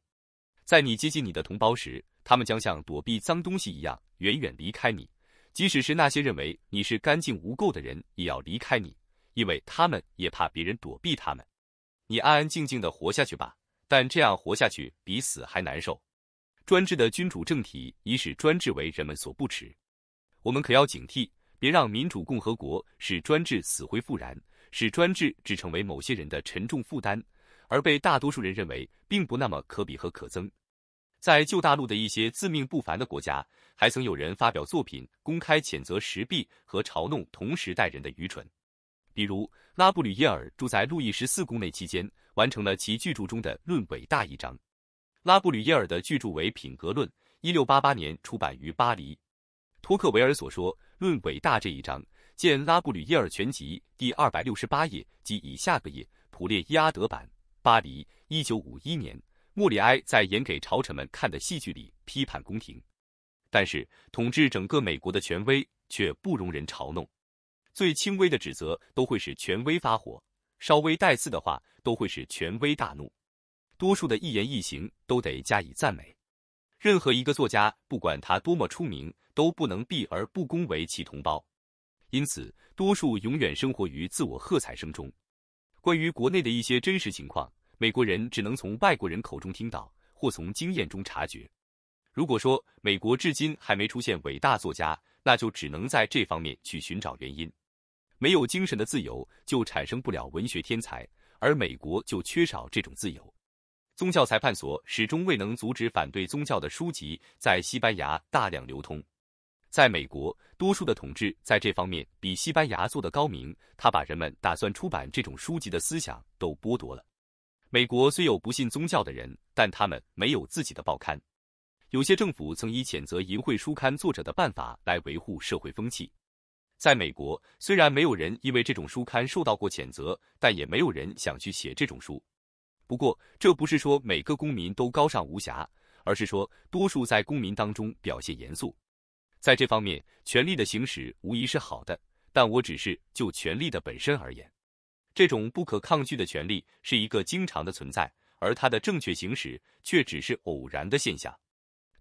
在你接近你的同胞时，他们将像躲避脏东西一样远远离开你。即使是那些认为你是干净无垢的人，也要离开你。因为他们也怕别人躲避他们，你安安静静的活下去吧。但这样活下去比死还难受。专制的君主政体已使专制为人们所不齿。我们可要警惕，别让民主共和国使专制死灰复燃，使专制只成为某些人的沉重负担，而被大多数人认为并不那么可比和可憎。在旧大陆的一些自命不凡的国家，还曾有人发表作品，公开谴责石壁和嘲弄同时代人的愚蠢。比如，拉布吕耶尔住在路易十四宫内期间，完成了其巨著中的《论伟大》一章。拉布吕耶尔的巨著为《品格论》，一六八八年出版于巴黎。托克维尔所说“论伟大”这一章，见拉布吕耶尔全集第二百六十八页及以下各页，普列伊阿德版，巴黎，一九五一年。莫里埃在演给朝臣们看的戏剧里批判宫廷，但是统治整个美国的权威却不容人嘲弄。最轻微的指责都会使权威发火，稍微带刺的话都会使权威大怒。多数的一言一行都得加以赞美。任何一个作家，不管他多么出名，都不能避而不恭为其同胞。因此，多数永远生活于自我喝彩声中。关于国内的一些真实情况，美国人只能从外国人口中听到，或从经验中察觉。如果说美国至今还没出现伟大作家，那就只能在这方面去寻找原因。没有精神的自由，就产生不了文学天才，而美国就缺少这种自由。宗教裁判所始终未能阻止反对宗教的书籍在西班牙大量流通。在美国，多数的统治在这方面比西班牙做的高明，他把人们打算出版这种书籍的思想都剥夺了。美国虽有不信宗教的人，但他们没有自己的报刊。有些政府曾以谴责淫秽书刊作者的办法来维护社会风气。在美国，虽然没有人因为这种书刊受到过谴责，但也没有人想去写这种书。不过，这不是说每个公民都高尚无瑕，而是说多数在公民当中表现严肃。在这方面，权力的行使无疑是好的，但我只是就权力的本身而言。这种不可抗拒的权利是一个经常的存在，而它的正确行使却只是偶然的现象。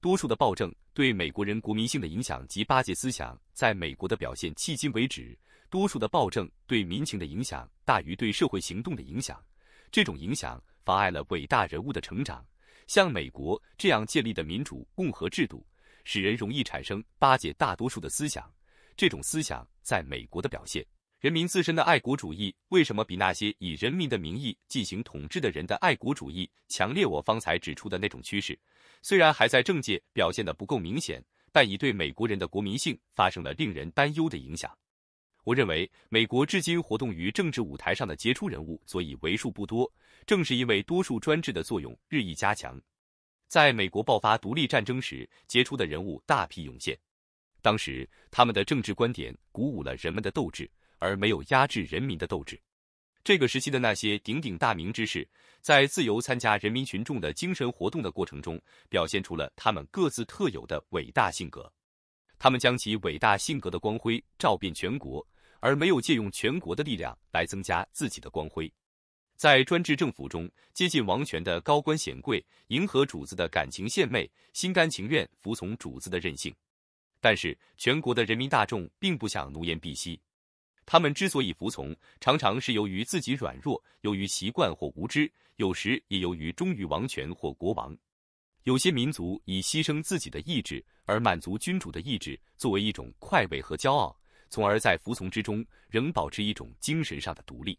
多数的暴政对美国人国民性的影响及巴结思想在美国的表现，迄今为止，多数的暴政对民情的影响大于对社会行动的影响。这种影响妨碍了伟大人物的成长。像美国这样建立的民主共和制度，使人容易产生巴结大多数的思想。这种思想在美国的表现，人民自身的爱国主义为什么比那些以人民的名义进行统治的人的爱国主义强烈？我方才指出的那种趋势。虽然还在政界表现得不够明显，但已对美国人的国民性发生了令人担忧的影响。我认为，美国至今活动于政治舞台上的杰出人物，所以为数不多，正是因为多数专制的作用日益加强。在美国爆发独立战争时，杰出的人物大批涌现，当时他们的政治观点鼓舞了人们的斗志，而没有压制人民的斗志。这个时期的那些鼎鼎大名之士，在自由参加人民群众的精神活动的过程中，表现出了他们各自特有的伟大性格。他们将其伟大性格的光辉照遍全国，而没有借用全国的力量来增加自己的光辉。在专制政府中，接近王权的高官显贵，迎合主子的感情献媚，心甘情愿服从主子的任性。但是，全国的人民大众并不想奴颜婢膝。他们之所以服从，常常是由于自己软弱，由于习惯或无知，有时也由于忠于王权或国王。有些民族以牺牲自己的意志而满足君主的意志作为一种快慰和骄傲，从而在服从之中仍保持一种精神上的独立。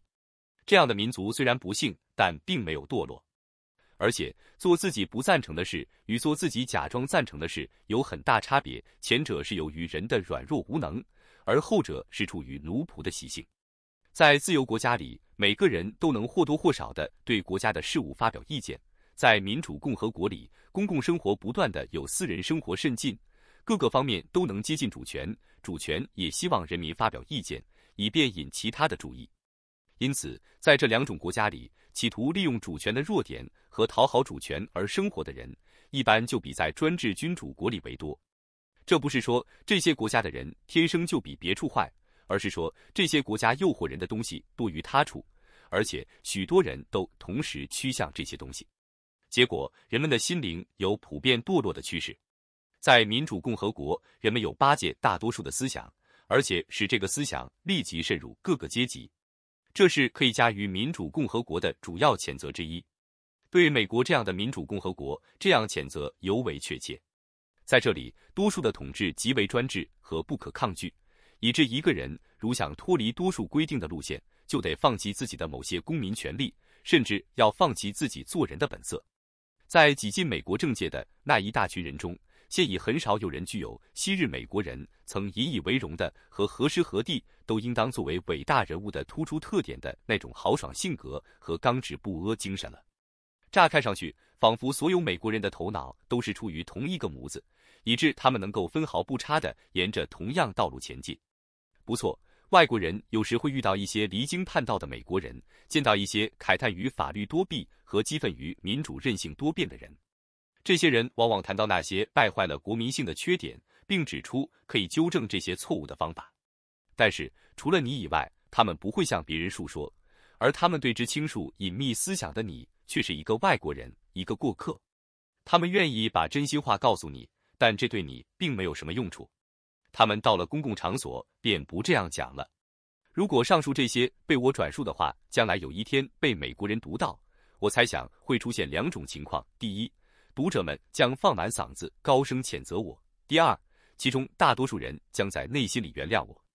这样的民族虽然不幸，但并没有堕落。而且，做自己不赞成的事与做自己假装赞成的事有很大差别。前者是由于人的软弱无能。而后者是处于奴仆的习性，在自由国家里，每个人都能或多或少地对国家的事务发表意见；在民主共和国里，公共生活不断地有私人生活渗进，各个方面都能接近主权，主权也希望人民发表意见，以便引其他的注意。因此，在这两种国家里，企图利用主权的弱点和讨好主权而生活的人，一般就比在专制君主国里为多。这不是说这些国家的人天生就比别处坏，而是说这些国家诱惑人的东西多于他处，而且许多人都同时趋向这些东西，结果人们的心灵有普遍堕落的趋势。在民主共和国，人们有巴结大多数的思想，而且使这个思想立即渗入各个阶级，这是可以加于民主共和国的主要谴责之一。对美国这样的民主共和国，这样谴责尤为确切。在这里，多数的统治极为专制和不可抗拒，以致一个人如想脱离多数规定的路线，就得放弃自己的某些公民权利，甚至要放弃自己做人的本色。在挤进美国政界的那一大群人中，现已很少有人具有昔日美国人曾引以为荣的和何时何地都应当作为伟大人物的突出特点的那种豪爽性格和刚直不阿精神了。乍看上去，仿佛所有美国人的头脑都是出于同一个模子，以致他们能够分毫不差地沿着同样道路前进。不错，外国人有时会遇到一些离经叛道的美国人，见到一些慨叹于法律多弊和激愤于民主任性多变的人。这些人往往谈到那些败坏了国民性的缺点，并指出可以纠正这些错误的方法。但是除了你以外，他们不会向别人述说，而他们对之倾述隐秘思想的你，却是一个外国人。一个过客，他们愿意把真心话告诉你，但这对你并没有什么用处。他们到了公共场所便不这样讲了。如果上述这些被我转述的话，将来有一天被美国人读到，我猜想会出现两种情况：第一，读者们将放满嗓子高声谴责我；第二，其中大多数人将在内心里原谅我。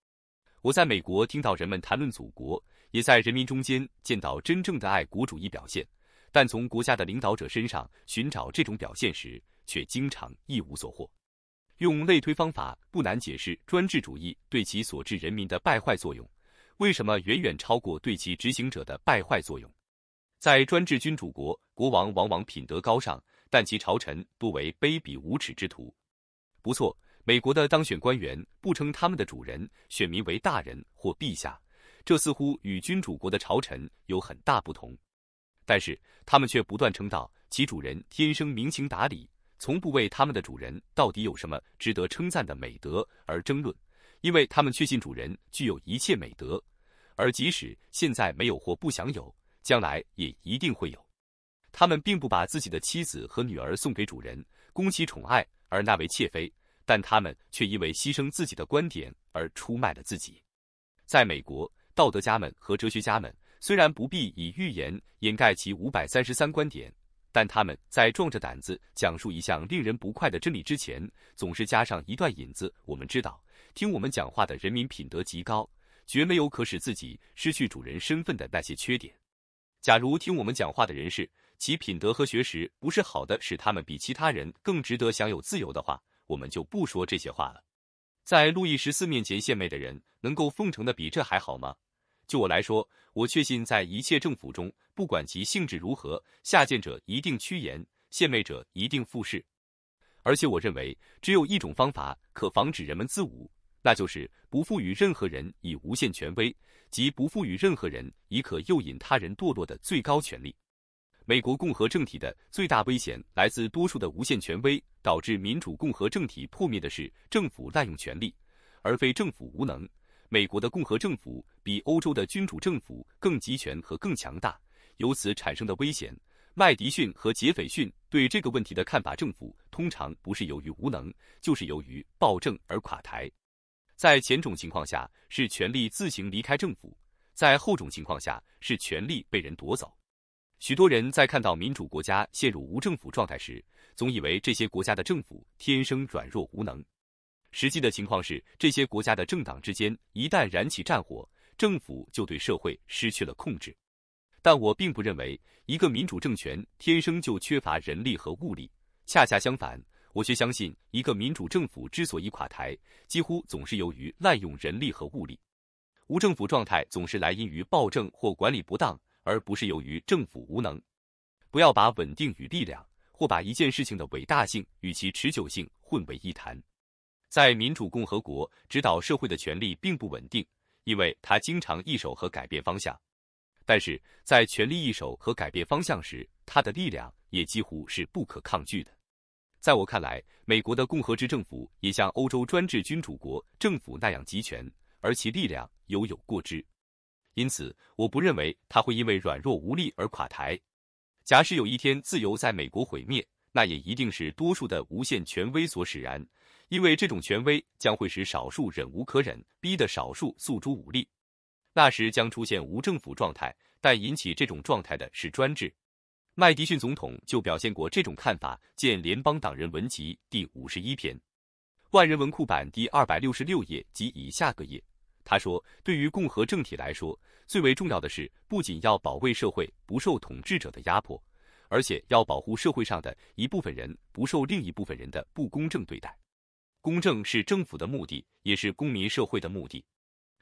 我在美国听到人们谈论祖国，也在人民中间见到真正的爱国主义表现。但从国家的领导者身上寻找这种表现时，却经常一无所获。用类推方法，不难解释专制主义对其所致人民的败坏作用为什么远远超过对其执行者的败坏作用。在专制君主国，国王往往品德高尚，但其朝臣多为卑鄙无耻之徒。不错，美国的当选官员不称他们的主人，选民为大人或陛下，这似乎与君主国的朝臣有很大不同。但是他们却不断称道其主人天生明情达理，从不为他们的主人到底有什么值得称赞的美德而争论，因为他们确信主人具有一切美德，而即使现在没有或不想有，将来也一定会有。他们并不把自己的妻子和女儿送给主人供其宠爱，而纳为妾妃，但他们却因为牺牲自己的观点而出卖了自己。在美国，道德家们和哲学家们。虽然不必以预言掩盖其五百三十三观点，但他们在壮着胆子讲述一项令人不快的真理之前，总是加上一段引子。我们知道，听我们讲话的人民品德极高，绝没有可使自己失去主人身份的那些缺点。假如听我们讲话的人士其品德和学识不是好的，使他们比其他人更值得享有自由的话，我们就不说这些话了。在路易十四面前献媚的人，能够奉承的比这还好吗？就我来说，我确信在一切政府中，不管其性质如何，下贱者一定趋炎，献媚者一定附势。而且我认为，只有一种方法可防止人们自侮，那就是不赋予任何人以无限权威，即不赋予任何人以可诱引他人堕落的最高权力。美国共和政体的最大危险来自多数的无限权威，导致民主共和政体破灭的是政府滥用权力，而非政府无能。美国的共和政府比欧洲的君主政府更集权和更强大，由此产生的危险。麦迪逊和杰斐逊对这个问题的看法：政府通常不是由于无能，就是由于暴政而垮台。在前种情况下，是权力自行离开政府；在后种情况下，是权力被人夺走。许多人在看到民主国家陷入无政府状态时，总以为这些国家的政府天生软弱无能。实际的情况是，这些国家的政党之间一旦燃起战火，政府就对社会失去了控制。但我并不认为一个民主政权天生就缺乏人力和物力。恰恰相反，我却相信一个民主政府之所以垮台，几乎总是由于滥用人力和物力。无政府状态总是来因于暴政或管理不当，而不是由于政府无能。不要把稳定与力量，或把一件事情的伟大性与其持久性混为一谈。在民主共和国指导社会的权力并不稳定，因为它经常易手和改变方向。但是在权力易手和改变方向时，它的力量也几乎是不可抗拒的。在我看来，美国的共和制政府也像欧洲专制君主国政府那样集权，而其力量犹有过之。因此，我不认为它会因为软弱无力而垮台。假使有一天自由在美国毁灭，那也一定是多数的无限权威所使然。因为这种权威将会使少数忍无可忍，逼得少数诉诸武力，那时将出现无政府状态。但引起这种状态的是专制。麦迪逊总统就表现过这种看法，见《联邦党人文集》第五十一篇，万人文库版第二百六十六页及以下各页。他说：“对于共和政体来说，最为重要的是不仅要保卫社会不受统治者的压迫，而且要保护社会上的一部分人不受另一部分人的不公正对待。”公正是政府的目的，也是公民社会的目的。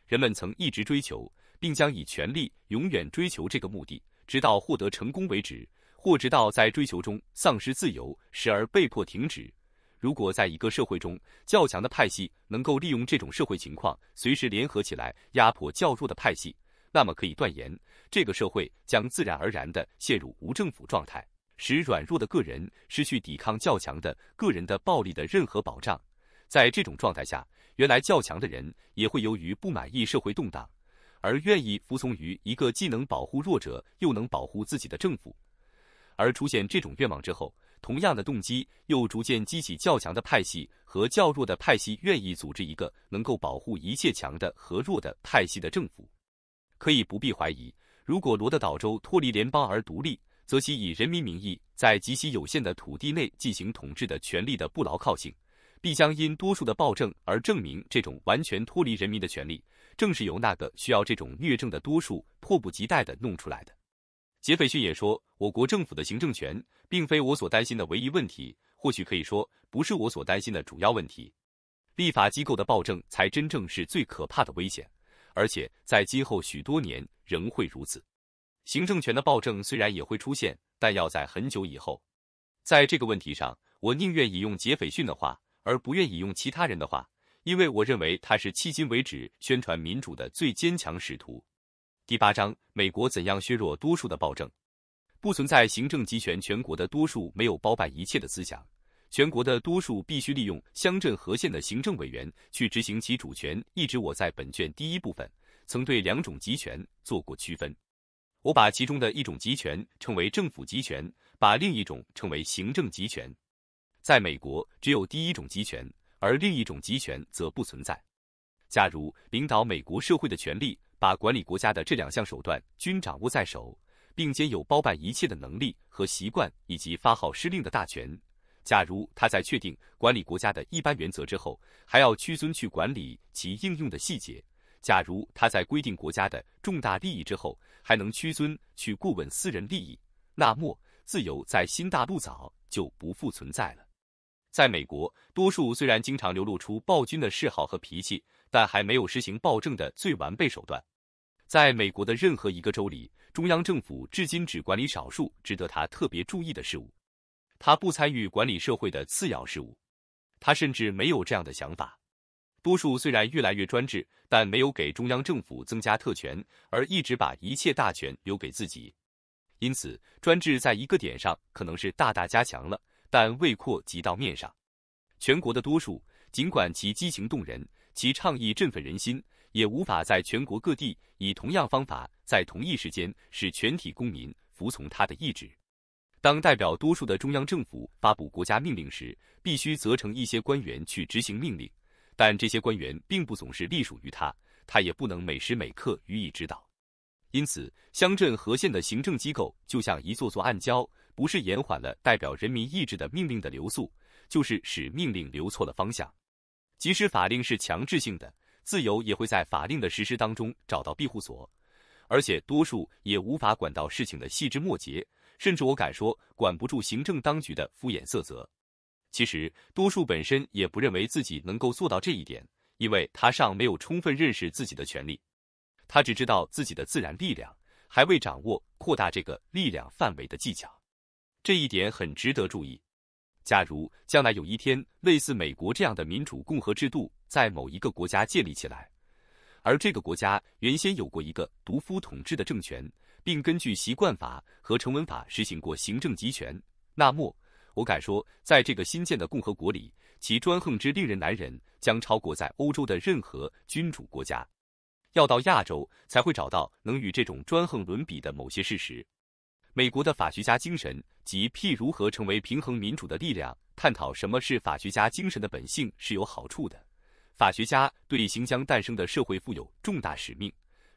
人们曾一直追求，并将以全力永远追求这个目的，直到获得成功为止，或直到在追求中丧失自由时而被迫停止。如果在一个社会中，较强的派系能够利用这种社会情况，随时联合起来压迫较弱的派系，那么可以断言，这个社会将自然而然地陷入无政府状态，使软弱的个人失去抵抗较强的个人的暴力的任何保障。在这种状态下，原来较强的人也会由于不满意社会动荡，而愿意服从于一个既能保护弱者又能保护自己的政府。而出现这种愿望之后，同样的动机又逐渐激起较强的派系和较弱的派系愿意组织一个能够保护一切强的和弱的派系的政府。可以不必怀疑，如果罗德岛州脱离联邦而独立，则其以人民名义在极其有限的土地内进行统治的权利的不牢靠性。必将因多数的暴政而证明，这种完全脱离人民的权利，正是由那个需要这种虐政的多数迫不及待地弄出来的。杰斐逊也说，我国政府的行政权并非我所担心的唯一问题，或许可以说不是我所担心的主要问题。立法机构的暴政才真正是最可怕的危险，而且在今后许多年仍会如此。行政权的暴政虽然也会出现，但要在很久以后。在这个问题上，我宁愿引用杰斐逊的话。而不愿意用其他人的话，因为我认为他是迄今为止宣传民主的最坚强使徒。第八章：美国怎样削弱多数的暴政？不存在行政集权全国的多数没有包办一切的思想，全国的多数必须利用乡镇和县的行政委员去执行其主权。一直我在本卷第一部分曾对两种集权做过区分，我把其中的一种集权称为政府集权，把另一种称为行政集权。在美国，只有第一种集权，而另一种集权则不存在。假如领导美国社会的权力把管理国家的这两项手段均掌握在手，并兼有包办一切的能力和习惯，以及发号施令的大权；假如他在确定管理国家的一般原则之后，还要屈尊去管理其应用的细节；假如他在规定国家的重大利益之后，还能屈尊去顾问私人利益，那么自由在新大陆早就不复存在了。在美国，多数虽然经常流露出暴君的嗜好和脾气，但还没有实行暴政的最完备手段。在美国的任何一个州里，中央政府至今只管理少数值得他特别注意的事物，他不参与管理社会的次要事务，他甚至没有这样的想法。多数虽然越来越专制，但没有给中央政府增加特权，而一直把一切大权留给自己，因此专制在一个点上可能是大大加强了。但未扩及到面上，全国的多数，尽管其激情动人，其倡议振奋人心，也无法在全国各地以同样方法，在同一时间使全体公民服从他的意志。当代表多数的中央政府发布国家命令时，必须责成一些官员去执行命令，但这些官员并不总是隶属于他，他也不能每时每刻予以指导。因此，乡镇和县的行政机构就像一座座暗礁。不是延缓了代表人民意志的命令的流速，就是使命令流错了方向。即使法令是强制性的，自由也会在法令的实施当中找到庇护所，而且多数也无法管到事情的细枝末节，甚至我敢说，管不住行政当局的敷衍色泽。其实，多数本身也不认为自己能够做到这一点，因为他尚没有充分认识自己的权利，他只知道自己的自然力量，还未掌握扩大这个力量范围的技巧。这一点很值得注意。假如将来有一天，类似美国这样的民主共和制度在某一个国家建立起来，而这个国家原先有过一个独夫统治的政权，并根据习惯法和成文法实行过行政集权，那么我敢说，在这个新建的共和国里，其专横之令人难忍，将超过在欧洲的任何君主国家。要到亚洲才会找到能与这种专横伦比的某些事实。美国的法学家精神及 P 如何成为平衡民主的力量？探讨什么是法学家精神的本性是有好处的。法学家对行将诞生的社会负有重大使命。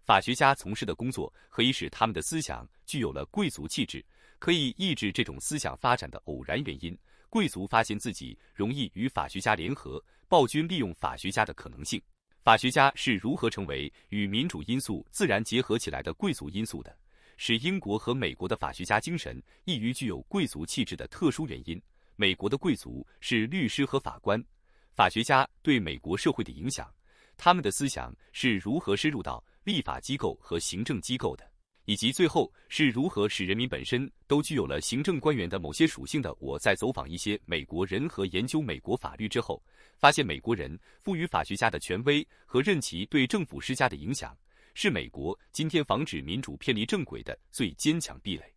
法学家从事的工作可以使他们的思想具有了贵族气质，可以抑制这种思想发展的偶然原因。贵族发现自己容易与法学家联合，暴君利用法学家的可能性。法学家是如何成为与民主因素自然结合起来的贵族因素的？是英国和美国的法学家精神易于具有贵族气质的特殊原因。美国的贵族是律师和法官。法学家对美国社会的影响，他们的思想是如何深入到立法机构和行政机构的，以及最后是如何使人民本身都具有了行政官员的某些属性的。我在走访一些美国人和研究美国法律之后，发现美国人赋予法学家的权威和任其对政府施加的影响。是美国今天防止民主偏离正轨的最坚强壁垒。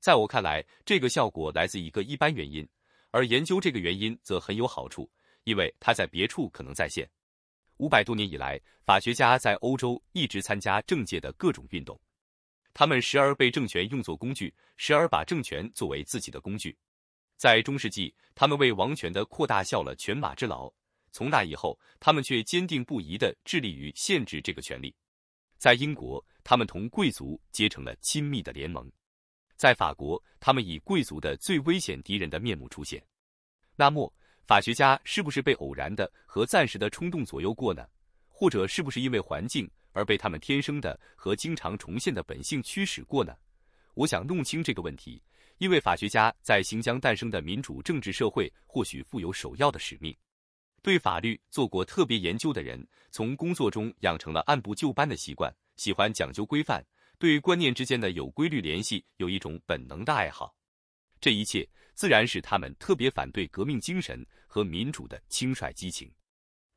在我看来，这个效果来自一个一般原因，而研究这个原因则很有好处，因为它在别处可能再现。五百多年以来，法学家在欧洲一直参加政界的各种运动，他们时而被政权用作工具，时而把政权作为自己的工具。在中世纪，他们为王权的扩大效了犬马之劳，从那以后，他们却坚定不移地致力于限制这个权利。在英国，他们同贵族结成了亲密的联盟；在法国，他们以贵族的最危险敌人的面目出现。那么，法学家是不是被偶然的和暂时的冲动左右过呢？或者是不是因为环境而被他们天生的和经常重现的本性驱使过呢？我想弄清这个问题，因为法学家在行将诞生的民主政治社会或许负有首要的使命。对法律做过特别研究的人，从工作中养成了按部就班的习惯，喜欢讲究规范，对观念之间的有规律联系有一种本能的爱好。这一切自然使他们特别反对革命精神和民主的轻率激情。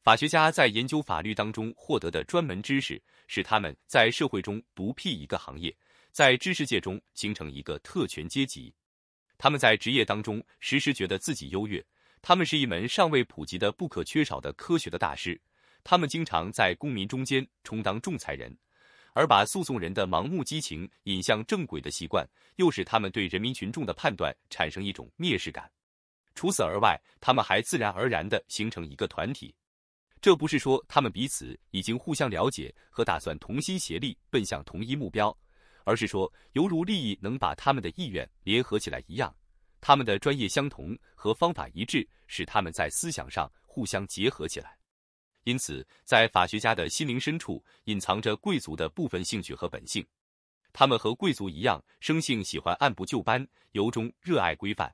法学家在研究法律当中获得的专门知识，使他们在社会中独辟一个行业，在知识界中形成一个特权阶级。他们在职业当中时时觉得自己优越。他们是一门尚未普及的、不可缺少的科学的大师。他们经常在公民中间充当仲裁人，而把诉讼人的盲目激情引向正轨的习惯，又使他们对人民群众的判断产生一种蔑视感。除此而外，他们还自然而然地形成一个团体。这不是说他们彼此已经互相了解和打算同心协力奔向同一目标，而是说，犹如利益能把他们的意愿联合起来一样。他们的专业相同和方法一致，使他们在思想上互相结合起来。因此，在法学家的心灵深处隐藏着贵族的部分兴趣和本性。他们和贵族一样，生性喜欢按部就班，由衷热爱规范。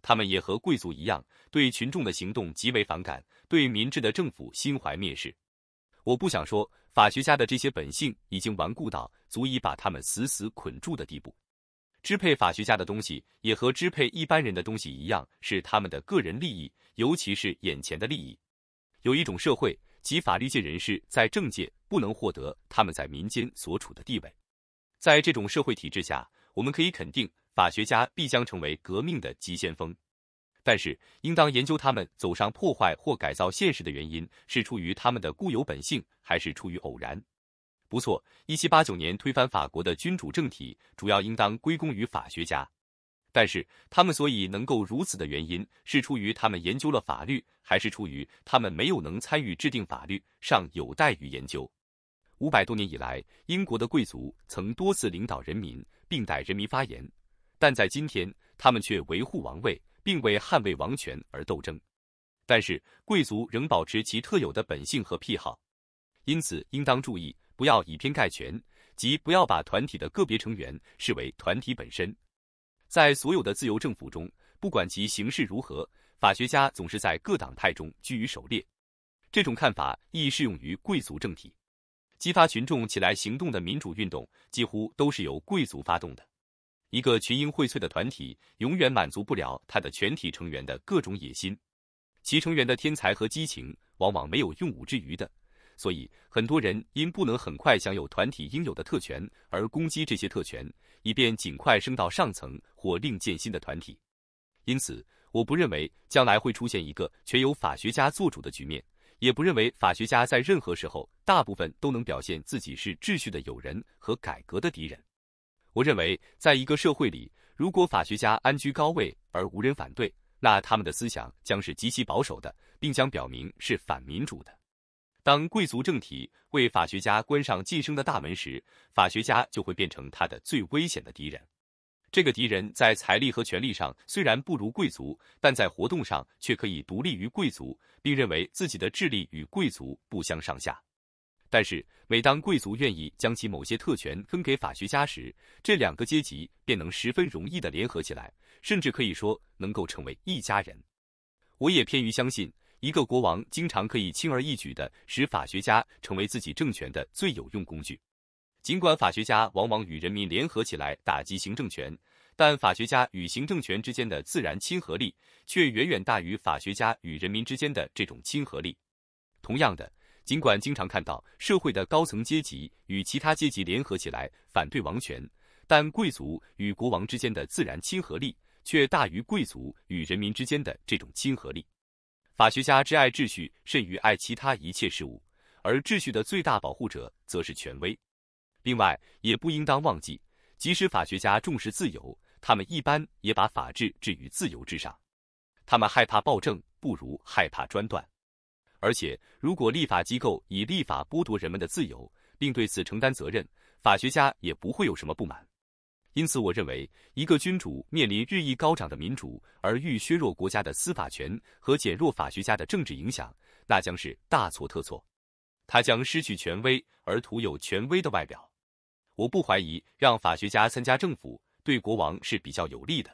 他们也和贵族一样，对群众的行动极为反感，对民治的政府心怀蔑视。我不想说，法学家的这些本性已经顽固到足以把他们死死捆住的地步。支配法学家的东西，也和支配一般人的东西一样，是他们的个人利益，尤其是眼前的利益。有一种社会，即法律界人士在政界不能获得他们在民间所处的地位。在这种社会体制下，我们可以肯定，法学家必将成为革命的急先锋。但是，应当研究他们走上破坏或改造现实的原因，是出于他们的固有本性，还是出于偶然？不错，一七八九年推翻法国的君主政体，主要应当归功于法学家。但是，他们所以能够如此的原因，是出于他们研究了法律，还是出于他们没有能参与制定法律，尚有待于研究。五百多年以来，英国的贵族曾多次领导人民，并代人民发言，但在今天，他们却维护王位，并为捍卫王权而斗争。但是，贵族仍保持其特有的本性和癖好，因此，应当注意。不要以偏概全，即不要把团体的个别成员视为团体本身。在所有的自由政府中，不管其形式如何，法学家总是在各党派中居于首列。这种看法亦适用于贵族政体。激发群众起来行动的民主运动，几乎都是由贵族发动的。一个群英荟萃的团体，永远满足不了他的全体成员的各种野心。其成员的天才和激情，往往没有用武之余的。所以，很多人因不能很快享有团体应有的特权而攻击这些特权，以便尽快升到上层或另建新的团体。因此，我不认为将来会出现一个全由法学家做主的局面，也不认为法学家在任何时候大部分都能表现自己是秩序的友人和改革的敌人。我认为，在一个社会里，如果法学家安居高位而无人反对，那他们的思想将是极其保守的，并将表明是反民主的。当贵族政体为法学家关上晋升的大门时，法学家就会变成他的最危险的敌人。这个敌人在财力和权力上虽然不如贵族，但在活动上却可以独立于贵族，并认为自己的智力与贵族不相上下。但是，每当贵族愿意将其某些特权分给法学家时，这两个阶级便能十分容易地联合起来，甚至可以说能够成为一家人。我也偏于相信。一个国王经常可以轻而易举地使法学家成为自己政权的最有用工具，尽管法学家往往与人民联合起来打击行政权，但法学家与行政权之间的自然亲和力却远远大于法学家与人民之间的这种亲和力。同样的，尽管经常看到社会的高层阶级与其他阶级联合起来反对王权，但贵族与国王之间的自然亲和力却大于贵族与人民之间的这种亲和力。法学家之爱秩序甚于爱其他一切事物，而秩序的最大保护者则是权威。另外，也不应当忘记，即使法学家重视自由，他们一般也把法治置于自由之上。他们害怕暴政，不如害怕专断。而且，如果立法机构以立法剥夺人们的自由，并对此承担责任，法学家也不会有什么不满。因此，我认为，一个君主面临日益高涨的民主，而欲削弱国家的司法权和减弱法学家的政治影响，那将是大错特错。他将失去权威，而徒有权威的外表。我不怀疑，让法学家参加政府对国王是比较有利的。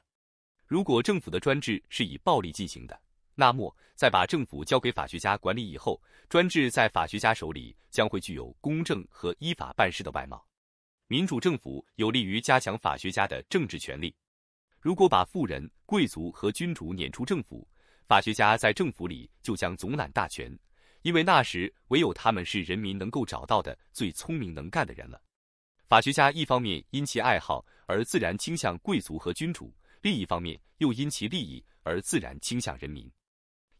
如果政府的专制是以暴力进行的，那么在把政府交给法学家管理以后，专制在法学家手里将会具有公正和依法办事的外貌。民主政府有利于加强法学家的政治权利。如果把富人、贵族和君主撵出政府，法学家在政府里就将总揽大权，因为那时唯有他们是人民能够找到的最聪明能干的人了。法学家一方面因其爱好而自然倾向贵族和君主，另一方面又因其利益而自然倾向人民。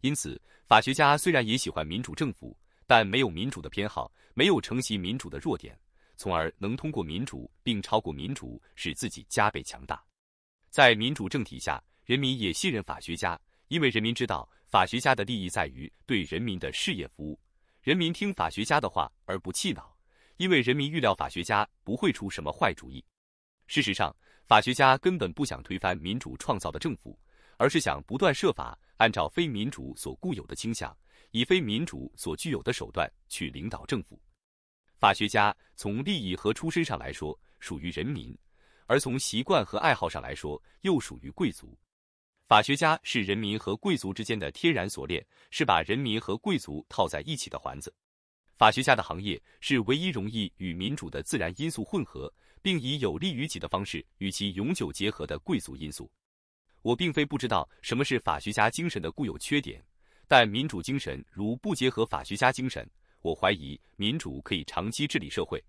因此，法学家虽然也喜欢民主政府，但没有民主的偏好，没有承袭民主的弱点。从而能通过民主并超过民主，使自己加倍强大。在民主政体下，人民也信任法学家，因为人民知道法学家的利益在于对人民的事业服务。人民听法学家的话而不气恼，因为人民预料法学家不会出什么坏主意。事实上，法学家根本不想推翻民主创造的政府，而是想不断设法按照非民主所固有的倾向，以非民主所具有的手段去领导政府。法学家从利益和出身上来说属于人民，而从习惯和爱好上来说又属于贵族。法学家是人民和贵族之间的天然锁链，是把人民和贵族套在一起的环子。法学家的行业是唯一容易与民主的自然因素混合，并以有利于己的方式与其永久结合的贵族因素。我并非不知道什么是法学家精神的固有缺点，但民主精神如不结合法学家精神。我怀疑民主可以长期治理社会，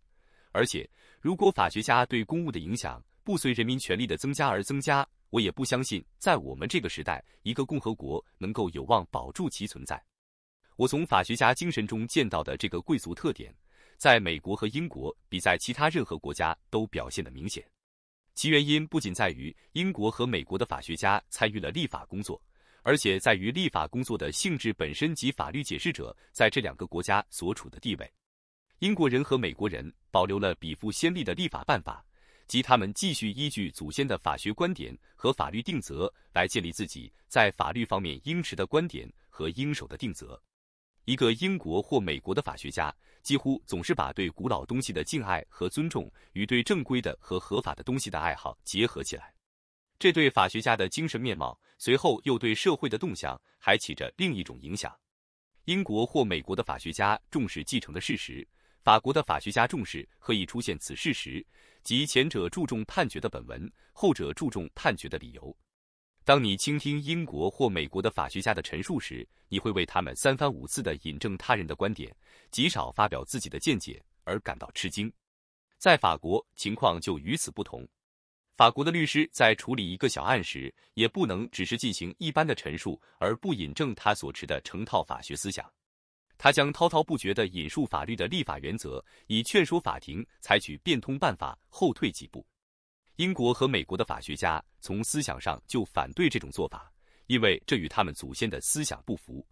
而且如果法学家对公务的影响不随人民权利的增加而增加，我也不相信在我们这个时代一个共和国能够有望保住其存在。我从法学家精神中见到的这个贵族特点，在美国和英国比在其他任何国家都表现得明显。其原因不仅在于英国和美国的法学家参与了立法工作。而且在于立法工作的性质本身及法律解释者在这两个国家所处的地位。英国人和美国人保留了比夫先例的立法办法，即他们继续依据祖先的法学观点和法律定则来建立自己在法律方面应持的观点和应守的定则。一个英国或美国的法学家几乎总是把对古老东西的敬爱和尊重与对正规的和合法的东西的爱好结合起来。这对法学家的精神面貌，随后又对社会的动向还起着另一种影响。英国或美国的法学家重视继承的事实，法国的法学家重视何以出现此事实，即前者注重判决的本文，后者注重判决的理由。当你倾听英国或美国的法学家的陈述时，你会为他们三番五次的引证他人的观点，极少发表自己的见解而感到吃惊。在法国，情况就与此不同。法国的律师在处理一个小案时，也不能只是进行一般的陈述，而不引证他所持的成套法学思想。他将滔滔不绝地引述法律的立法原则，以劝说法庭采取变通办法，后退几步。英国和美国的法学家从思想上就反对这种做法，因为这与他们祖先的思想不符。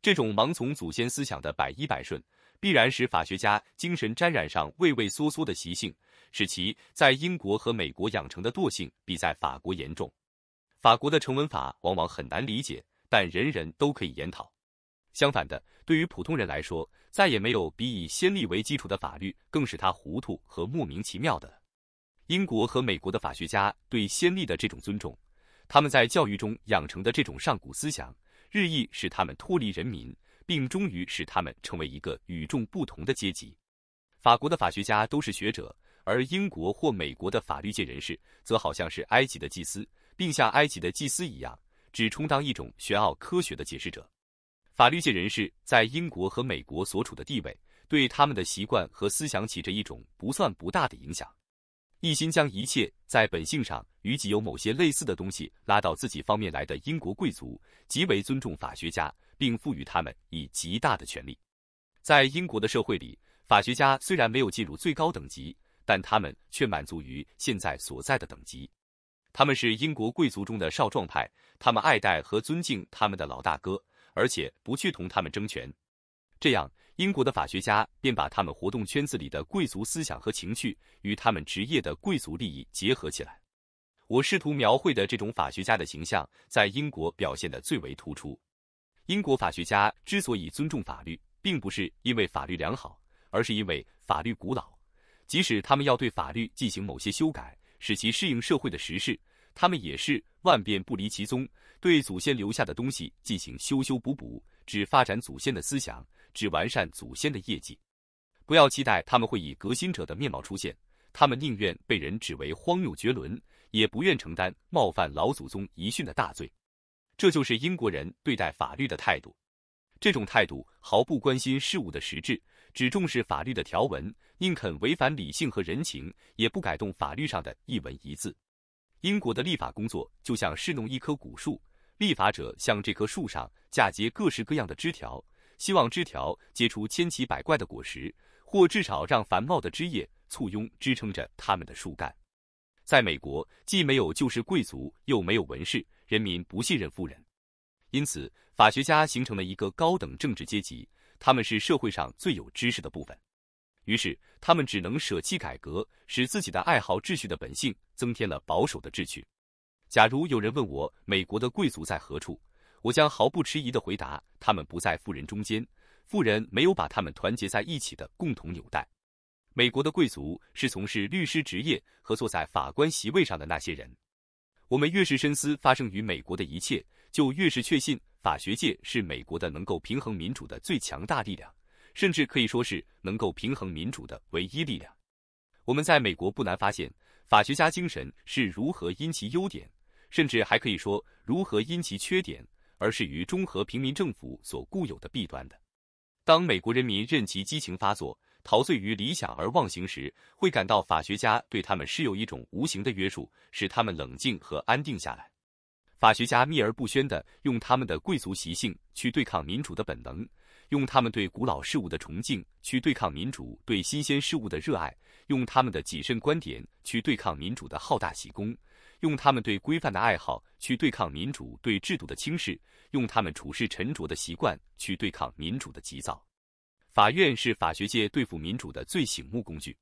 这种盲从祖先思想的百依百顺。必然使法学家精神沾染上畏畏缩缩的习性，使其在英国和美国养成的惰性比在法国严重。法国的成文法往往很难理解，但人人都可以研讨。相反的，对于普通人来说，再也没有比以先例为基础的法律更使他糊涂和莫名其妙的了。英国和美国的法学家对先例的这种尊重，他们在教育中养成的这种上古思想，日益使他们脱离人民。并终于使他们成为一个与众不同的阶级。法国的法学家都是学者，而英国或美国的法律界人士，则好像是埃及的祭司，并像埃及的祭司一样，只充当一种玄奥科学的解释者。法律界人士在英国和美国所处的地位，对他们的习惯和思想起着一种不算不大的影响。一心将一切在本性上与己有某些类似的东西拉到自己方面来的英国贵族，极为尊重法学家。并赋予他们以极大的权利。在英国的社会里，法学家虽然没有进入最高等级，但他们却满足于现在所在的等级。他们是英国贵族中的少壮派，他们爱戴和尊敬他们的老大哥，而且不去同他们争权。这样，英国的法学家便把他们活动圈子里的贵族思想和情绪与他们职业的贵族利益结合起来。我试图描绘的这种法学家的形象，在英国表现得最为突出。英国法学家之所以尊重法律，并不是因为法律良好，而是因为法律古老。即使他们要对法律进行某些修改，使其适应社会的时事，他们也是万变不离其宗，对祖先留下的东西进行修修补补，只发展祖先的思想，只完善祖先的业绩。不要期待他们会以革新者的面貌出现，他们宁愿被人指为荒谬绝伦，也不愿承担冒犯老祖宗遗训的大罪。这就是英国人对待法律的态度，这种态度毫不关心事物的实质，只重视法律的条文，宁肯违反理性和人情，也不改动法律上的一文一字。英国的立法工作就像侍弄一棵古树，立法者向这棵树上嫁接各式各样的枝条，希望枝条结出千奇百怪的果实，或至少让繁茂的枝叶簇拥支撑着他们的树干。在美国，既没有旧式贵族，又没有文士。人民不信任富人，因此法学家形成了一个高等政治阶级，他们是社会上最有知识的部分。于是，他们只能舍弃改革，使自己的爱好秩序的本性增添了保守的秩序。假如有人问我美国的贵族在何处，我将毫不迟疑的回答：他们不在富人中间，富人没有把他们团结在一起的共同纽带。美国的贵族是从事律师职业和坐在法官席位上的那些人。我们越是深思发生于美国的一切，就越是确信法学界是美国的能够平衡民主的最强大力量，甚至可以说是能够平衡民主的唯一力量。我们在美国不难发现，法学家精神是如何因其优点，甚至还可以说如何因其缺点，而适于中和平民政府所固有的弊端的。当美国人民任其激情发作，陶醉于理想而忘形时，会感到法学家对他们是有一种无形的约束，使他们冷静和安定下来。法学家秘而不宣地用他们的贵族习性去对抗民主的本能，用他们对古老事物的崇敬去对抗民主对新鲜事物的热爱，用他们的谨慎观点去对抗民主的好大喜功，用他们对规范的爱好去对抗民主对制度的轻视，用他们处事沉着的习惯去对抗民主的急躁。法院是法学界对付民主的最醒目工具。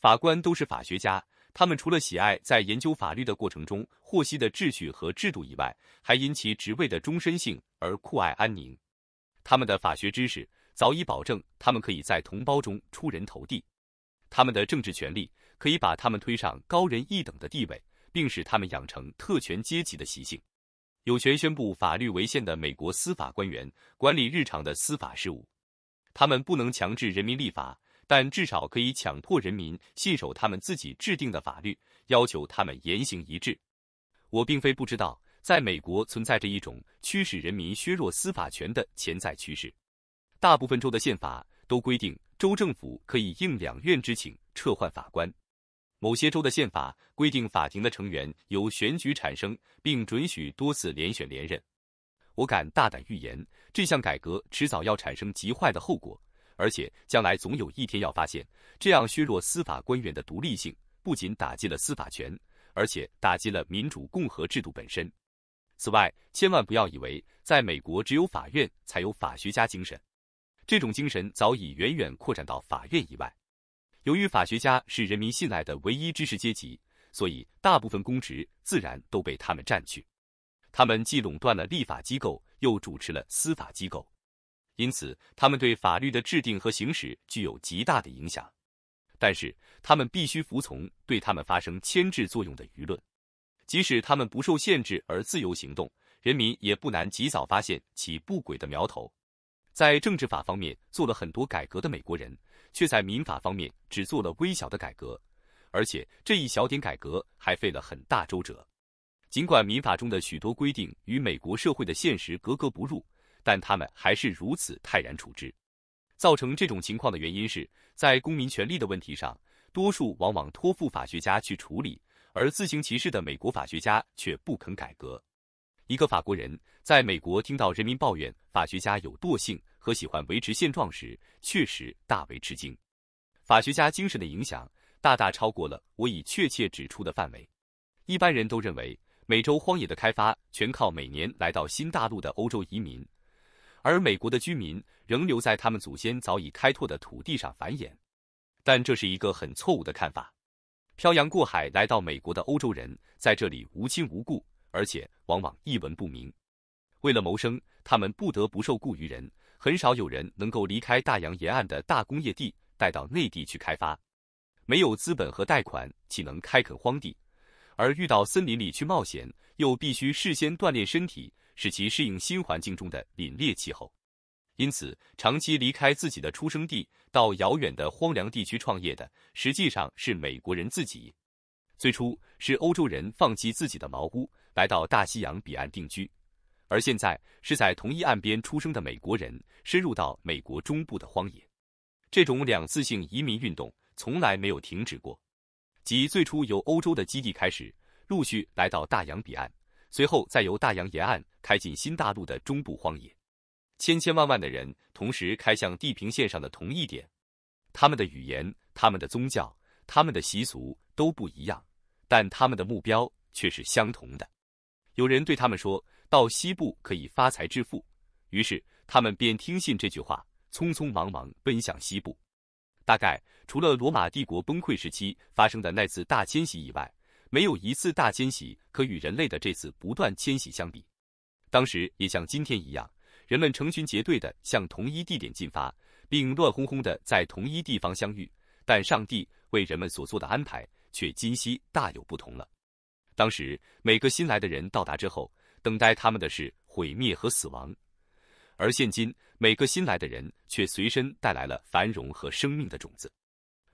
法官都是法学家，他们除了喜爱在研究法律的过程中获悉的秩序和制度以外，还因其职位的终身性而酷爱安宁。他们的法学知识早已保证他们可以在同胞中出人头地，他们的政治权利可以把他们推上高人一等的地位，并使他们养成特权阶级的习性。有权宣布法律违宪的美国司法官员管理日常的司法事务。他们不能强制人民立法，但至少可以强迫人民信守他们自己制定的法律，要求他们言行一致。我并非不知道，在美国存在着一种驱使人民削弱司法权的潜在趋势。大部分州的宪法都规定，州政府可以应两院之请撤换法官。某些州的宪法规定，法庭的成员由选举产生，并准许多次连选连任。我敢大胆预言。这项改革迟早要产生极坏的后果，而且将来总有一天要发现，这样削弱司法官员的独立性，不仅打击了司法权，而且打击了民主共和制度本身。此外，千万不要以为在美国只有法院才有法学家精神，这种精神早已远远扩展到法院以外。由于法学家是人民信赖的唯一知识阶级，所以大部分公职自然都被他们占据，他们既垄断了立法机构。又主持了司法机构，因此他们对法律的制定和行使具有极大的影响。但是他们必须服从对他们发生牵制作用的舆论，即使他们不受限制而自由行动，人民也不难及早发现其不轨的苗头。在政治法方面做了很多改革的美国人，却在民法方面只做了微小的改革，而且这一小点改革还费了很大周折。尽管民法中的许多规定与美国社会的现实格格不入，但他们还是如此泰然处之。造成这种情况的原因是，在公民权利的问题上，多数往往托付法学家去处理，而自行其是的美国法学家却不肯改革。一个法国人在美国听到人民抱怨法学家有惰性和喜欢维持现状时，确实大为吃惊。法学家精神的影响大大超过了我已确切指出的范围。一般人都认为。美洲荒野的开发全靠每年来到新大陆的欧洲移民，而美国的居民仍留在他们祖先早已开拓的土地上繁衍。但这是一个很错误的看法。漂洋过海来到美国的欧洲人在这里无亲无故，而且往往一文不名。为了谋生，他们不得不受雇于人。很少有人能够离开大洋沿岸的大工业地带到内地去开发。没有资本和贷款，岂能开垦荒地？而遇到森林里去冒险，又必须事先锻炼身体，使其适应新环境中的凛冽气候。因此，长期离开自己的出生地，到遥远的荒凉地区创业的，实际上是美国人自己。最初是欧洲人放弃自己的茅屋，来到大西洋彼岸定居，而现在是在同一岸边出生的美国人，深入到美国中部的荒野。这种两次性移民运动从来没有停止过。即最初由欧洲的基地开始，陆续来到大洋彼岸，随后再由大洋沿岸开进新大陆的中部荒野。千千万万的人同时开向地平线上的同一点，他们的语言、他们的宗教、他们的习俗都不一样，但他们的目标却是相同的。有人对他们说到西部可以发财致富，于是他们便听信这句话，匆匆忙忙奔向西部。大概。除了罗马帝国崩溃时期发生的那次大迁徙以外，没有一次大迁徙可与人类的这次不断迁徙相比。当时也像今天一样，人们成群结队地向同一地点进发，并乱哄哄地在同一地方相遇。但上帝为人们所做的安排却今夕大有不同了。当时每个新来的人到达之后，等待他们的是毁灭和死亡；而现今每个新来的人却随身带来了繁荣和生命的种子。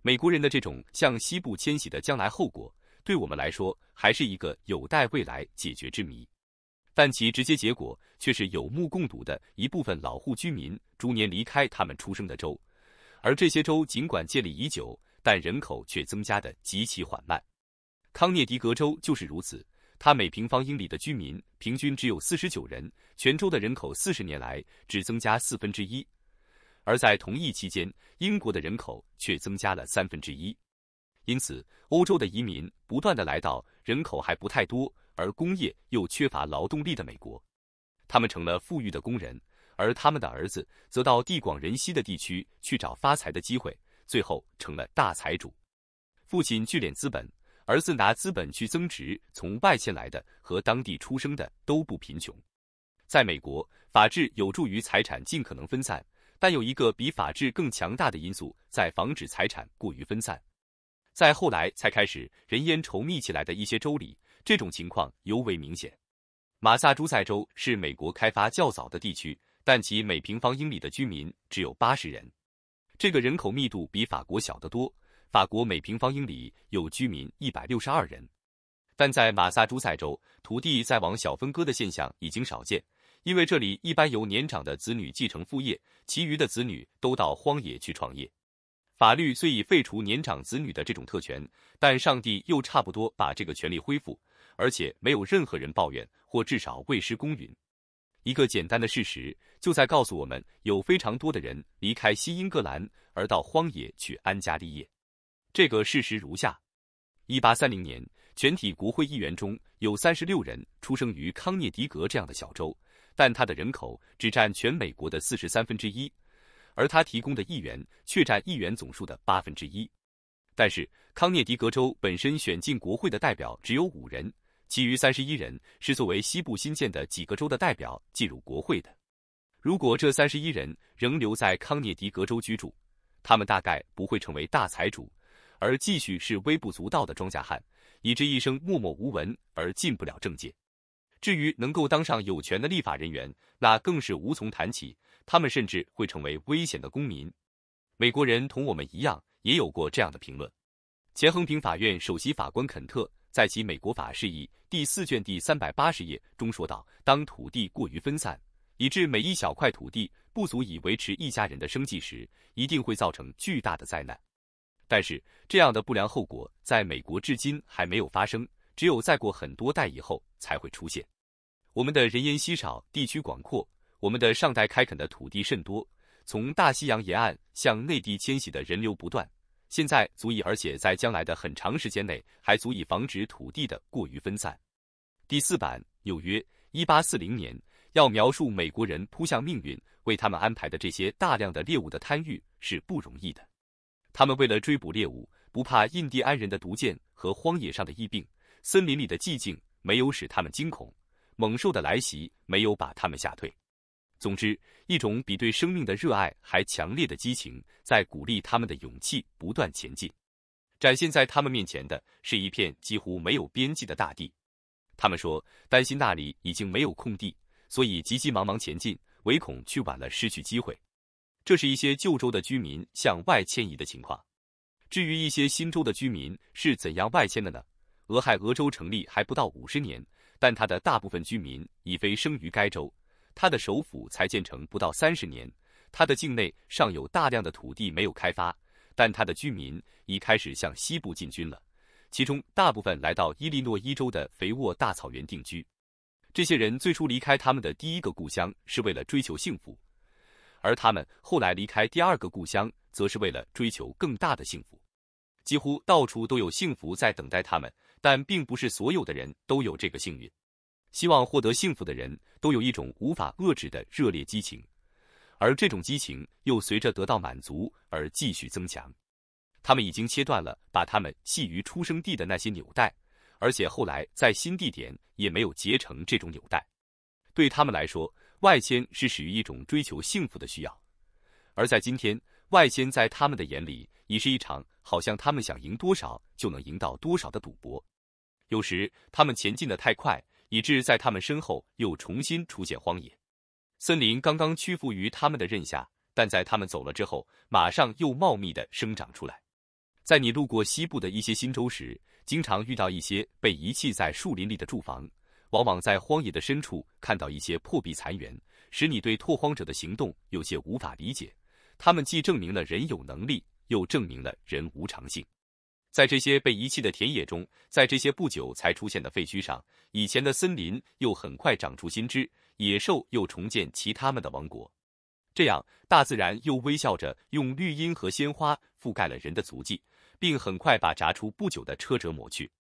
美国人的这种向西部迁徙的将来后果，对我们来说还是一个有待未来解决之谜。但其直接结果却是有目共睹的：一部分老户居民逐年离开他们出生的州，而这些州尽管建立已久，但人口却增加的极其缓慢。康涅狄格州就是如此，它每平方英里的居民平均只有四十九人，全州的人口四十年来只增加四分之一。而在同一期间，英国的人口却增加了三分之一，因此，欧洲的移民不断的来到人口还不太多，而工业又缺乏劳动力的美国，他们成了富裕的工人，而他们的儿子则到地广人稀的地区去找发财的机会，最后成了大财主。父亲聚敛资本，儿子拿资本去增值，从外迁来的和当地出生的都不贫穷。在美国，法治有助于财产尽可能分散。但有一个比法治更强大的因素在防止财产过于分散，在后来才开始人烟稠密起来的一些州里，这种情况尤为明显。马萨诸塞州是美国开发较早的地区，但其每平方英里的居民只有八十人，这个人口密度比法国小得多。法国每平方英里有居民一百六十二人，但在马萨诸塞州，土地再往小分割的现象已经少见。因为这里一般由年长的子女继承父业，其余的子女都到荒野去创业。法律虽已废除年长子女的这种特权，但上帝又差不多把这个权利恢复，而且没有任何人抱怨，或至少未失公允。一个简单的事实就在告诉我们，有非常多的人离开新英格兰而到荒野去安家立业。这个事实如下：一八三零年，全体国会议员中有三十六人出生于康涅狄格这样的小州。但它的人口只占全美国的四十三分之一，而它提供的议员却占议员总数的八分之一。但是康涅狄格州本身选进国会的代表只有五人，其余三十一人是作为西部新建的几个州的代表进入国会的。如果这三十一人仍留在康涅狄格州居住，他们大概不会成为大财主，而继续是微不足道的庄稼汉，以致一生默默无闻而进不了政界。至于能够当上有权的立法人员，那更是无从谈起。他们甚至会成为危险的公民。美国人同我们一样，也有过这样的评论。钱横平法院首席法官肯特在其《美国法释义》第四卷第三百八十页中说道：“当土地过于分散，以致每一小块土地不足以维持一家人的生计时，一定会造成巨大的灾难。但是，这样的不良后果在美国至今还没有发生。”只有再过很多代以后才会出现。我们的人烟稀少，地区广阔，我们的上代开垦的土地甚多，从大西洋沿岸向内地迁徙的人流不断。现在足以，而且在将来的很长时间内还足以防止土地的过于分散。第四版，纽约，一八四零年，要描述美国人扑向命运为他们安排的这些大量的猎物的贪欲是不容易的。他们为了追捕猎物，不怕印第安人的毒箭和荒野上的疫病。森林里的寂静没有使他们惊恐，猛兽的来袭没有把他们吓退。总之，一种比对生命的热爱还强烈的激情，在鼓励他们的勇气不断前进。展现在他们面前的是一片几乎没有边际的大地。他们说，担心那里已经没有空地，所以急急忙忙前进，唯恐去晚了失去机会。这是一些旧州的居民向外迁移的情况。至于一些新州的居民是怎样外迁的呢？俄亥俄州成立还不到五十年，但它的大部分居民已非生于该州。它的首府才建成不到三十年，它的境内尚有大量的土地没有开发，但它的居民已开始向西部进军了。其中大部分来到伊利诺伊州的肥沃大草原定居。这些人最初离开他们的第一个故乡是为了追求幸福，而他们后来离开第二个故乡，则是为了追求更大的幸福。几乎到处都有幸福在等待他们。但并不是所有的人都有这个幸运。希望获得幸福的人都有一种无法遏制的热烈激情，而这种激情又随着得到满足而继续增强。他们已经切断了把他们系于出生地的那些纽带，而且后来在新地点也没有结成这种纽带。对他们来说，外迁是始于一种追求幸福的需要，而在今天，外迁在他们的眼里已是一场。好像他们想赢多少就能赢到多少的赌博。有时他们前进的太快，以致在他们身后又重新出现荒野、森林。刚刚屈服于他们的刃下，但在他们走了之后，马上又茂密地生长出来。在你路过西部的一些新州时，经常遇到一些被遗弃在树林里的住房，往往在荒野的深处看到一些破壁残垣，使你对拓荒者的行动有些无法理解。他们既证明了人有能力。又证明了人无常性。在这些被遗弃的田野中，在这些不久才出现的废墟上，以前的森林又很快长出新枝，野兽又重建其他们的王国。这样，大自然又微笑着用绿荫和鲜花覆盖了人的足迹，并很快把炸出不久的车辙抹去。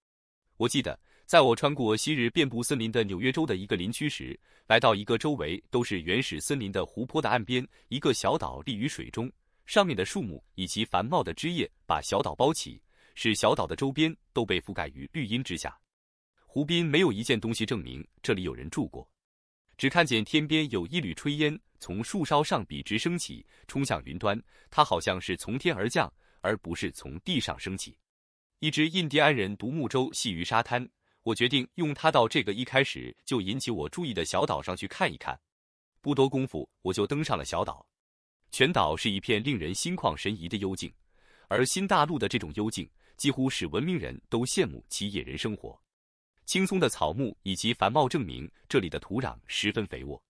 我记得，在我穿过昔日遍布森林的纽约州的一个林区时，来到一个周围都是原始森林的湖泊的岸边，一个小岛立于水中。上面的树木以及繁茂的枝叶把小岛包起，使小岛的周边都被覆盖于绿荫之下。湖滨没有一件东西证明这里有人住过，只看见天边有一缕炊烟从树梢上笔直升起，冲向云端。它好像是从天而降，而不是从地上升起。一只印第安人独木舟系于沙滩，我决定用它到这个一开始就引起我注意的小岛上去看一看。不多功夫，我就登上了小岛。全岛是一片令人心旷神怡的幽静，而新大陆的这种幽静几乎使文明人都羡慕其野人生活。青松的草木以及繁茂证明这里的土壤十分肥沃。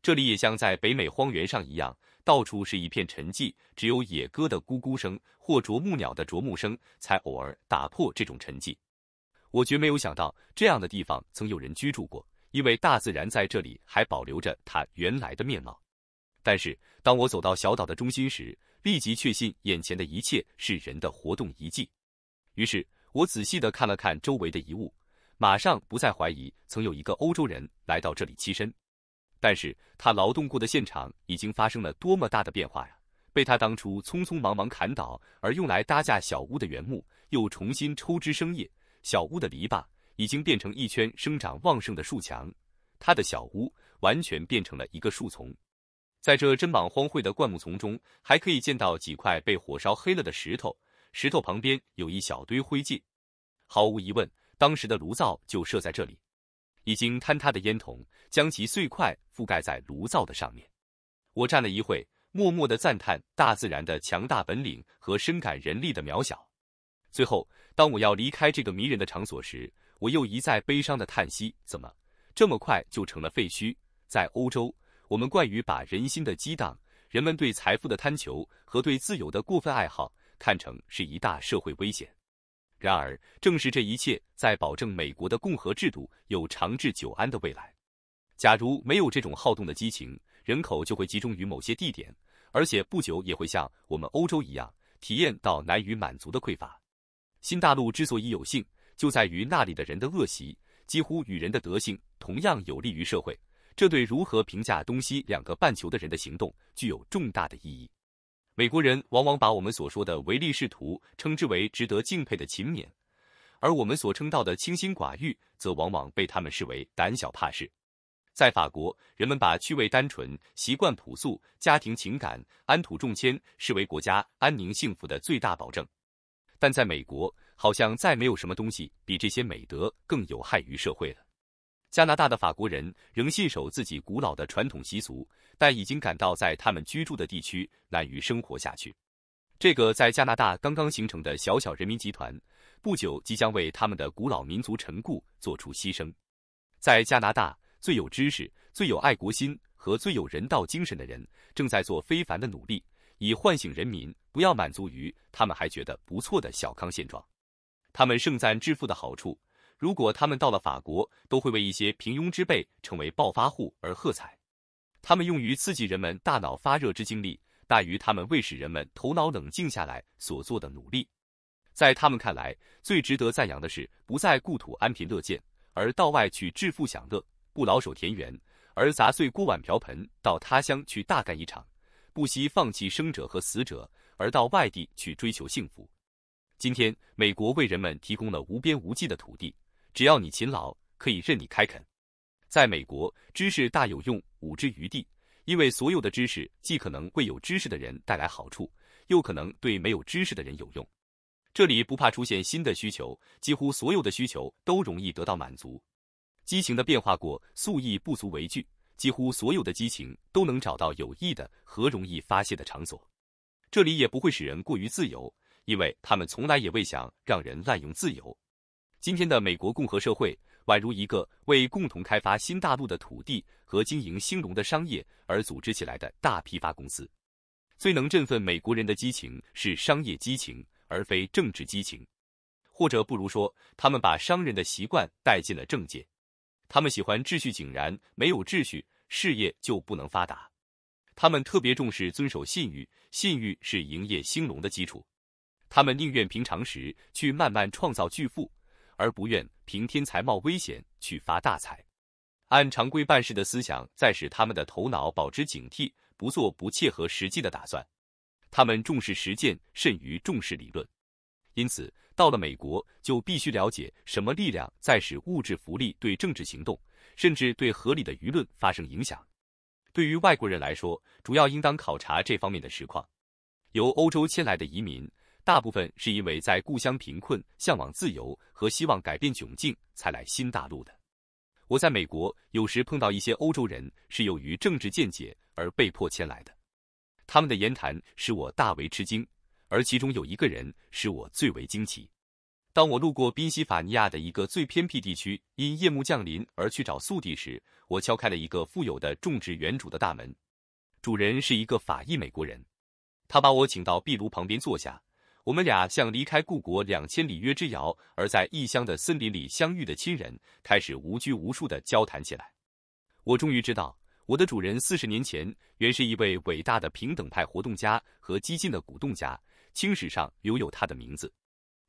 这里也像在北美荒原上一样，到处是一片沉寂，只有野鸽的咕咕声或啄木鸟的啄木声才偶尔打破这种沉寂。我绝没有想到这样的地方曾有人居住过，因为大自然在这里还保留着它原来的面貌。但是，当我走到小岛的中心时，立即确信眼前的一切是人的活动遗迹。于是，我仔细地看了看周围的遗物，马上不再怀疑曾有一个欧洲人来到这里栖身。但是他劳动过的现场已经发生了多么大的变化呀！被他当初匆匆忙忙砍倒而用来搭架小屋的原木，又重新抽枝生叶；小屋的篱笆已经变成一圈生长旺盛的树墙，他的小屋完全变成了一个树丛。在这珍莽荒秽的灌木丛中，还可以见到几块被火烧黑了的石头，石头旁边有一小堆灰烬。毫无疑问，当时的炉灶就设在这里。已经坍塌的烟筒将其碎块覆盖在炉灶的上面。我站了一会，默默的赞叹大自然的强大本领，和深感人力的渺小。最后，当我要离开这个迷人的场所时，我又一再悲伤的叹息：怎么这么快就成了废墟？在欧洲。我们惯于把人心的激荡、人们对财富的贪求和对自由的过分爱好看成是一大社会危险。然而，正是这一切在保证美国的共和制度有长治久安的未来。假如没有这种好动的激情，人口就会集中于某些地点，而且不久也会像我们欧洲一样体验到难以满足的匮乏。新大陆之所以有幸，就在于那里的人的恶习几乎与人的德性同样有利于社会。这对如何评价东西两个半球的人的行动具有重大的意义。美国人往往把我们所说的唯利是图称之为值得敬佩的勤勉，而我们所称道的清心寡欲则往往被他们视为胆小怕事。在法国，人们把趣味单纯、习惯朴素、家庭情感、安土重迁视为国家安宁幸福的最大保证，但在美国，好像再没有什么东西比这些美德更有害于社会了。加拿大的法国人仍信守自己古老的传统习俗，但已经感到在他们居住的地区难于生活下去。这个在加拿大刚刚形成的小小人民集团，不久即将为他们的古老民族陈故做出牺牲。在加拿大最有知识、最有爱国心和最有人道精神的人，正在做非凡的努力，以唤醒人民不要满足于他们还觉得不错的小康现状。他们盛赞致富的好处。如果他们到了法国，都会为一些平庸之辈成为暴发户而喝彩。他们用于刺激人们大脑发热之精力，大于他们为使人们头脑冷静下来所做的努力。在他们看来，最值得赞扬的是不在故土安贫乐贱，而到外去致富享乐；不老守田园，而砸碎锅碗瓢盆，到他乡去大干一场，不惜放弃生者和死者，而到外地去追求幸福。今天，美国为人们提供了无边无际的土地。只要你勤劳，可以任你开垦。在美国，知识大有用武之余地，因为所有的知识既可能为有知识的人带来好处，又可能对没有知识的人有用。这里不怕出现新的需求，几乎所有的需求都容易得到满足。激情的变化过，素意不足为惧，几乎所有的激情都能找到有益的和容易发泄的场所。这里也不会使人过于自由，因为他们从来也未想让人滥用自由。今天的美国共和社会宛如一个为共同开发新大陆的土地和经营兴隆的商业而组织起来的大批发公司。最能振奋美国人的激情是商业激情，而非政治激情。或者不如说，他们把商人的习惯带进了政界。他们喜欢秩序井然，没有秩序，事业就不能发达。他们特别重视遵守信誉，信誉是营业兴隆的基础。他们宁愿平常时去慢慢创造巨富。而不愿凭天才冒危险去发大财，按常规办事的思想，在使他们的头脑保持警惕，不做不切合实际的打算。他们重视实践，甚于重视理论。因此，到了美国，就必须了解什么力量在使物质福利对政治行动，甚至对合理的舆论发生影响。对于外国人来说，主要应当考察这方面的实况。由欧洲迁来的移民。大部分是因为在故乡贫困、向往自由和希望改变窘境才来新大陆的。我在美国有时碰到一些欧洲人是由于政治见解而被迫迁来的，他们的言谈使我大为吃惊，而其中有一个人使我最为惊奇。当我路过宾夕法尼亚的一个最偏僻地区，因夜幕降临而去找宿地时，我敲开了一个富有的种植园主的大门，主人是一个法裔美国人，他把我请到壁炉旁边坐下。我们俩像离开故国两千里约之遥，而在异乡的森林里相遇的亲人，开始无拘无束地交谈起来。我终于知道，我的主人四十年前原是一位伟大的平等派活动家和激进的鼓动家，青史上留有他的名字。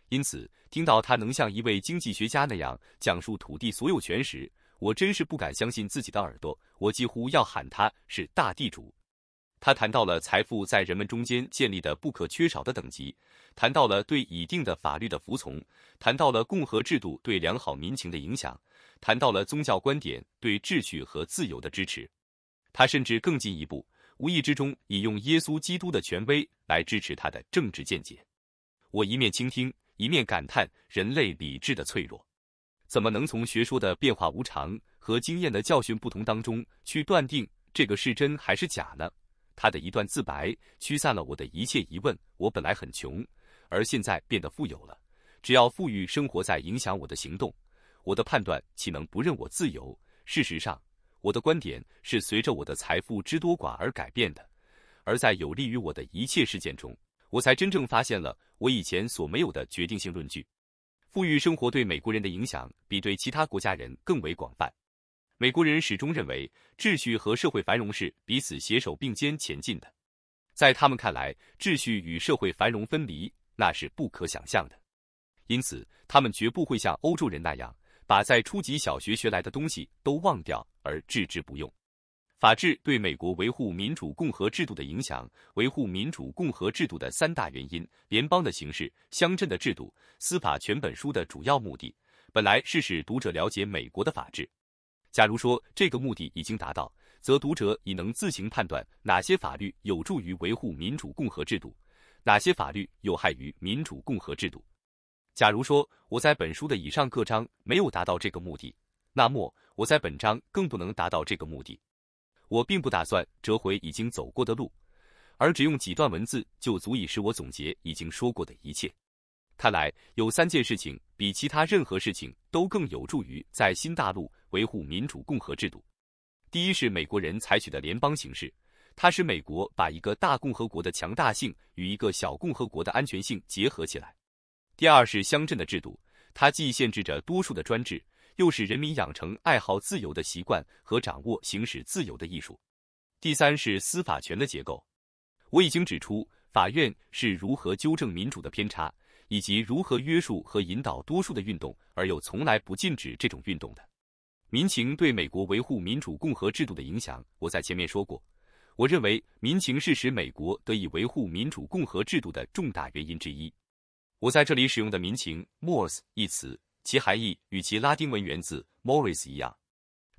因此，听到他能像一位经济学家那样讲述土地所有权时，我真是不敢相信自己的耳朵，我几乎要喊他是大地主。他谈到了财富在人们中间建立的不可缺少的等级，谈到了对已定的法律的服从，谈到了共和制度对良好民情的影响，谈到了宗教观点对秩序和自由的支持。他甚至更进一步，无意之中引用耶稣基督的权威来支持他的政治见解。我一面倾听，一面感叹人类理智的脆弱：怎么能从学说的变化无常和经验的教训不同当中去断定这个是真还是假呢？他的一段自白驱散了我的一切疑问。我本来很穷，而现在变得富有了。只要富裕生活在影响我的行动，我的判断岂能不认我自由？事实上，我的观点是随着我的财富之多寡而改变的。而在有利于我的一切事件中，我才真正发现了我以前所没有的决定性论据。富裕生活对美国人的影响比对其他国家人更为广泛。美国人始终认为，秩序和社会繁荣是彼此携手并肩前进的。在他们看来，秩序与社会繁荣分离那是不可想象的。因此，他们绝不会像欧洲人那样，把在初级小学学来的东西都忘掉而置之不用。法治对美国维护民主共和制度的影响，维护民主共和制度的三大原因：联邦的形式、乡镇的制度、司法。全本书的主要目的，本来是使读者了解美国的法治。假如说这个目的已经达到，则读者已能自行判断哪些法律有助于维护民主共和制度，哪些法律有害于民主共和制度。假如说我在本书的以上各章没有达到这个目的，那么我在本章更不能达到这个目的。我并不打算折回已经走过的路，而只用几段文字就足以使我总结已经说过的一切。看来有三件事情比其他任何事情都更有助于在新大陆维护民主共和制度：第一是美国人采取的联邦形式，它使美国把一个大共和国的强大性与一个小共和国的安全性结合起来；第二是乡镇的制度，它既限制着多数的专制，又使人民养成爱好自由的习惯和掌握行使自由的艺术；第三是司法权的结构。我已经指出法院是如何纠正民主的偏差。以及如何约束和引导多数的运动，而又从来不禁止这种运动的民情对美国维护民主共和制度的影响，我在前面说过。我认为民情是使美国得以维护民主共和制度的重大原因之一。我在这里使用的民情 （mores） 一词，其含义与其拉丁文源自 m o r i s e 一样，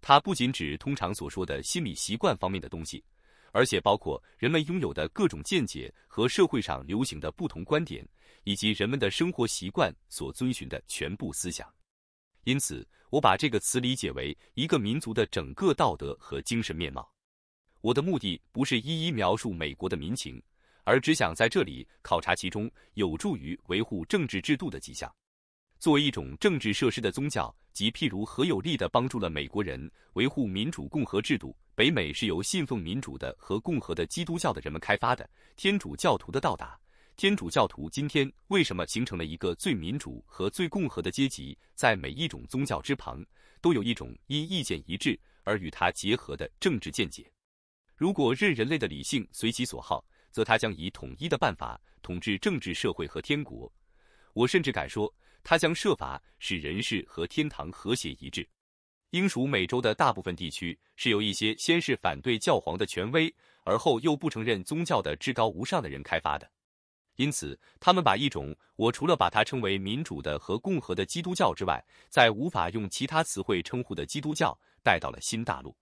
它不仅指通常所说的心理习惯方面的东西。而且包括人们拥有的各种见解和社会上流行的不同观点，以及人们的生活习惯所遵循的全部思想。因此，我把这个词理解为一个民族的整个道德和精神面貌。我的目的不是一一描述美国的民情，而只想在这里考察其中有助于维护政治制度的迹象。作为一种政治设施的宗教，即譬如何有力地帮助了美国人维护民主共和制度。北美是由信奉民主的和共和的基督教的人们开发的。天主教徒的到达，天主教徒今天为什么形成了一个最民主和最共和的阶级？在每一种宗教之旁，都有一种因意见一致而与它结合的政治见解。如果任人类的理性随其所好，则他将以统一的办法统治政治社会和天国。我甚至敢说。他将设法使人世和天堂和谐一致。英属美洲的大部分地区是由一些先是反对教皇的权威，而后又不承认宗教的至高无上的人开发的，因此他们把一种我除了把它称为民主的和共和的基督教之外，在无法用其他词汇称呼的基督教带到了新大陆。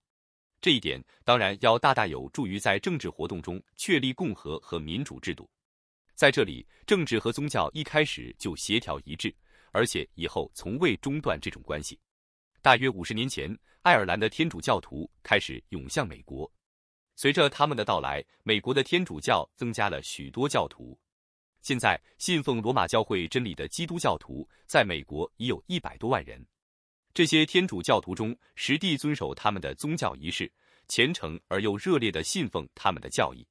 这一点当然要大大有助于在政治活动中确立共和和民主制度。在这里，政治和宗教一开始就协调一致。而且以后从未中断这种关系。大约五十年前，爱尔兰的天主教徒开始涌向美国。随着他们的到来，美国的天主教增加了许多教徒。现在，信奉罗马教会真理的基督教徒在美国已有一百多万人。这些天主教徒中，实地遵守他们的宗教仪式，虔诚而又热烈的信奉他们的教义。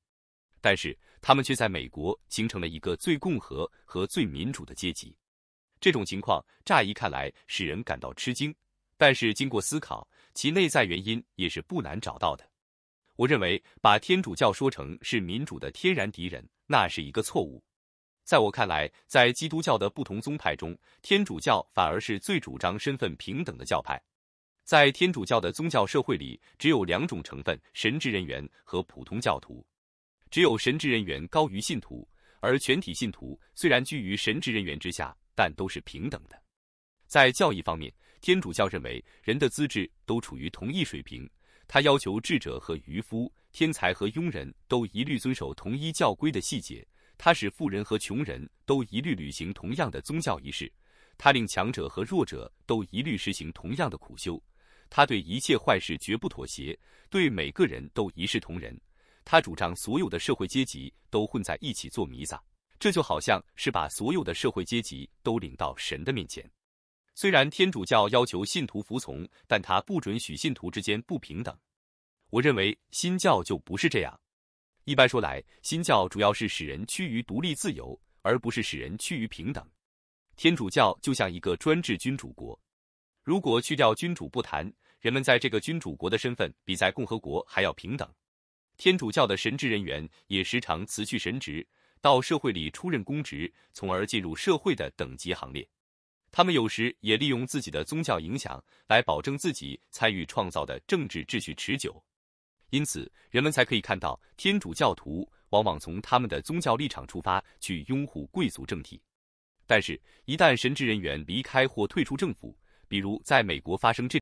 但是，他们却在美国形成了一个最共和和最民主的阶级。这种情况乍一看来使人感到吃惊，但是经过思考，其内在原因也是不难找到的。我认为把天主教说成是民主的天然敌人，那是一个错误。在我看来，在基督教的不同宗派中，天主教反而是最主张身份平等的教派。在天主教的宗教社会里，只有两种成分：神职人员和普通教徒。只有神职人员高于信徒，而全体信徒虽然居于神职人员之下。但都是平等的。在教义方面，天主教认为人的资质都处于同一水平。他要求智者和渔夫、天才和庸人都一律遵守同一教规的细节；他使富人和穷人，都一律履行同样的宗教仪式；他令强者和弱者，都一律实行同样的苦修；他对一切坏事绝不妥协，对每个人都一视同仁。他主张所有的社会阶级都混在一起做弥撒。这就好像是把所有的社会阶级都领到神的面前。虽然天主教要求信徒服从，但他不准许信徒之间不平等。我认为新教就不是这样。一般说来，新教主要是使人趋于独立自由，而不是使人趋于平等。天主教就像一个专制君主国。如果去掉君主不谈，人们在这个君主国的身份比在共和国还要平等。天主教的神职人员也时常辞去神职。到社会里出任公职，从而进入社会的等级行列。他们有时也利用自己的宗教影响来保证自己参与创造的政治秩序持久。因此，人们才可以看到，天主教徒往往从他们的宗教立场出发去拥护贵族政体。但是，一旦神职人员离开或退出政府，比如在美国发生这，